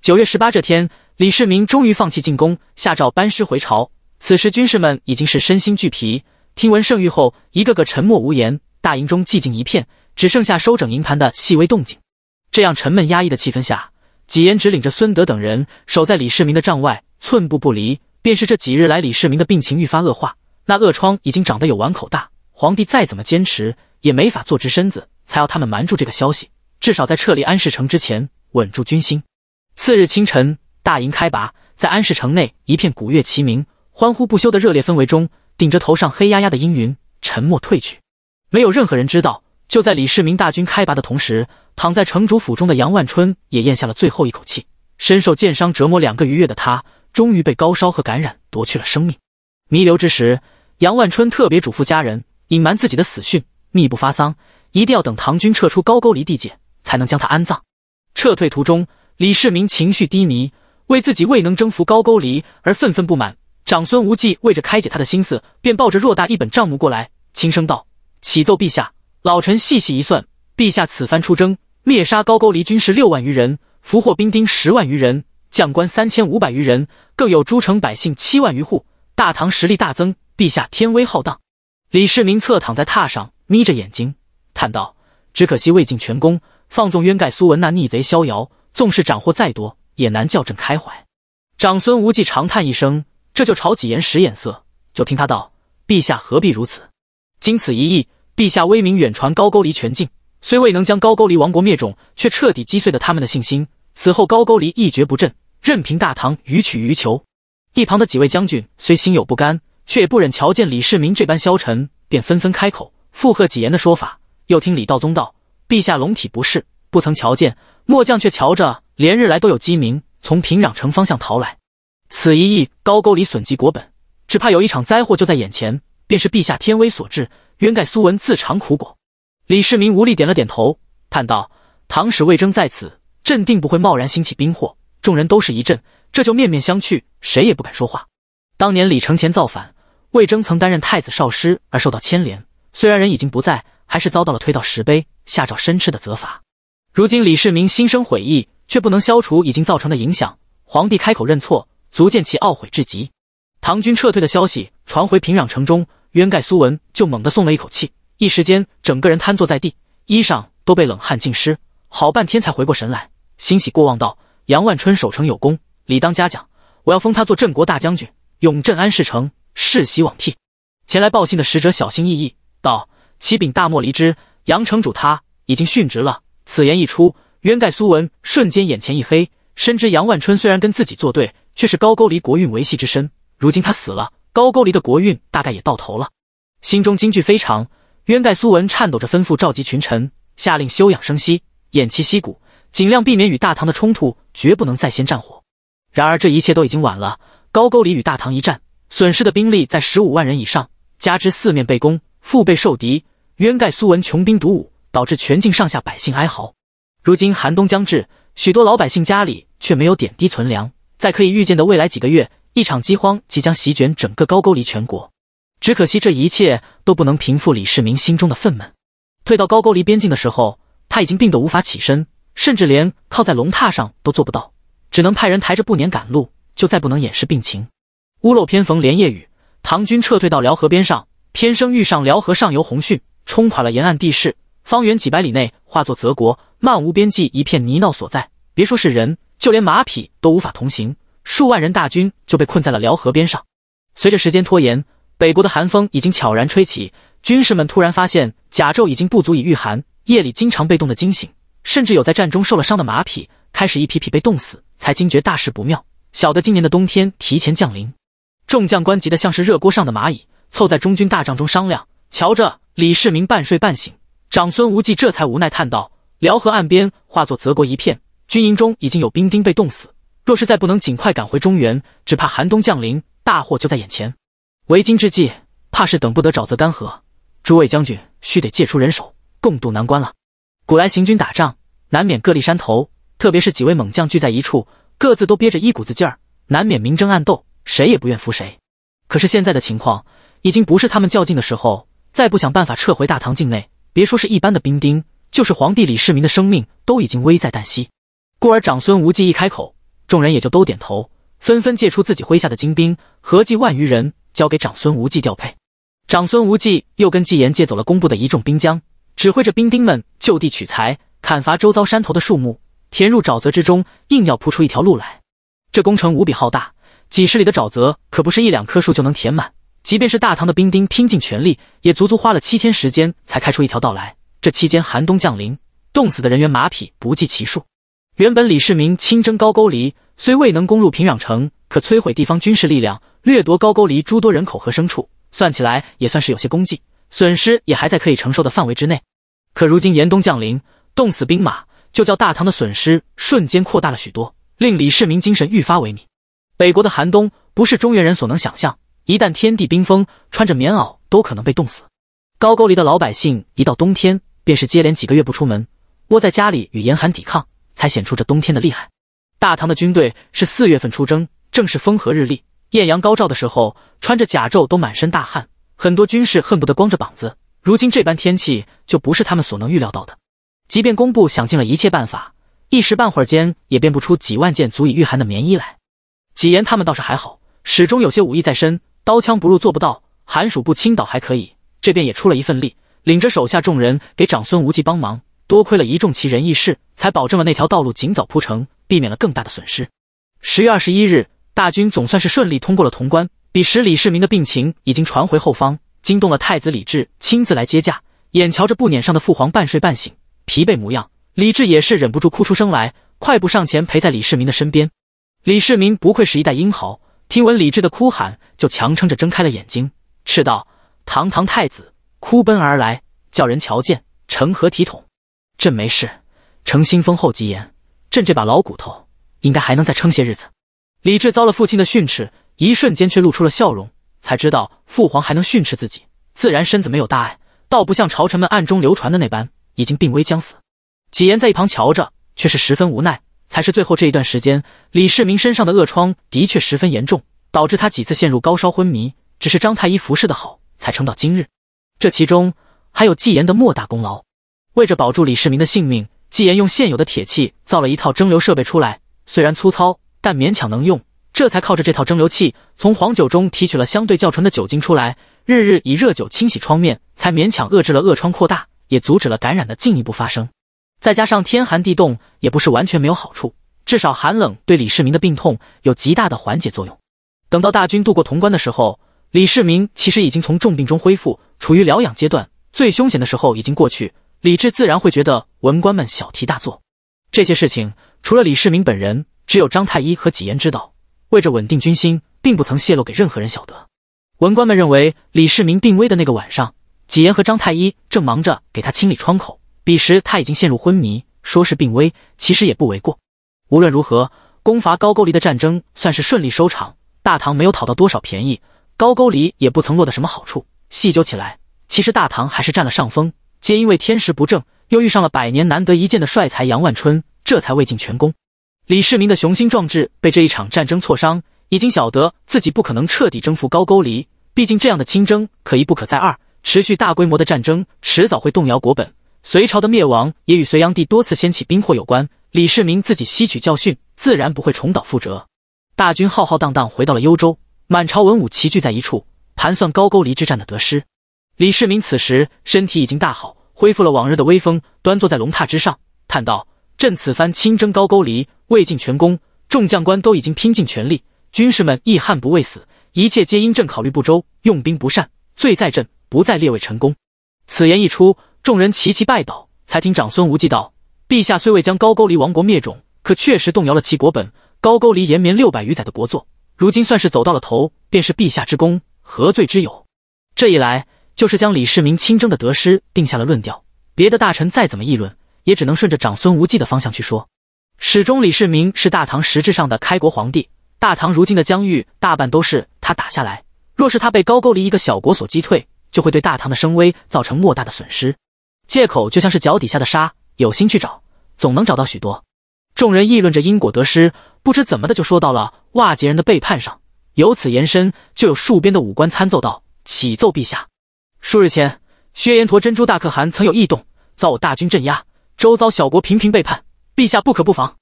九月十八这天。李世民终于放弃进攻，下诏班师回朝。此时军士们已经是身心俱疲，听闻圣谕后，一个个沉默无言。大营中寂静一片，只剩下收整营盘的细微动静。这样沉闷压抑的气氛下，纪言只领着孙德等人守在李世民的帐外，寸步不离。便是这几日来，李世民的病情愈发恶化，那恶疮已经长得有碗口大，皇帝再怎么坚持也没法坐直身子，才要他们瞒住这个消息，至少在撤离安市城之前稳住军心。次日清晨。大营开拔，在安市城内一片鼓乐齐鸣、欢呼不休的热烈氛围中，顶着头上黑压压的阴云，沉默退去。没有任何人知道，就在李世民大军开拔的同时，躺在城主府中的杨万春也咽下了最后一口气。身受箭伤折磨两个余月的他，终于被高烧和感染夺去了生命。弥留之时，杨万春特别嘱咐家人隐瞒自己的死讯，秘不发丧，一定要等唐军撤出高沟离地界，才能将他安葬。撤退途中，李世民情绪低迷。为自己未能征服高句丽而愤愤不满，长孙无忌为着开解他的心思，便抱着偌大一本账目过来，轻声道：“启奏陛下，老臣细细一算，陛下此番出征，灭杀高句丽军士六万余人，俘获兵丁十万余人，将官三千五百余人，更有诸城百姓七万余户，大唐实力大增。陛下天威浩荡。”李世民侧躺在榻上，眯着眼睛叹道：“只可惜未尽全功，放纵渊盖苏文那逆贼逍遥，纵是斩获再多。”也难叫朕开怀。长孙无忌长叹一声，这就朝几言使眼色。就听他道：“陛下何必如此？经此一役，陛下威名远传高句丽全境，虽未能将高句丽王国灭种，却彻底击碎了他们的信心。此后高句丽一蹶不振，任凭大唐予取予求。”一旁的几位将军虽心有不甘，却也不忍瞧见李世民这般消沉，便纷纷开口附和几言的说法。又听李道宗道：“陛下龙体不适，不曾瞧见，末将却瞧着。”连日来都有饥民从平壤城方向逃来，此一役高沟里损及国本，只怕有一场灾祸就在眼前。便是陛下天威所致，冤盖苏文自尝苦果。李世民无力点了点头，叹道：“唐使魏征在此，朕定不会贸然兴起兵祸。”众人都是一震，这就面面相觑，谁也不敢说话。当年李承乾造反，魏征曾担任太子少师而受到牵连，虽然人已经不在，还是遭到了推到石碑、下诏申斥的责罚。如今李世民心生悔意。却不能消除已经造成的影响。皇帝开口认错，足见其懊悔至极。唐军撤退的消息传回平壤城中，渊盖苏文就猛地松了一口气，一时间整个人瘫坐在地，衣裳都被冷汗浸湿，好半天才回过神来，欣喜过望道：“杨万春守城有功，理当嘉奖，我要封他做镇国大将军，永镇安世城，世袭罔替。”前来报信的使者小心翼翼道：“启禀大漠离之，杨城主他已经殉职了。”此言一出。渊盖苏文瞬间眼前一黑，深知杨万春虽然跟自己作对，却是高句丽国运维系之身。如今他死了，高句丽的国运大概也到头了。心中惊惧非常，渊盖苏文颤抖着吩咐召集群臣，下令休养生息，偃旗息鼓，尽量避免与大唐的冲突，绝不能再掀战火。然而这一切都已经晚了。高句丽与大唐一战，损失的兵力在十五万人以上，加之四面被攻，腹背受敌，渊盖苏文穷兵黩武，导致全境上下百姓哀嚎。如今寒冬将至，许多老百姓家里却没有点滴存粮，在可以预见的未来几个月，一场饥荒即将席卷整个高句丽全国。只可惜这一切都不能平复李世民心中的愤懑。退到高句丽边境的时候，他已经病得无法起身，甚至连靠在龙榻上都做不到，只能派人抬着布辇赶路，就再不能掩饰病情。屋漏偏逢连夜雨，唐军撤退到辽河边上，偏生遇上辽河上游洪汛，冲垮了沿岸地势。方圆几百里内化作泽国，漫无边际一片泥淖所在。别说是人，就连马匹都无法同行。数万人大军就被困在了辽河边上。随着时间拖延，北国的寒风已经悄然吹起。军士们突然发现甲胄已经不足以御寒，夜里经常被冻得惊醒，甚至有在战中受了伤的马匹开始一批批被冻死。才惊觉大事不妙，晓得今年的冬天提前降临。众将官急得像是热锅上的蚂蚁，凑在中军大帐中商量。瞧着李世民半睡半醒。长孙无忌这才无奈叹道：“辽河岸边化作泽国一片，军营中已经有兵丁被冻死。若是再不能尽快赶回中原，只怕寒冬降临，大祸就在眼前。为今之计，怕是等不得沼泽干涸。诸位将军，须得借出人手，共度难关了。古来行军打仗，难免各立山头，特别是几位猛将聚在一处，各自都憋着一股子劲儿，难免明争暗斗，谁也不愿服谁。可是现在的情况，已经不是他们较劲的时候，再不想办法撤回大唐境内。”别说是一般的兵丁，就是皇帝李世民的生命都已经危在旦夕，故而长孙无忌一开口，众人也就都点头，纷纷借出自己麾下的精兵，合计万余人交给长孙无忌调配。长孙无忌又跟纪言借走了工部的一众兵将，指挥着兵丁们就地取材，砍伐周遭山头的树木，填入沼泽之中，硬要铺出一条路来。这工程无比浩大，几十里的沼泽可不是一两棵树就能填满。即便是大唐的兵丁拼尽全力，也足足花了七天时间才开出一条道来。这期间，寒冬降临，冻死的人员马匹不计其数。原本李世民亲征高句丽，虽未能攻入平壤城，可摧毁地方军事力量，掠夺高句丽诸多人口和牲畜，算起来也算是有些功绩，损失也还在可以承受的范围之内。可如今严冬降临，冻死兵马，就叫大唐的损失瞬间扩大了许多，令李世民精神愈发萎靡。北国的寒冬不是中原人所能想象。一旦天地冰封，穿着棉袄都可能被冻死。高沟里的老百姓一到冬天，便是接连几个月不出门，窝在家里与严寒抵抗，才显出这冬天的厉害。大唐的军队是四月份出征，正是风和日丽、艳阳高照的时候，穿着甲胄都满身大汗，很多军士恨不得光着膀子。如今这般天气，就不是他们所能预料到的。即便工部想尽了一切办法，一时半会儿间也变不出几万件足以御寒的棉衣来。纪言他们倒是还好，始终有些武艺在身。刀枪不入做不到，寒暑不侵倒还可以。这便也出了一份力，领着手下众人给长孙无忌帮忙。多亏了一众奇人异士，才保证了那条道路尽早铺成，避免了更大的损失。十月二十一日，大军总算是顺利通过了潼关。彼时李世民的病情已经传回后方，惊动了太子李治亲自来接驾。眼瞧着不辇上的父皇半睡半醒、疲惫模样，李治也是忍不住哭出声来，快步上前陪在李世民的身边。李世民不愧是一代英豪。听闻李治的哭喊，就强撑着睁开了眼睛，斥道：“堂堂太子哭奔而来，叫人瞧见，成何体统？朕没事，成心封后吉言，朕这把老骨头应该还能再撑些日子。”李治遭了父亲的训斥，一瞬间却露出了笑容，才知道父皇还能训斥自己，自然身子没有大碍，倒不像朝臣们暗中流传的那般，已经病危将死。纪言在一旁瞧着，却是十分无奈。才是最后这一段时间，李世民身上的恶疮的确十分严重，导致他几次陷入高烧昏迷。只是张太医服侍的好，才撑到今日。这其中还有纪言的莫大功劳。为着保住李世民的性命，纪言用现有的铁器造了一套蒸馏设备出来，虽然粗糙，但勉强能用。这才靠着这套蒸馏器，从黄酒中提取了相对较纯的酒精出来，日日以热酒清洗创面，才勉强遏制了恶疮扩大，也阻止了感染的进一步发生。再加上天寒地冻，也不是完全没有好处。至少寒冷对李世民的病痛有极大的缓解作用。等到大军渡过潼关的时候，李世民其实已经从重病中恢复，处于疗养阶段。最凶险的时候已经过去，李治自然会觉得文官们小题大做。这些事情除了李世民本人，只有张太医和纪言知道。为着稳定军心，并不曾泄露给任何人晓得。文官们认为李世民病危的那个晚上，纪言和张太医正忙着给他清理窗口。彼时他已经陷入昏迷，说是病危，其实也不为过。无论如何，攻伐高句丽的战争算是顺利收场。大唐没有讨到多少便宜，高句丽也不曾落得什么好处。细究起来，其实大唐还是占了上风，皆因为天时不正，又遇上了百年难得一见的帅才杨万春，这才未尽全功。李世民的雄心壮志被这一场战争挫伤，已经晓得自己不可能彻底征服高句丽。毕竟这样的亲征可一不可再，二持续大规模的战争迟早会动摇国本。隋朝的灭亡也与隋炀帝多次掀起兵祸有关。李世民自己吸取教训，自然不会重蹈覆辙。大军浩浩荡荡回到了幽州，满朝文武齐聚在一处，盘算高句丽之战的得失。李世民此时身体已经大好，恢复了往日的威风，端坐在龙榻之上，叹道：“朕此番亲征高句丽，未尽全功，众将官都已经拼尽全力，军士们亦悍不畏死，一切皆因朕考虑不周，用兵不善，罪在朕，不在列位臣功。”此言一出。众人齐齐拜倒，才听长孙无忌道：“陛下虽未将高句丽王国灭种，可确实动摇了其国本。高句丽延绵六百余载的国祚，如今算是走到了头，便是陛下之功，何罪之有？”这一来，就是将李世民亲征的得失定下了论调。别的大臣再怎么议论，也只能顺着长孙无忌的方向去说。始终，李世民是大唐实质上的开国皇帝，大唐如今的疆域大半都是他打下来。若是他被高句丽一个小国所击退，就会对大唐的声威造成莫大的损失。借口就像是脚底下的沙，有心去找，总能找到许多。众人议论着因果得失，不知怎么的就说到了瓦解人的背叛上，由此延伸，就有戍边的武官参奏道：“启奏陛下，数日前，薛延陀珍珠大可汗曾有异动，遭我大军镇压，周遭小国频频背叛，陛下不可不防。”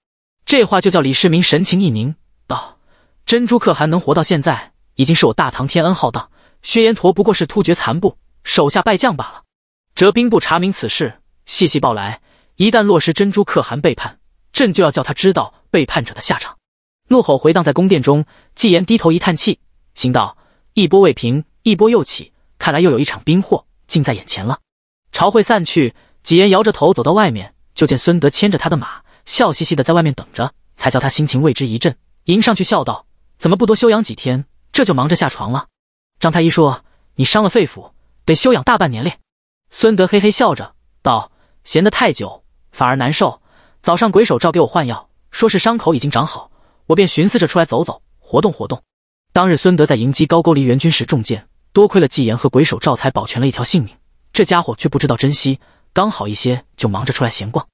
这话就叫李世民神情一凝，道：“珍珠可汗能活到现在，已经是我大唐天恩浩荡。薛延陀不过是突厥残部手下败将罢了。”哲兵部查明此事，细细报来。一旦落实珍珠可汗背叛，朕就要叫他知道背叛者的下场。怒吼回荡在宫殿中，纪言低头一叹气，心道：一波未平，一波又起，看来又有一场兵祸近在眼前了。朝会散去，纪言摇着头走到外面，就见孙德牵着他的马，笑嘻嘻的在外面等着，才叫他心情为之一振。迎上去笑道：“怎么不多休养几天，这就忙着下床了？”张太医说：“你伤了肺腑，得休养大半年哩。”孙德嘿嘿笑着道：“闲得太久反而难受。早上鬼手照给我换药，说是伤口已经长好，我便寻思着出来走走，活动活动。当日孙德在迎击高句丽援军时中箭，多亏了纪言和鬼手赵才保全了一条性命。这家伙却不知道珍惜，刚好一些就忙着出来闲逛。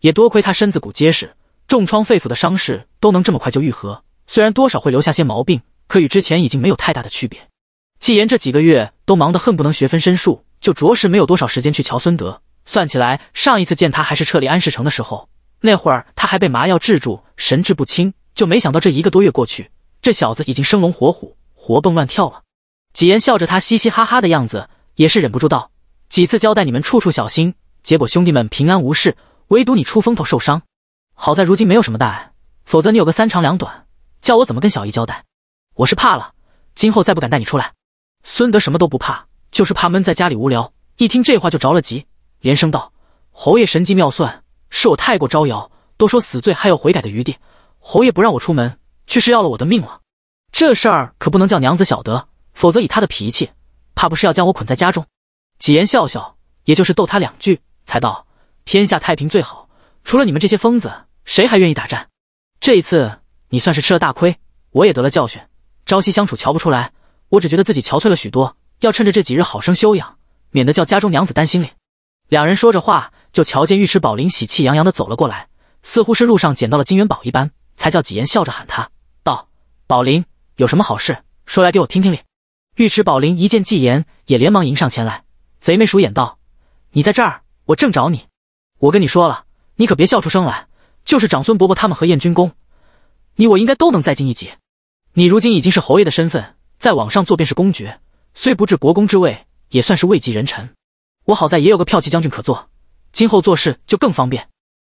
也多亏他身子骨结实，重创肺腑的伤势都能这么快就愈合。虽然多少会留下些毛病，可与之前已经没有太大的区别。纪言这几个月都忙得恨不能学分身术。”就着实没有多少时间去瞧孙德。算起来，上一次见他还是撤离安世城的时候，那会儿他还被麻药制住，神志不清。就没想到这一个多月过去，这小子已经生龙活虎，活蹦乱跳了。几言笑着他嘻嘻哈哈的样子，也是忍不住道：“几次交代你们处处小心，结果兄弟们平安无事，唯独你出风头受伤。好在如今没有什么大碍，否则你有个三长两短，叫我怎么跟小姨交代？”“我是怕了，今后再不敢带你出来。”孙德什么都不怕。就是怕闷在家里无聊，一听这话就着了急，连声道：“侯爷神机妙算，是我太过招摇，都说死罪还有悔改的余地。侯爷不让我出门，却是要了我的命了。这事儿可不能叫娘子晓得，否则以他的脾气，怕不是要将我捆在家中。”几言笑笑，也就是逗他两句，才道：“天下太平最好，除了你们这些疯子，谁还愿意打战？这一次你算是吃了大亏，我也得了教训。朝夕相处瞧不出来，我只觉得自己憔悴了许多。”要趁着这几日好生休养，免得叫家中娘子担心哩。两人说着话，就瞧见尉迟宝林喜气洋洋的走了过来，似乎是路上捡到了金元宝一般，才叫纪言笑着喊他道：“宝林，有什么好事，说来给我听听哩。”尉迟宝林一见纪言，也连忙迎上前来，贼眉鼠眼道：“你在这儿，我正找你。我跟你说了，你可别笑出声来。就是长孙伯伯他们和燕军公，你我应该都能再进一级。你如今已经是侯爷的身份，在往上做便是公爵。”虽不至国公之位，也算是位极人臣。我好在也有个骠骑将军可做，今后做事就更方便，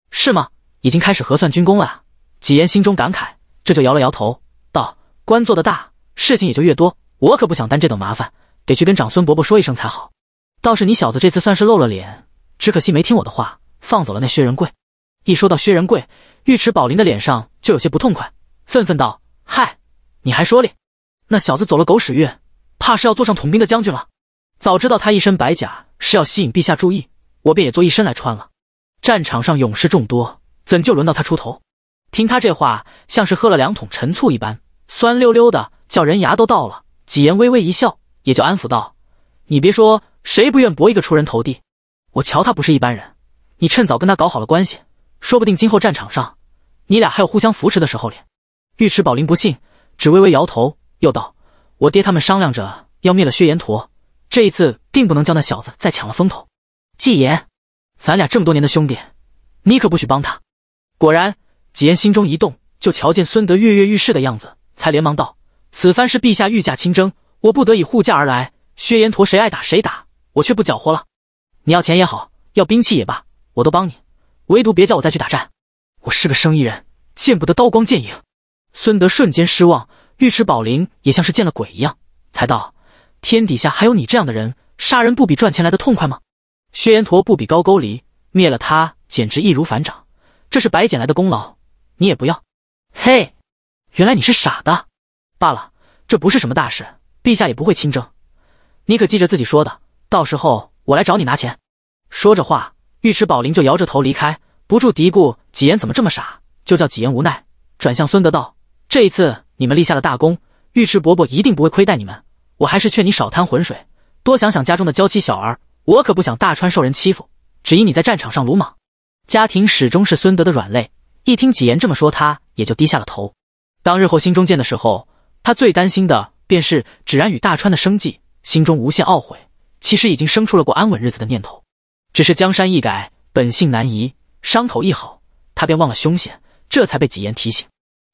是吗？已经开始核算军功了。纪言心中感慨，这就摇了摇头道：“官做得大，事情也就越多，我可不想担这等麻烦，得去跟长孙伯伯说一声才好。”倒是你小子这次算是露了脸，只可惜没听我的话，放走了那薛仁贵。一说到薛仁贵，尉迟宝林的脸上就有些不痛快，愤愤道：“嗨，你还说哩，那小子走了狗屎运。”怕是要做上统兵的将军了。早知道他一身白甲是要吸引陛下注意，我便也做一身来穿了。战场上勇士众多，怎就轮到他出头？听他这话，像是喝了两桶陈醋一般，酸溜溜的，叫人牙都倒了。几言微微一笑，也就安抚道：“你别说，谁不愿搏一个出人头地？我瞧他不是一般人，你趁早跟他搞好了关系，说不定今后战场上，你俩还有互相扶持的时候哩。”尉迟宝林不信，只微微摇头，又道。我爹他们商量着要灭了薛延陀，这一次定不能叫那小子再抢了风头。纪言，咱俩这么多年的兄弟，你可不许帮他。果然，纪言心中一动，就瞧见孙德跃跃欲试的样子，才连忙道：“此番是陛下御驾亲征，我不得已护驾而来。薛延陀谁爱打谁打，我却不搅和了。你要钱也好，要兵器也罢，我都帮你，唯独别叫我再去打战。我是个生意人，见不得刀光剑影。”孙德瞬间失望。尉迟宝林也像是见了鬼一样，才道：“天底下还有你这样的人，杀人不比赚钱来的痛快吗？”薛延陀不比高句离，灭了他简直易如反掌，这是白捡来的功劳，你也不要。嘿，原来你是傻的。罢了，这不是什么大事，陛下也不会亲征。你可记着自己说的，到时候我来找你拿钱。说着话，尉迟宝林就摇着头离开，不住嘀咕：“几言怎么这么傻？”就叫几言无奈转向孙德道：“这一次。”你们立下了大功，尉迟伯伯一定不会亏待你们。我还是劝你少贪浑水，多想想家中的娇妻小儿。我可不想大川受人欺负，只因你在战场上鲁莽。家庭始终是孙德的软肋，一听几言这么说，他也就低下了头。当日后心中见的时候，他最担心的便是芷然与大川的生计，心中无限懊悔。其实已经生出了过安稳日子的念头，只是江山易改，本性难移。伤口一好，他便忘了凶险，这才被几言提醒。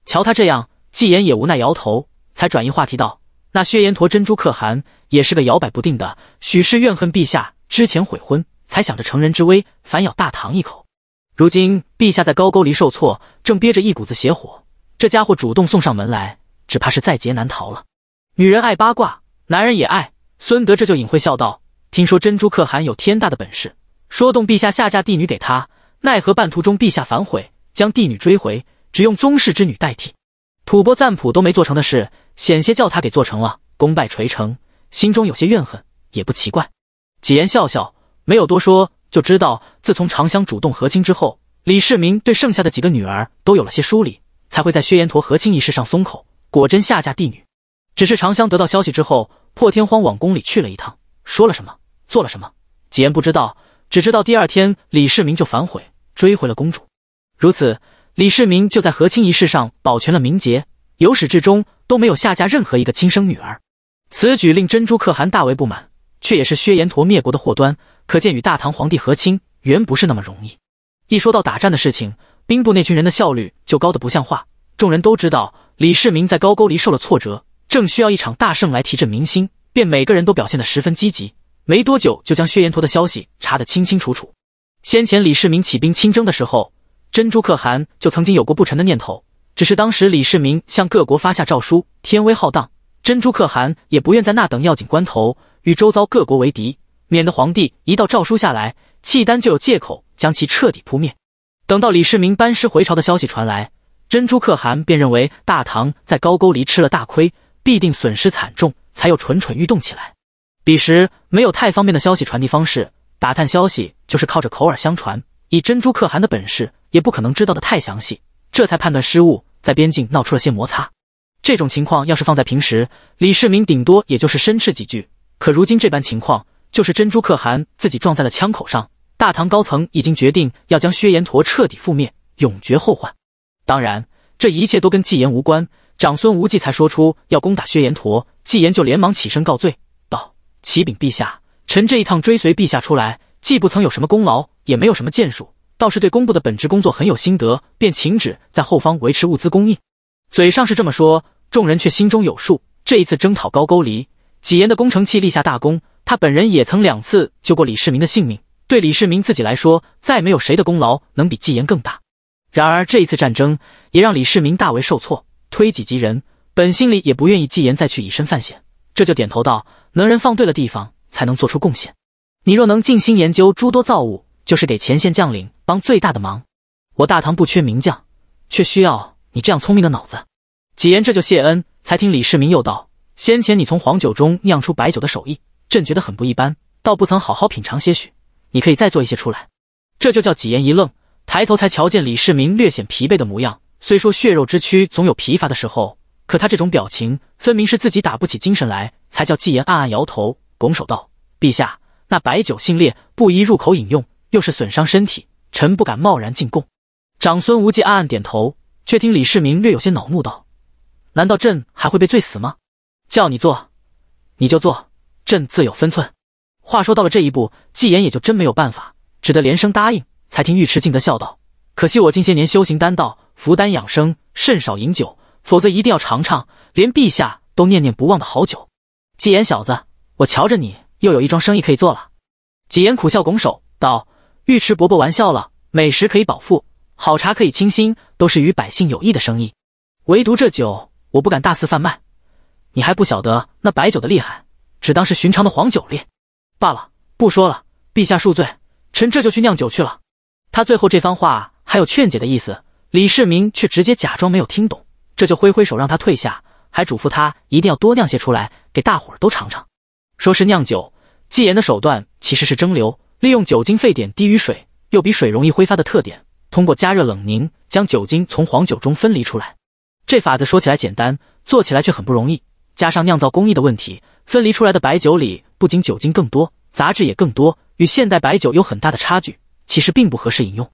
瞧他这样。纪言也无奈摇头，才转移话题道：“那薛延陀珍珠可汗也是个摇摆不定的，许是怨恨陛下之前悔婚，才想着乘人之危反咬大唐一口。如今陛下在高沟里受挫，正憋着一股子邪火，这家伙主动送上门来，只怕是在劫难逃了。”女人爱八卦，男人也爱。孙德这就隐晦笑道：“听说珍珠可汗有天大的本事，说动陛下下嫁帝女给他，奈何半途中陛下反悔，将帝女追回，只用宗室之女代替。”吐蕃赞普都没做成的事，险些叫他给做成了，功败垂成，心中有些怨恨，也不奇怪。几言笑笑，没有多说，就知道自从长香主动和亲之后，李世民对剩下的几个女儿都有了些疏离，才会在薛延陀和亲仪式上松口，果真下嫁帝女。只是长香得到消息之后，破天荒往宫里去了一趟，说了什么，做了什么，几言不知道，只知道第二天李世民就反悔，追回了公主。如此。李世民就在和亲仪式上保全了名节，由始至终都没有下嫁任何一个亲生女儿。此举令珍珠可汗大为不满，却也是薛延陀灭国的祸端。可见与大唐皇帝和亲原不是那么容易。一说到打战的事情，兵部那群人的效率就高得不像话。众人都知道李世民在高句丽受了挫折，正需要一场大胜来提振民心，便每个人都表现得十分积极。没多久就将薛延陀的消息查得清清楚楚。先前李世民起兵亲征的时候。珍珠可汗就曾经有过不臣的念头，只是当时李世民向各国发下诏书，天威浩荡，珍珠可汗也不愿在那等要紧关头与周遭各国为敌，免得皇帝一道诏书下来，契丹就有借口将其彻底扑灭。等到李世民班师回朝的消息传来，珍珠可汗便认为大唐在高句丽吃了大亏，必定损失惨重，才又蠢蠢欲动起来。彼时没有太方便的消息传递方式，打探消息就是靠着口耳相传，以珍珠可汗的本事。也不可能知道的太详细，这才判断失误，在边境闹出了些摩擦。这种情况要是放在平时，李世民顶多也就是申斥几句。可如今这般情况，就是珍珠可汗自己撞在了枪口上。大唐高层已经决定要将薛延陀彻底覆灭，永绝后患。当然，这一切都跟纪言无关。长孙无忌才说出要攻打薛延陀，纪言就连忙起身告罪道：“启禀陛下，臣这一趟追随陛下出来，既不曾有什么功劳，也没有什么建树。”倒是对工部的本职工作很有心得，便请旨在后方维持物资供应。嘴上是这么说，众人却心中有数。这一次征讨高句丽，纪言的工程器立下大功，他本人也曾两次救过李世民的性命。对李世民自己来说，再没有谁的功劳能比纪言更大。然而这一次战争也让李世民大为受挫，推己及人，本心里也不愿意纪言再去以身犯险，这就点头道：“能人放对了地方，才能做出贡献。你若能尽心研究诸多造物，就是给前线将领。”帮最大的忙，我大唐不缺名将，却需要你这样聪明的脑子。纪言这就谢恩，才听李世民又道：“先前你从黄酒中酿出白酒的手艺，朕觉得很不一般，倒不曾好好品尝些许。你可以再做一些出来。”这就叫纪言一愣，抬头才瞧见李世民略显疲惫的模样。虽说血肉之躯总有疲乏的时候，可他这种表情分明是自己打不起精神来，才叫纪言暗暗摇头，拱手道：“陛下，那白酒性烈，不宜入口饮用，又是损伤身体。”臣不敢贸然进贡。长孙无忌暗暗点头，却听李世民略有些恼怒道：“难道朕还会被醉死吗？叫你做，你就做，朕自有分寸。”话说到了这一步，纪言也就真没有办法，只得连声答应。才听尉迟敬德笑道：“可惜我近些年修行丹道，服丹养生，甚少饮酒，否则一定要尝尝连陛下都念念不忘的好酒。”纪言小子，我瞧着你又有一桩生意可以做了。纪言苦笑拱手道。尉迟伯伯玩笑了，美食可以饱腹，好茶可以清心，都是与百姓有益的生意。唯独这酒，我不敢大肆贩卖。你还不晓得那白酒的厉害，只当是寻常的黄酒咧。罢了，不说了，陛下恕罪，臣这就去酿酒去了。他最后这番话还有劝解的意思，李世民却直接假装没有听懂，这就挥挥手让他退下，还嘱咐他一定要多酿些出来，给大伙儿都尝尝。说是酿酒，纪言的手段其实是蒸馏。利用酒精沸点低于水，又比水容易挥发的特点，通过加热冷凝将酒精从黄酒中分离出来。这法子说起来简单，做起来却很不容易。加上酿造工艺的问题，分离出来的白酒里不仅酒精更多，杂质也更多，与现代白酒有很大的差距，其实并不合适饮用。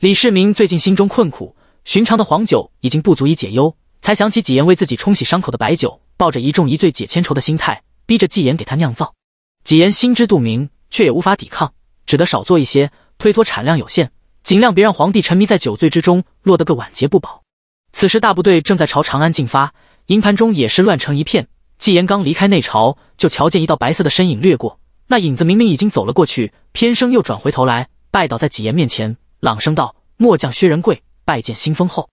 李世民最近心中困苦，寻常的黄酒已经不足以解忧，才想起纪言为自己冲洗伤口的白酒，抱着一众一醉解千愁的心态，逼着纪言给他酿造。纪言心知肚明，却也无法抵抗。只得少做一些，推脱产量有限，尽量别让皇帝沉迷在酒醉之中，落得个晚节不保。此时大部队正在朝长安进发，营盘中也是乱成一片。纪言刚离开内朝，就瞧见一道白色的身影掠过，那影子明明已经走了过去，偏生又转回头来，拜倒在纪言面前，朗声道：“末将薛仁贵拜见新封后。”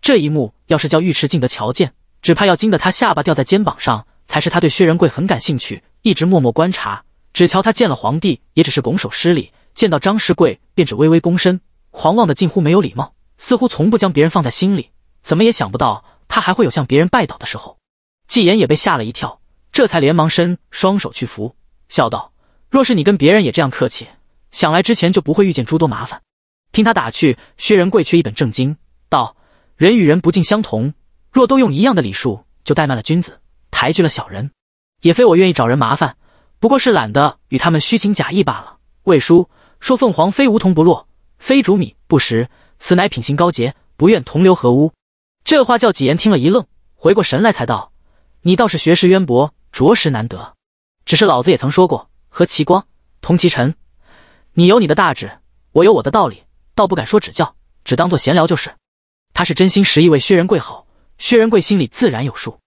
这一幕要是叫尉迟敬德瞧见，只怕要惊得他下巴掉在肩膀上。才是他对薛仁贵很感兴趣，一直默默观察。只瞧他见了皇帝，也只是拱手施礼；见到张世贵，便只微微躬身，狂妄的近乎没有礼貌，似乎从不将别人放在心里。怎么也想不到，他还会有向别人拜倒的时候。纪言也被吓了一跳，这才连忙伸双手去扶，笑道：“若是你跟别人也这样客气，想来之前就不会遇见诸多麻烦。”听他打趣，薛仁贵却一本正经道：“人与人不尽相同，若都用一样的礼数，就怠慢了君子，抬举了小人，也非我愿意找人麻烦。”不过是懒得与他们虚情假意罢了。魏叔说：“凤凰非梧桐不落，非竹米不食，此乃品行高洁，不愿同流合污。”这话叫几言听了一愣，回过神来才道：“你倒是学识渊博，着实难得。只是老子也曾说过，和其光，同其尘。你有你的大志，我有我的道理，倒不敢说指教，只当做闲聊就是。”他是真心实意为薛仁贵好，薛仁贵心里自然有数。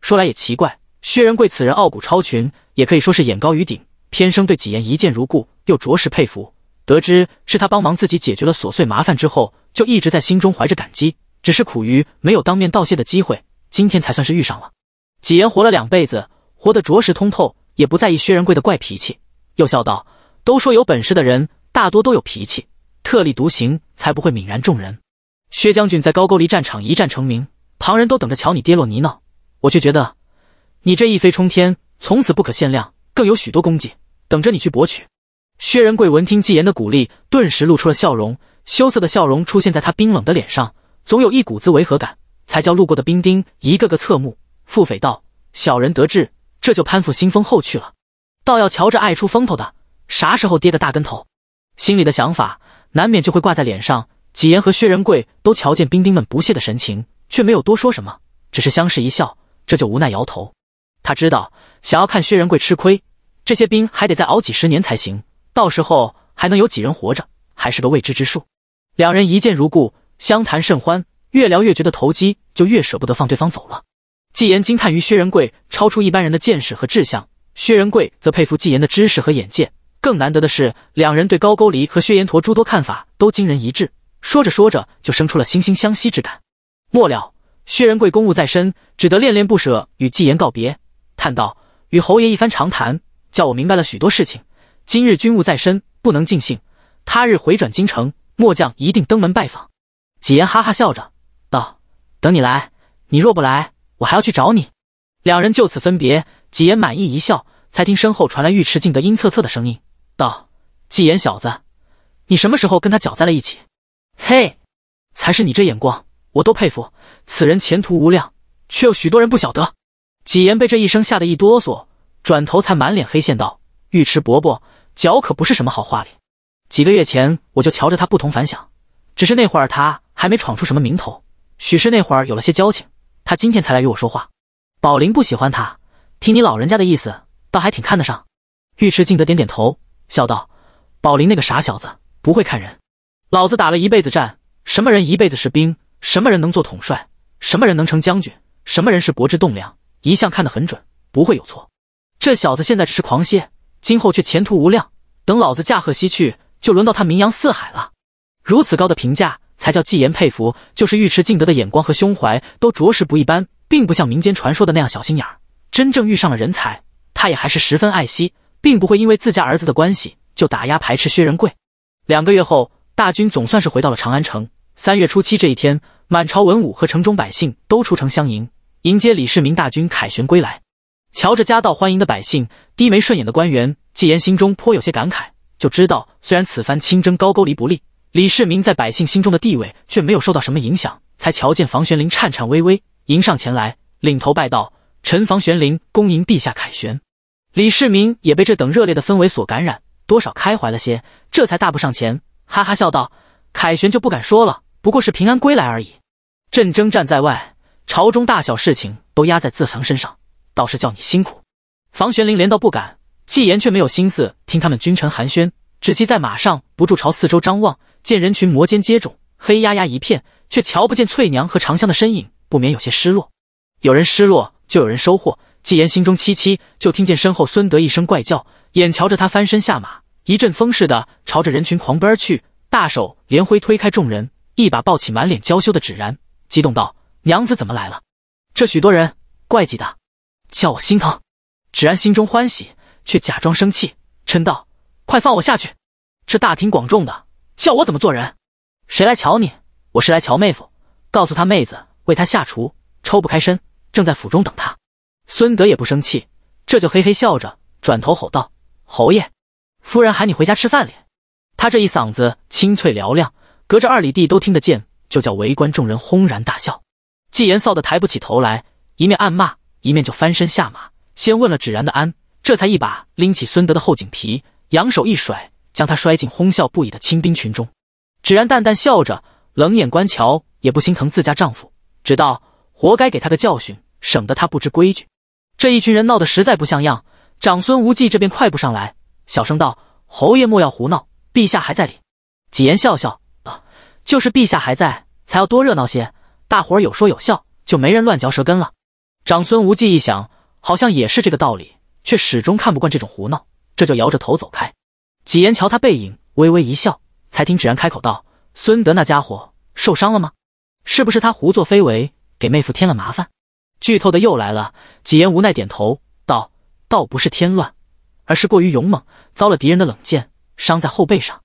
说来也奇怪。薛仁贵此人傲骨超群，也可以说是眼高于顶，偏生对纪言一见如故，又着实佩服。得知是他帮忙自己解决了琐碎麻烦之后，就一直在心中怀着感激，只是苦于没有当面道谢的机会，今天才算是遇上了。纪言活了两辈子，活得着实通透，也不在意薛仁贵的怪脾气，又笑道：“都说有本事的人大多都有脾气，特立独行才不会泯然众人。”薛将军在高句丽战场一战成名，旁人都等着瞧你跌落泥淖，我却觉得。你这一飞冲天，从此不可限量，更有许多功绩等着你去博取。薛仁贵闻听纪言的鼓励，顿时露出了笑容，羞涩的笑容出现在他冰冷的脸上，总有一股子违和感，才叫路过的兵丁一个个侧目，腹诽道：“小人得志，这就攀附新风后去了，倒要瞧着爱出风头的啥时候跌个大跟头。”心里的想法难免就会挂在脸上。纪言和薛仁贵都瞧见兵丁们不屑的神情，却没有多说什么，只是相视一笑，这就无奈摇头。他知道，想要看薛仁贵吃亏，这些兵还得再熬几十年才行。到时候还能有几人活着，还是个未知之数。两人一见如故，相谈甚欢，越聊越觉得投机，就越舍不得放对方走了。纪言惊叹于薛仁贵超出一般人的见识和志向，薛仁贵则佩服纪言的知识和眼界。更难得的是，两人对高句丽和薛延陀诸多看法都惊人一致。说着说着，就生出了惺惺相惜之感。末了，薛仁贵公务在身，只得恋恋不舍与纪言告别。叹道：“与侯爷一番长谈，叫我明白了许多事情。今日军务在身，不能尽兴。他日回转京城，末将一定登门拜访。”纪言哈哈笑着道：“等你来，你若不来，我还要去找你。”两人就此分别。纪言满意一笑，才听身后传来尉迟敬德阴恻恻的声音：“道，纪言小子，你什么时候跟他搅在了一起？嘿，才是你这眼光，我都佩服。此人前途无量，却又许多人不晓得。”纪言被这一声吓得一哆嗦，转头才满脸黑线道：“尉迟伯伯，脚可不是什么好话哩。几个月前我就瞧着他不同凡响，只是那会儿他还没闯出什么名头。许是那会儿有了些交情，他今天才来与我说话。宝林不喜欢他，听你老人家的意思，倒还挺看得上。”尉迟敬德点点头，笑道：“宝林那个傻小子不会看人，老子打了一辈子战，什么人一辈子是兵，什么人能做统帅，什么人能成将军，什么人是国之栋梁。”一向看得很准，不会有错。这小子现在只是狂些，今后却前途无量。等老子驾鹤西去，就轮到他名扬四海了。如此高的评价，才叫纪言佩服。就是尉迟敬德的眼光和胸怀都着实不一般，并不像民间传说的那样小心眼儿。真正遇上了人才，他也还是十分爱惜，并不会因为自家儿子的关系就打压排斥薛仁贵。两个月后，大军总算是回到了长安城。三月初七这一天，满朝文武和城中百姓都出城相迎。迎接李世民大军凯旋归来，瞧着夹道欢迎的百姓，低眉顺眼的官员，纪言心中颇有些感慨。就知道虽然此番亲征高句丽不利，李世民在百姓心中的地位却没有受到什么影响。才瞧见房玄龄颤颤巍巍迎上前来，领头拜道：“臣房玄龄恭迎陛下凯旋。”李世民也被这等热烈的氛围所感染，多少开怀了些，这才大步上前，哈哈笑道：“凯旋就不敢说了，不过是平安归来而已。朕征战在外。”朝中大小事情都压在自强身上，倒是叫你辛苦。房玄龄连道不敢，纪言却没有心思听他们君臣寒暄，只骑在马上不住朝四周张望，见人群摩肩接踵，黑压压一片，却瞧不见翠娘和长香的身影，不免有些失落。有人失落，就有人收获。纪言心中凄凄，就听见身后孙德一声怪叫，眼瞧着他翻身下马，一阵风似的朝着人群狂奔而去，大手连挥推开众人，一把抱起满脸娇羞的芷然，激动道。娘子怎么来了？这许多人怪挤的，叫我心疼。芷然心中欢喜，却假装生气，嗔道：“快放我下去！这大庭广众的，叫我怎么做人？”谁来瞧你？我是来瞧妹夫，告诉他妹子为他下厨，抽不开身，正在府中等他。孙德也不生气，这就嘿嘿笑着转头吼道：“侯爷，夫人喊你回家吃饭哩！”他这一嗓子清脆嘹亮，隔着二里地都听得见，就叫围观众人轰然大笑。纪言臊得抬不起头来，一面暗骂，一面就翻身下马，先问了芷然的安，这才一把拎起孙德的后颈皮，扬手一甩，将他摔进哄笑不已的清兵群中。芷然淡淡笑着，冷眼观瞧，也不心疼自家丈夫，只道活该给他个教训，省得他不知规矩。这一群人闹得实在不像样。长孙无忌这边快步上来，小声道：“侯爷莫要胡闹，陛下还在里。”纪言笑笑，啊，就是陛下还在，才要多热闹些。大伙儿有说有笑，就没人乱嚼舌根了。长孙无忌一想，好像也是这个道理，却始终看不惯这种胡闹，这就摇着头走开。几言瞧他背影，微微一笑，才听芷然开口道：“孙德那家伙受伤了吗？是不是他胡作非为，给妹夫添了麻烦？”剧透的又来了。几言无奈点头道：“倒不是添乱，而是过于勇猛，遭了敌人的冷箭，伤在后背上。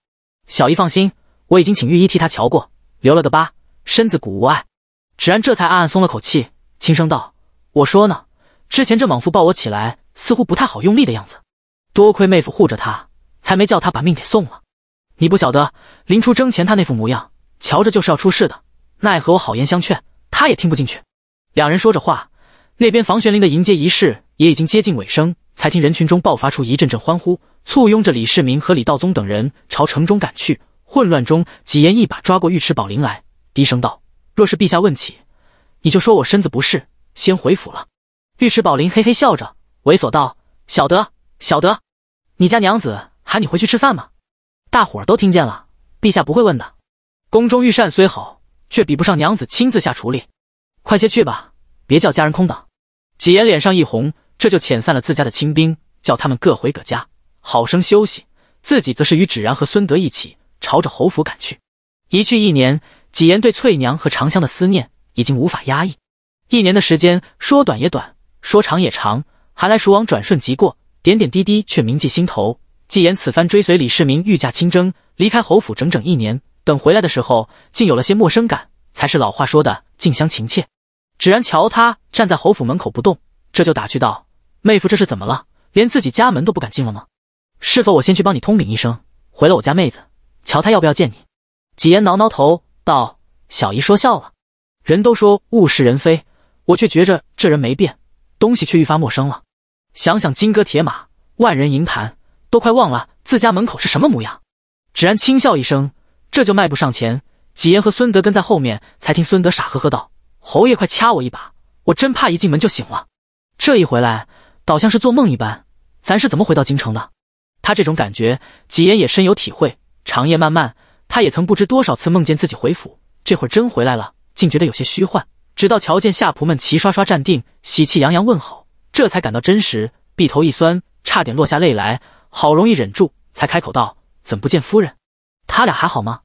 小姨放心，我已经请御医替他瞧过，留了个疤，身子骨无碍。”芷安这才暗暗松了口气，轻声道：“我说呢，之前这莽夫抱我起来，似乎不太好用力的样子。多亏妹夫护着他，才没叫他把命给送了。你不晓得，临出征前他那副模样，瞧着就是要出事的。奈何我好言相劝，他也听不进去。”两人说着话，那边房玄龄的迎接仪式也已经接近尾声，才听人群中爆发出一阵阵欢呼，簇拥着李世民和李道宗等人朝城中赶去。混乱中，几言一把抓过尉迟宝林来，低声道。若是陛下问起，你就说我身子不适，先回府了。尉迟宝林嘿嘿笑着，猥琐道：“小德，小德，你家娘子喊你回去吃饭吗？大伙儿都听见了，陛下不会问的。宫中御膳虽好，却比不上娘子亲自下厨哩。快些去吧，别叫家人空等。”几言脸上一红，这就遣散了自家的亲兵，叫他们各回各家，好生休息。自己则是与芷然和孙德一起朝着侯府赶去。一去一年。纪言对翠娘和长香的思念已经无法压抑。一年的时间，说短也短，说长也长，寒来暑往，转瞬即过，点点滴滴却铭记心头。纪言此番追随李世民御驾亲征，离开侯府整整一年，等回来的时候，竟有了些陌生感，才是老话说的近乡情怯。芷然瞧他站在侯府门口不动，这就打趣道：“妹夫这是怎么了？连自己家门都不敢进了吗？是否我先去帮你通禀一声，回了我家妹子，瞧她要不要见你？”纪言挠挠头。道：“小姨说笑了，人都说物是人非，我却觉着这人没变，东西却愈发陌生了。想想金戈铁马，万人营盘，都快忘了自家门口是什么模样。”芷然轻笑一声，这就迈步上前。几言和孙德跟在后面，才听孙德傻呵呵道：“侯爷，快掐我一把，我真怕一进门就醒了。这一回来，倒像是做梦一般。咱是怎么回到京城的？”他这种感觉，几言也深有体会。长夜漫漫。他也曾不知多少次梦见自己回府，这会儿真回来了，竟觉得有些虚幻。直到瞧见下仆们齐刷刷站定，喜气洋洋问好，这才感到真实。鼻头一酸，差点落下泪来，好容易忍住，才开口道：“怎不见夫人？他俩还好吗？”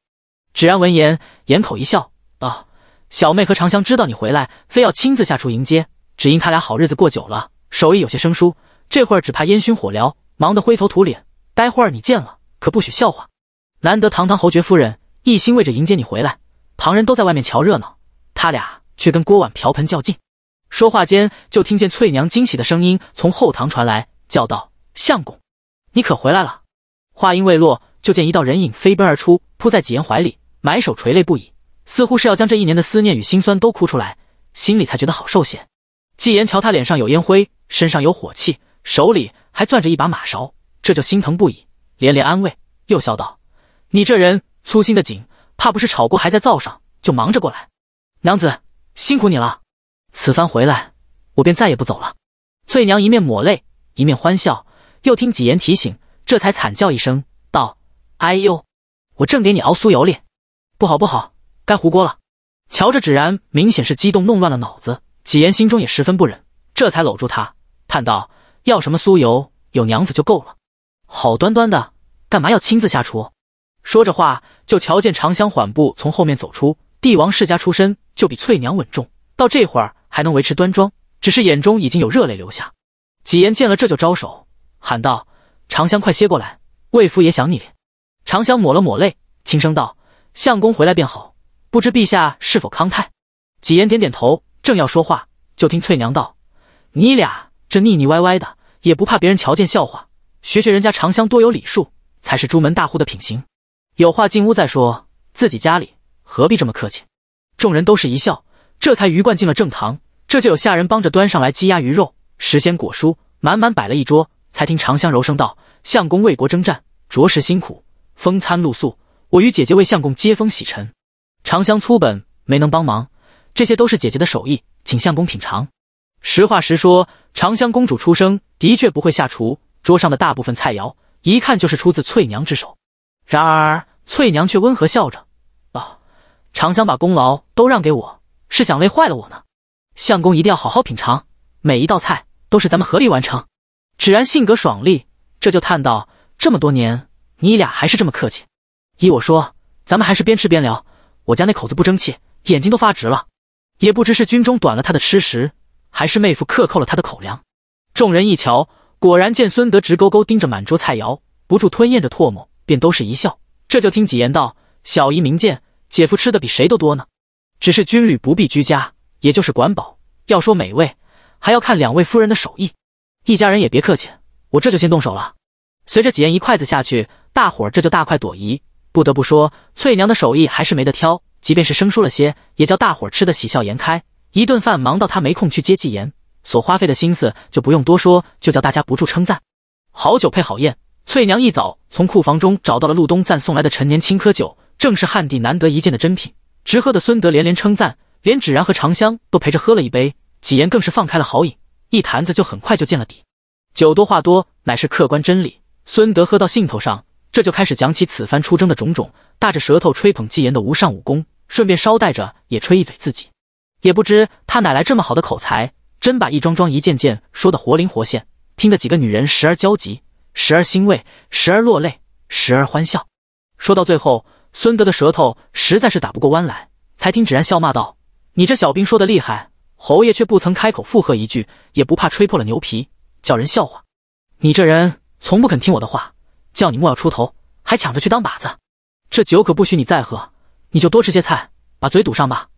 芷然闻言，掩口一笑，道：“小妹和长香知道你回来，非要亲自下厨迎接，只因他俩好日子过久了，手艺有些生疏，这会儿只怕烟熏火燎，忙得灰头土脸。待会儿你见了，可不许笑话。”难得，堂堂侯爵夫人一心为着迎接你回来，旁人都在外面瞧热闹，他俩却跟锅碗瓢盆较劲。说话间，就听见翠娘惊喜的声音从后堂传来，叫道：“相公，你可回来了！”话音未落，就见一道人影飞奔而出，扑在纪言怀里，埋首垂泪不已，似乎是要将这一年的思念与心酸都哭出来，心里才觉得好受些。纪言瞧他脸上有烟灰，身上有火气，手里还攥着一把马勺，这就心疼不已，连连安慰，又笑道。你这人粗心的紧，怕不是炒锅还在灶上，就忙着过来。娘子辛苦你了，此番回来我便再也不走了。翠娘一面抹泪一面欢笑，又听几言提醒，这才惨叫一声道：“哎呦，我正给你熬酥油哩，不好不好，该糊锅了。”瞧着芷然明显是激动弄乱了脑子，几言心中也十分不忍，这才搂住她，叹道：“要什么酥油，有娘子就够了。好端端的，干嘛要亲自下厨？”说着话，就瞧见长香缓步从后面走出。帝王世家出身，就比翠娘稳重，到这会儿还能维持端庄，只是眼中已经有热泪流下。几言见了，这就招手喊道：“长香，快歇过来，魏夫也想你。”长香抹了抹泪，轻声道：“相公回来便好，不知陛下是否康泰？”几言点点头，正要说话，就听翠娘道：“你俩这腻腻歪歪的，也不怕别人瞧见笑话？学学人家长香，多有礼数，才是朱门大户的品行。”有话进屋再说，自己家里何必这么客气？众人都是一笑，这才鱼贯进了正堂。这就有下人帮着端上来鸡鸭鱼肉、时鲜果蔬，满满摆了一桌。才听长香柔声道：“相公为国征战，着实辛苦，风餐露宿。我与姐姐为相公接风洗尘。长香粗本没能帮忙，这些都是姐姐的手艺，请相公品尝。”实话实说，长香公主出生的确不会下厨，桌上的大部分菜肴一看就是出自翠娘之手。然而翠娘却温和笑着，啊，常香把功劳都让给我，是想累坏了我呢。相公一定要好好品尝，每一道菜都是咱们合力完成。芷然性格爽利，这就叹道：这么多年，你俩还是这么客气。依我说，咱们还是边吃边聊。我家那口子不争气，眼睛都发直了，也不知是军中短了他的吃食，还是妹夫克扣了他的口粮。众人一瞧，果然见孙德直勾勾盯着满桌菜肴，不住吞咽着唾沫。便都是一笑，这就听纪言道：“小姨明鉴，姐夫吃的比谁都多呢。只是军旅不必居家，也就是管饱。要说美味，还要看两位夫人的手艺。一家人也别客气，我这就先动手了。”随着纪言一筷子下去，大伙儿这就大快朵颐。不得不说，翠娘的手艺还是没得挑，即便是生疏了些，也叫大伙儿吃的喜笑颜开。一顿饭忙到他没空去接纪言，所花费的心思就不用多说，就叫大家不住称赞：好酒配好宴。翠娘一早从库房中找到了陆东赞送来的陈年青稞酒，正是汉地难得一见的珍品。直喝的孙德连连称赞，连芷然和长香都陪着喝了一杯。纪言更是放开了豪饮，一坛子就很快就见了底。酒多话多乃是客观真理。孙德喝到兴头上，这就开始讲起此番出征的种种，大着舌头吹捧纪言的无上武功，顺便捎带着也吹一嘴自己。也不知他哪来这么好的口才，真把一桩桩一件件说得活灵活现，听得几个女人时而焦急。时而欣慰，时而落泪，时而欢笑。说到最后，孙德的舌头实在是打不过弯来，才听芷然笑骂道：“你这小兵说的厉害，侯爷却不曾开口附和一句，也不怕吹破了牛皮，叫人笑话。你这人从不肯听我的话，叫你莫要出头，还抢着去当靶子。这酒可不许你再喝，你就多吃些菜，把嘴堵上吧。”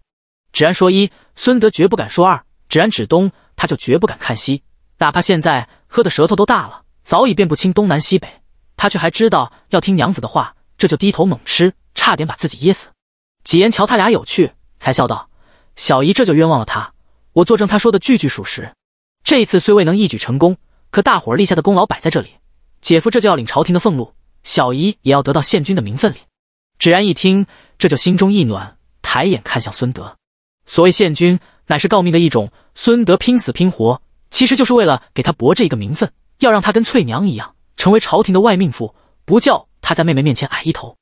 芷然说一，孙德绝不敢说二；芷然指东，他就绝不敢看西，哪怕现在喝的舌头都大了。早已辨不清东南西北，他却还知道要听娘子的话，这就低头猛吃，差点把自己噎死。几言瞧他俩有趣，才笑道：“小姨这就冤枉了他，我作证，他说的句句属实。这一次虽未能一举成功，可大伙儿立下的功劳摆在这里。姐夫这就要领朝廷的俸禄，小姨也要得到县君的名分里。”芷然一听，这就心中一暖，抬眼看向孙德。所谓县君，乃是诰命的一种。孙德拼死拼活，其实就是为了给他博这一个名分。要让他跟翠娘一样，成为朝廷的外命妇，不叫他在妹妹面前矮一头。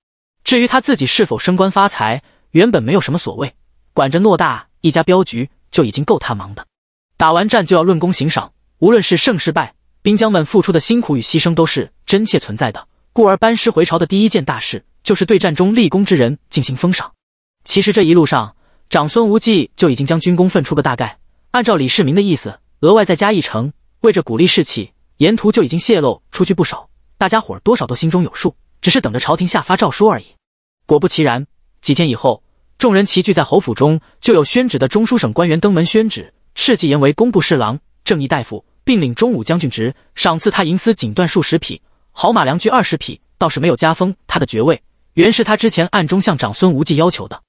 至于他自己是否升官发财，原本没有什么所谓，管着偌大一家镖局就已经够他忙的。打完战就要论功行赏，无论是胜是败，兵将们付出的辛苦与牺牲都是真切存在的，故而班师回朝的第一件大事就是对战中立功之人进行封赏。其实这一路上，长孙无忌就已经将军功分出个大概，按照李世民的意思，额外再加一成，为着鼓励士气。沿途就已经泄露出去不少，大家伙儿多少都心中有数，只是等着朝廷下发诏书而已。果不其然，几天以后，众人齐聚在侯府中，就有宣旨的中书省官员登门宣旨，敕纪言为工部侍郎、正义大夫，并领中武将军职，赏赐他银丝锦缎数十匹，好马良驹二十匹，倒是没有加封他的爵位，原是他之前暗中向长孙无忌要求的。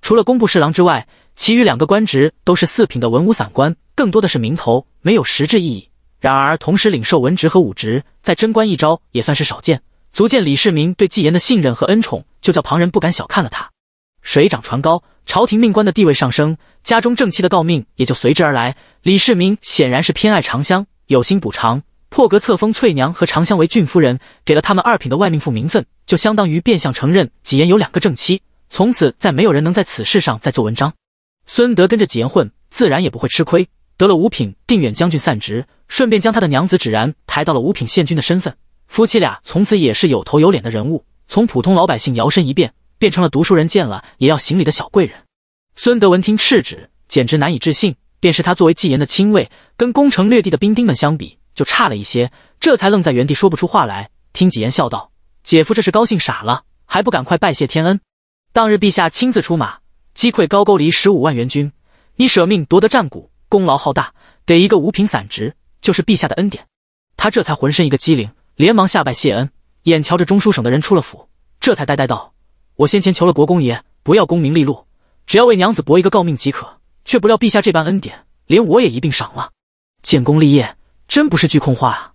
除了工部侍郎之外，其余两个官职都是四品的文武散官，更多的是名头，没有实质意义。然而，同时领受文职和武职，在贞观一朝也算是少见，足见李世民对纪言的信任和恩宠，就叫旁人不敢小看了他。水涨船高，朝廷命官的地位上升，家中正妻的诰命也就随之而来。李世民显然是偏爱长香，有心补偿，破格册封翠娘和长香为郡夫人，给了他们二品的外命妇名分，就相当于变相承认纪言有两个正妻。从此，再没有人能在此事上再做文章。孙德跟着纪言混，自然也不会吃亏。得了五品定远将军散职，顺便将他的娘子芷然抬到了五品县君的身份，夫妻俩从此也是有头有脸的人物，从普通老百姓摇身一变，变成了读书人见了也要行礼的小贵人。孙德文听赤旨，简直难以置信，便是他作为纪言的亲卫，跟攻城略地的兵丁们相比，就差了一些，这才愣在原地说不出话来。听纪言笑道：“姐夫这是高兴傻了，还不赶快拜谢天恩？当日陛下亲自出马，击溃高沟离十五万援军，你舍命夺得战鼓。”功劳浩大，得一个五品散职，就是陛下的恩典。他这才浑身一个机灵，连忙下拜谢恩。眼瞧着中书省的人出了府，这才呆呆道：“我先前求了国公爷，不要功名利禄，只要为娘子博一个诰命即可。却不料陛下这般恩典，连我也一并赏了。建功立业，真不是句空话啊！”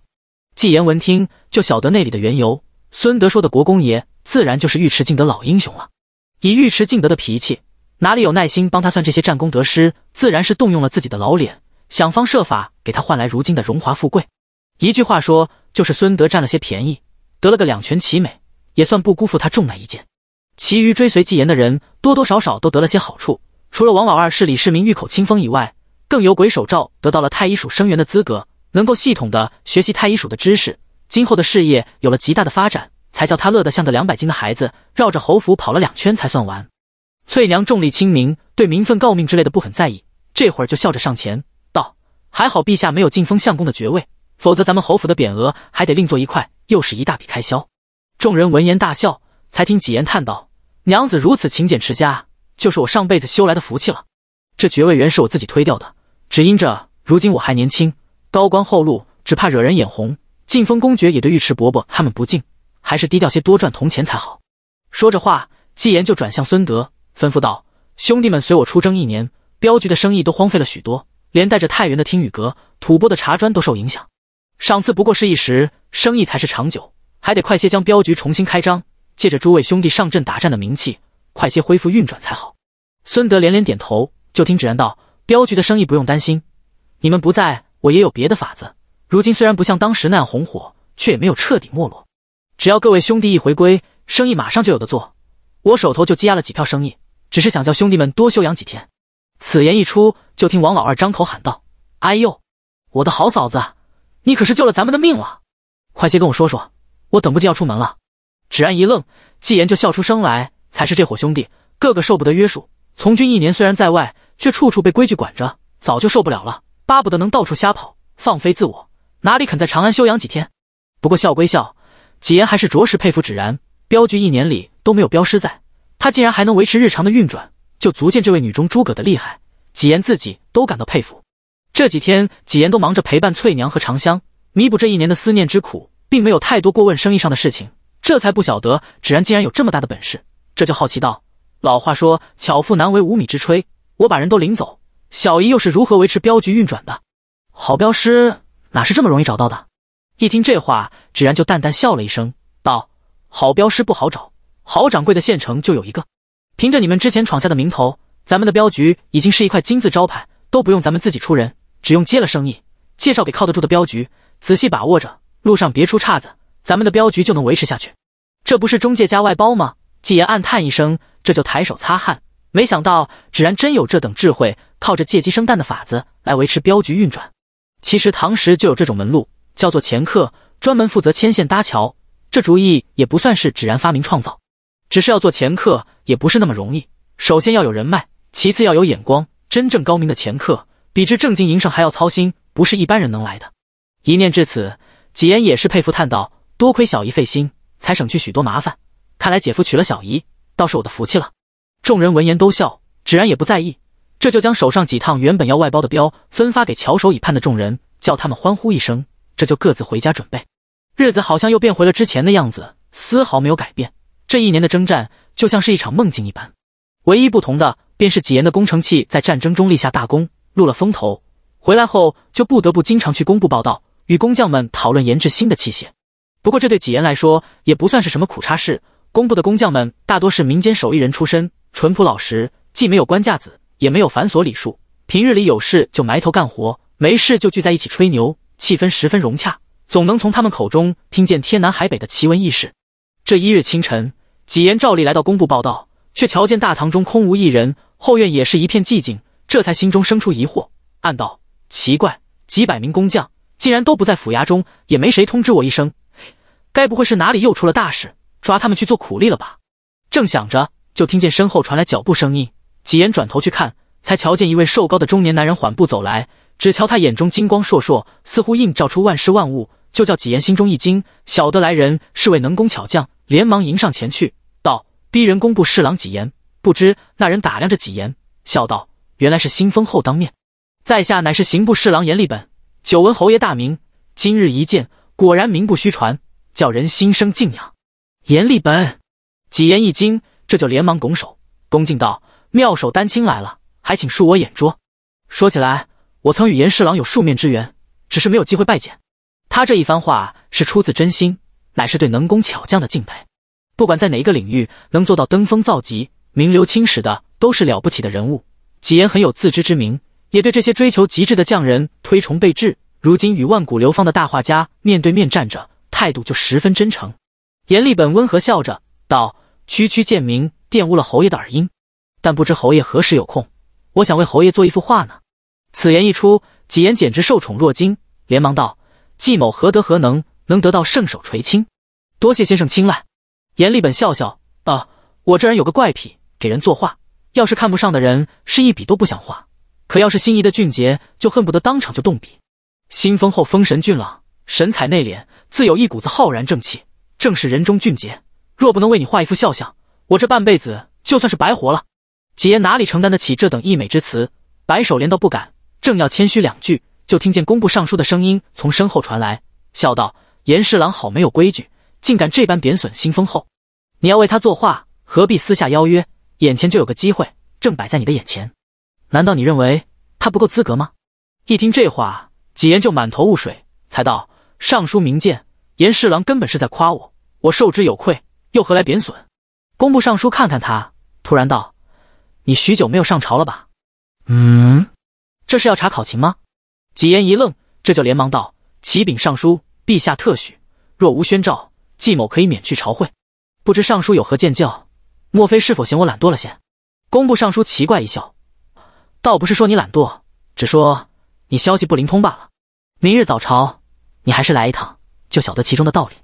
纪言闻听，就晓得那里的缘由。孙德说的国公爷，自然就是尉迟敬德老英雄了。以尉迟敬德的脾气，哪里有耐心帮他算这些战功得失？自然是动用了自己的老脸，想方设法给他换来如今的荣华富贵。一句话说，就是孙德占了些便宜，得了个两全其美，也算不辜负他中那一箭。其余追随纪言的人，多多少少都得了些好处。除了王老二是李世民御口清风以外，更有鬼手赵得到了太医署生员的资格，能够系统的学习太医署的知识，今后的事业有了极大的发展，才叫他乐得像个两百斤的孩子，绕着侯府跑了两圈才算完。翠娘重利轻名，对名分、告命之类的不很在意。这会儿就笑着上前道：“还好陛下没有晋封相公的爵位，否则咱们侯府的匾额还得另做一块，又是一大笔开销。”众人闻言大笑，才听纪言叹道：“娘子如此勤俭持家，就是我上辈子修来的福气了。这爵位原是我自己推掉的，只因着如今我还年轻，高官厚禄只怕惹人眼红。晋封公爵也对尉迟伯伯他们不敬，还是低调些，多赚铜钱才好。”说着话，纪言就转向孙德。吩咐道：“兄弟们，随我出征一年，镖局的生意都荒废了许多，连带着太原的听雨阁、吐蕃的茶砖都受影响。赏赐不过是一时，生意才是长久，还得快些将镖局重新开张，借着诸位兄弟上阵打战的名气，快些恢复运转才好。”孙德连连点头，就听芷然道：“镖局的生意不用担心，你们不在，我也有别的法子。如今虽然不像当时那样红火，却也没有彻底没落。只要各位兄弟一回归，生意马上就有的做。我手头就积压了几票生意。”只是想叫兄弟们多休养几天。此言一出，就听王老二张口喊道：“哎呦，我的好嫂子，你可是救了咱们的命了！快些跟我说说，我等不及要出门了。”芷然一愣，纪言就笑出声来。才是这伙兄弟，个个受不得约束。从军一年，虽然在外，却处处被规矩管着，早就受不了了，巴不得能到处瞎跑，放飞自我，哪里肯在长安休养几天？不过笑归笑，纪言还是着实佩服芷然。镖局一年里都没有镖师在。他竟然还能维持日常的运转，就足见这位女中诸葛的厉害。几言自己都感到佩服。这几天几言都忙着陪伴翠娘和长香，弥补这一年的思念之苦，并没有太多过问生意上的事情。这才不晓得芷然竟然有这么大的本事，这就好奇道：“老话说巧妇难为无米之炊，我把人都领走，小姨又是如何维持镖局运转的？好镖师哪是这么容易找到的？”一听这话，芷然就淡淡笑了一声，道：“好镖师不好找。”郝掌柜的县城就有一个，凭着你们之前闯下的名头，咱们的镖局已经是一块金字招牌，都不用咱们自己出人，只用接了生意，介绍给靠得住的镖局，仔细把握着，路上别出岔子，咱们的镖局就能维持下去。这不是中介加外包吗？纪言暗叹一声，这就抬手擦汗，没想到芷然真有这等智慧，靠着借鸡生蛋的法子来维持镖局运转。其实唐时就有这种门路，叫做掮客，专门负责牵线搭桥，这主意也不算是芷然发明创造。只是要做掮客也不是那么容易，首先要有人脉，其次要有眼光。真正高明的掮客，比之正经营生还要操心，不是一般人能来的。一念至此，几言也是佩服，叹道：“多亏小姨费心，才省去许多麻烦。看来姐夫娶了小姨，倒是我的福气了。”众人闻言都笑，芷然也不在意，这就将手上几趟原本要外包的标分发给翘首以盼的众人，叫他们欢呼一声，这就各自回家准备。日子好像又变回了之前的样子，丝毫没有改变。这一年的征战就像是一场梦境一般，唯一不同的便是纪言的工程器在战争中立下大功，露了风头。回来后就不得不经常去工部报道，与工匠们讨论研制新的器械。不过这对纪言来说也不算是什么苦差事。工部的工匠们大多是民间手艺人出身，淳朴老实，既没有官架子，也没有繁琐礼数。平日里有事就埋头干活，没事就聚在一起吹牛，气氛十分融洽，总能从他们口中听见天南海北的奇闻异事。这一日清晨。几言照例来到工部报道，却瞧见大堂中空无一人，后院也是一片寂静，这才心中生出疑惑，暗道：“奇怪，几百名工匠竟然都不在府衙中，也没谁通知我一声，该不会是哪里又出了大事，抓他们去做苦力了吧？”正想着，就听见身后传来脚步声音，几言转头去看，才瞧见一位瘦高的中年男人缓步走来，只瞧他眼中金光烁烁，似乎映照出万事万物，就叫几言心中一惊，晓得来人是位能工巧匠，连忙迎上前去。逼人公布侍郎几言，不知那人打量着几言，笑道：“原来是新封后当面，在下乃是刑部侍郎严立本，久闻侯爷大名，今日一见，果然名不虚传，叫人心生敬仰。”严立本，几言一惊，这就连忙拱手恭敬道：“妙手丹青来了，还请恕我眼拙。说起来，我曾与严侍郎有数面之缘，只是没有机会拜见。”他这一番话是出自真心，乃是对能工巧匠的敬佩。不管在哪一个领域，能做到登峰造极、名留青史的，都是了不起的人物。几言很有自知之明，也对这些追求极致的匠人推崇备至。如今与万古流芳的大画家面对面站着，态度就十分真诚。严立本温和笑着道：“区区贱民，玷污了侯爷的耳音。但不知侯爷何时有空，我想为侯爷做一幅画呢。”此言一出，几言简直受宠若惊，连忙道：“纪某何德何能，能得到圣手垂青？多谢先生青睐。”严立本笑笑啊，我这人有个怪癖，给人作画，要是看不上的人，是一笔都不想画；可要是心仪的俊杰，就恨不得当场就动笔。新封后风神俊朗，神采内敛，自有一股子浩然正气，正是人中俊杰。若不能为你画一幅肖像，我这半辈子就算是白活了。”几爷哪里承担得起这等溢美之词，摆手连道不敢，正要谦虚两句，就听见工部尚书的声音从身后传来，笑道：“严侍郎好没有规矩。”竟敢这般贬损新封后，你要为他作画，何必私下邀约？眼前就有个机会，正摆在你的眼前，难道你认为他不够资格吗？一听这话，几言就满头雾水，才道：“尚书明鉴，严侍郎根本是在夸我，我受之有愧，又何来贬损？”工部尚书看看他，突然道：“你许久没有上朝了吧？嗯，这是要查考勤吗？”几言一愣，这就连忙道：“启禀尚书，陛下特许，若无宣召。”季某可以免去朝会，不知尚书有何见教？莫非是否嫌我懒惰了些？工部尚书奇怪一笑，倒不是说你懒惰，只说你消息不灵通罢了。明日早朝，你还是来一趟，就晓得其中的道理。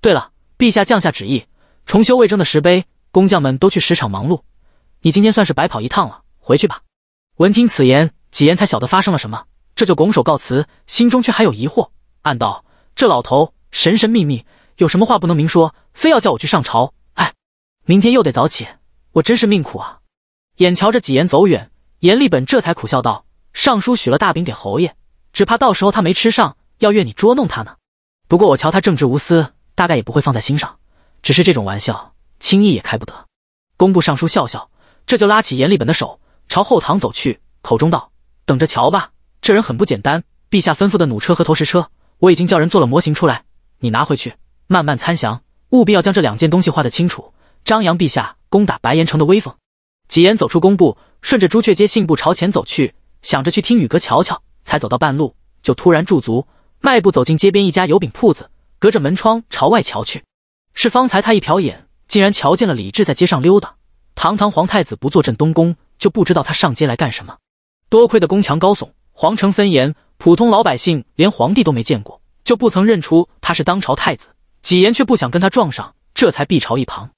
对了，陛下降下旨意，重修魏征的石碑，工匠们都去石场忙碌。你今天算是白跑一趟了，回去吧。闻听此言，纪言才晓得发生了什么，这就拱手告辞，心中却还有疑惑，暗道：这老头神神秘秘。有什么话不能明说，非要叫我去上朝？哎，明天又得早起，我真是命苦啊！眼瞧着几言走远，严立本这才苦笑道：“尚书许了大饼给侯爷，只怕到时候他没吃上，要怨你捉弄他呢。不过我瞧他正直无私，大概也不会放在心上。只是这种玩笑，轻易也开不得。”工部尚书笑笑，这就拉起严立本的手，朝后堂走去，口中道：“等着瞧吧，这人很不简单。陛下吩咐的弩车和投石车，我已经叫人做了模型出来，你拿回去。”慢慢参详，务必要将这两件东西画得清楚，张扬陛下攻打白岩城的威风。几言走出宫部，顺着朱雀街信步朝前走去，想着去听雨阁瞧瞧。才走到半路，就突然驻足，迈步走进街边一家油饼铺子，隔着门窗朝外瞧去。是方才他一瞟眼，竟然瞧见了李治在街上溜达。堂堂皇太子不坐镇东宫，就不知道他上街来干什么。多亏的宫墙高耸，皇城森严，普通老百姓连皇帝都没见过，就不曾认出他是当朝太子。纪言却不想跟他撞上，这才避朝一旁。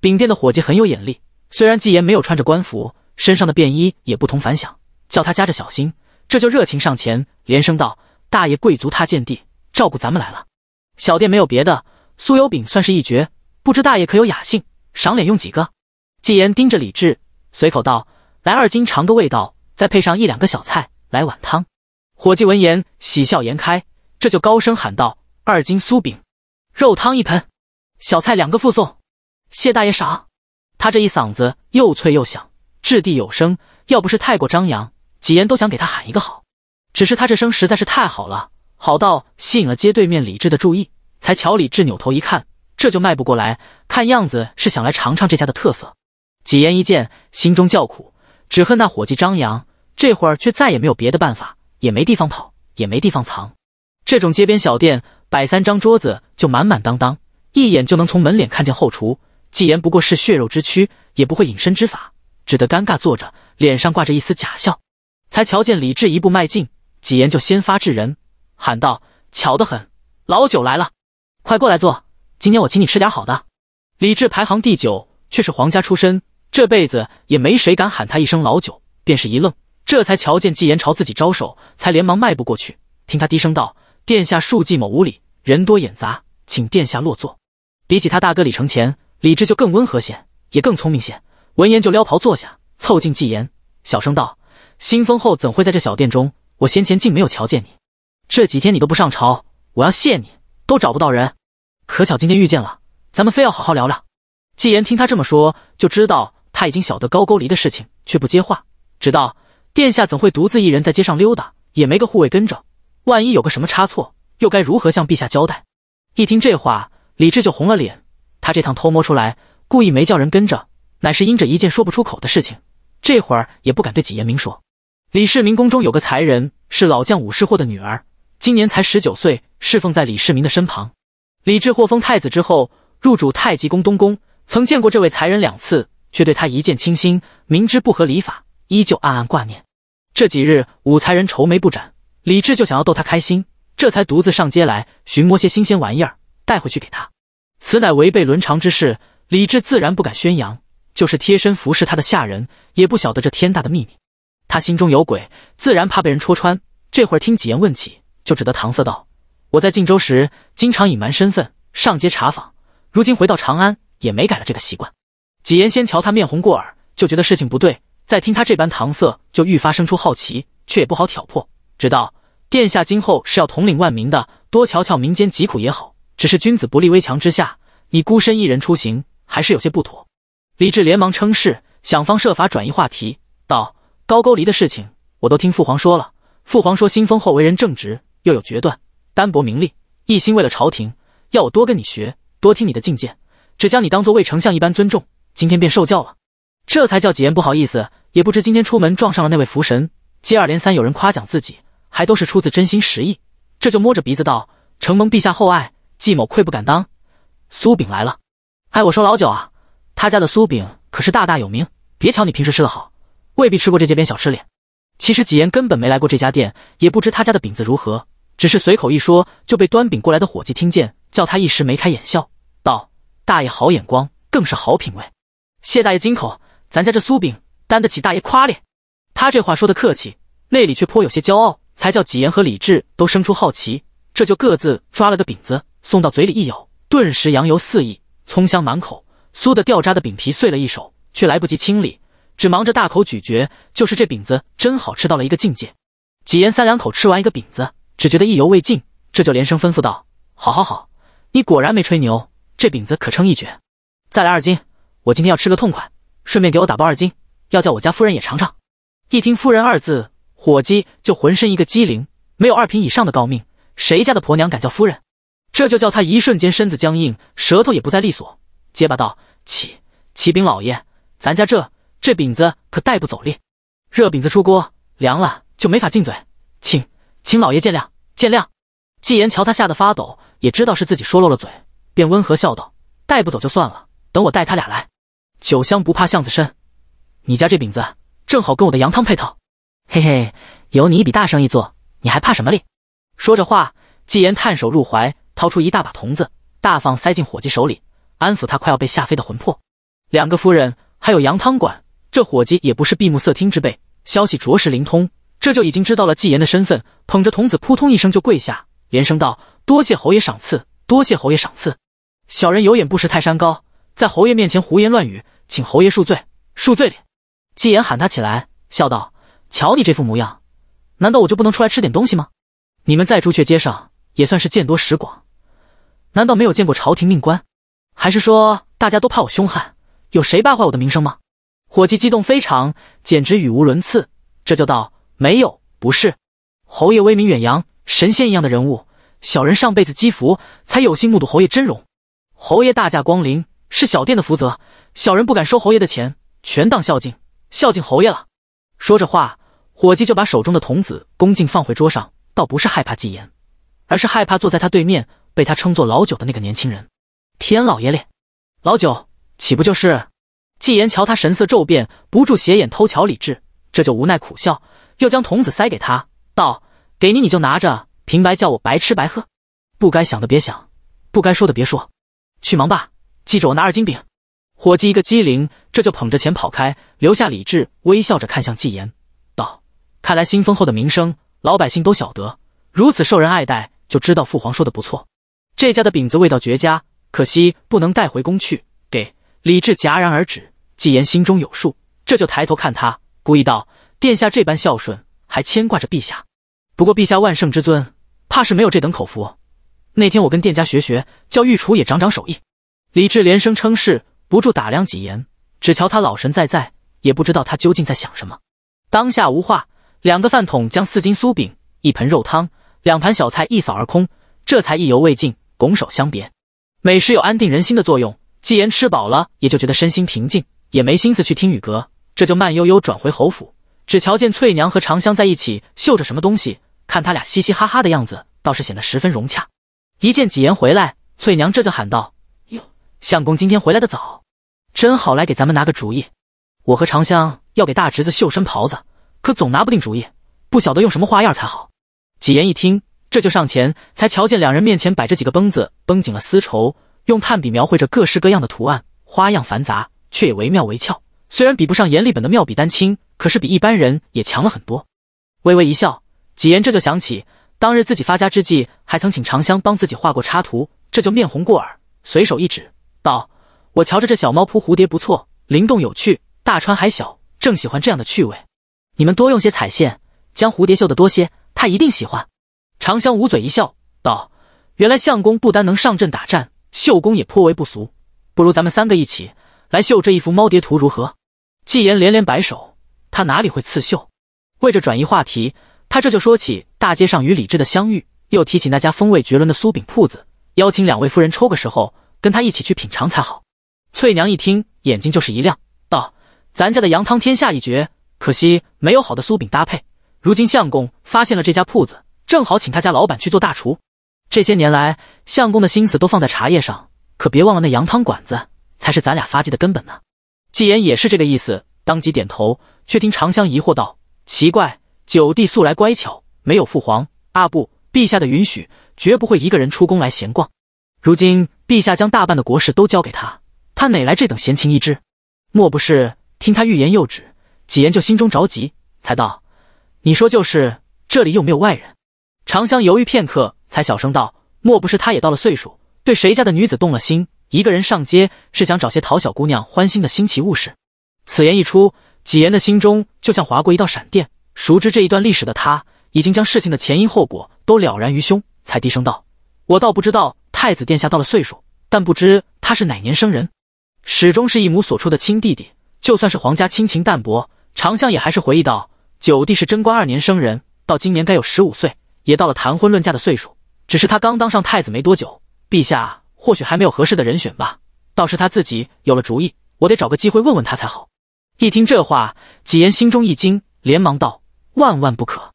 饼店的伙计很有眼力，虽然纪言没有穿着官服，身上的便衣也不同凡响，叫他夹着小心，这就热情上前，连声道：“大爷，贵族踏见地，照顾咱们来了。”小店没有别的，酥油饼算是一绝，不知大爷可有雅兴，赏脸用几个？纪言盯着李治，随口道：“来二斤尝个味道，再配上一两个小菜，来碗汤。”伙计闻言，喜笑颜开，这就高声喊道：“二斤酥饼！”肉汤一盆，小菜两个附送，谢大爷赏。他这一嗓子又脆又响，掷地有声，要不是太过张扬，几言都想给他喊一个好。只是他这声实在是太好了，好到吸引了街对面李志的注意，才瞧李志扭头一看，这就迈不过来，看样子是想来尝尝这家的特色。几言一见，心中叫苦，只恨那伙计张扬，这会儿却再也没有别的办法，也没地方跑，也没地方藏。这种街边小店摆三张桌子就满满当当，一眼就能从门脸看见后厨。纪言不过是血肉之躯，也不会隐身之法，只得尴尬坐着，脸上挂着一丝假笑。才瞧见李治一步迈进，纪言就先发制人，喊道：“巧得很，老九来了，快过来坐，今天我请你吃点好的。”李治排行第九，却是皇家出身，这辈子也没谁敢喊他一声老九，便是一愣，这才瞧见纪言朝自己招手，才连忙迈步过去，听他低声道。殿下数计某无礼，人多眼杂，请殿下落座。比起他大哥李承前，李治就更温和些，也更聪明些。闻言就撩袍坐下，凑近纪言，小声道：“新封后怎会在这小殿中？我先前竟没有瞧见你。这几天你都不上朝，我要谢你都找不到人。可巧今天遇见了，咱们非要好好聊聊。”纪言听他这么说，就知道他已经晓得高句丽的事情，却不接话，只道：“殿下怎会独自一人在街上溜达，也没个护卫跟着？”万一有个什么差错，又该如何向陛下交代？一听这话，李治就红了脸。他这趟偷摸出来，故意没叫人跟着，乃是因着一件说不出口的事情。这会儿也不敢对几爷明说。李世民宫中有个才人，是老将武士霍的女儿，今年才十九岁，侍奉在李世民的身旁。李治获封太子之后，入主太极宫东宫，曾见过这位才人两次，却对他一见倾心。明知不合礼法，依旧暗暗挂念。这几日，武才人愁眉不展。李治就想要逗他开心，这才独自上街来寻摸些新鲜玩意儿带回去给他。此乃违背伦常之事，李治自然不敢宣扬。就是贴身服侍他的下人，也不晓得这天大的秘密。他心中有鬼，自然怕被人戳穿。这会儿听几言问起，就只得搪塞道：“我在晋州时，经常隐瞒身份上街查访，如今回到长安，也没改了这个习惯。”几言先瞧他面红过耳，就觉得事情不对。再听他这般搪塞，就愈发生出好奇，却也不好挑破。知道殿下今后是要统领万民的，多瞧瞧民间疾苦也好。只是君子不立危墙之下，你孤身一人出行，还是有些不妥。李治连忙称是，想方设法转移话题，道：“高句丽的事情我都听父皇说了。父皇说新封后为人正直，又有决断，淡泊名利，一心为了朝廷。要我多跟你学，多听你的进谏，只将你当做魏丞相一般尊重。今天便受教了。这才叫几言不好意思，也不知今天出门撞上了那位福神，接二连三有人夸奖自己。”还都是出自真心实意，这就摸着鼻子道：“承蒙陛下厚爱，季某愧不敢当。”苏饼来了，哎，我说老九啊，他家的苏饼可是大大有名。别瞧你平时吃的好，未必吃过这街边小吃脸。其实纪言根本没来过这家店，也不知他家的饼子如何，只是随口一说，就被端饼过来的伙计听见，叫他一时眉开眼笑，道：“大爷好眼光，更是好品味。”谢大爷金口，咱家这酥饼担得起大爷夸咧。他这话说的客气，内里却颇有些骄傲。才叫纪言和李治都生出好奇，这就各自抓了个饼子送到嘴里一咬，顿时羊油四溢，葱香满口，酥的掉渣的饼皮碎了一手，却来不及清理，只忙着大口咀嚼。就是这饼子真好吃到了一个境界。纪言三两口吃完一个饼子，只觉得意犹未尽，这就连声吩咐道：“好，好，好！你果然没吹牛，这饼子可称一绝。再来二斤，我今天要吃个痛快，顺便给我打包二斤，要叫我家夫人也尝尝。”一听“夫人”二字。火鸡就浑身一个机灵，没有二品以上的诰命，谁家的婆娘敢叫夫人？这就叫他一瞬间身子僵硬，舌头也不再利索，结巴道：“启启禀老爷，咱家这这饼子可带不走哩，热饼子出锅，凉了就没法进嘴，请请老爷见谅见谅。”纪言瞧他吓得发抖，也知道是自己说漏了嘴，便温和笑道：“带不走就算了，等我带他俩来，酒香不怕巷子深，你家这饼子正好跟我的羊汤配套。”嘿嘿，有你一笔大生意做，你还怕什么哩？说着话，纪言探手入怀，掏出一大把铜子，大方塞进伙计手里，安抚他快要被吓飞的魂魄。两个夫人还有羊汤馆，这伙计也不是闭目塞听之辈，消息着实灵通，这就已经知道了纪言的身份。捧着铜子，扑通一声就跪下，连声道：“多谢侯爷赏赐，多谢侯爷赏赐，小人有眼不识泰山高，在侯爷面前胡言乱语，请侯爷恕罪，恕罪哩。”纪言喊他起来，笑道。瞧你这副模样，难道我就不能出来吃点东西吗？你们在朱雀街上也算是见多识广，难道没有见过朝廷命官？还是说大家都怕我凶悍？有谁败坏我的名声吗？伙计激动非常，简直语无伦次。这就道没有，不是。侯爷威名远扬，神仙一样的人物。小人上辈子积福，才有幸目睹侯爷真容。侯爷大驾光临，是小店的福泽。小人不敢收侯爷的钱，全当孝敬孝敬侯爷了。说着话。伙计就把手中的童子恭敬放回桌上，倒不是害怕纪言，而是害怕坐在他对面被他称作老九的那个年轻人。天老爷咧，老九岂不就是？纪言瞧他神色骤变，不住斜眼偷瞧李治，这就无奈苦笑，又将童子塞给他，道：“给你，你就拿着。平白叫我白吃白喝，不该想的别想，不该说的别说，去忙吧。记着，我拿二斤饼。”伙计一个机灵，这就捧着钱跑开，留下李智微笑着看向纪言。看来新封后的名声，老百姓都晓得，如此受人爱戴，就知道父皇说的不错。这家的饼子味道绝佳，可惜不能带回宫去。给李治戛然而止，纪言心中有数，这就抬头看他，故意道：“殿下这般孝顺，还牵挂着陛下。不过陛下万圣之尊，怕是没有这等口福。那天我跟店家学学，叫御厨也长长手艺。”李治连声称是，不住打量纪言，只瞧他老神在在，也不知道他究竟在想什么。当下无话。两个饭桶将四斤酥饼、一盆肉汤、两盘小菜一扫而空，这才意犹未尽，拱手相别。美食有安定人心的作用，既言吃饱了也就觉得身心平静，也没心思去听雨阁，这就慢悠悠转回侯府。只瞧见翠娘和长香在一起绣着什么东西，看他俩嘻嘻哈哈的样子，倒是显得十分融洽。一见纪言回来，翠娘这就喊道：“哟，相公今天回来的早，真好来给咱们拿个主意。我和长香要给大侄子绣身袍子。”可总拿不定主意，不晓得用什么花样才好。几言一听，这就上前，才瞧见两人面前摆着几个绷子，绷紧了丝绸，用炭笔描绘着各式各样的图案，花样繁杂，却也惟妙惟肖。虽然比不上严立本的妙笔丹青，可是比一般人也强了很多。微微一笑，几言这就想起当日自己发家之际，还曾请长香帮自己画过插图，这就面红过耳，随手一指道：“我瞧着这小猫扑蝴蝶不错，灵动有趣。大川还小，正喜欢这样的趣味。”你们多用些彩线，将蝴蝶绣的多些，她一定喜欢。长香捂嘴一笑，道：“原来相公不单能上阵打战，绣工也颇为不俗。不如咱们三个一起来绣这一幅猫蝶图，如何？”纪言连连摆手，他哪里会刺绣？为着转移话题，他这就说起大街上与李治的相遇，又提起那家风味绝伦的酥饼铺子，邀请两位夫人抽个时候跟他一起去品尝才好。翠娘一听，眼睛就是一亮，道：“咱家的羊汤天下一绝。”可惜没有好的酥饼搭配。如今相公发现了这家铺子，正好请他家老板去做大厨。这些年来，相公的心思都放在茶叶上，可别忘了那羊汤馆子才是咱俩发迹的根本呢。纪言也是这个意思，当即点头。却听长香疑惑道：“奇怪，九弟素来乖巧，没有父皇、阿不陛下的允许，绝不会一个人出宫来闲逛。如今陛下将大半的国事都交给他，他哪来这等闲情逸致？莫不是听他欲言又止？”纪言就心中着急，才道：“你说就是这里又没有外人。”长香犹豫片刻，才小声道：“莫不是他也到了岁数，对谁家的女子动了心？一个人上街是想找些讨小姑娘欢心的新奇物事。”此言一出，纪言的心中就像划过一道闪电。熟知这一段历史的他，已经将事情的前因后果都了然于胸，才低声道：“我倒不知道太子殿下到了岁数，但不知他是哪年生人。始终是一母所出的亲弟弟，就算是皇家亲情淡薄。”长相也还是回忆道：“九弟是贞观二年生人，到今年该有十五岁，也到了谈婚论嫁的岁数。只是他刚当上太子没多久，陛下或许还没有合适的人选吧。倒是他自己有了主意，我得找个机会问问他才好。”一听这话，几言心中一惊，连忙道：“万万不可！”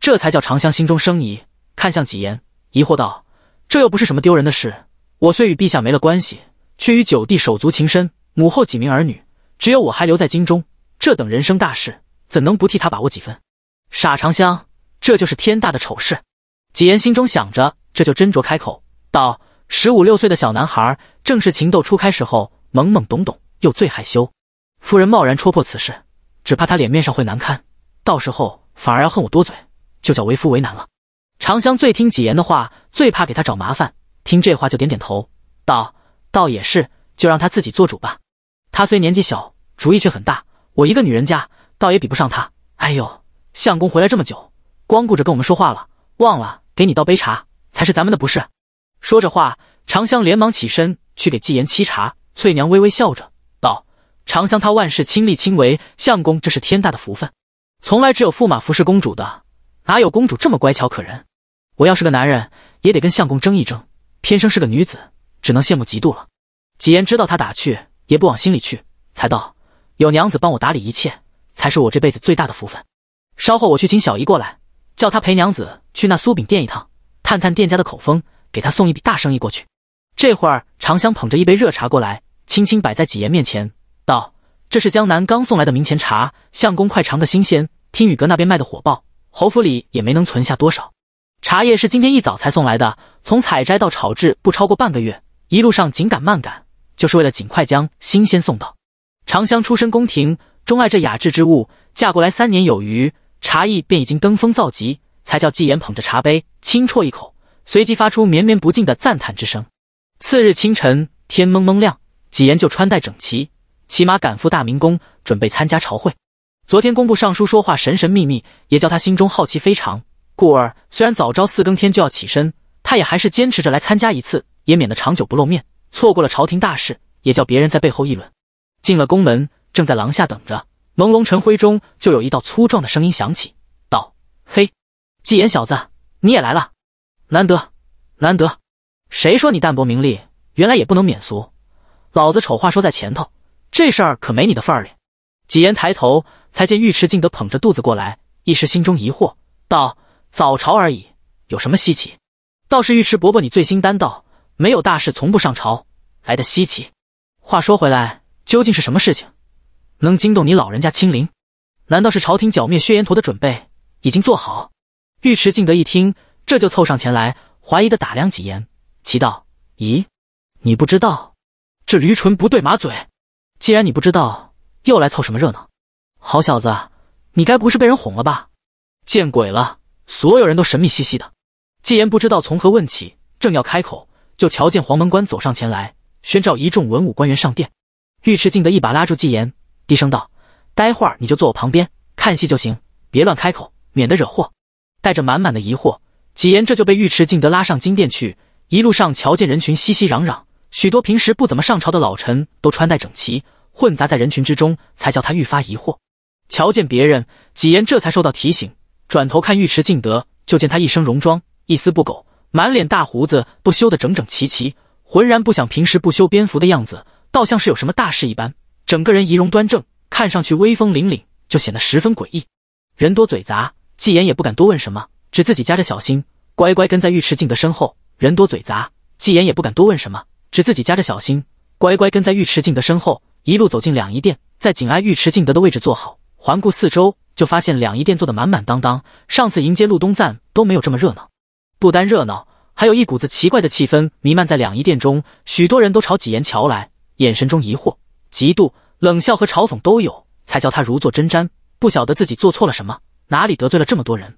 这才叫长相心中生疑，看向几言，疑惑道：“这又不是什么丢人的事。我虽与陛下没了关系，却与九弟手足情深。母后几名儿女，只有我还留在京中。”这等人生大事，怎能不替他把握几分？傻长香，这就是天大的丑事。纪言心中想着，这就斟酌开口道：“十五六岁的小男孩，正是情窦初开时候，懵懵懂懂又最害羞。夫人贸然戳破此事，只怕他脸面上会难堪，到时候反而要恨我多嘴，就叫为夫为难了。”长香最听纪言的话，最怕给他找麻烦，听这话就点点头道：“倒也是，就让他自己做主吧。他虽年纪小，主意却很大。”我一个女人家，倒也比不上她。哎呦，相公回来这么久，光顾着跟我们说话了，忘了给你倒杯茶，才是咱们的不是。说着话，长香连忙起身去给纪言沏茶。翠娘微微笑着道：“长香她万事亲力亲为，相公这是天大的福分。从来只有驸马服侍公主的，哪有公主这么乖巧可人？我要是个男人，也得跟相公争一争，偏生是个女子，只能羡慕嫉妒了。”纪言知道他打趣，也不往心里去，才道。有娘子帮我打理一切，才是我这辈子最大的福分。稍后我去请小姨过来，叫她陪娘子去那酥饼店一趟，探探店家的口风，给她送一笔大生意过去。这会儿，长香捧着一杯热茶过来，轻轻摆在几言面前，道：“这是江南刚送来的明前茶，相公快尝个新鲜。听雨阁那边卖的火爆，侯府里也没能存下多少。茶叶是今天一早才送来的，从采摘到炒制不超过半个月，一路上紧赶慢赶，就是为了尽快将新鲜送到。”长香出身宫廷，钟爱这雅致之物。嫁过来三年有余，茶艺便已经登峰造极。才叫纪言捧着茶杯，轻啜一口，随即发出绵绵不尽的赞叹之声。次日清晨，天蒙蒙亮，纪言就穿戴整齐，骑马赶赴大明宫，准备参加朝会。昨天工部尚书说话神神秘秘，也叫他心中好奇非常。故而虽然早朝四更天就要起身，他也还是坚持着来参加一次，也免得长久不露面，错过了朝廷大事，也叫别人在背后议论。进了宫门，正在廊下等着，朦胧晨晖中就有一道粗壮的声音响起，道：“嘿，纪言小子，你也来了，难得，难得。谁说你淡泊名利，原来也不能免俗。老子丑话说在前头，这事儿可没你的份儿里。”纪言抬头，才见尉迟敬德捧着肚子过来，一时心中疑惑，道：“早朝而已，有什么稀奇？倒是尉迟伯伯你醉心丹道，没有大事从不上朝，来的稀奇。话说回来。”究竟是什么事情，能惊动你老人家亲临？难道是朝廷剿灭薛延陀的准备已经做好？尉迟敬德一听，这就凑上前来，怀疑的打量纪言，奇道：“咦，你不知道？这驴唇不对马嘴。既然你不知道，又来凑什么热闹？好小子，你该不是被人哄了吧？见鬼了！所有人都神秘兮兮的。纪言不知道从何问起，正要开口，就瞧见黄门官走上前来，宣召一众文武官员上殿。”尉迟敬德一把拉住纪言，低声道：“待会儿你就坐我旁边看戏就行，别乱开口，免得惹祸。”带着满满的疑惑，纪言这就被尉迟敬德拉上金殿去。一路上瞧见人群熙熙攘攘，许多平时不怎么上朝的老臣都穿戴整齐，混杂在人群之中，才叫他愈发疑惑。瞧见别人，纪言这才受到提醒，转头看尉迟敬德，就见他一身戎装，一丝不苟，满脸大胡子都修得整整齐齐，浑然不想平时不修边幅的样子。倒像是有什么大事一般，整个人仪容端正，看上去威风凛凛，就显得十分诡异。人多嘴杂，纪言也不敢多问什么，只自己夹着小心，乖乖跟在尉迟敬德身后。人多嘴杂，纪言也不敢多问什么，只自己夹着小心，乖乖跟在尉迟敬德身后，一路走进两仪殿，在紧挨尉迟敬德的位置坐好，环顾四周，就发现两仪殿坐得满满当当，上次迎接陆东赞都没有这么热闹。不单热闹，还有一股子奇怪的气氛弥漫在两仪殿中，许多人都朝纪言瞧来。眼神中疑惑、嫉妒、冷笑和嘲讽都有，才叫他如坐针毡。不晓得自己做错了什么，哪里得罪了这么多人？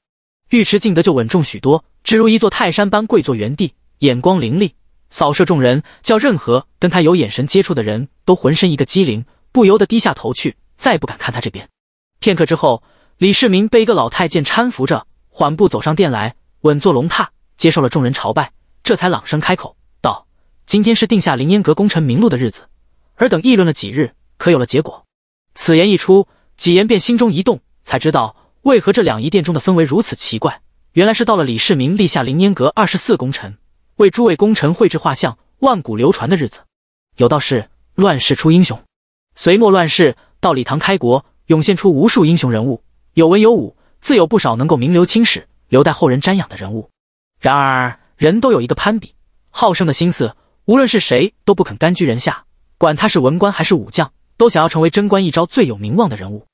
尉迟敬德就稳重许多，只如一座泰山般跪坐原地，眼光凌厉，扫射众人，叫任何跟他有眼神接触的人都浑身一个机灵，不由得低下头去，再不敢看他这边。片刻之后，李世民被一个老太监搀扶着，缓步走上殿来，稳坐龙榻，接受了众人朝拜，这才朗声开口道：“今天是定下凌烟阁功臣名录的日子。”而等议论了几日，可有了结果？此言一出，几言便心中一动，才知道为何这两仪殿中的氛围如此奇怪。原来是到了李世民立下凌烟阁二十四功臣，为诸位功臣绘制画像，万古流传的日子。有道是乱世出英雄，隋末乱世到李唐开国，涌现出无数英雄人物，有文有武，自有不少能够名留青史、留待后人瞻仰的人物。然而，人都有一个攀比、好胜的心思，无论是谁，都不肯甘居人下。管他是文官还是武将，都想要成为贞观一朝最有名望的人物。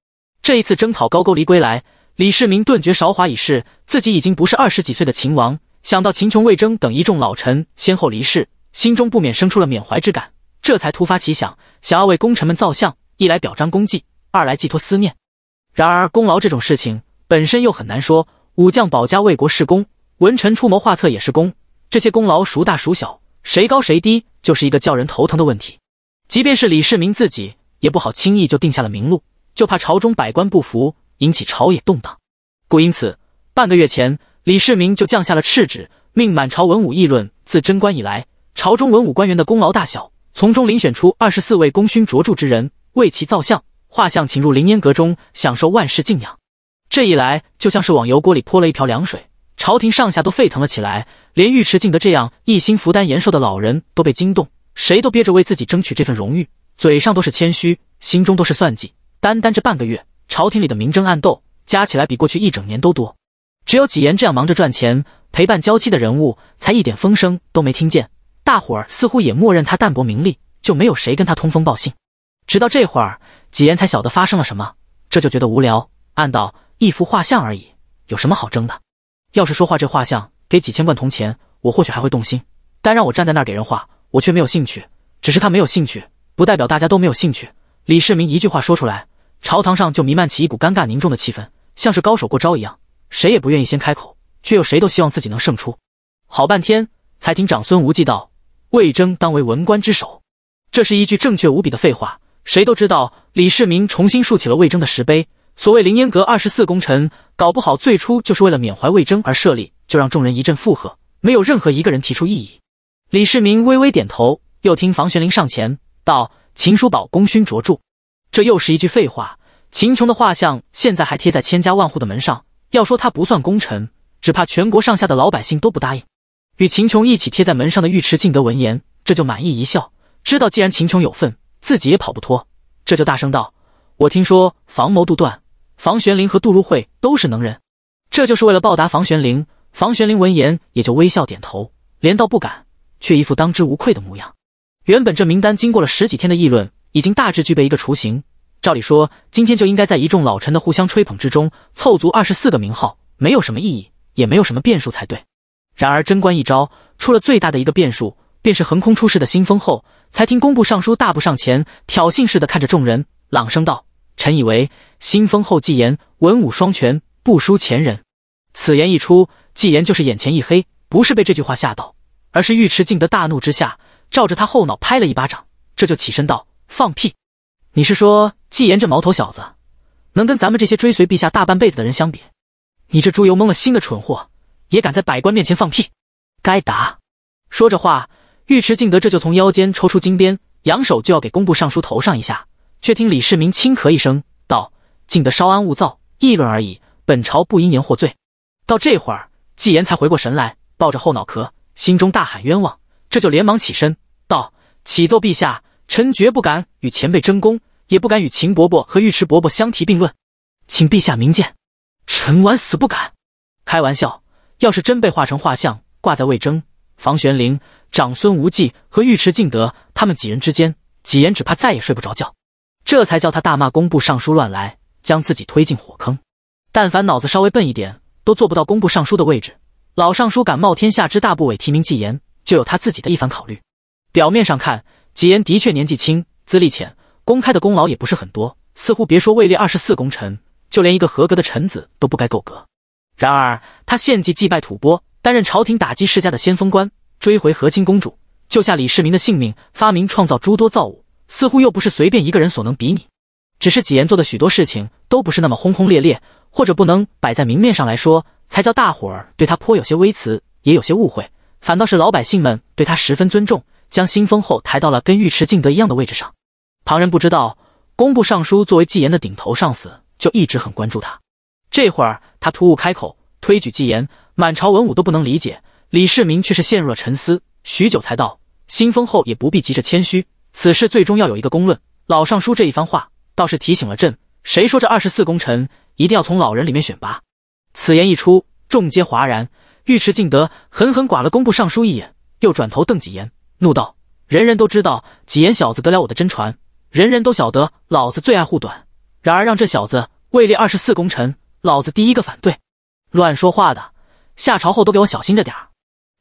这一次征讨高句丽归来，李世民顿觉韶华已逝，自己已经不是二十几岁的秦王。想到秦琼、魏征等一众老臣先后离世，心中不免生出了缅怀之感。这才突发奇想，想要为功臣们造像，一来表彰功绩，二来寄托思念。然而，功劳这种事情本身又很难说，武将保家卫国是功，文臣出谋划策也是功，这些功劳孰大孰小，谁高谁低，就是一个叫人头疼的问题。即便是李世民自己，也不好轻易就定下了名录，就怕朝中百官不服，引起朝野动荡。故因此，半个月前，李世民就降下了敕旨，命满朝文武议论自贞观以来朝中文武官员的功劳大小，从中遴选出二十四位功勋卓著之人，为其造像，画像请入凌烟阁中，享受万世敬仰。这一来，就像是往油锅里泼了一瓢凉水，朝廷上下都沸腾了起来，连尉迟敬德这样一心福担延寿的老人都被惊动。谁都憋着为自己争取这份荣誉，嘴上都是谦虚，心中都是算计。单单这半个月，朝廷里的明争暗斗加起来比过去一整年都多。只有纪言这样忙着赚钱、陪伴娇妻的人物，才一点风声都没听见。大伙儿似乎也默认他淡泊名利，就没有谁跟他通风报信。直到这会儿，纪言才晓得发生了什么，这就觉得无聊，暗道一幅画像而已，有什么好争的？要是说画这画像给几千贯铜钱，我或许还会动心，但让我站在那儿给人画。我却没有兴趣，只是他没有兴趣，不代表大家都没有兴趣。李世民一句话说出来，朝堂上就弥漫起一股尴尬凝重的气氛，像是高手过招一样，谁也不愿意先开口，却又谁都希望自己能胜出。好半天才听长孙无忌道：“魏征当为文官之首。”这是一句正确无比的废话，谁都知道。李世民重新竖起了魏征的石碑，所谓凌烟阁二十四功臣，搞不好最初就是为了缅怀魏征而设立，就让众人一阵附和，没有任何一个人提出异议。李世民微微点头，又听房玄龄上前道：“秦叔宝功勋卓著，这又是一句废话。秦琼的画像现在还贴在千家万户的门上，要说他不算功臣，只怕全国上下的老百姓都不答应。”与秦琼一起贴在门上的尉迟敬德闻言，这就满意一笑，知道既然秦琼有份，自己也跑不脱，这就大声道：“我听说房谋杜断，房玄龄和杜如晦都是能人，这就是为了报答房玄龄。”房玄龄闻言也就微笑点头，连道不敢。却一副当之无愧的模样。原本这名单经过了十几天的议论，已经大致具备一个雏形。照理说，今天就应该在一众老臣的互相吹捧之中凑足二十四个名号，没有什么意义，也没有什么变数才对。然而贞观一朝出了最大的一个变数，便是横空出世的新封后。才听工部尚书大步上前，挑衅似的看着众人，朗声道：“臣以为新封后纪言，文武双全，不输前人。”此言一出，纪言就是眼前一黑，不是被这句话吓到。而是尉迟敬德大怒之下，照着他后脑拍了一巴掌，这就起身道：“放屁！你是说纪言这毛头小子，能跟咱们这些追随陛下大半辈子的人相比？你这猪油蒙了心的蠢货，也敢在百官面前放屁？该打！”说着话，尉迟敬德这就从腰间抽出金鞭，扬手就要给工部尚书头上一下，却听李世民轻咳一声道：“敬德，稍安勿躁，议论而已，本朝不应言获罪。”到这会儿，纪言才回过神来，抱着后脑壳。心中大喊冤枉，这就连忙起身道：“启奏陛下，臣绝不敢与前辈争功，也不敢与秦伯伯和尉迟伯伯相提并论，请陛下明鉴，臣万死不敢。”开玩笑，要是真被画成画像挂在魏征、房玄龄、长孙无忌和尉迟敬德他们几人之间，几言只怕再也睡不着觉。这才叫他大骂工部尚书乱来，将自己推进火坑。但凡脑子稍微笨一点，都做不到工部尚书的位置。老尚书敢冒天下之大不韪提名纪言，就有他自己的一番考虑。表面上看，纪言的确年纪轻、资历浅，公开的功劳也不是很多，似乎别说位列二十四功臣，就连一个合格的臣子都不该够格。然而，他献祭祭拜吐蕃，担任朝廷打击世家的先锋官，追回和亲公主，救下李世民的性命，发明创造诸多造物，似乎又不是随便一个人所能比拟。只是纪言做的许多事情都不是那么轰轰烈烈，或者不能摆在明面上来说。才叫大伙儿对他颇有些微词，也有些误会，反倒是老百姓们对他十分尊重，将新封后抬到了跟尉迟敬德一样的位置上。旁人不知道，工部尚书作为纪言的顶头上司，就一直很关注他。这会儿他突兀开口推举纪言，满朝文武都不能理解。李世民却是陷入了沉思，许久才道：“新封后也不必急着谦虚，此事最终要有一个公论。”老尚书这一番话倒是提醒了朕，谁说这二十四功臣一定要从老人里面选拔？此言一出，众皆哗然。尉迟敬德狠狠剐了工部尚书一眼，又转头瞪几言，怒道：“人人都知道几言小子得了我的真传，人人都晓得老子最爱护短。然而让这小子位列二十四功臣，老子第一个反对。”乱说话的，下朝后都给我小心着点儿。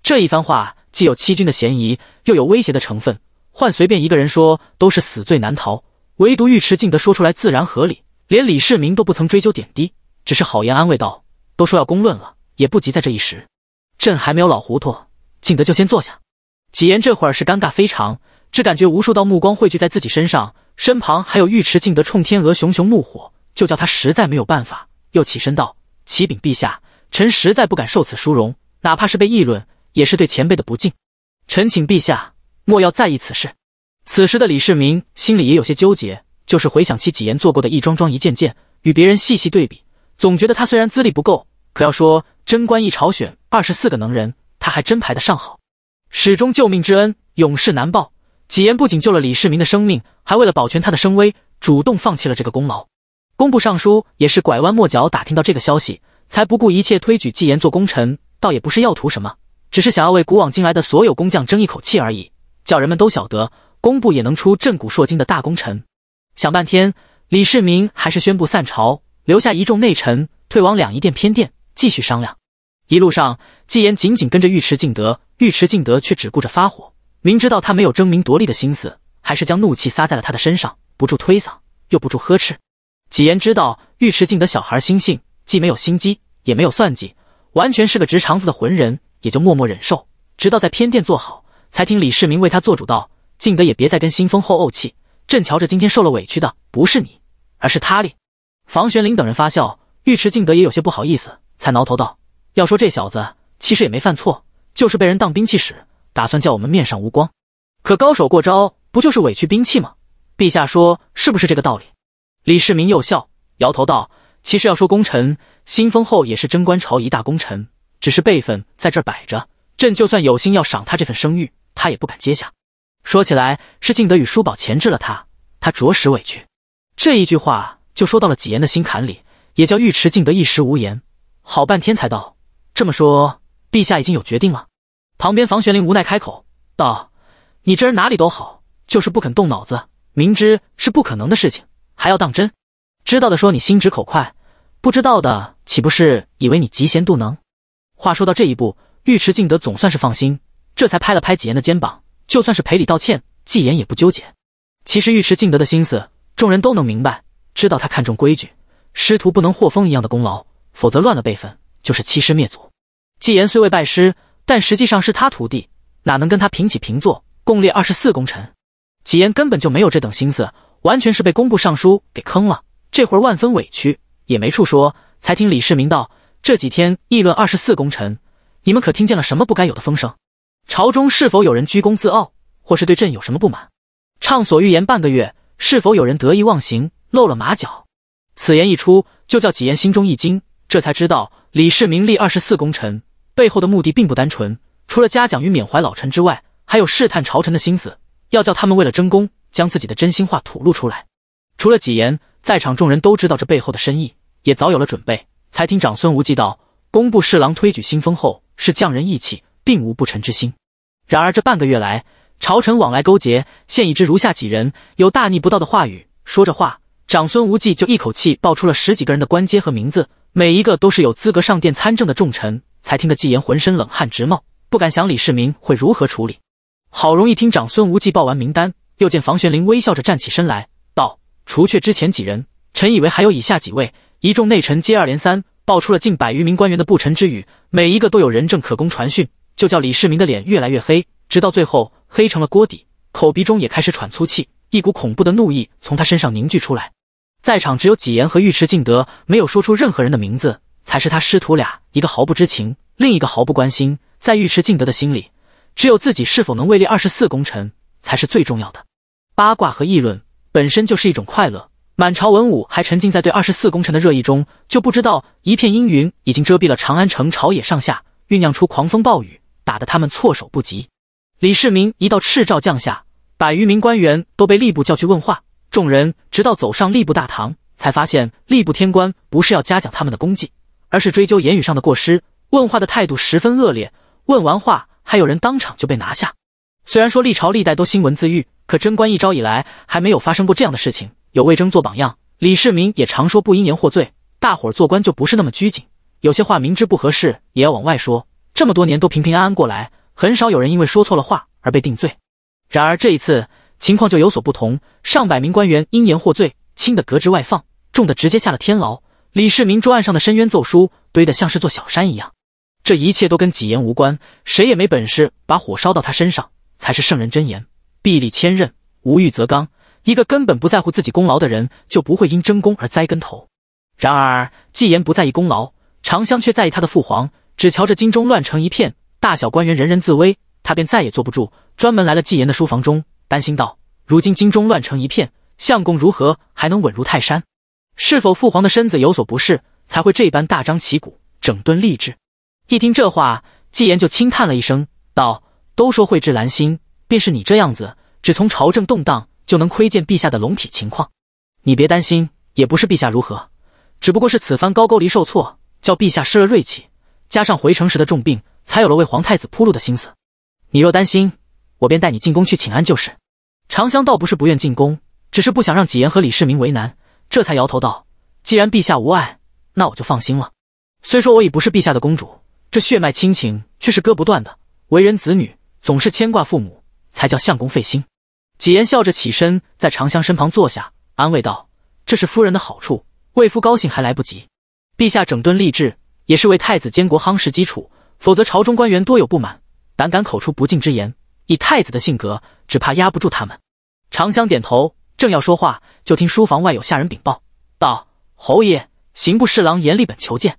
这一番话既有欺君的嫌疑，又有威胁的成分，换随便一个人说都是死罪难逃。唯独尉迟敬德说出来自然合理，连李世民都不曾追究点滴，只是好言安慰道。都说要公论了，也不急在这一时。朕还没有老糊涂，敬德就先坐下。几言这会儿是尴尬非常，只感觉无数道目光汇聚在自己身上，身旁还有尉迟敬德冲天鹅熊熊怒火，就叫他实在没有办法。又起身道：“启禀陛下，臣实在不敢受此殊荣，哪怕是被议论，也是对前辈的不敬。臣请陛下莫要在意此事。”此时的李世民心里也有些纠结，就是回想起几言做过的一桩桩一件件，与别人细细对比，总觉得他虽然资历不够。可要说贞观一朝选二十四个能人，他还真排得上好。始终救命之恩，永世难报。纪言不仅救了李世民的生命，还为了保全他的声威，主动放弃了这个功劳。工部尚书也是拐弯抹角打听到这个消息，才不顾一切推举纪言做功臣。倒也不是要图什么，只是想要为古往今来的所有工匠争一口气而已，叫人们都晓得，工部也能出震古烁今的大功臣。想半天，李世民还是宣布散朝，留下一众内臣，退往两仪殿偏殿。继续商量，一路上纪言紧紧跟着尉迟敬德，尉迟敬德却只顾着发火，明知道他没有争名夺利的心思，还是将怒气撒在了他的身上，不住推搡，又不住呵斥。纪言知道尉迟敬德小孩心性，既没有心机，也没有算计，完全是个直肠子的浑人，也就默默忍受。直到在偏殿坐好，才听李世民为他做主道：“敬德也别再跟新丰后怄气，朕瞧着今天受了委屈的不是你，而是他哩。”房玄龄等人发笑，尉迟敬德也有些不好意思。才挠头道：“要说这小子，其实也没犯错，就是被人当兵器使，打算叫我们面上无光。可高手过招，不就是委屈兵器吗？陛下说，是不是这个道理？”李世民又笑，摇头道：“其实要说功臣，新封后也是贞观朝一大功臣，只是辈分在这儿摆着，朕就算有心要赏他这份声誉，他也不敢接下。说起来，是敬德与叔宝钳制了他，他着实委屈。”这一句话就说到了纪言的心坎里，也叫尉迟敬德一时无言。好半天才到，这么说，陛下已经有决定了。旁边房玄龄无奈开口道：“你这人哪里都好，就是不肯动脑子，明知是不可能的事情，还要当真。知道的说你心直口快，不知道的岂不是以为你嫉贤妒能？”话说到这一步，尉迟敬德总算是放心，这才拍了拍纪言的肩膀。就算是赔礼道歉，纪言也不纠结。其实尉迟敬德的心思，众人都能明白，知道他看重规矩，师徒不能祸风一样的功劳。否则乱了辈分，就是欺师灭祖。纪言虽未拜师，但实际上是他徒弟，哪能跟他平起平坐，共列二十四功臣？纪言根本就没有这等心思，完全是被工部尚书给坑了。这会儿万分委屈，也没处说，才听李世民道：“这几天议论二十四功臣，你们可听见了什么不该有的风声？朝中是否有人居功自傲，或是对朕有什么不满？畅所欲言半个月，是否有人得意忘形，露了马脚？”此言一出，就叫纪言心中一惊。这才知道，李世民立二十四功臣背后的目的并不单纯，除了嘉奖与缅怀老臣之外，还有试探朝臣的心思，要叫他们为了争功，将自己的真心话吐露出来。除了几言，在场众人都知道这背后的深意，也早有了准备。才听长孙无忌道：“工部侍郎推举新封后，是匠人义气，并无不臣之心。”然而这半个月来，朝臣往来勾结，现已知如下几人有大逆不道的话语。说着话，长孙无忌就一口气报出了十几个人的官阶和名字。每一个都是有资格上殿参政的重臣，才听得纪言浑身冷汗直冒，不敢想李世民会如何处理。好容易听长孙无忌报完名单，又见房玄龄微笑着站起身来，道：“除却之前几人，臣以为还有以下几位。”一众内臣接二连三报出了近百余名官员的不臣之语，每一个都有人证可供传讯，就叫李世民的脸越来越黑，直到最后黑成了锅底，口鼻中也开始喘粗气，一股恐怖的怒意从他身上凝聚出来。在场只有纪言和尉迟敬德没有说出任何人的名字，才是他师徒俩一个毫不知情，另一个毫不关心。在尉迟敬德的心里，只有自己是否能位列二十四功臣才是最重要的。八卦和议论本身就是一种快乐，满朝文武还沉浸在对二十四功臣的热议中，就不知道一片阴云已经遮蔽了长安城，朝野上下酝酿出狂风暴雨，打得他们措手不及。李世民一道赤诏降下，百余名官员都被吏部叫去问话。众人直到走上吏部大堂，才发现吏部天官不是要嘉奖他们的功绩，而是追究言语上的过失。问话的态度十分恶劣，问完话还有人当场就被拿下。虽然说历朝历代都新闻自愈，可贞观一朝以来还没有发生过这样的事情。有魏征做榜样，李世民也常说不因言获罪，大伙儿做官就不是那么拘谨，有些话明知不合适也要往外说。这么多年都平平安安过来，很少有人因为说错了话而被定罪。然而这一次。情况就有所不同，上百名官员因言获罪，轻的革职外放，重的直接下了天牢。李世民桌案上的申冤奏书堆得像是座小山一样。这一切都跟纪言无关，谁也没本事把火烧到他身上。才是圣人真言，壁立千仞，无欲则刚。一个根本不在乎自己功劳的人，就不会因争功而栽跟头。然而纪言不在意功劳，长香却在意他的父皇。只瞧着京中乱成一片，大小官员人人自危，他便再也坐不住，专门来了纪言的书房中。担心道：“如今京中乱成一片，相公如何还能稳如泰山？是否父皇的身子有所不适，才会这般大张旗鼓整顿吏治？”一听这话，纪言就轻叹了一声，道：“都说慧智兰心，便是你这样子，只从朝政动荡就能窥见陛下的龙体情况。你别担心，也不是陛下如何，只不过是此番高句丽受挫，叫陛下失了锐气，加上回城时的重病，才有了为皇太子铺路的心思。你若担心。”我便带你进宫去请安就是。长香倒不是不愿进宫，只是不想让纪言和李世民为难，这才摇头道：“既然陛下无碍，那我就放心了。虽说我已不是陛下的公主，这血脉亲情却是割不断的。为人子女，总是牵挂父母，才叫相公费心。”纪言笑着起身，在长香身旁坐下，安慰道：“这是夫人的好处，为夫高兴还来不及。陛下整顿吏治，也是为太子监国夯实基础，否则朝中官员多有不满，胆敢口出不敬之言。”以太子的性格，只怕压不住他们。长香点头，正要说话，就听书房外有下人禀报道：“侯爷，刑部侍郎严立本求见。”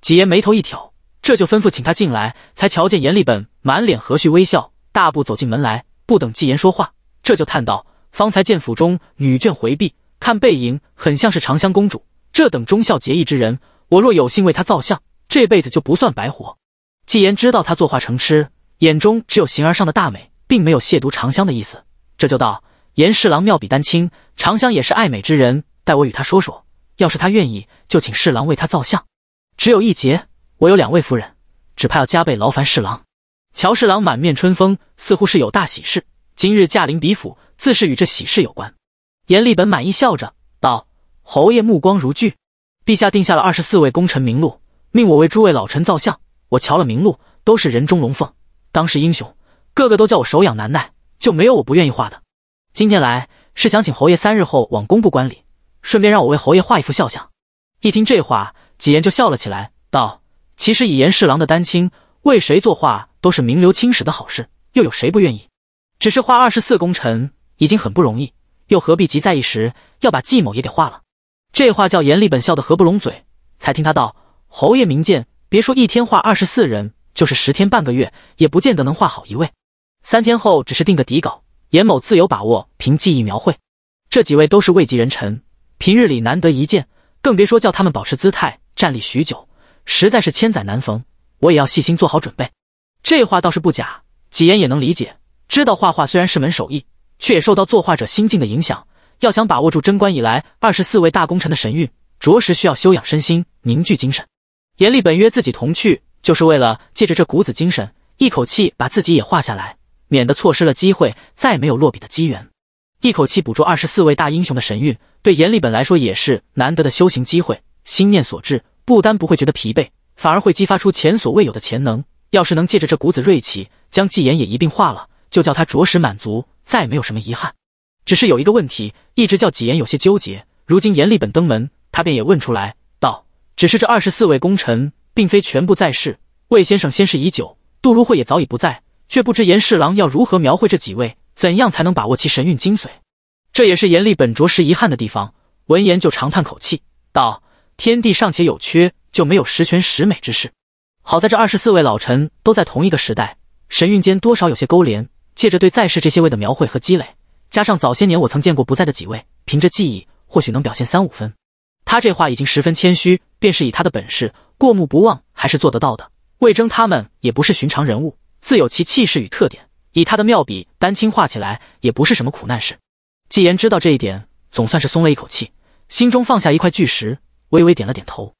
纪言眉头一挑，这就吩咐请他进来。才瞧见严立本满脸和煦微笑，大步走进门来。不等纪言说话，这就叹道：“方才见府中女眷回避，看背影很像是长香公主。这等忠孝节义之人，我若有幸为她造像，这辈子就不算白活。”纪言知道他作画成痴。眼中只有形而上的大美，并没有亵渎长香的意思。这就道严侍郎妙笔丹青，长香也是爱美之人，待我与他说说。要是他愿意，就请侍郎为他造像。只有一节，我有两位夫人，只怕要加倍劳烦侍郎。乔侍郎满面春风，似乎是有大喜事。今日驾临笔府，自是与这喜事有关。严立本满意笑着道：“侯爷目光如炬，陛下定下了二十四位功臣名录，命我为诸位老臣造像。我瞧了名录，都是人中龙凤。”当世英雄，个个都叫我手痒难耐，就没有我不愿意画的。今天来是想请侯爷三日后往工部观礼，顺便让我为侯爷画一幅肖像。一听这话，几言就笑了起来，道：“其实以言侍郎的丹青，为谁作画都是名留青史的好事，又有谁不愿意？只是画二十四功臣已经很不容易，又何必急在一时要把计谋也给画了？”这话叫严立本笑得合不拢嘴，才听他道：“侯爷明鉴，别说一天画二十四人。”就是十天半个月，也不见得能画好一位。三天后只是定个底稿，严某自有把握，凭记忆描绘。这几位都是位极人臣，平日里难得一见，更别说叫他们保持姿态站立许久，实在是千载难逢。我也要细心做好准备。这话倒是不假，几言也能理解，知道画画虽然是门手艺，却也受到作画者心境的影响。要想把握住贞观以来二十四位大功臣的神韵，着实需要修养身心，凝聚精神。严厉本约自己同去。就是为了借着这股子精神，一口气把自己也画下来，免得错失了机会，再没有落笔的机缘。一口气捕捉二十四位大英雄的神韵，对严立本来说也是难得的修行机会。心念所至，不单不会觉得疲惫，反而会激发出前所未有的潜能。要是能借着这股子锐气，将纪言也一并画了，就叫他着实满足，再没有什么遗憾。只是有一个问题，一直叫纪言有些纠结。如今严立本登门，他便也问出来道：“只是这二十四位功臣。”并非全部在世，魏先生先逝已久，杜如晦也早已不在，却不知严侍郎要如何描绘这几位，怎样才能把握其神韵精髓？这也是严厉本着实遗憾的地方。闻言就长叹口气道：“天地尚且有缺，就没有十全十美之事。好在这二十四位老臣都在同一个时代，神韵间多少有些勾连。借着对在世这些位的描绘和积累，加上早些年我曾见过不在的几位，凭着记忆，或许能表现三五分。”他这话已经十分谦虚，便是以他的本事，过目不忘还是做得到的。魏征他们也不是寻常人物，自有其气势与特点，以他的妙笔丹青画起来，也不是什么苦难事。纪言知道这一点，总算是松了一口气，心中放下一块巨石，微微点了点头。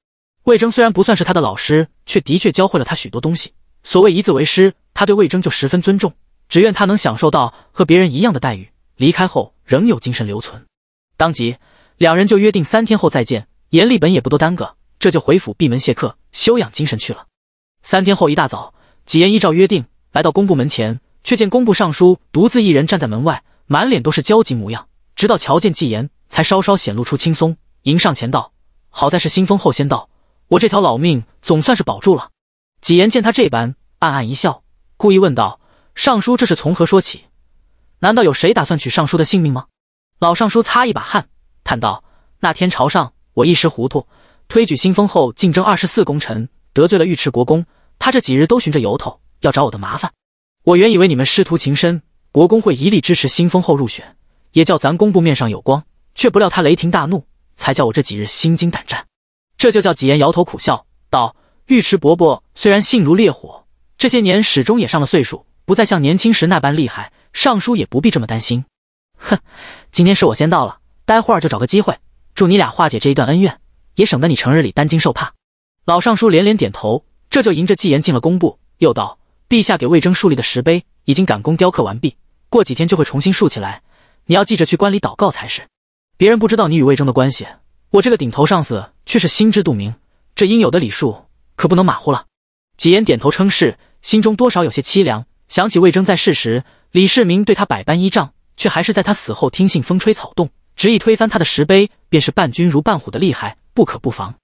魏征虽然不算是他的老师，却的确教会了他许多东西。所谓一字为师，他对魏征就十分尊重，只愿他能享受到和别人一样的待遇，离开后仍有精神留存。当即。两人就约定三天后再见。严立本也不多耽搁，这就回府闭门谢客，休养精神去了。三天后一大早，纪言依照约定来到工部门前，却见工部尚书独自一人站在门外，满脸都是焦急模样。直到瞧见纪言，才稍稍显露出轻松，迎上前道：“好在是新封后先到，我这条老命总算是保住了。”纪言见他这般，暗暗一笑，故意问道：“尚书，这是从何说起？难道有谁打算取尚书的性命吗？”老尚书擦一把汗。看到那天朝上，我一时糊涂，推举新封后竞争二十四功臣，得罪了尉迟国公，他这几日都寻着由头要找我的麻烦。我原以为你们师徒情深，国公会一力支持新封后入选，也叫咱工部面上有光，却不料他雷霆大怒，才叫我这几日心惊胆战。这就叫几言摇头苦笑道：“尉迟伯伯虽然性如烈火，这些年始终也上了岁数，不再像年轻时那般厉害。尚书也不必这么担心。”哼，今天是我先到了。待会儿就找个机会，助你俩化解这一段恩怨，也省得你成日里担惊受怕。老尚书连连点头，这就迎着纪言进了工部，又道：“陛下给魏征竖立的石碑已经赶工雕刻完毕，过几天就会重新竖起来。你要记着去观礼祷告才是。别人不知道你与魏征的关系，我这个顶头上司却是心知肚明。这应有的礼数可不能马虎了。”纪言点头称是，心中多少有些凄凉，想起魏征在世时，李世民对他百般依仗，却还是在他死后听信风吹草动。执意推翻他的石碑，便是伴君如伴虎的厉害，不可不防。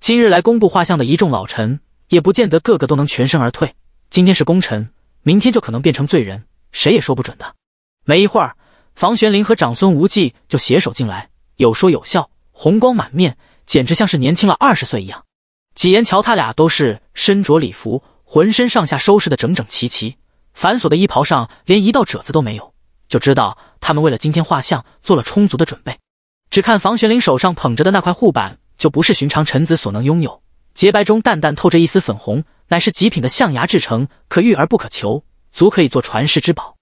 今日来公布画像的一众老臣，也不见得个个都能全身而退。今天是功臣，明天就可能变成罪人，谁也说不准的。没一会儿，房玄龄和长孙无忌就携手进来，有说有笑，红光满面，简直像是年轻了二十岁一样。几言瞧他俩都是身着礼服，浑身上下收拾的整整齐齐，繁琐的衣袍上连一道褶子都没有。就知道他们为了今天画像做了充足的准备。只看房玄龄手上捧着的那块护板，就不是寻常臣子所能拥有。洁白中淡淡透着一丝粉红，乃是极品的象牙制成，可遇而不可求，足可以做传世之宝。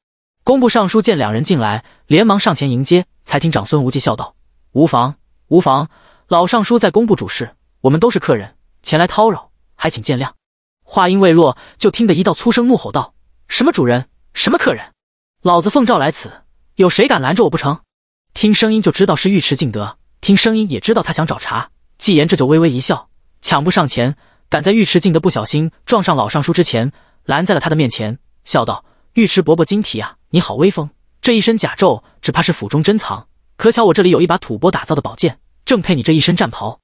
工部尚书见两人进来，连忙上前迎接，才听长孙无忌笑道：“无妨，无妨，老尚书在工部主事，我们都是客人，前来叨扰，还请见谅。”话音未落，就听得一道粗声怒吼道：“什么主人？什么客人？”老子奉诏来此，有谁敢拦着我不成？听声音就知道是尉迟敬德，听声音也知道他想找茬。纪言这就微微一笑，抢步上前，赶在尉迟敬德不小心撞上老尚书之前，拦在了他的面前，笑道：“尉迟伯伯，金提啊，你好威风！这一身甲胄，只怕是府中珍藏。可巧我这里有一把吐蕃打造的宝剑，正配你这一身战袍。”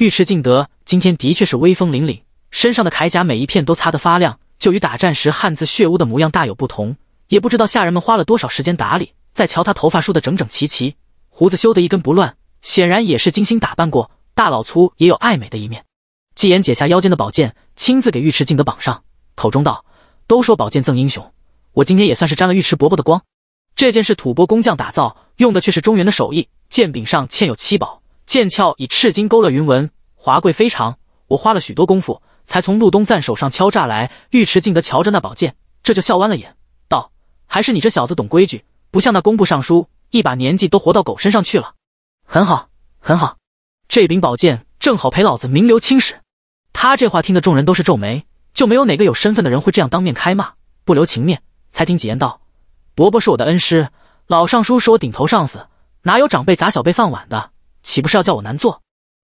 尉迟敬德今天的确是威风凛凛，身上的铠甲每一片都擦得发亮，就与打战时汗渍血污的模样大有不同。也不知道下人们花了多少时间打理，再瞧他头发梳得整整齐齐，胡子修得一根不乱，显然也是精心打扮过。大老粗也有爱美的一面。纪言解下腰间的宝剑，亲自给尉迟敬德绑上，口中道：“都说宝剑赠英雄，我今天也算是沾了尉迟伯伯的光。这件是吐蕃工匠打造，用的却是中原的手艺。剑柄上嵌有七宝，剑鞘以赤金勾勒云纹，华贵非常。我花了许多功夫，才从陆东赞手上敲诈来。”尉迟敬德瞧着那宝剑，这就笑弯了眼。还是你这小子懂规矩，不像那工部尚书，一把年纪都活到狗身上去了。很好，很好，这柄宝剑正好陪老子名留青史。他这话听得众人都是皱眉，就没有哪个有身份的人会这样当面开骂，不留情面。才听几言道：“伯伯是我的恩师，老尚书是我顶头上司，哪有长辈砸小辈饭碗的？岂不是要叫我难做？”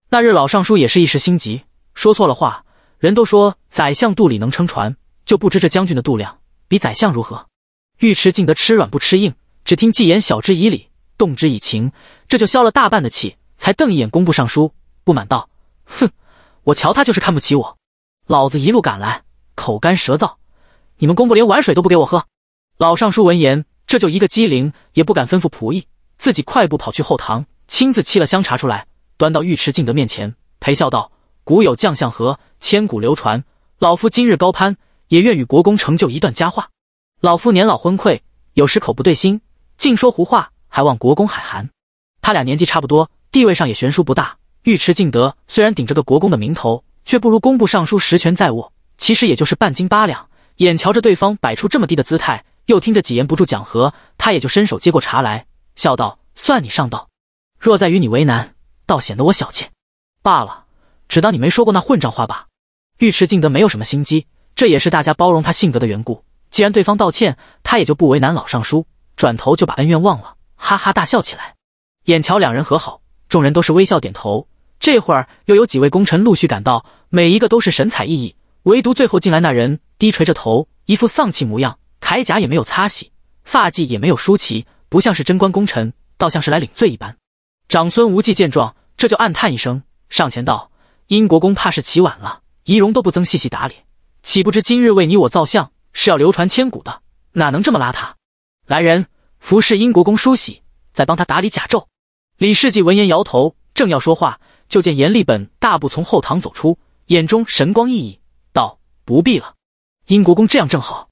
那日老尚书也是一时心急，说错了话。人都说宰相肚里能撑船，就不知这将军的肚量比宰相如何。尉迟敬德吃软不吃硬，只听纪言晓之以理，动之以情，这就消了大半的气，才瞪一眼工部尚书，不满道：“哼，我瞧他就是看不起我，老子一路赶来，口干舌燥，你们工部连碗水都不给我喝。”老尚书闻言，这就一个机灵，也不敢吩咐仆役，自己快步跑去后堂，亲自沏了香茶出来，端到尉迟敬德面前，陪笑道：“古有将相和，千古流传，老夫今日高攀，也愿与国公成就一段佳话。”老夫年老昏聩，有时口不对心，竟说胡话，还望国公海涵。他俩年纪差不多，地位上也悬殊不大。尉迟敬德虽然顶着个国公的名头，却不如工部尚书实权在握，其实也就是半斤八两。眼瞧着对方摆出这么低的姿态，又听着几言不住讲和，他也就伸手接过茶来，笑道：“算你上道。若再与你为难，倒显得我小气。罢了，只当你没说过那混账话吧。”尉迟敬德没有什么心机，这也是大家包容他性格的缘故。既然对方道歉，他也就不为难老尚书，转头就把恩怨忘了，哈哈大笑起来。眼瞧两人和好，众人都是微笑点头。这会儿又有几位功臣陆续赶到，每一个都是神采奕奕，唯独最后进来那人低垂着头，一副丧气模样，铠甲也没有擦洗，发髻也没有梳齐，不像是贞观功臣，倒像是来领罪一般。长孙无忌见状，这就暗叹一声，上前道：“英国公怕是起晚了，仪容都不曾细细打理，岂不知今日为你我造像。”是要流传千古的，哪能这么邋遢？来人，服侍英国公梳洗，再帮他打理甲胄。李世济闻言摇头，正要说话，就见阎立本大步从后堂走出，眼中神光熠熠，道：“不必了，英国公这样正好，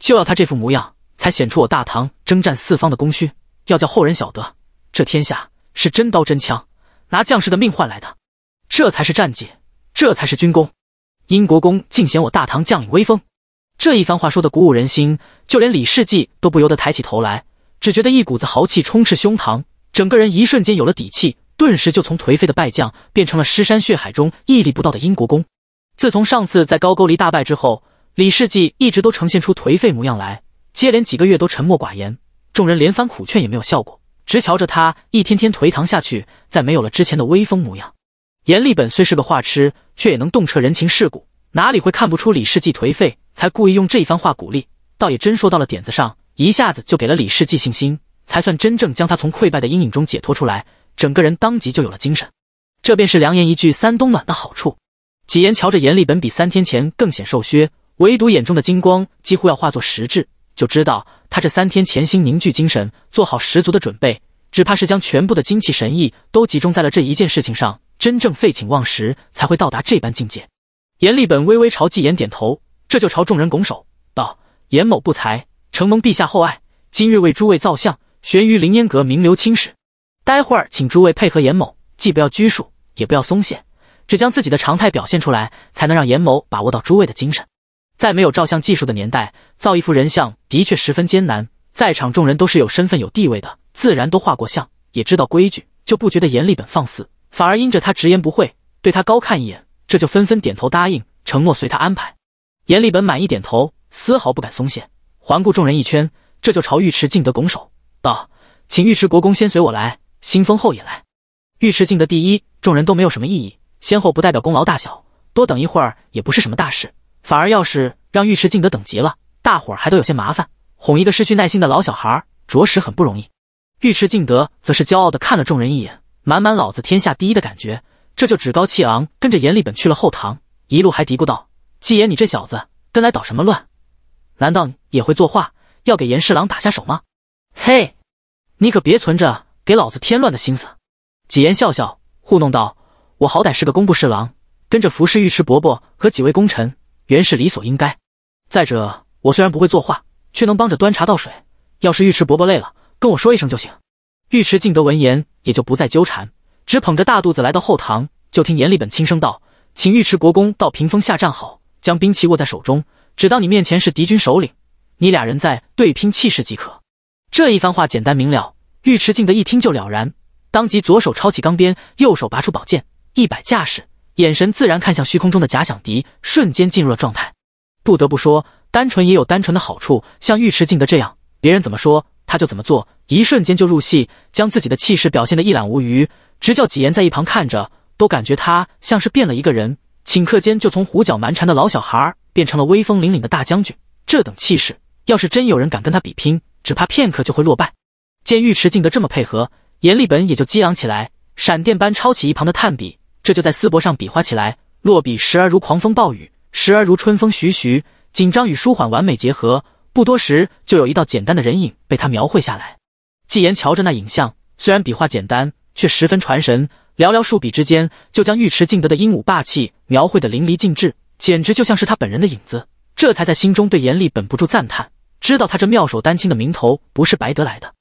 就要他这副模样，才显出我大唐征战四方的功勋，要叫后人晓得，这天下是真刀真枪拿将士的命换来的，这才是战绩，这才是军功。英国公尽显我大唐将领威风。”这一番话说的鼓舞人心，就连李世济都不由得抬起头来，只觉得一股子豪气充斥胸膛，整个人一瞬间有了底气，顿时就从颓废的败将变成了尸山血海中屹立不倒的英国公。自从上次在高句丽大败之后，李世济一直都呈现出颓废模样来，接连几个月都沉默寡言，众人连番苦劝也没有效果，直瞧着他一天天颓唐下去，再没有了之前的威风模样。阎立本虽是个画痴，却也能洞彻人情世故，哪里会看不出李世济颓废？才故意用这一番话鼓励，倒也真说到了点子上，一下子就给了李世济信心，才算真正将他从溃败的阴影中解脱出来，整个人当即就有了精神。这便是良言一句三冬暖的好处。纪言瞧着严立本比三天前更显瘦削，唯独眼中的金光几乎要化作实质，就知道他这三天潜心凝聚精神，做好十足的准备，只怕是将全部的精气神意都集中在了这一件事情上，真正废寝忘食，才会到达这般境界。严立本微微朝纪言点头。这就朝众人拱手道：“严某不才，承蒙陛下厚爱，今日为诸位造像，悬于凌烟阁，名留青史。待会儿请诸位配合严某，既不要拘束，也不要松懈，只将自己的常态表现出来，才能让严某把握到诸位的精神。在没有照相技术的年代，造一幅人像的确十分艰难。在场众人都是有身份、有地位的，自然都画过像，也知道规矩，就不觉得严立本放肆，反而因着他直言不讳，对他高看一眼，这就纷纷点头答应，承诺随他安排。”严立本满意点头，丝毫不敢松懈，环顾众人一圈，这就朝尉迟敬德拱手道：“请尉迟国公先随我来，新封后也来。”尉迟敬德第一，众人都没有什么异议，先后不代表功劳大小，多等一会儿也不是什么大事，反而要是让尉迟敬德等急了，大伙儿还都有些麻烦，哄一个失去耐心的老小孩，着实很不容易。尉迟敬德则是骄傲的看了众人一眼，满满老子天下第一的感觉，这就趾高气昂跟着严立本去了后堂，一路还嘀咕道。纪言，你这小子跟来捣什么乱？难道也会作画，要给严侍郎打下手吗？嘿，你可别存着给老子添乱的心思。纪言笑笑，糊弄道：“我好歹是个工部侍郎，跟着服侍尉迟伯伯和几位功臣，原是理所应该。再者，我虽然不会作画，却能帮着端茶倒水。要是尉迟伯伯累了，跟我说一声就行。”尉迟敬德闻言也就不再纠缠，只捧着大肚子来到后堂，就听严立本轻声道：“请尉迟国公到屏风下站好。”将兵器握在手中，只当你面前是敌军首领，你俩人在对拼气势即可。这一番话简单明了，尉迟敬德一听就了然，当即左手抄起钢鞭，右手拔出宝剑，一摆架势，眼神自然看向虚空中的假想敌，瞬间进入了状态。不得不说，单纯也有单纯的好处，像尉迟敬德这样，别人怎么说他就怎么做，一瞬间就入戏，将自己的气势表现得一览无余，直叫几言在一旁看着都感觉他像是变了一个人。顷刻间就从胡搅蛮缠的老小孩变成了威风凛凛的大将军，这等气势，要是真有人敢跟他比拼，只怕片刻就会落败。见尉迟敬德这么配合，阎立本也就激昂起来，闪电般抄起一旁的炭笔，这就在丝帛上比划起来，落笔时而如狂风暴雨，时而如春风徐徐，紧张与舒缓完美结合。不多时，就有一道简单的人影被他描绘下来。纪言瞧着那影像，虽然笔画简单，却十分传神。寥寥数笔之间，就将尉迟敬德的英武霸气描绘得淋漓尽致，简直就像是他本人的影子。这才在心中对阎立本不住赞叹，知道他这妙手丹青的名头不是白得来的。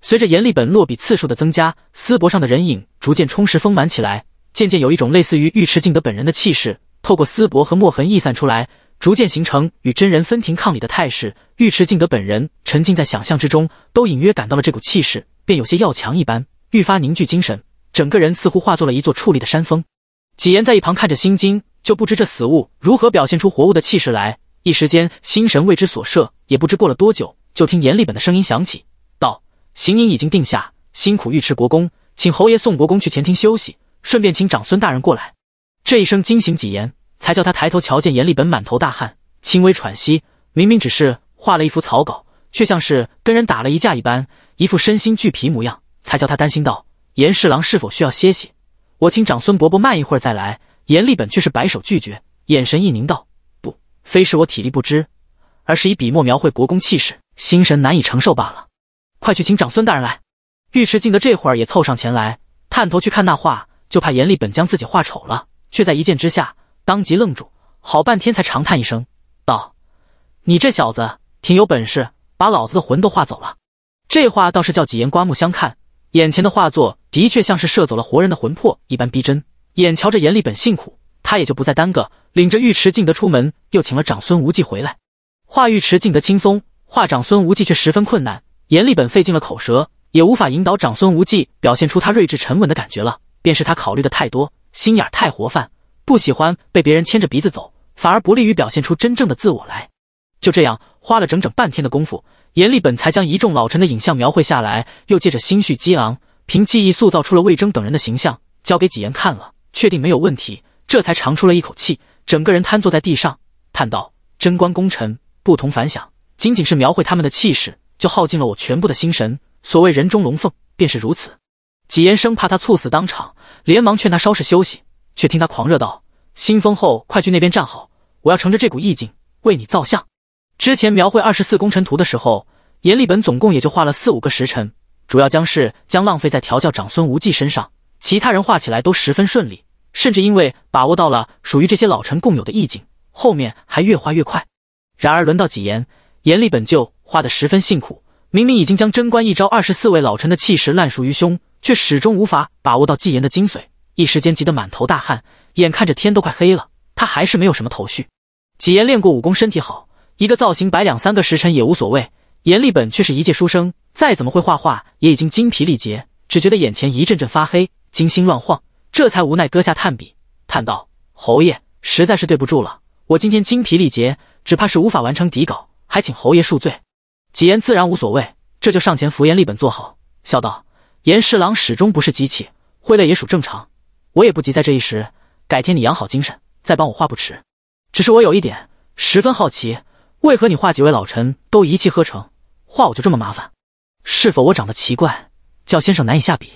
随着阎立本落笔次数的增加，丝帛上的人影逐渐充实丰满起来，渐渐有一种类似于尉迟敬德本人的气势，透过丝帛和墨痕溢散出来，逐渐形成与真人分庭抗礼的态势。尉迟敬德本人沉浸在想象之中，都隐约感到了这股气势，便有些要强一般，愈发凝聚精神。整个人似乎化作了一座矗立的山峰。几言在一旁看着心惊，就不知这死物如何表现出活物的气势来。一时间心神为之所摄，也不知过了多久，就听严立本的声音响起，道：“行营已经定下，辛苦尉迟国公，请侯爷、宋国公去前厅休息，顺便请长孙大人过来。”这一声惊醒几言，才叫他抬头瞧见严立本满头大汗，轻微喘息。明明只是画了一幅草稿，却像是跟人打了一架一般，一副身心俱疲模样，才叫他担心道。严侍郎是否需要歇息？我请长孙伯伯慢一会儿再来。严立本却是摆手拒绝，眼神一凝道：“不，非是我体力不支，而是以笔墨描绘国公气势，心神难以承受罢了。”快去请长孙大人来。尉迟敬德这会儿也凑上前来，探头去看那画，就怕严立本将自己画丑了，却在一见之下，当即愣住，好半天才长叹一声道：“你这小子挺有本事，把老子的魂都画走了。”这话倒是叫几言刮目相看，眼前的画作。的确像是摄走了活人的魂魄一般逼真。眼瞧着严立本辛苦，他也就不再耽搁，领着尉迟敬德出门，又请了长孙无忌回来。话尉迟敬德轻松，话长孙无忌却十分困难。严立本费尽了口舌，也无法引导长孙无忌表现出他睿智沉稳的感觉了。便是他考虑的太多，心眼太活泛，不喜欢被别人牵着鼻子走，反而不利于表现出真正的自我来。就这样花了整整半天的功夫，严立本才将一众老臣的影像描绘下来，又借着心绪激昂。凭记忆塑造出了魏征等人的形象，交给纪言看了，确定没有问题，这才长出了一口气，整个人瘫坐在地上，叹道：“贞观功臣不同凡响，仅仅是描绘他们的气势，就耗尽了我全部的心神。所谓人中龙凤，便是如此。”纪言生怕他猝死当场，连忙劝他稍事休息，却听他狂热道：“新封后，快去那边站好，我要乘着这股意境为你造像。之前描绘二十四功臣图的时候，阎立本总共也就画了四五个时辰。”主要将是将浪费在调教长孙无忌身上，其他人画起来都十分顺利，甚至因为把握到了属于这些老臣共有的意境，后面还越画越快。然而轮到纪言，严立本就画得十分辛苦，明明已经将贞观一朝二十四位老臣的气势烂熟于胸，却始终无法把握到纪言的精髓，一时间急得满头大汗。眼看着天都快黑了，他还是没有什么头绪。纪言练过武功，身体好，一个造型摆两三个时辰也无所谓。严立本却是一介书生。再怎么会画画，也已经精疲力竭，只觉得眼前一阵阵发黑，惊心乱晃，这才无奈割下炭笔，叹道：“侯爷，实在是对不住了，我今天精疲力竭，只怕是无法完成底稿，还请侯爷恕罪。”几言自然无所谓，这就上前扶颜立本坐好，笑道：“严侍郎始终不是机器，会累也属正常，我也不急，在这一时，改天你养好精神再帮我画不迟。只是我有一点十分好奇，为何你画几位老臣都一气呵成，画我就这么麻烦？”是否我长得奇怪，叫先生难以下笔？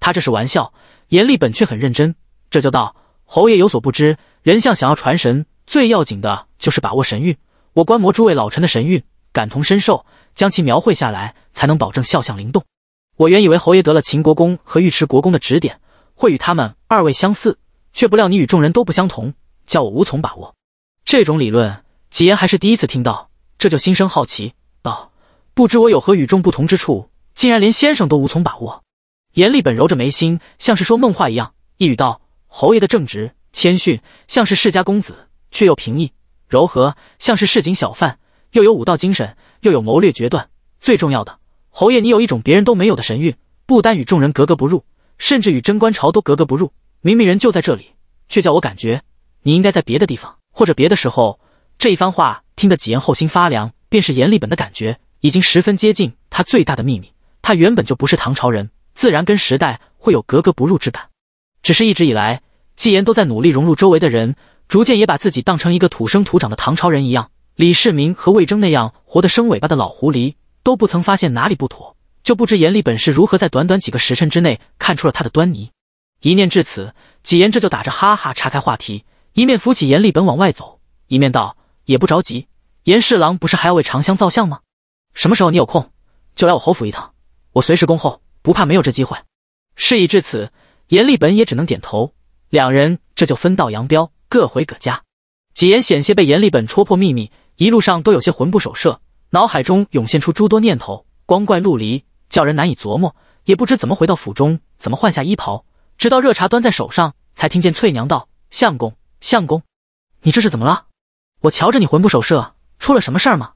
他这是玩笑，严立本却很认真，这就道：侯爷有所不知，人像想要传神，最要紧的就是把握神韵。我观摩诸位老臣的神韵，感同身受，将其描绘下来，才能保证肖像灵动。我原以为侯爷得了秦国公和尉迟国公的指点，会与他们二位相似，却不料你与众人都不相同，叫我无从把握。这种理论，吉言还是第一次听到，这就心生好奇，道。不知我有何与众不同之处，竟然连先生都无从把握。严立本揉着眉心，像是说梦话一样，一语道：“侯爷的正直谦逊，像是世家公子；却又平易柔和，像是市井小贩；又有武道精神，又有谋略决断。最重要的，侯爷你有一种别人都没有的神韵，不单与众人格格不入，甚至与贞观朝都格格不入。明明人就在这里，却叫我感觉你应该在别的地方，或者别的时候。”这一番话听得几言后心发凉，便是严立本的感觉。已经十分接近他最大的秘密，他原本就不是唐朝人，自然跟时代会有格格不入之感。只是一直以来，纪言都在努力融入周围的人，逐渐也把自己当成一个土生土长的唐朝人一样。李世民和魏征那样活得生尾巴的老狐狸都不曾发现哪里不妥，就不知严立本是如何在短短几个时辰之内看出了他的端倪。一念至此，纪言这就打着哈哈岔开话题，一面扶起严立本往外走，一面道：“也不着急，严侍郎不是还要为长香造像吗？”什么时候你有空，就来我侯府一趟，我随时恭候，不怕没有这机会。事已至此，严立本也只能点头。两人这就分道扬镳，各回各家。几言险些被严立本戳破秘密，一路上都有些魂不守舍，脑海中涌现出诸多念头，光怪陆离，叫人难以琢磨。也不知怎么回到府中，怎么换下衣袍，直到热茶端在手上，才听见翠娘道：“相公，相公，你这是怎么了？我瞧着你魂不守舍，出了什么事儿吗？”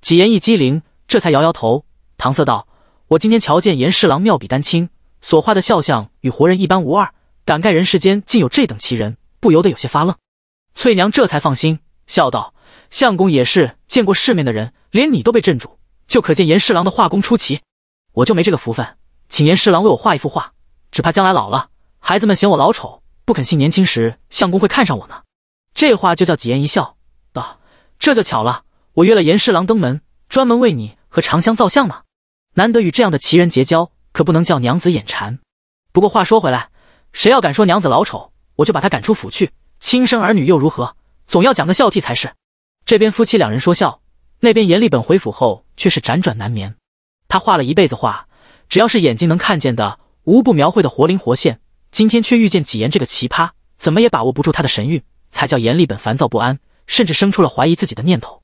几言一激灵。这才摇摇头，搪塞道：“我今天瞧见严侍郎妙笔丹青所画的肖像，与活人一般无二，感慨人世间竟有这等奇人，不由得有些发愣。”翠娘这才放心，笑道：“相公也是见过世面的人，连你都被镇住，就可见严侍郎的画工出奇。我就没这个福分，请严侍郎为我画一幅画，只怕将来老了，孩子们嫌我老丑，不肯信年轻时相公会看上我呢。”这话就叫几言一笑，道：“这就巧了，我约了严侍郎登门，专门为你。”和长香造像呢？难得与这样的奇人结交，可不能叫娘子眼馋。不过话说回来，谁要敢说娘子老丑，我就把他赶出府去。亲生儿女又如何？总要讲个孝悌才是。这边夫妻两人说笑，那边严立本回府后却是辗转难眠。他画了一辈子画，只要是眼睛能看见的，无不描绘的活灵活现。今天却遇见几言这个奇葩，怎么也把握不住他的神韵，才叫严立本烦躁不安，甚至生出了怀疑自己的念头。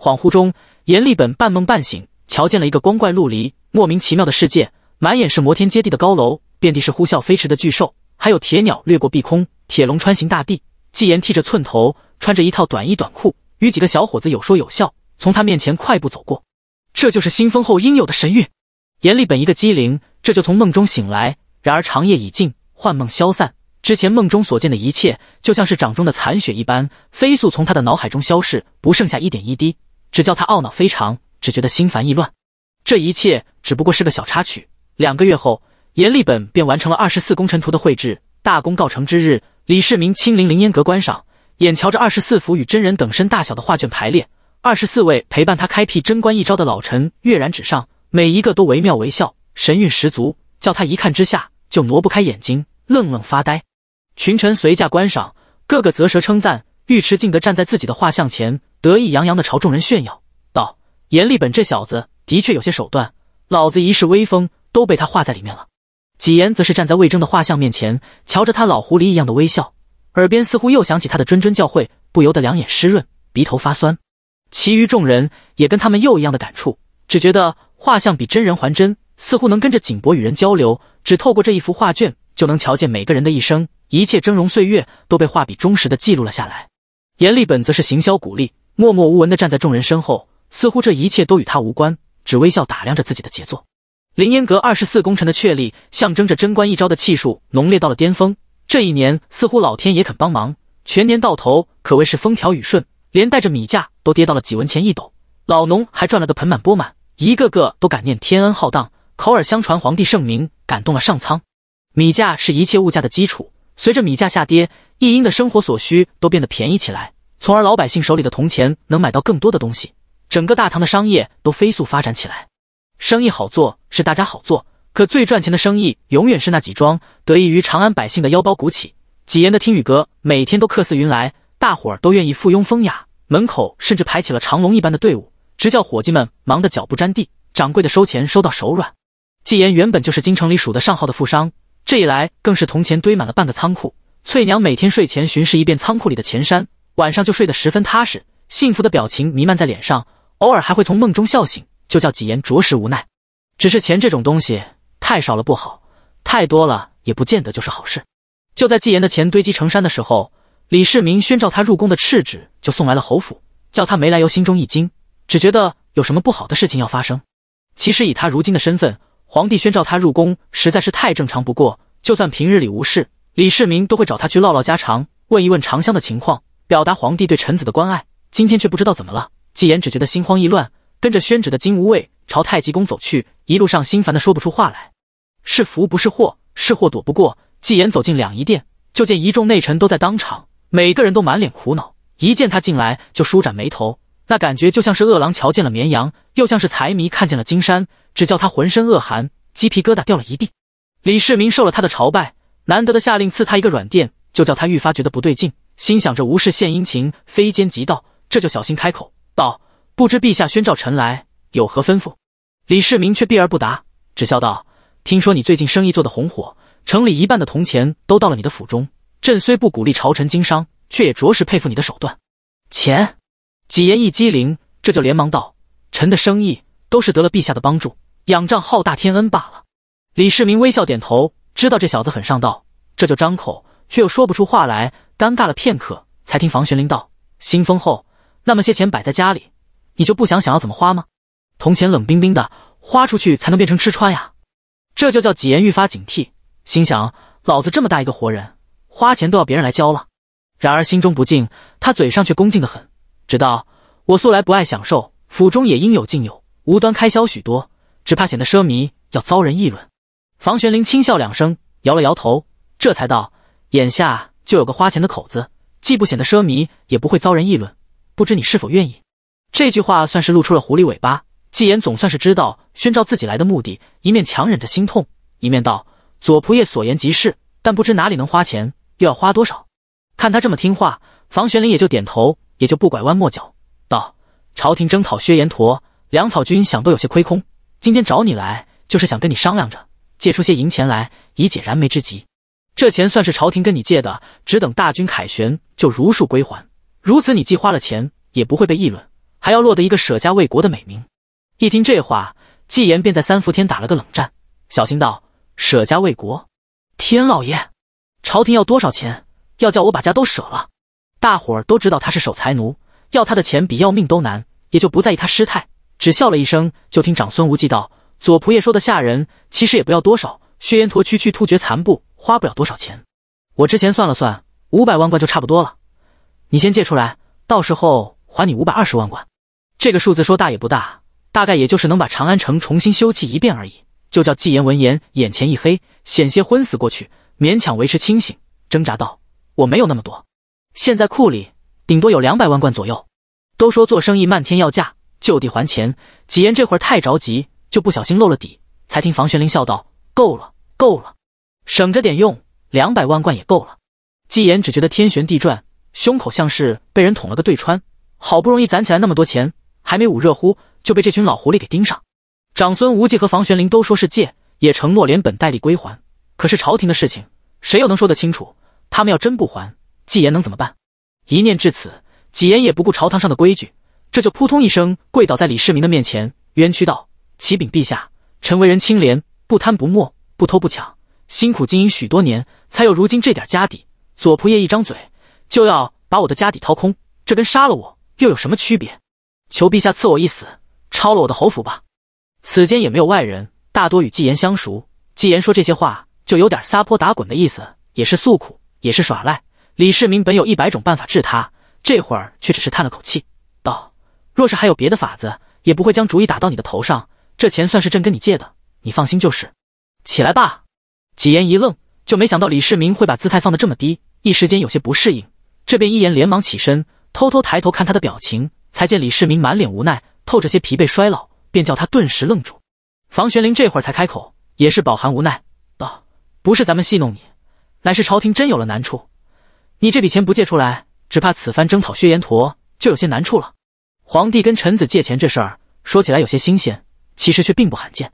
恍惚中。严立本半梦半醒，瞧见了一个光怪陆离、莫名其妙的世界，满眼是摩天接地的高楼，遍地是呼啸飞驰的巨兽，还有铁鸟掠过碧空，铁龙穿行大地。纪言剃着寸头，穿着一套短衣短裤，与几个小伙子有说有笑，从他面前快步走过。这就是新风后应有的神韵。严立本一个机灵，这就从梦中醒来。然而长夜已尽，幻梦消散，之前梦中所见的一切，就像是掌中的残雪一般，飞速从他的脑海中消逝，不剩下一点一滴。只叫他懊恼非常，只觉得心烦意乱。这一切只不过是个小插曲。两个月后，阎立本便完成了二十四功臣图的绘制，大功告成之日，李世民亲临凌烟阁观赏，眼瞧着二十四幅与真人等身大小的画卷排列，二十四位陪伴他开辟贞观一朝的老臣跃然纸上，每一个都惟妙惟肖，神韵十足，叫他一看之下就挪不开眼睛，愣愣发呆。群臣随驾观赏，个个啧舌称赞。尉迟敬德站在自己的画像前。得意洋洋地朝众人炫耀道：“阎立本这小子的确有些手段，老子一世威风都被他画在里面了。”几言则是站在魏征的画像面前，瞧着他老狐狸一样的微笑，耳边似乎又想起他的谆谆教诲，不由得两眼湿润，鼻头发酸。其余众人也跟他们又一样的感触，只觉得画像比真人还真，似乎能跟着景博与人交流，只透过这一幅画卷就能瞧见每个人的一生，一切峥嵘岁月都被画笔忠实的记录了下来。阎立本则是行销鼓励。默默无闻地站在众人身后，似乎这一切都与他无关，只微笑打量着自己的杰作。凌烟阁二十四功臣的确立，象征着贞观一朝的气数浓烈到了巅峰。这一年，似乎老天也肯帮忙，全年到头可谓是风调雨顺，连带着米价都跌到了几文钱一斗，老农还赚了个盆满钵满，一个个都感念天恩浩荡，口耳相传皇帝圣明，感动了上苍。米价是一切物价的基础，随着米价下跌，一英的生活所需都变得便宜起来。从而老百姓手里的铜钱能买到更多的东西，整个大唐的商业都飞速发展起来。生意好做是大家好做，可最赚钱的生意永远是那几桩。得益于长安百姓的腰包鼓起，纪言的听雨阁每天都客似云来，大伙儿都愿意附庸风雅，门口甚至排起了长龙一般的队伍，直叫伙计们忙得脚不沾地，掌柜的收钱收到手软。纪言原本就是京城里数得上号的富商，这一来更是铜钱堆满了半个仓库。翠娘每天睡前巡视一遍仓库里的钱山。晚上就睡得十分踏实，幸福的表情弥漫在脸上，偶尔还会从梦中笑醒，就叫纪言着实无奈。只是钱这种东西，太少了不好，太多了也不见得就是好事。就在纪言的钱堆积成山的时候，李世民宣召他入宫的敕旨就送来了侯府，叫他没来由心中一惊，只觉得有什么不好的事情要发生。其实以他如今的身份，皇帝宣召他入宫实在是太正常不过。就算平日里无事，李世民都会找他去唠唠家常，问一问长香的情况。表达皇帝对臣子的关爱，今天却不知道怎么了。纪言只觉得心慌意乱，跟着宣旨的金无畏朝太极宫走去，一路上心烦的说不出话来。是福不是祸，是祸躲不过。纪言走进两仪殿，就见一众内臣都在当场，每个人都满脸苦恼。一见他进来，就舒展眉头，那感觉就像是饿狼瞧见了绵羊，又像是财迷看见了金山，只叫他浑身恶寒，鸡皮疙瘩掉了一地。李世民受了他的朝拜，难得的下令赐他一个软垫，就叫他愈发觉得不对劲。心想着无事献殷勤，非奸即盗，这就小心开口道：“不知陛下宣召臣来有何吩咐？”李世民却避而不答，只笑道：“听说你最近生意做得红火，城里一半的铜钱都到了你的府中。朕虽不鼓励朝臣经商，却也着实佩服你的手段。”钱，几言一激灵，这就连忙道：“臣的生意都是得了陛下的帮助，仰仗浩大天恩罢了。”李世民微笑点头，知道这小子很上道，这就张口却又说不出话来。尴尬了片刻，才听房玄龄道：“新封后那么些钱摆在家里，你就不想想要怎么花吗？铜钱冷冰冰的，花出去才能变成吃穿呀。”这就叫几言愈发警惕，心想：“老子这么大一个活人，花钱都要别人来交了。”然而心中不敬，他嘴上却恭敬的很，直道：“我素来不爱享受，府中也应有尽有，无端开销许多，只怕显得奢靡，要遭人议论。”房玄龄轻笑两声，摇了摇头，这才道：“眼下。”就有个花钱的口子，既不显得奢靡，也不会遭人议论。不知你是否愿意？这句话算是露出了狐狸尾巴。纪言总算是知道宣召自己来的目的，一面强忍着心痛，一面道：“左仆射所言极是，但不知哪里能花钱，又要花多少？”看他这么听话，房玄龄也就点头，也就不拐弯抹角，道：“朝廷征讨薛延陀，粮草军饷都有些亏空。今天找你来，就是想跟你商量着，借出些银钱来，以解燃眉之急。”这钱算是朝廷跟你借的，只等大军凯旋就如数归还。如此，你既花了钱，也不会被议论，还要落得一个舍家为国的美名。一听这话，纪言便在三伏天打了个冷战，小心道：“舍家为国，天老爷，朝廷要多少钱？要叫我把家都舍了？”大伙儿都知道他是守财奴，要他的钱比要命都难，也就不在意他失态，只笑了一声。就听长孙无忌道：“左仆射说的吓人，其实也不要多少。”薛延陀区区突厥残部，花不了多少钱。我之前算了算，五百万贯就差不多了。你先借出来，到时候还你五百二十万贯。这个数字说大也不大，大概也就是能把长安城重新修葺一遍而已。就叫纪言闻言眼前一黑，险些昏死过去，勉强维持清醒，挣扎道：“我没有那么多，现在库里顶多有两百万贯左右。”都说做生意漫天要价，就地还钱。纪言这会儿太着急，就不小心露了底，才听房玄龄笑道。够了，够了，省着点用，两百万贯也够了。纪言只觉得天旋地转，胸口像是被人捅了个对穿。好不容易攒起来那么多钱，还没捂热乎，就被这群老狐狸给盯上。长孙无忌和房玄龄都说是借，也承诺连本带利归还。可是朝廷的事情，谁又能说得清楚？他们要真不还，纪言能怎么办？一念至此，纪言也不顾朝堂上的规矩，这就扑通一声跪倒在李世民的面前，冤屈道：“启禀陛下，臣为人清廉。”不贪不墨，不偷不抢，辛苦经营许多年，才有如今这点家底。左仆射一张嘴，就要把我的家底掏空，这跟杀了我又有什么区别？求陛下赐我一死，抄了我的侯府吧。此间也没有外人，大多与纪言相熟。纪言说这些话，就有点撒泼打滚的意思，也是诉苦，也是耍赖。李世民本有一百种办法治他，这会儿却只是叹了口气，道：“若是还有别的法子，也不会将主意打到你的头上。这钱算是朕跟你借的。”你放心，就是起来吧。几言一愣，就没想到李世民会把姿态放得这么低，一时间有些不适应。这边一言连忙起身，偷偷抬头看他的表情，才见李世民满脸无奈，透着些疲惫衰老，便叫他顿时愣住。房玄龄这会儿才开口，也是饱含无奈道：“不是咱们戏弄你，乃是朝廷真有了难处，你这笔钱不借出来，只怕此番征讨薛延陀就有些难处了。”皇帝跟臣子借钱这事儿，说起来有些新鲜，其实却并不罕见。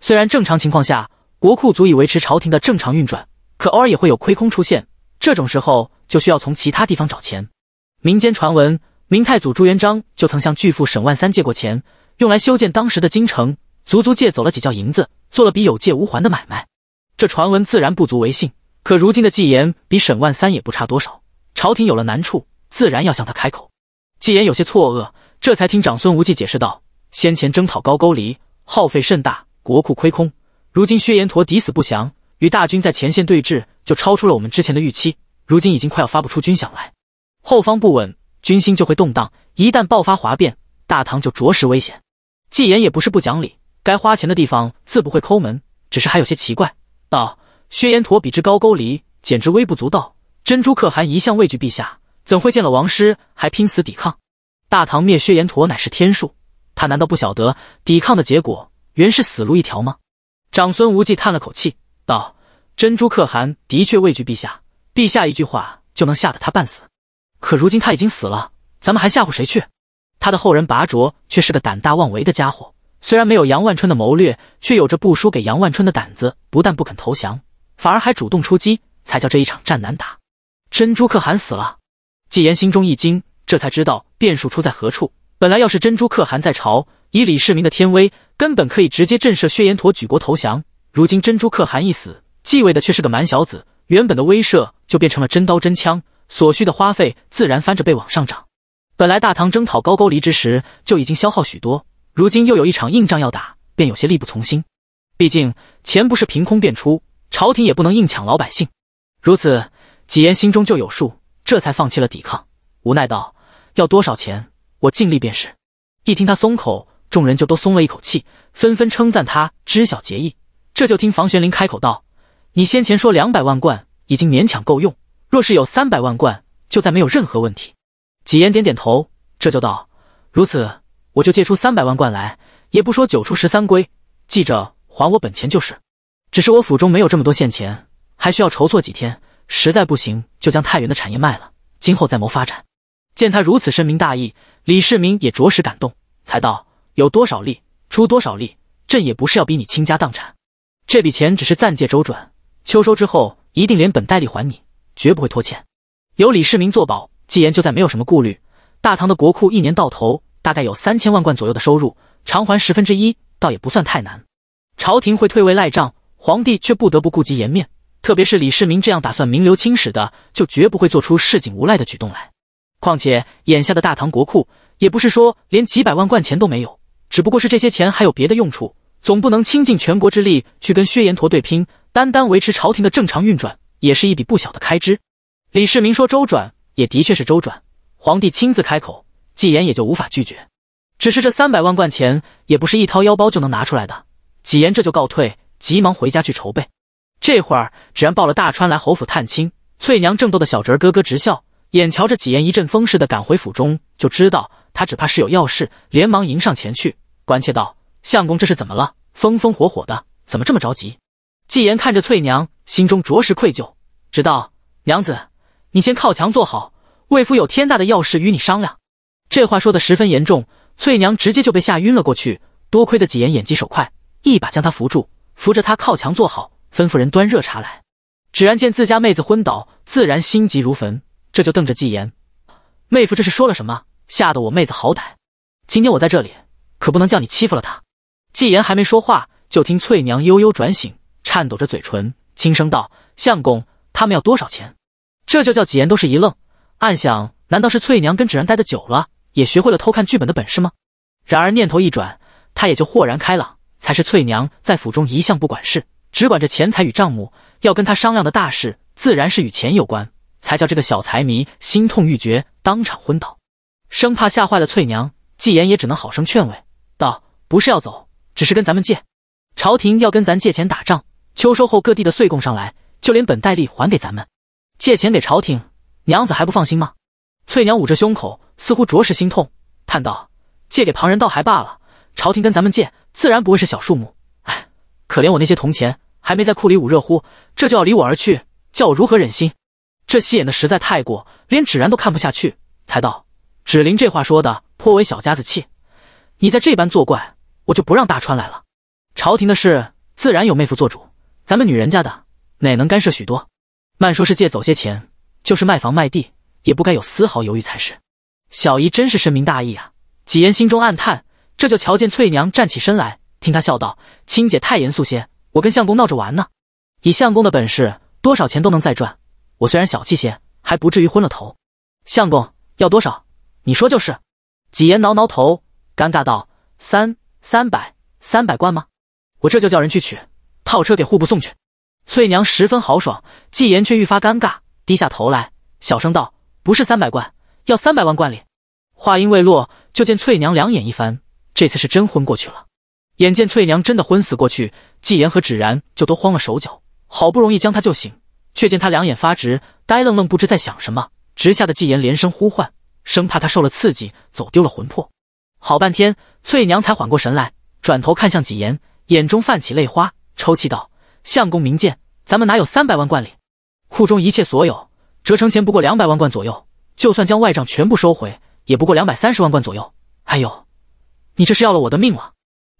虽然正常情况下国库足以维持朝廷的正常运转，可偶尔也会有亏空出现。这种时候就需要从其他地方找钱。民间传闻，明太祖朱元璋就曾向巨富沈万三借过钱，用来修建当时的京城，足足借走了几轿银子，做了笔有借无还的买卖。这传闻自然不足为信，可如今的纪言比沈万三也不差多少，朝廷有了难处，自然要向他开口。纪言有些错愕，这才听长孙无忌解释道：“先前征讨高句丽，耗费甚大。”国库亏空，如今薛延陀敌死不降，与大军在前线对峙，就超出了我们之前的预期。如今已经快要发不出军饷来，后方不稳，军心就会动荡，一旦爆发哗变，大唐就着实危险。纪言也不是不讲理，该花钱的地方自不会抠门，只是还有些奇怪。道薛延陀比之高句离，简直微不足道。珍珠可汗一向畏惧陛下，怎会见了王师还拼死抵抗？大唐灭薛延陀乃是天数，他难道不晓得抵抗的结果？原是死路一条吗？长孙无忌叹了口气道：“珍珠可汗的确畏惧陛下，陛下一句话就能吓得他半死。可如今他已经死了，咱们还吓唬谁去？他的后人拔卓却是个胆大妄为的家伙，虽然没有杨万春的谋略，却有着不输给杨万春的胆子。不但不肯投降，反而还主动出击，才叫这一场战难打。珍珠可汗死了，纪言心中一惊，这才知道变数出在何处。本来要是珍珠可汗在朝……”以李世民的天威，根本可以直接震慑薛延陀举国投降。如今珍珠可汗一死，继位的却是个蛮小子，原本的威慑就变成了真刀真枪，所需的花费自然翻着倍往上涨。本来大唐征讨高句丽之时就已经消耗许多，如今又有一场硬仗要打，便有些力不从心。毕竟钱不是凭空变出，朝廷也不能硬抢老百姓。如此，几言心中就有数，这才放弃了抵抗，无奈道：“要多少钱，我尽力便是。”一听他松口。众人就都松了一口气，纷纷称赞他知晓节义。这就听房玄龄开口道：“你先前说两百万贯已经勉强够用，若是有三百万贯，就再没有任何问题。”几言点点头，这就道：“如此，我就借出三百万贯来，也不说九出十三归，记着还我本钱就是。只是我府中没有这么多现钱，还需要筹措几天，实在不行就将太原的产业卖了，今后再谋发展。”见他如此深明大义，李世民也着实感动，才道。有多少力出多少力，朕也不是要逼你倾家荡产。这笔钱只是暂借周转，秋收之后一定连本带利还你，绝不会拖欠。有李世民作保，纪言就再没有什么顾虑。大唐的国库一年到头大概有三千万贯左右的收入，偿还十分之一倒也不算太难。朝廷会退位赖账，皇帝却不得不顾及颜面，特别是李世民这样打算名留青史的，就绝不会做出市井无赖的举动来。况且眼下的大唐国库也不是说连几百万贯钱都没有。只不过是这些钱还有别的用处，总不能倾尽全国之力去跟薛延陀对拼，单单维持朝廷的正常运转也是一笔不小的开支。李世民说周转也的确是周转，皇帝亲自开口，纪言也就无法拒绝。只是这三百万贯钱也不是一掏腰包就能拿出来的，纪言这就告退，急忙回家去筹备。这会儿，只让抱了大川来侯府探亲，翠娘正逗的小侄儿咯咯直笑。眼瞧着纪言一阵风似的赶回府中，就知道他只怕是有要事，连忙迎上前去，关切道：“相公这是怎么了？风风火火的，怎么这么着急？”纪言看着翠娘，心中着实愧疚，直道：“娘子，你先靠墙坐好，为夫有天大的要事与你商量。”这话说的十分严重，翠娘直接就被吓晕了过去。多亏的纪言眼疾手快，一把将她扶住，扶着她靠墙坐好，吩咐人端热茶来。芷然见自家妹子昏倒，自然心急如焚。这就瞪着纪言，妹夫这是说了什么？吓得我妹子好歹。今天我在这里，可不能叫你欺负了她。纪言还没说话，就听翠娘悠悠转醒，颤抖着嘴唇，轻声道：“相公，他们要多少钱？”这就叫纪言都是一愣，暗想：难道是翠娘跟芷然待的久了，也学会了偷看剧本的本事吗？然而念头一转，他也就豁然开朗。才是翠娘在府中一向不管事，只管着钱财与账目。要跟她商量的大事，自然是与钱有关。才叫这个小财迷心痛欲绝，当场昏倒，生怕吓坏了翠娘。纪言也只能好生劝慰道：“不是要走，只是跟咱们借。朝廷要跟咱借钱打仗，秋收后各地的岁贡上来，就连本带利还给咱们。借钱给朝廷，娘子还不放心吗？”翠娘捂着胸口，似乎着实心痛，叹道：“借给旁人倒还罢了，朝廷跟咱们借，自然不会是小数目。哎，可怜我那些铜钱，还没在库里捂热乎，这就要离我而去，叫我如何忍心？”这戏演的实在太过，连芷然都看不下去，才道：“芷灵这话说的颇为小家子气。你再这般作怪，我就不让大川来了。朝廷的事自然有妹夫做主，咱们女人家的哪能干涉许多？慢说是借走些钱，就是卖房卖地，也不该有丝毫犹豫才是。小姨真是深明大义啊！”几言心中暗叹，这就瞧见翠娘站起身来，听她笑道：“青姐太严肃些，我跟相公闹着玩呢。以相公的本事，多少钱都能再赚。”我虽然小气些，还不至于昏了头。相公要多少？你说就是。纪言挠挠头，尴尬道：“三三百三百贯吗？我这就叫人去取，套车给户部送去。”翠娘十分豪爽，纪言却愈发尴尬，低下头来，小声道：“不是三百贯，要三百万贯哩。”话音未落，就见翠娘两眼一翻，这次是真昏过去了。眼见翠娘真的昏死过去，纪言和芷然就都慌了手脚，好不容易将她救醒。却见他两眼发直，呆愣愣不知在想什么，直吓得纪言连声呼唤，生怕他受了刺激，走丢了魂魄。好半天，翠娘才缓过神来，转头看向纪言，眼中泛起泪花，抽泣道：“相公明鉴，咱们哪有三百万贯里？库中一切所有折成钱不过两百万贯左右，就算将外账全部收回，也不过两百三十万贯左右。哎呦，你这是要了我的命了！”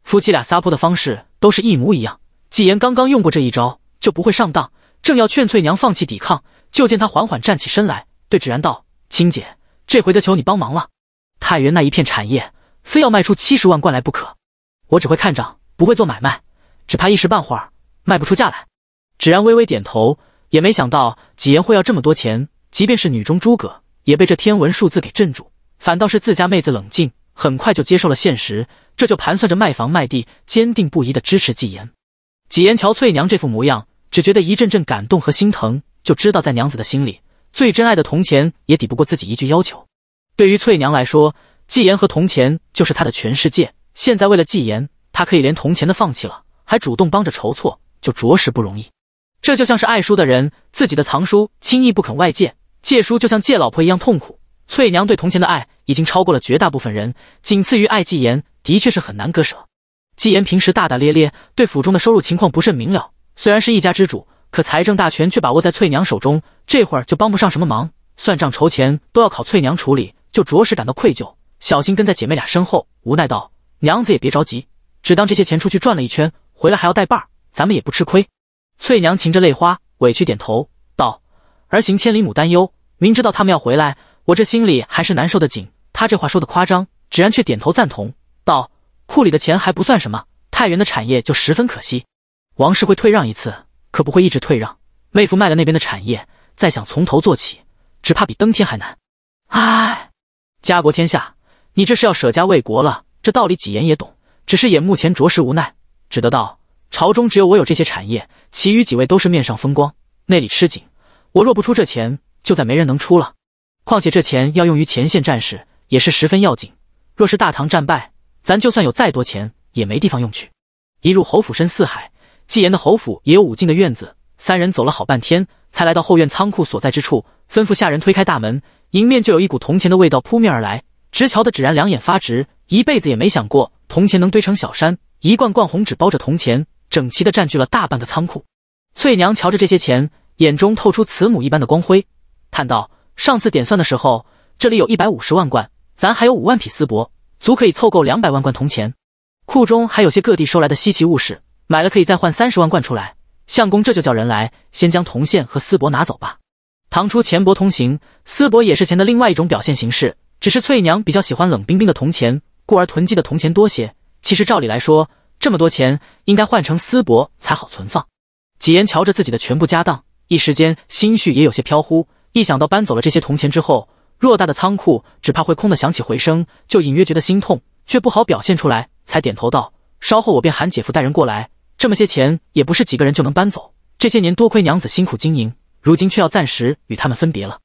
夫妻俩撒泼的方式都是一模一样，纪言刚刚用过这一招，就不会上当。正要劝翠娘放弃抵抗，就见她缓缓站起身来，对芷然道：“青姐，这回得求你帮忙了。太原那一片产业，非要卖出七十万贯来不可。我只会看账，不会做买卖，只怕一时半会儿卖不出价来。”芷然微微点头，也没想到纪言会要这么多钱，即便是女中诸葛，也被这天文数字给镇住。反倒是自家妹子冷静，很快就接受了现实，这就盘算着卖房卖地，坚定不移的支持纪言。纪言瞧翠娘这副模样。只觉得一阵阵感动和心疼，就知道在娘子的心里，最珍爱的铜钱也抵不过自己一句要求。对于翠娘来说，纪言和铜钱就是她的全世界。现在为了纪言，她可以连铜钱都放弃了，还主动帮着筹措，就着实不容易。这就像是爱书的人，自己的藏书轻易不肯外借，借书就像借老婆一样痛苦。翠娘对铜钱的爱已经超过了绝大部分人，仅次于爱纪言，的确是很难割舍。纪言平时大大咧咧，对府中的收入情况不甚明了。虽然是一家之主，可财政大权却把握在翠娘手中，这会儿就帮不上什么忙，算账筹钱都要靠翠娘处理，就着实感到愧疚。小心跟在姐妹俩身后，无奈道：“娘子也别着急，只当这些钱出去转了一圈，回来还要带伴儿，咱们也不吃亏。”翠娘噙着泪花，委屈点头道：“儿行千里母担忧，明知道他们要回来，我这心里还是难受的紧。”她这话说的夸张，芷然却点头赞同道：“库里的钱还不算什么，太原的产业就十分可惜。”王氏会退让一次，可不会一直退让。妹夫卖了那边的产业，再想从头做起，只怕比登天还难。唉，家国天下，你这是要舍家为国了。这道理几言也懂，只是眼目前着实无奈，只得道：朝中只有我有这些产业，其余几位都是面上风光，内里吃紧。我若不出这钱，就再没人能出了。况且这钱要用于前线战事，也是十分要紧。若是大唐战败，咱就算有再多钱，也没地方用去。一入侯府，深似海。纪言的侯府也有武进的院子，三人走了好半天，才来到后院仓库所在之处，吩咐下人推开大门，迎面就有一股铜钱的味道扑面而来。直瞧得芷然两眼发直，一辈子也没想过铜钱能堆成小山，一罐罐红纸包着铜钱，整齐的占据了大半个仓库。翠娘瞧着这些钱，眼中透出慈母一般的光辉，叹道：“上次点算的时候，这里有一百五十万贯，咱还有五万匹丝帛，足可以凑够两百万贯铜钱。库中还有些各地收来的稀奇物事。”买了可以再换三十万贯出来，相公这就叫人来，先将铜线和丝帛拿走吧。唐初钱帛通行，丝帛也是钱的另外一种表现形式，只是翠娘比较喜欢冷冰冰的铜钱，故而囤积的铜钱多些。其实照理来说，这么多钱应该换成丝帛才好存放。几言瞧着自己的全部家当，一时间心绪也有些飘忽，一想到搬走了这些铜钱之后，偌大的仓库只怕会空的响起回声，就隐约觉得心痛，却不好表现出来，才点头道：“稍后我便喊姐夫带人过来。”这么些钱也不是几个人就能搬走。这些年多亏娘子辛苦经营，如今却要暂时与他们分别了。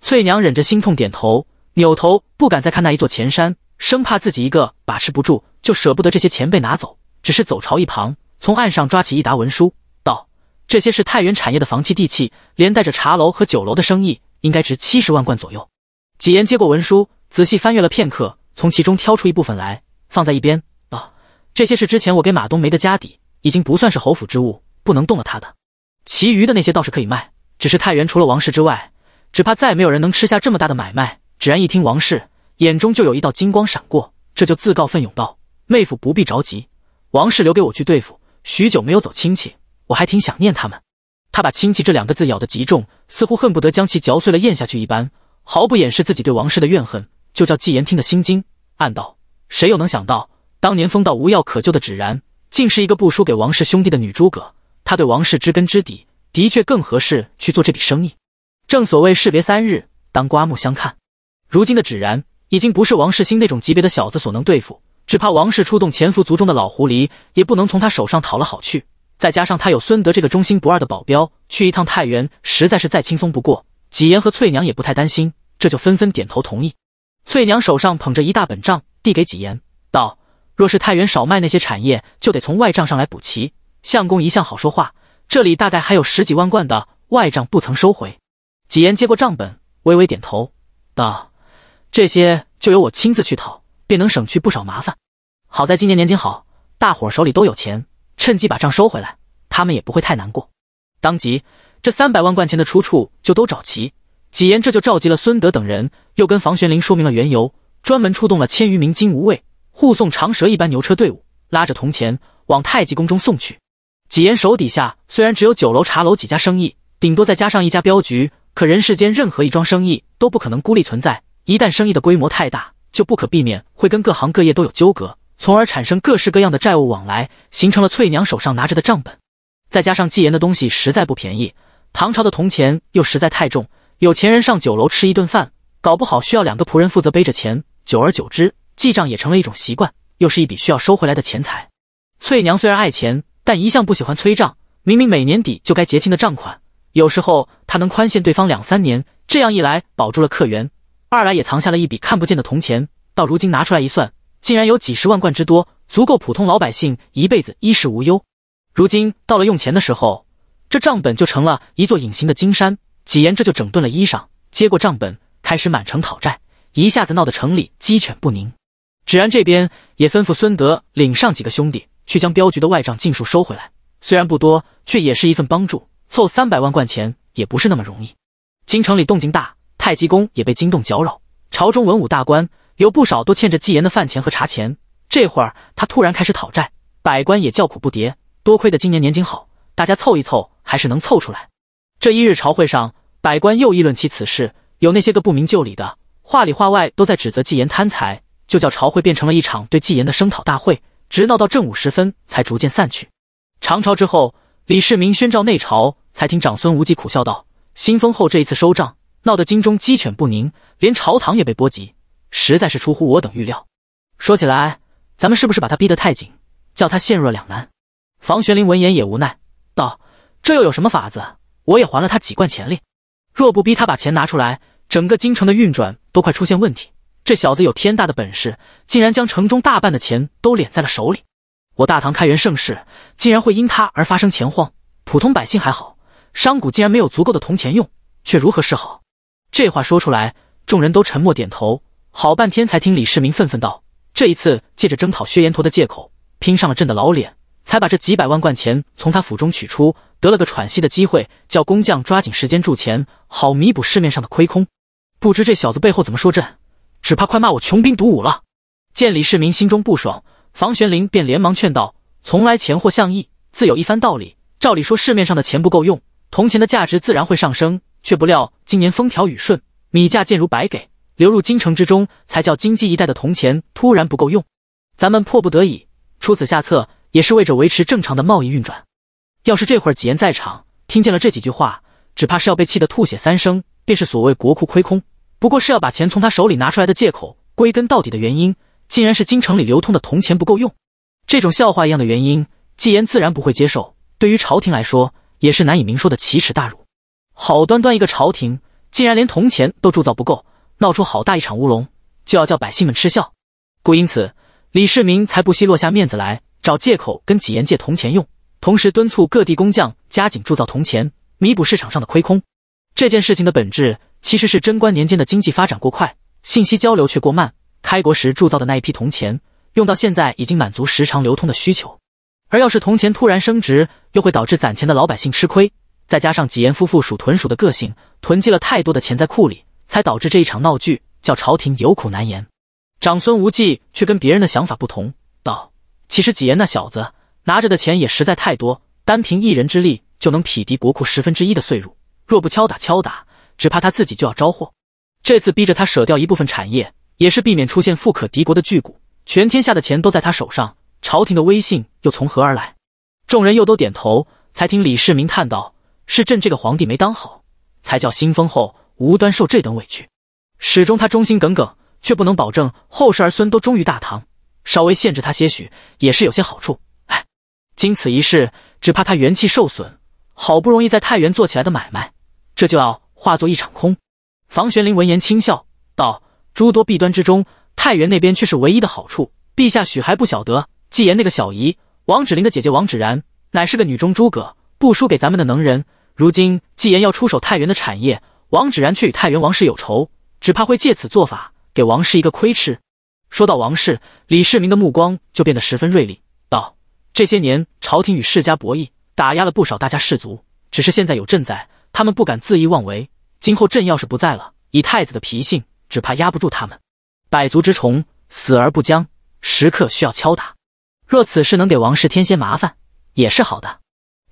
翠娘忍着心痛点头，扭头不敢再看那一座前山，生怕自己一个把持不住，就舍不得这些钱被拿走。只是走朝一旁，从岸上抓起一沓文书，道：“这些是太原产业的房契、地契，连带着茶楼和酒楼的生意，应该值七十万贯左右。”几言接过文书，仔细翻阅了片刻，从其中挑出一部分来，放在一边。啊，这些是之前我给马冬梅的家底。已经不算是侯府之物，不能动了。他的，其余的那些倒是可以卖。只是太原除了王氏之外，只怕再没有人能吃下这么大的买卖。芷然一听王氏，眼中就有一道金光闪过，这就自告奋勇道：“妹夫不必着急，王氏留给我去对付。许久没有走亲戚，我还挺想念他们。”他把“亲戚”这两个字咬得极重，似乎恨不得将其嚼碎了咽下去一般，毫不掩饰自己对王氏的怨恨，就叫纪言听得心惊，暗道：谁又能想到，当年疯到无药可救的芷然？竟是一个不输给王氏兄弟的女诸葛，她对王氏知根知底，的确更合适去做这笔生意。正所谓士别三日，当刮目相看。如今的芷然已经不是王世兴那种级别的小子所能对付，只怕王氏出动潜伏族中的老狐狸，也不能从他手上讨了好去。再加上他有孙德这个忠心不二的保镖，去一趟太原，实在是再轻松不过。纪言和翠娘也不太担心，这就纷纷点头同意。翠娘手上捧着一大本账，递给纪言，道。若是太原少卖那些产业，就得从外账上来补齐。相公一向好说话，这里大概还有十几万贯的外账不曾收回。几言接过账本，微微点头道：“这些就由我亲自去讨，便能省去不少麻烦。好在今年年景好，大伙手里都有钱，趁机把账收回来，他们也不会太难过。”当即，这三百万贯钱的出处就都找齐。几言这就召集了孙德等人，又跟房玄龄说明了缘由，专门出动了千余名金吾卫。护送长蛇一般牛车队伍拉着铜钱往太极宫中送去。纪言手底下虽然只有酒楼、茶楼几家生意，顶多再加上一家镖局，可人世间任何一桩生意都不可能孤立存在。一旦生意的规模太大，就不可避免会跟各行各业都有纠葛，从而产生各式各样的债务往来，形成了翠娘手上拿着的账本。再加上纪言的东西实在不便宜，唐朝的铜钱又实在太重，有钱人上酒楼吃一顿饭，搞不好需要两个仆人负责背着钱。久而久之。记账也成了一种习惯，又是一笔需要收回来的钱财。翠娘虽然爱钱，但一向不喜欢催账。明明每年底就该结清的账款，有时候她能宽限对方两三年。这样一来，保住了客源；二来也藏下了一笔看不见的铜钱。到如今拿出来一算，竟然有几十万贯之多，足够普通老百姓一辈子衣食无忧。如今到了用钱的时候，这账本就成了一座隐形的金山。几言这就整顿了衣裳，接过账本，开始满城讨债，一下子闹得城里鸡犬不宁。芷然这边也吩咐孙德领上几个兄弟去将镖局的外账尽数收回来，虽然不多，却也是一份帮助。凑三百万贯钱也不是那么容易。京城里动静大，太极宫也被惊动搅扰，朝中文武大官有不少都欠着纪言的饭钱和茶钱，这会儿他突然开始讨债，百官也叫苦不迭。多亏的今年年景好，大家凑一凑还是能凑出来。这一日朝会上，百官又议论起此事，有那些个不明就里的，话里话外都在指责纪言贪财。就叫朝会变成了一场对纪言的声讨大会，直闹到正午时分才逐渐散去。长朝之后，李世民宣召内朝，才听长孙无忌苦笑道：“新封后这一次收账，闹得京中鸡犬不宁，连朝堂也被波及，实在是出乎我等预料。说起来，咱们是不是把他逼得太紧，叫他陷入了两难？”房玄龄闻言也无奈道：“这又有什么法子？我也还了他几贯钱哩。若不逼他把钱拿出来，整个京城的运转都快出现问题。”这小子有天大的本事，竟然将城中大半的钱都敛在了手里。我大唐开元盛世，竟然会因他而发生钱荒？普通百姓还好，商贾竟然没有足够的铜钱用，却如何是好？这话说出来，众人都沉默点头，好半天才听李世民愤愤道：“这一次借着征讨薛延陀的借口，拼上了朕的老脸，才把这几百万贯钱从他府中取出，得了个喘息的机会，叫工匠抓紧时间铸钱，好弥补市面上的亏空。不知这小子背后怎么说朕？”只怕快骂我穷兵黩武了。见李世民心中不爽，房玄龄便连忙劝道：“从来钱货相易，自有一番道理。照理说市面上的钱不够用，铜钱的价值自然会上升，却不料今年风调雨顺，米价贱如白给，流入京城之中，才叫京畿一带的铜钱突然不够用。咱们迫不得已出此下策，也是为着维持正常的贸易运转。要是这会儿几言在场，听见了这几句话，只怕是要被气得吐血三声。便是所谓国库亏空。”不过是要把钱从他手里拿出来的借口，归根到底的原因，竟然是京城里流通的铜钱不够用。这种笑话一样的原因，纪言自然不会接受。对于朝廷来说，也是难以明说的奇耻大辱。好端端一个朝廷，竟然连铜钱都铸造不够，闹出好大一场乌龙，就要叫百姓们吃笑。故因此，李世民才不惜落下面子来，找借口跟纪言借铜钱用，同时敦促各地工匠加紧铸造铜钱，弥补市场上的亏空。这件事情的本质。其实是贞观年间的经济发展过快，信息交流却过慢。开国时铸造的那一批铜钱，用到现在已经满足时常流通的需求。而要是铜钱突然升值，又会导致攒钱的老百姓吃亏。再加上纪言夫妇属豚鼠的个性，囤积了太多的钱在库里，才导致这一场闹剧，叫朝廷有苦难言。长孙无忌却跟别人的想法不同，道：“其实纪言那小子拿着的钱也实在太多，单凭一人之力就能匹敌国库十分之一的岁入。若不敲打敲打。”只怕他自己就要招祸。这次逼着他舍掉一部分产业，也是避免出现富可敌国的巨贾，全天下的钱都在他手上，朝廷的威信又从何而来？众人又都点头，才听李世民叹道：“是朕这个皇帝没当好，才叫新封后无端受这等委屈。始终他忠心耿耿，却不能保证后世儿孙都忠于大唐。稍微限制他些许，也是有些好处。哎，经此一事，只怕他元气受损。好不容易在太原做起来的买卖，这就要……”化作一场空。房玄龄闻言轻笑道：“诸多弊端之中，太原那边却是唯一的好处。陛下许还不晓得，纪言那个小姨王芷林的姐姐王芷然，乃是个女中诸葛，不输给咱们的能人。如今纪言要出手太原的产业，王芷然却与太原王氏有仇，只怕会借此做法，给王氏一个亏吃。”说到王氏，李世民的目光就变得十分锐利，道：“这些年朝廷与世家博弈，打压了不少大家士族。只是现在有朕在。”他们不敢恣意妄为，今后朕要是不在了，以太子的脾性，只怕压不住他们。百足之虫，死而不僵，时刻需要敲打。若此事能给王氏添些麻烦，也是好的。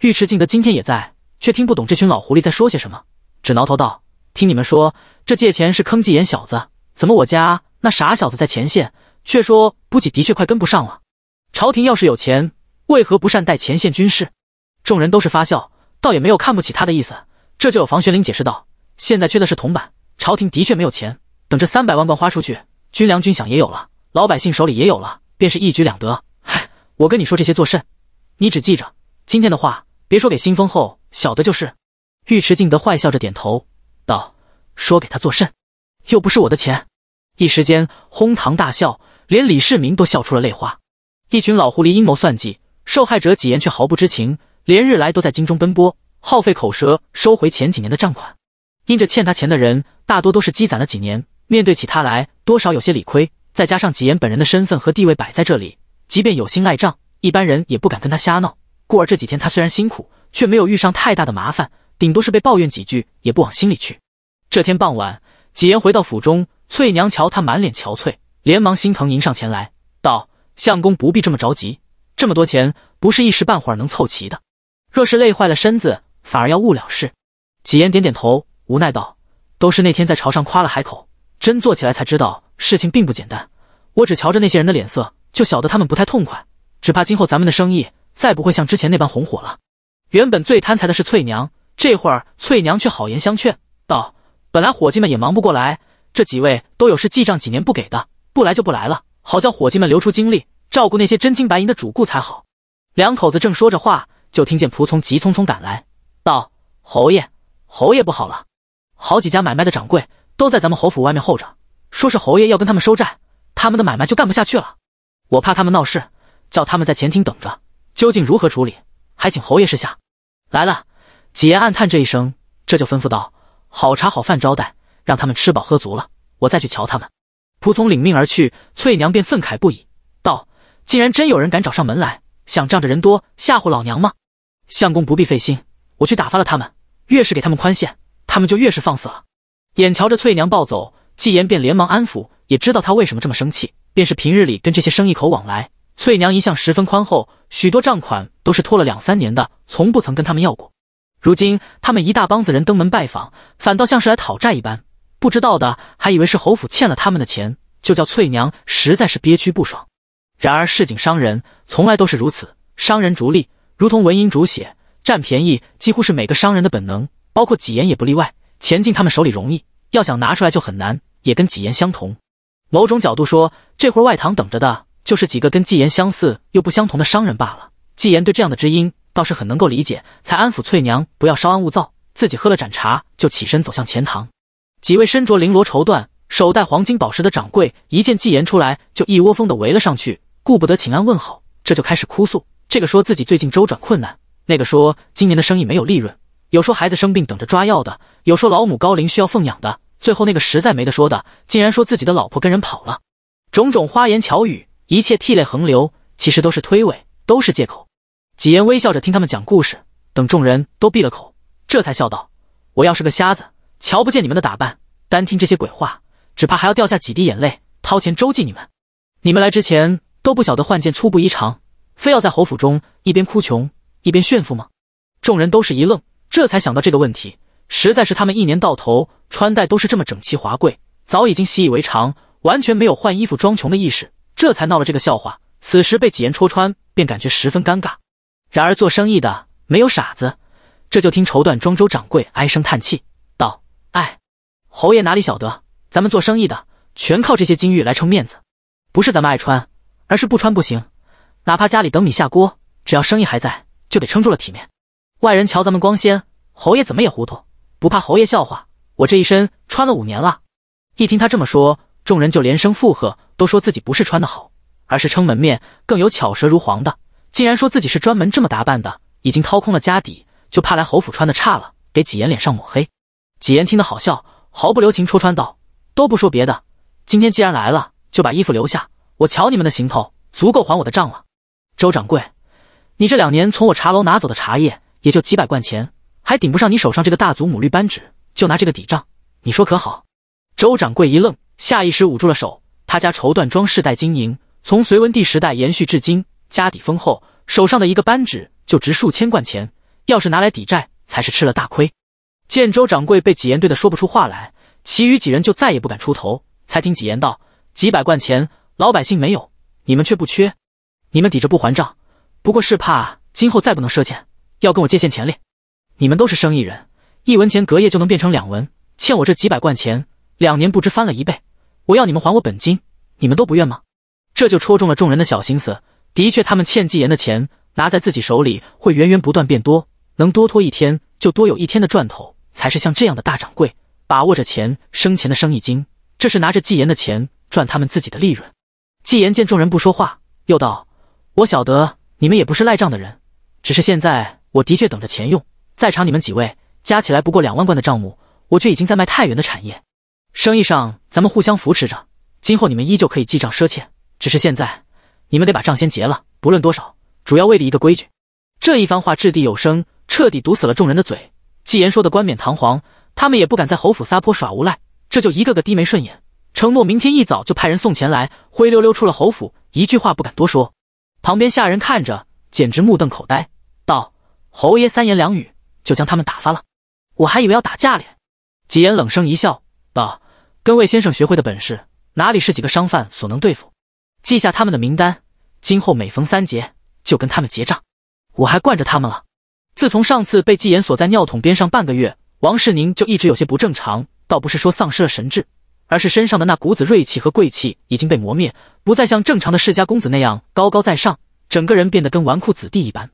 尉迟敬德今天也在，却听不懂这群老狐狸在说些什么，只挠头道：“听你们说，这借钱是坑纪言小子，怎么我家那傻小子在前线，却说补给的确快跟不上了？朝廷要是有钱，为何不善待前线军士？”众人都是发笑，倒也没有看不起他的意思。这就有房玄龄解释道：“现在缺的是铜板，朝廷的确没有钱。等这三百万贯花出去，军粮军饷也有了，老百姓手里也有了，便是一举两得。嗨，我跟你说这些作甚？你只记着今天的话，别说给新封后，小的就是。”尉迟敬德坏笑着点头道：“说给他作甚？又不是我的钱。”一时间哄堂大笑，连李世民都笑出了泪花。一群老狐狸阴谋算计，受害者几言却毫不知情，连日来都在京中奔波。耗费口舌收回前几年的账款，因着欠他钱的人大多都是积攒了几年，面对起他来多少有些理亏。再加上纪言本人的身份和地位摆在这里，即便有心赖账，一般人也不敢跟他瞎闹。故而这几天他虽然辛苦，却没有遇上太大的麻烦，顶多是被抱怨几句，也不往心里去。这天傍晚，纪言回到府中，翠娘瞧他满脸憔悴，连忙心疼迎上前来，道：“相公不必这么着急，这么多钱不是一时半会儿能凑齐的。若是累坏了身子。”反而要误了事。几言点点头，无奈道：“都是那天在朝上夸了海口，真做起来才知道事情并不简单。我只瞧着那些人的脸色，就晓得他们不太痛快。只怕今后咱们的生意再不会像之前那般红火了。”原本最贪财的是翠娘，这会儿翠娘却好言相劝道：“本来伙计们也忙不过来，这几位都有事记账几年不给的，不来就不来了，好叫伙计们留出精力照顾那些真金白银的主顾才好。”两口子正说着话，就听见仆从急匆匆赶来。道：“侯爷，侯爷不好了，好几家买卖的掌柜都在咱们侯府外面候着，说是侯爷要跟他们收债，他们的买卖就干不下去了。我怕他们闹事，叫他们在前厅等着。究竟如何处理，还请侯爷示下。”来了，几言暗叹这一声，这就吩咐道：“好茶好饭招待，让他们吃饱喝足了，我再去瞧他们。”仆从领命而去，翠娘便愤慨不已，道：“竟然真有人敢找上门来，想仗着人多吓唬老娘吗？”相公不必费心。我去打发了他们，越是给他们宽限，他们就越是放肆了。眼瞧着翠娘暴走，纪言便连忙安抚，也知道她为什么这么生气。便是平日里跟这些生意口往来，翠娘一向十分宽厚，许多账款都是拖了两三年的，从不曾跟他们要过。如今他们一大帮子人登门拜访，反倒像是来讨债一般，不知道的还以为是侯府欠了他们的钱，就叫翠娘实在是憋屈不爽。然而市井商人从来都是如此，商人逐利，如同蚊蝇逐血。占便宜几乎是每个商人的本能，包括纪言也不例外。钱进他们手里容易，要想拿出来就很难，也跟纪言相同。某种角度说，这会儿外堂等着的就是几个跟纪言相似又不相同的商人罢了。纪言对这样的知音倒是很能够理解，才安抚翠娘不要稍安勿躁，自己喝了盏茶就起身走向前堂。几位身着绫罗绸缎、手戴黄金宝石的掌柜一见纪言出来，就一窝蜂的围了上去，顾不得请安问好，这就开始哭诉：这个说自己最近周转困难。那个说今年的生意没有利润，有说孩子生病等着抓药的，有说老母高龄需要奉养的，最后那个实在没得说的，竟然说自己的老婆跟人跑了。种种花言巧语，一切涕泪横流，其实都是推诿，都是借口。几言微笑着听他们讲故事，等众人都闭了口，这才笑道：“我要是个瞎子，瞧不见你们的打扮，单听这些鬼话，只怕还要掉下几滴眼泪，掏钱周济你们。你们来之前都不晓得换件粗布衣裳，非要在侯府中一边哭穷。”一边炫富吗？众人都是一愣，这才想到这个问题。实在是他们一年到头穿戴都是这么整齐华贵，早已经习以为常，完全没有换衣服装穷的意识，这才闹了这个笑话。此时被几言戳穿，便感觉十分尴尬。然而做生意的没有傻子，这就听绸缎庄周掌柜唉声叹气道：“哎，侯爷哪里晓得，咱们做生意的全靠这些金玉来撑面子，不是咱们爱穿，而是不穿不行。哪怕家里等米下锅，只要生意还在。”就得撑住了体面，外人瞧咱们光鲜，侯爷怎么也糊涂，不怕侯爷笑话，我这一身穿了五年了。一听他这么说，众人就连声附和，都说自己不是穿的好，而是撑门面。更有巧舌如簧的，竟然说自己是专门这么打扮的，已经掏空了家底，就怕来侯府穿的差了，给纪言脸上抹黑。纪言听得好笑，毫不留情戳穿道：“都不说别的，今天既然来了，就把衣服留下。我瞧你们的行头，足够还我的账了。”周掌柜。你这两年从我茶楼拿走的茶叶，也就几百贯钱，还顶不上你手上这个大祖母绿扳指，就拿这个抵账，你说可好？周掌柜一愣，下意识捂住了手。他家绸缎庄世代经营，从隋文帝时代延续至今，家底丰厚，手上的一个扳指就值数千贯钱，要是拿来抵债，才是吃了大亏。见周掌柜被几言怼的说不出话来，其余几人就再也不敢出头。才听几言道：“几百贯钱，老百姓没有，你们却不缺，你们抵着不还账。”不过是怕今后再不能赊欠，要跟我借现钱哩。你们都是生意人，一文钱隔夜就能变成两文，欠我这几百贯钱，两年不知翻了一倍。我要你们还我本金，你们都不愿吗？这就戳中了众人的小心思。的确，他们欠季言的钱拿在自己手里会源源不断变多，能多拖一天就多有一天的赚头，才是像这样的大掌柜把握着钱生钱的生意经。这是拿着季言的钱赚他们自己的利润。季言见众人不说话，又道：“我晓得。”你们也不是赖账的人，只是现在我的确等着钱用。在场你们几位加起来不过两万贯的账目，我却已经在卖太原的产业。生意上咱们互相扶持着，今后你们依旧可以记账赊欠，只是现在你们得把账先结了，不论多少，主要为了一个规矩。这一番话掷地有声，彻底堵死了众人的嘴。纪言说的冠冕堂皇，他们也不敢在侯府撒泼耍无赖，这就一个个低眉顺眼，承诺明天一早就派人送钱来，灰溜溜出了侯府，一句话不敢多说。旁边下人看着，简直目瞪口呆，道：“侯爷三言两语就将他们打发了，我还以为要打架咧。”纪言冷声一笑，道：“跟魏先生学会的本事，哪里是几个商贩所能对付？记下他们的名单，今后每逢三节就跟他们结账。我还惯着他们了。自从上次被纪言锁在尿桶边上半个月，王世宁就一直有些不正常，倒不是说丧失了神智。”而是身上的那股子锐气和贵气已经被磨灭，不再像正常的世家公子那样高高在上，整个人变得跟纨绔子弟一般。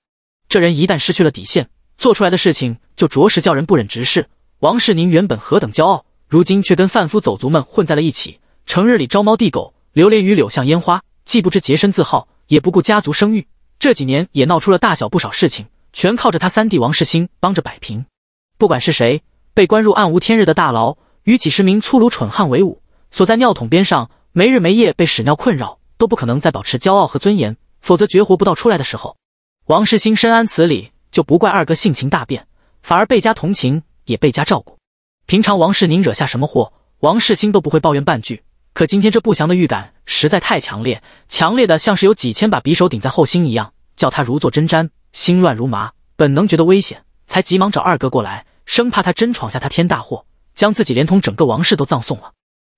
这人一旦失去了底线，做出来的事情就着实叫人不忍直视。王世宁原本何等骄傲，如今却跟贩夫走卒们混在了一起，成日里招猫递狗，流连于柳巷烟花，既不知洁身自好，也不顾家族声誉。这几年也闹出了大小不少事情，全靠着他三弟王世兴帮着摆平。不管是谁，被关入暗无天日的大牢。与几十名粗鲁蠢汉为伍，锁在尿桶边上，没日没夜被屎尿困扰，都不可能再保持骄傲和尊严，否则绝活不到出来的时候。王世兴深谙此理，就不怪二哥性情大变，反而倍加同情，也倍加照顾。平常王世宁惹下什么祸，王世兴都不会抱怨半句。可今天这不祥的预感实在太强烈，强烈的像是有几千把匕首顶在后心一样，叫他如坐针毡，心乱如麻。本能觉得危险，才急忙找二哥过来，生怕他真闯下他天大祸。将自己连同整个王室都葬送了。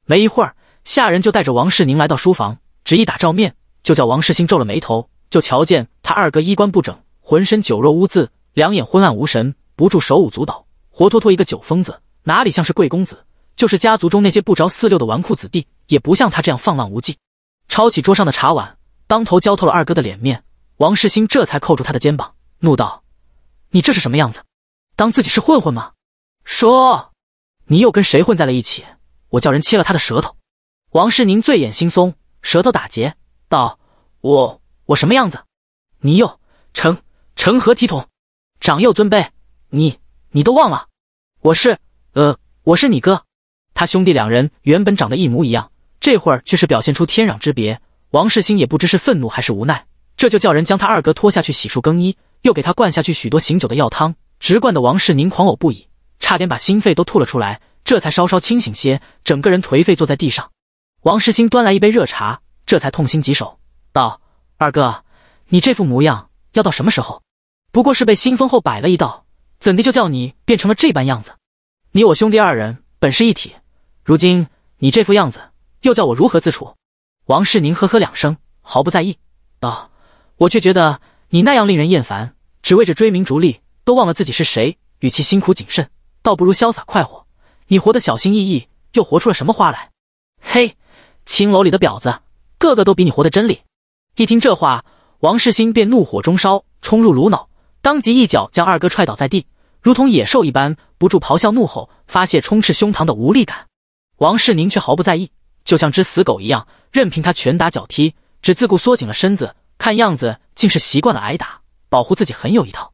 没一会儿，下人就带着王世宁来到书房，只一打照面，就叫王世兴皱了眉头。就瞧见他二哥衣冠不整，浑身酒肉污渍，两眼昏暗无神，不住手舞足蹈，活脱脱一个酒疯子，哪里像是贵公子？就是家族中那些不着四六的纨绔子弟，也不像他这样放浪无忌。抄起桌上的茶碗，当头浇透了二哥的脸面。王世兴这才扣住他的肩膀，怒道：“你这是什么样子？当自己是混混吗？说！”你又跟谁混在了一起？我叫人切了他的舌头。王世宁醉眼惺忪，舌头打结，道：“我我什么样子？你又成成何体统？长幼尊卑，你你都忘了？我是呃，我是你哥。他兄弟两人原本长得一模一样，这会儿却是表现出天壤之别。王世兴也不知是愤怒还是无奈，这就叫人将他二哥拖下去洗漱更衣，又给他灌下去许多醒酒的药汤，直灌的王世宁狂呕不已。”差点把心肺都吐了出来，这才稍稍清醒些，整个人颓废坐在地上。王世兴端来一杯热茶，这才痛心疾首道：“二哥，你这副模样要到什么时候？不过是被新封后摆了一道，怎地就叫你变成了这般样子？你我兄弟二人本是一体，如今你这副样子，又叫我如何自处？”王世宁呵呵两声，毫不在意道：“我却觉得你那样令人厌烦，只为着追名逐利，都忘了自己是谁，与其辛苦谨慎。”倒不如潇洒快活，你活得小心翼翼，又活出了什么花来？嘿，青楼里的婊子，个个都比你活得真理。一听这话，王世兴便怒火中烧，冲入颅脑，当即一脚将二哥踹倒在地，如同野兽一般，不住咆哮怒吼，发泄充斥胸膛的无力感。王世宁却毫不在意，就像只死狗一样，任凭他拳打脚踢，只自顾缩紧了身子，看样子竟是习惯了挨打，保护自己很有一套。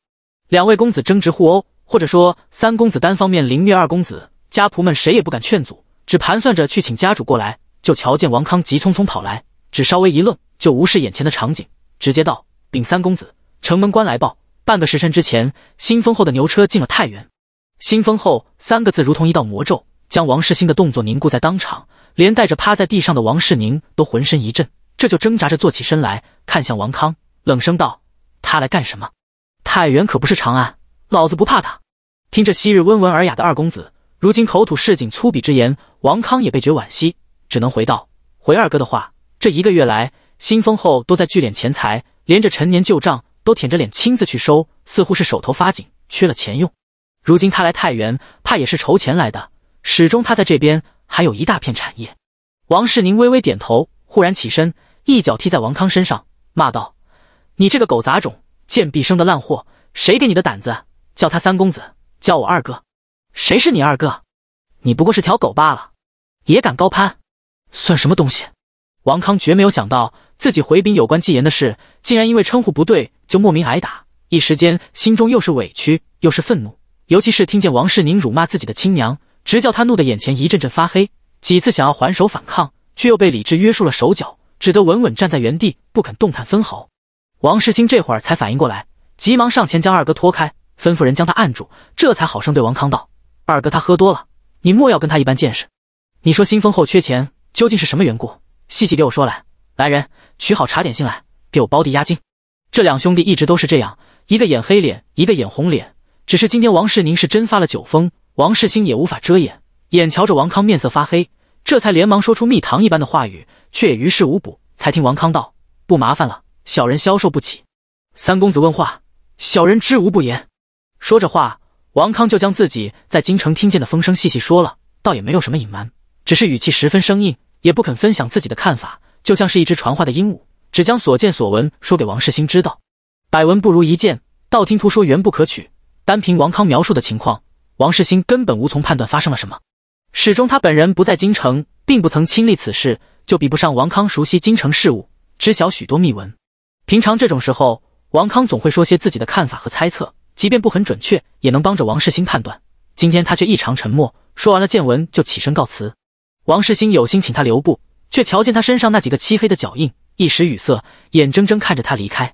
两位公子争执互殴。或者说，三公子单方面凌虐二公子，家仆们谁也不敢劝阻，只盘算着去请家主过来。就瞧见王康急匆匆跑来，只稍微一愣，就无视眼前的场景，直接道：“禀三公子，城门官来报，半个时辰之前，新丰后的牛车进了太原。”“新丰后”三个字如同一道魔咒，将王世兴的动作凝固在当场，连带着趴在地上的王世宁都浑身一震，这就挣扎着坐起身来，看向王康，冷声道：“他来干什么？太原可不是长安。”老子不怕他！听着，昔日温文尔雅的二公子，如今口吐市井粗鄙之言，王康也倍觉惋惜，只能回道：“回二哥的话，这一个月来，新封后都在聚敛钱财，连着陈年旧账都舔着脸亲自去收，似乎是手头发紧，缺了钱用。如今他来太原，怕也是筹钱来的。始终他在这边还有一大片产业。”王世宁微微点头，忽然起身，一脚踢在王康身上，骂道：“你这个狗杂种，贱婢生的烂货，谁给你的胆子？”叫他三公子，叫我二哥，谁是你二哥？你不过是条狗罢了，也敢高攀，算什么东西？王康绝没有想到，自己回禀有关纪言的事，竟然因为称呼不对就莫名挨打，一时间心中又是委屈又是愤怒，尤其是听见王世宁辱骂自己的亲娘，直叫他怒得眼前一阵阵发黑。几次想要还手反抗，却又被理智约束了手脚，只得稳稳站在原地，不肯动弹分毫。王世兴这会儿才反应过来，急忙上前将二哥拖开。吩咐人将他按住，这才好生对王康道：“二哥，他喝多了，你莫要跟他一般见识。你说新封后缺钱，究竟是什么缘故？细细给我说来。来人，取好茶点心来，给我包地押金。这两兄弟一直都是这样，一个眼黑脸，一个眼红脸。只是今天王世宁是真发了酒疯，王世兴也无法遮掩。眼瞧着王康面色发黑，这才连忙说出蜜糖一般的话语，却也于事无补。才听王康道：‘不麻烦了，小人消受不起。’三公子问话，小人知无不言。”说着话，王康就将自己在京城听见的风声细细说了，倒也没有什么隐瞒，只是语气十分生硬，也不肯分享自己的看法，就像是一只传话的鹦鹉，只将所见所闻说给王世兴知道。百闻不如一见，道听途说原不可取。单凭王康描述的情况，王世兴根本无从判断发生了什么。始终他本人不在京城，并不曾亲历此事，就比不上王康熟悉京城事务，知晓许多秘闻。平常这种时候，王康总会说些自己的看法和猜测。即便不很准确，也能帮着王世兴判断。今天他却异常沉默，说完了见闻就起身告辞。王世兴有心请他留步，却瞧见他身上那几个漆黑的脚印，一时语塞，眼睁睁看着他离开。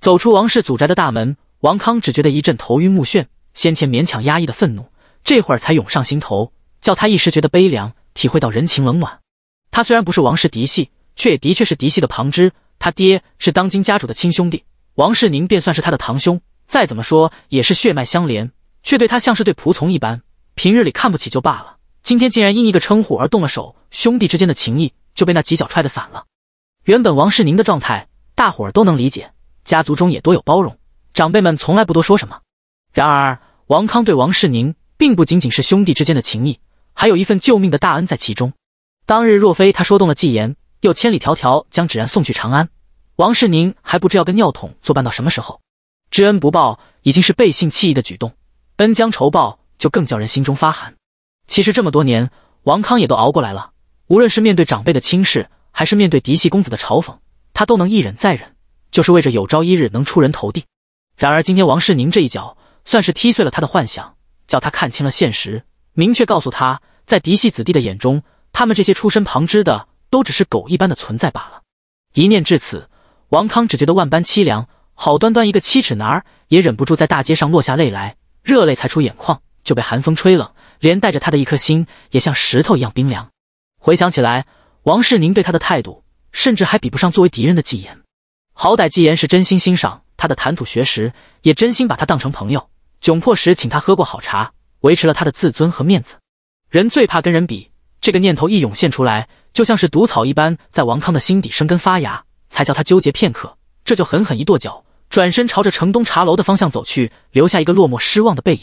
走出王氏祖宅的大门，王康只觉得一阵头晕目眩，先前勉强压抑的愤怒，这会儿才涌上心头，叫他一时觉得悲凉，体会到人情冷暖。他虽然不是王氏嫡系，却也的确是嫡系的旁支，他爹是当今家主的亲兄弟，王世宁便算是他的堂兄。再怎么说也是血脉相连，却对他像是对仆从一般。平日里看不起就罢了，今天竟然因一个称呼而动了手，兄弟之间的情谊就被那几脚踹的散了。原本王世宁的状态，大伙儿都能理解，家族中也多有包容，长辈们从来不多说什么。然而，王康对王世宁并不仅仅是兄弟之间的情谊，还有一份救命的大恩在其中。当日若非他说动了纪言，又千里迢迢将芷然送去长安，王世宁还不知要跟尿桶作伴到什么时候。知恩不报已经是背信弃义的举动，恩将仇报就更叫人心中发寒。其实这么多年，王康也都熬过来了。无论是面对长辈的轻视，还是面对嫡系公子的嘲讽，他都能一忍再忍，就是为着有朝一日能出人头地。然而今天，王世宁这一脚算是踢碎了他的幻想，叫他看清了现实，明确告诉他，在嫡系子弟的眼中，他们这些出身旁支的都只是狗一般的存在罢了。一念至此，王康只觉得万般凄凉。好端端一个七尺男儿，也忍不住在大街上落下泪来，热泪才出眼眶，就被寒风吹冷，连带着他的一颗心也像石头一样冰凉。回想起来，王世宁对他的态度，甚至还比不上作为敌人的纪言。好歹纪言是真心欣赏他的谈吐学识，也真心把他当成朋友，窘迫时请他喝过好茶，维持了他的自尊和面子。人最怕跟人比，这个念头一涌现出来，就像是毒草一般，在王康的心底生根发芽，才叫他纠结片刻。这就狠狠一跺脚，转身朝着城东茶楼的方向走去，留下一个落寞失望的背影。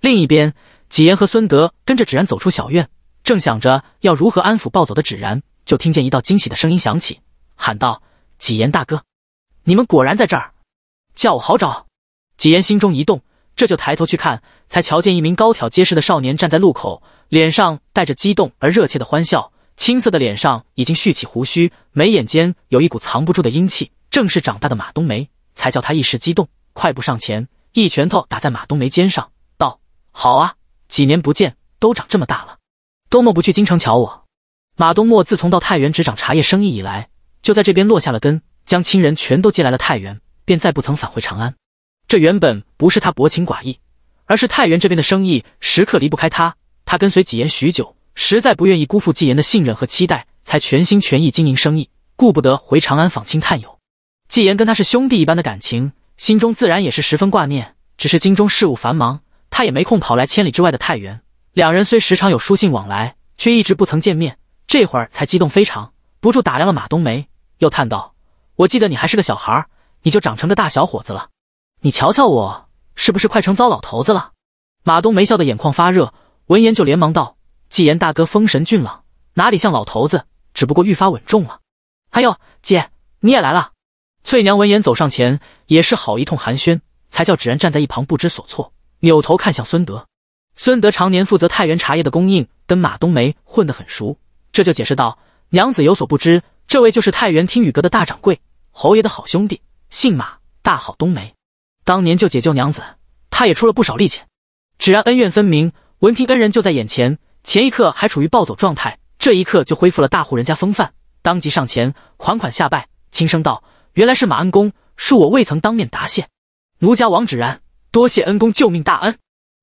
另一边，纪言和孙德跟着芷然走出小院，正想着要如何安抚暴走的芷然，就听见一道惊喜的声音响起，喊道：“纪言大哥，你们果然在这儿，叫我好找。”纪言心中一动，这就抬头去看，才瞧见一名高挑结实的少年站在路口，脸上带着激动而热切的欢笑，青涩的脸上已经蓄起胡须，眉眼间有一股藏不住的阴气。正是长大的马冬梅，才叫他一时激动，快步上前，一拳头打在马冬梅肩上，道：“好啊，几年不见，都长这么大了，多么不去京城瞧我？”马冬末自从到太原执掌茶叶生意以来，就在这边落下了根，将亲人全都接来了太原，便再不曾返回长安。这原本不是他薄情寡义，而是太原这边的生意时刻离不开他，他跟随纪言许久，实在不愿意辜负纪言的信任和期待，才全心全意经营生意，顾不得回长安访亲探友。纪言跟他是兄弟一般的感情，心中自然也是十分挂念。只是京中事务繁忙，他也没空跑来千里之外的太原。两人虽时常有书信往来，却一直不曾见面。这会儿才激动非常，不住打量了马冬梅，又叹道：“我记得你还是个小孩你就长成个大小伙子了。你瞧瞧我，是不是快成糟老头子了？”马冬梅笑得眼眶发热，闻言就连忙道：“纪言大哥风神俊朗，哪里像老头子？只不过愈发稳重了。”哎呦，姐，你也来了。翠娘闻言走上前，也是好一通寒暄，才叫芷然站在一旁不知所措。扭头看向孙德，孙德常年负责太原茶叶的供应，跟马冬梅混得很熟，这就解释道：“娘子有所不知，这位就是太原听雨阁的大掌柜，侯爷的好兄弟，姓马，大好冬梅。当年就解救娘子，他也出了不少力气。”芷然恩怨分明，闻听恩人就在眼前，前一刻还处于暴走状态，这一刻就恢复了大户人家风范，当即上前款款下拜，轻声道。原来是马安公，恕我未曾当面答谢。奴家王芷然，多谢恩公救命大恩。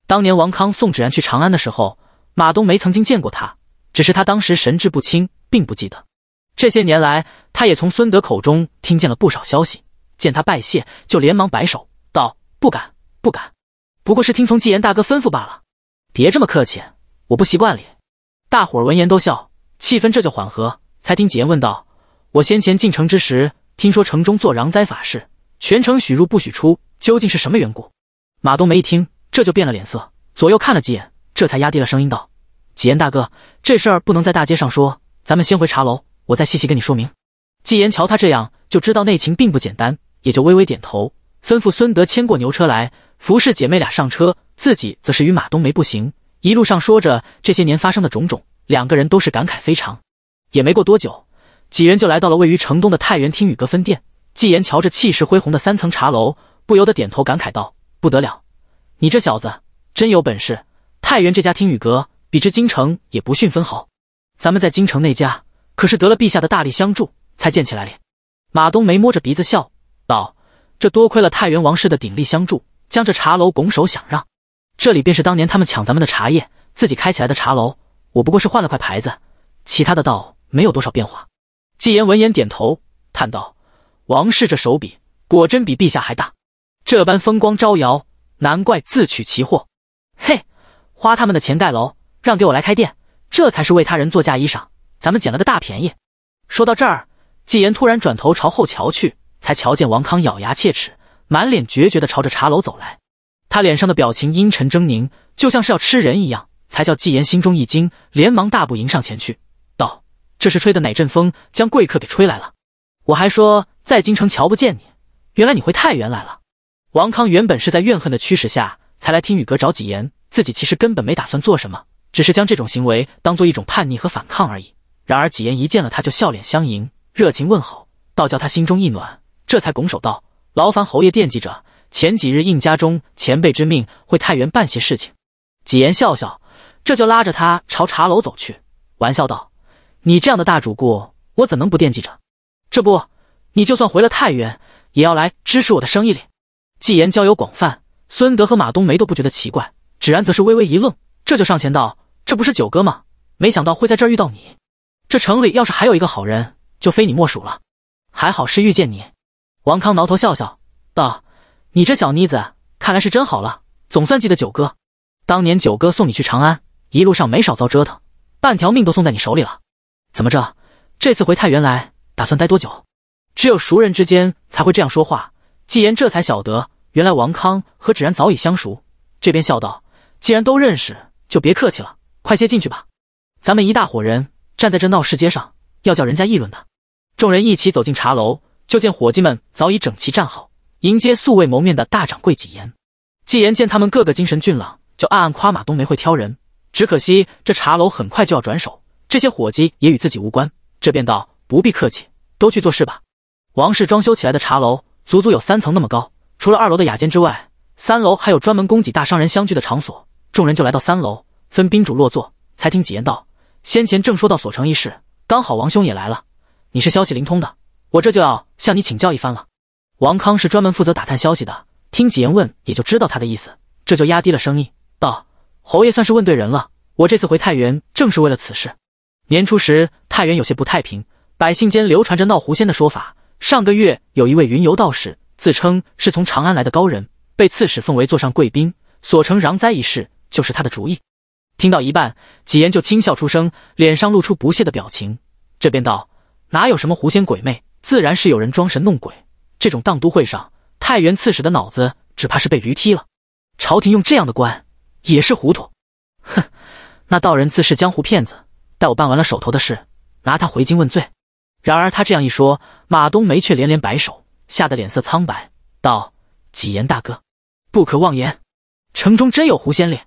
当年王康送芷然去长安的时候，马东梅曾经见过他，只是他当时神志不清，并不记得。这些年来，他也从孙德口中听见了不少消息。见他拜谢，就连忙摆手道：“不敢，不敢，不过是听从纪言大哥吩咐罢了。”别这么客气，我不习惯哩。大伙闻言都笑，气氛这就缓和。才听纪言问道：“我先前进城之时。”听说城中做攘灾法事，全城许入不许出，究竟是什么缘故？马冬梅一听，这就变了脸色，左右看了几眼，这才压低了声音道：“纪言大哥，这事儿不能在大街上说，咱们先回茶楼，我再细细跟你说明。”纪言瞧他这样，就知道内情并不简单，也就微微点头，吩咐孙德牵过牛车来，服侍姐妹俩上车，自己则是与马冬梅步行，一路上说着这些年发生的种种，两个人都是感慨非常。也没过多久。几人就来到了位于城东的太原听雨阁分店。纪言瞧着气势恢宏的三层茶楼，不由得点头感慨道：“不得了，你这小子真有本事！太原这家听雨阁，比之京城也不逊分毫。咱们在京城那家，可是得了陛下的大力相助才建起来的。”马冬梅摸着鼻子笑道：“这多亏了太原王室的鼎力相助，将这茶楼拱手相让。这里便是当年他们抢咱们的茶叶，自己开起来的茶楼。我不过是换了块牌子，其他的倒没有多少变化。”纪言闻言点头，叹道：“王氏这手笔，果真比陛下还大。这般风光招摇，难怪自取其祸。嘿，花他们的钱盖楼，让给我来开店，这才是为他人做嫁衣裳。咱们捡了个大便宜。”说到这儿，纪言突然转头朝后瞧去，才瞧见王康咬牙切齿，满脸决绝地朝着茶楼走来。他脸上的表情阴沉狰狞，就像是要吃人一样，才叫纪言心中一惊，连忙大步迎上前去。这是吹的哪阵风将贵客给吹来了？我还说在京城瞧不见你，原来你回太原来了。王康原本是在怨恨的驱使下才来听雨阁找几言，自己其实根本没打算做什么，只是将这种行为当做一种叛逆和反抗而已。然而几言一见了他就笑脸相迎，热情问好，倒叫他心中一暖，这才拱手道：“劳烦侯爷惦记着。”前几日应家中前辈之命回太原办些事情。几言笑笑，这就拉着他朝茶楼走去，玩笑道。你这样的大主顾，我怎能不惦记着？这不，你就算回了太原，也要来支持我的生意哩。纪言交友广泛，孙德和马冬梅都不觉得奇怪，芷然则是微微一愣，这就上前道：“这不是九哥吗？没想到会在这儿遇到你。这城里要是还有一个好人，就非你莫属了。还好是遇见你。”王康挠头笑笑道：“你这小妮子，看来是真好了，总算记得九哥。当年九哥送你去长安，一路上没少遭折腾，半条命都送在你手里了。”怎么着？这次回太原来，打算待多久？只有熟人之间才会这样说话。纪言这才晓得，原来王康和芷然早已相熟。这边笑道：“既然都认识，就别客气了，快些进去吧。咱们一大伙人站在这闹市街上，要叫人家议论的。”众人一起走进茶楼，就见伙计们早已整齐站好，迎接素未谋面的大掌柜纪言。纪言见他们个个精神俊朗，就暗暗夸马冬梅会挑人。只可惜这茶楼很快就要转手。这些伙计也与自己无关，这便道不必客气，都去做事吧。王氏装修起来的茶楼足足有三层那么高，除了二楼的雅间之外，三楼还有专门供给大商人相聚的场所。众人就来到三楼，分宾主落座，才听几言道：先前正说到锁城一事，刚好王兄也来了。你是消息灵通的，我这就要向你请教一番了。王康是专门负责打探消息的，听几言问也就知道他的意思，这就压低了声音道：侯爷算是问对人了，我这次回太原正是为了此事。年初时，太原有些不太平，百姓间流传着闹狐仙的说法。上个月，有一位云游道士自称是从长安来的高人，被刺史奉为座上贵宾，所承攘灾一事就是他的主意。听到一半，几言就轻笑出声，脸上露出不屑的表情，这边道：“哪有什么狐仙鬼魅？自然是有人装神弄鬼。这种荡都会上，太原刺史的脑子只怕是被驴踢了。朝廷用这样的官，也是糊涂。”哼，那道人自是江湖骗子。待我办完了手头的事，拿他回京问罪。然而他这样一说，马冬梅却连连摆手，吓得脸色苍白，道：“几言大哥，不可妄言。城中真有狐仙哩，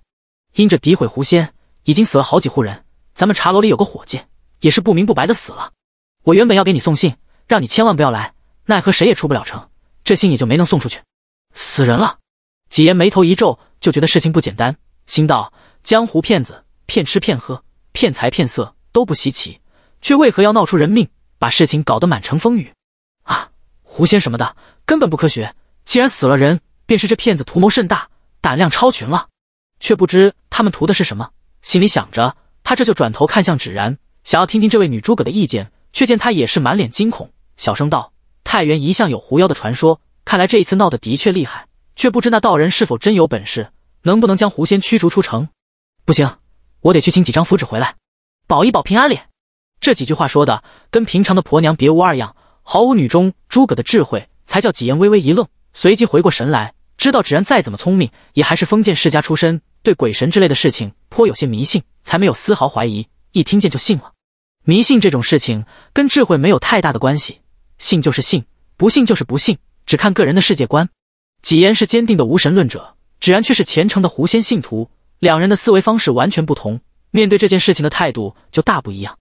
因着诋毁狐仙，已经死了好几户人。咱们茶楼里有个伙计，也是不明不白的死了。我原本要给你送信，让你千万不要来，奈何谁也出不了城，这信也就没能送出去。死人了。”几言眉头一皱，就觉得事情不简单，心道：“江湖骗子，骗吃骗喝。”骗财骗色都不稀奇，却为何要闹出人命，把事情搞得满城风雨？啊，狐仙什么的根本不科学。既然死了人，便是这骗子图谋甚大，胆量超群了。却不知他们图的是什么。心里想着，他这就转头看向芷然，想要听听这位女诸葛的意见，却见她也是满脸惊恐，小声道：“太原一向有狐妖的传说，看来这一次闹得的确厉害。却不知那道人是否真有本事，能不能将狐仙驱逐出城？”不行。我得去请几张符纸回来，保一保平安脸。这几句话说的跟平常的婆娘别无二样，毫无女中诸葛的智慧，才叫几言微微一愣，随即回过神来，知道芷然再怎么聪明，也还是封建世家出身，对鬼神之类的事情颇有些迷信，才没有丝毫怀疑，一听见就信了。迷信这种事情跟智慧没有太大的关系，信就是信，不信就是不信，只看个人的世界观。几言是坚定的无神论者，芷然却是虔诚的狐仙信徒。两人的思维方式完全不同，面对这件事情的态度就大不一样。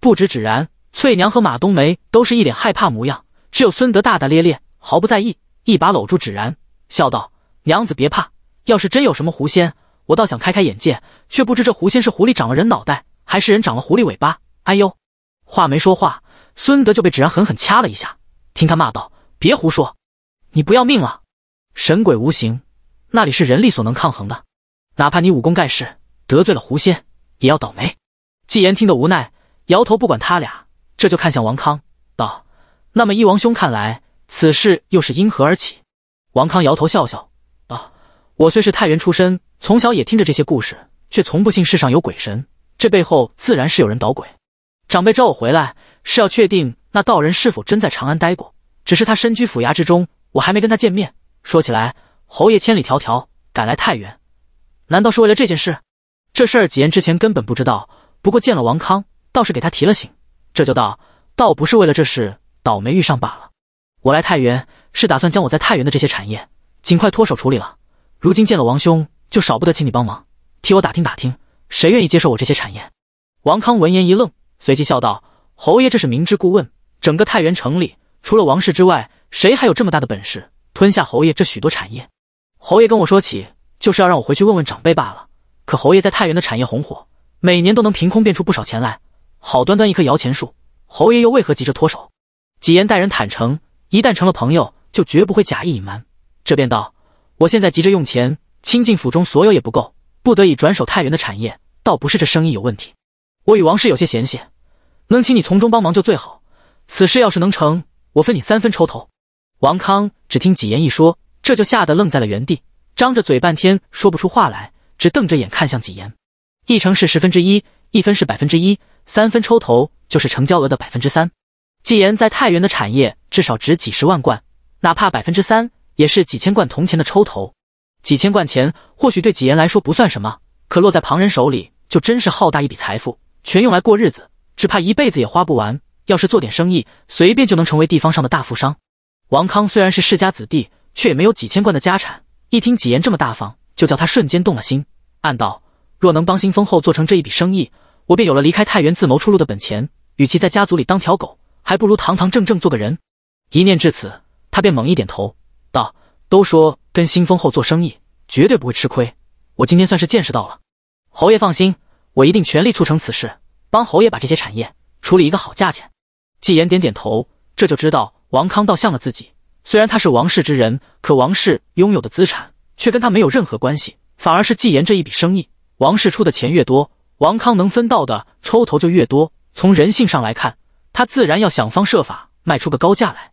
不止芷然、翠娘和马冬梅都是一脸害怕模样，只有孙德大大咧咧，毫不在意，一把搂住芷然，笑道：“娘子别怕，要是真有什么狐仙，我倒想开开眼界。却不知这狐仙是狐狸长了人脑袋，还是人长了狐狸尾巴？”哎呦，话没说话，孙德就被芷然狠狠掐了一下，听他骂道：“别胡说，你不要命了？神鬼无形，那里是人力所能抗衡的。”哪怕你武功盖世，得罪了狐仙也要倒霉。纪言听得无奈，摇头，不管他俩，这就看向王康，道：“那么一王兄，看来此事又是因何而起？”王康摇头笑笑：“啊，我虽是太原出身，从小也听着这些故事，却从不信世上有鬼神。这背后自然是有人捣鬼。长辈召我回来，是要确定那道人是否真在长安待过。只是他身居府衙之中，我还没跟他见面。说起来，侯爷千里迢迢赶来太原。”难道是为了这件事？这事儿几言之前根本不知道，不过见了王康，倒是给他提了醒。这就道，倒不是为了这事，倒霉遇上罢了。我来太原是打算将我在太原的这些产业尽快脱手处理了。如今见了王兄，就少不得请你帮忙，替我打听打听，谁愿意接受我这些产业。王康闻言一愣，随即笑道：“侯爷这是明知故问。整个太原城里，除了王氏之外，谁还有这么大的本事吞下侯爷这许多产业？”侯爷跟我说起。就是要让我回去问问长辈罢了。可侯爷在太原的产业红火，每年都能凭空变出不少钱来，好端端一棵摇钱树，侯爷又为何急着脱手？几言待人坦诚，一旦成了朋友，就绝不会假意隐瞒。这便道，我现在急着用钱，倾尽府中所有也不够，不得已转手太原的产业，倒不是这生意有问题。我与王氏有些嫌隙，能请你从中帮忙就最好。此事要是能成，我分你三分抽头。王康只听几言一说，这就吓得愣在了原地。张着嘴半天说不出话来，只瞪着眼看向纪言。一成是十分之一，一分是百分之一，三分抽头就是成交额的百分之三。纪言在太原的产业至少值几十万贯，哪怕百分之三，也是几千贯铜钱的抽头。几千贯钱或许对纪言来说不算什么，可落在旁人手里，就真是浩大一笔财富。全用来过日子，只怕一辈子也花不完。要是做点生意，随便就能成为地方上的大富商。王康虽然是世家子弟，却也没有几千贯的家产。一听纪言这么大方，就叫他瞬间动了心，暗道：若能帮新丰后做成这一笔生意，我便有了离开太原自谋出路的本钱。与其在家族里当条狗，还不如堂堂正正做个人。一念至此，他便猛一点头，道：都说跟新丰后做生意绝对不会吃亏，我今天算是见识到了。侯爷放心，我一定全力促成此事，帮侯爷把这些产业处理一个好价钱。纪言点点头，这就知道王康倒向了自己。虽然他是王氏之人，可王氏拥有的资产却跟他没有任何关系，反而是纪言这一笔生意，王氏出的钱越多，王康能分到的抽头就越多。从人性上来看，他自然要想方设法卖出个高价来。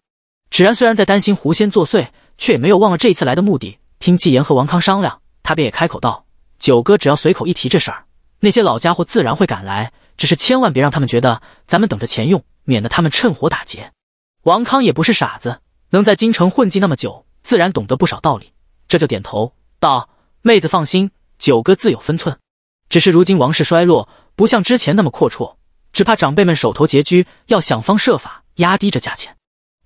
芷然虽然在担心狐仙作祟，却也没有忘了这一次来的目的。听纪言和王康商量，他便也开口道：“九哥，只要随口一提这事儿，那些老家伙自然会赶来。只是千万别让他们觉得咱们等着钱用，免得他们趁火打劫。”王康也不是傻子。能在京城混迹那么久，自然懂得不少道理。这就点头道：“妹子放心，九哥自有分寸。只是如今王氏衰落，不像之前那么阔绰，只怕长辈们手头拮据，要想方设法压低这价钱。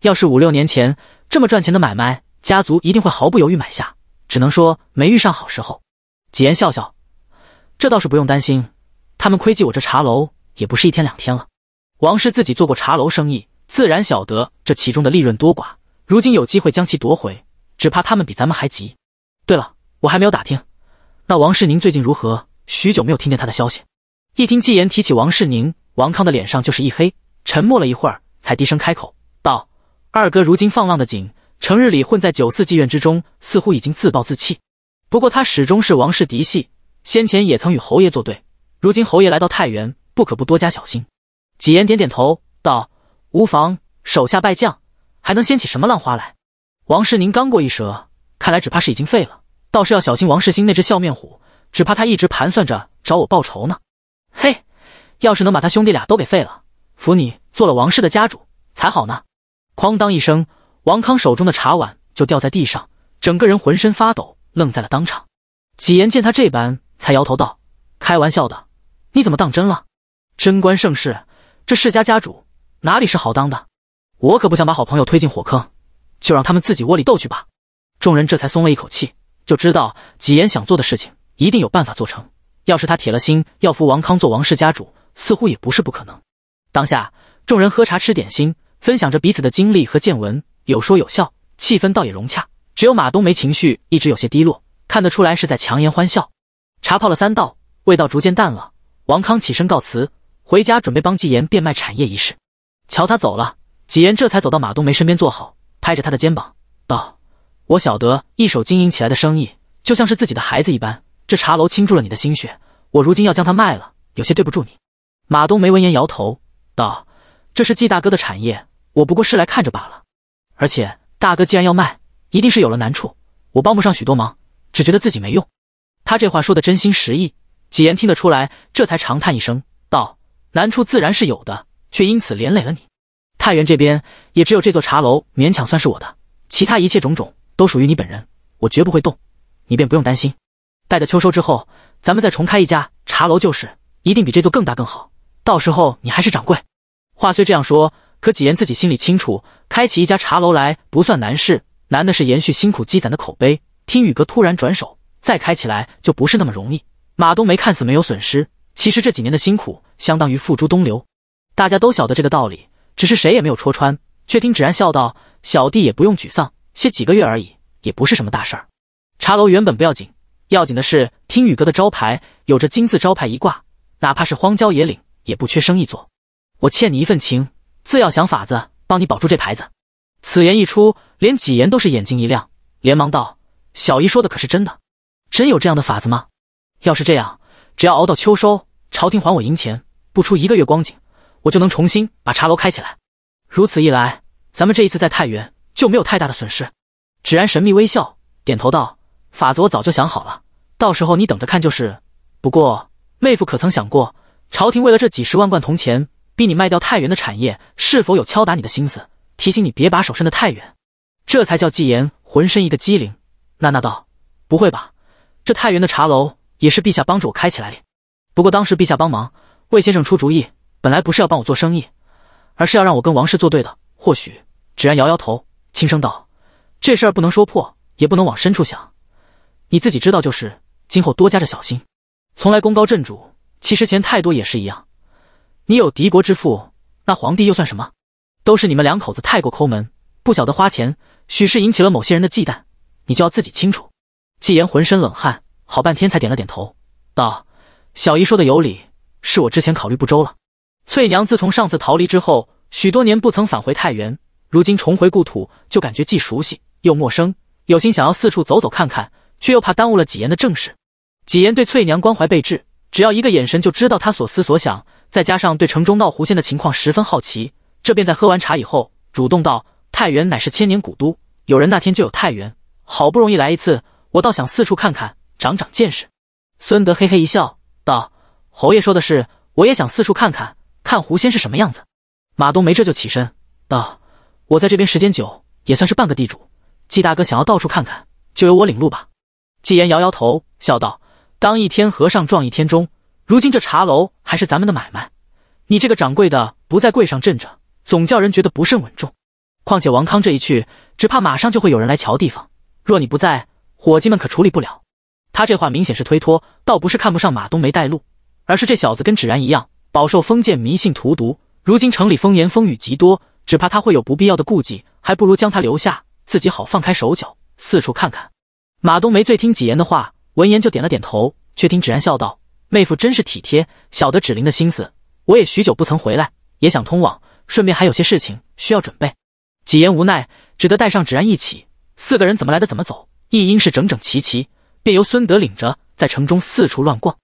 要是五六年前这么赚钱的买卖，家族一定会毫不犹豫买下。只能说没遇上好时候。”几言笑笑：“这倒是不用担心，他们窥忌我这茶楼也不是一天两天了。王氏自己做过茶楼生意，自然晓得这其中的利润多寡。”如今有机会将其夺回，只怕他们比咱们还急。对了，我还没有打听，那王世宁最近如何？许久没有听见他的消息。一听纪言提起王世宁，王康的脸上就是一黑，沉默了一会儿，才低声开口道：“二哥如今放浪的紧，成日里混在酒肆妓院之中，似乎已经自暴自弃。不过他始终是王氏嫡系，先前也曾与侯爷作对，如今侯爷来到太原，不可不多加小心。”纪言点点头道：“无妨，手下败将。”还能掀起什么浪花来？王世宁刚过一折，看来只怕是已经废了。倒是要小心王世兴那只笑面虎，只怕他一直盘算着找我报仇呢。嘿，要是能把他兄弟俩都给废了，扶你做了王氏的家主才好呢。哐当一声，王康手中的茶碗就掉在地上，整个人浑身发抖，愣在了当场。几言见他这般，才摇头道：“开玩笑的，你怎么当真了？贞观盛世，这世家家主哪里是好当的？”我可不想把好朋友推进火坑，就让他们自己窝里斗去吧。众人这才松了一口气，就知道纪言想做的事情一定有办法做成。要是他铁了心要扶王康做王氏家主，似乎也不是不可能。当下众人喝茶吃点心，分享着彼此的经历和见闻，有说有笑，气氛倒也融洽。只有马冬梅情绪一直有些低落，看得出来是在强颜欢笑。茶泡了三道，味道逐渐淡了。王康起身告辞，回家准备帮纪言变卖产业一事。瞧他走了。纪言这才走到马冬梅身边坐好，拍着她的肩膀道：“我晓得一手经营起来的生意就像是自己的孩子一般，这茶楼倾注了你的心血，我如今要将它卖了，有些对不住你。”马冬梅闻言摇头道：“这是纪大哥的产业，我不过是来看着罢了。而且大哥既然要卖，一定是有了难处，我帮不上许多忙，只觉得自己没用。”他这话说的真心实意，纪言听得出来，这才长叹一声道：“难处自然是有的，却因此连累了你。”太原这边也只有这座茶楼勉强算是我的，其他一切种种都属于你本人，我绝不会动，你便不用担心。待到秋收之后，咱们再重开一家茶楼就是，一定比这座更大更好。到时候你还是掌柜。话虽这样说，可几言自己心里清楚，开起一家茶楼来不算难事，难的是延续辛苦积攒的口碑。听雨阁突然转手，再开起来就不是那么容易。马冬梅看似没有损失，其实这几年的辛苦相当于付诸东流。大家都晓得这个道理。只是谁也没有戳穿，却听芷然笑道：“小弟也不用沮丧，歇几个月而已，也不是什么大事儿。茶楼原本不要紧，要紧的是听雨阁的招牌，有着金字招牌一挂，哪怕是荒郊野岭也不缺生意做。我欠你一份情，自要想法子帮你保住这牌子。”此言一出，连几言都是眼睛一亮，连忙道：“小姨说的可是真的？真有这样的法子吗？要是这样，只要熬到秋收，朝廷还我银钱，不出一个月光景。”我就能重新把茶楼开起来，如此一来，咱们这一次在太原就没有太大的损失。芷然神秘微笑，点头道：“法子我早就想好了，到时候你等着看就是。不过妹夫可曾想过，朝廷为了这几十万贯铜钱，逼你卖掉太原的产业，是否有敲打你的心思，提醒你别把手伸得太远？”这才叫纪言浑身一个机灵，娜娜道：“不会吧？这太原的茶楼也是陛下帮助我开起来的，不过当时陛下帮忙，魏先生出主意。”本来不是要帮我做生意，而是要让我跟王氏作对的。或许芷然摇摇头，轻声道：“这事儿不能说破，也不能往深处想。你自己知道就是。今后多加着小心，从来功高震主，其实钱太多也是一样。你有敌国之父，那皇帝又算什么？都是你们两口子太过抠门，不晓得花钱，许是引起了某些人的忌惮。你就要自己清楚。”纪言浑身冷汗，好半天才点了点头，道：“小姨说的有理，是我之前考虑不周了。”翠娘自从上次逃离之后，许多年不曾返回太原。如今重回故土，就感觉既熟悉又陌生。有心想要四处走走看看，却又怕耽误了纪言的正事。纪言对翠娘关怀备至，只要一个眼神就知道她所思所想。再加上对城中闹狐仙的情况十分好奇，这便在喝完茶以后，主动道：“太原乃是千年古都，有人那天就有太原，好不容易来一次，我倒想四处看看，长长见识。”孙德嘿嘿一笑，道：“侯爷说的是，我也想四处看看。”看狐仙是什么样子？马冬梅这就起身道：“我在这边时间久，也算是半个地主。季大哥想要到处看看，就由我领路吧。”纪言摇摇头，笑道：“当一天和尚撞一天钟，如今这茶楼还是咱们的买卖。你这个掌柜的不在柜上镇着，总叫人觉得不甚稳重。况且王康这一去，只怕马上就会有人来瞧地方。若你不在，伙计们可处理不了。”他这话明显是推脱，倒不是看不上马冬梅带路，而是这小子跟芷然一样。饱受封建迷信荼毒，如今城里风言风语极多，只怕他会有不必要的顾忌，还不如将他留下，自己好放开手脚四处看看。马冬梅最听几言的话，闻言就点了点头，却听芷然笑道：“妹夫真是体贴，晓得芷玲的心思。我也许久不曾回来，也想通往，顺便还有些事情需要准备。”几言无奈，只得带上芷然一起，四个人怎么来的怎么走，一应是整整齐齐，便由孙德领着，在城中四处乱逛。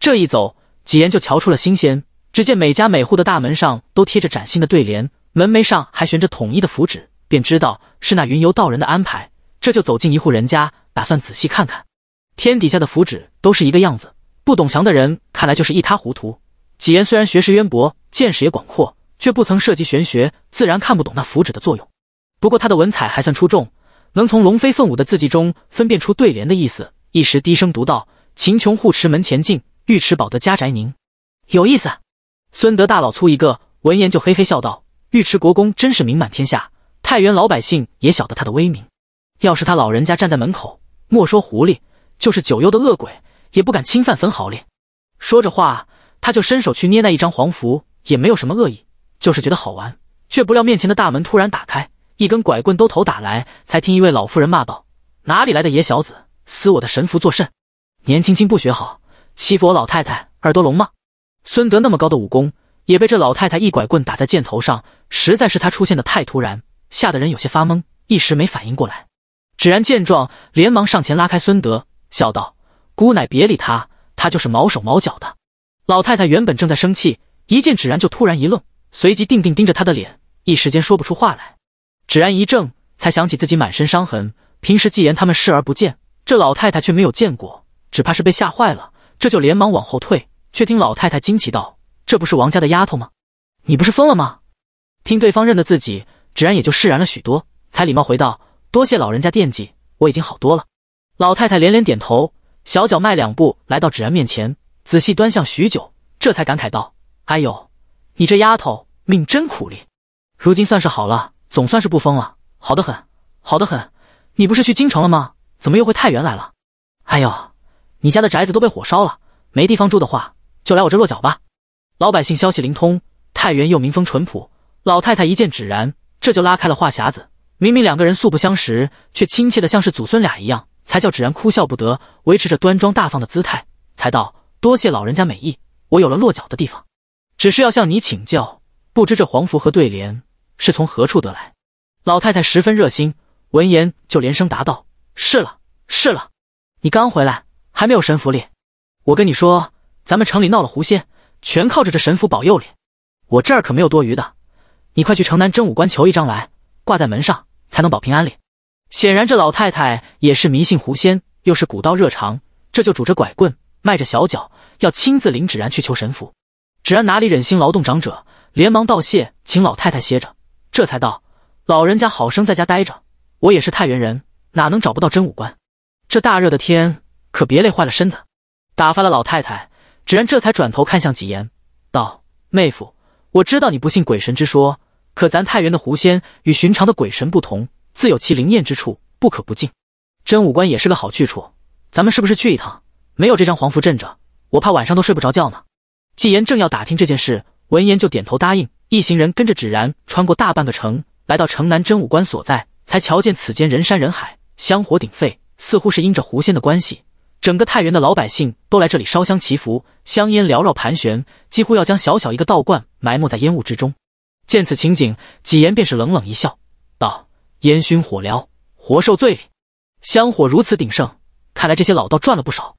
这一走，几言就瞧出了新鲜。只见每家每户的大门上都贴着崭新的对联，门楣上还悬着统一的符纸，便知道是那云游道人的安排。这就走进一户人家，打算仔细看看。天底下的符纸都是一个样子，不懂详的人看来就是一塌糊涂。几言虽然学识渊博，见识也广阔，却不曾涉及玄学，自然看不懂那符纸的作用。不过他的文采还算出众，能从龙飞凤舞的字迹中分辨出对联的意思。一时低声读道：“秦琼护持门前进，尉迟保得家宅宁。”有意思。孙德大老粗一个，闻言就嘿嘿笑道：“尉迟国公真是名满天下，太原老百姓也晓得他的威名。要是他老人家站在门口，莫说狐狸，就是九幽的恶鬼也不敢侵犯分毫哩。”说着话，他就伸手去捏那一张黄符，也没有什么恶意，就是觉得好玩。却不料面前的大门突然打开，一根拐棍兜头打来，才听一位老妇人骂道：“哪里来的野小子，撕我的神符作甚？年轻轻不学好，欺负我老太太耳朵聋吗？”孙德那么高的武功，也被这老太太一拐棍打在箭头上，实在是她出现的太突然，吓得人有些发懵，一时没反应过来。芷然见状，连忙上前拉开孙德，笑道：“姑奶别理他，他就是毛手毛脚的。”老太太原本正在生气，一见芷然就突然一愣，随即定定盯着他的脸，一时间说不出话来。芷然一怔，才想起自己满身伤痕，平时纪言他们视而不见，这老太太却没有见过，只怕是被吓坏了，这就连忙往后退。却听老太太惊奇道：“这不是王家的丫头吗？你不是疯了吗？”听对方认得自己，芷然也就释然了许多，才礼貌回道：“多谢老人家惦记，我已经好多了。”老太太连连点头，小脚迈两步来到芷然面前，仔细端详许久，这才感慨道：“哎呦，你这丫头命真苦力，如今算是好了，总算是不疯了，好的很，好的很。你不是去京城了吗？怎么又回太原来了？哎呦，你家的宅子都被火烧了，没地方住的话。”就来我这落脚吧。老百姓消息灵通，太原又民风淳朴。老太太一见芷然，这就拉开了话匣子。明明两个人素不相识，却亲切的像是祖孙俩一样，才叫芷然哭笑不得，维持着端庄大方的姿态，才道：“多谢老人家美意，我有了落脚的地方。只是要向你请教，不知这黄符和对联是从何处得来？”老太太十分热心，闻言就连声答道：“是了，是了，你刚回来，还没有神符哩。我跟你说。”咱们城里闹了狐仙，全靠着这神符保佑哩。我这儿可没有多余的，你快去城南真武关求一张来，挂在门上才能保平安哩。显然这老太太也是迷信狐仙，又是古道热肠，这就拄着拐棍，迈着小脚，要亲自领芷然去求神符。芷然哪里忍心劳动长者，连忙道谢，请老太太歇着。这才道，老人家好生在家待着，我也是太原人，哪能找不到真武关？这大热的天，可别累坏了身子。打发了老太太。芷然这才转头看向纪言，道：“妹夫，我知道你不信鬼神之说，可咱太原的狐仙与寻常的鬼神不同，自有其灵验之处，不可不敬。真武观也是个好去处，咱们是不是去一趟？没有这张黄符镇着，我怕晚上都睡不着觉呢。”纪言正要打听这件事，闻言就点头答应。一行人跟着芷然穿过大半个城，来到城南真武观所在，才瞧见此间人山人海，香火鼎沸，似乎是因着狐仙的关系。整个太原的老百姓都来这里烧香祈福，香烟缭绕盘旋，几乎要将小小一个道观埋没在烟雾之中。见此情景，几言便是冷冷一笑，道：“烟熏火燎，活受罪。香火如此鼎盛，看来这些老道赚了不少。”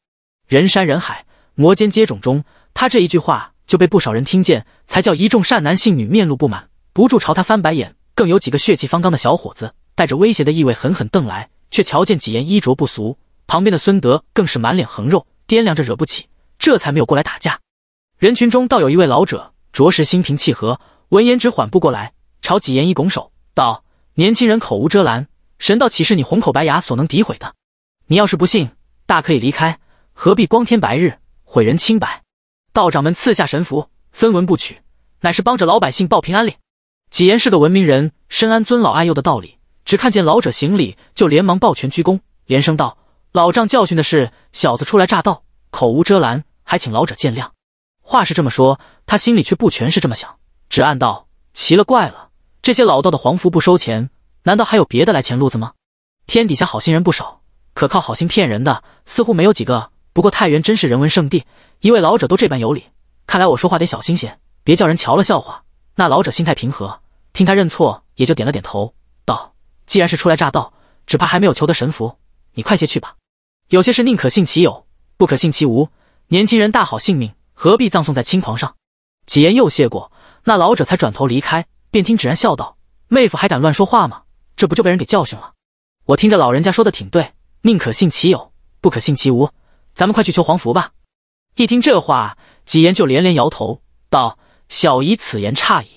人山人海，摩肩接踵中，他这一句话就被不少人听见，才叫一众善男信女面露不满，不住朝他翻白眼。更有几个血气方刚的小伙子，带着威胁的意味狠狠瞪来，却瞧见几言衣着不俗。旁边的孙德更是满脸横肉，掂量着惹不起，这才没有过来打架。人群中倒有一位老者，着实心平气和，闻言只缓不过来，朝纪言一拱手道：“年轻人口无遮拦，神道岂是你红口白牙所能诋毁的？你要是不信，大可以离开，何必光天白日毁人清白？道长们赐下神符，分文不取，乃是帮着老百姓报平安哩。”纪言是个文明人，深谙尊老爱幼的道理，只看见老者行礼，就连忙抱拳鞠躬，连声道。老丈教训的是，小子初来乍到，口无遮拦，还请老者见谅。话是这么说，他心里却不全是这么想，只暗道：奇了怪了，这些老道的黄符不收钱，难道还有别的来钱路子吗？天底下好心人不少，可靠好心骗人的似乎没有几个。不过太原真是人文圣地，一位老者都这般有礼，看来我说话得小心些，别叫人瞧了笑话。那老者心态平和，听他认错，也就点了点头，道：“既然是初来乍到，只怕还没有求得神符。”你快些去吧，有些事宁可信其有，不可信其无。年轻人大好性命，何必葬送在轻狂上？几言又谢过，那老者才转头离开。便听芷然笑道：“妹夫还敢乱说话吗？这不就被人给教训了？”我听着老人家说的挺对，宁可信其有，不可信其无。咱们快去求黄符吧。一听这话，几言就连连摇头道：“小姨此言差矣，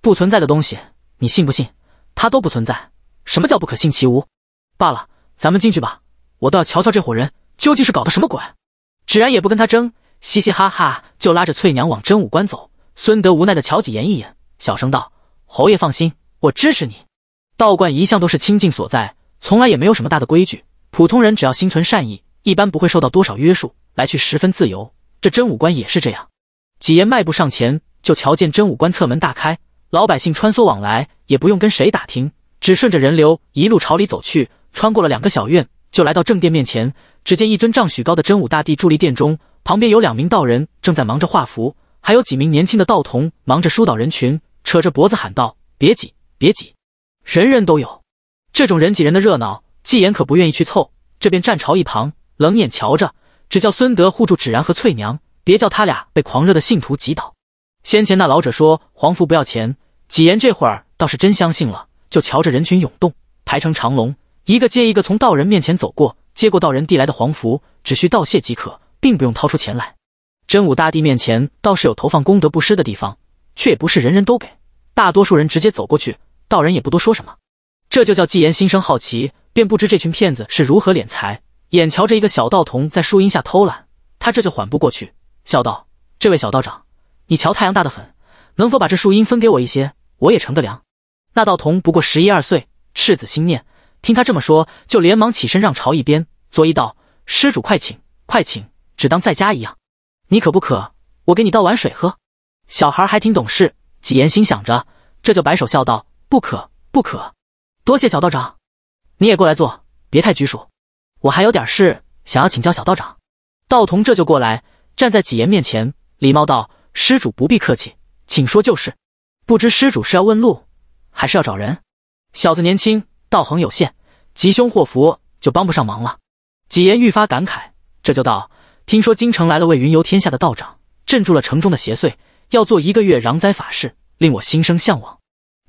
不存在的东西，你信不信？它都不存在。什么叫不可信其无？罢了。”咱们进去吧，我倒要瞧瞧这伙人究竟是搞的什么鬼。芷然也不跟他争，嘻嘻哈哈就拉着翠娘往真武观走。孙德无奈的瞧几爷一眼，小声道：“侯爷放心，我支持你。道观一向都是清净所在，从来也没有什么大的规矩。普通人只要心存善意，一般不会受到多少约束，来去十分自由。这真武观也是这样。”几爷迈步上前，就瞧见真武观侧门大开，老百姓穿梭往来，也不用跟谁打听，只顺着人流一路朝里走去。穿过了两个小院，就来到正殿面前。只见一尊丈许高的真武大帝伫立殿中，旁边有两名道人正在忙着画符，还有几名年轻的道童忙着疏导人群，扯着脖子喊道：“别挤，别挤，人人都有。”这种人挤人的热闹，纪言可不愿意去凑，这边站朝一旁，冷眼瞧着，只叫孙德护住芷然和翠娘，别叫他俩被狂热的信徒挤倒。先前那老者说黄符不要钱，纪言这会儿倒是真相信了，就瞧着人群涌动，排成长龙。一个接一个从道人面前走过，接过道人递来的黄符，只需道谢即可，并不用掏出钱来。真武大帝面前倒是有投放功德布施的地方，却也不是人人都给，大多数人直接走过去，道人也不多说什么。这就叫纪言心生好奇，便不知这群骗子是如何敛财。眼瞧着一个小道童在树荫下偷懒，他这就缓不过去，笑道：“这位小道长，你瞧太阳大得很，能否把这树荫分给我一些？我也乘个凉。”那道童不过十一二岁，赤子心念。听他这么说，就连忙起身让朝一边，作揖道：“施主快请快请，只当在家一样。你渴不渴？我给你倒碗水喝。小孩还挺懂事，纪言心想着，这就摆手笑道：“不渴，不渴。多谢小道长，你也过来坐，别太拘束。我还有点事，想要请教小道长。”道童这就过来，站在纪言面前，礼貌道：“施主不必客气，请说就是。不知施主是要问路，还是要找人？小子年轻。”道行有限，吉凶祸福就帮不上忙了。几言愈发感慨，这就道：听说京城来了位云游天下的道长，镇住了城中的邪祟，要做一个月攘灾法事，令我心生向往。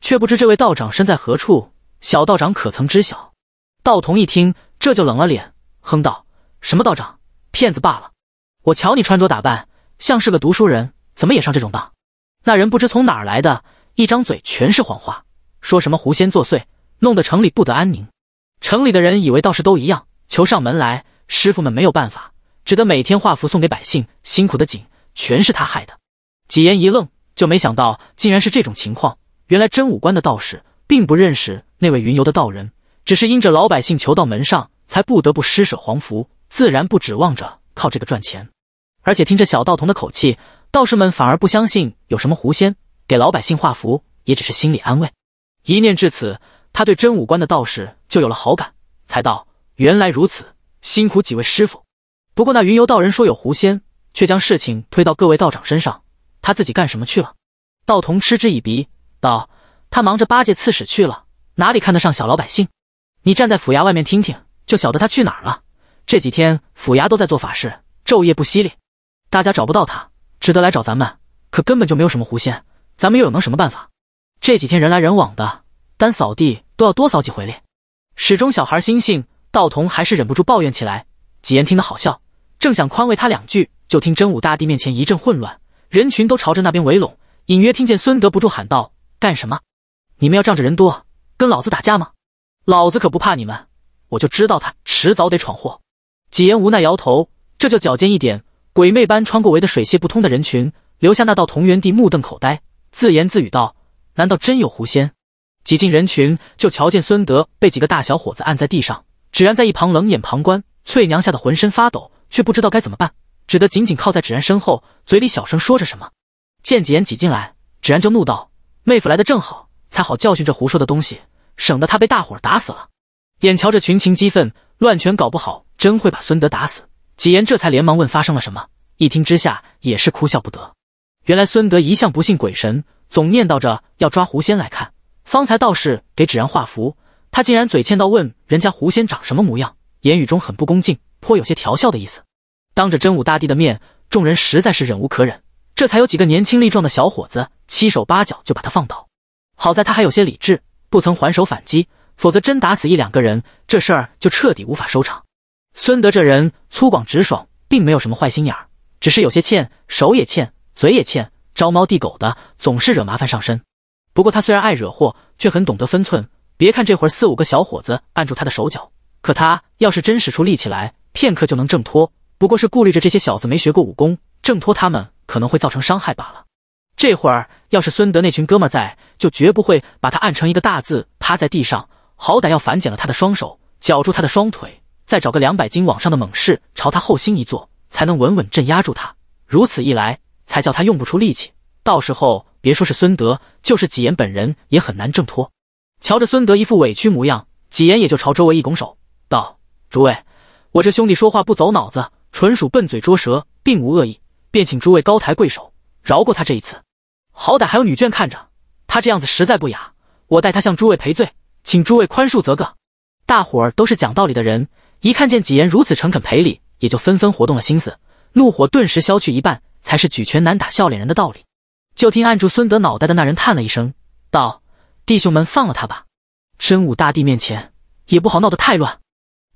却不知这位道长身在何处，小道长可曾知晓？道童一听，这就冷了脸，哼道：“什么道长，骗子罢了！我瞧你穿着打扮，像是个读书人，怎么也上这种当？”那人不知从哪儿来的，一张嘴全是谎话，说什么狐仙作祟。弄得城里不得安宁，城里的人以为道士都一样，求上门来，师傅们没有办法，只得每天画符送给百姓，辛苦的紧，全是他害的。几言一愣，就没想到竟然是这种情况。原来真武观的道士并不认识那位云游的道人，只是因着老百姓求到门上，才不得不施舍黄符，自然不指望着靠这个赚钱。而且听着小道童的口气，道士们反而不相信有什么狐仙给老百姓画符，也只是心里安慰。一念至此。他对真武观的道士就有了好感，才道：“原来如此，辛苦几位师傅。不过那云游道人说有狐仙，却将事情推到各位道长身上，他自己干什么去了？”道童嗤之以鼻，道：“他忙着八戒刺史去了，哪里看得上小老百姓？你站在府衙外面听听，就晓得他去哪儿了。这几天府衙都在做法事，昼夜不息哩，大家找不到他，只得来找咱们，可根本就没有什么狐仙，咱们又有能什么办法？这几天人来人往的，单扫地。”都要多扫几回咧，始终小孩心性，道童还是忍不住抱怨起来。几言听得好笑，正想宽慰他两句，就听真武大帝面前一阵混乱，人群都朝着那边围拢，隐约听见孙德不住喊道：“干什么？你们要仗着人多跟老子打架吗？老子可不怕你们！我就知道他迟早得闯祸。”几言无奈摇头，这就脚尖一点，鬼魅般穿过围得水泄不通的人群，留下那道同源地目瞪口呆，自言自语道：“难道真有狐仙？”挤进人群，就瞧见孙德被几个大小伙子按在地上，芷然在一旁冷眼旁观。翠娘吓得浑身发抖，却不知道该怎么办，只得紧紧靠在芷然身后，嘴里小声说着什么。见几人挤进来，芷然就怒道：“妹夫来的正好，才好教训这胡说的东西，省得他被大伙儿打死了。”眼瞧着群情激愤，乱拳搞不好真会把孙德打死。几言这才连忙问发生了什么，一听之下也是哭笑不得。原来孙德一向不信鬼神，总念叨着要抓狐仙来看。方才道士给芷然画符，他竟然嘴欠到问人家狐仙长什么模样，言语中很不恭敬，颇有些调笑的意思。当着真武大帝的面，众人实在是忍无可忍，这才有几个年轻力壮的小伙子七手八脚就把他放倒。好在他还有些理智，不曾还手反击，否则真打死一两个人，这事儿就彻底无法收场。孙德这人粗犷直爽，并没有什么坏心眼儿，只是有些欠手也欠，嘴也欠，招猫递狗的，总是惹麻烦上身。不过他虽然爱惹祸，却很懂得分寸。别看这会儿四五个小伙子按住他的手脚，可他要是真使出力气来，片刻就能挣脱。不过是顾虑着这些小子没学过武功，挣脱他们可能会造成伤害罢了。这会儿要是孙德那群哥们在，就绝不会把他按成一个大字趴在地上，好歹要反剪了他的双手，绞住他的双腿，再找个两百斤往上的猛士朝他后心一坐，才能稳稳镇压住他。如此一来，才叫他用不出力气。到时候。别说是孙德，就是纪言本人也很难挣脱。瞧着孙德一副委屈模样，纪言也就朝周围一拱手，道：“诸位，我这兄弟说话不走脑子，纯属笨嘴拙舌，并无恶意，便请诸位高抬贵手，饶过他这一次。好歹还有女眷看着，他这样子实在不雅，我代他向诸位赔罪，请诸位宽恕则个。”大伙儿都是讲道理的人，一看见纪言如此诚恳赔礼，也就纷纷活动了心思，怒火顿时消去一半，才是举拳难打笑脸人的道理。就听按住孙德脑袋的那人叹了一声，道：“弟兄们，放了他吧。真武大帝面前也不好闹得太乱。”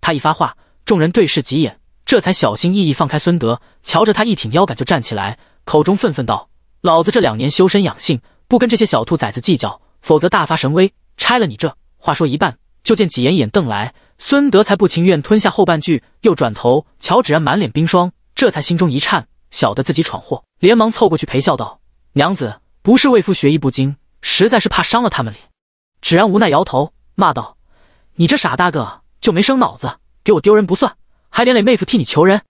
他一发话，众人对视几眼，这才小心翼翼放开孙德。瞧着他一挺腰杆就站起来，口中愤愤道：“老子这两年修身养性，不跟这些小兔崽子计较，否则大发神威拆了你。”这话说一半，就见几眼眼瞪来，孙德才不情愿吞下后半句，又转头瞧芷然，满脸冰霜，这才心中一颤，晓得自己闯祸，连忙凑过去陪笑道。娘子，不是为夫学艺不精，实在是怕伤了他们脸。芷然无奈摇头，骂道：“你这傻大个就没生脑子，给我丢人不算，还连累妹夫替你求人。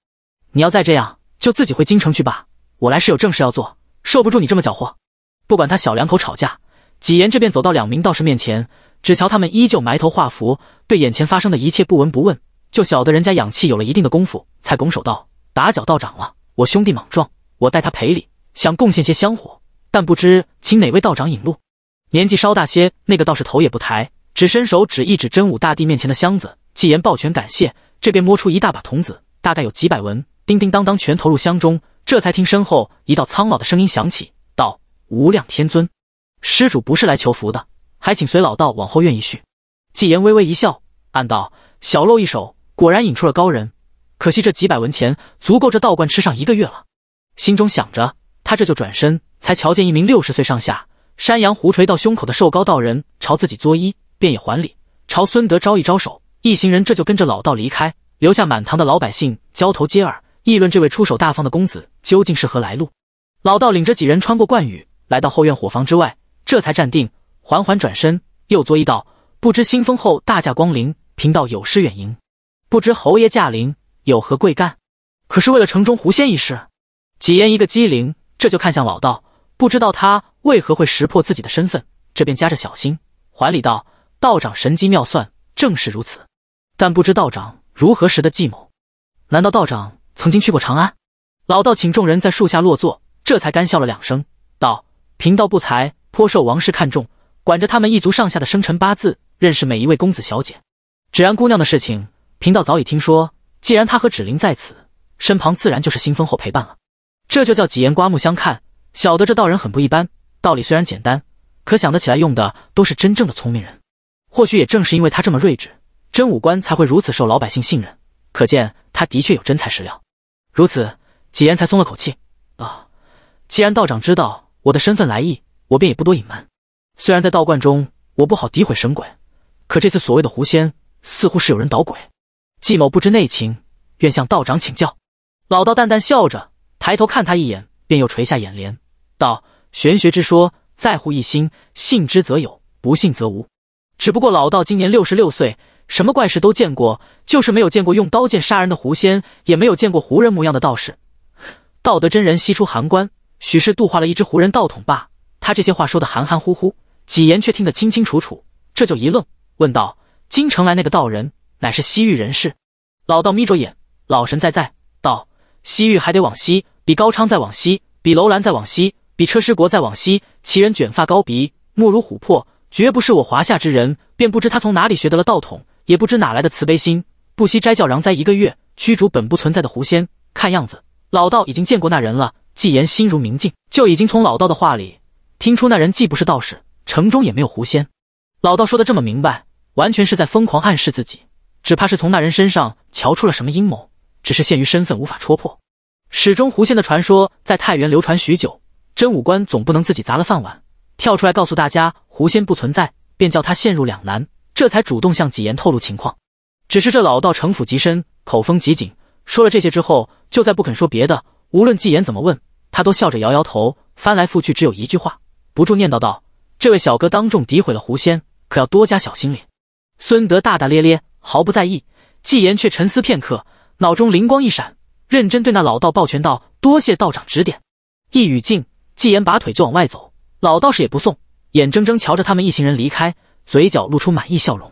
你要再这样，就自己回京城去吧。我来是有正事要做，受不住你这么搅和。”不管他小两口吵架，纪言这便走到两名道士面前，只瞧他们依旧埋头画符，对眼前发生的一切不闻不问。就晓得人家养气有了一定的功夫，才拱手道：“打搅道长了，我兄弟莽撞，我代他赔礼。”想贡献些香火，但不知请哪位道长引路。年纪稍大些，那个道士头也不抬，只伸手指一指真武大帝面前的箱子。纪言抱拳感谢，这边摸出一大把铜子，大概有几百文，叮叮当当全投入箱中。这才听身后一道苍老的声音响起：“道无量天尊，施主不是来求福的，还请随老道往后院一叙。”纪言微微一笑，暗道小露一手，果然引出了高人。可惜这几百文钱足够这道观吃上一个月了，心中想着。他这就转身，才瞧见一名六十岁上下、山羊胡垂到胸口的瘦高道人朝自己作揖，便也还礼，朝孙德招一招手，一行人这就跟着老道离开，留下满堂的老百姓交头接耳议论这位出手大方的公子究竟是何来路。老道领着几人穿过冠宇，来到后院火房之外，这才站定，缓缓转身，又作揖道：“不知新封后大驾光临，贫道有失远迎。不知侯爷驾临有何贵干？可是为了城中狐仙一事？”几言一个机灵。这就看向老道，不知道他为何会识破自己的身份，这便夹着小心还礼道：“道长神机妙算，正是如此。但不知道长如何识得计谋？难道道长曾经去过长安？”老道请众人在树下落座，这才干笑了两声，道：“贫道不才，颇受王氏看重，管着他们一族上下的生辰八字，认识每一位公子小姐。芷然姑娘的事情，贫道早已听说。既然她和芷灵在此，身旁自然就是新婚后陪伴了。”这就叫几言刮目相看，晓得这道人很不一般。道理虽然简单，可想得起来用的都是真正的聪明人。或许也正是因为他这么睿智，真武观才会如此受老百姓信任，可见他的确有真材实料。如此，几言才松了口气。啊，既然道长知道我的身份来意，我便也不多隐瞒。虽然在道观中我不好诋毁神鬼，可这次所谓的狐仙似乎是有人捣鬼，季某不知内情，愿向道长请教。老道淡淡笑着。抬头看他一眼，便又垂下眼帘，道：“玄学之说，在乎一心，信之则有，不信则无。只不过老道今年六十六岁，什么怪事都见过，就是没有见过用刀剑杀人的狐仙，也没有见过狐人模样的道士。道德真人西出函关，许是度化了一只狐人道统吧。”他这些话说得含含糊糊，几言却听得清清楚楚，这就一愣，问道：“京城来那个道人，乃是西域人士？”老道眯着眼，老神在在，道：“西域还得往西。”比高昌再往西，比楼兰再往西，比车师国再往西，其人卷发高鼻，目如琥珀，绝不是我华夏之人。便不知他从哪里学得了道统，也不知哪来的慈悲心，不惜斋教禳灾一个月，驱逐本不存在的狐仙。看样子，老道已经见过那人了。纪言心如明镜，就已经从老道的话里听出，那人既不是道士，城中也没有狐仙。老道说的这么明白，完全是在疯狂暗示自己，只怕是从那人身上瞧出了什么阴谋，只是限于身份无法戳破。始终狐仙的传说在太原流传许久，真武官总不能自己砸了饭碗，跳出来告诉大家狐仙不存在，便叫他陷入两难，这才主动向纪言透露情况。只是这老道城府极深，口风极紧，说了这些之后，就再不肯说别的。无论纪言怎么问，他都笑着摇摇头，翻来覆去只有一句话，不住念叨道：“这位小哥当众诋毁了狐仙，可要多加小心脸。”孙德大大咧咧，毫不在意，纪言却沉思片刻，脑中灵光一闪。认真对那老道抱拳道：“多谢道长指点。”一语尽，纪言拔腿就往外走，老道士也不送，眼睁睁瞧着他们一行人离开，嘴角露出满意笑容。